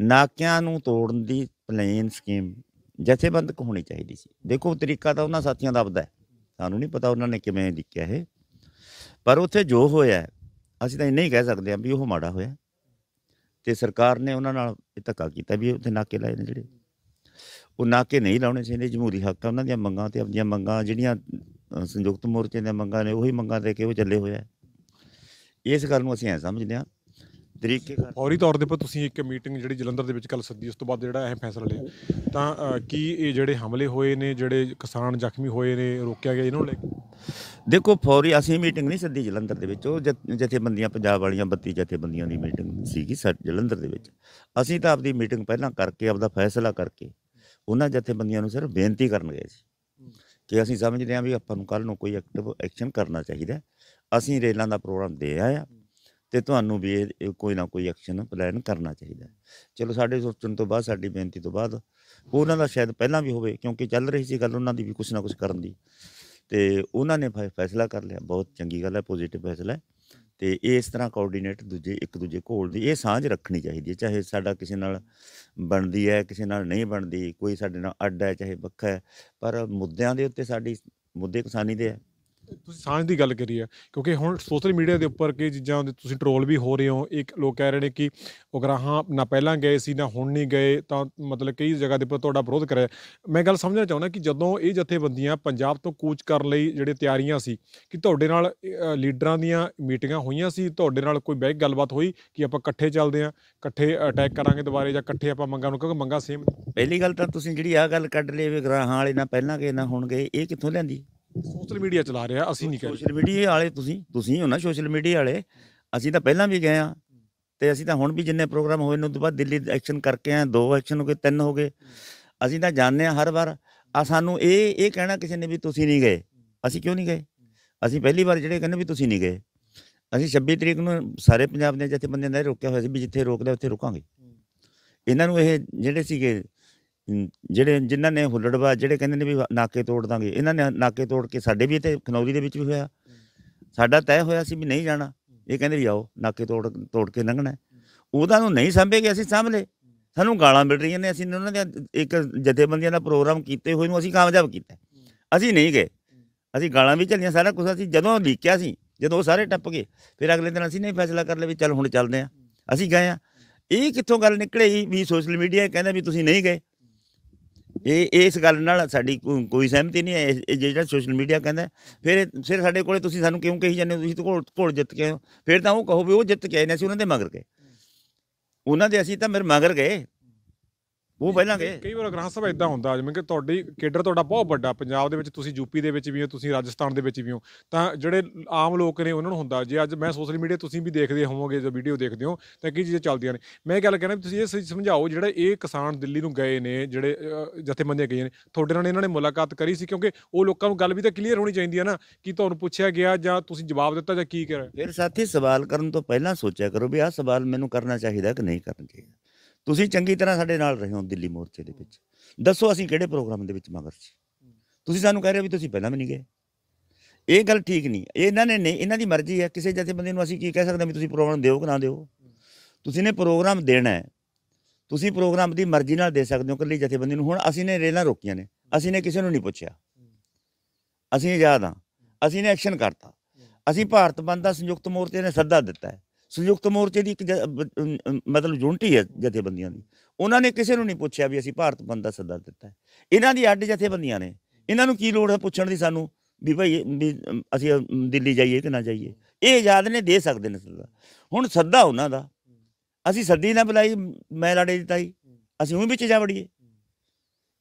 ਨਾਕਿਆਂ ਨੂੰ ਤੋੜਨ ਦੀ ਪਲੇਨ ਸਕੀਮ ਜਥੇਬੰਦਕ ਹੋਣੀ ਚਾਹੀਦੀ ਸੀ ਦੇਖੋ ਤਰੀਕਾ ਤਾਂ ਉਹਨਾਂ ਸਾਥੀਆਂ ਦਾ ਆਪਦਾ ਸਾਨੂੰ ਨਹੀਂ ਪਤਾ ਉਹਨਾਂ ਨੇ ਕਿਵੇਂ ਲਿਖਿਆ ਇਹ ਪਰ ਉੱਥੇ ਜੋ ਹੋਇਆ ਅਸੀਂ ਤਾਂ ਇੰਨਾ ਹੀ ਕਹਿ ਸਕਦੇ ਆ ਵੀ ਉਹ ਮਾੜਾ ਹੋਇਆ ਤੇ ਸਰਕਾਰ ਨੇ ਉਹਨਾਂ ਨਾਲ ਇਹ ਧੱਕਾ ਕੀਤਾ ਵੀ ਉੱਥੇ ਨਾਕੇ ਲਾਏ ਨੇ ਜਿਹੜੇ ਉਹ ਨਾਕੇ ਨਹੀਂ ਲਾਉਣੇ ਚਾਹੀਦੇ ਜਮਹੂਰੀ ਹੱਕ ਆ ਉਹਨਾਂ ਦੀਆਂ ਮੰਗਾਂ ਤੇ ਆਪਣੀਆਂ ਮੰਗਾਂ ਜਿਹੜੀਆਂ ਸੰਯੁਕਤ ਮੋਰਚੇ ਦੀਆਂ ਮੰਗਾਂ ਨੇ ਉਹੀ ਮੰਗਾਂ ਦੇ ਕੇ ਉਹ ਚੱਲੇ ਹੋਇਆ ਇਸ ਗੱਲ ਨੂੰ ਅਸੀਂ ਐ ਸਮਝਦੇ ਹਾਂ ਤਰੀਕੇ ਕਰ ਫੌਰੀ ਤੌਰ ਦੇ ਉੱਪਰ ਤੁਸੀਂ ਇੱਕ ਮੀਟਿੰਗ ਜਿਹੜੀ ਜਲੰਧਰ ਦੇ ਵਿੱਚ ਕੱਲ ਸੱਦੀ ਉਸ ਤੋਂ ਬਾਅਦ ਜਿਹੜਾ ਇਹ ਫੈਸਲਾ ਲਿਆ ਤਾਂ ਕੀ ਇਹ ਜਿਹੜੇ ਹਮਲੇ ਹੋਏ ਨੇ ਜਿਹੜੇ ਕਿਸਾਨ ਜ਼ਖਮੀ ਹੋਏ ਨੇ ਰੋਕਿਆ ਗਿਆ ਇਹਨਾਂ ਨੂੰ ਲੈ ਦੇਖੋ ਫੌਰੀ ਅਸੀਂ ਮੀਟਿੰਗ ਨਹੀਂ ਸੱਦੀ ਜਲੰਧਰ ਦੇ ਵਿੱਚ ਉਹ ਜਥੇਬੰਦੀਆਂ ਪੰਜਾਬ ਵਾਲੀਆਂ 32 ਜਥੇਬੰਦੀਆਂ ਦੀ ਮੀਟਿੰਗ ਸੀਗੀ ਸਾ- ਜਲੰਧਰ ਦੇ ਵਿੱਚ ਅਸੀਂ ਤਾਂ ਆਪਦੀ ਮੀਟਿੰਗ ਪਹਿਲਾਂ ਕਰਕੇ ਆਪਦਾ ਫੈਸਲਾ ਕਰਕੇ ਉਹਨਾਂ ਜਥੇਬੰਦੀਆਂ ਨੂੰ ਸਿਰਫ ਬੇਨਤੀ ਕਰਨ ਗਏ ਸੀ ਕਿ ਅਸੀਂ ਸਮਝਦੇ ਹਾਂ ਵੀ ਆਪਾਂ ਨੂੰ ਕੱਲ ਨੂੰ ਕੋਈ ਐਕਟਿਵ ਐਕਸ਼ਨ ਕਰਨਾ ਚਾਹੀਦਾ ਅਸੀਂ ਰੇਲਾਂ ਦਾ ਪ੍ਰੋਗਰਾਮ ਦੇ ਆਏ ਆ ਤੇ ਤੁਹਾਨੂੰ ਵੀ ਇਹ ਕੋਈ ਨਾ ਕੋਈ ਐਕਸ਼ਨ ਪਲਾਨ ਕਰਨਾ ਚਾਹੀਦਾ ਚਲੋ ਸਾਡੇ ਸੋਚਣ ਤੋਂ ਬਾਅਦ ਸਾਡੀ ਬੇਨਤੀ ਤੋਂ ਬਾਅਦ ਉਹਨਾਂ ਦਾ ਸ਼ਾਇਦ ਪਹਿਲਾਂ ਵੀ ਹੋਵੇ ਕਿਉਂਕਿ ਚੱਲ ਰਹੀ ਸੀ ਗੱਲ ਉਹਨਾਂ ਦੀ ਵੀ ਕੁਝ ਨਾ ਕੁਝ ਕਰਨ ਦੀ ਤੇ ਉਹਨਾਂ ਨੇ ਫੈਸਲਾ ਕਰ ਲਿਆ ਬਹੁਤ ਚੰਗੀ ਗੱਲ ਹੈ ਪੋਜ਼ਿਟਿਵ ਫੈਸਲਾ ਹੈ ਤੇ ਇਸ ਤਰ੍ਹਾਂ ਕੋਆਰਡੀਨੇਟ ਦੂਜੇ ਇੱਕ ਦੂਜੇ ਕੋਲ ਦੀ ਇਹ ਸਾਂਝ ਰੱਖਣੀ ਚਾਹੀਦੀ ਹੈ ਚਾਹੇ ਸਾਡਾ ਕਿਸੇ ਨਾਲ ਬਣਦੀ ਹੈ ਕਿਸੇ ਨਾਲ ਨਹੀਂ ਬਣਦੀ ਕੋਈ ਸਾਡੇ ਨਾਲ ਅੱਡ ਹੈ ਚਾਹੇ ਵੱਖਰਾ ਪਰ ਮੁੱਦਿਆਂ ਦੇ ਉੱਤੇ ਸਾਡੀ ਮੁੱਦੇ ਕਿਸਾਨੀ ਦੇ ਹੈ ਤੁਸੀਂ ਸਾਂਝ ਦੀ ਗੱਲ ਕਰੀ ਆ ਕਿਉਂਕਿ ਹੁਣ ਸੋਸ਼ਲ ਮੀਡੀਆ ਦੇ ਉੱਪਰ ਕਈ ਚੀਜ਼ਾਂ ਤੁਸੀਂ ਟ੍ਰੋਲ ਵੀ ਹੋ ਰਹੇ ਹੋ ਇੱਕ ਲੋਕ ਕਹਿ ਰਹੇ ਨੇ ਕਿ ਉਗਰਾਹਾਂ ਨਾ ਪਹਿਲਾਂ ਗਏ ਸੀ ਨਾ ਹੁਣ ਨਹੀਂ ਗਏ ਤਾਂ ਮਤਲਬ ਕਈ ਜਗ੍ਹਾ ਦੇ ਉੱਪਰ ਤੁਹਾਡਾ ਵਿਰੋਧ ਕਰਿਆ ਮੈਂ ਗੱਲ ਸਮਝਣਾ ਚਾਹੁੰਦਾ ਕਿ ਜਦੋਂ ਇਹ ਜਥੇਬੰਦੀਆਂ ਪੰਜਾਬ ਤੋਂ ਕੂਚ ਕਰਨ ਲਈ ਜਿਹੜੇ ਤਿਆਰੀਆਂ ਸੀ ਕਿ ਤੁਹਾਡੇ ਨਾਲ ਲੀਡਰਾਂ ਦੀਆਂ ਮੀਟਿੰਗਾਂ ਹੋਈਆਂ ਸੀ ਤੁਹਾਡੇ ਨਾਲ ਕੋਈ ਬੈਕ ਗੱਲਬਾਤ ਹੋਈ ਕਿ ਆਪਾਂ ਇਕੱਠੇ ਚੱਲਦੇ ਆਂ ਇਕੱਠੇ ਅਟੈਕ ਕਰਾਂਗੇ ਦੁਬਾਰੇ ਜਾਂ ਇਕੱਠੇ ਆਪਾਂ ਮੰਗਾਂ ਨੂੰ ਕਿਉਂਕਿ ਮੰਗਾਂ ਸੇਮ ਪਹਿਲੀ ਗੱਲ ਤਾਂ ਤੁਸੀਂ ਜਿਹੜੀ ਆ ਗੱਲ ਕੱਢ ਲਈ ਵੀ ਗਰਾਹਾਂ ਵਾਲੇ ਨਾ ਪਹਿਲਾਂ ਗਏ ਨਾ ਹੁਣ ਗਏ ਇਹ ਕਿੱਥੋਂ ਲੈਂਦੀ ਸੋਸ਼ਲ ਮੀਡੀਆ ਚਲਾ ਰਿਹਾ ਅਸੀਂ ਨਹੀਂ ਕਹਿ ਸੋਸ਼ਲ ਮੀਡੀਆ ਵਾਲੇ ਤੁਸੀਂ ਤੁਸੀਂ ਹੋ ਨਾ ਸੋਸ਼ਲ ਮੀਡੀਆ ਵਾਲੇ ਅਸੀਂ ਤਾਂ ਪਹਿਲਾਂ ਵੀ ਗਏ ਆ ਤੇ ਅਸੀਂ ਤਾਂ ਹੁਣ ਵੀ ਜਿੰਨੇ ਪ੍ਰੋਗਰਾਮ ਹੋਏ ਨੇ ਉਸ ਤੋਂ ਬਾਅਦ ਦਿੱਲੀ ਐਕਸ਼ਨ ਕਰਕੇ ਆ ਦੋ ਐਕਸ਼ਨ ਹੋ ਗਏ ਤਿੰਨ ਹੋ ਗਏ ਅਸੀਂ ਤਾਂ ਜਾਣਦੇ ਆ ਹਰ ਵਾਰ ਆ ਸਾਨੂੰ ਇਹ ਇਹ ਕਹਿਣਾ ਕਿਸੇ ਨੇ ਵੀ ਤੁਸੀਂ ਨਹੀਂ ਗਏ ਅਸੀਂ ਕਿਉਂ ਨਹੀਂ ਗਏ ਅਸੀਂ ਪਹਿਲੀ ਵਾਰ ਜਿਹੜੇ ਕਹਿੰਦੇ ਵੀ ਤੁਸੀਂ ਨਹੀਂ ਗਏ ਅਸੀਂ 26 ਤਰੀਕ ਨੂੰ ਸਾਰੇ ਪੰਜਾਬ ਦੇ ਜਿੱਥੇ ਬੰਦੇ ਨੇ ਰੋਕਿਆ ਹੋਇਆ ਸੀ ਵੀ ਜਿੱਥੇ ਰੋਕਦੇ ਉੱਥੇ ਰੁਕਾਂਗੇ ਇਹਨਾਂ ਨੂੰ ਇਹ ਜਿਹੜੇ ਸੀਗੇ ਜਿਹੜੇ ਜਿਨ੍ਹਾਂ ਨੇ ਹੁੱਲੜਵਾ ਜਿਹੜੇ ਕਹਿੰਦੇ ਨੇ ਵੀ ਨਾਕੇ ਤੋੜ ਦਾਂਗੇ ਇਹਨਾਂ ਨੇ ਨਾਕੇ ਤੋੜ ਕੇ ਸਾਡੇ ਵੀ ਇੱਥੇ ਖਨੌਰੀ ਦੇ ਵਿੱਚ ਵੀ ਹੋਇਆ ਸਾਡਾ ਤੈਅ ਹੋਇਆ ਸੀ ਵੀ ਨਹੀਂ ਜਾਣਾ ਇਹ ਕਹਿੰਦੇ ਵੀ ਆਓ ਨਾਕੇ ਤੋੜ ਤੋੜ ਕੇ ਲੰਘਣਾ ਉਹਦਾ ਨੂੰ ਨਹੀਂ ਸੰਭੇ ਕਿ ਅਸੀਂ ਸਾਹਮਣੇ ਸਾਨੂੰ ਗਾਲਾਂ ਮਿਲ ਰਹੀਆਂ ਨੇ ਅਸੀਂ ਉਹਨਾਂ ਦੇ ਇੱਕ ਜਥੇਬੰਦੀਆਂ ਦਾ ਪ੍ਰੋਗਰਾਮ ਕੀਤੇ ਹੋਏ ਨੂੰ ਅਸੀਂ ਕਾਮਯਾਬ ਕੀਤਾ ਅਸੀਂ ਨਹੀਂ ਗਏ ਅਸੀਂ ਗਾਲਾਂ ਵੀ ਚੱਲੀਆਂ ਸਾਰਾ ਕੁਝ ਅਸੀਂ ਜਦੋਂ ਲੀਕਿਆ ਸੀ ਜਦੋਂ ਉਹ ਸਾਰੇ ਟੱਪ ਗਏ ਫਿਰ ਅਗਲੇ ਦਿਨ ਅਸੀਂ ਨਹੀਂ ਫੈਸਲਾ ਕਰ ਲਿਆ ਵੀ ਚੱਲ ਹੁਣ ਚੱਲਦੇ ਆ ਅਸੀਂ ਗਏ ਆ ਇਹ ਕਿੱਥੋਂ ਗੱਲ ਨਿਕਲੀ ਵੀ ਸੋਸ਼ਲ ਮੀਡੀਆ ਕਹਿੰਦਾ ਵੀ ਤੁਸੀਂ ਨਹੀਂ ਗਏ ਇਹ ਇਸ ਗੱਲ ਨਾਲ ਸਾਡੀ ਕੋਈ ਸਹਿਮਤੀ ਨਹੀਂ ਹੈ ਇਹ ਜਿਹੜਾ ਸੋਸ਼ਲ ਮੀਡੀਆ ਕਹਿੰਦਾ ਫਿਰ ਫਿਰ ਸਾਡੇ ਕੋਲੇ ਤੁਸੀਂ ਸਾਨੂੰ ਕਿਉਂ ਕਹੀ ਜਾਂਦੇ ਹੋ ਤੁਸੀਂ ਤਾਂ ਘੋਲ ਜਿੱਤ ਕੇ ਫਿਰ ਤਾਂ ਉਹ ਕਹੋ ਵੀ ਉਹ ਜਿੱਤ ਕੇ ਆਏ ਨੇ ਅਸੀਂ ਉਹਨਾਂ ਦੇ ਮਗਰ ਗਏ ਉਹਨਾਂ ਦੇ ਅਸੀਂ ਤਾਂ ਮੇਰੇ ਮਗਰ ਗਏ ਉਹ ਪਹਿਲਾਂਗੇ ਕਈ ਵਾਰ ਗ੍ਰਾਮ ਸਭਾ ਇਦਾਂ ਹੁੰਦਾ ਜਿਵੇਂ ਕਿ ਤੁਹਾਡੀ ਕੇਡਰ ਤੁਹਾਡਾ ਬਹੁਤ ਵੱਡਾ ਪੰਜਾਬ ਦੇ ਵਿੱਚ ਤੁਸੀਂ ਯੂਪੀ ਦੇ ਵਿੱਚ ਵੀ ਹੋ ਤੁਸੀਂ ਰਾਜਸਥਾਨ ਦੇ ਵਿੱਚ ਵੀ ਹੋ ਤਾਂ ਜਿਹੜੇ ਆਮ ਲੋਕ ਨੇ ਉਹਨਾਂ ਨੂੰ ਹੁੰਦਾ ਜੇ ਅੱਜ ਮੈਂ ਸੋਸ਼ਲ ਮੀਡੀਆ ਤੁਸੀਂ ਵੀ ਦੇਖਦੇ ਹੋਵੋਗੇ ਜੋ ਵੀਡੀਓ ਦੇਖਦੇ ਹੋ ਤਾਂ ਕੀ ਚੀਜ਼ਾਂ ਚੱਲਦੀਆਂ ਨੇ ਮੈਂ ਗੱਲ ਕਹਿਣਾ ਤੁਸੀਂ ਇਹ ਸਮਝਾਓ ਜਿਹੜਾ ਇਹ ਕਿਸਾਨ ਦਿੱਲੀ ਨੂੰ ਗਏ ਨੇ ਜਿਹੜੇ ਜਥੇਬੰਦੀਆਂ ਗਈਆਂ ਨੇ ਤੁਹਾਡੇ ਨਾਲ ਇਹਨਾਂ ਨੇ ਮੁਲਾਕਾਤ ਕਰੀ ਸੀ ਕਿਉਂਕਿ ਉਹ ਲੋਕਾਂ ਨੂੰ ਗੱਲ ਵੀ ਤਾਂ ਕਲੀਅਰ ਹੋਣੀ ਚਾਹੀਦੀ ਹੈ ਨਾ ਕਿ ਤੁਹਾਨੂੰ ਪੁੱਛਿਆ ਗਿਆ ਜਾਂ ਤੁਸੀਂ ਜਵਾਬ ਦਿੱਤਾ ਜਾਂ ਕੀ ਕਰਿਆ ਫਿਰ ਸਾਥੀ ਸਵਾਲ ਕਰਨ ਤੋਂ ਪਹਿਲਾਂ ਸੋਚਿਆ ਕਰੋ ਵੀ ਆਹ ਸਵਾਲ ਮੈਨੂੰ ਕਰਨਾ ਚਾਹੀਦਾ ਕਿ ਨਹੀਂ ਕਰਨਾ ਚਾਹੀਦਾ ਤੁਸੀਂ ਚੰਗੀ ਤਰ੍ਹਾਂ ਸਾਡੇ ਨਾਲ ਰਹੇ ਹੋ ਦਿੱਲੀ ਮੋਰਚੇ ਦੇ ਵਿੱਚ ਦੱਸੋ ਅਸੀਂ ਕਿਹੜੇ ਪ੍ਰੋਗਰਾਮ ਦੇ ਵਿੱਚ ਮਗਰ ਸੀ ਤੁਸੀਂ ਸਾਨੂੰ ਕਹਿ ਰਹੇ ਹੋ ਵੀ ਤੁਸੀਂ ਪਹਿਲਾਂ ਵੀ ਨਹੀਂ ਗਏ ਇਹ ਗੱਲ ਠੀਕ ਨਹੀਂ ਇਹਨਾਂ ਨੇ ਨਹੀਂ ਇਹਨਾਂ ਦੀ ਮਰਜ਼ੀ ਹੈ ਕਿਸੇ ਬੰਦੇ ਨੂੰ ਅਸੀਂ ਕੀ ਕਹਿ ਸਕਦੇ ਵੀ ਤੁਸੀਂ ਪ੍ਰੋਗਰਾਮ ਦਿਓ ਕਿ ਨਾ ਦਿਓ ਤੁਸੀਂ ਨੇ ਪ੍ਰੋਗਰਾਮ ਦੇਣਾ ਹੈ ਤੁਸੀਂ ਪ੍ਰੋਗਰਾਮ ਦੀ ਮਰਜ਼ੀ ਨਾਲ ਦੇ ਸਕਦੇ ਹੋ ਕੱਲੀ ਬੰਦੇ ਨੂੰ ਹੁਣ ਅਸੀਂ ਨੇ ਰੇਲਾਂ ਰੋਕੀਆਂ ਨੇ ਅਸੀਂ ਨੇ ਕਿਸੇ ਨੂੰ ਨਹੀਂ ਪੁੱਛਿਆ ਅਸੀਂ ਆਜ਼ਾਦ ਹਾਂ ਅਸੀਂ ਨੇ ਐਕਸ਼ਨ ਕਰਤਾ ਅਸੀਂ ਭਾਰਤ ਬੰਦ ਦਾ ਸੰਯੁਕਤ ਮੋਰਚੇ ਨੇ ਸੱਦਾ ਦਿੱਤਾ ਹੈ ਸੰਯੁਕਤ ਮੋਰਚੇ ਦੀ ਇੱਕ ਮਤਲਬ ਯੂਨਿਟੀ ਹੈ ਜਥੇਬੰਦੀਆਂ ਦੀ ਉਹਨਾਂ ਨੇ ਕਿਸੇ ਨੂੰ ਨਹੀਂ ਪੁੱਛਿਆ ਵੀ ਅਸੀਂ ਭਾਰਤ ਬੰਦ ਦਾ ਸੱਦਾ ਦਿੱਤਾ ਇਹਨਾਂ ਦੀ ਅੱਡ ਜਥੇਬੰਦੀਆਂ ਨੇ ਇਹਨਾਂ ਨੂੰ ਕੀ ਲੋੜ ਹੈ ਪੁੱਛਣ ਦੀ ਸਾਨੂੰ ਵੀ ਭਾਈ ਅਸੀਂ ਦਿੱਲੀ ਜਾਈਏ ਕਿ ਨਾ ਜਾਈਏ ਇਹ ਆਜ਼ਾਦ ਨੇ ਦੇ ਸਕਦੇ ਨੇ ਸੱਦਾ ਹੁਣ ਸੱਦਾ ਉਹਨਾਂ ਦਾ ਅਸੀਂ ਸੱਦੀ ਨਾ ਬੁਲਾਈ ਮੈਂ ਲੜੇ ਦੀ ਤਾਈ ਅਸੀਂ ਉਹ ਵਿੱਚ ਜਾ ਵੜੀਏ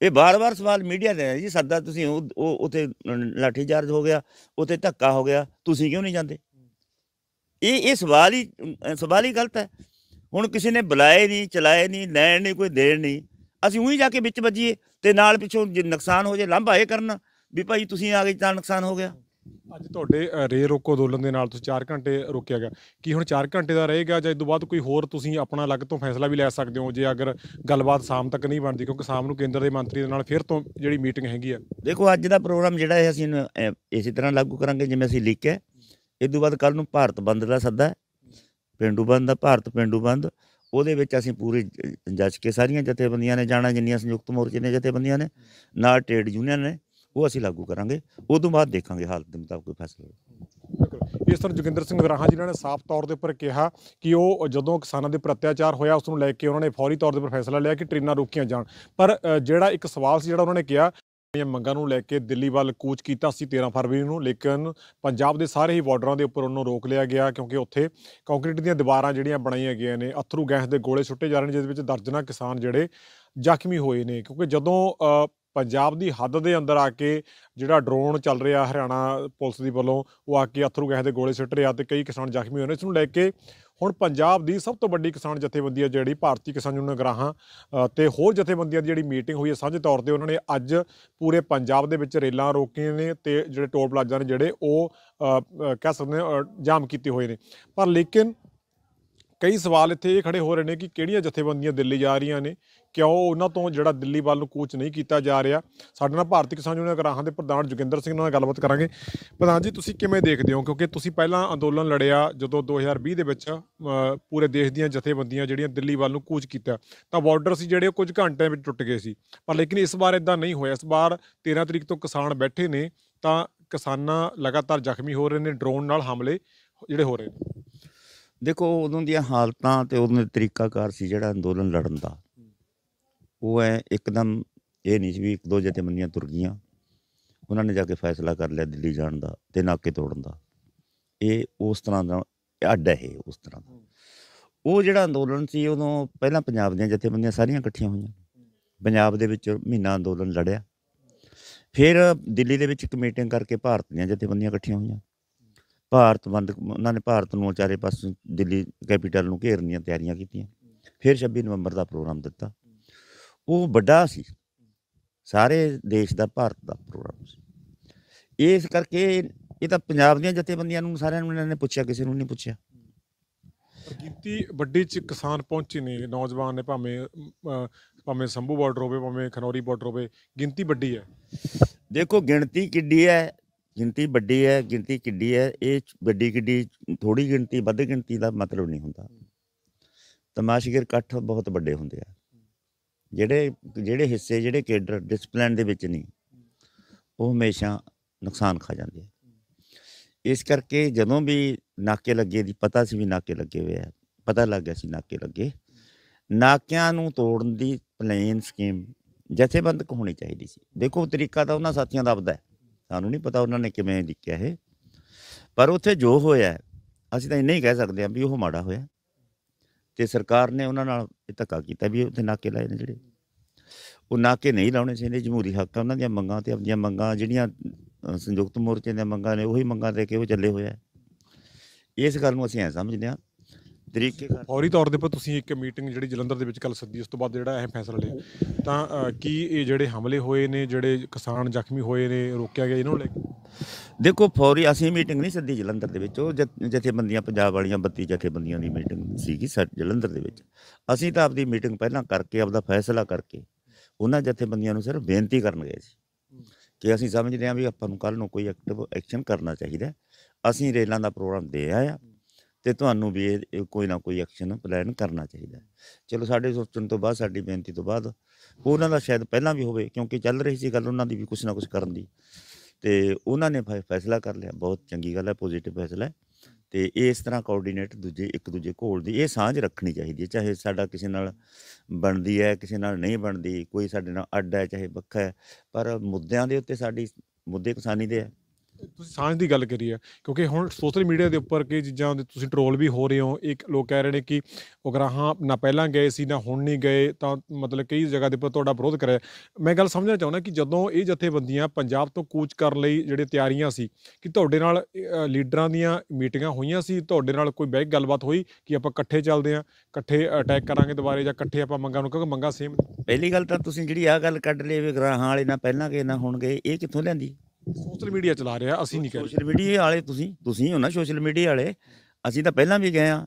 ਇਹ ਬਾਰ-ਬਾਰ ਸਵਾਲ ਮੀਡੀਆ ਦੇ ਜੀ ਸੱਦਾ ਤੁਸੀਂ ਉਹ ਉਥੇ ਚਾਰਜ ਹੋ ਗਿਆ ਉਥੇ ਧੱਕਾ ਹੋ ਗਿਆ ਤੁਸੀਂ ਕਿਉਂ ਨਹੀਂ ਜਾਂਦੇ ਇਹ ਇਹ ਸਵਾਲ ਹੀ ਸਵਾਲ ਹੀ ਗਲਤ ਹੈ ਹੁਣ ਕਿਸੇ ਨੇ ਬੁਲਾਏ ਨਹੀਂ ਚਲਾਏ ਨਹੀਂ ਲੈਣ ਨਹੀਂ ਕੋਈ ਦੇਣ ਨਹੀਂ ਅਸੀਂ ਉਹੀ ਜਾ ਕੇ ਵਿੱਚ ਵੱਜੀਏ ਤੇ ਨਾਲ ਪਿੱਛੋਂ ਜੇ ਨੁਕਸਾਨ ਹੋ ਜੇ ਲੰਬਾ ਇਹ ਕਰਨਾ ਵੀ ਭਾਈ ਤੁਸੀਂ ਆ ਗਏ ਤਾਂ ਨੁਕਸਾਨ ਹੋ ਗਿਆ ਅੱਜ ਤੁਹਾਡੇ ਰੇ ਰੋਕੋ ਦੋਲਨ ਦੇ ਨਾਲ ਤੁਸੀਂ 4 ਘੰਟੇ ਰੋਕਿਆ ਗਿਆ ਕੀ ਹੁਣ 4 ਘੰਟੇ ਦਾ ਰਹੇਗਾ ਜਾਂ ਇਸ ਤੋਂ ਬਾਅਦ ਕੋਈ ਹੋਰ ਤੁਸੀਂ ਆਪਣਾ ਅਲੱਗ ਤੋਂ ਫੈਸਲਾ ਵੀ ਲੈ ਸਕਦੇ ਹੋ ਜੇ ਅਗਰ ਗੱਲਬਾਤ ਸ਼ਾਮ ਤੱਕ ਨਹੀਂ ਬਣਦੀ ਕਿਉਂਕਿ ਸ਼ਾਮ ਨੂੰ ਕੇਂਦਰ ਦੇ ਮੰਤਰੀ ਦੇ ਨਾਲ ਫਿਰ ਤੋਂ ਜਿਹੜੀ ਮੀਟਿੰਗ ਹੈਗੀ ਆ ਦੇਖੋ ਅੱਜ ਦਾ ਪ੍ਰੋਗਰਾਮ ਜਿਹੜਾ ਹੈ ਅਸੀਂ ਇਸੇ ਤਰ੍ਹਾਂ ਲਾਗੂ ਕਰਾਂਗੇ ਜਿਵੇਂ ਅਸੀਂ ਲਿਖਿਆ ਇਸ ਤੋਂ ਬਾਅਦ ਕੱਲ ਨੂੰ ਭਾਰਤ ਬੰਦ ਦਾ ਸੱਦਾ ਹੈ ਪਿੰਡੂ ਬੰਦ ਦਾ ਭਾਰਤ ਪਿੰਡੂ ਬੰਦ ਉਹਦੇ ਵਿੱਚ ਅਸੀਂ ਪੂਰੇ ਜੱਜ ਕੇ ਸਾਰੀਆਂ ਜਥੇਬੰਦੀਆਂ ਨੇ ਜਾਣਾ ਜਿੰਨੀਆਂ ਸੰਯੁਕਤ ਮੋਰਚੇ ਨੇ ਜਥੇਬੰਦੀਆਂ ਨੇ ਨਾਲ ਟ੍ਰੇਡ ਯੂਨੀਅਨ ਨੇ ਉਹ ਅਸੀਂ ਲਾਗੂ ਕਰਾਂਗੇ ਉਸ ਤੋਂ ਬਾਅਦ ਦੇਖਾਂਗੇ ਹਾਲਤ ਦੇ ਮੁਤਾਬਕ ਕੋਈ ਫੈਸਲਾ ਇਸ ਤਰ੍ਹਾਂ ਜੋਗਿੰਦਰ ਸਿੰਘ ਗਰਾਹਾਂ ਜਿਨ੍ਹਾਂ ਨੇ ਸਾਫ਼ ਤੌਰ ਦੇ ਉੱਪਰ ਕਿਹਾ ਕਿ ਉਹ ਜਦੋਂ ਕਿਸਾਨਾਂ ਦੇ ਪ੍ਰਤਿਆਚਾਰ ਹੋਇਆ ਉਸ ਨੂੰ ਲੈ ਕੇ ਉਹਨਾਂ ਨੇ ਫੌਰੀ ਤੌਰ ਦੇ ਉੱਪਰ ਫੈਸਲਾ ਲਿਆ ਕਿ ਟ੍ਰੇਨਾਂ ਰੋਕੀਆਂ ਜਾਣ ਪਰ ਜਿਹੜਾ ਇੱਕ ਸਵਾਲ ਸੀ ਜਿਹੜਾ ਉਹਨਾਂ ਨੇ ਕਿਹਾ ਇਹ ਮੰਗਾਂ ਨੂੰ ਲੈ ਕੇ ਦਿੱਲੀ ਵੱਲ ਕੂਚ ਕੀਤਾ ਸੀ 13 ਫਰਵਰੀ ਨੂੰ ਲੇਕਿਨ ਪੰਜਾਬ ਦੇ ਸਾਰੇ ਹੀ ਬਾਰਡਰਾਂ ਦੇ ਉੱਪਰ ਉਹਨੂੰ ਰੋਕ ਲਿਆ ਗਿਆ ਕਿਉਂਕਿ ਉੱਥੇ ਕੰਕਰੀਟ ਦੀਆਂ ਦੀਵਾਰਾਂ ਜਿਹੜੀਆਂ ਬਣਾਈਆਂ ਗਈਆਂ ਨੇ ਅਥਰੂ ਗੈਸ ਦੇ ਗੋਲੇ ਛੁੱਟੇ ਜਾ ਰਹੇ ਨੇ ਜਿਸ ਵਿੱਚ ਦਰਜਨਾਂ ਕਿਸਾਨ ਜਿਹੜੇ ਜ਼ਖਮੀ ਹੋਏ ਨੇ ਕਿਉਂਕਿ ਜਦੋਂ ਪੰਜਾਬ ਦੀ ਹੱਦ ਦੇ ਅੰਦਰ ਆ ਕੇ ਜਿਹੜਾ ਡਰੋਨ ਚੱਲ ਰਿਹਾ ਹਰਿਆਣਾ ਪੁਲਿਸ ਦੀ ਵੱਲੋਂ ਉਹ ਆ ਕੇ ਅਥਰੂ ਕਹੇ ਦੇ ਗੋਲੇ ਸਿੱਟ ਰਿਹਾ ਤੇ ਕਈ ਕਿਸਾਨ ਜ਼ਖਮੀ ਹੋਏ ਨੇ ਇਸ ਨੂੰ ਲੈ ਕੇ ਹੁਣ ਪੰਜਾਬ ਦੀ ਸਭ ਤੋਂ ਵੱਡੀ ਕਿਸਾਨ ਜਥੇਬੰਦੀ ਹੈ ਜਿਹੜੀ ਭਾਰਤੀ ਕਿਸਾਨ ਯੂਨੀਅਨ ਗਰਾਹਾਂ ਤੇ ਹੋਰ ਜਥੇਬੰਦੀਆਂ ਦੀ ਜਿਹੜੀ ਮੀਟਿੰਗ ਹੋਈ ਹੈ ਸਾਂਝੇ ਤੌਰ ਤੇ ਉਹਨਾਂ ਨੇ ਅੱਜ ਪੂਰੇ ਪੰਜਾਬ ਦੇ ਵਿੱਚ ਰੇਲਾਂ ਰੋਕੀਆਂ ਨੇ ਤੇ ਜਿਹੜੇ ਟੋਲ ਪਲਾਜ਼ਾ ਨੇ ਜਿਹੜੇ ਉਹ ਕਹਿ ਸਕਦੇ ਜਾਮ ਕੀਤੇ ਹੋਏ ਨੇ ਪਰ ਲੇਕਿਨ ਕਈ ਸਵਾਲ ਇੱਥੇ ਇਹ ਖੜੇ ਹੋ ਰਹੇ ਨੇ ਕਿ ਕਿਹੜੀਆਂ ਜਥੇਬੰਦੀਆਂ ਦਿੱਲੀ ਜਾ ਰਹੀਆਂ ਨੇ ਕਿਉਂ ਉਹਨਾਂ ਤੋਂ ਜਿਹੜਾ ਦਿੱਲੀ ਵੱਲ ਨੂੰ ਕੋਚ ਨਹੀਂ ਕੀਤਾ ਜਾ ਰਿਹਾ ਸਾਡੇ ਨਾਲ ਭਾਰਤੀ ਕਿਸਾਨ ਯੂਨੀਅਨ ਗਰਾਹਾਂ ਦੇ ਪ੍ਰਧਾਨ ਜੁਗਿੰਦਰ ਸਿੰਘ ਨਾਲ ਗੱਲਬਾਤ ਕਰਾਂਗੇ ਪ੍ਰਧਾਨ ਜੀ ਤੁਸੀਂ ਕਿਵੇਂ ਦੇਖਦੇ ਹੋ ਕਿਉਂਕਿ ਤੁਸੀਂ ਪਹਿਲਾਂ ਅੰਦੋਲਨ ਲੜਿਆ ਜਦੋਂ 2020 ਦੇ ਵਿੱਚ ਪੂਰੇ ਦੇਸ਼ ਦੀਆਂ ਜਥੇਬੰਦੀਆਂ ਜਿਹੜੀਆਂ ਦਿੱਲੀ ਵੱਲ ਨੂੰ ਕੂਚ ਕੀਤਾ ਤਾਂ ਬਾਰਡਰ ਸੀ ਜਿਹੜੇ ਕੁਝ ਘੰਟਿਆਂ ਵਿੱਚ ਟੁੱਟ ਗਏ ਸੀ ਪਰ ਲੇਕਿਨ ਇਸ ਵਾਰ ਇਦਾਂ ਨਹੀਂ ਹੋਇਆ ਇਸ ਵਾਰ 13 ਤਰੀਕ ਤੋਂ ਕਿਸਾਨ ਬੈਠੇ ਨੇ ਤਾਂ ਕਿਸਾਨਾਂ ਲਗਾਤਾਰ ਜ਼ਖਮੀ ਹੋ ਰਹੇ ਨੇ ਡਰੋਨ ਨਾਲ ਹਮਲੇ ਜਿਹੜੇ ਹੋ ਰਹੇ ਨੇ ਦੇਖੋ ਉਦੋਂ ਦੀਆਂ ਹਾਲਤਾਂ ਤੇ ਉਹਨਾਂ ਦਾ ਤਰੀਕਾਕਾਰ ਸੀ ਜਿਹੜਾ ਅੰਦੋਲਨ ਲੜਨ ਦਾ ਉਹ ਐ ਇੱਕਦਮ ਇਹ ਨਹੀਂ ਸੀ ਵੀ ਇੱਕ ਦੋ ਮੰਨੀਆਂ ਤੁਰ ਗਈਆਂ ਉਹਨਾਂ ਨੇ ਜਾ ਕੇ ਫੈਸਲਾ ਕਰ ਲਿਆ ਦਿੱਲੀ ਜਾਣ ਦਾ ਤੇ ਨਾਕੇ ਤੋੜਨ ਦਾ ਇਹ ਉਸ ਤਰ੍ਹਾਂ ਦਾ ਅੱਡ ਹੈ ਉਸ ਤਰ੍ਹਾਂ ਦਾ ਉਹ ਜਿਹੜਾ ਅੰਦੋਲਨ ਸੀ ਉਦੋਂ ਪਹਿਲਾਂ ਪੰਜਾਬ ਦੀਆਂ ਬੰਦੀਆਂ ਸਾਰੀਆਂ ਇਕੱਠੀਆਂ ਹੋਈਆਂ ਪੰਜਾਬ ਦੇ ਵਿੱਚ ਮਹੀਨਾ ਅੰਦੋਲਨ ਲੜਿਆ ਫਿਰ ਦਿੱਲੀ ਦੇ ਵਿੱਚ ਇੱਕ ਮੀਟਿੰਗ ਕਰਕੇ ਭਾਰਤ ਦੀਆਂ ਜਥੇਬੰਦੀਆਂ ਇਕੱਠੀਆਂ ਹੋਈਆਂ ਭਾਰਤ ਬੰਦ ਉਹਨਾਂ ਨੇ ਭਾਰਤ ਨੂੰ ਚਾਰੇ ਪਾਸੇ ਦਿੱਲੀ ਕੈਪੀਟਲ ਨੂੰ ਘੇਰਨ ਦੀਆਂ ਤਿਆਰੀਆਂ ਕੀਤੀਆਂ ਫਿਰ 26 ਨਵੰਬਰ ਦਾ ਪ੍ਰੋਗਰਾਮ ਦਿੱਤਾ ਉਹ ਵੱਡਾ ਸੀ ਸਾਰੇ ਦੇਸ਼ ਦਾ ਭਾਰਤ ਦਾ ਪ੍ਰੋਗਰਾਮ ਸੀ ਇਸ ਕਰਕੇ ਇਹ ਤਾਂ ਪੰਜਾਬ ਦੀਆਂ ਜਥੇਬੰਦੀਆਂ ਨੂੰ ਸਾਰਿਆਂ ਨੂੰ ਇਹਨਾਂ ਨੇ ਪੁੱਛਿਆ ਕਿਸੇ ਨੂੰ ਨਹੀਂ ਪੁੱਛਿਆ ਗਿਣਤੀ ਵੱਡੀ ਚ ਕਿਸਾਨ ਪਹੁੰਚੇ ਨੇ ਨੌਜਵਾਨ ਨੇ ਭਾਵੇਂ ਭਾਵੇਂ ਸੰਭੂ ਬਾਰਡਰ ਹੋਵੇ ਭਾਵੇਂ ਖਨੌਰੀ ਬਾਰਡਰ ਹੋਵੇ ਗਿਣਤੀ ਵੱਡੀ ਹੈ ਦੇਖੋ ਗਿਣਤੀ ਕਿੱਡੀ ਹੈ ਗਿਣਤੀ ਵੱਡੀ ਹੈ ਗਿਣਤੀ ਕਿੱਡੀ ਹੈ ਇਹ ਵੱਡੀ ਕਿੱਡੀ ਥੋੜੀ ਗਿਣਤੀ ਵੱਧ ਗਿਣਤੀ ਦਾ ਮਤਲਬ ਨਹੀਂ ਹੁੰਦਾ ਤਮਾਸ਼ਗੀਰ ਇਕੱਠ ਬਹੁਤ ਵੱਡੇ ਹੁੰਦੇ ਆ ਜਿਹੜੇ ਜਿਹੜੇ ਹਿੱਸੇ ਜਿਹੜੇ ਕੇਡਰ ਡਿਸਪਲਿਨ ਦੇ ਵਿੱਚ ਨਹੀਂ ਉਹ ਹਮੇਸ਼ਾ ਨੁਕਸਾਨ ਖਾ ਜਾਂਦੇ ਆ ਇਸ ਕਰਕੇ ਜਦੋਂ ਵੀ ਨਾਕੇ ਲੱਗੇ ਦੀ ਪਤਾ ਸੀ ਵੀ ਨਾਕੇ ਲੱਗੇ ਹੋਏ ਆ ਪਤਾ ਲੱਗ ਗਿਆ ਸੀ ਨਾਕੇ ਲੱਗੇ ਨਾਕਿਆਂ ਨੂੰ ਤੋੜਨ ਦੀ ਪਲੇਨ ਸਕੀਮ ਜਥੇਬੰਦਕ ਹੋਣੀ ਚਾਹੀਦੀ ਸੀ ਦੇਖੋ ਤਰੀਕਾ ਤਾਂ ਉਹਨਾਂ ਸਾਥੀਆਂ ਦਾ ਆਪਦਾ ਹੈ ਸਾਨੂੰ ਨਹੀਂ ਪਤਾ ਉਹਨਾਂ ਨੇ ਕਿਵੇਂ ਲਿਖਿਆ ਇਹ ਪਰ ਉੱਥੇ ਜੋ ਹੋਇਆ ਅਸੀਂ ਤਾਂ ਇੰਨਾ ਹੀ ਕਹਿ ਸਕਦੇ ਹਾਂ ਵੀ ਉਹ ਮਾੜਾ ਹੋਇਆ ਤੇ ਸਰਕਾਰ ਨੇ ਉਹਨਾਂ ਨਾਲ ਇਹ ਧੱਕਾ ਕੀਤਾ ਵੀ ਉੱਥੇ ਨਾਕੇ ਲਾਏ ਨੇ ਜਿਹੜੇ ਉਹ ਨਾਕੇ ਨਹੀਂ ਲਾਉਣੇ ਚਾਹੀਦੇ ਜਮਹੂਰੀ ਹੱਕ ਆ ਉਹਨਾਂ ਦੀਆਂ ਮੰਗਾਂ ਤੇ ਆਪਣੀਆਂ ਮੰਗਾਂ ਜਿਹੜੀਆਂ ਸੰਯੁਕਤ ਮੋਰਚੇ ਦੀਆਂ ਮੰਗਾਂ ਨੇ ਉਹੀ ਮੰਗਾਂ ਦੇ ਕੇ ਉਹ ਚੱਲੇ ਹੋਇਆ ਇਸ ਗੱਲ ਨੂੰ ਅਸੀਂ ਐ ਸਮਝਦੇ ਹਾਂ ਤਰੀਕੇ ਕਰ ਫੌਰੀ ਤੌਰ ਦੇ ਉੱਪਰ ਤੁਸੀਂ ਇੱਕ ਮੀਟਿੰਗ ਜਿਹੜੀ ਜਲੰਧਰ ਦੇ ਵਿੱਚ ਕੱਲ ਸੱਦੀ ਉਸ ਤੋਂ ਬਾਅਦ ਜਿਹੜਾ ਇਹ ਫੈਸਲਾ ਲਿਆ ਤਾਂ ਕੀ ਇਹ ਜਿਹੜੇ ਹਮਲੇ ਹੋਏ ਨੇ ਜਿਹੜੇ ਕਿਸਾਨ ਜ਼ਖਮੀ ਹੋਏ ਨੇ ਰੋਕਿਆ ਗਿਆ ਇਹਨਾਂ ਨੂੰ ਦੇਖੋ ਫੌਰੀ ਅਸੀਂ ਮੀਟਿੰਗ ਨਹੀਂ ਸੱਦੀ ਜਲੰਧਰ ਦੇ ਵਿੱਚ ਉਹ ਜਿੱਥੇ ਬੰਦੀਆਂ ਪੰਜਾਬ ਵਾਲੀਆਂ 32 ਬੰਦੀਆਂ ਦੀ ਮੀਟਿੰਗ ਸੀਗੀ ਜਲੰਧਰ ਦੇ ਵਿੱਚ ਅਸੀਂ ਤਾਂ ਆਪਦੀ ਮੀਟਿੰਗ ਪਹਿਲਾਂ ਕਰਕੇ ਆਪਦਾ ਫੈਸਲਾ ਕਰਕੇ ਉਹਨਾਂ ਬੰਦੀਆਂ ਨੂੰ ਸਿਰਫ ਬੇਨਤੀ ਕਰਨ ਗਏ ਸੀ ਕਿ ਅਸੀਂ ਸਮਝਦੇ ਹਾਂ ਵੀ ਆਪਾਂ ਨੂੰ ਕੱਲ ਨੂੰ ਕੋਈ ਐਕਟਿਵ ਐਕਸ਼ਨ ਕਰਨਾ ਚਾਹੀਦਾ ਅਸੀਂ ਰੇਲਾਂ ਦਾ ਪ੍ਰੋਗਰਾਮ ਦੇ ਆਇਆ ਤੇ ਤੁਹਾਨੂੰ ਵੀ ਇਹ ਕੋਈ ਨਾ ਕੋਈ ਐਕਸ਼ਨ ਪਲਾਨ ਕਰਨਾ ਚਾਹੀਦਾ ਚਲੋ ਸਾਡੇ ਸੋਚਣ ਤੋਂ ਬਾਅਦ ਸਾਡੀ ਬੇਨਤੀ ਤੋਂ ਬਾਅਦ ਉਹਨਾਂ ਦਾ ਸ਼ਾਇਦ ਪਹਿਲਾਂ ਵੀ ਹੋਵੇ ਕਿਉਂਕਿ ਚੱਲ ਰਹੀ ਸੀ ਗੱਲ ਉਹਨਾਂ ਦੀ ਵੀ ਕੁਝ ਨਾ ਕੁਝ ਕਰਨ ਦੀ ਤੇ ਉਹਨਾਂ ਨੇ ਫੈਸਲਾ ਕਰ ਲਿਆ ਬਹੁਤ ਚੰਗੀ ਗੱਲ ਹੈ ਪੋਜ਼ਿਟਿਵ ਫੈਸਲਾ ਹੈ ਤੇ ਇਸ ਤਰ੍ਹਾਂ ਕੋਆਰਡੀਨੇਟ ਦੂਜੇ ਇੱਕ ਦੂਜੇ ਕੋਲ ਦੀ ਇਹ ਸਾਂਝ ਰੱਖਣੀ ਚਾਹੀਦੀ ਹੈ ਚਾਹੇ ਸਾਡਾ ਕਿਸੇ ਨਾਲ ਬਣਦੀ ਹੈ ਕਿਸੇ ਨਾਲ ਨਹੀਂ ਬਣਦੀ ਕੋਈ ਸਾਡੇ ਨਾਲ ਅੱਡ ਹੈ ਚਾਹੇ ਵੱਖਰਾ ਹੈ ਪਰ ਮੁੱਦਿਆਂ ਦੇ ਉੱਤੇ ਸਾਡੀ ਮੁੱਦੇ ਕਿਸਾਨੀ ਦੇ ਹੈ ਤੁਸੀਂ ਸਾਂਝ ਦੀ ਗੱਲ ਕਰੀ ਹੈ ਕਿਉਂਕਿ ਹੁਣ ਸੋਸ਼ਲ ਮੀਡੀਆ ਦੇ ਉੱਪਰ ਕਿ ਚੀਜ਼ਾਂ ਦੇ ਤੁਸੀਂ ਟ੍ਰੋਲ ਵੀ ਹੋ ਰਹੇ ਹੋ ਇੱਕ ਲੋਕ ਕਹਿ ਰਹੇ ਨੇ ਕਿ ਉਗਰਾਹਾਂ ਨਾ ਪਹਿਲਾਂ ਗਏ ਸੀ ਨਾ ਹੁਣ ਨਹੀਂ ਗਏ ਤਾਂ ਮਤਲਬ ਕਈ ਜਗ੍ਹਾ ਦੇ ਉੱਪਰ ਤੁਹਾਡਾ ਵਿਰੋਧ ਕਰਿਆ ਮੈਂ ਗੱਲ ਸਮਝਣਾ ਚਾਹੁੰਦਾ ਕਿ ਜਦੋਂ ਇਹ ਜਥੇਬੰਦੀਆਂ ਪੰਜਾਬ ਤੋਂ ਕੂਚ ਕਰਨ ਲਈ ਜਿਹੜੇ ਤਿਆਰੀਆਂ ਸੀ ਕਿ ਤੁਹਾਡੇ ਨਾਲ ਲੀਡਰਾਂ ਦੀਆਂ ਮੀਟਿੰਗਾਂ ਹੋਈਆਂ ਸੀ ਤੁਹਾਡੇ ਨਾਲ ਕੋਈ ਬੈਕ ਗੱਲਬਾਤ ਹੋਈ ਕਿ ਆਪਾਂ ਇਕੱਠੇ ਚੱਲਦੇ ਆਂ ਇਕੱਠੇ ਅਟੈਕ ਕਰਾਂਗੇ ਦੁਬਾਰੇ ਜਾਂ ਇਕੱਠੇ ਆਪਾਂ ਮੰਗਾਂ ਨੂੰ ਕਿਉਂਕਿ ਮੰਗਾਂ ਸੇਮ ਪਹਿਲੀ ਗੱਲ ਤਾਂ ਤੁਸੀਂ ਜਿਹੜੀ ਆ ਗੱਲ ਕੱਢ ਲਈ ਵੀ ਗਰਾਹਾਂ ਵਾਲੇ ਨਾ ਪਹਿਲਾਂ ਗਏ ਨਾ ਹੁਣ ਗਏ ਇਹ ਕਿੱਥੋਂ ਲੈਂਦੀ ਸੋਸ਼ਲ ਮੀਡੀਆ ਚਲਾ ਰਿਹਾ ਅਸੀਂ ਨਹੀਂ ਕਰ ਸੋਸ਼ਲ ਮੀਡੀਆ ਵਾਲੇ ਤੁਸੀਂ ਤੁਸੀਂ ਹੋ ਨਾ ਸੋਸ਼ਲ ਮੀਡੀਆ ਵਾਲੇ ਅਸੀਂ ਤਾਂ ਪਹਿਲਾਂ ਵੀ ਗਏ ਆ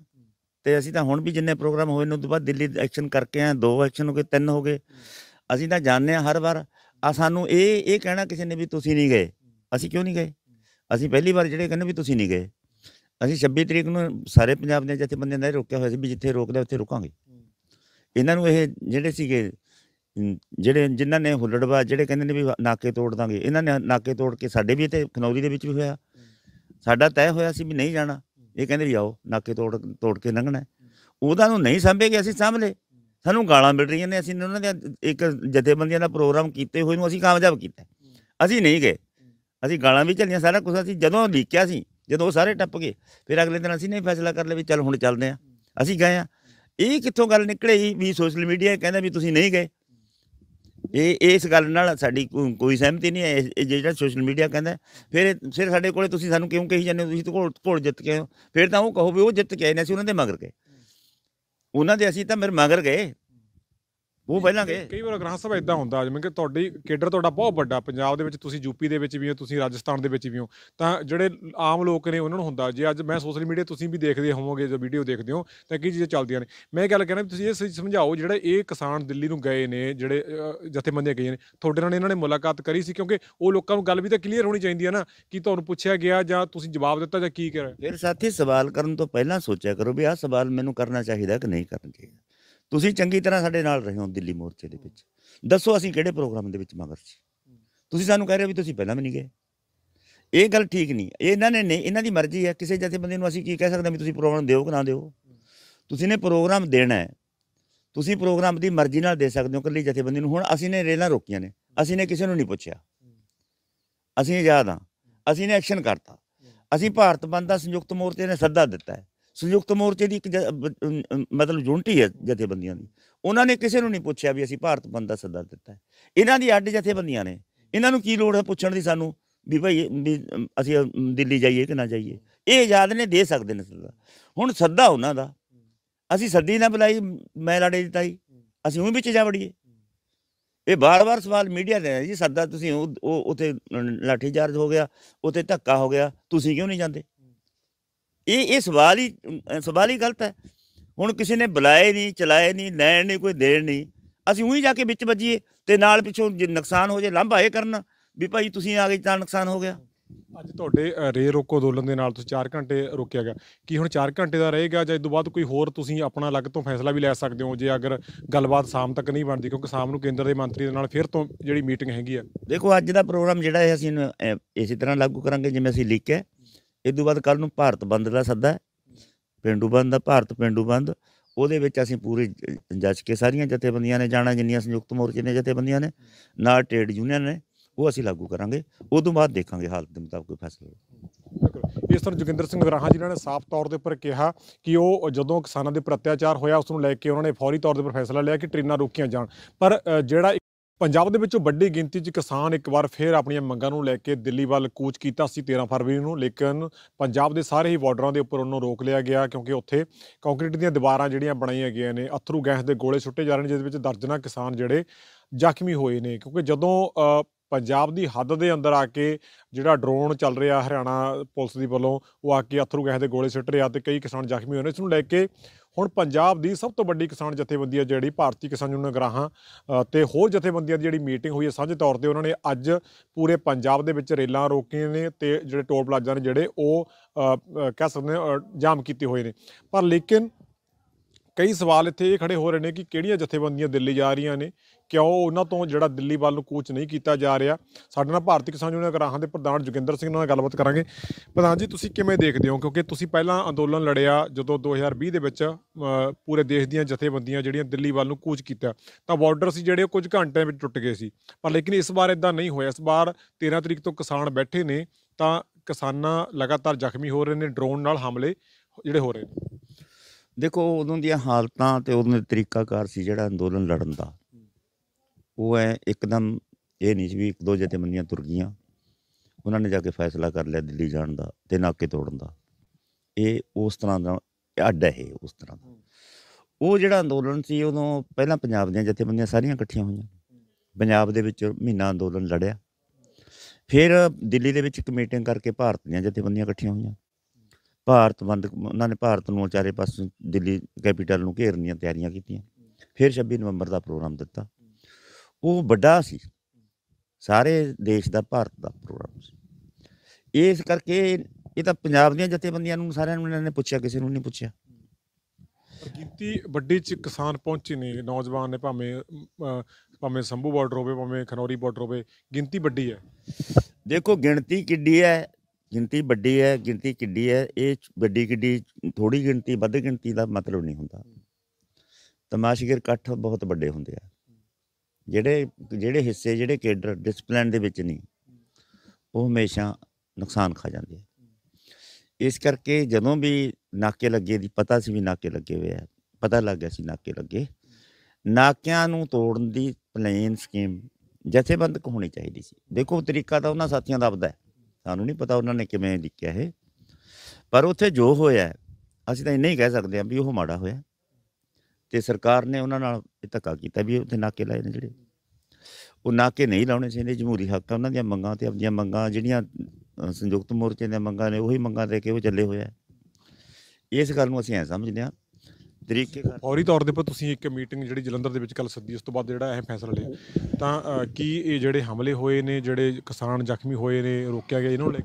ਤੇ ਅਸੀਂ ਤਾਂ ਹੁਣ ਵੀ ਜਿੰਨੇ ਪ੍ਰੋਗਰਾਮ ਹੋਏ ਨੇ ਉਸ ਤੋਂ ਬਾਅਦ ਦਿੱਲੀ ਐਕਸ਼ਨ ਕਰਕੇ ਆ ਦੋ ਐਕਸ਼ਨ ਹੋ ਗਏ ਤਿੰਨ ਹੋ ਗਏ ਅਸੀਂ ਤਾਂ ਜਾਣਦੇ ਆ ਹਰ ਵਾਰ ਆ ਸਾਨੂੰ ਇਹ ਇਹ ਕਹਿਣਾ ਕਿਸੇ ਨੇ ਵੀ ਤੁਸੀਂ ਨਹੀਂ ਗਏ ਅਸੀਂ ਕਿਉਂ ਨਹੀਂ ਗਏ ਅਸੀਂ ਪਹਿਲੀ ਵਾਰ ਜਿਹੜੇ ਕਹਿੰਦੇ ਵੀ ਤੁਸੀਂ ਨਹੀਂ ਗਏ ਅਸੀਂ 26 ਤਰੀਕ ਨੂੰ ਸਾਰੇ ਪੰਜਾਬ ਦੇ ਬੰਦੇ ਨੇ ਰੋਕਿਆ ਹੋਇਆ ਸੀ ਵੀ ਜਿੱਥੇ ਰੋਕਦੇ ਉੱਥੇ ਰੁਕਾਂਗੇ ਇਹਨਾਂ ਨੂੰ ਇਹ ਜਿਹੜੇ ਸੀਗੇ ਜਿਹੜੇ ਜਿਨ੍ਹਾਂ ਨੇ ਹੁੱਲੜਵਾ ਜਿਹੜੇ ਕਹਿੰਦੇ ਨੇ ਵੀ ਨਾਕੇ ਤੋੜ ਦਾਂਗੇ ਇਹਨਾਂ ਨੇ ਨਾਕੇ ਤੋੜ ਕੇ ਸਾਡੇ ਵੀ ਤੇ ਖਨੌਰੀ ਦੇ ਵਿੱਚ ਵੀ ਹੋਇਆ ਸਾਡਾ ਤੈਅ ਹੋਇਆ ਸੀ ਵੀ ਨਹੀਂ ਜਾਣਾ ਇਹ ਕਹਿੰਦੇ ਵੀ ਆਓ ਨਾਕੇ ਤੋੜ ਤੋੜ ਕੇ ਲੰਘਣਾ ਉਹਦਾਂ ਨੂੰ ਨਹੀਂ ਸੰਭੇਗੇ ਅਸੀਂ ਸਾਂਭ ਸਾਨੂੰ ਗਾਲਾਂ ਮਿਲ ਰਹੀਆਂ ਨੇ ਅਸੀਂ ਉਹਨਾਂ ਦੇ ਇੱਕ ਜਥੇਬੰਦੀਆਂ ਦਾ ਪ੍ਰੋਗਰਾਮ ਕੀਤੇ ਹੋਏ ਨੂੰ ਅਸੀਂ ਕਾਮਯਾਬ ਕੀਤਾ ਅਸੀਂ ਨਹੀਂ ਗਏ ਅਸੀਂ ਗਾਲਾਂ ਵੀ ਚੱਲੀਆਂ ਸਾਰਾ ਕੁਝ ਅਸੀਂ ਜਦੋਂ ਲੀਕਿਆ ਸੀ ਜਦੋਂ ਉਹ ਸਾਰੇ ਟੱਪ ਗਏ ਫਿਰ ਅਗਲੇ ਦਿਨ ਅਸੀਂ ਨੇ ਫੈਸਲਾ ਕਰ ਲਿਆ ਵੀ ਚੱਲ ਹੁਣ ਚੱਲਦੇ ਆ ਅਸੀਂ ਗਏ ਆ ਇਹ ਕਿੱਥੋਂ ਗੱਲ ਨਿਕਲੇ ਵੀ ਸੋਸ਼ਲ ਮੀਡੀਆ ਕਹਿੰਦਾ ਵੀ ਤੁਸੀਂ ਨਹੀਂ ਗਏ ਇਹ ਇਸ ਗੱਲ ਨਾਲ ਸਾਡੀ ਕੋਈ ਸਹਿਮਤੀ ਨਹੀਂ ਹੈ ਇਹ ਜਿਹੜਾ ਸੋਸ਼ਲ ਮੀਡੀਆ ਕਹਿੰਦਾ ਫਿਰ ਸਿਰ ਸਾਡੇ ਕੋਲੇ ਤੁਸੀਂ ਸਾਨੂੰ ਕਿਉਂ ਕਹੀ ਜਾਂਦੇ ਤੁਸੀਂ ਘੋੜ ਘੋੜ ਜਿੱਤ ਕੇ ਫਿਰ ਤਾਂ ਉਹ ਕਹੋ ਵੀ ਉਹ ਜਿੱਤ ਕੇ ਆਏ ਨੇ ਸੀ ਉਹਨਾਂ ਦੇ ਮਗਰ ਗਏ ਉਹਨਾਂ ਦੇ ਅਸੀਂ ਤਾਂ ਮੇਰੇ ਮਗਰ ਗਏ ਉਹ ਪਹਿਲਾਂ ਗਏ ਕਈ ਵਾਰ ਗ੍ਰਾਮ ਸਭਾ ਇਦਾਂ ਹੁੰਦਾ ਜਿਵੇਂ ਕਿ ਤੁਹਾਡੀ ਕੇਡਰ ਤੁਹਾਡਾ ਬਹੁਤ ਵੱਡਾ ਪੰਜਾਬ ਦੇ ਵਿੱਚ ਤੁਸੀਂ ਯੂਪੀ ਦੇ ਵਿੱਚ ਵੀ ਹੋ ਤੁਸੀਂ ਰਾਜਸਥਾਨ ਦੇ ਵਿੱਚ ਵੀ ਹੋ ਤਾਂ ਜਿਹੜੇ ਆਮ ਲੋਕ ਨੇ ਉਹਨਾਂ ਨੂੰ ਹੁੰਦਾ ਜੇ ਅੱਜ ਮੈਂ ਸੋਸ਼ਲ ਮੀਡੀਆ ਤੁਸੀਂ ਵੀ ਦੇਖਦੇ ਹੋਵੋਗੇ ਜੋ ਵੀਡੀਓ ਦੇਖਦੇ ਹੋ ਤਾਂ ਕੀ ਚੀਜ਼ਾਂ ਚੱਲਦੀਆਂ ਨੇ ਮੈਂ ਗੱਲ ਕਹਿਣਾ ਤੁਸੀਂ ਇਹ ਸਮਝਾਓ ਜਿਹੜੇ ਇਹ ਕਿਸਾਨ ਦਿੱਲੀ ਨੂੰ ਗਏ ਨੇ ਜਿਹੜੇ ਜਥੇਬੰਦੀਆਂ ਗਏ ਨੇ ਤੁਹਾਡੇ ਨਾਲ ਇਹਨਾਂ ਨੇ ਮੁਲਾਕਾਤ ਕਰੀ ਸੀ ਕਿਉਂਕਿ ਉਹ ਲੋਕਾਂ ਨੂੰ ਗੱਲ ਵੀ ਤਾਂ ਕਲੀਅਰ ਹੋਣੀ ਚਾਹੀਦੀ ਹੈ ਨਾ ਕਿ ਤੁਹਾਨੂੰ ਪੁੱਛਿਆ ਗਿਆ ਜਾਂ ਤੁਸੀਂ ਜਵਾਬ ਦਿੱਤਾ ਜਾਂ ਕੀ ਕਰਿਆ ਫਿਰ ਸਾਥੀ ਸਵਾਲ ਕਰਨ ਤੋਂ ਪਹਿਲਾਂ ਸੋਚਿਆ ਕਰੋ ਵੀ ਆਹ ਸਵਾਲ ਮੈਨੂੰ ਕਰਨਾ ਚਾਹੀਦਾ ਕਿ ਨਹੀਂ ਕਰਨਾ ਚਾਹੀਦਾ ਤੁਸੀਂ ਚੰਗੀ ਤਰ੍ਹਾਂ ਸਾਡੇ ਨਾਲ ਰਹੇ ਹੋ ਦਿੱਲੀ ਮੋਰਚੇ ਦੇ ਵਿੱਚ ਦੱਸੋ ਅਸੀਂ ਕਿਹੜੇ ਪ੍ਰੋਗਰਾਮ ਦੇ ਵਿੱਚ ਮਗਰ ਸੀ ਤੁਸੀਂ ਸਾਨੂੰ ਕਹਿ ਰਹੇ ਹੋ ਵੀ ਤੁਸੀਂ ਪਹਿਲਾਂ ਵੀ ਨਹੀਂ ਗਏ ਇਹ ਗੱਲ ਠੀਕ ਨਹੀਂ ਇਹਨਾਂ ਨੇ ਨਹੀਂ ਇਹਨਾਂ ਦੀ ਮਰਜ਼ੀ ਹੈ ਕਿਸੇ ਜਥੇ ਬੰਦੇ ਨੂੰ ਅਸੀਂ ਕੀ ਕਹਿ ਸਕਦੇ ਹਾਂ ਵੀ ਤੁਸੀਂ ਪ੍ਰੋਗਰਾਮ ਦਿਓ ਕਿ ਨਾ ਦਿਓ ਤੁਸੀਂ ਨੇ ਪ੍ਰੋਗਰਾਮ ਦੇਣਾ ਹੈ ਤੁਸੀਂ ਪ੍ਰੋਗਰਾਮ ਦੀ ਮਰਜ਼ੀ ਨਾਲ ਦੇ ਸਕਦੇ ਹੋ ਕੱਲੀ ਬੰਦੇ ਨੂੰ ਹੁਣ ਅਸੀਂ ਨੇ ਰੇਲਾਂ ਰੋਕੀਆਂ ਨੇ ਅਸੀਂ ਨੇ ਕਿਸੇ ਨੂੰ ਨਹੀਂ ਪੁੱਛਿਆ ਅਸੀਂ ਆਜ਼ਾਦ ਹਾਂ ਅਸੀਂ ਨੇ ਐਕਸ਼ਨ ਕਰਤਾ ਅਸੀਂ ਭਾਰਤ ਬੰਦ ਦਾ ਸੰਯੁਕਤ ਮੋਰਚੇ ਨੇ ਸੱਦਾ ਦਿੱਤਾ ਹੈ ਸੰਯੁਕਤ ਮੋਰਚੇ ਦੀ ਇੱਕ ਮਤਲਬ ਯੂਨਿਟੀ ਹੈ ਜਥੇਬੰਦੀਆਂ ਦੀ ਉਹਨਾਂ ਨੇ ਕਿਸੇ ਨੂੰ ਨਹੀਂ ਪੁੱਛਿਆ ਵੀ ਅਸੀਂ ਭਾਰਤ ਬੰਦ ਦਾ ਸੱਦਾ ਦਿੱਤਾ ਹੈ। ਇਹਨਾਂ ਦੀ ਅੱਡ ਜਥੇਬੰਦੀਆਂ ਨੇ ਇਹਨਾਂ ਨੂੰ ਕੀ ਲੋੜ ਹੈ ਪੁੱਛਣ ਦੀ ਸਾਨੂੰ ਵੀ ਭਾਈ ਵੀ ਅਸੀਂ ਦਿੱਲੀ ਜਾਈਏ ਕਿ ਨਾ ਜਾਈਏ ਇਹ ਆਜ਼ਾਦ ਨੇ ਦੇ ਸਕਦੇ ਨੇ ਸੱਦਾ ਹੁਣ ਸੱਦਾ ਉਹਨਾਂ ਦਾ ਅਸੀਂ ਸੱਦੀ ਨਾ ਬੁਲਾਈ ਮੈਂ ਲੜੇ ਦੀ ਤਾਈ ਅਸੀਂ ਉਹ ਵਿੱਚ ਜਾ ਵੜੀਏ ਇਹ ਬਾਰ-ਬਾਰ ਸਵਾਲ ਮੀਡੀਆ ਦੇ ਜੀ ਸੱਦਾ ਤੁਸੀਂ ਉਹ ਉਹ- ਉੱਥੇ ਚਾਰਜ ਹੋ ਗਿਆ ਉੱਥੇ ਧੱਕਾ ਹੋ ਗਿਆ ਤੁਸੀਂ ਕਿਉਂ ਨਹੀਂ ਜਾਂਦੇ ਇਹ ਇਹ ਸਵਾਲ ਹੀ ਸਵਾਲ ਹੀ ਗਲਤ ਹੈ ਹੁਣ ਕਿਸੇ ਨੇ ਬੁਲਾਏ ਨਹੀਂ ਚਲਾਏ ਨਹੀਂ ਲੈਣ ਨਹੀਂ ਕੋਈ ਦੇਣ ਨਹੀਂ ਅਸੀਂ ਉਹੀ ਜਾ ਕੇ ਵਿੱਚ ਵੱਜੀਏ ਤੇ ਨਾਲ ਪਿੱਛੋਂ ਜੇ ਨੁਕਸਾਨ ਹੋ ਜੇ ਲਾਂਭਾ ਇਹ ਕਰਨਾ ਵੀ ਭਾਈ ਤੁਸੀਂ ਆ ਗਏ ਤਾਂ ਨੁਕਸਾਨ ਹੋ ਗਿਆ ਅੱਜ ਤੁਹਾਡੇ ਰੇ ਰੋਕੋ ਦੋਲਨ ਦੇ ਨਾਲ ਤੁਸੀਂ 4 ਘੰਟੇ ਰੁਕਿਆ ਗਿਆ ਕੀ ਹੁਣ 4 ਘੰਟੇ ਦਾ ਰਹੇਗਾ ਜਾਂ ਇਸ ਤੋਂ ਬਾਅਦ ਕੋਈ ਹੋਰ ਤੁਸੀਂ ਆਪਣਾ ਅਲੱਗ ਤੋਂ ਫੈਸਲਾ ਵੀ ਲੈ ਸਕਦੇ ਹੋ ਜੇ ਅਗਰ ਗੱਲਬਾਤ ਸ਼ਾਮ ਤੱਕ ਨਹੀਂ ਬਣਦੀ ਕਿਉਂਕਿ ਸ਼ਾਮ ਨੂੰ ਕੇਂਦਰ ਦੇ ਮੰਤਰੀ ਦੇ ਨਾਲ ਫਿਰ ਤੋਂ ਜਿਹੜੀ ਮੀਟਿੰਗ ਹੈਗੀ ਆ ਦੇਖੋ ਅੱਜ ਦਾ ਪ੍ਰੋਗਰਾਮ ਜਿਹੜਾ ਹੈ ਅਸੀਂ ਇਸੇ ਤਰ੍ਹਾਂ ਲਾਗੂ ਕਰਾਂਗੇ ਜਿਵੇਂ ਅਸੀਂ ਲਿਖਿਆ ਇਸ ਤੋਂ ਬਾਅਦ ਕੱਲ ਨੂੰ ਭਾਰਤ ਬੰਦ ਦਾ ਸੱਦਾ ਪਿੰਡੂ ਬੰਦ ਦਾ ਭਾਰਤ ਪਿੰਡੂ ਬੰਦ ਉਹਦੇ ਵਿੱਚ ਅਸੀਂ ਪੂਰੇ ਜੱਜ ਕੇ ਸਾਰੀਆਂ ਜਥੇਬੰਦੀਆਂ ਨੇ ਜਾਣਾ ਜਿੰਨੀਆਂ ਸੰਯੁਕਤ ਮੋਰਚੇ ਨੇ ਜਥੇਬੰਦੀਆਂ ਨੇ ਨਾਲ ਟ੍ਰੇਡ ਯੂਨੀਅਨ ਨੇ ਉਹ ਅਸੀਂ ਲਾਗੂ ਕਰਾਂਗੇ ਉਸ ਤੋਂ ਬਾਅਦ ਦੇਖਾਂਗੇ ਹਾਲਤ ਦੇ ਮੁਤਾਬਕ ਕੋਈ ਫੈਸਲਾ ਇਸ ਤਰ੍ਹਾਂ ਜੋਗਿੰਦਰ ਸਿੰਘ ਵਰਾਹਾ ਜਿਨ੍ਹਾਂ ਨੇ ਸਾਫ਼ ਤੌਰ ਦੇ ਉੱਪਰ ਕਿਹਾ ਕਿ ਉਹ ਜਦੋਂ ਕਿਸਾਨਾਂ ਦੇ ਪ੍ਰਤਿਆਚਾਰ ਅਤਿਆਚਾਰ ਹੋਇਆ ਉਸ ਨੂੰ ਲੈ ਕੇ ਉਹਨਾਂ ਨੇ ਫੌਰੀ ਤੌਰ ਦੇ ਉੱਪਰ ਫੈਸਲਾ ਲਿਆ ਕਿ ਟ੍ਰੇਨਾਂ ਰੋਕੀਆਂ ਜਾਣ ਪਰ ਜਿਹੜਾ ਪੰਜਾਬ ਦੇ ਵਿੱਚੋਂ ਵੱਡੀ ਗਿਣਤੀ 'ਚ ਕਿਸਾਨ ਇੱਕ ਵਾਰ ਫੇਰ ਆਪਣੀਆਂ ਮੰਗਾਂ ਨੂੰ ਲੈ ਕੇ ਦਿੱਲੀ ਵੱਲ ਕੂਚ ਕੀਤਾ ਸੀ 13 ਫਰਵਰੀ ਨੂੰ ਲੇਕਿਨ ਪੰਜਾਬ ਦੇ ਸਾਰੇ ਹੀ ਬਾਰਡਰਾਂ ਦੇ ਉੱਪਰ ਉਹਨੂੰ ਰੋਕ ਲਿਆ ਗਿਆ ਕਿਉਂਕਿ ਉੱਥੇ ਕੰਕਰੀਟ ਦੀਆਂ ਦੀਵਾਰਾਂ ਜਿਹੜੀਆਂ ਬਣਾਈਆਂ ਗਈਆਂ ਨੇ ਅਥਰੂ ਗੈਸ ਦੇ ਗੋਲੇ ਛੁੱਟੇ ਜਾ ਰਹੇ ਨੇ ਜਿਸ ਵਿੱਚ ਦਰਜਨਾਂ ਕਿਸਾਨ ਜਿਹੜੇ ਜ਼ਖਮੀ ਹੋਏ ਨੇ ਕਿਉਂਕਿ ਜਦੋਂ ਪੰਜਾਬ ਦੀ ਹੱਦ ਦੇ ਅੰਦਰ ਆ ਕੇ ਜਿਹੜਾ ਡਰੋਨ ਚੱਲ ਰਿਹਾ ਹਰਿਆਣਾ ਪੁਲਿਸ ਦੀ ਵੱਲੋਂ ਉਹ ਆ ਕੇ ਅਥਰੂ ਗੈਸ ਦੇ ਗੋਲੇ ਛੁੱਟ ਰਿਹਾ ਤੇ ਕਈ ਕਿਸਾਨ ਜ਼ਖਮੀ ਹੋਏ ਨੇ ਇਸ ਨੂੰ ਲੈ ਕੇ ਹੁਣ ਪੰਜਾਬ ਦੀ ਸਭ ਤੋਂ ਵੱਡੀ ਕਿਸਾਨ ਜਥੇਬੰਦੀ ਹੈ ਜਿਹੜੀ ਭਾਰਤੀ ਕਿਸਾਨ ਯੂਨੀਅਨ ਗਰਾਹਾਂ ਤੇ ਹੋਰ ਜਥੇਬੰਦੀਆਂ ਦੀ ਜਿਹੜੀ ਮੀਟਿੰਗ ਹੋਈ ਹੈ ਸਾਂਝੇ ਤੌਰ ਤੇ ਉਹਨਾਂ ਨੇ ਅੱਜ ਪੂਰੇ ਪੰਜਾਬ ਦੇ ਵਿੱਚ ਰੇਲਾਂ ਰੋਕੀਆਂ ਨੇ ਤੇ ਜਿਹੜੇ ਟੋਲ ਪਲਾਜ਼ਾ ਨੇ ਜਿਹੜੇ ਉਹ ਕਹਿ ਸਕਦੇ ਜਾਮ ਕੀਤੇ ਹੋਏ ਨੇ ਪਰ ਲੇਕਿਨ ਕਈ ਸਵਾਲ ਇੱਥੇ ਇਹ ਖੜੇ ਹੋ ਰਹੇ ਨੇ ਕਿ ਕਿਹੜੀਆਂ ਜਥੇਬੰਦੀਆਂ ਦਿੱਲੀ ਜਾ ਰਹੀਆਂ ਨੇ ਕਿਉਂ ਉਹਨਾਂ ਤੋਂ ਜਿਹੜਾ ਦਿੱਲੀ ਵੱਲ ਨੂੰ ਕੂਚ ਨਹੀਂ ਕੀਤਾ ਜਾ ਰਿਹਾ ਸਾਡੇ ਨਾਲ ਭਾਰਤੀ ਕਿਸਾਨ ਯੂਨੀਅਨ ਗਰਾਹਾਂ ਦੇ ਪ੍ਰਧਾਨ ਜੋਗਿੰਦਰ ਸਿੰਘ ਨਾਲ ਗੱਲਬਾਤ ਕਰਾਂਗੇ ਪ੍ਰਧਾਨ ਜੀ ਤੁਸੀਂ ਕਿਵੇਂ ਦੇਖਦੇ ਹੋ ਕਿਉਂਕਿ ਤੁਸੀਂ ਪਹਿਲਾਂ ਅੰਦੋਲਨ ਲੜਿਆ ਜਦੋਂ 2020 ਦੇ ਵਿੱਚ ਪੂਰੇ ਦੇਸ਼ ਦੀਆਂ ਜਥੇਬੰਦੀਆਂ ਜਿਹੜੀਆਂ ਦਿੱਲੀ ਵੱਲ ਨੂੰ ਕੂਚ ਕੀਤਾ ਤਾਂ ਬਾਰਡਰ ਸੀ ਜਿਹੜੇ ਕੁਝ ਘੰਟਿਆਂ ਵਿੱਚ ਟੁੱਟ ਗਏ ਸੀ ਪਰ ਲੇਕਿਨ ਇਸ ਵਾਰ ਇਦਾਂ ਨਹੀਂ ਹੋਇਆ ਇਸ ਵਾਰ 13 ਤਰੀਕ ਤੋਂ ਕਿਸਾਨ ਬੈਠੇ ਨੇ ਤਾਂ ਕਿਸਾਨਾਂ ਲਗਾਤਾਰ ਜ਼ਖਮੀ ਹੋ ਰਹੇ ਨੇ ਡਰੋਨ ਨਾਲ ਹਮਲੇ ਜਿਹੜੇ ਹੋ ਰਹੇ ਨੇ ਦੇਖੋ ਉਦੋਂ ਦੀਆਂ ਹਾਲਤਾਂ ਤੇ ਉਹਨਾਂ ਦਾ ਤਰੀਕਾਕਾਰ ਸੀ ਜਿਹੜਾ ਅੰਦੋਲਨ ਲੜਨ ਦਾ ਉਹ ਐ ਇੱਕਦਮ ਇਹ ਨਹੀਂ ਸੀ ਵੀ ਇੱਕ ਦੋ ਮੰਨੀਆਂ ਤੁਰ ਗਈਆਂ ਉਹਨਾਂ ਨੇ ਜਾ ਕੇ ਫੈਸਲਾ ਕਰ ਲਿਆ ਦਿੱਲੀ ਜਾਣ ਦਾ ਤੇ ਨਾਕੇ ਤੋੜਨ ਦਾ ਇਹ ਉਸ ਤਰ੍ਹਾਂ ਦਾ ਅੱਡ ਹੈ ਉਸ ਤਰ੍ਹਾਂ ਦਾ ਉਹ ਜਿਹੜਾ ਅੰਦੋਲਨ ਸੀ ਉਦੋਂ ਪਹਿਲਾਂ ਪੰਜਾਬ ਦੀਆਂ ਬੰਦੀਆਂ ਸਾਰੀਆਂ ਇਕੱਠੀਆਂ ਹੋਈਆਂ ਪੰਜਾਬ ਦੇ ਵਿੱਚ ਮਹੀਨਾ ਅੰਦੋਲਨ ਲੜਿਆ ਫਿਰ ਦਿੱਲੀ ਦੇ ਵਿੱਚ ਇੱਕ ਮੀਟਿੰਗ ਕਰਕੇ ਭਾਰਤ ਦੀਆਂ ਬੰਦੀਆਂ ਇਕੱਠੀਆਂ ਹੋਈਆਂ ਭਾਰਤ ਬੰਦ ਉਹਨਾਂ ਨੇ ਭਾਰਤ ਨੂੰ ਚਾਰੇ ਪਾਸੇ ਦਿੱਲੀ ਕੈਪੀਟਲ ਨੂੰ ਘੇਰਨ ਦੀਆਂ ਤਿਆਰੀਆਂ ਕੀਤੀਆਂ ਫਿਰ 26 ਨਵੰਬਰ ਦਾ ਪ੍ਰੋਗਰਾਮ ਦਿੱਤਾ ਉਹ ਵੱਡਾ ਸੀ ਸਾਰੇ ਦੇਸ਼ ਦਾ ਭਾਰਤ ਦਾ ਪ੍ਰੋਗਰਾਮ ਸੀ ਇਸ ਕਰਕੇ ਇਹ ਤਾਂ ਪੰਜਾਬ ਦੀਆਂ ਜਥੇਬੰਦੀਆਂ ਨੂੰ ਸਾਰਿਆਂ ਨੂੰ ਇਹਨਾਂ ਨੇ ਪੁੱਛਿਆ ਕਿਸੇ ਨੂੰ ਨਹੀਂ ਪੁੱਛਿਆ ਗਿਣਤੀ ਵੱਡੀ ਚ ਕਿਸਾਨ ਪਹੁੰਚੇ ਨੇ ਨੌਜਵਾਨ ਨੇ ਭਾਵੇਂ ਭਾਵੇਂ ਸੰਭੂ ਬਾਰਡਰ ਹੋਵੇ ਭਾਵੇਂ ਖਨੌਰੀ ਬਾਰਡਰ ਹੋਵੇ ਗਿਣਤੀ ਵੱਡੀ ਹੈ ਦੇਖੋ ਗਿਣਤੀ ਕਿੱਡੀ ਹੈ ਗਿਣਤੀ ਵੱਡੀ ਹੈ ਗਿਣਤੀ ਕਿੱਡੀ ਹੈ ਇਹ ਵੱਡੀ ਕਿੱਡੀ ਥੋੜੀ ਗਿਣਤੀ ਵੱਧ ਗਿਣਤੀ ਦਾ ਮਤਲਬ ਨਹੀਂ ਹੁੰਦਾ ਤਮਾਸ਼ਗਰ ਇਕੱਠ ਬਹੁਤ ਵੱਡੇ ਹੁੰਦੇ ਆ ਜਿਹੜੇ ਜਿਹੜੇ ਹਿੱਸੇ ਜਿਹੜੇ ਕੇਡਰ ਡਿਸਪਲਿਨ ਦੇ ਵਿੱਚ ਨਹੀਂ ਉਹ ਹਮੇਸ਼ਾ ਨੁਕਸਾਨ ਖਾ ਜਾਂਦੇ ਆ ਇਸ ਕਰਕੇ ਜਦੋਂ ਵੀ ਨਾਕੇ ਲੱਗੇ ਦੀ ਪਤਾ ਸੀ ਵੀ ਨਾਕੇ ਲੱਗੇ ਹੋਏ ਆ ਪਤਾ ਲੱਗ ਗਿਆ ਸੀ ਨਾਕੇ ਲੱਗੇ ਨਾਕਿਆਂ ਨੂੰ ਤੋੜਨ ਦੀ ਪਲੇਨ ਸਕੀਮ ਜਥੇਬੰਦਕ ਹੋਣੀ ਚਾਹੀਦੀ ਸੀ ਦੇਖੋ ਤਰੀਕਾ ਤਾਂ ਉਹਨਾਂ ਸਾਥੀਆਂ ਦਾ ਆਪਦਾ ਹੈ ਸਾਨੂੰ ਨਹੀਂ ਪਤਾ ਉਹਨਾਂ ਨੇ ਕਿਵੇਂ ਲਿਖਿਆ ਇਹ ਪਰ ਉੱਥੇ ਜੋ ਹੋਇਆ ਅਸੀਂ ਤਾਂ ਇੰਨਾ ਹੀ ਕਹਿ ਸਕਦੇ ਹਾਂ ਵੀ ਉਹ ਮਾੜਾ ਹੋਇਆ ਤੇ ਸਰਕਾਰ ਨੇ ਉਹਨਾਂ ਨਾਲ ਇਹ ਧੱਕਾ ਕੀਤਾ ਵੀ ਉੱਥੇ ਨਾਕੇ ਲਾਏ ਨੇ ਜਿਹੜੇ ਉਹ ਨਾਕੇ ਨਹੀਂ ਲਾਉਣੇ ਚਾਹੀਦੇ ਜਮਹੂਰੀ ਹੱਕ ਆ ਉਹਨਾਂ ਦੀਆਂ ਮੰਗਾਂ ਤੇ ਆਪਣੀਆਂ ਮੰਗਾਂ ਜਿਹੜੀਆਂ ਸੰਯੁਕਤ ਮੋਰਚੇ ਦੀਆਂ ਮੰਗਾਂ ਨੇ ਉਹੀ ਮੰਗਾਂ ਦੇ ਕੇ ਉਹ ਚੱਲੇ ਹੋਇਆ ਇਸ ਗੱਲ ਨੂੰ ਅਸੀਂ ਐ ਸਮਝਦੇ ਹਾਂ ਤਰੀਕੇ ਕਰ ਫੌਰੀ ਤੌਰ ਦੇ ਉੱਪਰ ਤੁਸੀਂ ਇੱਕ ਮੀਟਿੰਗ ਜਿਹੜੀ ਜਲੰਧਰ ਦੇ ਵਿੱਚ ਕੱਲ ਸੱਦੀ ਉਸ ਤੋਂ ਬਾਅਦ ਜਿਹੜਾ ਇਹ ਫੈਸਲਾ ਲਿਆ ਤਾਂ ਕੀ ਇਹ ਜਿਹੜੇ ਹਮਲੇ ਹੋਏ ਨੇ ਜਿਹੜੇ ਕਿਸਾਨ ਜ਼ਖਮੀ ਹੋਏ ਨੇ ਰੋਕਿਆ ਗਿਆ ਇਹਨਾਂ ਨੂੰ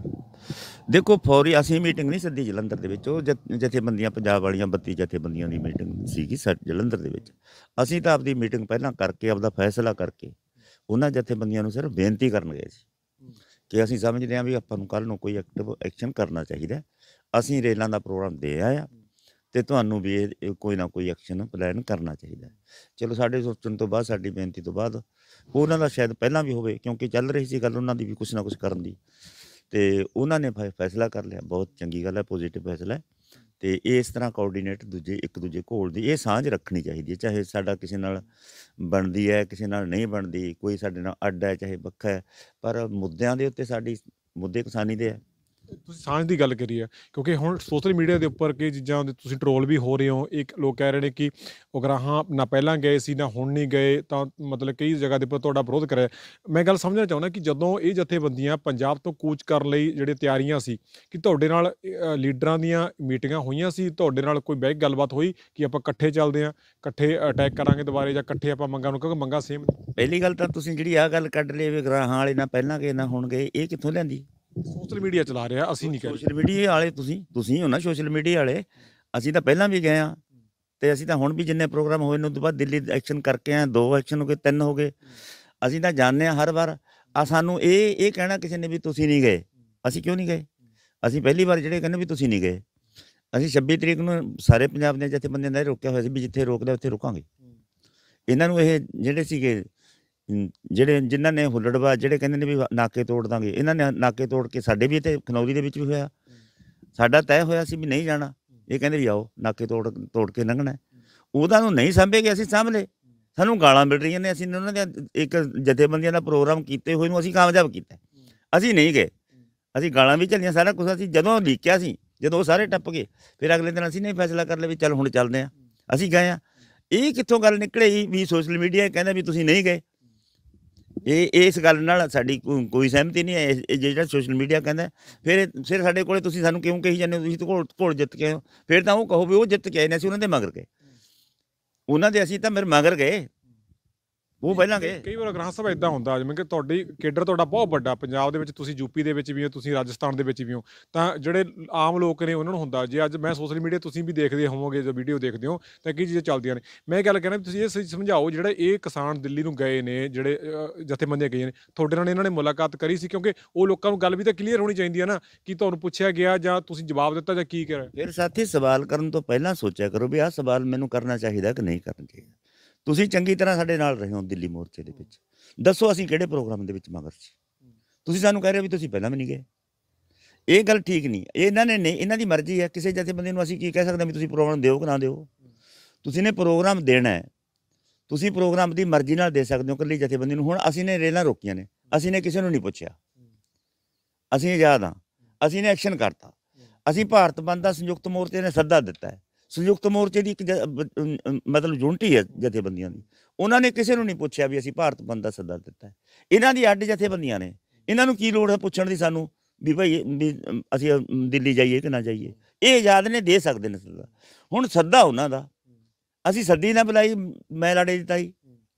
ਦੇਖੋ ਫੌਰੀ ਅਸੀਂ ਮੀਟਿੰਗ ਨਹੀਂ ਸੱਦੀ ਜਲੰਧਰ ਦੇ ਵਿੱਚ ਉਹ ਜਥੇਬੰਦੀਆਂ ਪੰਜਾਬ ਵਾਲੀਆਂ 32 ਜਥੇਬੰਦੀਆਂ ਦੀ ਮੀਟਿੰਗ ਸੀਗੀ ਜਲੰਧਰ ਦੇ ਵਿੱਚ ਅਸੀਂ ਤਾਂ ਆਪਦੀ ਮੀਟਿੰਗ ਪਹਿਲਾਂ ਕਰਕੇ ਆਪਦਾ ਫੈਸਲਾ ਕਰਕੇ ਉਹਨਾਂ ਜਥੇਬੰਦੀਆਂ ਨੂੰ ਸਿਰਫ ਬੇਨਤੀ ਕਰਨ ਗਏ ਸੀ ਕਿ ਅਸੀਂ ਸਮਝਦੇ ਹਾਂ ਵੀ ਆਪਾਂ ਨੂੰ ਕੱਲ ਨੂੰ ਕੋਈ ਐਕਟਿਵ ਐਕਸ਼ਨ ਕਰਨਾ ਚਾਹੀਦਾ ਅਸੀਂ ਰੇਲਾਂ ਦਾ ਪ੍ਰੋਗਰਾਮ ਦੇ ਆਇਆ ਤੇ ਤੁਹਾਨੂੰ ਵੀ ਇਹ ਕੋਈ ਨਾ ਕੋਈ ਐਕਸ਼ਨ ਪਲਾਨ ਕਰਨਾ ਚਾਹੀਦਾ ਹੈ। ਚਲੋ ਸਾਡੇ ਸੋਚਣ ਤੋਂ ਬਾਅਦ ਸਾਡੀ ਬੇਨਤੀ ਤੋਂ ਬਾਅਦ ਉਹਨਾਂ ਦਾ ਸ਼ਾਇਦ ਪਹਿਲਾਂ ਵੀ ਹੋਵੇ ਕਿਉਂਕਿ ਚੱਲ ਰਹੀ ਸੀ ਗੱਲ ਉਹਨਾਂ ਦੀ ਵੀ ਕੁਝ ਨਾ ਕੁਝ ਕਰਨ ਦੀ ਤੇ ਉਹਨਾਂ ਨੇ ਫੈਸਲਾ ਕਰ ਲਿਆ ਬਹੁਤ ਚੰਗੀ ਗੱਲ ਹੈ ਪੋਜ਼ਿਟਿਵ ਫੈਸਲਾ ਹੈ ਤੇ ਇਸ ਤਰ੍ਹਾਂ ਕੋਆਰਡੀਨੇਟ ਦੂਜੇ ਇੱਕ ਦੂਜੇ ਕੋਲ ਦੀ ਇਹ ਸਾਂਝ ਰੱਖਣੀ ਚਾਹੀਦੀ ਹੈ ਚਾਹੇ ਸਾਡਾ ਕਿਸੇ ਨਾਲ ਬਣਦੀ ਹੈ ਕਿਸੇ ਨਾਲ ਨਹੀਂ ਬਣਦੀ ਕੋਈ ਸਾਡੇ ਨਾਲ ਅੱਡ ਹੈ ਚਾਹੇ ਵੱਖਰਾ ਹੈ ਪਰ ਮੁੱਦਿਆਂ ਦੇ ਉੱਤੇ ਸਾਡੀ ਮੁੱਦੇ ਕਿਸਾਨੀ ਦੇ ਹੈ ਤੁਸੀਂ ਸਾਂਝ ਦੀ ਗੱਲ ਕਰੀ ਆ ਕਿਉਂਕਿ ਹੁਣ ਸੋਸ਼ਲ ਮੀਡੀਆ ਦੇ ਉੱਪਰ ਕਿ ਚੀਜ਼ਾਂ ਦੇ ਤੁਸੀਂ ਟਰੋਲ ਵੀ ਹੋ ਰਹੇ ਹੋ ਇੱਕ ਲੋਕ ਕਹਿ ਰਹੇ ਨੇ ਕਿ ਉਗਰਾਹਾਂ ਨਾ ਪਹਿਲਾਂ ਗਏ ਸੀ ਨਾ ਹੁਣ ਨਹੀਂ ਗਏ ਤਾਂ ਮਤਲਬ ਕਈ ਜਗ੍ਹਾ ਦੇ ਉੱਪਰ ਤੁਹਾਡਾ ਵਿਰੋਧ ਕਰਿਆ ਮੈਂ ਗੱਲ ਸਮਝਣਾ ਚਾਹੁੰਦਾ ਕਿ ਜਦੋਂ ਇਹ ਜਥੇਬੰਦੀਆਂ ਪੰਜਾਬ ਤੋਂ ਕੂਚ ਕਰਨ ਲਈ ਜਿਹੜੇ ਤਿਆਰੀਆਂ ਸੀ ਕਿ ਤੁਹਾਡੇ ਨਾਲ ਲੀਡਰਾਂ ਦੀਆਂ ਮੀਟਿੰਗਾਂ ਹੋਈਆਂ ਸੀ ਤੁਹਾਡੇ ਨਾਲ ਕੋਈ ਬਹਿ ਗੱਲਬਾਤ ਹੋਈ ਕਿ ਆਪਾਂ ਇਕੱਠੇ ਚੱਲਦੇ ਆਂ ਇਕੱਠੇ ਅਟੈਕ ਕਰਾਂਗੇ ਦੁਬਾਰੇ ਜਾਂ ਇਕੱਠੇ ਆਪਾਂ ਮੰਗਾਂ ਨੂੰ ਕਿਉਂਕਿ ਮੰਗਾਂ ਸੇਮ ਪਹਿਲੀ ਗੱਲ ਤਾਂ ਤੁਸੀਂ ਜਿਹੜੀ ਆ ਗੱਲ ਕੱਢ ਲਈ ਵੀ ਗਰਾਹਾਂ ਵਾਲੇ ਨਾ ਪਹਿਲਾਂ ਗਏ ਨਾ ਹੁਣ ਗਏ ਇਹ ਕਿੱਥੋਂ ਲੈਂਦੀ ਸੋਸ਼ਲ ਮੀਡੀਆ ਚਲਾ ਰਿਹਾ ਅਸੀਂ ਨਹੀਂ ਕਰ ਸੋਸ਼ਲ ਮੀਡੀਆ ਵਾਲੇ ਤੁਸੀਂ ਤੁਸੀਂ ਹੋ ਨਾ ਸੋਸ਼ਲ ਮੀਡੀਆ ਵਾਲੇ ਅਸੀਂ ਤਾਂ ਪਹਿਲਾਂ ਵੀ ਗਏ ਆ ਤੇ ਅਸੀਂ ਤਾਂ ਹੁਣ ਵੀ ਜਿੰਨੇ ਪ੍ਰੋਗਰਾਮ ਹੋਏ ਨੇ ਉਸ ਤੋਂ ਬਾਅਦ ਦਿੱਲੀ ਐਕਸ਼ਨ ਕਰਕੇ ਆ ਦੋ ਐਕਸ਼ਨ ਹੋ ਗਏ ਤਿੰਨ ਹੋ ਗਏ ਅਸੀਂ ਤਾਂ ਜਾਣਦੇ ਆ ਹਰ ਵਾਰ ਆ ਸਾਨੂੰ ਇਹ ਇਹ ਕਹਿਣਾ ਕਿਸੇ ਨੇ ਵੀ ਤੁਸੀਂ ਨਹੀਂ ਗਏ ਅਸੀਂ ਕਿਉਂ ਨਹੀਂ ਗਏ ਅਸੀਂ ਪਹਿਲੀ ਵਾਰ ਜਿਹੜੇ ਕਹਿੰਦੇ ਵੀ ਤੁਸੀਂ ਨਹੀਂ ਗਏ ਅਸੀਂ 26 ਤਰੀਕ ਨੂੰ ਸਾਰੇ ਪੰਜਾਬ ਦੇ ਬੰਦੇ ਨੇ ਰੋਕਿਆ ਹੋਇਆ ਸੀ ਵੀ ਜਿੱਥੇ ਰੋਕਦੇ ਉੱਥੇ ਰੁਕਾਂਗੇ ਇਹਨਾਂ ਨੂੰ ਇਹ ਜਿਹੜੇ ਸੀਗੇ ਜਿਹੜੇ ਜਿਨ੍ਹਾਂ ਨੇ ਹੁੱਲੜਵਾ ਜਿਹੜੇ ਕਹਿੰਦੇ ਨੇ ਵੀ ਨਾਕੇ ਤੋੜ ਦਾਂਗੇ ਇਹਨਾਂ ਨੇ ਨਾਕੇ ਤੋੜ ਕੇ ਸਾਡੇ ਵੀ ਇੱਥੇ ਖਨੌਰੀ ਦੇ ਵਿੱਚ ਵੀ ਹੋਇਆ ਸਾਡਾ ਤੈਅ ਹੋਇਆ ਸੀ ਵੀ ਨਹੀਂ ਜਾਣਾ ਇਹ ਕਹਿੰਦੇ ਵੀ ਆਓ ਨਾਕੇ ਤੋੜ ਤੋੜ ਕੇ ਲੰਘਣਾ ਉਹਦਾ ਨੂੰ ਨਹੀਂ ਸੰਭੇਗੇ ਅਸੀਂ ਸਾਂਭ ਸਾਨੂੰ ਗਾਲਾਂ ਮਿਲ ਰਹੀਆਂ ਨੇ ਅਸੀਂ ਉਹਨਾਂ ਦੇ ਇੱਕ ਜਥੇਬੰਦੀਆਂ ਦਾ ਪ੍ਰੋਗਰਾਮ ਕੀਤੇ ਹੋਏ ਨੂੰ ਅਸੀਂ ਕਾਮਯਾਬ ਕੀਤਾ ਅਸੀਂ ਨਹੀਂ ਗਏ ਅਸੀਂ ਗਾਲਾਂ ਵੀ ਚੱਲੀਆਂ ਸਾਰਾ ਕੁਝ ਅਸੀਂ ਜਦੋਂ ਲੀਕਿਆ ਸੀ ਜਦੋਂ ਸਾਰੇ ਟੱਪ ਗਏ ਫਿਰ ਅਗਲੇ ਦਿਨ ਅਸੀਂ ਨਹੀਂ ਫੈਸਲਾ ਕਰ ਲਿਆ ਵੀ ਚੱਲ ਹੁਣ ਚੱਲਦੇ ਆ ਅਸੀਂ ਗਏ ਆ ਇਹ ਕਿੱਥੋਂ ਗੱਲ ਨਿਕਲੇ ਵੀ ਸੋਸ਼ਲ ਮੀਡੀਆ ਕਹਿੰਦਾ ਵੀ ਤੁਸੀਂ ਨਹੀਂ ਗਏ ਇਹ ਇਸ ਗੱਲ ਨਾਲ ਸਾਡੀ ਕੋਈ ਸਹਿਮਤੀ ਨਹੀਂ ਹੈ ਜਿਹੜਾ ਸੋਸ਼ਲ ਮੀਡੀਆ ਕਹਿੰਦਾ ਫਿਰ ਸਿਰ ਸਾਡੇ ਕੋਲੇ ਤੁਸੀਂ ਸਾਨੂੰ ਕਿਉਂ ਕਹੀ ਜਾਂਦੇ ਹੋ ਤੁਸੀਂ ਘੋੜ ਘੋੜ ਜਿੱਤ ਕੇ ਫਿਰ ਤਾਂ ਉਹ ਕਹੋ ਵੀ ਉਹ ਜਿੱਤ ਕੇ ਆਏ ਨੇ ਸੀ ਉਹਨਾਂ ਦੇ ਮਗਰ ਗਏ ਉਹਨਾਂ ਦੇ ਅਸੀਂ ਤਾਂ ਮੇਰੇ ਮਗਰ ਗਏ ਉਹ ਪਹਿਲਾਂ ਗਏ ਕਈ ਵਾਰ ਗ੍ਰਾਮ ਸਭਾ ਇਦਾਂ ਹੁੰਦਾ ਜਿਵੇਂ ਕਿ ਤੁਹਾਡੀ ਕੇਡਰ ਤੁਹਾਡਾ ਬਹੁਤ ਵੱਡਾ ਪੰਜਾਬ ਦੇ ਵਿੱਚ ਤੁਸੀਂ ਯੂਪੀ ਦੇ ਵਿੱਚ ਵੀ ਹੋ ਤੁਸੀਂ ਰਾਜਸਥਾਨ ਦੇ ਵਿੱਚ ਵੀ ਹੋ ਤਾਂ ਜਿਹੜੇ ਆਮ ਲੋਕ ਨੇ ਉਹਨਾਂ ਨੂੰ ਹੁੰਦਾ ਜੇ ਅੱਜ ਮੈਂ ਸੋਸ਼ਲ ਮੀਡੀਆ ਤੁਸੀਂ ਵੀ ਦੇਖਦੇ ਹੋਵੋਗੇ ਜਾਂ ਵੀਡੀਓ ਦੇਖਦੇ ਹੋ ਤਾਂ ਕੀ ਚੀਜ਼ਾਂ ਚੱਲਦੀਆਂ ਨੇ ਮੈਂ ਗੱਲ ਕਹਿਣਾ ਤੁਸੀਂ ਇਹ ਸਮਝਾਓ ਜਿਹੜੇ ਇਹ ਕਿਸਾਨ ਦਿੱਲੀ ਨੂੰ ਗਏ ਨੇ ਜਿਹੜੇ ਜਥੇਬੰਦੀਆਂ ਗਏ ਨੇ ਤੁਹਾਡੇ ਨਾਲ ਇਹਨਾਂ ਨੇ ਮੁਲਾਕਾਤ ਕਰੀ ਸੀ ਕਿਉਂਕਿ ਉਹ ਲੋਕਾਂ ਨੂੰ ਗੱਲ ਵੀ ਤਾਂ ਕਲੀਅਰ ਹੋਣੀ ਚਾਹੀਦੀ ਹੈ ਨਾ ਕਿ ਤੁਹਾਨੂੰ ਪੁੱਛਿਆ ਗਿਆ ਜਾਂ ਤੁਸੀਂ ਜਵਾਬ ਦਿੱਤਾ ਜਾਂ ਕੀ ਕਰਿਆ ਫਿਰ ਸਾਥੀ ਸਵਾਲ ਕਰਨ ਤੋਂ ਪਹਿਲਾਂ ਸੋਚਿਆ ਕਰੋ ਵੀ ਆਹ ਸਵਾਲ ਮੈਨੂੰ ਕਰਨਾ ਚਾਹੀਦਾ ਕਿ ਨਹੀਂ ਕਰਨਾ ਚਾਹੀਦਾ ਤੁਸੀਂ ਚੰਗੀ ਤਰ੍ਹਾਂ ਸਾਡੇ ਨਾਲ ਰਹੇ ਹੋ ਦਿੱਲੀ ਮੋਰਚੇ ਦੇ ਵਿੱਚ ਦੱਸੋ ਅਸੀਂ ਕਿਹੜੇ ਪ੍ਰੋਗਰਾਮ ਦੇ ਵਿੱਚ ਮਗਰ ਸੀ ਤੁਸੀਂ ਸਾਨੂੰ ਕਹਿ ਰਹੇ ਹੋ ਵੀ ਤੁਸੀਂ ਪਹਿਲਾਂ ਵੀ ਨਹੀਂ ਗਏ ਇਹ ਗੱਲ ਠੀਕ ਨਹੀਂ ਇਹਨਾਂ ਨੇ ਨਹੀਂ ਇਹਨਾਂ ਦੀ ਮਰਜ਼ੀ ਹੈ ਕਿਸੇ ਜਥੇ ਬੰਦੇ ਨੂੰ ਅਸੀਂ ਕੀ ਕਹਿ ਸਕਦੇ ਹਾਂ ਵੀ ਤੁਸੀਂ ਪ੍ਰੋਗਰਾਮ ਦਿਓ ਕਿ ਨਾ ਦਿਓ ਤੁਸੀਂ ਨੇ ਪ੍ਰੋਗਰਾਮ ਦੇਣਾ ਹੈ ਤੁਸੀਂ ਪ੍ਰੋਗਰਾਮ ਦੀ ਮਰਜ਼ੀ ਨਾਲ ਦੇ ਸਕਦੇ ਹੋ ਕੱਲੀ ਬੰਦੇ ਨੂੰ ਹੁਣ ਅਸੀਂ ਨੇ ਰੇਲਾਂ ਰੋਕੀਆਂ ਨੇ ਅਸੀਂ ਨੇ ਕਿਸੇ ਨੂੰ ਨਹੀਂ ਪੁੱਛਿਆ ਅਸੀਂ ਆਜ਼ਾਦ ਹਾਂ ਅਸੀਂ ਨੇ ਐਕਸ਼ਨ ਕਰਤਾ ਅਸੀਂ ਭਾਰਤ ਬੰਦ ਦਾ ਸੰਯੁਕਤ ਮੋਰਚੇ ਨੇ ਸੱਦਾ ਦਿੱਤਾ ਹੈ ਸੰਯੁਕਤ ਮੋਰਚੇ ਦੀ ਇੱਕ ਮਤਲਬ ਯੂਨਿਟੀ ਹੈ ਜਥੇਬੰਦੀਆਂ ਦੀ ਉਹਨਾਂ ਨੇ ਕਿਸੇ ਨੂੰ ਨਹੀਂ ਪੁੱਛਿਆ ਵੀ ਅਸੀਂ ਭਾਰਤ ਬੰਦ ਦਾ ਸੱਦਾ ਦਿੱਤਾ ਇਹਨਾਂ ਦੀ ਅੱਡ ਜਥੇਬੰਦੀਆਂ ਨੇ ਇਹਨਾਂ ਨੂੰ ਕੀ ਲੋੜ ਹੈ ਪੁੱਛਣ ਦੀ ਸਾਨੂੰ ਵੀ ਭਾਈ ਅਸੀਂ ਦਿੱਲੀ ਜਾਈਏ ਕਿ ਨਾ ਜਾਈਏ ਇਹ ਆਜ਼ਾਦ ਨੇ ਦੇ ਸਕਦੇ ਨੇ ਸੱਦਾ ਹੁਣ ਸੱਦਾ ਉਹਨਾਂ ਦਾ ਅਸੀਂ ਸੱਦੀ ਨਾ ਬੁਲਾਈ ਮੈਂ ਲੜੇ ਦਿੱਤਾ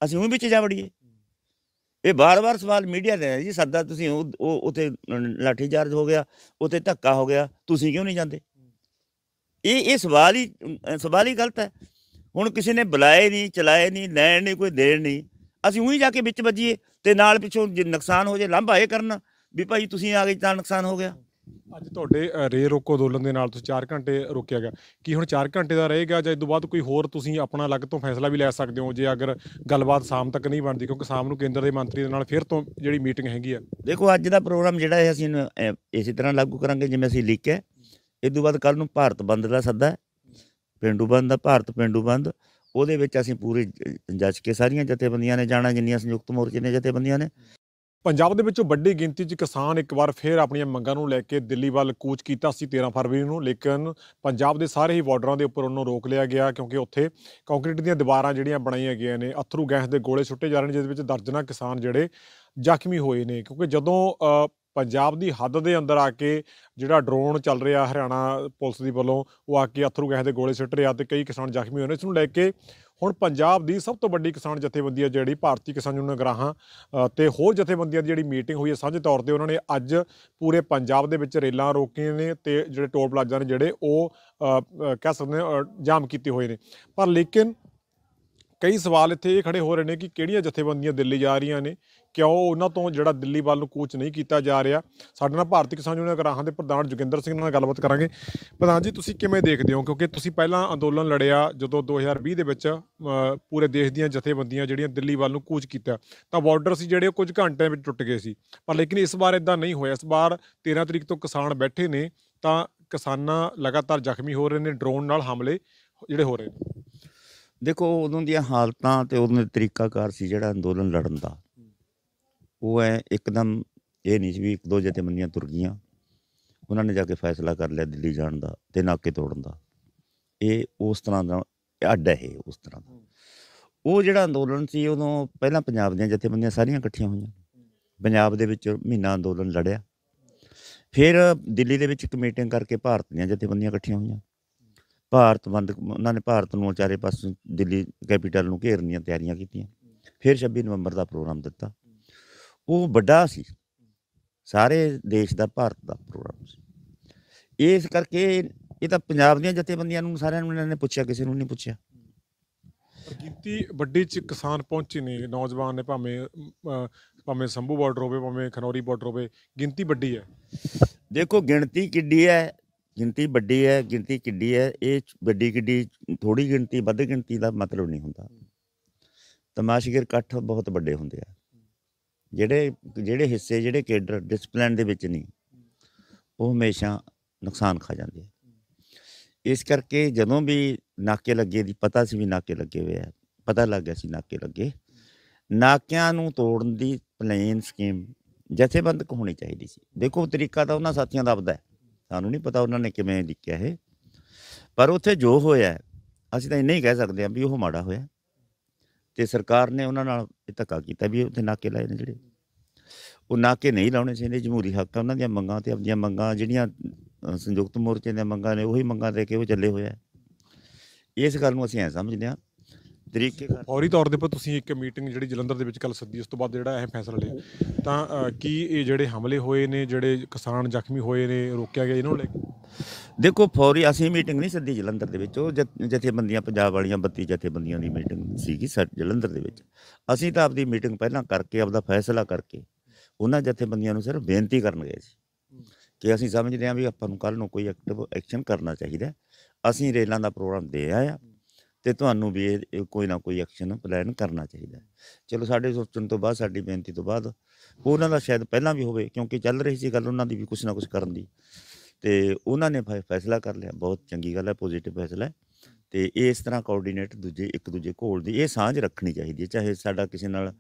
ਅਸੀਂ ਉਹ ਵਿੱਚ ਜਾ ਵੜੀਏ ਇਹ ਬਾਰ-ਬਾਰ ਸਵਾਲ ਮੀਡੀਆ ਦੇ ਜੀ ਸੱਦਾ ਤੁਸੀਂ ਉਹ- ਉਹ ਉਥੇ ਚਾਰਜ ਹੋ ਗਿਆ ਉਥੇ ਧੱਕਾ ਹੋ ਗਿਆ ਤੁਸੀਂ ਕਿਉਂ ਨਹੀਂ ਜਾਂਦੇ ਇਹ ਇਹ ਸਵਾਲ ਹੀ ਸਵਾਲ ਹੀ ਗਲਤ ਹੈ ਹੁਣ ਕਿਸੇ ਨੇ ਬੁਲਾਏ ਨਹੀਂ ਚਲਾਏ ਨਹੀਂ ਲੈਣ ਨਹੀਂ ਕੋਈ ਦੇਣ ਨਹੀਂ ਅਸੀਂ ਉਹੀ ਜਾ ਕੇ ਵਿੱਚ ਵੱਜੀਏ ਤੇ ਨਾਲ ਪਿੱਛੋਂ ਜੇ ਨੁਕਸਾਨ ਹੋ ਜੇ ਲਾਂਭਾ ਇਹ ਕਰਨਾ ਵੀ ਭਾਈ ਤੁਸੀਂ ਆ ਗਏ ਤਾਂ ਨੁਕਸਾਨ ਹੋ ਗਿਆ ਅੱਜ ਤੁਹਾਡੇ ਰੇ ਰੋਕੋ ਅੰਦੋਲਨ ਦੇ ਨਾਲ ਤੁਸੀਂ 4 ਘੰਟੇ ਰੋਕਿਆ ਗਿਆ ਕੀ ਹੁਣ 4 ਘੰਟੇ ਦਾ ਰਹੇਗਾ ਜਾਂ ਇਸ ਤੋਂ ਬਾਅਦ ਕੋਈ ਹੋਰ ਤੁਸੀਂ ਆਪਣਾ ਅਲੱਗ ਤੋਂ ਫੈਸਲਾ ਵੀ ਲੈ ਸਕਦੇ ਹੋ ਜੇ ਅਗਰ ਗੱਲਬਾਤ ਸ਼ਾਮ ਤੱਕ ਨਹੀਂ ਬਣਦੀ ਕਿਉਂਕਿ ਸ਼ਾਮ ਨੂੰ ਕੇਂਦਰ ਦੇ ਮੰਤਰੀ ਦੇ ਨਾਲ ਫਿਰ ਤੋਂ ਜਿਹੜੀ ਮੀਟਿੰਗ ਹੈਗੀ ਆ ਦੇਖੋ ਅੱਜ ਦਾ ਪ੍ਰੋਗਰਾਮ ਜਿਹੜਾ ਹੈ ਅਸੀਂ ਇਸੇ ਤਰ੍ਹਾਂ ਲਾਗੂ ਕਰਾਂਗੇ ਜਿਵੇਂ ਅਸੀਂ ਲਿਖਿਆ ਇਸ ਤੋਂ ਬਾਅਦ ਕੱਲ ਨੂੰ ਭਾਰਤ ਬੰਦ ਦਾ ਸੱਦਾ ਪਿੰਡੂ ਬੰਦ ਦਾ ਭਾਰਤ ਪਿੰਡੂ ਬੰਦ ਉਹਦੇ ਵਿੱਚ ਅਸੀਂ ਪੂਰੇ ਜੱਜ ਕੇ ਸਾਰੀਆਂ ਜਥੇਬੰਦੀਆਂ ਨੇ ਜਾਣਾ ਜਿੰਨੀਆਂ ਸੰਯੁਕਤ ਮੋਰਚੇ ਨੇ ਜਥੇਬੰਦੀਆਂ ਨੇ ਪੰਜਾਬ ਦੇ ਵਿੱਚੋਂ ਵੱਡੀ ਗਿਣਤੀ 'ਚ ਕਿਸਾਨ ਇੱਕ ਵਾਰ ਫੇਰ ਆਪਣੀਆਂ ਮੰਗਾਂ ਨੂੰ ਲੈ ਕੇ ਦਿੱਲੀ ਵੱਲ ਕੂਚ ਕੀਤਾ ਸੀ 13 ਫਰਵਰੀ ਨੂੰ ਲੇਕਿਨ ਪੰਜਾਬ ਦੇ ਸਾਰੇ ਹੀ ਬਾਰਡਰਾਂ ਦੇ ਉੱਪਰ ਉਹਨੂੰ ਰੋਕ ਲਿਆ ਗਿਆ ਕਿਉਂਕਿ ਉੱਥੇ ਕੰਕਰੀਟ ਦੀਆਂ ਦੀਵਾਰਾਂ ਜਿਹੜੀਆਂ ਬਣਾਈਆਂ ਗਈਆਂ ਨੇ ਅਥਰੂ ਗੈਸ ਦੇ ਗੋਲੇ ਛੁੱਟੇ ਜਾ ਰਹੇ ਨੇ ਜਿਸ ਵਿੱਚ ਦਰਜਨਾਂ ਕਿਸਾਨ ਜਿਹੜੇ ਜ਼ਖਮੀ ਹੋਏ ਨੇ ਕਿਉਂਕਿ ਜਦੋਂ ਪੰਜਾਬ ਦੀ ਹੱਦ ਦੇ ਅੰਦਰ ਆ ਕੇ ਜਿਹੜਾ ਡਰੋਨ ਚੱਲ ਰਿਹਾ ਹਰਿਆਣਾ ਪੁਲਿਸ ਦੀ ਵੱਲੋਂ ਉਹ ਆ ਕੇ ਅਥਰੂ ਗੈਸ ਦੇ ਗੋਲੇ ਸਿੱਟ ਰਿਹਾ ਤੇ ਕਈ ਕਿਸਾਨ ਜ਼ਖਮੀ ਹੋਏ ਨੇ ਇਸ ਨੂੰ ਲੈ ਕੇ ਹੁਣ ਪੰਜਾਬ ਦੀ ਸਭ ਤੋਂ ਵੱਡੀ ਕਿਸਾਨ ਜਥੇਬੰਦੀ ਹੈ ਜਿਹੜੀ ਭਾਰਤੀ ਕਿਸਾਨ ਯੂਨੀਅਨ ਗਰਾਹਾਂ ਤੇ ਹੋਰ ਜਥੇਬੰਦੀਆਂ ਦੀ ਜਿਹੜੀ ਮੀਟਿੰਗ ਹੋਈ ਹੈ ਸਾਂਝੇ ਤੌਰ ਤੇ ਉਹਨਾਂ ਨੇ ਅੱਜ ਪੂਰੇ ਪੰਜਾਬ ਦੇ ਵਿੱਚ ਰੇਲਾਂ ਰੋਕੀਆਂ ਨੇ ਤੇ ਜਿਹੜੇ ਟੋਲ ਪਲਾਜ਼ਾ ਨੇ ਜਿਹੜੇ ਉਹ ਕਹਿ ਸਕਦੇ ਜਾਮ ਕੀਤੇ ਹੋਏ ਨੇ ਪਰ ਲੇਕਿਨ ਕਈ ਸਵਾਲ ਇੱਥੇ ਇਹ ਖੜੇ ਹੋ ਰਹੇ ਨੇ ਕਿ ਕਿਹੜੀਆਂ ਜਥੇਬੰਦੀਆਂ ਦਿੱਲੀ ਜਾ ਰਹੀਆਂ ਨੇ ਕਿਉਂ ਉਹਨਾਂ ਤੋਂ ਜਿਹੜਾ ਦਿੱਲੀ ਵੱਲ ਨੂੰ ਕੋਚ ਨਹੀਂ ਕੀਤਾ ਜਾ ਰਿਹਾ ਸਾਡੇ ਨਾਲ ਭਾਰਤੀ ਕਿਸਾਨ ਯੂਨੀਅਨ ਗਰਾਹਾਂ ਦੇ ਪ੍ਰਧਾਨ ਜੁਗਿੰਦਰ ਸਿੰਘ ਨਾਲ ਗੱਲਬਾਤ ਕਰਾਂਗੇ ਪ੍ਰਧਾਨ ਜੀ ਤੁਸੀਂ ਕਿਵੇਂ ਦੇਖਦੇ ਹੋ ਕਿਉਂਕਿ ਤੁਸੀਂ ਪਹਿਲਾਂ ਅੰਦੋਲਨ ਲੜਿਆ ਜਦੋਂ 2020 ਦੇ ਵਿੱਚ ਪੂਰੇ ਦੇਸ਼ ਦੀਆਂ ਜਥੇਬੰਦੀਆਂ ਜਿਹੜੀਆਂ ਦਿੱਲੀ ਵੱਲ ਨੂੰ ਕੂਚ ਕੀਤਾ ਤਾਂ ਬਾਰਡਰ ਸੀ ਜਿਹੜੇ ਕੁਝ ਘੰਟਿਆਂ ਵਿੱਚ ਟੁੱਟ ਗਏ ਸੀ ਪਰ ਲੇਕਿਨ ਇਸ ਵਾਰ ਇਦਾਂ ਨਹੀਂ ਹੋਇਆ ਇਸ ਵਾਰ 13 ਤਰੀਕ ਤੋਂ ਕਿਸਾਨ ਬੈਠੇ ਨੇ ਤਾਂ ਕਿਸਾਨਾਂ ਲਗਾਤਾਰ ਜ਼ਖਮੀ ਹੋ ਰਹੇ ਨੇ ਡਰੋਨ ਨਾਲ ਹਮਲੇ ਜਿਹੜੇ ਹੋ ਰਹੇ ਨੇ ਦੇਖੋ ਉਦੋਂ ਦੀਆਂ ਹਾਲਤਾਂ ਤੇ ਉਹਨਾਂ ਦਾ ਤਰੀਕਾਕਾਰ ਸੀ ਜਿਹੜਾ ਅੰਦੋਲਨ ਲੜਨ ਦਾ ਉਹ ਐ ਇੱਕਦਮ ਇਹ ਨਹੀਂ ਸੀ ਵੀ ਇੱਕ ਦੋ ਮੰਨੀਆਂ ਤੁਰ ਗਈਆਂ ਉਹਨਾਂ ਨੇ ਜਾ ਕੇ ਫੈਸਲਾ ਕਰ ਲਿਆ ਦਿੱਲੀ ਜਾਣ ਦਾ ਤੇ ਨਾਕੇ ਤੋੜਨ ਦਾ ਇਹ ਉਸ ਤਰ੍ਹਾਂ ਦਾ ਅੱਡ ਹੈ ਉਸ ਤਰ੍ਹਾਂ ਦਾ ਉਹ ਜਿਹੜਾ ਅੰਦੋਲਨ ਸੀ ਉਦੋਂ ਪਹਿਲਾਂ ਪੰਜਾਬ ਦੀਆਂ ਜਥੇਬੰਦੀਆਂ ਸਾਰੀਆਂ ਇਕੱਠੀਆਂ ਹੋਈਆਂ ਪੰਜਾਬ ਦੇ ਵਿੱਚ ਮਹੀਨਾ ਅੰਦੋਲਨ ਲੜਿਆ ਫਿਰ ਦਿੱਲੀ ਦੇ ਵਿੱਚ ਇੱਕ ਮੀਟਿੰਗ ਕਰਕੇ ਭਾਰਤ ਦੀਆਂ ਜਥੇਬੰਦੀਆਂ ਇਕੱਠੀਆਂ ਹੋਈਆਂ ਭਾਰਤ ਬੰਦ ਉਹਨਾਂ ਨੇ ਭਾਰਤ ਨੂੰ ਚਾਰੇ ਪਾਸੇ ਦਿੱਲੀ ਕੈਪੀਟਲ ਨੂੰ ਘੇਰਨ ਦੀਆਂ ਤਿਆਰੀਆਂ ਕੀਤੀਆਂ ਫਿਰ 26 ਨਵੰਬਰ ਦਾ ਪ੍ਰੋਗਰਾਮ ਦਿੱਤਾ ਉਹ ਵੱਡਾ ਸੀ ਸਾਰੇ ਦੇਸ਼ ਦਾ ਭਾਰਤ ਦਾ ਪ੍ਰੋਗਰਾਮ ਸੀ ਇਸ ਕਰਕੇ ਇਹ ਤਾਂ ਪੰਜਾਬ ਦੀਆਂ ਜਥੇਬੰਦੀਆਂ ਨੂੰ ਸਾਰਿਆਂ ਨੂੰ ਇਹਨਾਂ ਨੇ ਪੁੱਛਿਆ ਕਿਸੇ ਨੂੰ ਨਹੀਂ ਪੁੱਛਿਆ ਕੀਤੀ ਵੱਡੀ ਚ ਕਿਸਾਨ ਪਹੁੰਚੇ ਨੇ ਨੌਜਵਾਨ ਨੇ ਭਾਵੇਂ ਭਾਵੇਂ ਸੰਭੂ ਬਾਰਡਰ ਹੋਵੇ ਭਾਵੇਂ ਖਨੌਰੀ ਬਾਰਡਰ ਹੋਵੇ ਗਿਣਤੀ ਵੱਡੀ ਹੈ ਦੇਖੋ ਗਿਣਤੀ ਕਿੱਡੀ ਹੈ ਗਿਣਤੀ ਵੱਡੀ ਹੈ ਗਿਣਤੀ ਕਿੱਡੀ ਹੈ ਇਹ ਵੱਡੀ ਕਿੱਡੀ ਥੋੜੀ ਗਿਣਤੀ ਵੱਧ ਗਿਣਤੀ ਦਾ ਮਤਲਬ ਨਹੀਂ ਹੁੰਦਾ ਤਮਾਸ਼ਗੀਰ ਇਕੱਠ ਬਹੁਤ ਵੱਡੇ ਹੁੰਦੇ ਆ ਜਿਹੜੇ ਜਿਹੜੇ ਹਿੱਸੇ ਜਿਹੜੇ ਕੇਡਰ ਡਿਸਪਲਿਨ ਦੇ ਵਿੱਚ ਨਹੀਂ ਉਹ ਹਮੇਸ਼ਾ ਨੁਕਸਾਨ ਖਾ ਜਾਂਦੇ ਆ ਇਸ ਕਰਕੇ ਜਦੋਂ ਵੀ ਨਾਕੇ ਲੱਗੇ ਦੀ ਪਤਾ ਸੀ ਵੀ ਨਾਕੇ ਲੱਗੇ ਹੋਏ ਆ ਪਤਾ ਲੱਗ ਗਿਆ ਸੀ ਨਾਕੇ ਲੱਗੇ ਨਾਕਿਆਂ ਨੂੰ ਤੋੜਨ ਦੀ ਪਲੇਨ ਸਕੀਮ ਜਥੇਬੰਦਕ ਹੋਣੀ ਚਾਹੀਦੀ ਸੀ ਦੇਖੋ ਤਰੀਕਾ ਤਾਂ ਉਹਨਾਂ ਸਾਥੀਆਂ ਦਾ ਆਪਦਾ ਹੈ ਸਾਨੂੰ ਨਹੀਂ ਪਤਾ ਉਹਨਾਂ ਨੇ ਕਿਵੇਂ ਲਿਖਿਆ ਇਹ ਪਰ ਉੱਥੇ ਜੋ ਹੋਇਆ ਅਸੀਂ ਤਾਂ ਇਹ ਨਹੀਂ ਕਹਿ ਸਕਦੇ ਆ ਵੀ ਉਹ ਮਾੜਾ ਹੋਇਆ ਤੇ ਸਰਕਾਰ ਨੇ ਉਹਨਾਂ ਨਾਲ ਇਹ ਧੱਕਾ ਕੀਤਾ ਵੀ ਉੱਥੇ ਨਾਕੇ ਲਾਏ ਨੇ ਜਿਹੜੇ ਉਹ ਨਾਕੇ ਨਹੀਂ ਲਾਉਣੇ ਚਾਹੀਦੇ ਜਮਹੂਰੀ ਹੱਕ ਆ ਉਹਨਾਂ ਦੀਆਂ ਮੰਗਾਂ ਤੇ ਆਪਣੀਆਂ ਮੰਗਾਂ ਜਿਹੜੀਆਂ ਸੰਯੁਕਤ ਮੋਰਚੇ ਦੀਆਂ ਮੰਗਾਂ ਨੇ ਉਹੀ ਮੰਗਾਂ ਦੇ ਕੇ ਉਹ ਚੱਲੇ ਹੋਇਆ ਇਸ ਗੱਲ ਨੂੰ ਅਸੀਂ ਐ ਸਮਝਦੇ ਹਾਂ ਤਰੀਕੇ ਕਰ ਫੌਰੀ ਤੌਰ ਦੇ ਉੱਪਰ ਤੁਸੀਂ ਇੱਕ ਮੀਟਿੰਗ ਜਿਹੜੀ ਜਲੰਧਰ ਦੇ ਵਿੱਚ ਕੱਲ ਸੱਦੀ ਉਸ ਤੋਂ ਬਾਅਦ ਜਿਹੜਾ ਇਹ ਫੈਸਲਾ ਲਿਆ ਤਾਂ ਕੀ ਇਹ ਜਿਹੜੇ ਹਮਲੇ ਹੋਏ ਨੇ ਜਿਹੜੇ ਕਿਸਾਨ ਜ਼ਖਮੀ ਹੋਏ ਨੇ ਰੋਕਿਆ ਗਿਆ ਇਹਨਾਂ ਨੂੰ ਦੇਖੋ ਫੌਰੀ ਅਸੀਂ ਮੀਟਿੰਗ ਨਹੀਂ ਸੱਦੀ ਜਲੰਧਰ ਦੇ ਵਿੱਚ ਉਹ ਜਥੇਬੰਦੀਆਂ ਪੰਜਾਬ ਵਾਲੀਆਂ 32 ਜਥੇਬੰਦੀਆਂ ਦੀ ਮੀਟਿੰਗ ਸੀਗੀ ਜਲੰਧਰ ਦੇ ਵਿੱਚ ਅਸੀਂ ਤਾਂ ਆਪਦੀ ਮੀਟਿੰਗ ਪਹਿਲਾਂ ਕਰਕੇ ਆਪਦਾ ਫੈਸਲਾ ਕਰਕੇ ਉਹਨਾਂ ਜਥੇਬੰਦੀਆਂ ਨੂੰ ਸਿਰਫ ਬੇਨਤੀ ਕਰਨ ਗਏ ਸੀ ਕਿ ਅਸੀਂ ਸਮਝਦੇ ਹਾਂ ਵੀ ਆਪਾਂ ਨੂੰ ਕੱਲ ਨੂੰ ਕੋਈ ਐਕਟਿਵ ਐਕਸ਼ਨ ਕਰਨਾ ਚਾਹੀਦਾ ਅਸੀਂ ਰੇਲਾਂ ਦਾ ਪ੍ਰੋਗਰਾਮ ਦੇ ਆਏ ਤੇ ਤੁਹਾਨੂੰ ਵੀ ਇਹ ਕੋਈ ਨਾ ਕੋਈ ਐਕਸ਼ਨ ਪਲਾਨ ਕਰਨਾ ਚਾਹੀਦਾ ਚਲੋ ਸਾਡੇ ਸੋਚਣ ਤੋਂ ਬਾਅਦ ਸਾਡੀ ਬੇਨਤੀ ਤੋਂ ਬਾਅਦ ਉਹਨਾਂ ਦਾ ਸ਼ਾਇਦ ਪਹਿਲਾਂ ਵੀ ਹੋਵੇ ਕਿਉਂਕਿ ਚੱਲ ਰਹੀ ਸੀ ਗੱਲ ਉਹਨਾਂ ਦੀ ਵੀ ਕੁਝ ਨਾ ਕੁਝ ਕਰਨ ਦੀ ਤੇ ਉਹਨਾਂ ਨੇ ਫੈਸਲਾ ਕਰ ਲਿਆ ਬਹੁਤ ਚੰਗੀ ਗੱਲ ਹੈ ਪੋਜ਼ਿਟਿਵ ਫੈਸਲਾ ਹੈ ਤੇ ਇਸ ਤਰ੍ਹਾਂ ਕੋਆਰਡੀਨੇਟ ਦੂਜੇ ਇੱਕ ਦੂਜੇ ਕੋਲ ਦੀ ਇਹ ਸਾਂਝ ਰੱਖਣੀ ਚਾਹੀਦੀ ਹੈ ਚਾਹੇ ਸਾਡਾ ਕਿਸੇ ਨਾਲ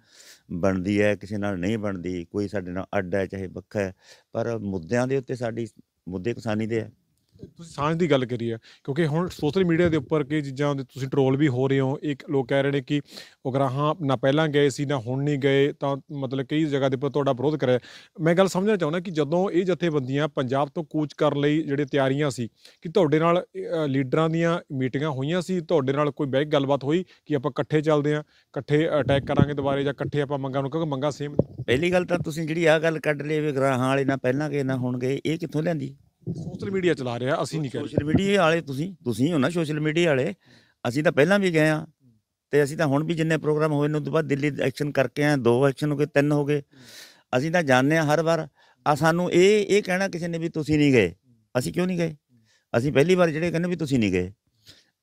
ਬਣਦੀ ਹੈ ਕਿਸੇ ਨਾਲ ਨਹੀਂ ਬਣਦੀ ਕੋਈ ਸਾਡੇ ਨਾਲ ਅੱਡ ਹੈ ਚਾਹੇ ਵੱਖਰਾ ਪਰ ਮੁੱਦਿਆਂ ਦੇ ਉੱਤੇ ਸਾਡੀ ਮੁੱਦੇ ਕਿਸਾਨੀ ਦੇ ਹੈ ਤੁਸੀਂ ਸਾਂਝ ਦੀ ਗੱਲ ਕਰੀ ਆ ਕਿਉਂਕਿ ਹੁਣ ਸੋਸ਼ਲ ਮੀਡੀਆ ਦੇ ਉੱਪਰ ਕਈ ਚੀਜ਼ਾਂ ਦੇ ਤੁਸੀਂ ਟ੍ਰੋਲ ਵੀ ਹੋ ਰਹੇ ਹੋ ਇੱਕ ਲੋਕ ਕਹਿ ਰਹੇ ਨੇ ਕਿ ਉਗਰਾਹਾਂ ਨਾ ਪਹਿਲਾਂ ਗਏ ਸੀ ਨਾ ਹੁਣ ਨਹੀਂ ਗਏ ਤਾਂ ਮਤਲਬ ਕਈ ਜਗ੍ਹਾ ਦੇ ਉੱਪਰ ਤੁਹਾਡਾ ਵਿਰੋਧ ਕਰਿਆ ਮੈਂ ਗੱਲ ਸਮਝਣਾ ਚਾਹੁੰਦਾ ਕਿ ਜਦੋਂ ਇਹ ਜਥੇਬੰਦੀਆਂ ਪੰਜਾਬ ਤੋਂ ਕੂਚ ਕਰਨ ਲਈ ਜਿਹੜੇ ਤਿਆਰੀਆਂ ਸੀ ਕਿ ਤੁਹਾਡੇ ਨਾਲ ਲੀਡਰਾਂ ਦੀਆਂ ਮੀਟਿੰਗਾਂ ਹੋਈਆਂ ਸੀ ਤੁਹਾਡੇ ਨਾਲ ਕੋਈ ਬੈਕ ਗੱਲਬਾਤ ਹੋਈ ਕਿ ਆਪਾਂ ਇਕੱਠੇ ਚੱਲਦੇ ਆਂ ਇਕੱਠੇ ਅਟੈਕ ਕਰਾਂਗੇ ਦੁਬਾਰੇ ਜਾਂ ਇਕੱਠੇ ਆਪਾਂ ਮੰਗਾਂ ਨੂੰ ਕਿਉਂਕਿ ਮੰਗਾਂ ਸੇਮ ਪਹਿਲੀ ਗੱਲ ਤਾਂ ਤੁਸੀਂ ਜਿਹੜੀ ਆ ਗੱਲ ਕੱਢ ਲਈ ਵੀ ਗਰਾਹਾਂ ਵਾਲੇ ਨਾ ਪਹਿਲਾਂ ਗਏ ਨਾ ਹੁਣ ਗਏ ਇਹ ਕਿੱਥੋਂ ਲੈਂਦੀ ਸੋਸ਼ਲ ਮੀਡੀਆ ਚਲਾ ਰਿਹਾ ਅਸੀਂ ਨਹੀਂ ਕਹਿ ਸੋਸ਼ਲ ਮੀਡੀਆ ਵਾਲੇ ਤੁਸੀਂ ਤੁਸੀਂ ਹੋ ਨਾ ਸੋਸ਼ਲ ਮੀਡੀਆ ਵਾਲੇ ਅਸੀਂ ਤਾਂ ਪਹਿਲਾਂ ਵੀ ਗਏ ਆ ਤੇ ਅਸੀਂ ਤਾਂ ਹੁਣ ਵੀ ਜਿੰਨੇ ਪ੍ਰੋਗਰਾਮ ਹੋਏ ਨੇ ਉਸ ਤੋਂ ਬਾਅਦ ਦਿੱਲੀ ਐਕਸ਼ਨ ਕਰਕੇ ਆ ਦੋ ਐਕਸ਼ਨ ਹੋ ਗਏ ਤਿੰਨ ਹੋ ਗਏ ਅਸੀਂ ਤਾਂ ਜਾਣਦੇ ਆ ਹਰ ਵਾਰ ਆ ਸਾਨੂੰ ਇਹ ਇਹ ਕਹਿਣਾ ਕਿਸੇ ਨੇ ਵੀ ਤੁਸੀਂ ਨਹੀਂ ਗਏ ਅਸੀਂ ਕਿਉਂ ਨਹੀਂ ਗਏ ਅਸੀਂ ਪਹਿਲੀ ਵਾਰ ਜਿਹੜੇ ਕਹਿੰਦੇ ਵੀ ਤੁਸੀਂ ਨਹੀਂ ਗਏ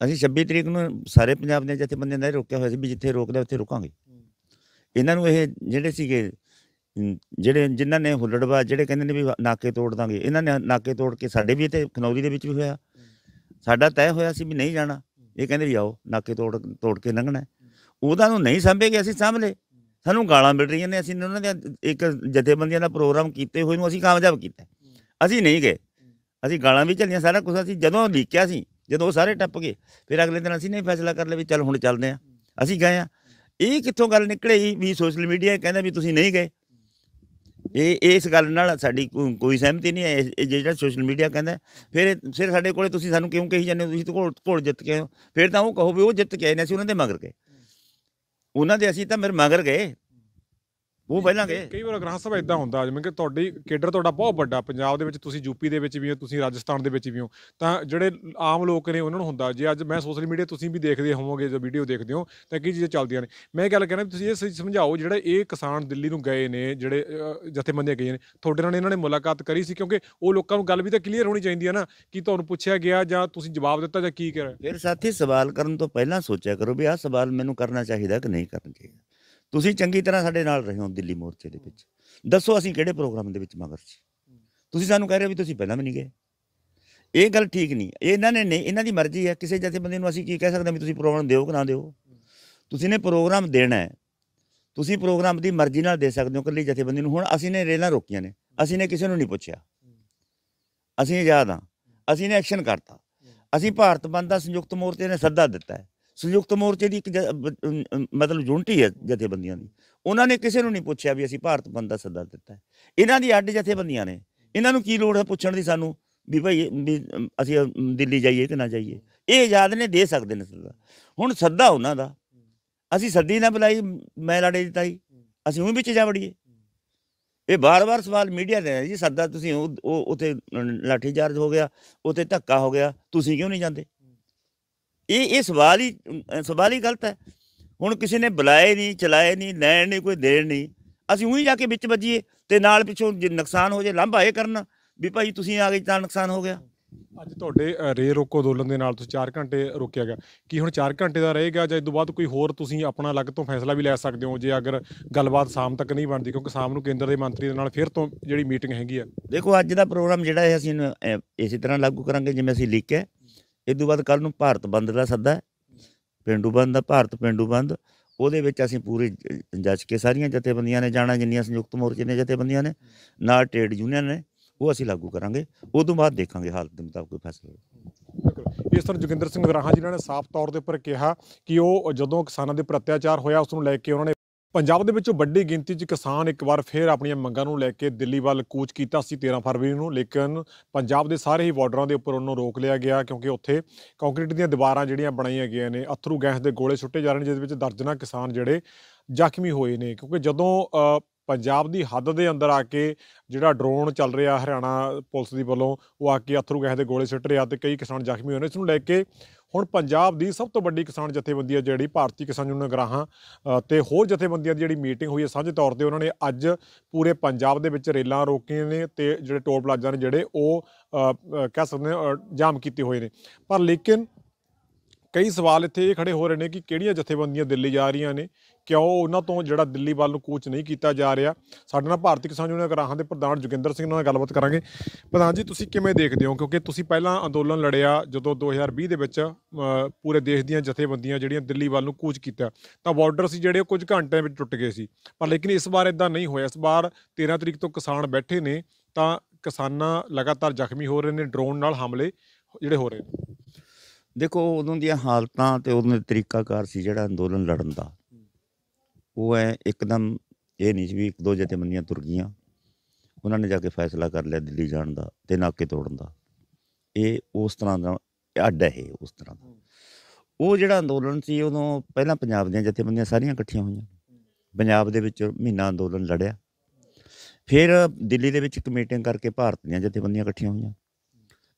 ਅਸੀਂ 26 ਤਰੀਕ ਨੂੰ ਸਾਰੇ ਪੰਜਾਬ ਦੇ ਬੰਦੇ ਨੇ ਰੋਕਿਆ ਹੋਇਆ ਸੀ ਵੀ ਜਿੱਥੇ ਰੋਕਦੇ ਉੱਥੇ ਰੁਕਾਂਗੇ ਇਹਨਾਂ ਨੂੰ ਇਹ ਜਿਹੜੇ ਸੀਗੇ ਜਿਹੜੇ ਜਿਨ੍ਹਾਂ ਨੇ ਹੁੱਲੜਵਾ ਜਿਹੜੇ ਕਹਿੰਦੇ ਨੇ ਵੀ ਨਾਕੇ ਤੋੜ ਦਾਂਗੇ ਇਹਨਾਂ ਨੇ ਨਾਕੇ ਤੋੜ ਕੇ ਸਾਡੇ ਵੀ ਤੇ ਖਨੌਰੀ ਦੇ ਵਿੱਚ ਵੀ ਹੋਇਆ ਸਾਡਾ ਤੈਅ ਹੋਇਆ ਸੀ ਵੀ ਨਹੀਂ ਜਾਣਾ ਇਹ ਕਹਿੰਦੇ ਵੀ ਆਓ ਨਾਕੇ ਤੋੜ ਤੋੜ ਕੇ ਲੰਘਣਾ ਉਹਦਾ ਨੂੰ ਨਹੀਂ ਸੰਭੇਗੇ ਅਸੀਂ ਸਾਹਮਣੇ ਸਾਨੂੰ ਗਾਲਾਂ ਮਿਲ ਰਹੀਆਂ ਨੇ ਅਸੀਂ ਉਹਨਾਂ ਦੇ ਇੱਕ ਜਥੇਬੰਦੀਆਂ ਦਾ ਪ੍ਰੋਗਰਾਮ ਕੀਤੇ ਹੋਏ ਨੂੰ ਅਸੀਂ ਕਾਮਯਾਬ ਕੀਤਾ ਅਸੀਂ ਨਹੀਂ ਗਏ ਅਸੀਂ ਗਾਲਾਂ ਵੀ ਚੱਲੀਆਂ ਸਾਰਾ ਕੁਝ ਅਸੀਂ ਜਦੋਂ ਲੀਕਿਆ ਸੀ ਜਦੋਂ ਸਾਰੇ ਟੱਪ ਗਏ ਫਿਰ ਅਗਲੇ ਦਿਨ ਅਸੀਂ ਨਹੀਂ ਫੈਸਲਾ ਕਰ ਲਿਆ ਵੀ ਚੱਲ ਹੁਣ ਚੱਲਦੇ ਆ ਅਸੀਂ ਗਏ ਆ ਇਹ ਕਿੱਥੋਂ ਗੱਲ ਨਿਕਲੇ ਵੀ ਸੋਸ਼ਲ ਮੀਡੀਆ ਕਹਿੰਦਾ ਵੀ ਤੁਸੀਂ ਨਹੀਂ ਗਏ ਇਹ ਇਸ ਗੱਲ ਨਾਲ ਸਾਡੀ ਕੋਈ ਸਹਿਮਤੀ ਨਹੀਂ ਹੈ ਜਿਹੜਾ ਸੋਸ਼ਲ ਮੀਡੀਆ ਕਹਿੰਦਾ ਫਿਰ ਫਿਰ ਸਾਡੇ ਕੋਲੇ ਤੁਸੀਂ ਸਾਨੂੰ ਕਿਉਂ ਕਹੀ ਜਾਂਦੇ ਹੋ ਤੁਸੀਂ ਘੋੜ ਘੋੜ ਜਿੱਤ ਕੇ ਫਿਰ ਤਾਂ ਉਹ ਕਹੋ ਵੀ ਉਹ ਜਿੱਤ ਕੇ ਆਏ ਨੇ ਅਸੀਂ ਉਹਨਾਂ ਦੇ ਮਗਰ ਗਏ ਉਹਨਾਂ ਦੇ ਅਸੀਂ ਤਾਂ ਮੇਰੇ ਮਗਰ ਗਏ ਉਹ ਪਹਿਲਾਂ ਗਏ ਕਈ ਵਾਰ ਗ੍ਰਾਮ ਸਭਾ ਇਦਾਂ ਹੁੰਦਾ ਜਿਵੇਂ ਕਿ ਤੁਹਾਡੀ ਕੇਡਰ ਤੁਹਾਡਾ ਬਹੁਤ ਵੱਡਾ ਪੰਜਾਬ ਦੇ ਵਿੱਚ ਤੁਸੀਂ ਯੂਪੀ ਦੇ ਵਿੱਚ ਵੀ ਹੋ ਤੁਸੀਂ ਰਾਜਸਥਾਨ ਦੇ ਵਿੱਚ ਵੀ ਹੋ ਤਾਂ ਜਿਹੜੇ ਆਮ ਲੋਕ ਨੇ ਉਹਨਾਂ ਨੂੰ ਹੁੰਦਾ ਜੇ ਅੱਜ ਮੈਂ ਸੋਸ਼ਲ ਮੀਡੀਆ ਤੁਸੀਂ ਵੀ ਦੇਖਦੇ ਹੋਵੋਗੇ ਜੋ ਵੀਡੀਓ ਦੇਖਦੇ ਹੋ ਤਾਂ ਕੀ ਚੀਜ਼ਾਂ ਚੱਲਦੀਆਂ ਨੇ ਮੈਂ ਇਹ ਗੱਲ ਕਹਿਣਾ ਤੁਸੀਂ ਇਹ ਸਮਝਾਓ ਜਿਹੜੇ ਇਹ ਕਿਸਾਨ ਦਿੱਲੀ ਨੂੰ ਗਏ ਨੇ ਜਿਹੜੇ ਜਥੇਬੰਦੀਆਂ ਗਏ ਨੇ ਤੁਹਾਡੇ ਨਾਲ ਇਹਨਾਂ ਨੇ ਮੁਲਾਕਾਤ ਕਰੀ ਸੀ ਕਿਉਂਕਿ ਉਹ ਲੋਕਾਂ ਨੂੰ ਗੱਲ ਵੀ ਤਾਂ ਕਲੀਅਰ ਹੋਣੀ ਚਾਹੀਦੀ ਹੈ ਨਾ ਕਿ ਤੁਹਾਨੂੰ ਪੁੱਛਿਆ ਗਿਆ ਜਾਂ ਤੁਸੀਂ ਜਵਾਬ ਦਿੱਤਾ ਜਾਂ ਕੀ ਕਰਿਆ ਫਿਰ ਸਾਥੀ ਸਵਾਲ ਕਰਨ ਤੋਂ ਪਹਿਲਾਂ ਸੋਚਿਆ ਕਰੋ ਵੀ ਆਹ ਸਵਾਲ ਮੈਨੂੰ ਕਰਨਾ ਚਾਹੀਦਾ ਕਿ ਨਹੀਂ ਕਰਨਾ ਚਾਹੀਦਾ ਤੁਸੀਂ ਚੰਗੀ ਤਰ੍ਹਾਂ ਸਾਡੇ ਨਾਲ ਰਹੇ ਹੋ ਦਿੱਲੀ ਮੋਰਚੇ ਦੇ ਵਿੱਚ ਦੱਸੋ ਅਸੀਂ ਕਿਹੜੇ ਪ੍ਰੋਗਰਾਮ ਦੇ ਵਿੱਚ ਮਗਰ ਸੀ ਤੁਸੀਂ ਸਾਨੂੰ ਕਹਿ ਰਹੇ ਵੀ ਤੁਸੀਂ ਪਹਿਲਾਂ ਵੀ ਨਹੀਂ ਗਏ ਇਹ ਗੱਲ ਠੀਕ ਨਹੀਂ ਇਹਨਾਂ ਨੇ ਨਹੀਂ ਇਹਨਾਂ ਦੀ ਮਰਜ਼ੀ ਹੈ ਕਿਸੇ ਬੰਦੇ ਨੂੰ ਅਸੀਂ ਕੀ ਕਹਿ ਸਕਦੇ ਵੀ ਤੁਸੀਂ ਪ੍ਰੋਗਰਾਮ ਦਿਓ ਕਿ ਨਾ ਦਿਓ ਤੁਸੀਂ ਨੇ ਪ੍ਰੋਗਰਾਮ ਦੇਣਾ ਹੈ ਤੁਸੀਂ ਪ੍ਰੋਗਰਾਮ ਦੀ ਮਰਜ਼ੀ ਨਾਲ ਦੇ ਸਕਦੇ ਹੋ ਕੱਲੀ ਬੰਦੇ ਨੂੰ ਹੁਣ ਅਸੀਂ ਨੇ ਰੇਲਾਂ ਰੋਕੀਆਂ ਨੇ ਅਸੀਂ ਨੇ ਕਿਸੇ ਨੂੰ ਨਹੀਂ ਪੁੱਛਿਆ ਅਸੀਂ ਆਜ਼ਾਦ ਹਾਂ ਅਸੀਂ ਨੇ ਐਕਸ਼ਨ ਕਰਤਾ ਅਸੀਂ ਭਾਰਤ ਬੰਦ ਦਾ ਸੰਯੁਕਤ ਮੋਰਚੇ ਨੇ ਸੱਦਾ ਦਿੱਤਾ ਹੈ ਸੰਯੁਕਤ ਮੋਰਚੇ ਦੀ ਇੱਕ ਮਤਲਬ ਯੂਨਿਟੀ ਹੈ ਜਥੇਬੰਦੀਆਂ ਦੀ ਉਹਨਾਂ ਨੇ ਕਿਸੇ ਨੂੰ ਨਹੀਂ ਪੁੱਛਿਆ ਵੀ ਅਸੀਂ ਭਾਰਤ ਬੰਦ ਦਾ ਸੱਦਾ ਦਿੱਤਾ ਇਹਨਾਂ ਦੀ ਅੱਡ ਜਥੇਬੰਦੀਆਂ ਨੇ ਇਹਨਾਂ ਨੂੰ ਕੀ ਲੋੜ ਹੈ ਪੁੱਛਣ ਦੀ ਸਾਨੂੰ ਵੀ ਭਾਈ ਅਸੀਂ ਦਿੱਲੀ ਜਾਈਏ ਕਿ ਨਾ ਜਾਈਏ ਇਹ ਆਜ਼ਾਦ ਨੇ ਦੇ ਸਕਦੇ ਨੇ ਸੱਦਾ ਹੁਣ ਸੱਦਾ ਉਹਨਾਂ ਦਾ ਅਸੀਂ ਸੱਦੀ ਨਾ ਬੁਲਾਈ ਮੈਂ ਲੜੇ ਦੀ ਤਾਈ ਅਸੀਂ ਉਹ ਵਿੱਚ ਜਾ ਵੜੀਏ ਇਹ ਬਾਰ-ਬਾਰ ਸਵਾਲ ਮੀਡੀਆ ਦੇ ਜੀ ਸੱਦਾ ਤੁਸੀਂ ਉਹ ਉਥੇ ਚਾਰਜ ਹੋ ਗਿਆ ਉਥੇ ਧੱਕਾ ਹੋ ਗਿਆ ਤੁਸੀਂ ਕਿਉਂ ਨਹੀਂ ਜਾਂਦੇ ਇਹ ਇਹ ਸਵਾਲ ਹੀ ਸਵਾਲ ਹੀ ਗਲਤ ਹੈ ਹੁਣ ਕਿਸੇ ਨੇ ਬੁਲਾਏ ਨਹੀਂ ਚਲਾਏ ਨਹੀਂ ਲੈਣ ਨਹੀਂ ਕੋਈ ਦੇਣ ਨਹੀਂ ਅਸੀਂ ਉਹੀ ਜਾ ਕੇ ਵਿੱਚ ਵੱਜੀਏ ਤੇ ਨਾਲ ਪਿੱਛੋਂ ਜੇ ਨੁਕਸਾਨ ਹੋ ਜੇ ਲੰਬਾ ਇਹ ਕਰਨਾ ਵੀ ਭਾਈ ਤੁਸੀਂ ਆ ਗਏ ਤਾਂ ਨੁਕਸਾਨ ਹੋ ਗਿਆ ਅੱਜ ਤੁਹਾਡੇ ਰੇ ਰੋਕੋ ਦੋਲਨ ਦੇ ਨਾਲ ਤੁਸੀਂ 4 ਘੰਟੇ ਰੋਕਿਆ ਗਿਆ ਕੀ ਹੁਣ 4 ਘੰਟੇ ਦਾ ਰਹੇਗਾ ਜਾਂ ਇਸ ਤੋਂ ਬਾਅਦ ਕੋਈ ਹੋਰ ਤੁਸੀਂ ਆਪਣਾ ਅਲੱਗ ਤੋਂ ਫੈਸਲਾ ਵੀ ਲੈ ਸਕਦੇ ਹੋ ਜੇ ਅਗਰ ਗੱਲਬਾਤ ਸ਼ਾਮ ਤੱਕ ਨਹੀਂ ਬਣਦੀ ਕਿਉਂਕਿ ਸ਼ਾਮ ਨੂੰ ਕੇਂਦਰ ਦੇ ਮੰਤਰੀ ਦੇ ਨਾਲ ਫਿਰ ਤੋਂ ਜਿਹੜੀ ਮੀਟਿੰਗ ਹੈਗੀ ਆ ਦੇਖੋ ਅੱਜ ਦਾ ਪ੍ਰੋਗਰਾਮ ਜਿਹੜਾ ਹੈ ਅਸੀਂ ਇਸੇ ਤਰ੍ਹਾਂ ਲਾਗੂ ਕਰਾਂਗੇ ਜਿਵੇਂ ਅਸੀਂ ਲਿਖਿਆ ਇਸ ਤੋਂ ਬਾਅਦ ਕੱਲ ਨੂੰ ਭਾਰਤ ਬੰਦ ਦਾ ਸੱਦਾ ਹੈ ਪਿੰਡੂ ਬੰਦ ਦਾ ਭਾਰਤ ਪਿੰਡੂ ਬੰਦ ਉਹਦੇ ਵਿੱਚ ਅਸੀਂ ਪੂਰੇ ਜੱਜ ਕੇ ਸਾਰੀਆਂ ਜਥੇਬੰਦੀਆਂ ਨੇ ਜਾਣਾ ਜਿੰਨੀਆਂ ਸੰਯੁਕਤ ਮੋਰਚੇ ਨੇ ਜਥੇਬੰਦੀਆਂ ਨੇ ਨਾਲ ਟ੍ਰੇਡ ਯੂਨੀਅਨ ਨੇ ਉਹ ਅਸੀਂ ਲਾਗੂ ਕਰਾਂਗੇ ਉਸ ਤੋਂ ਬਾਅਦ ਦੇਖਾਂਗੇ ਹਾਲਤ ਦੇ ਮੁਤਾਬਕ ਕੋਈ ਫੈਸਲਾ ਇਸ ਤਰ੍ਹਾਂ ਜੋਗਿੰਦਰ ਸਿੰਘ ਵਰਾਹਾ ਜਿਨ੍ਹਾਂ ਨੇ ਸਾਫ਼ ਤੌਰ ਦੇ ਉੱਪਰ ਕਿਹਾ ਕਿ ਉਹ ਜਦੋਂ ਕਿਸਾਨਾਂ ਦੇ ਪ੍ਰਤਿਆਚਾਰ ਅਤਿਆਚਾਰ ਹੋਇਆ ਉਸ ਨੂੰ ਲੈ ਕੇ ਉਹਨਾਂ ਨੇ ਪੰਜਾਬ ਦੇ ਵਿੱਚੋਂ ਵੱਡੀ ਗਿਣਤੀ 'ਚ ਕਿਸਾਨ ਇੱਕ ਵਾਰ ਫੇਰ ਆਪਣੀਆਂ ਮੰਗਾਂ ਨੂੰ ਲੈ ਕੇ ਦਿੱਲੀ ਵੱਲ ਕੂਚ ਕੀਤਾ ਸੀ 13 ਫਰਵਰੀ ਨੂੰ ਲੇਕਿਨ ਪੰਜਾਬ ਦੇ ਸਾਰੇ ਹੀ ਬਾਰਡਰਾਂ ਦੇ ਉੱਪਰ ਉਹਨੂੰ ਰੋਕ ਲਿਆ ਗਿਆ ਕਿਉਂਕਿ ਉੱਥੇ ਕੰਕਰੀਟ ਦੀਆਂ ਦੀਵਾਰਾਂ ਜਿਹੜੀਆਂ ਬਣਾਈਆਂ ਗਈਆਂ ਨੇ ਅਥਰੂ ਗੈਸ ਦੇ ਗੋਲੇ ਸੁੱਟੇ ਜਾ ਰਹੇ ਨੇ ਜਿਸ ਵਿੱਚ ਦਰਜਨਾਂ ਕਿਸਾਨ ਜਿਹੜੇ ਜ਼ਖਮੀ ਹੋਏ ਨੇ ਕਿਉਂਕਿ ਜਦੋਂ ਪੰਜਾਬ ਦੀ ਹੱਦ ਦੇ ਅੰਦਰ ਆ ਕੇ ਜਿਹੜਾ ਡਰੋਨ ਚੱਲ ਰਿਹਾ ਹਰਿਆਣਾ ਪੁਲਿਸ ਦੀ ਵੱਲੋਂ ਉਹ ਆ ਕੇ ਅਥਰੂ ਕਹਿੰਦੇ ਦੇ ਗੋਲੇ ਸਿੱਟ ਰਿਹਾ ਤੇ ਕਈ ਕਿਸਾਨ ਜ਼ਖਮੀ ਹੋਏ ਨੇ ਇਸ ਨੂੰ ਲੈ ਕੇ ਹੁਣ ਪੰਜਾਬ ਦੀ ਸਭ ਤੋਂ ਵੱਡੀ ਕਿਸਾਨ ਜਥੇਬੰਦੀ ਹੈ ਜਿਹੜੀ ਭਾਰਤੀ ਕਿਸਾਨ ਯੂਨੀਅਨ ਨਗਰਾਹਾਂ ਤੇ ਹੋਰ ਜਥੇਬੰਦੀਆਂ ਦੀ ਜਿਹੜੀ ਮੀਟਿੰਗ ਹੋਈ ਹੈ ਸਾਂਝੇ ਤੌਰ ਤੇ ਉਹਨਾਂ ਨੇ ਅੱਜ ਪੂਰੇ ਪੰਜਾਬ ਦੇ ਵਿੱਚ ਰੇਲਾਂ ਰੋਕੀਆਂ ਨੇ ਤੇ ਜਿਹੜੇ ਟੋਲ ਪਲਾਜ਼ਾ ਨੇ ਜਿਹੜੇ ਉਹ ਕਹਿ ਸਕਦੇ ਜਾਮ ਕੀਤੇ ਹੋਏ ਨੇ ਪਰ ਲੇਕਿਨ ਕਈ ਸਵਾਲ ਇੱਥੇ ਇਹ ਖੜੇ ਹੋ ਰਹੇ ਨੇ ਕਿ ਕਿਹੜੀਆਂ ਜਥੇਬੰਦੀਆਂ ਦਿੱਲੀ ਜਾ ਰਹੀਆਂ ਨੇ ਕਿਉਂ ਉਹਨਾਂ ਤੋਂ ਜਿਹੜਾ ਦਿੱਲੀ ਵੱਲ ਨੂੰ ਕੋਚ ਨਹੀਂ ਕੀਤਾ ਜਾ ਰਿਹਾ ਸਾਡੇ ਨਾਲ ਭਾਰਤੀ ਕਿਸਾਨ ਯੂਨੀਅਨ ਗਰਾਹਾਂ ਦੇ ਪ੍ਰਧਾਨ ਜੁਗਿੰਦਰ ਸਿੰਘ ਨਾਲ ਗੱਲਬਾਤ ਕਰਾਂਗੇ ਪ੍ਰਧਾਨ ਜੀ ਤੁਸੀਂ ਕਿਵੇਂ ਦੇਖਦੇ ਹੋ ਕਿਉਂਕਿ ਤੁਸੀਂ ਪਹਿਲਾਂ ਅੰਦੋਲਨ ਲੜਿਆ ਜਦੋਂ 2020 ਦੇ ਵਿੱਚ ਪੂਰੇ ਦੇਸ਼ ਦੀਆਂ ਜਥੇਬੰਦੀਆਂ ਜਿਹੜੀਆਂ ਦਿੱਲੀ ਵੱਲ ਨੂੰ ਕੋਚ ਕੀਤਾ ਤਾਂ ਬਾਰਡਰ ਸੀ ਜਿਹੜੇ ਕੁਝ ਘੰਟਿਆਂ ਵਿੱਚ ਟੁੱਟ ਗਏ ਸੀ ਪਰ ਲੇਕਿਨ ਇਸ ਵਾਰ ਇਦਾਂ ਨਹੀਂ ਹੋਇਆ ਇਸ ਵਾਰ 13 ਤਰੀਕ ਤੋਂ ਕਿਸਾਨ ਬੈਠੇ ਨੇ ਤਾਂ ਕਿਸਾਨਾਂ ਲਗਾਤਾਰ ਜ਼ਖਮੀ ਹੋ ਰਹੇ ਨੇ ਡਰੋਨ ਨਾਲ ਹਮਲੇ ਜਿਹੜੇ ਹੋ ਰਹੇ ਨੇ ਦੇਖੋ ਉਦੋਂ ਦੀਆਂ ਹਾਲਤਾਂ ਤੇ ਉਹਨਾਂ ਦਾ ਤਰੀਕਾਕਾਰ ਸੀ ਜਿਹੜਾ ਅੰਦੋਲਨ ਲੜਨ ਦਾ ਉਹ ਐ ਇੱਕਦਮ ਇਹ ਨਹੀਂ ਜੀ ਵੀ ਇੱਕ ਦੋ ਮੰਨੀਆਂ ਤੁਰ ਗਈਆਂ ਉਹਨਾਂ ਨੇ ਜਾ ਕੇ ਫੈਸਲਾ ਕਰ ਲਿਆ ਦਿੱਲੀ ਜਾਣ ਦਾ ਤੇ ਨਾਕੇ ਤੋੜਨ ਦਾ ਇਹ ਉਸ ਤਰ੍ਹਾਂ ਦਾ ਅੱਡ ਹੈ ਉਸ ਤਰ੍ਹਾਂ ਦਾ ਉਹ ਜਿਹੜਾ ਅੰਦੋਲਨ ਸੀ ਉਦੋਂ ਪਹਿਲਾਂ ਪੰਜਾਬ ਦੀਆਂ ਮੰਨੀਆਂ ਸਾਰੀਆਂ ਇਕੱਠੀਆਂ ਹੋਈਆਂ ਪੰਜਾਬ ਦੇ ਵਿੱਚ ਮਹੀਨਾ ਅੰਦੋਲਨ ਲੜਿਆ ਫਿਰ ਦਿੱਲੀ ਦੇ ਵਿੱਚ ਇੱਕ ਮੀਟਿੰਗ ਕਰਕੇ ਭਾਰਤ ਦੀਆਂ ਜਥੇਬੰਦੀਆਂ ਇਕੱਠੀਆਂ ਹੋਈਆਂ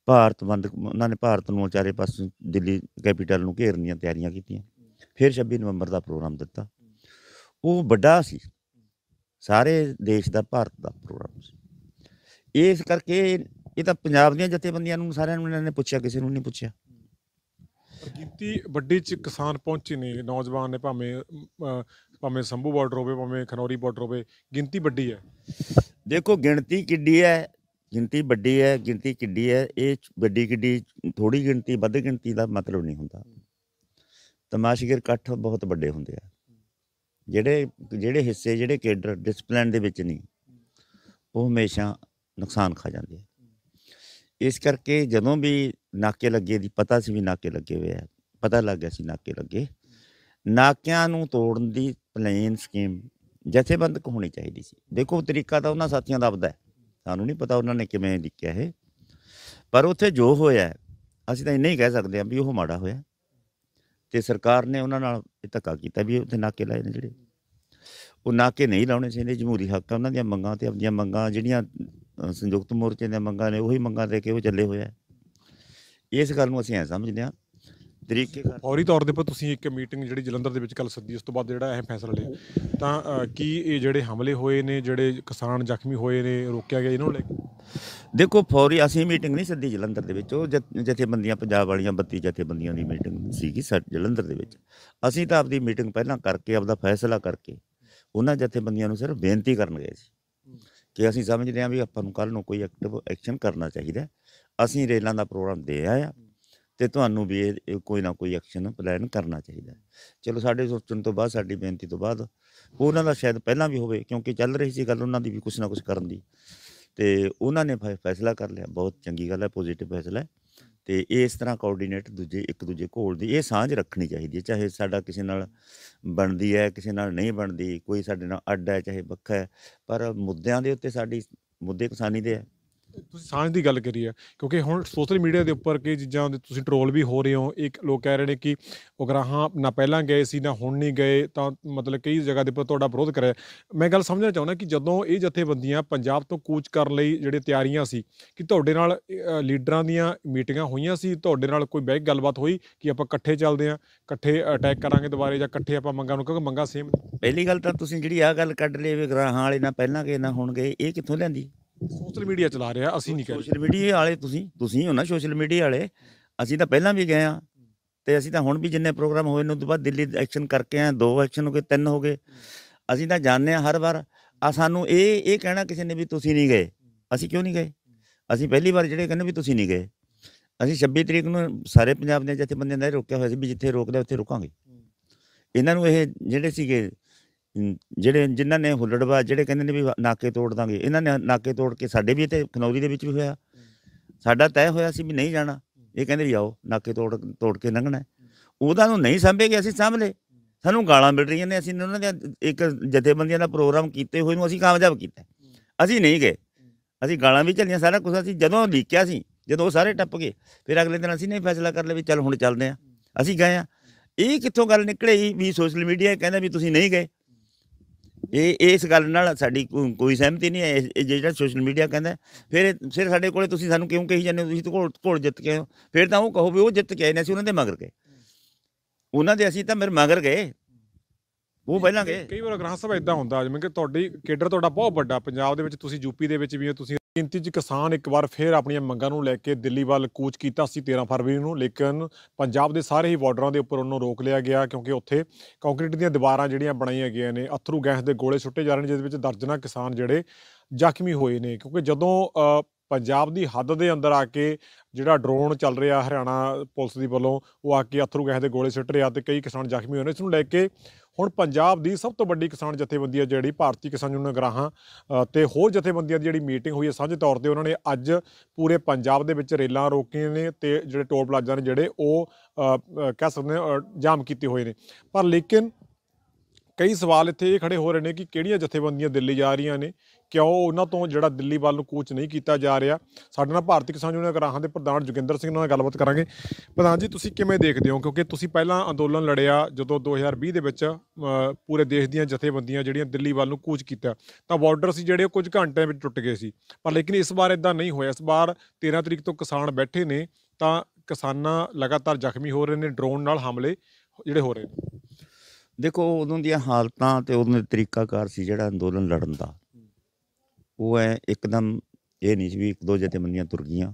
ਭਾਰਤ ਬੰਦ ਉਹਨਾਂ ਨੇ ਭਾਰਤ ਨੂੰ ਚਾਰੇ ਪਾਸੇ ਦਿੱਲੀ ਕੈਪੀਟਲ ਨੂੰ ਘੇਰਨ ਦੀਆਂ ਤਿਆਰੀਆਂ ਕੀਤੀਆਂ ਫਿਰ 26 ਨਵੰਬਰ ਦਾ ਪ੍ਰੋਗਰਾਮ ਦਿੱਤਾ ਉਹ ਵੱਡਾ ਸੀ ਸਾਰੇ ਦੇਸ਼ ਦਾ ਭਾਰਤ ਦਾ ਪ੍ਰੋਗਰਾਮ ਸੀ ਇਸ ਕਰਕੇ ਇਹ ਤਾਂ ਪੰਜਾਬ ਦੀਆਂ ਜਥੇਬੰਦੀਆਂ ਨੂੰ ਸਾਰਿਆਂ ਨੂੰ ਇਹਨਾਂ ਨੇ ਪੁੱਛਿਆ ਕਿਸੇ ਨੂੰ ਨਹੀਂ ਪੁੱਛਿਆ ਕੀਤੀ ਵੱਡੀ ਚ ਕਿਸਾਨ ਪਹੁੰਚੀ ਨਹੀਂ ਨੌਜਵਾਨ ਨੇ ਭਾਵੇਂ ਭਾਵੇਂ ਸੰਭੂ ਬਾਰਡਰ ਹੋਵੇ ਭਾਵੇਂ ਖਨੌਰੀ ਬਾਰਡਰ ਹੋਵੇ ਗਿਣਤੀ ਵੱਡੀ ਹੈ ਦੇਖੋ ਗਿਣਤੀ ਕਿੱਡੀ ਹੈ ਗਿਣਤੀ ਵੱਡੀ ਹੈ ਗਿਣਤੀ ਕਿੱਡੀ ਹੈ ਇਹ ਵੱਡੀ ਕਿੱਡੀ ਥੋੜੀ ਗਿਣਤੀ ਵੱਧ ਗਿਣਤੀ ਦਾ ਮਤਲਬ ਨਹੀਂ ਹੁੰਦਾ ਤਮਾਸ਼ਗਰ ਇਕੱਠ ਬਹੁਤ ਵੱਡੇ ਹੁੰਦੇ ਆ ਜਿਹੜੇ ਜਿਹੜੇ ਹਿੱਸੇ ਜਿਹੜੇ ਕੇਡਰ ਡਿਸਪਲਿਨ ਦੇ ਵਿੱਚ ਨਹੀਂ ਉਹ ਹਮੇਸ਼ਾ ਨੁਕਸਾਨ ਖਾ ਜਾਂਦੇ ਆ ਇਸ ਕਰਕੇ ਜਦੋਂ ਵੀ ਨਾਕੇ ਲੱਗੇ ਦੀ ਪਤਾ ਸੀ ਵੀ ਨਾਕੇ ਲੱਗੇ ਹੋਏ ਆ ਪਤਾ ਲੱਗ ਗਿਆ ਸੀ ਨਾਕੇ ਲੱਗੇ ਨਾਕਿਆਂ ਨੂੰ ਤੋੜਨ ਦੀ ਪਲੇਨ ਸਕੀਮ ਜਥੇਬੰਦਕ ਹੋਣੀ ਚਾਹੀਦੀ ਸੀ ਦੇਖੋ ਤਰੀਕਾ ਤਾਂ ਉਹਨਾਂ ਸਾਥੀਆਂ ਦਾ ਆਪਦਾ ਹੈ ਸਾਨੂੰ ਨਹੀਂ ਪਤਾ ਉਹਨਾਂ ਨੇ ਕਿਵੇਂ ਲਿਖਿਆ ਇਹ ਪਰ ਉੱਥੇ ਜੋ ਹੋਇਆ ਅਸੀਂ ਤਾਂ ਇੰਨਾ ਹੀ ਕਹਿ ਸਕਦੇ ਹਾਂ ਵੀ ਉਹ ਮਾੜਾ ਹੋਇਆ ਤੇ ਸਰਕਾਰ ਨੇ ਉਹਨਾਂ ਨਾਲ ਇਹ ਧੱਕਾ ਕੀਤਾ ਵੀ ਉੱਥੇ ਨਾਕੇ ਲਾਏ ਨੇ ਜਿਹੜੇ ਉਹ ਨਾਕੇ ਨਹੀਂ ਲਾਉਣੇ ਚਾਹੀਦੇ ਜਮਹੂਰੀ ਹੱਕ ਉਹਨਾਂ ਦੀਆਂ ਮੰਗਾਂ ਤੇ ਆਪਣੀਆਂ ਮੰਗਾਂ ਜਿਹੜੀਆਂ ਸੰਯੁਕਤ ਮੋਰਚੇ ਦੀਆਂ ਮੰਗਾਂ ਨੇ ਉਹੀ ਮੰਗਾਂ ਦੇ ਕੇ ਉਹ ਚੱਲੇ ਹੋਇਆ ਇਸ ਗੱਲ ਨੂੰ ਅਸੀਂ ਐ ਸਮਝਦੇ ਹਾਂ ਤਰੀਕੇ ਕਰ ਫੌਰੀ ਤੌਰ ਦੇ ਉੱਪਰ ਤੁਸੀਂ ਇੱਕ ਮੀਟਿੰਗ ਜਿਹੜੀ ਜਲੰਧਰ ਦੇ ਵਿੱਚ ਕੱਲ ਸੱਦੀ ਉਸ ਤੋਂ ਬਾਅਦ ਜਿਹੜਾ ਇਹ ਫੈਸਲਾ ਲਿਆ ਤਾਂ ਕੀ ਇਹ ਜਿਹੜੇ ਹਮਲੇ ਹੋਏ ਨੇ ਜਿਹੜੇ ਕਿਸਾਨ ਜ਼ਖਮੀ ਹੋਏ ਨੇ ਰੋਕਿਆ ਗਿਆ ਇਹਨਾਂ ਨੂੰ ਲੈ ਕੇ ਦੇਖੋ ਫੌਰੀ ਅਸੀਂ ਮੀਟਿੰਗ ਨਹੀਂ ਸੱਦੀ ਜਲੰਧਰ ਦੇ ਵਿੱਚ ਉਹ ਜਿੱਥੇ ਜਥੇਬੰਦੀਆਂ ਪੰਜਾਬ ਵਾਲੀਆਂ 32 ਜਥੇਬੰਦੀਆਂ ਦੀ ਮੀਟਿੰਗ ਸੀਗੀ ਸਾ- ਜਲੰਧਰ ਦੇ ਵਿੱਚ ਅਸੀਂ ਤਾਂ ਆਪਦੀ ਮੀਟਿੰਗ ਪਹਿਲਾਂ ਕਰਕੇ ਆਪਦਾ ਫੈਸਲਾ ਕਰਕੇ ਉਹਨਾਂ ਜਥੇਬੰਦੀਆਂ ਨੂੰ ਸਿਰਫ ਬੇਨਤੀ ਕਰਨ ਗਏ ਸੀ ਕਿ ਅਸੀਂ ਸਮਝਦੇ ਹਾਂ ਵੀ ਆਪਾਂ ਨੂੰ ਕੱਲ ਨੂੰ ਕੋਈ ਐਕਟਿਵ ਐਕਸ਼ਨ ਕਰਨਾ ਚਾਹੀਦਾ ਅਸੀਂ ਰੇਲਾਂ ਦਾ ਪ੍ਰੋਗਰਾਮ ਦੇ ਆਇਆ ਤੇ ਤੁਹਾਨੂੰ ਵੀ ਕੋਈ ਨਾ ਕੋਈ ਐਕਸ਼ਨ ਪਲਾਨ ਕਰਨਾ ਚਾਹੀਦਾ ਚਲੋ ਸਾਡੇ ਸੋਚਣ ਤੋਂ ਬਾਅਦ ਸਾਡੀ ਬੇਨਤੀ ਤੋਂ ਬਾਅਦ ਉਹਨਾਂ ਦਾ ਸ਼ਾਇਦ ਪਹਿਲਾਂ ਵੀ ਹੋਵੇ ਕਿਉਂਕਿ ਚੱਲ ਰਹੀ ਸੀ ਗੱਲ ਉਹਨਾਂ ਦੀ ਵੀ ਕੁਝ ਨਾ ਕੁਝ ਕਰਨ ਦੀ ਤੇ ਉਹਨਾਂ ਨੇ ਫੈਸਲਾ ਕਰ ਲਿਆ ਬਹੁਤ ਚੰਗੀ ਗੱਲ ਹੈ ਪੋਜ਼ਿਟਿਵ ਫੈਸਲਾ ਹੈ ਤੇ ਇਸ ਤਰ੍ਹਾਂ ਕੋਆਰਡੀਨੇਟ ਦੂਜੇ ਇੱਕ ਦੂਜੇ ਕੋਲ ਦੀ ਇਹ ਸਾਂਝ ਰੱਖਣੀ ਚਾਹੀਦੀ ਹੈ ਚਾਹੇ ਸਾਡਾ ਕਿਸੇ ਨਾਲ ਬਣਦੀ ਹੈ ਕਿਸੇ ਨਾਲ ਨਹੀਂ ਬਣਦੀ ਕੋਈ ਸਾਡੇ ਨਾਲ ਅੱਡ ਹੈ ਚਾਹੇ ਵੱਖਰਾ ਹੈ ਪਰ ਮੁੱਦਿਆਂ ਦੇ ਉੱਤੇ ਸਾਡੀ ਮੁੱਦੇ ਕਿਸਾਨੀ ਦੇ ਹੈ ਤੁਸੀਂ ਸਾਂਝ ਦੀ ਗੱਲ ਕਰੀ ਆ ਕਿਉਂਕਿ ਹੁਣ ਸੋਸ਼ਲ ਮੀਡੀਆ ਦੇ ਉੱਪਰ ਕਿ ਚੀਜ਼ਾਂ ਦੇ ਤੁਸੀਂ ਟਰੋਲ ਵੀ ਹੋ ਰਹੇ ਹੋ ਇੱਕ ਲੋਕ ਕਹਿ ਰਹੇ ਨੇ ਕਿ ਉਗਰਾਹਾਂ ਨਾ ਪਹਿਲਾਂ ਗਏ ਸੀ ਨਾ ਹੁਣ ਨਹੀਂ ਗਏ ਤਾਂ ਮਤਲਬ ਕਈ ਜਗ੍ਹਾ ਦੇ ਉੱਪਰ ਤੁਹਾਡਾ ਵਿਰੋਧ ਕਰਿਆ ਮੈਂ ਗੱਲ ਸਮਝਣਾ ਚਾਹੁੰਦਾ ਕਿ ਜਦੋਂ ਇਹ ਜਥੇਬੰਦੀਆਂ ਪੰਜਾਬ ਤੋਂ ਕੂਚ ਕਰਨ ਲਈ ਜਿਹੜੇ ਤਿਆਰੀਆਂ ਸੀ ਕਿ ਤੁਹਾਡੇ ਨਾਲ ਲੀਡਰਾਂ ਦੀਆਂ ਮੀਟਿੰਗਾਂ ਹੋਈਆਂ ਸੀ ਤੁਹਾਡੇ ਨਾਲ ਕੋਈ ਬਹਿ ਗੱਲਬਾਤ ਹੋਈ ਕਿ ਆਪਾਂ ਇਕੱਠੇ ਚੱਲਦੇ ਆ ਇਕੱਠੇ ਅਟੈਕ ਕਰਾਂਗੇ ਦੁਬਾਰੇ ਜਾਂ ਇਕੱਠੇ ਆਪਾਂ ਮੰਗਾਂ ਨੂੰ ਕਿਉਂਕਿ ਮੰਗਾਂ ਸੇਮ ਪਹਿਲੀ ਗੱਲ ਤਾਂ ਤੁਸੀਂ ਜਿਹੜੀ ਆ ਗੱਲ ਕੱਢ ਲਈ ਵੀ ਗਰਾਹਾਂ ਵਾਲੇ ਨਾ ਪਹਿਲਾਂ ਗਏ ਨਾ ਹੁਣ ਗਏ ਇਹ ਕਿੱਥੋਂ ਲੈਂਦੀ ਸੋਸ਼ਲ ਮੀਡੀਆ ਚਲਾ ਰਿਹਾ ਅਸੀਂ ਨਹੀਂ ਕਰ ਸੋਸ਼ਲ ਮੀਡੀਆ ਵਾਲੇ ਤੁਸੀਂ ਤੁਸੀਂ ਹੋ ਨਾ ਸੋਸ਼ਲ ਮੀਡੀਆ ਵਾਲੇ ਅਸੀਂ ਤਾਂ ਪਹਿਲਾਂ ਵੀ ਗਏ ਆ ਤੇ ਅਸੀਂ ਤਾਂ ਹੁਣ ਵੀ ਜਿੰਨੇ ਪ੍ਰੋਗਰਾਮ ਹੋਏ ਨੇ ਉਸ ਤੋਂ ਬਾਅਦ ਦਿੱਲੀ ਐਕਸ਼ਨ ਕਰਕੇ ਆ ਦੋ ਐਕਸ਼ਨ ਹੋ ਗਏ ਤਿੰਨ ਹੋ ਗਏ ਅਸੀਂ ਤਾਂ ਜਾਣਦੇ ਆ ਹਰ ਵਾਰ ਆ ਸਾਨੂੰ ਇਹ ਇਹ ਕਹਿਣਾ ਕਿਸੇ ਨੇ ਵੀ ਤੁਸੀਂ ਨਹੀਂ ਗਏ ਅਸੀਂ ਕਿਉਂ ਨਹੀਂ ਗਏ ਅਸੀਂ ਪਹਿਲੀ ਵਾਰ ਜਿਹੜੇ ਕਹਿੰਦੇ ਵੀ ਤੁਸੀਂ ਨਹੀਂ ਗਏ ਅਸੀਂ 26 ਤਰੀਕ ਨੂੰ ਸਾਰੇ ਪੰਜਾਬ ਦੇ ਬੰਦੇ ਨੇ ਰੋਕਿਆ ਹੋਇਆ ਸੀ ਵੀ ਜਿੱਥੇ ਰੋਕਦੇ ਉੱਥੇ ਰੁਕਾਂਗੇ ਇਹਨਾਂ ਨੂੰ ਇਹ ਜਿਹੜੇ ਸੀਗੇ ਜਿਹੜੇ ਜਿਨ੍ਹਾਂ ਨੇ ਹੁੱਲੜਵਾ ਜਿਹੜੇ ਕਹਿੰਦੇ ਨੇ ਵੀ ਨਾਕੇ ਤੋੜ ਦਾਂਗੇ ਇਹਨਾਂ ਨੇ ਨਾਕੇ ਤੋੜ ਕੇ ਸਾਡੇ ਵੀ ਇੱਥੇ ਖਨੌਰੀ ਦੇ ਵਿੱਚ ਵੀ ਹੋਇਆ ਸਾਡਾ ਤੈਅ ਹੋਇਆ ਸੀ ਵੀ ਨਹੀਂ ਜਾਣਾ ਇਹ ਕਹਿੰਦੇ ਵੀ ਆਓ ਨਾਕੇ ਤੋੜ ਤੋੜ ਕੇ ਲੰਘਣਾ ਉਹਦਾ ਨੂੰ ਨਹੀਂ ਸੰਭੇ ਕਿ ਅਸੀਂ ਸੰਭ ਲੇ ਸਾਨੂੰ ਗਾਲਾਂ ਮਿਲ ਰਹੀਆਂ ਨੇ ਅਸੀਂ ਉਹਨਾਂ ਦੇ ਇੱਕ ਜਥੇਬੰਦੀਆਂ ਦਾ ਪ੍ਰੋਗਰਾਮ ਕੀਤੇ ਹੋਏ ਨੂੰ ਅਸੀਂ ਕਾਮਯਾਬ ਕੀਤਾ ਅਸੀਂ ਨਹੀਂ ਗਏ ਅਸੀਂ ਗਾਲਾਂ ਵੀ ਚੱਲੀਆਂ ਸਾਰਾ ਕੁਝ ਅਸੀਂ ਜਦੋਂ ਲੀਕਿਆ ਸੀ ਜਦੋਂ ਉਹ ਸਾਰੇ ਟੱਪ ਗਏ ਫਿਰ ਅਗਲੇ ਦਿਨ ਅਸੀਂ ਨਹੀਂ ਫੈਸਲਾ ਕਰ ਲਿਆ ਵੀ ਚੱਲ ਹੁਣ ਚੱਲਦੇ ਆ ਅਸੀਂ ਗਏ ਆ ਇਹ ਕਿੱਥੋਂ ਗੱਲ ਨਿਕਲੀ ਵੀ ਸੋਸ਼ਲ ਮੀਡੀਆ ਕਹਿੰਦਾ ਵੀ ਤੁਸੀਂ ਨਹੀਂ ਗਏ ਇਹ ਇਸ ਗੱਲ ਨਾਲ ਸਾਡੀ ਕੋਈ ਸਹਿਮਤੀ ਨਹੀਂ ਹੈ ਇਹ ਜਿਹੜਾ ਸੋਸ਼ਲ ਮੀਡੀਆ ਕਹਿੰਦਾ ਫਿਰ ਫਿਰ ਸਾਡੇ ਕੋਲੇ ਤੁਸੀਂ ਸਾਨੂੰ ਕਿਉਂ ਕਹੀ ਜਾਂਦੇ ਹੋ ਤੁਸੀਂ ਤਾਂ ਘੋਲ ਜਿੱਤ ਕੇ ਹੋ ਫਿਰ ਤਾਂ ਉਹ ਕਹੋ ਵੀ ਉਹ ਜਿੱਤ ਕੇ ਆਏ ਨੇ ਅਸੀਂ ਉਹਨਾਂ ਦੇ ਮਗਰ ਗਏ ਉਹਨਾਂ ਦੇ ਅਸੀਂ ਤਾਂ ਮੇਰੇ ਮਗਰ ਗਏ ਉਹ ਪਹਿਲਾਂ ਗਏ ਕਈ ਵਾਰ ਗ੍ਰਾਮ ਸਭਾ ਇਦਾਂ ਹੁੰਦਾ ਜਿਵੇਂ ਕਿ ਤੁਹਾਡੀ ਕੇਡਰ ਤੁਹਾਡਾ ਬਹੁਤ ਵੱਡਾ ਪੰਜਾਬ ਦੇ ਵਿੱਚ ਤੁਸੀਂ ਯੂਪੀ ਦੇ ਵਿੱਚ ਵੀ ਹੋ ਤੁਸੀਂ ਗਿਣਤੀ 'ਚ ਕਿਸਾਨ ਇੱਕ ਵਾਰ ਫੇਰ ਆਪਣੀਆਂ ਮੰਗਾਂ ਨੂੰ ਲੈ ਕੇ ਦਿੱਲੀ ਵੱਲ ਕੂਚ ਕੀਤਾ ਸੀ 13 ਫਰਵਰੀ ਨੂੰ ਲੇਕਿਨ ਪੰਜਾਬ ਦੇ ਸਾਰੇ ਹੀ ਬਾਰਡਰਾਂ ਦੇ ਉੱਪਰ ਉਹਨੂੰ ਰੋਕ ਲਿਆ ਗਿਆ ਕਿਉਂਕਿ ਉੱਥੇ ਕੰਕਰੀਟ ਦੀਆਂ ਦੀਵਾਰਾਂ ਜਿਹੜੀਆਂ ਬਣਾਈਆਂ ਗਈਆਂ ਨੇ ਅਥਰੂ ਗੈਸ ਦੇ ਗੋਲੇ ਛੁੱਟੇ ਜਾ ਰਹੇ ਨੇ ਜਿਸ ਵਿੱਚ ਦਰਜਨਾਂ ਕਿਸਾਨ ਜਿਹੜੇ ਜ਼ਖਮੀ ਹੋਏ ਨੇ ਕਿਉਂਕਿ ਜਦੋਂ ਪੰਜਾਬ ਦੀ ਹੱਦ ਦੇ ਅੰਦਰ ਆ ਕੇ ਜਿਹੜਾ ਡਰੋਨ ਚੱਲ ਰਿਹਾ ਹਰਿਆਣਾ ਪੁਲਿਸ ਦੀ ਵੱਲੋਂ ਉਹ ਆ ਕੇ ਅਥਰੂ ਗੈਸ ਦੇ ਗੋਲੇ ਛੁੱਟ ਰਿਹਾ ਤੇ ਕਈ ਕਿਸਾਨ ਜ਼ਖਮੀ ਹੋਏ ਨੇ ਇਸ ਨੂੰ ਲੈ ਕੇ ਹੁਣ ਪੰਜਾਬ ਦੀ ਸਭ ਤੋਂ ਵੱਡੀ ਕਿਸਾਨ ਜਥੇਬੰਦੀ ਹੈ ਜਿਹੜੀ ਭਾਰਤੀ ਕਿਸਾਨ ਯੂਨੀਅਨ ਗਰਾਹਾਂ ਤੇ ਹੋਰ ਜਥੇਬੰਦੀਆਂ ਦੀ ਜਿਹੜੀ ਮੀਟਿੰਗ ਹੋਈ ਹੈ ਸਾਂਝੇ ਤੌਰ ਤੇ ਉਹਨਾਂ ਨੇ ਅੱਜ ਪੂਰੇ ਪੰਜਾਬ ਦੇ ਵਿੱਚ ਰੇਲਾਂ ਰੋਕੀਆਂ ਨੇ ਤੇ ਜਿਹੜੇ ਟੋਲ ਪਲਾਜ਼ਾ ਨੇ ਜਿਹੜੇ ਉਹ ਕਹਿ ਸਕਦੇ ਜਾਮ ਕੀਤੇ ਹੋਏ ਨੇ ਪਰ ਲੇਕਿਨ ਕਈ ਸਵਾਲ ਇੱਥੇ ਇਹ ਖੜੇ ਹੋ ਰਹੇ ਨੇ ਕਿ ਕਿਹੜੀਆਂ ਜਥੇਬੰਦੀਆਂ ਦਿੱਲੀ ਜਾ ਰਹੀਆਂ ਨੇ ਕਿਉਂ ਉਹਨਾਂ ਤੋਂ ਜਿਹੜਾ ਦਿੱਲੀ ਵੱਲ ਨੂੰ ਕੋਚ ਨਹੀਂ ਕੀਤਾ ਜਾ ਰਿਹਾ ਸਾਡੇ ਨਾਲ ਭਾਰਤੀ ਕਿਸਾਨ ਯੂਨੀਅਨ ਗਰਾਹਾਂ ਦੇ ਪ੍ਰਧਾਨ ਜੁਗਿੰਦਰ ਸਿੰਘ ਨਾਲ ਗੱਲਬਾਤ ਕਰਾਂਗੇ ਪ੍ਰਧਾਨ ਜੀ ਤੁਸੀਂ ਕਿਵੇਂ ਦੇਖਦੇ ਹੋ ਕਿਉਂਕਿ ਤੁਸੀਂ ਪਹਿਲਾਂ ਅੰਦੋਲਨ ਲੜਿਆ ਜਦੋਂ 2020 ਦੇ ਵਿੱਚ ਪੂਰੇ ਦੇਸ਼ ਦੀਆਂ ਜਥੇਬੰਦੀਆਂ ਜਿਹੜੀਆਂ ਦਿੱਲੀ ਵੱਲ ਨੂੰ ਕੂਚ ਕੀਤਾ ਤਾਂ ਬਾਰਡਰ ਸੀ ਜਿਹੜੇ ਕੁਝ ਘੰਟਿਆਂ ਵਿੱਚ ਟੁੱਟ ਗਏ ਸੀ ਪਰ ਲੇਕਿਨ ਇਸ ਵਾਰ ਇਦਾਂ ਨਹੀਂ ਹੋਇਆ ਇਸ ਵਾਰ 13 ਤਰੀਕ ਤੋਂ ਕਿਸਾਨ ਬੈਠੇ ਨੇ ਤਾਂ ਕਿਸਾਨਾਂ ਲਗਾਤਾਰ ਜ਼ਖਮੀ ਹੋ ਰਹੇ ਨੇ ਡਰੋਨ ਨਾਲ ਹਮਲੇ ਜਿਹੜੇ ਹੋ ਰਹੇ ਨੇ ਦੇਖੋ ਉਦੋਂ ਦੀਆਂ ਹਾਲਤਾਂ ਤੇ ਉਹਨਾਂ ਦਾ ਤਰੀਕਾਕਾਰ ਸੀ ਜਿਹੜਾ ਅੰਦੋਲਨ ਲੜਨ ਦਾ ਉਹ ਐ ਇੱਕਦਮ ਇਹ ਨਹੀਂ ਸੀ ਵੀ ਇੱਕ ਦੋ ਮੰਨੀਆਂ ਤੁਰ ਗਈਆਂ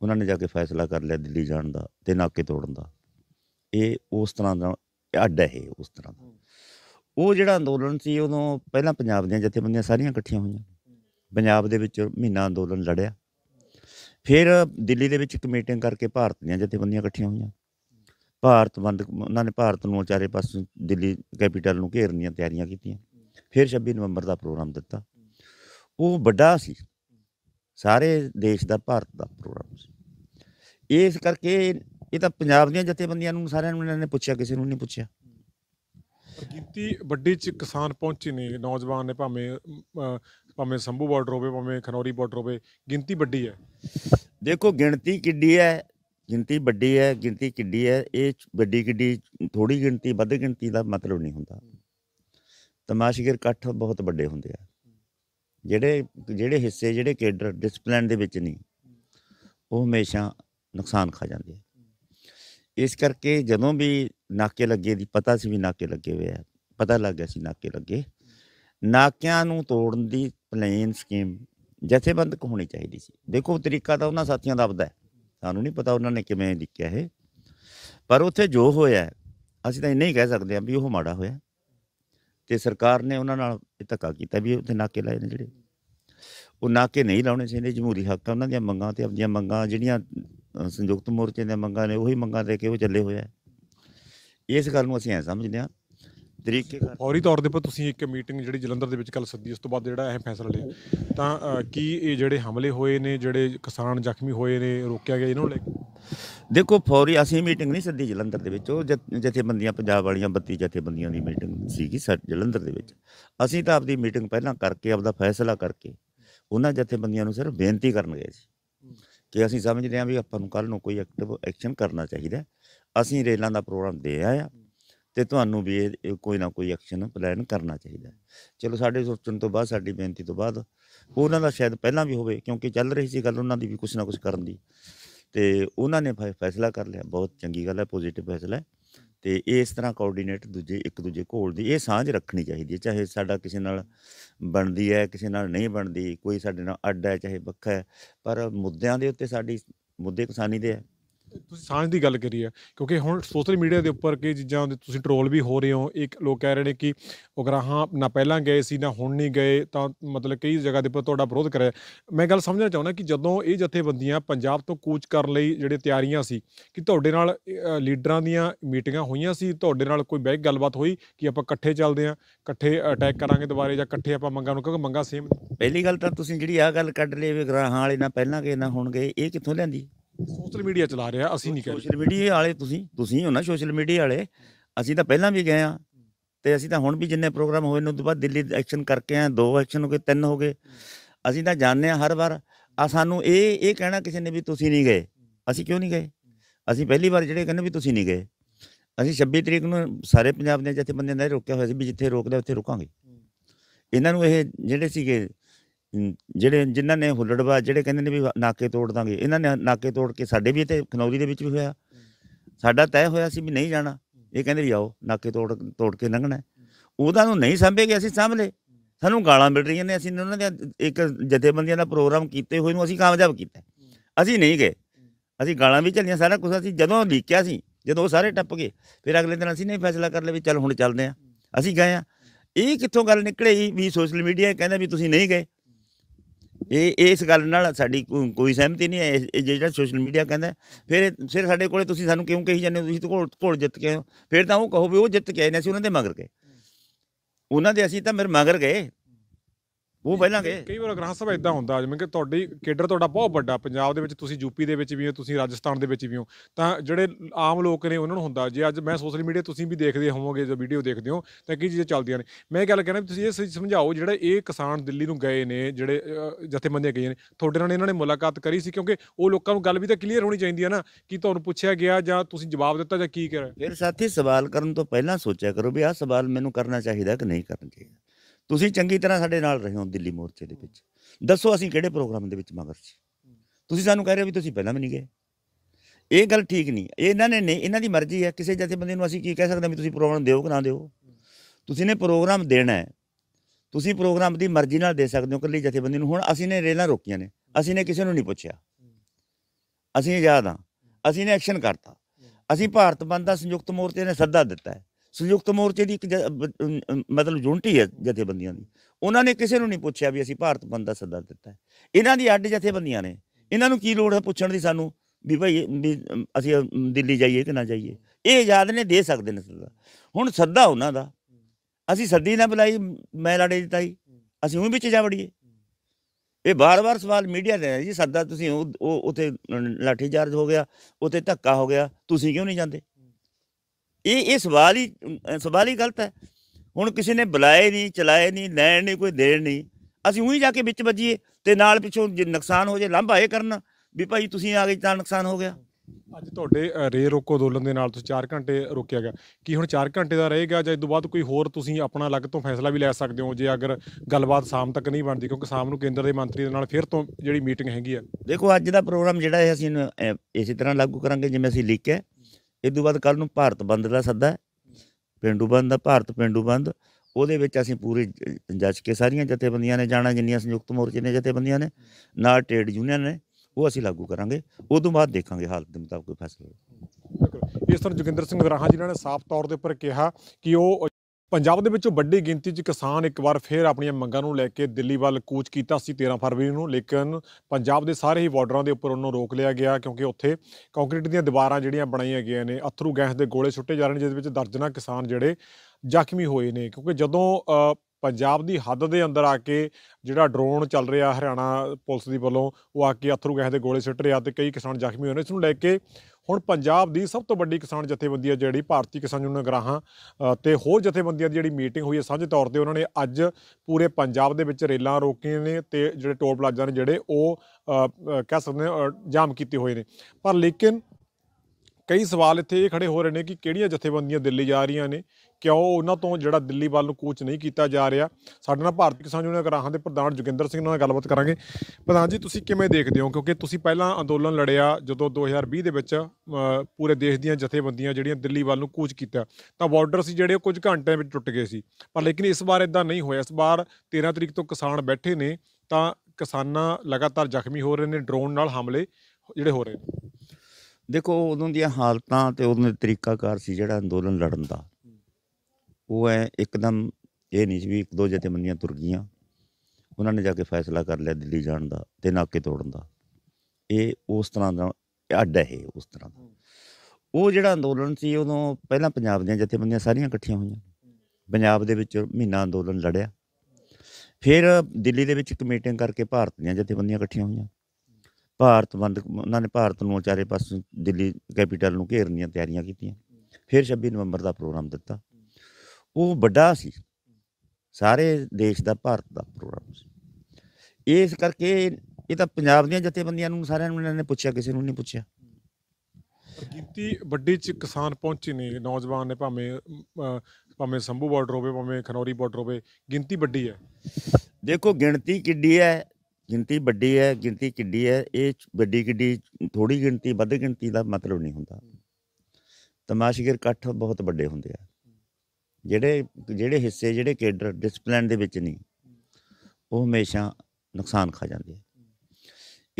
ਉਹਨਾਂ ਨੇ ਜਾ ਕੇ ਫੈਸਲਾ ਕਰ ਲਿਆ ਦਿੱਲੀ ਜਾਣ ਦਾ ਤੇ ਨਾਕੇ ਤੋੜਨ ਦਾ ਇਹ ਉਸ ਤਰ੍ਹਾਂ ਦਾ ਅੱਡ ਹੈ ਉਸ ਤਰ੍ਹਾਂ ਦਾ ਉਹ ਜਿਹੜਾ ਅੰਦੋਲਨ ਸੀ ਉਦੋਂ ਪਹਿਲਾਂ ਪੰਜਾਬ ਦੀਆਂ ਬੰਦੀਆਂ ਸਾਰੀਆਂ ਇਕੱਠੀਆਂ ਹੋਈਆਂ ਪੰਜਾਬ ਦੇ ਵਿੱਚ ਮਹੀਨਾ ਅੰਦੋਲਨ ਲੜਿਆ ਫਿਰ ਦਿੱਲੀ ਦੇ ਵਿੱਚ ਇੱਕ ਮੀਟਿੰਗ ਕਰਕੇ ਭਾਰਤ ਦੀਆਂ ਜਿੱਥੇ ਬੰਦੀਆਂ ਇਕੱਠੀਆਂ ਹੋਈਆਂ ਭਾਰਤ ਬੰਦ ਉਹਨਾਂ ਨੇ ਭਾਰਤ ਨੂੰ ਚਾਰੇ ਪਾਸੇ ਦਿੱਲੀ ਕੈਪੀਟਲ ਨੂੰ ਘੇਰਨ ਦੀਆਂ ਤਿਆਰੀਆਂ ਕੀਤੀਆਂ ਫਿਰ 26 ਨਵੰਬਰ ਦਾ ਪ੍ਰੋਗਰਾਮ ਦਿੱਤਾ ਉਹ ਵੱਡਾ ਸੀ ਸਾਰੇ ਦੇਸ਼ ਦਾ ਭਾਰਤ ਦਾ ਪ੍ਰੋਗਰਾਮ ਸੀ ਇਸ ਕਰਕੇ ਇਹ ਤਾਂ ਪੰਜਾਬ ਦੀਆਂ ਜਥੇਬੰਦੀਆਂ ਨੂੰ ਸਾਰਿਆਂ ਨੂੰ ਇਹਨਾਂ ਨੇ ਪੁੱਛਿਆ ਕਿਸੇ ਨੂੰ ਨਹੀਂ ਪੁੱਛਿਆ ਕੀਤੀ ਵੱਡੀ ਚ ਕਿਸਾਨ ਪਹੁੰਚੇ ਨਹੀਂ ਨੌਜਵਾਨ ਨੇ ਭਾਵੇਂ ਭਾਵੇਂ ਸੰਭੂ ਬਾਰਡਰ ਹੋਵੇ ਭਾਵੇਂ ਖਨੌਰੀ ਬਾਰਡਰ ਹੋਵੇ ਗਿਣਤੀ ਵੱਡੀ ਹੈ ਦੇਖੋ ਗਿਣਤੀ ਕਿੱਡੀ ਹੈ ਗਿਣਤੀ ਵੱਡੀ ਹੈ ਗਿਣਤੀ ਕਿੱਡੀ ਹੈ ਇਹ ਵੱਡੀ ਕਿੱਡੀ ਥੋੜੀ ਗਿਣਤੀ ਵੱਧ ਗਿਣਤੀ ਦਾ ਮਤਲਬ ਨਹੀਂ ਹੁੰਦਾ ਤਮਾਸ਼ੀਗਰ ਇਕੱਠ ਬਹੁਤ ਵੱਡੇ ਹੁੰਦੇ ਆ ਜਿਹੜੇ ਜਿਹੜੇ ਹਿੱਸੇ ਜਿਹੜੇ ਕੇਡਰ ਡਿਸਪਲਿਨ ਦੇ ਵਿੱਚ ਨਹੀਂ ਉਹ ਹਮੇਸ਼ਾ ਨੁਕਸਾਨ ਖਾ ਜਾਂਦੇ ਇਸ ਕਰਕੇ ਜਦੋਂ ਵੀ ਨਾਕੇ ਲੱਗੇ ਦੀ ਪਤਾ ਸੀ ਵੀ ਨਾਕੇ ਲੱਗੇ ਹੋਏ ਆ ਪਤਾ ਲੱਗ ਗਿਆ ਸੀ ਨਾਕੇ ਲੱਗੇ ਨਾਕਿਆਂ ਨੂੰ ਤੋੜਨ ਦੀ ਪਲੇਨ ਸਕੀਮ ਜਥੇਬੰਦਕ ਹੋਣੀ ਚਾਹੀਦੀ ਸੀ ਦੇਖੋ ਤਰੀਕਾ ਤਾਂ ਉਹਨਾਂ ਸਾਥੀਆਂ ਦਾ ਆਪਦਾ ਸਾਨੂੰ ਨਹੀਂ ਪਤਾ ਉਹਨਾਂ ਨੇ ਕਿਵੇਂ ਲਿਖਿਆ ਇਹ ਪਰ ਉੱਥੇ ਜੋ ਹੋਇਆ ਅਸੀਂ ਤਾਂ ਇਹ ਨਹੀਂ ਕਹਿ ਸਕਦੇ ਆ ਵੀ ਉਹ ਮਾੜਾ ਹੋਇਆ ਤੇ ਸਰਕਾਰ ਨੇ ਉਹਨਾਂ ਨਾਲ ਇਹ ਧੱਕਾ ਕੀਤਾ ਵੀ ਉਹਦੇ ਨਾਕੇ ਲਾਏ ਨੇ ਜਿਹੜੇ ਉਹ ਨਾਕੇ ਨਹੀਂ ਲਾਉਣੇ ਚਾਹੀਦੇ ਜਮਹੂਰੀ ਹੱਕ ਆ ਉਹਨਾਂ ਦੀਆਂ ਮੰਗਾਂ ਤੇ ਆਪਣੀਆਂ ਮੰਗਾਂ ਜਿਹੜੀਆਂ ਸੰਯੁਕਤ ਮੋਰਚੇ ਦੀਆਂ ਮੰਗਾਂ ਨੇ ਉਹੀ ਮੰਗਾਂ ਦੇ ਕੇ ਉਹ ਚੱਲੇ ਹੋਇਆ ਇਸ ਗੱਲ ਨੂੰ ਅਸੀਂ ਐ ਸਮਝਦੇ ਹਾਂ ਤਰੀਕੇ ਕਰ ਫੌਰੀ ਤੌਰ ਦੇ ਉੱਪਰ ਤੁਸੀਂ ਇੱਕ ਮੀਟਿੰਗ ਜਿਹੜੀ ਜਲੰਧਰ ਦੇ ਵਿੱਚ ਕੱਲ ਸੱਦੀ ਉਸ ਤੋਂ ਬਾਅਦ ਜਿਹੜਾ ਇਹ ਫੈਸਲਾ ਲਿਆ ਤਾਂ ਕੀ ਇਹ ਜਿਹੜੇ ਹਮਲੇ ਹੋਏ ਨੇ ਜਿਹੜੇ ਕਿਸਾਨ ਜ਼ਖਮੀ ਹੋਏ ਨੇ ਰੋਕਿਆ ਗਿਆ ਇਹਨਾਂ ਨੂੰ ਦੇਖੋ ਫੌਰੀ ਅਸੀਂ ਮੀਟਿੰਗ ਨਹੀਂ ਸੱਦੀ ਜਲੰਧਰ ਦੇ ਵਿੱਚ ਉਹ ਜਥੇਬੰਦੀਆਂ ਪੰਜਾਬ ਵਾਲੀਆਂ 32 ਜਥੇਬੰਦੀਆਂ ਦੀ ਮੀਟਿੰਗ ਸੀਗੀ ਜਲੰਧਰ ਦੇ ਵਿੱਚ ਅਸੀਂ ਤਾਂ ਆਪਦੀ ਮੀਟਿੰਗ ਪਹਿਲਾਂ ਕਰਕੇ ਆਪਦਾ ਫੈਸਲਾ ਕਰਕੇ ਉਹਨਾਂ ਜਥੇਬੰਦੀਆਂ ਨੂੰ ਸਿਰਫ ਬੇਨਤੀ ਕਰਨ ਗਏ ਸੀ ਕਿ ਅਸੀਂ ਸਮਝਦੇ ਹਾਂ ਵੀ ਆਪਾਂ ਨੂੰ ਕੱਲ ਨੂੰ ਕੋਈ ਐਕਟਿਵ ਐਕਸ਼ਨ ਕਰਨਾ ਚਾਹੀਦਾ ਅਸੀਂ ਰੇਲਾਂ ਦਾ ਪ੍ਰੋਗਰਾਮ ਦੇ ਆਇਆ ਤੇ ਤੁਹਾਨੂੰ ਵੀ ਇਹ ਕੋਈ ਨਾ ਕੋਈ ਐਕਸ਼ਨ ਪਲਾਨ ਕਰਨਾ ਚਾਹੀਦਾ ਹੈ ਚਲੋ ਸਾਡੇ ਸੋਚਣ ਤੋਂ ਬਾਅਦ ਸਾਡੀ ਬੇਨਤੀ ਤੋਂ ਬਾਅਦ ਉਹਨਾਂ ਦਾ ਸ਼ਾਇਦ ਪਹਿਲਾਂ ਵੀ ਹੋਵੇ ਕਿਉਂਕਿ ਚੱਲ ਰਹੀ ਸੀ ਗੱਲ ਉਹਨਾਂ ਦੀ ਵੀ ਕੁਝ ਨਾ ਕੁਝ ਕਰਨ ਦੀ ਤੇ ਉਹਨਾਂ ਨੇ ਫੈਸਲਾ ਕਰ ਲਿਆ ਬਹੁਤ ਚੰਗੀ ਗੱਲ ਹੈ ਪੋਜ਼ਿਟਿਵ ਫੈਸਲਾ ਹੈ ਤੇ ਇਸ ਤਰ੍ਹਾਂ ਕੋਆਰਡੀਨੇਟ ਦੂਜੇ ਇੱਕ ਦੂਜੇ ਕੋਲ ਦੀ ਇਹ ਸਾਂਝ ਰੱਖਣੀ ਚਾਹੀਦੀ ਹੈ ਚਾਹੇ ਸਾਡਾ ਕਿਸੇ ਨਾਲ ਬਣਦੀ ਹੈ ਕਿਸੇ ਨਾਲ ਨਹੀਂ ਬਣਦੀ ਕੋਈ ਸਾਡੇ ਨਾਲ ਅੱਡ ਹੈ ਚਾਹੇ ਵੱਖਰਾ ਪਰ ਮੁੱਦਿਆਂ ਦੇ ਉੱਤੇ ਸਾਡੀ ਮੁੱਦੇ ਕਿਸਾਨੀ ਦੇ ਹੈ ਤੁਸੀਂ ਸਾਂਝ ਦੀ ਗੱਲ ਕਰੀ ਹੈ ਕਿਉਂਕਿ ਹੁਣ ਸੋਸ਼ਲ ਮੀਡੀਆ ਦੇ ਉੱਪਰ ਕਿ ਚੀਜ਼ਾਂ ਦੇ ਤੁਸੀਂ ਟਰੋਲ ਵੀ ਹੋ ਰਹੇ ਹੋ ਇੱਕ ਲੋਕ ਕਹਿ ਰਹੇ ਨੇ ਕਿ ਉਗਰਾਹਾਂ ਨਾ ਪਹਿਲਾਂ ਗਏ ਸੀ ਨਾ ਹੁਣ ਨਹੀਂ ਗਏ ਤਾਂ ਮਤਲਬ ਕਈ ਜਗ੍ਹਾ ਦੇ ਉੱਪਰ ਤੁਹਾਡਾ ਵਿਰੋਧ ਕਰਿਆ ਮੈਂ ਗੱਲ ਸਮਝਣਾ ਚਾਹੁੰਦਾ ਕਿ ਜਦੋਂ ਇਹ ਜਥੇਬੰਦੀਆਂ ਪੰਜਾਬ ਤੋਂ ਕੂਚ ਕਰਨ ਲਈ ਜਿਹੜੇ ਤਿਆਰੀਆਂ ਸੀ ਕਿ ਤੁਹਾਡੇ ਨਾਲ ਲੀਡਰਾਂ ਦੀਆਂ ਮੀਟਿੰਗਾਂ ਹੋਈਆਂ ਸੀ ਤੁਹਾਡੇ ਨਾਲ ਕੋਈ ਬੈਕ ਗੱਲਬਾਤ ਹੋਈ ਕਿ ਆਪਾਂ ਇਕੱਠੇ ਚੱਲਦੇ ਆਂ ਇਕੱਠੇ ਅਟੈਕ ਕਰਾਂਗੇ ਦੁਬਾਰੇ ਜਾਂ ਇਕੱਠੇ ਆਪਾਂ ਮੰਗਾਂ ਨੂੰ ਕਿਉਂਕਿ ਮੰਗਾਂ ਸੇਮ ਪਹਿਲੀ ਗੱਲ ਤਾਂ ਤੁਸੀਂ ਜਿਹੜੀ ਆ ਗੱਲ ਕੱਢ ਲਈ ਵੀ ਗ੍ਰਾਹਾਂ ਵਾਲੇ ਨਾ ਪਹਿਲਾਂ ਗਏ ਨਾ ਹੁਣ ਗਏ ਇਹ ਕਿੱਥੋਂ ਲੈਂਦੀ ਸੋਸ਼ਲ ਮੀਡੀਆ ਚਲਾ ਰਿਹਾ ਅਸੀਂ ਨਹੀਂ ਕਰ ਸੋਸ਼ਲ ਮੀਡੀਆ ਵਾਲੇ ਤੁਸੀਂ ਤੁਸੀਂ ਹੋ ਨਾ ਸੋਸ਼ਲ ਮੀਡੀਆ ਵਾਲੇ ਅਸੀਂ ਤਾਂ ਪਹਿਲਾਂ ਵੀ ਗਏ ਆ ਤੇ ਅਸੀਂ ਤਾਂ ਹੁਣ ਵੀ ਜਿੰਨੇ ਪ੍ਰੋਗਰਾਮ ਹੋਏ ਨੇ ਉਸ ਤੋਂ ਬਾਅਦ ਦਿੱਲੀ ਐਕਸ਼ਨ ਕਰਕੇ ਆ ਦੋ ਐਕਸ਼ਨ ਹੋ ਗਏ ਤਿੰਨ ਹੋ ਗਏ ਅਸੀਂ ਤਾਂ ਜਾਣਦੇ ਆ ਹਰ ਵਾਰ ਆ ਸਾਨੂੰ ਇਹ ਇਹ ਕਹਿਣਾ ਕਿਸੇ ਨੇ ਵੀ ਤੁਸੀਂ ਨਹੀਂ ਗਏ ਅਸੀਂ ਕਿਉਂ ਨਹੀਂ ਗਏ ਅਸੀਂ ਪਹਿਲੀ ਵਾਰ ਜਿਹੜੇ ਕਹਿੰਦੇ ਵੀ ਤੁਸੀਂ ਨਹੀਂ ਗਏ ਅਸੀਂ 26 ਤਰੀਕ ਨੂੰ ਸਾਰੇ ਪੰਜਾਬ ਦੇ ਬੰਦੇ ਨੇ ਰੋਕਿਆ ਹੋਇਆ ਸੀ ਵੀ ਜਿੱਥੇ ਰੋਕਦੇ ਉੱਥੇ ਰੁਕਾਂਗੇ ਇਹਨਾਂ ਨੂੰ ਇਹ ਜਿਹੜੇ ਸੀਗੇ ਜਿਹੜੇ ਜਿਨ੍ਹਾਂ ਨੇ ਹੁੱਲੜਵਾ ਜਿਹੜੇ ਕਹਿੰਦੇ ਨੇ ਵੀ ਨਾਕੇ ਤੋੜ ਦਾਂਗੇ ਇਹਨਾਂ ਨੇ ਨਾਕੇ ਤੋੜ ਕੇ ਸਾਡੇ ਵੀ ਇੱਥੇ ਖਨੌਰੀ ਦੇ ਵਿੱਚ ਵੀ ਹੋਇਆ ਸਾਡਾ ਤੈਅ ਹੋਇਆ ਸੀ ਵੀ ਨਹੀਂ ਜਾਣਾ ਇਹ ਕਹਿੰਦੇ ਵੀ ਆਓ ਨਾਕੇ ਤੋੜ ਤੋੜ ਕੇ ਲੰਘਣਾ ਉਹਦਾ ਨੂੰ ਨਹੀਂ ਸੰਭੇਗੇ ਅਸੀਂ ਸਾਂਭ ਸਾਨੂੰ ਗਾਲਾਂ ਮਿਲ ਰਹੀਆਂ ਨੇ ਅਸੀਂ ਉਹਨਾਂ ਦੇ ਇੱਕ ਜਥੇਬੰਦੀਆਂ ਦਾ ਪ੍ਰੋਗਰਾਮ ਕੀਤੇ ਹੋਏ ਨੂੰ ਅਸੀਂ ਕਾਮਯਾਬ ਕੀਤਾ ਅਸੀਂ ਨਹੀਂ ਗਏ ਅਸੀਂ ਗਾਲਾਂ ਵੀ ਚੱਲੀਆਂ ਸਾਰਾ ਕੁਝ ਅਸੀਂ ਜਦੋਂ ਲੀਕਿਆ ਸੀ ਜਦੋਂ ਸਾਰੇ ਟੱਪ ਗਏ ਫਿਰ ਅਗਲੇ ਦਿਨ ਅਸੀਂ ਨਹੀਂ ਫੈਸਲਾ ਕਰ ਲਿਆ ਵੀ ਚੱਲ ਹੁਣ ਚੱਲਦੇ ਆ ਅਸੀਂ ਗਏ ਆ ਇਹ ਕਿੱਥੋਂ ਗੱਲ ਨਿਕਲੇ ਵੀ ਸੋਸ਼ਲ ਮੀਡੀਆ ਕਹਿੰਦਾ ਵੀ ਤੁਸੀਂ ਨਹੀਂ ਗਏ ਇਹ ਇਸ ਗੱਲ ਨਾਲ ਸਾਡੀ ਕੋਈ ਸਹਿਮਤੀ ਨਹੀਂ ਹੈ ਜਿਹੜਾ ਸੋਸ਼ਲ ਮੀਡੀਆ ਕਹਿੰਦਾ ਫਿਰ ਫਿਰ ਸਾਡੇ ਕੋਲੇ ਤੁਸੀਂ ਸਾਨੂੰ ਕਿਉਂ ਕਹੀ ਜਾਂਦੇ ਹੋ ਤੁਸੀਂ ਤਾਂ ਘੋਲ ਜਿੱਤ ਕੇ ਫਿਰ ਤਾਂ ਉਹ ਕਹੋ ਵੀ ਉਹ ਜਿੱਤ ਕੇ ਆਏ ਨੇ ਅਸੀਂ ਉਹਨਾਂ ਦੇ ਮਗਰ ਗਏ ਉਹਨਾਂ ਦੇ ਅਸੀਂ ਤਾਂ ਮੇਰੇ ਮਗਰ ਗਏ ਉਹ ਪਹਿਲਾਂ ਗਏ ਕਈ ਵਾਰ ਗ੍ਰਾਹ ਸਭਾ ਇਦਾਂ ਹੁੰਦਾ ਜਿਵੇਂ ਕਿ ਤੁਹਾਡੀ ਕੇਡਰ ਤੁਹਾਡਾ ਬਹੁਤ ਵੱਡਾ ਪੰਜਾਬ ਦੇ ਵਿੱਚ ਤੁਸੀਂ ਯੂਪੀ ਦੇ ਵਿੱਚ ਵੀ ਹੋ ਤੁਸੀਂ ਰਾਜਸਥਾਨ ਦੇ ਵਿੱਚ ਵੀ ਹੋ ਤਾਂ ਜਿਹੜੇ ਆਮ ਲੋਕ ਨੇ ਉਹਨਾਂ ਨੂੰ ਹੁੰਦਾ ਜੇ ਅੱਜ ਮੈਂ ਸੋਸ਼ਲ ਮੀਡੀਆ ਤੁਸੀਂ ਵੀ ਦੇਖਦੇ ਹੋਵੋਗੇ ਜੋ ਵੀਡੀਓ ਦੇਖਦੇ ਹੋ ਤਾਂ ਕੀ ਚੀਜ਼ਾਂ ਚੱਲਦੀਆਂ ਨੇ ਮੈਂ ਇਹ ਗੱਲ ਕਹਿਣਾ ਤੁਸੀਂ ਇਹ ਸਮਝਾਓ ਜਿਹੜਾ ਇਹ ਕਿਸਾਨ ਦਿੱਲੀ ਨੂੰ ਗਏ ਨੇ ਜਿਹੜੇ ਜਥੇਬੰਦੀਆਂ ਗਈਆਂ ਨੇ ਤੁਹਾਡੇ ਨਾਲ ਇਹਨਾਂ ਨੇ ਮੁਲਾਕਾਤ ਕਰੀ ਸੀ ਕਿਉਂਕਿ ਉਹ ਲੋਕਾਂ ਨੂੰ ਗੱਲ ਵੀ ਤਾਂ ਕਲੀਅਰ ਹੋਣੀ ਚਾਹੀਦੀ ਹੈ ਨਾ ਕਿ ਤੁਹਾਨੂੰ ਪੁੱਛਿਆ ਗਿਆ ਜਾਂ ਤੁਸੀਂ ਜਵਾਬ ਦਿੱਤਾ ਜਾਂ ਕੀ ਕਰਿਆ ਫਿਰ ਸਾਥੀ ਸਵਾਲ ਕਰਨ ਤੋਂ ਪਹਿਲਾਂ ਸੋਚਿਆ ਕਰੋ ਵੀ ਆਹ ਸਵਾਲ ਮੈਨੂੰ ਕਰਨਾ ਚਾਹੀਦਾ ਕਿ ਨਹੀਂ ਕਰਨਾ ਚਾਹੀਦਾ ਤੁਸੀਂ ਚੰਗੀ ਤਰ੍ਹਾਂ ਸਾਡੇ ਨਾਲ ਰਹੇ ਹੋ ਦਿੱਲੀ ਮੋਰਚੇ ਦੇ ਵਿੱਚ ਦੱਸੋ ਅਸੀਂ ਕਿਹੜੇ ਪ੍ਰੋਗਰਾਮ ਦੇ ਵਿੱਚ ਮਗਰ ਸੀ ਤੁਸੀਂ ਸਾਨੂੰ ਕਹਿ ਰਹੇ ਵੀ ਤੁਸੀਂ ਪਹਿਲਾਂ ਵੀ ਨਹੀਂ ਗਏ ਇਹ ਗੱਲ ਠੀਕ ਨਹੀਂ ਇਹਨਾਂ ਨੇ ਨਹੀਂ ਇਹਨਾਂ ਦੀ ਮਰਜ਼ੀ ਹੈ ਕਿਸੇ ਬੰਦੇ ਨੂੰ ਅਸੀਂ ਕੀ ਕਹਿ ਸਕਦੇ ਵੀ ਤੁਸੀਂ ਪ੍ਰੋਗਰਾਮ ਦਿਓ ਕਿ ਨਾ ਦਿਓ ਤੁਸੀਂ ਨੇ ਪ੍ਰੋਗਰਾਮ ਦੇਣਾ ਹੈ ਤੁਸੀਂ ਪ੍ਰੋਗਰਾਮ ਦੀ ਮਰਜ਼ੀ ਨਾਲ ਦੇ ਸਕਦੇ ਹੋ ਕੱਲੀ ਬੰਦੇ ਨੂੰ ਹੁਣ ਅਸੀਂ ਨੇ ਰੇਲਾਂ ਰੋਕੀਆਂ ਨੇ ਅਸੀਂ ਨੇ ਕਿਸੇ ਨੂੰ ਨਹੀਂ ਪੁੱਛਿਆ ਅਸੀਂ ਆਜ਼ਾਦ ਹਾਂ ਅਸੀਂ ਨੇ ਐਕਸ਼ਨ ਕਰਤਾ ਅਸੀਂ ਭਾਰਤ ਬੰਦ ਦਾ ਸੰਯੁਕਤ ਮੋਰਚੇ ਨੇ ਸੱਦਾ ਦਿੱਤਾ ਹੈ ਸੰਯੁਕਤ ਮੋਰਚੇ ਦੀ ਇੱਕ ਮਤਲਬ ਯੂਨਿਟੀ ਹੈ ਜਥੇਬੰਦੀਆਂ ਦੀ ਉਹਨਾਂ ਨੇ ਕਿਸੇ ਨੂੰ ਨਹੀਂ ਪੁੱਛਿਆ ਵੀ ਅਸੀਂ ਭਾਰਤ ਬੰਦ ਦਾ ਸੱਦਾ ਦਿੱਤਾ ਹੈ ਇਹਨਾਂ ਦੀ ਅੱਡ ਜਥੇਬੰਦੀਆਂ ਨੇ ਇਹਨਾਂ ਨੂੰ ਕੀ ਲੋੜ ਹੈ ਪੁੱਛਣ ਦੀ ਸਾਨੂੰ ਵੀ ਭਾਈ ਅਸੀਂ ਦਿੱਲੀ ਜਾਈਏ ਕਿ ਨਾ ਜਾਈਏ ਇਹ ਆਜ਼ਾਦ ਨੇ ਦੇ ਸਕਦੇ ਨੇ ਸੱਦਾ ਹੁਣ ਸੱਦਾ ਉਹਨਾਂ ਦਾ ਅਸੀਂ ਸੱਦੀ ਨਾ ਬੁਲਾਈ ਮੈਂ ਲੜੇ ਦਿੱਤਾ ਹੀ ਅਸੀਂ ਉਹ ਵਿੱਚ ਜਾ ਵੜੀਏ ਇਹ ਬਾਰ-ਬਾਰ ਸਵਾਲ ਮੀਡੀਆ ਦੇ ਜੀ ਸੱਦਾ ਤੁਸੀਂ ਉਹ ਉਥੇ ਚਾਰਜ ਹੋ ਗਿਆ ਉਥੇ ਧੱਕਾ ਹੋ ਗਿਆ ਤੁਸੀਂ ਕਿਉਂ ਨਹੀਂ ਜਾਂਦੇ ਇਹ ਇਹ ਸਵਾਲ ਹੀ ਸਵਾਲ ਹੀ ਗਲਤ ਹੈ ਹੁਣ ਕਿਸੇ ਨੇ ਬੁਲਾਏ ਨਹੀਂ ਚਲਾਏ ਨਹੀਂ ਲੈਣ ਨਹੀਂ ਕੋਈ ਦੇਣ ਨਹੀਂ ਅਸੀਂ ਉਹੀ ਜਾ ਕੇ ਵਿੱਚ ਵੱਜੀਏ ਤੇ ਨਾਲ ਪਿੱਛੋਂ ਜੇ ਨੁਕਸਾਨ ਹੋ ਜੇ ਲੰਬਾ ਇਹ ਕਰਨ ਵੀ ਭਾਈ ਤੁਸੀਂ ਆ ਗਏ ਤਾਂ ਨੁਕਸਾਨ ਹੋ ਗਿਆ ਅੱਜ ਤੁਹਾਡੇ ਰੇ ਰੋਕੋ ਦੋਲਨ ਦੇ ਨਾਲ ਤੁਸੀਂ 4 ਘੰਟੇ ਰੋਕਿਆ ਗਿਆ ਕੀ ਹੁਣ 4 ਘੰਟੇ ਦਾ ਰਹੇਗਾ ਜਾਂ ਇਸ ਤੋਂ ਬਾਅਦ ਕੋਈ ਹੋਰ ਤੁਸੀਂ ਆਪਣਾ ਅਲੱਗ ਤੋਂ ਫੈਸਲਾ ਵੀ ਲੈ ਸਕਦੇ ਹੋ ਜੇ ਅਗਰ ਗੱਲਬਾਤ ਸ਼ਾਮ ਤੱਕ ਨਹੀਂ ਬਣਦੀ ਕਿਉਂਕਿ ਸ਼ਾਮ ਨੂੰ ਕੇਂਦਰ ਦੇ ਮੰਤਰੀ ਦੇ ਨਾਲ ਫਿਰ ਤੋਂ ਜਿਹੜੀ ਮੀਟਿੰਗ ਹੈਗੀ ਆ ਦੇਖੋ ਅੱਜ ਦਾ ਪ੍ਰੋਗਰਾਮ ਜਿਹੜਾ ਹੈ ਅਸੀਂ ਇਸੇ ਤਰ੍ਹਾਂ ਲਾਗੂ ਕਰਾਂਗੇ ਜਿਵੇਂ ਅਸੀਂ ਲਿਖਿਆ ਇਸ ਤੋਂ ਬਾਅਦ ਕੱਲ ਨੂੰ ਭਾਰਤ ਬੰਦ ਦਾ ਸੱਦਾ ਹੈ ਪਿੰਡੂ ਬੰਦ ਦਾ ਭਾਰਤ ਪਿੰਡੂ ਬੰਦ ਉਹਦੇ ਵਿੱਚ ਅਸੀਂ ਪੂਰੇ ਜੱਜ ਕੇ ਸਾਰੀਆਂ ਜਥੇਬੰਦੀਆਂ ਨੇ ਜਾਣਾ ਜਿੰਨੀਆਂ ਸੰਯੁਕਤ ਮੋਰਚੇ ਨੇ ਜਥੇਬੰਦੀਆਂ ਨੇ ਨਾਲ ਟ੍ਰੇਡ ਯੂਨੀਅਨ ਨੇ ਉਹ ਅਸੀਂ ਲਾਗੂ ਕਰਾਂਗੇ ਉਸ ਤੋਂ ਬਾਅਦ ਦੇਖਾਂਗੇ ਹਾਲਤ ਦੇ ਮੁਤਾਬਕ ਕੋਈ ਫੈਸਲਾ ਇਸ ਤਰ੍ਹਾਂ ਜੋਗਿੰਦਰ ਸਿੰਘ ਰਾਹਾ ਜੀ ਨੇ ਸਾਫ਼ ਤੌਰ ਦੇ ਉੱਪਰ ਕਿਹਾ ਕਿ ਉਹ ਪੰਜਾਬ ਦੇ ਵਿੱਚੋਂ ਵੱਡੀ ਗਿਣਤੀ 'ਚ ਕਿਸਾਨ ਇੱਕ ਵਾਰ ਫੇਰ ਆਪਣੀਆਂ ਮੰਗਾਂ ਨੂੰ ਲੈ ਕੇ ਦਿੱਲੀ ਵੱਲ ਕੂਚ ਕੀਤਾ ਸੀ 13 ਫਰਵਰੀ ਨੂੰ ਲੇਕਿਨ ਪੰਜਾਬ ਦੇ ਸਾਰੇ ਹੀ ਬਾਰਡਰਾਂ ਦੇ ਉੱਪਰ ਉਹਨੂੰ ਰੋਕ ਲਿਆ ਗਿਆ ਕਿਉਂਕਿ ਉੱਥੇ ਕੰਕਰੀਟ ਦੀਆਂ ਦੀਵਾਰਾਂ ਜਿਹੜੀਆਂ ਬਣਾਈਆਂ ਗਈਆਂ ਨੇ ਅਥਰੂ ਗੈਸ ਦੇ ਗੋਲੇ ਛੁੱਟੇ ਜਾ ਰਹੇ ਨੇ ਜਿਸ ਵਿੱਚ ਦਰਜਨਾਂ ਕਿਸਾਨ ਜਿਹੜੇ ਜ਼ਖਮੀ ਹੋਏ ਨੇ ਕਿਉਂਕਿ ਜਦੋਂ ਪੰਜਾਬ ਦੀ ਹੱਦ ਦੇ ਅੰਦਰ ਆ ਕੇ ਜਿਹੜਾ ਡਰੋਨ ਚੱਲ ਰਿਹਾ ਹਰਿਆਣਾ ਪੁਲਿਸ ਦੀ ਵੱਲੋਂ ਉਹ ਆ ਕੇ ਅਥਰੂ ਗੈਸ ਦੇ ਗੋਲੇ ਸਿੱਟ ਰਿਹਾ ਤੇ ਕਈ ਕਿਸਾਨ ਜ਼ਖਮੀ ਹੋਏ ਨੇ ਇਸ ਨੂੰ ਲੈ ਕੇ ਹੁਣ ਪੰਜਾਬ ਦੀ ਸਭ ਤੋਂ ਵੱਡੀ ਕਿਸਾਨ ਜਥੇਬੰਦੀ ਹੈ ਜਿਹੜੀ ਭਾਰਤੀ ਕਿਸਾਨ ਯੂਨੀਅਨ ਗਰਾਹਾਂ ਤੇ ਹੋਰ ਜਥੇਬੰਦੀਆਂ ਦੀ ਜਿਹੜੀ ਮੀਟਿੰਗ ਹੋਈ ਹੈ ਸਾਂਝੇ ਤੌਰ ਤੇ ਉਹਨਾਂ ਨੇ ਅੱਜ ਪੂਰੇ ਪੰਜਾਬ ਦੇ ਵਿੱਚ ਰੇਲਾਂ ਰੋਕੀਆਂ ਨੇ ਤੇ ਜਿਹੜੇ ਟੋਲ ਪਲਾਜ਼ਾ ਨੇ ਜਿਹੜੇ ਉਹ ਕਹਿ ਸਕਦੇ ਜਾਮ ਕੀਤੇ ਹੋਏ ਨੇ ਪਰ ਲੇਕਿਨ ਕਈ ਸਵਾਲ ਇੱਥੇ ਇਹ ਖੜੇ ਹੋ ਰਹੇ ਨੇ ਕਿ ਕਿਹੜੀਆਂ ਜਥੇਬੰਦੀਆਂ ਦਿੱਲੀ ਜਾ ਰਹੀਆਂ ਨੇ ਕਿਉਂ ਉਹਨਾਂ ਤੋਂ ਜਿਹੜਾ ਦਿੱਲੀ ਵੱਲ ਨੂੰ ਕੂਚ ਨਹੀਂ ਕੀਤਾ ਜਾ ਰਿਹਾ ਸਾਡੇ ਨਾਲ ਭਾਰਤੀ ਕਿਸਾਨ ਯੂਨੀਅਨ ਗਰਾਹਾਂ ਦੇ ਪ੍ਰਧਾਨ ਜੁਗਿੰਦਰ ਸਿੰਘ ਨਾਲ ਗੱਲਬਾਤ ਕਰਾਂਗੇ ਪ੍ਰਧਾਨ ਜੀ ਤੁਸੀਂ ਕਿਵੇਂ ਦੇਖਦੇ ਹੋ ਕਿਉਂਕਿ ਤੁਸੀਂ ਪਹਿਲਾਂ ਅੰਦੋਲਨ ਲੜਿਆ ਜਦੋਂ 2020 ਦੇ ਵਿੱਚ ਪੂਰੇ ਦੇਸ਼ ਦੀਆਂ ਜਥੇਬੰਦੀਆਂ ਜਿਹੜੀਆਂ ਦਿੱਲੀ ਵੱਲ ਨੂੰ ਕੂਚ ਕੀਤਾ ਤਾਂ ਬਾਰਡਰ ਸੀ ਜਿਹੜੇ ਕੁਝ ਘੰਟਿਆਂ ਵਿੱਚ ਟੁੱਟ ਗਏ ਸੀ ਪਰ ਲੇਕਿਨ ਇਸ ਵਾਰ ਇਦਾਂ ਨਹੀਂ ਹੋਇਆ ਇਸ ਵਾਰ 13 ਤਰੀਕ ਤੋਂ ਕਿਸਾਨ ਬੈਠੇ ਨੇ ਤਾਂ ਕਿਸਾਨਾਂ ਲਗਾਤਾਰ ਜ਼ਖਮੀ ਹੋ ਰਹੇ ਨੇ ਡਰੋਨ ਨਾਲ ਹਮਲੇ ਜਿਹੜੇ ਹੋ ਰਹੇ ਨੇ ਦੇਖੋ ਉਦੋਂ ਦੀਆਂ ਹਾਲਤਾਂ ਤੇ ਉਹਨਾਂ ਦਾ ਤਰੀਕਾਕਾਰ ਸੀ ਜਿਹੜਾ ਅੰਦੋਲਨ ਲੜਨ ਦਾ ਉਹ ਐ ਇੱਕਦਮ ਇਹ ਨਹੀਂ ਸੀ ਵੀ ਇੱਕ ਦੋ ਮੰਨੀਆਂ ਤੁਰ ਗਈਆਂ ਉਹਨਾਂ ਨੇ ਜਾ ਕੇ ਫੈਸਲਾ ਕਰ ਲਿਆ ਦਿੱਲੀ ਜਾਣ ਦਾ ਤੇ ਨਾਕੇ ਤੋੜਨ ਦਾ ਇਹ ਉਸ ਤਰ੍ਹਾਂ ਦਾ ਅੱਡ ਹੈ ਉਸ ਤਰ੍ਹਾਂ ਦਾ ਉਹ ਜਿਹੜਾ ਅੰਦੋਲਨ ਸੀ ਉਦੋਂ ਪਹਿਲਾਂ ਪੰਜਾਬ ਦੀਆਂ ਬੰਦੀਆਂ ਸਾਰੀਆਂ ਇਕੱਠੀਆਂ ਹੋਈਆਂ ਪੰਜਾਬ ਦੇ ਵਿੱਚ ਮਹੀਨਾ ਅੰਦੋਲਨ ਲੜਿਆ ਫਿਰ ਦਿੱਲੀ ਦੇ ਵਿੱਚ ਇੱਕ ਮੀਟਿੰਗ ਕਰਕੇ ਭਾਰਤ ਦੀਆਂ ਬੰਦੀਆਂ ਇਕੱਠੀਆਂ ਹੋਈਆਂ ਭਾਰਤ ਬੰਦ ਉਹਨਾਂ ਨੇ ਭਾਰਤ ਨੂੰ ਚਾਰੇ ਪਾਸੇ ਦਿੱਲੀ ਕੈਪੀਟਲ ਨੂੰ ਘੇਰਨ ਦੀਆਂ ਤਿਆਰੀਆਂ ਕੀਤੀਆਂ ਫਿਰ 26 ਨਵੰਬਰ ਦਾ ਪ੍ਰੋਗਰਾਮ ਦਿੱਤਾ ਉਹ ਵੱਡਾ ਸੀ ਸਾਰੇ ਦੇਸ਼ ਦਾ ਭਾਰਤ ਦਾ ਪ੍ਰੋਗਰਾਮ ਸੀ ਇਸ ਕਰਕੇ ਇਹ ਤਾਂ ਪੰਜਾਬ ਦੀਆਂ ਜਥੇਬੰਦੀਆਂ ਨੂੰ ਸਾਰਿਆਂ ਨੂੰ ਇਹਨਾਂ ਨੇ ਪੁੱਛਿਆ ਕਿਸੇ ਨੂੰ ਨਹੀਂ ਪੁੱਛਿਆ ਕੀਤੀ ਵੱਡੀ ਚ ਕਿਸਾਨ ਪਹੁੰਚੀ ਨਹੀਂ ਨੌਜਵਾਨ ਨੇ ਭਾਵੇਂ ਭਾਵੇਂ ਸੰਭੂ ਬਾਰਡਰ ਹੋਵੇ ਭਾਵੇਂ ਖਨੌਰੀ ਬਾਰਡਰ ਹੋਵੇ ਗਿਣਤੀ ਵੱਡੀ ਹੈ ਦੇਖੋ ਗਿਣਤੀ ਕਿੱਡੀ ਹੈ ਗਿਣਤੀ ਵੱਡੀ ਹੈ ਗਿਣਤੀ ਕਿੱਡੀ ਹੈ ਇਹ ਵੱਡੀ ਕਿੱਡੀ ਥੋੜੀ ਗਿਣਤੀ ਵੱਧ ਗਿਣਤੀ ਦਾ ਮਤਲਬ ਨਹੀਂ ਹੁੰਦਾ ਤਮਾਸ਼ਗੀਰ ਇਕੱਠ ਬਹੁਤ ਵੱਡੇ ਹੁੰਦੇ ਆ ਜਿਹੜੇ ਜਿਹੜੇ ਹਿੱਸੇ ਜਿਹੜੇ ਕੇਡਰ ਡਿਸਪਲਿਨ ਦੇ ਵਿੱਚ ਨਹੀਂ ਉਹ ਹਮੇਸ਼ਾ ਨੁਕਸਾਨ ਖਾ ਜਾਂਦੇ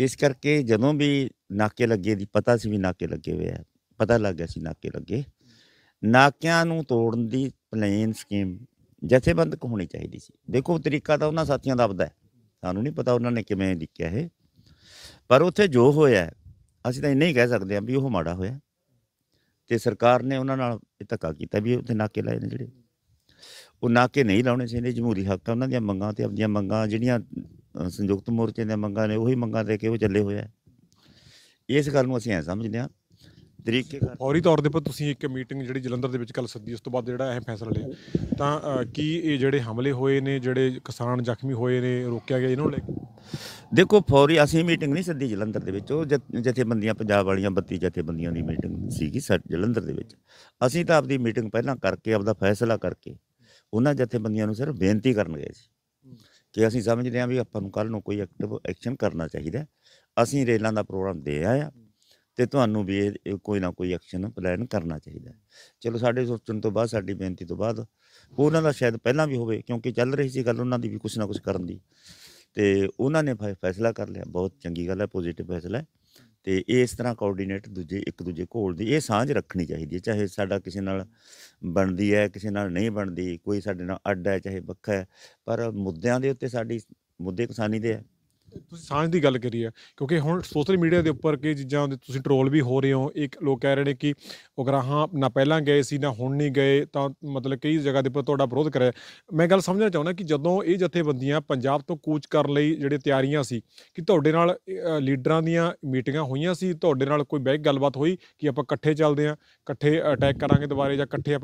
ਇਸ ਕਰਕੇ ਜਦੋਂ ਵੀ ਨਾਕੇ ਲੱਗੇ ਦੀ ਪਤਾ ਸੀ ਵੀ ਨਾਕੇ ਲੱਗੇ ਹੋਏ ਆ ਪਤਾ ਲੱਗ ਗਿਆ ਸੀ ਨਾਕੇ ਲੱਗੇ ਨਾਕਿਆਂ ਨੂੰ ਤੋੜਨ ਦੀ ਪਲੇਨ ਸਕੀਮ ਜਥੇਬੰਦਕ ਹੋਣੀ ਚਾਹੀਦੀ ਸੀ ਦੇਖੋ ਤਰੀਕਾ ਤਾਂ ਉਹਨਾਂ ਸਾਥੀਆਂ ਦਾ ਆਪਦਾ ਹੈ ਸਾਨੂੰ ਨਹੀਂ ਪਤਾ ਉਹਨਾਂ ਨੇ ਕਿਵੇਂ ਲਿਖਿਆ ਇਹ ਪਰ ਉੱਥੇ ਜੋ ਹੋਇਆ ਅਸੀਂ ਤਾਂ ਇੰਨਾ ਹੀ ਕਹਿ ਸਕਦੇ ਹਾਂ ਵੀ ਉਹ ਮਾੜਾ ਹੋਇਆ ਤੇ ਸਰਕਾਰ ਨੇ ਉਹਨਾਂ ਨਾਲ ਇਹ ਧੱਕਾ ਕੀਤਾ ਵੀ ਉੱਥੇ ਨਾਕੇ ਲਾਏ ਨੇ ਜਿਹੜੇ ਉਹ ਨਾਕੇ ਨਹੀਂ ਲਾਉਣੇ ਚਾਹੀਦੇ ਜਮਹੂਰੀ ਹੱਕ ਆ ਉਹਨਾਂ ਦੀਆਂ ਮੰਗਾਂ ਤੇ ਆਪਣੀਆਂ ਮੰਗਾਂ ਜਿਹੜੀਆਂ ਸੰਯੁਕਤ ਮੋਰਚੇ ਦੀਆਂ ਮੰਗਾਂ ਨੇ ਉਹੀ ਮੰਗਾਂ ਦੇ ਕੇ ਉਹ ਚੱਲੇ ਹੋਇਆ ਇਸ ਗੱਲ ਨੂੰ ਅਸੀਂ ਐ ਸਮਝਦੇ ਹਾਂ ਤਰੀਕੇ ਕਰ ਫੌਰੀ ਤੌਰ ਦੇ ਉੱਪਰ ਤੁਸੀਂ ਇੱਕ ਮੀਟਿੰਗ ਜਿਹੜੀ ਜਲੰਧਰ ਦੇ ਵਿੱਚ ਕੱਲ ਸੱਦੀ ਉਸ ਤੋਂ ਬਾਅਦ ਜਿਹੜਾ ਇਹ ਫੈਸਲਾ ਲਿਆ ਤਾਂ ਕੀ ਇਹ ਜਿਹੜੇ ਹਮਲੇ ਹੋਏ ਨੇ ਜਿਹੜੇ ਕਿਸਾਨ ਜ਼ਖਮੀ ਹੋਏ ਨੇ ਰੋਕਿਆ ਗਿਆ ਇਹਨਾਂ ਨੂੰ ਲੈ ਕੇ ਦੇਖੋ ਫੌਰੀ ਅਸੀਂ ਮੀਟਿੰਗ ਨਹੀਂ ਸੱਦੀ ਜਲੰਧਰ ਦੇ ਵਿੱਚ ਉਹ ਜਿੱਥੇ ਜਥੇਬੰਦੀਆਂ ਪੰਜਾਬ ਵਾਲੀਆਂ 32 ਜਥੇਬੰਦੀਆਂ ਦੀ ਮੀਟਿੰਗ ਸੀਗੀ ਜਲੰਧਰ ਦੇ ਵਿੱਚ ਅਸੀਂ ਤਾਂ ਆਪਦੀ ਮੀਟਿੰਗ ਪਹਿਲਾਂ ਕਰਕੇ ਆਪਦਾ ਫੈਸਲਾ ਕਰਕੇ ਉਹਨਾਂ ਜਥੇਬੰਦੀਆਂ ਨੂੰ ਸਿਰਫ ਬੇਨਤੀ ਕਰਨ ਗਏ ਸੀ ਕਿ ਅਸੀਂ ਸਮਝਦੇ ਹਾਂ ਵੀ ਆਪਾਂ ਨੂੰ ਕੱਲ ਨੂੰ ਕੋਈ ਐਕਟਿਵ ਐਕਸ਼ਨ ਕਰਨਾ ਚਾਹੀਦਾ ਅਸੀਂ ਰੇਲਾਂ ਦਾ ਪ੍ਰੋਗਰਾਮ ਦੇ ਆਏ ਆ ਤੇ ਤੁਹਾਨੂੰ ਵੀ ਇਹ ਕੋਈ ਨਾ ਕੋਈ ਐਕਸ਼ਨ ਪਲਾਨ ਕਰਨਾ ਚਾਹੀਦਾ ਹੈ ਚਲੋ ਸਾਡੇ ਸੋਚਣ ਤੋਂ ਬਾਅਦ ਸਾਡੀ ਬੇਨਤੀ ਤੋਂ ਬਾਅਦ ਉਹਨਾਂ ਦਾ ਸ਼ਾਇਦ ਪਹਿਲਾਂ ਵੀ ਹੋਵੇ ਕਿਉਂਕਿ ਚੱਲ ਰਹੀ ਸੀ ਗੱਲ ਉਹਨਾਂ ਦੀ ਵੀ ਕੁਝ ਨਾ ਕੁਝ ਕਰਨ ਦੀ ਤੇ ਉਹਨਾਂ ਨੇ ਫੈਸਲਾ ਕਰ ਲਿਆ ਬਹੁਤ ਚੰਗੀ ਗੱਲ ਹੈ ਪੋਜ਼ਿਟਿਵ ਫੈਸਲਾ ਹੈ ਤੇ ਇਸ ਤਰ੍ਹਾਂ ਕੋਆਰਡੀਨੇਟ ਦੂਜੇ ਇੱਕ ਦੂਜੇ ਕੋਲ ਦੀ ਇਹ ਸਾਂਝ ਰੱਖਣੀ ਚਾਹੀਦੀ ਹੈ ਚਾਹੇ ਸਾਡਾ ਕਿਸੇ ਨਾਲ ਬਣਦੀ ਹੈ ਕਿਸੇ ਨਾਲ ਨਹੀਂ ਬਣਦੀ ਕੋਈ ਸਾਡੇ ਨਾਲ ਅੱਡ ਹੈ ਚਾਹੇ ਵੱਖਰਾ ਹੈ ਪਰ ਮੁੱਦਿਆਂ ਦੇ ਉੱਤੇ ਸਾਡੀ ਮੁੱਦੇ ਕਿਸਾਨੀ ਦੇ ਹੈ ਤੁਸੀਂ ਸਾਂਝ ਦੀ ਗੱਲ ਕਰੀ ਆ ਕਿਉਂਕਿ ਹੁਣ ਸੋਸ਼ਲ ਮੀਡੀਆ ਦੇ ਉੱਪਰ ਕਿ ਚੀਜ਼ਾਂ ਦੇ ਤੁਸੀਂ ਟ੍ਰੋਲ ਵੀ ਹੋ ਰਹੇ ਹੋ ਇੱਕ ਲੋਕ ਕਹਿ ਰਹੇ ਨੇ ਕਿ ਉਗਰਾਹਾਂ ਨਾ ਪਹਿਲਾਂ ਗਏ ਸੀ ਨਾ ਹੁਣ ਨਹੀਂ ਗਏ ਤਾਂ ਮਤਲਬ ਕਈ ਜਗ੍ਹਾ ਦੇ ਉੱਪਰ ਤੁਹਾਡਾ ਵਿਰੋਧ ਕਰਿਆ ਮੈਂ ਗੱਲ ਸਮਝਣਾ ਚਾਹੁੰਦਾ ਕਿ ਜਦੋਂ ਇਹ ਜਥੇਬੰਦੀਆਂ ਪੰਜਾਬ ਤੋਂ ਕੂਚ ਕਰਨ ਲਈ ਜਿਹੜੇ ਤਿਆਰੀਆਂ ਸੀ ਕਿ ਤੁਹਾਡੇ ਨਾਲ ਲੀਡਰਾਂ ਦੀਆਂ ਮੀਟਿੰਗਾਂ ਹੋਈਆਂ ਸੀ ਤੁਹਾਡੇ ਨਾਲ ਕੋਈ ਬੈਕ ਗੱਲਬਾਤ ਹੋਈ ਕਿ ਆਪਾਂ ਇਕੱਠੇ ਚੱਲਦੇ ਆਂ ਇਕੱਠੇ ਅਟੈਕ ਕਰਾਂਗੇ ਦੁਬਾਰੇ ਜਾਂ ਇਕੱਠੇ